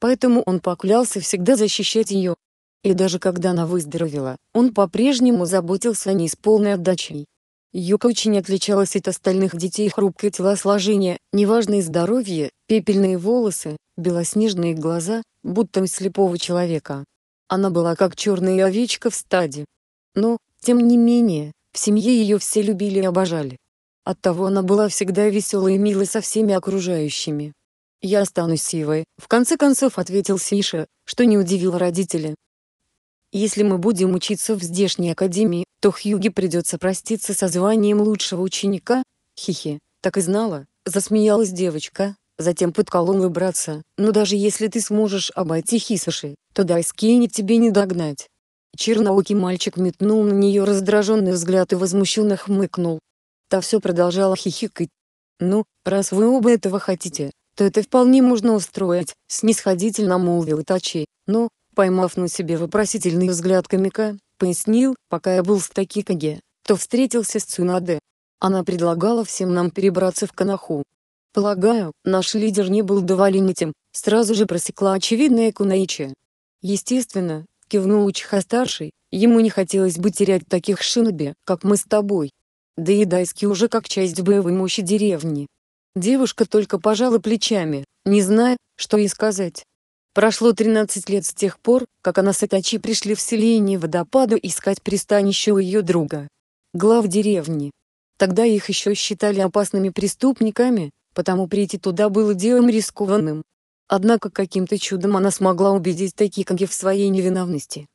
Поэтому он поклялся всегда защищать ее. И даже когда она выздоровела, он по-прежнему заботился о ней с полной отдачей. Юка очень отличалась от остальных детей хрупкое телосложение, неважное здоровье, пепельные волосы, белоснежные глаза, будто слепого человека. Она была как черная овечка в стаде. Но, тем не менее, в семье ее все любили и обожали. Оттого она была всегда веселой и милой со всеми окружающими. «Я останусь сивой», — в конце концов ответил Сиша, что не удивило родителя, если мы будем учиться в здешней академии, то Хьюги придется проститься со званием лучшего ученика. Хихи, так и знала, засмеялась девочка, затем под подколола братца. Но даже если ты сможешь обойти Хисаши, то Дайскини тебе не догнать. Черноокий мальчик метнул на нее раздраженный взгляд и возмущенно хмыкнул. Та все продолжала хихикать. «Ну, раз вы оба этого хотите, то это вполне можно устроить», — снисходительно молвил Итачи. «Но, поймав на себе вопросительный взгляд Камика, пояснил, пока я был в Такикаге, то встретился с Цунаде. Она предлагала всем нам перебраться в Канаху. Полагаю, наш лидер не был доволен этим, сразу же просекла очевидная Кунаичи. Естественно, кивнул Учиха-старший, ему не хотелось бы терять таких шиноби, как мы с тобой. Да и Дайски уже как часть боевой мощи деревни. Девушка только пожала плечами, не зная, что ей сказать. Прошло 13 лет с тех пор, как она с Атачи пришли в селение Водопаду искать пристанище у ее друга. Глав деревни. Тогда их еще считали опасными преступниками, потому прийти туда было делом рискованным. Однако каким-то чудом она смогла убедить Такиканги в своей невиновности.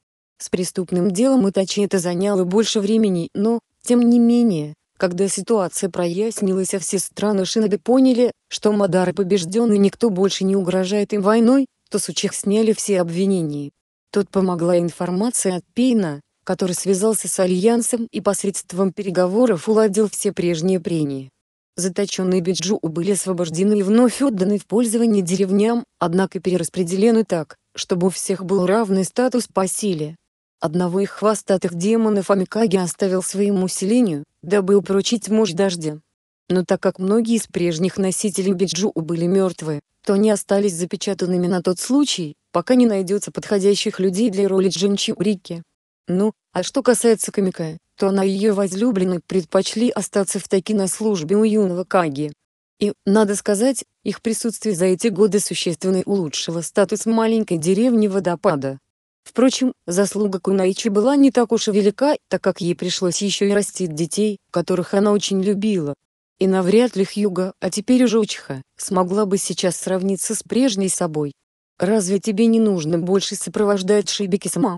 С преступным делом Итачи это заняло больше времени, но, тем не менее, когда ситуация прояснилась, а все страны Шиноби поняли, что Мадары побежден и никто больше не угрожает им войной, то сучих сняли все обвинения. Тут помогла информация от Пейна, который связался с Альянсом и посредством переговоров уладил все прежние прения. Заточенные Биджу были освобождены и вновь отданы в пользование деревням, однако перераспределены так, чтобы у всех был равный статус по силе. Одного из хвостатых демонов Амикаги оставил своему селению, дабы упрочить мощь дождя. Но так как многие из прежних носителей биджу были мертвы, то они остались запечатанными на тот случай, пока не найдется подходящих людей для роли Джинчи Урики. Ну, а что касается Камика, то она и ее возлюбленный предпочли остаться в таки на службе у юного Каги. И, надо сказать, их присутствие за эти годы существенно улучшило статус маленькой деревни водопада. Впрочем, заслуга Кунаичи была не так уж и велика, так как ей пришлось еще и растить детей, которых она очень любила, и навряд ли Хьюга, а теперь уже Учиха, смогла бы сейчас сравниться с прежней собой. «Разве тебе не нужно больше сопровождать Шибики сама?»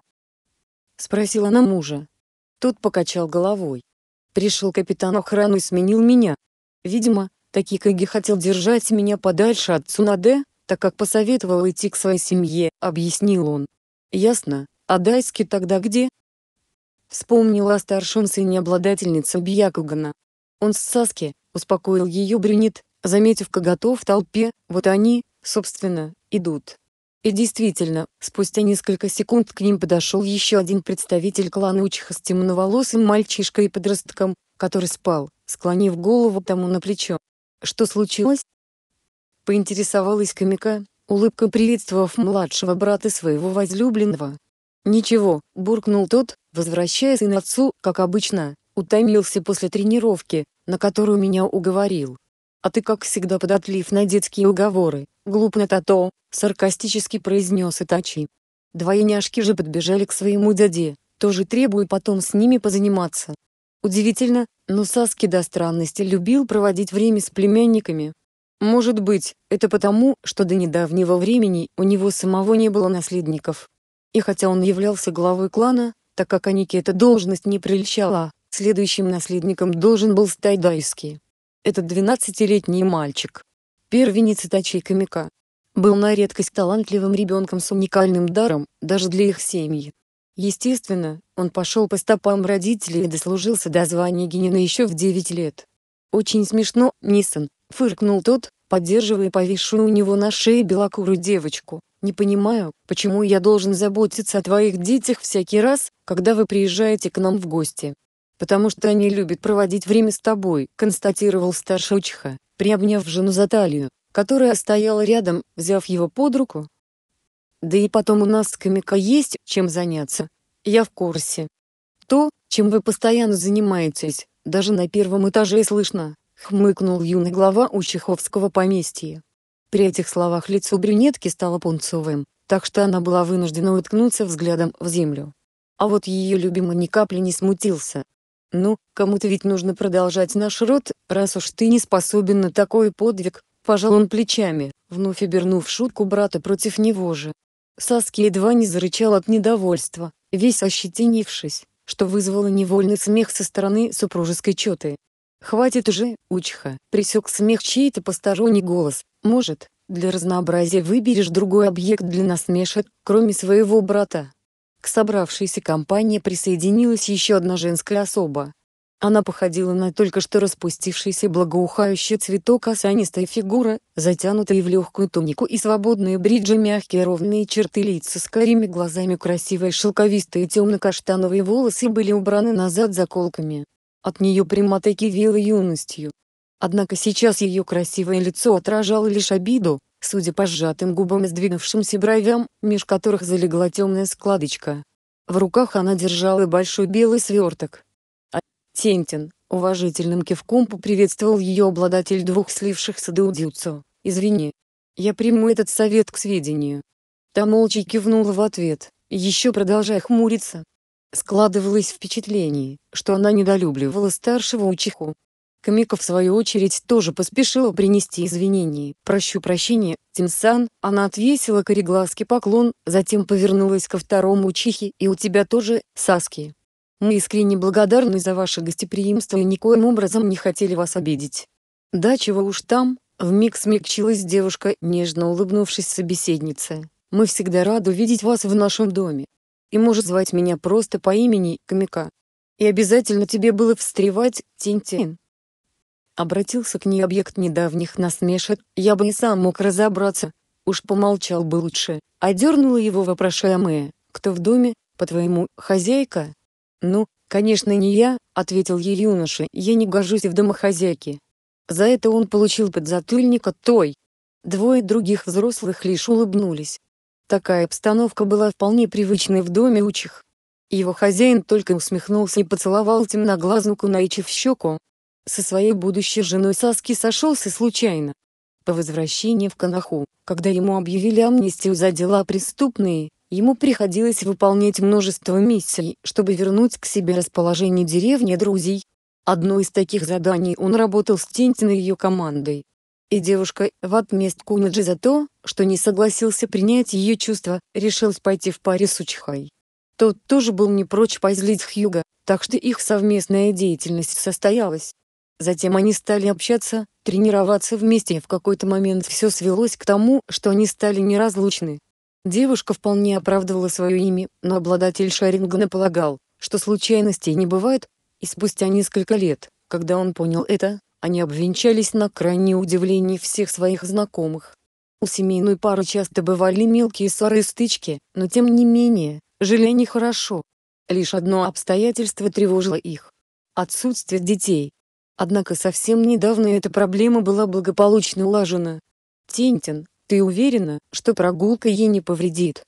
Спросила она мужа. Тот покачал головой. Пришел капитан охраны и сменил меня. Видимо, таки Каги хотел держать меня подальше от Цунаде, так как посоветовал идти к своей семье, объяснил он. Ясно, а Дайски тогда где? Вспомнила о старшем сыне обладательницы Бьякугана. Он с Саски, успокоил ее брюнет, заметив коготов в толпе, вот они, собственно, идут. И действительно, спустя несколько секунд к ним подошел еще один представитель клана Учиха с темноволосым мальчишкой и подростком, который спал, склонив голову тому на плечо. «Что случилось?» Поинтересовалась Камика, улыбкой приветствовав младшего брата своего возлюбленного. «Ничего», — буркнул тот, возвращаясь и на отцу, как обычно, утомился после тренировки, на которую меня уговорил. «А ты как всегда податлив на детские уговоры, глупно то-то, саркастически произнес Итачи. Двойняшки же подбежали к своему дяде, тоже требуя потом с ними позаниматься. Удивительно, но Саски до странности любил проводить время с племянниками. Может быть, это потому, что до недавнего времени у него самого не было наследников. И хотя он являлся главой клана, так как Анике эта должность не прельщала, Следующим наследником должен был стать Дайски. Этот 12-летний мальчик, первенец Итачи Камика, был на редкость талантливым ребенком с уникальным даром, даже для их семьи. Естественно, он пошел по стопам родителей и дослужился до звания Генина еще в 9 лет. «Очень смешно, Нисон, фыркнул тот, поддерживая повисшую у него на шее белокурую девочку. «Не понимаю, почему я должен заботиться о твоих детях всякий раз, когда вы приезжаете к нам в гости потому что они любят проводить время с тобой», — констатировал старший учиха, приобняв жену за талию, которая стояла рядом, взяв его под руку. «Да и потом у нас с Камика есть чем заняться. Я в курсе. То, чем вы постоянно занимаетесь, даже на первом этаже слышно», — хмыкнул юный глава Учиховского поместья. При этих словах лицо брюнетки стало пунцовым, так что она была вынуждена уткнуться взглядом в землю. А вот ее любимый ни капли не смутился, ну, кому-то ведь нужно продолжать наш род, раз уж ты не способен на такой подвиг, пожал он плечами, вновь обернув шутку брата против него же. Саски едва не зарычал от недовольства, весь ощетинившись, что вызвало невольный смех со стороны супружеской четы. «Хватит уже, учха!» — присек смех чей-то посторонний голос. «Может, для разнообразия выберешь другой объект для насмешек, кроме своего брата?» К собравшейся компании присоединилась еще одна женская особа. Она походила на только что распустившийся благоухающий цветок осанистая фигура, затянутая в легкую тунику и свободные бриджи, мягкие ровные черты лица с карими глазами, красивые шелковистые темно-каштановые волосы были убраны назад заколками. От нее прямо-таки веяло юностью. Однако сейчас ее красивое лицо отражало лишь обиду, Судя по сжатым губам и сдвинувшимся бровям, меж которых залегла темная складочка. В руках она держала большой белый сверток. А Тентин, уважительным кивком поприветствовал ее обладатель двух слившихся доудюцу. «Извини. Я приму этот совет к сведению». Та молча кивнула в ответ, еще продолжая хмуриться. Складывалось впечатление, что она недолюбливала старшего учиху, Камика, в свою очередь, тоже поспешила принести извинения. «Прощу прощения, Тинсан. Она отвесила кореглазки поклон, затем повернулась ко второму Чихи «И у тебя тоже, Саски». «Мы искренне благодарны за ваше гостеприимство и никоим образом не хотели вас обидеть». «Да чего уж там», — вмиг смягчилась девушка, нежно улыбнувшись собеседнице. «Мы всегда рады видеть вас в нашем доме. И можешь звать меня просто по имени Камика. И обязательно тебе было встревать, Тинтин. -тин. Обратился к ней объект недавних насмешек, я бы и сам мог разобраться. Уж помолчал бы лучше, одернула его вопрошаемая, кто в доме, по-твоему, хозяйка? Ну, конечно не я, ответил ей юноша, я не гожусь в домохозяйке. За это он получил подзатыльник от той. Двое других взрослых лишь улыбнулись. Такая обстановка была вполне привычной в доме учих. Его хозяин только усмехнулся и поцеловал темноглазну Кунаичи в щеку, со своей будущей женой Саски сошелся случайно. По возвращении в Канаху, когда ему объявили амнистию за дела преступные, ему приходилось выполнять множество миссий, чтобы вернуть к себе расположение деревни друзей. Одно из таких заданий он работал с Тентин и ее командой. И девушка, в отместку Наджи за то, что не согласился принять ее чувства, решилась пойти в паре с Учхай. Тот тоже был не прочь позлить Хьюга, так что их совместная деятельность состоялась. Затем они стали общаться, тренироваться вместе, и в какой-то момент все свелось к тому, что они стали неразлучны. Девушка вполне оправдывала свое имя, но обладатель Шарингана полагал, что случайностей не бывает, и спустя несколько лет, когда он понял это, они обвенчались на крайнее удивление всех своих знакомых. У семейной пары часто бывали мелкие ссоры и стычки, но тем не менее, жили они хорошо. Лишь одно обстоятельство тревожило их. Отсутствие детей. Однако совсем недавно эта проблема была благополучно улажена. Тинтин, ты уверена, что прогулка ей не повредит?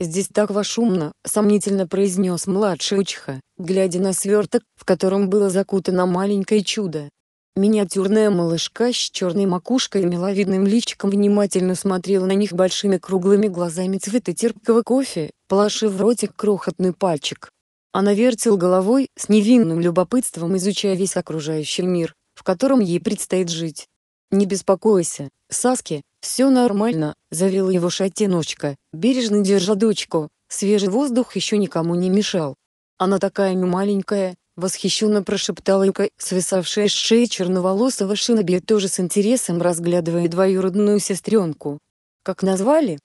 Здесь так вошумно, сомнительно произнес младший учиха, глядя на сверток, в котором было закутано маленькое чудо. Миниатюрная малышка с черной макушкой и миловидным личиком внимательно смотрела на них большими круглыми глазами цвета терпкого кофе, положив в ротик крохотный пальчик. Она вертел головой, с невинным любопытством изучая весь окружающий мир, в котором ей предстоит жить. «Не беспокойся, Саски, все нормально», — завела его шатеночка, бережно держа дочку, свежий воздух еще никому не мешал. «Она такая маленькая», — восхищенно прошептала Юка, свисавшая с шеи черноволосого шиноби тоже с интересом разглядывая двоюродную сестренку. «Как назвали?»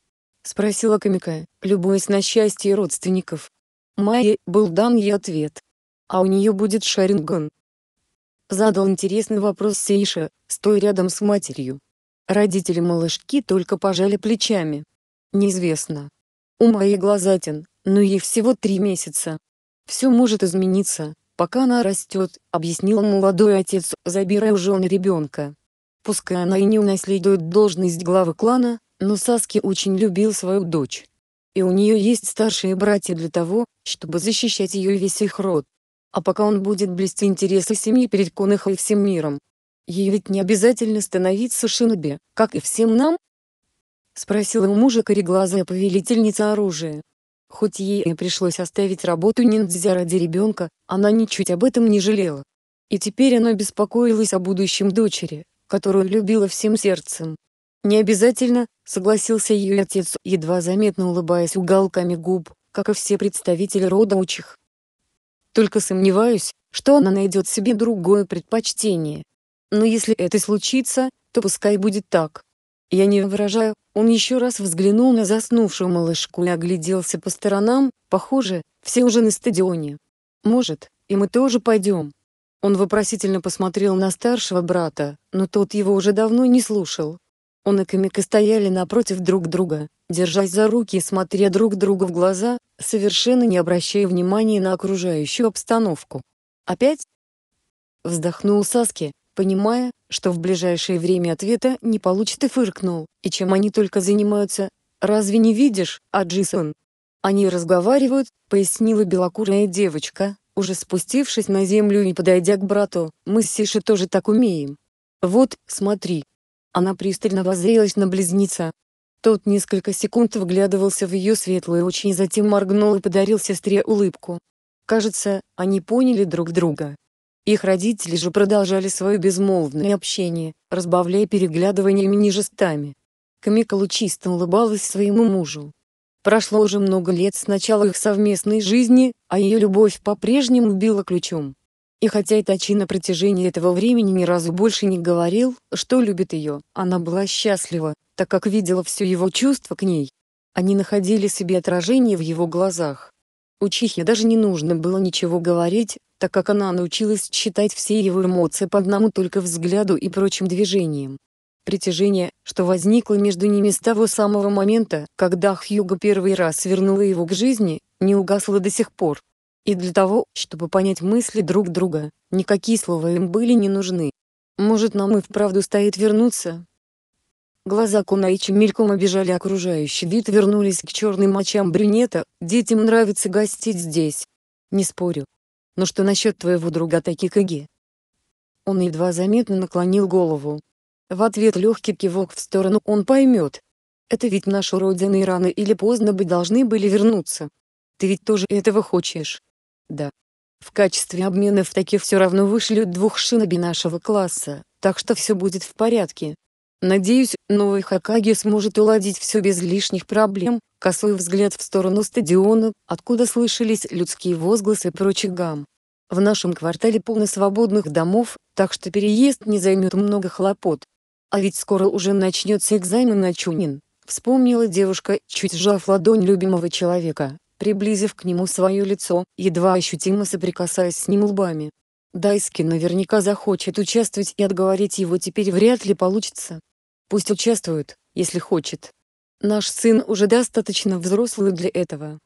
— спросила Камика, любуясь на счастье родственников. Майе был дан ей ответ. А у нее будет Шаринган. Задал интересный вопрос Сейша, стоя рядом с матерью. Родители малышки только пожали плечами. Неизвестно. У Майи глазатин, но ей всего три месяца. Все может измениться, пока она растет, объяснил молодой отец, забирая у жены ребенка. Пускай она и не унаследует должность главы клана, но Саски очень любил свою дочь и у нее есть старшие братья для того, чтобы защищать ее и весь их род. А пока он будет блести интересы семьи перед Конахой и всем миром. Ей ведь не обязательно становиться шиноби, как и всем нам? Спросила у мужа кореглазая повелительница оружия. Хоть ей и пришлось оставить работу ниндзя ради ребенка, она ничуть об этом не жалела. И теперь она беспокоилась о будущем дочери, которую любила всем сердцем. «Не обязательно», — согласился ее отец, едва заметно улыбаясь уголками губ, как и все представители рода учих. «Только сомневаюсь, что она найдет себе другое предпочтение. Но если это случится, то пускай будет так». Я не выражаю, он еще раз взглянул на заснувшую малышку и огляделся по сторонам, похоже, все уже на стадионе. «Может, и мы тоже пойдем?» Он вопросительно посмотрел на старшего брата, но тот его уже давно не слушал, он и Камика стояли напротив друг друга, держась за руки и смотря друг другу в глаза, совершенно не обращая внимания на окружающую обстановку. «Опять?» Вздохнул Саски, понимая, что в ближайшее время ответа не получит и фыркнул. «И чем они только занимаются? Разве не видишь, Аджисон?» «Они разговаривают», — пояснила белокурая девочка, уже спустившись на землю и подойдя к брату, «мы с Сиши тоже так умеем». «Вот, смотри, она пристально воззрелась на близнеца. Тот несколько секунд вглядывался в ее светлые очи и затем моргнул и подарил сестре улыбку. Кажется, они поняли друг друга. Их родители же продолжали свое безмолвное общение, разбавляя переглядываниями ниже стами. Камикалу чисто улыбалась своему мужу. Прошло уже много лет с начала их совместной жизни, а ее любовь по-прежнему била ключом. И хотя Итачи на протяжении этого времени ни разу больше не говорил, что любит ее, она была счастлива, так как видела все его чувства к ней. Они находили себе отражение в его глазах. У Учихе даже не нужно было ничего говорить, так как она научилась считать все его эмоции по одному только взгляду и прочим движениям. Притяжение, что возникло между ними с того самого момента, когда Хьюго первый раз вернула его к жизни, не угасло до сих пор и для того, чтобы понять мысли друг друга, никакие слова им были не нужны. Может нам и вправду стоит вернуться? Глаза Кунаичи мельком обижали окружающий вид и вернулись к черным мочам брюнета, детям нравится гостить здесь. Не спорю. Но что насчет твоего друга Такикаги? Он едва заметно наклонил голову. В ответ легкий кивок в сторону он поймет. Это ведь наши родины и рано или поздно бы должны были вернуться. Ты ведь тоже этого хочешь. Да. В качестве обмена в таких все равно вышлют двух шиноби нашего класса, так что все будет в порядке. Надеюсь, новый Хакаги сможет уладить все без лишних проблем. Косой взгляд в сторону стадиона, откуда слышались людские возгласы прочих гам. В нашем квартале полно свободных домов, так что переезд не займет много хлопот. А ведь скоро уже начнется экзамен на Чунин, вспомнила девушка, чуть сжав ладонь любимого человека приблизив к нему свое лицо, едва ощутимо соприкасаясь с ним лбами. Дайски наверняка захочет участвовать и отговорить его теперь вряд ли получится. Пусть участвует, если хочет. Наш сын уже достаточно взрослый для этого.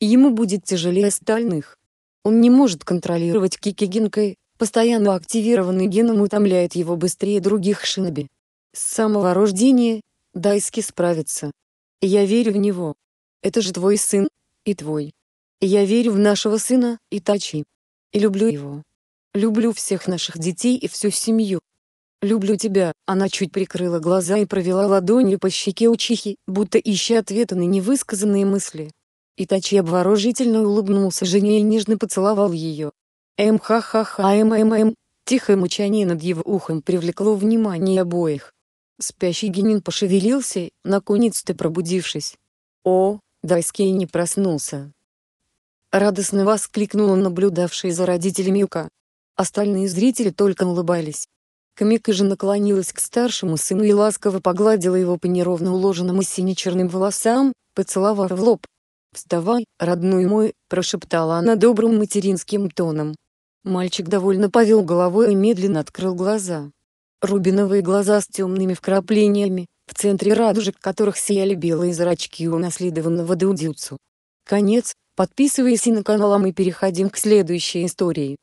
Ему будет тяжелее остальных. Он не может контролировать Кики постоянно активированный геном утомляет его быстрее других шиноби. С самого рождения Дайски справится. Я верю в него. Это же твой сын, и твой. Я верю в нашего сына, Итачи. И люблю его. Люблю всех наших детей и всю семью. Люблю тебя. Она чуть прикрыла глаза и провела ладонью по щеке учихи, будто ища ответа на невысказанные мысли. Итачи обворожительно улыбнулся жене и нежно поцеловал ее. Эм ха-ха-ха эм эм эм. Тихое мучание над его ухом привлекло внимание обоих. Спящий Генин пошевелился, наконец-то пробудившись. «О, Дайский не проснулся. Радостно воскликнула наблюдавшая за родителями Юка. Остальные зрители только улыбались. Камика же наклонилась к старшему сыну и ласково погладила его по неровно уложенным и сине-черным волосам, поцеловав в лоб. «Вставай, родной мой», — прошептала она добрым материнским тоном. Мальчик довольно повел головой и медленно открыл глаза. Рубиновые глаза с темными вкраплениями, в центре радужек которых сияли белые зрачки унаследованного Дудзюцу. Конец, подписывайся на канал а мы переходим к следующей истории.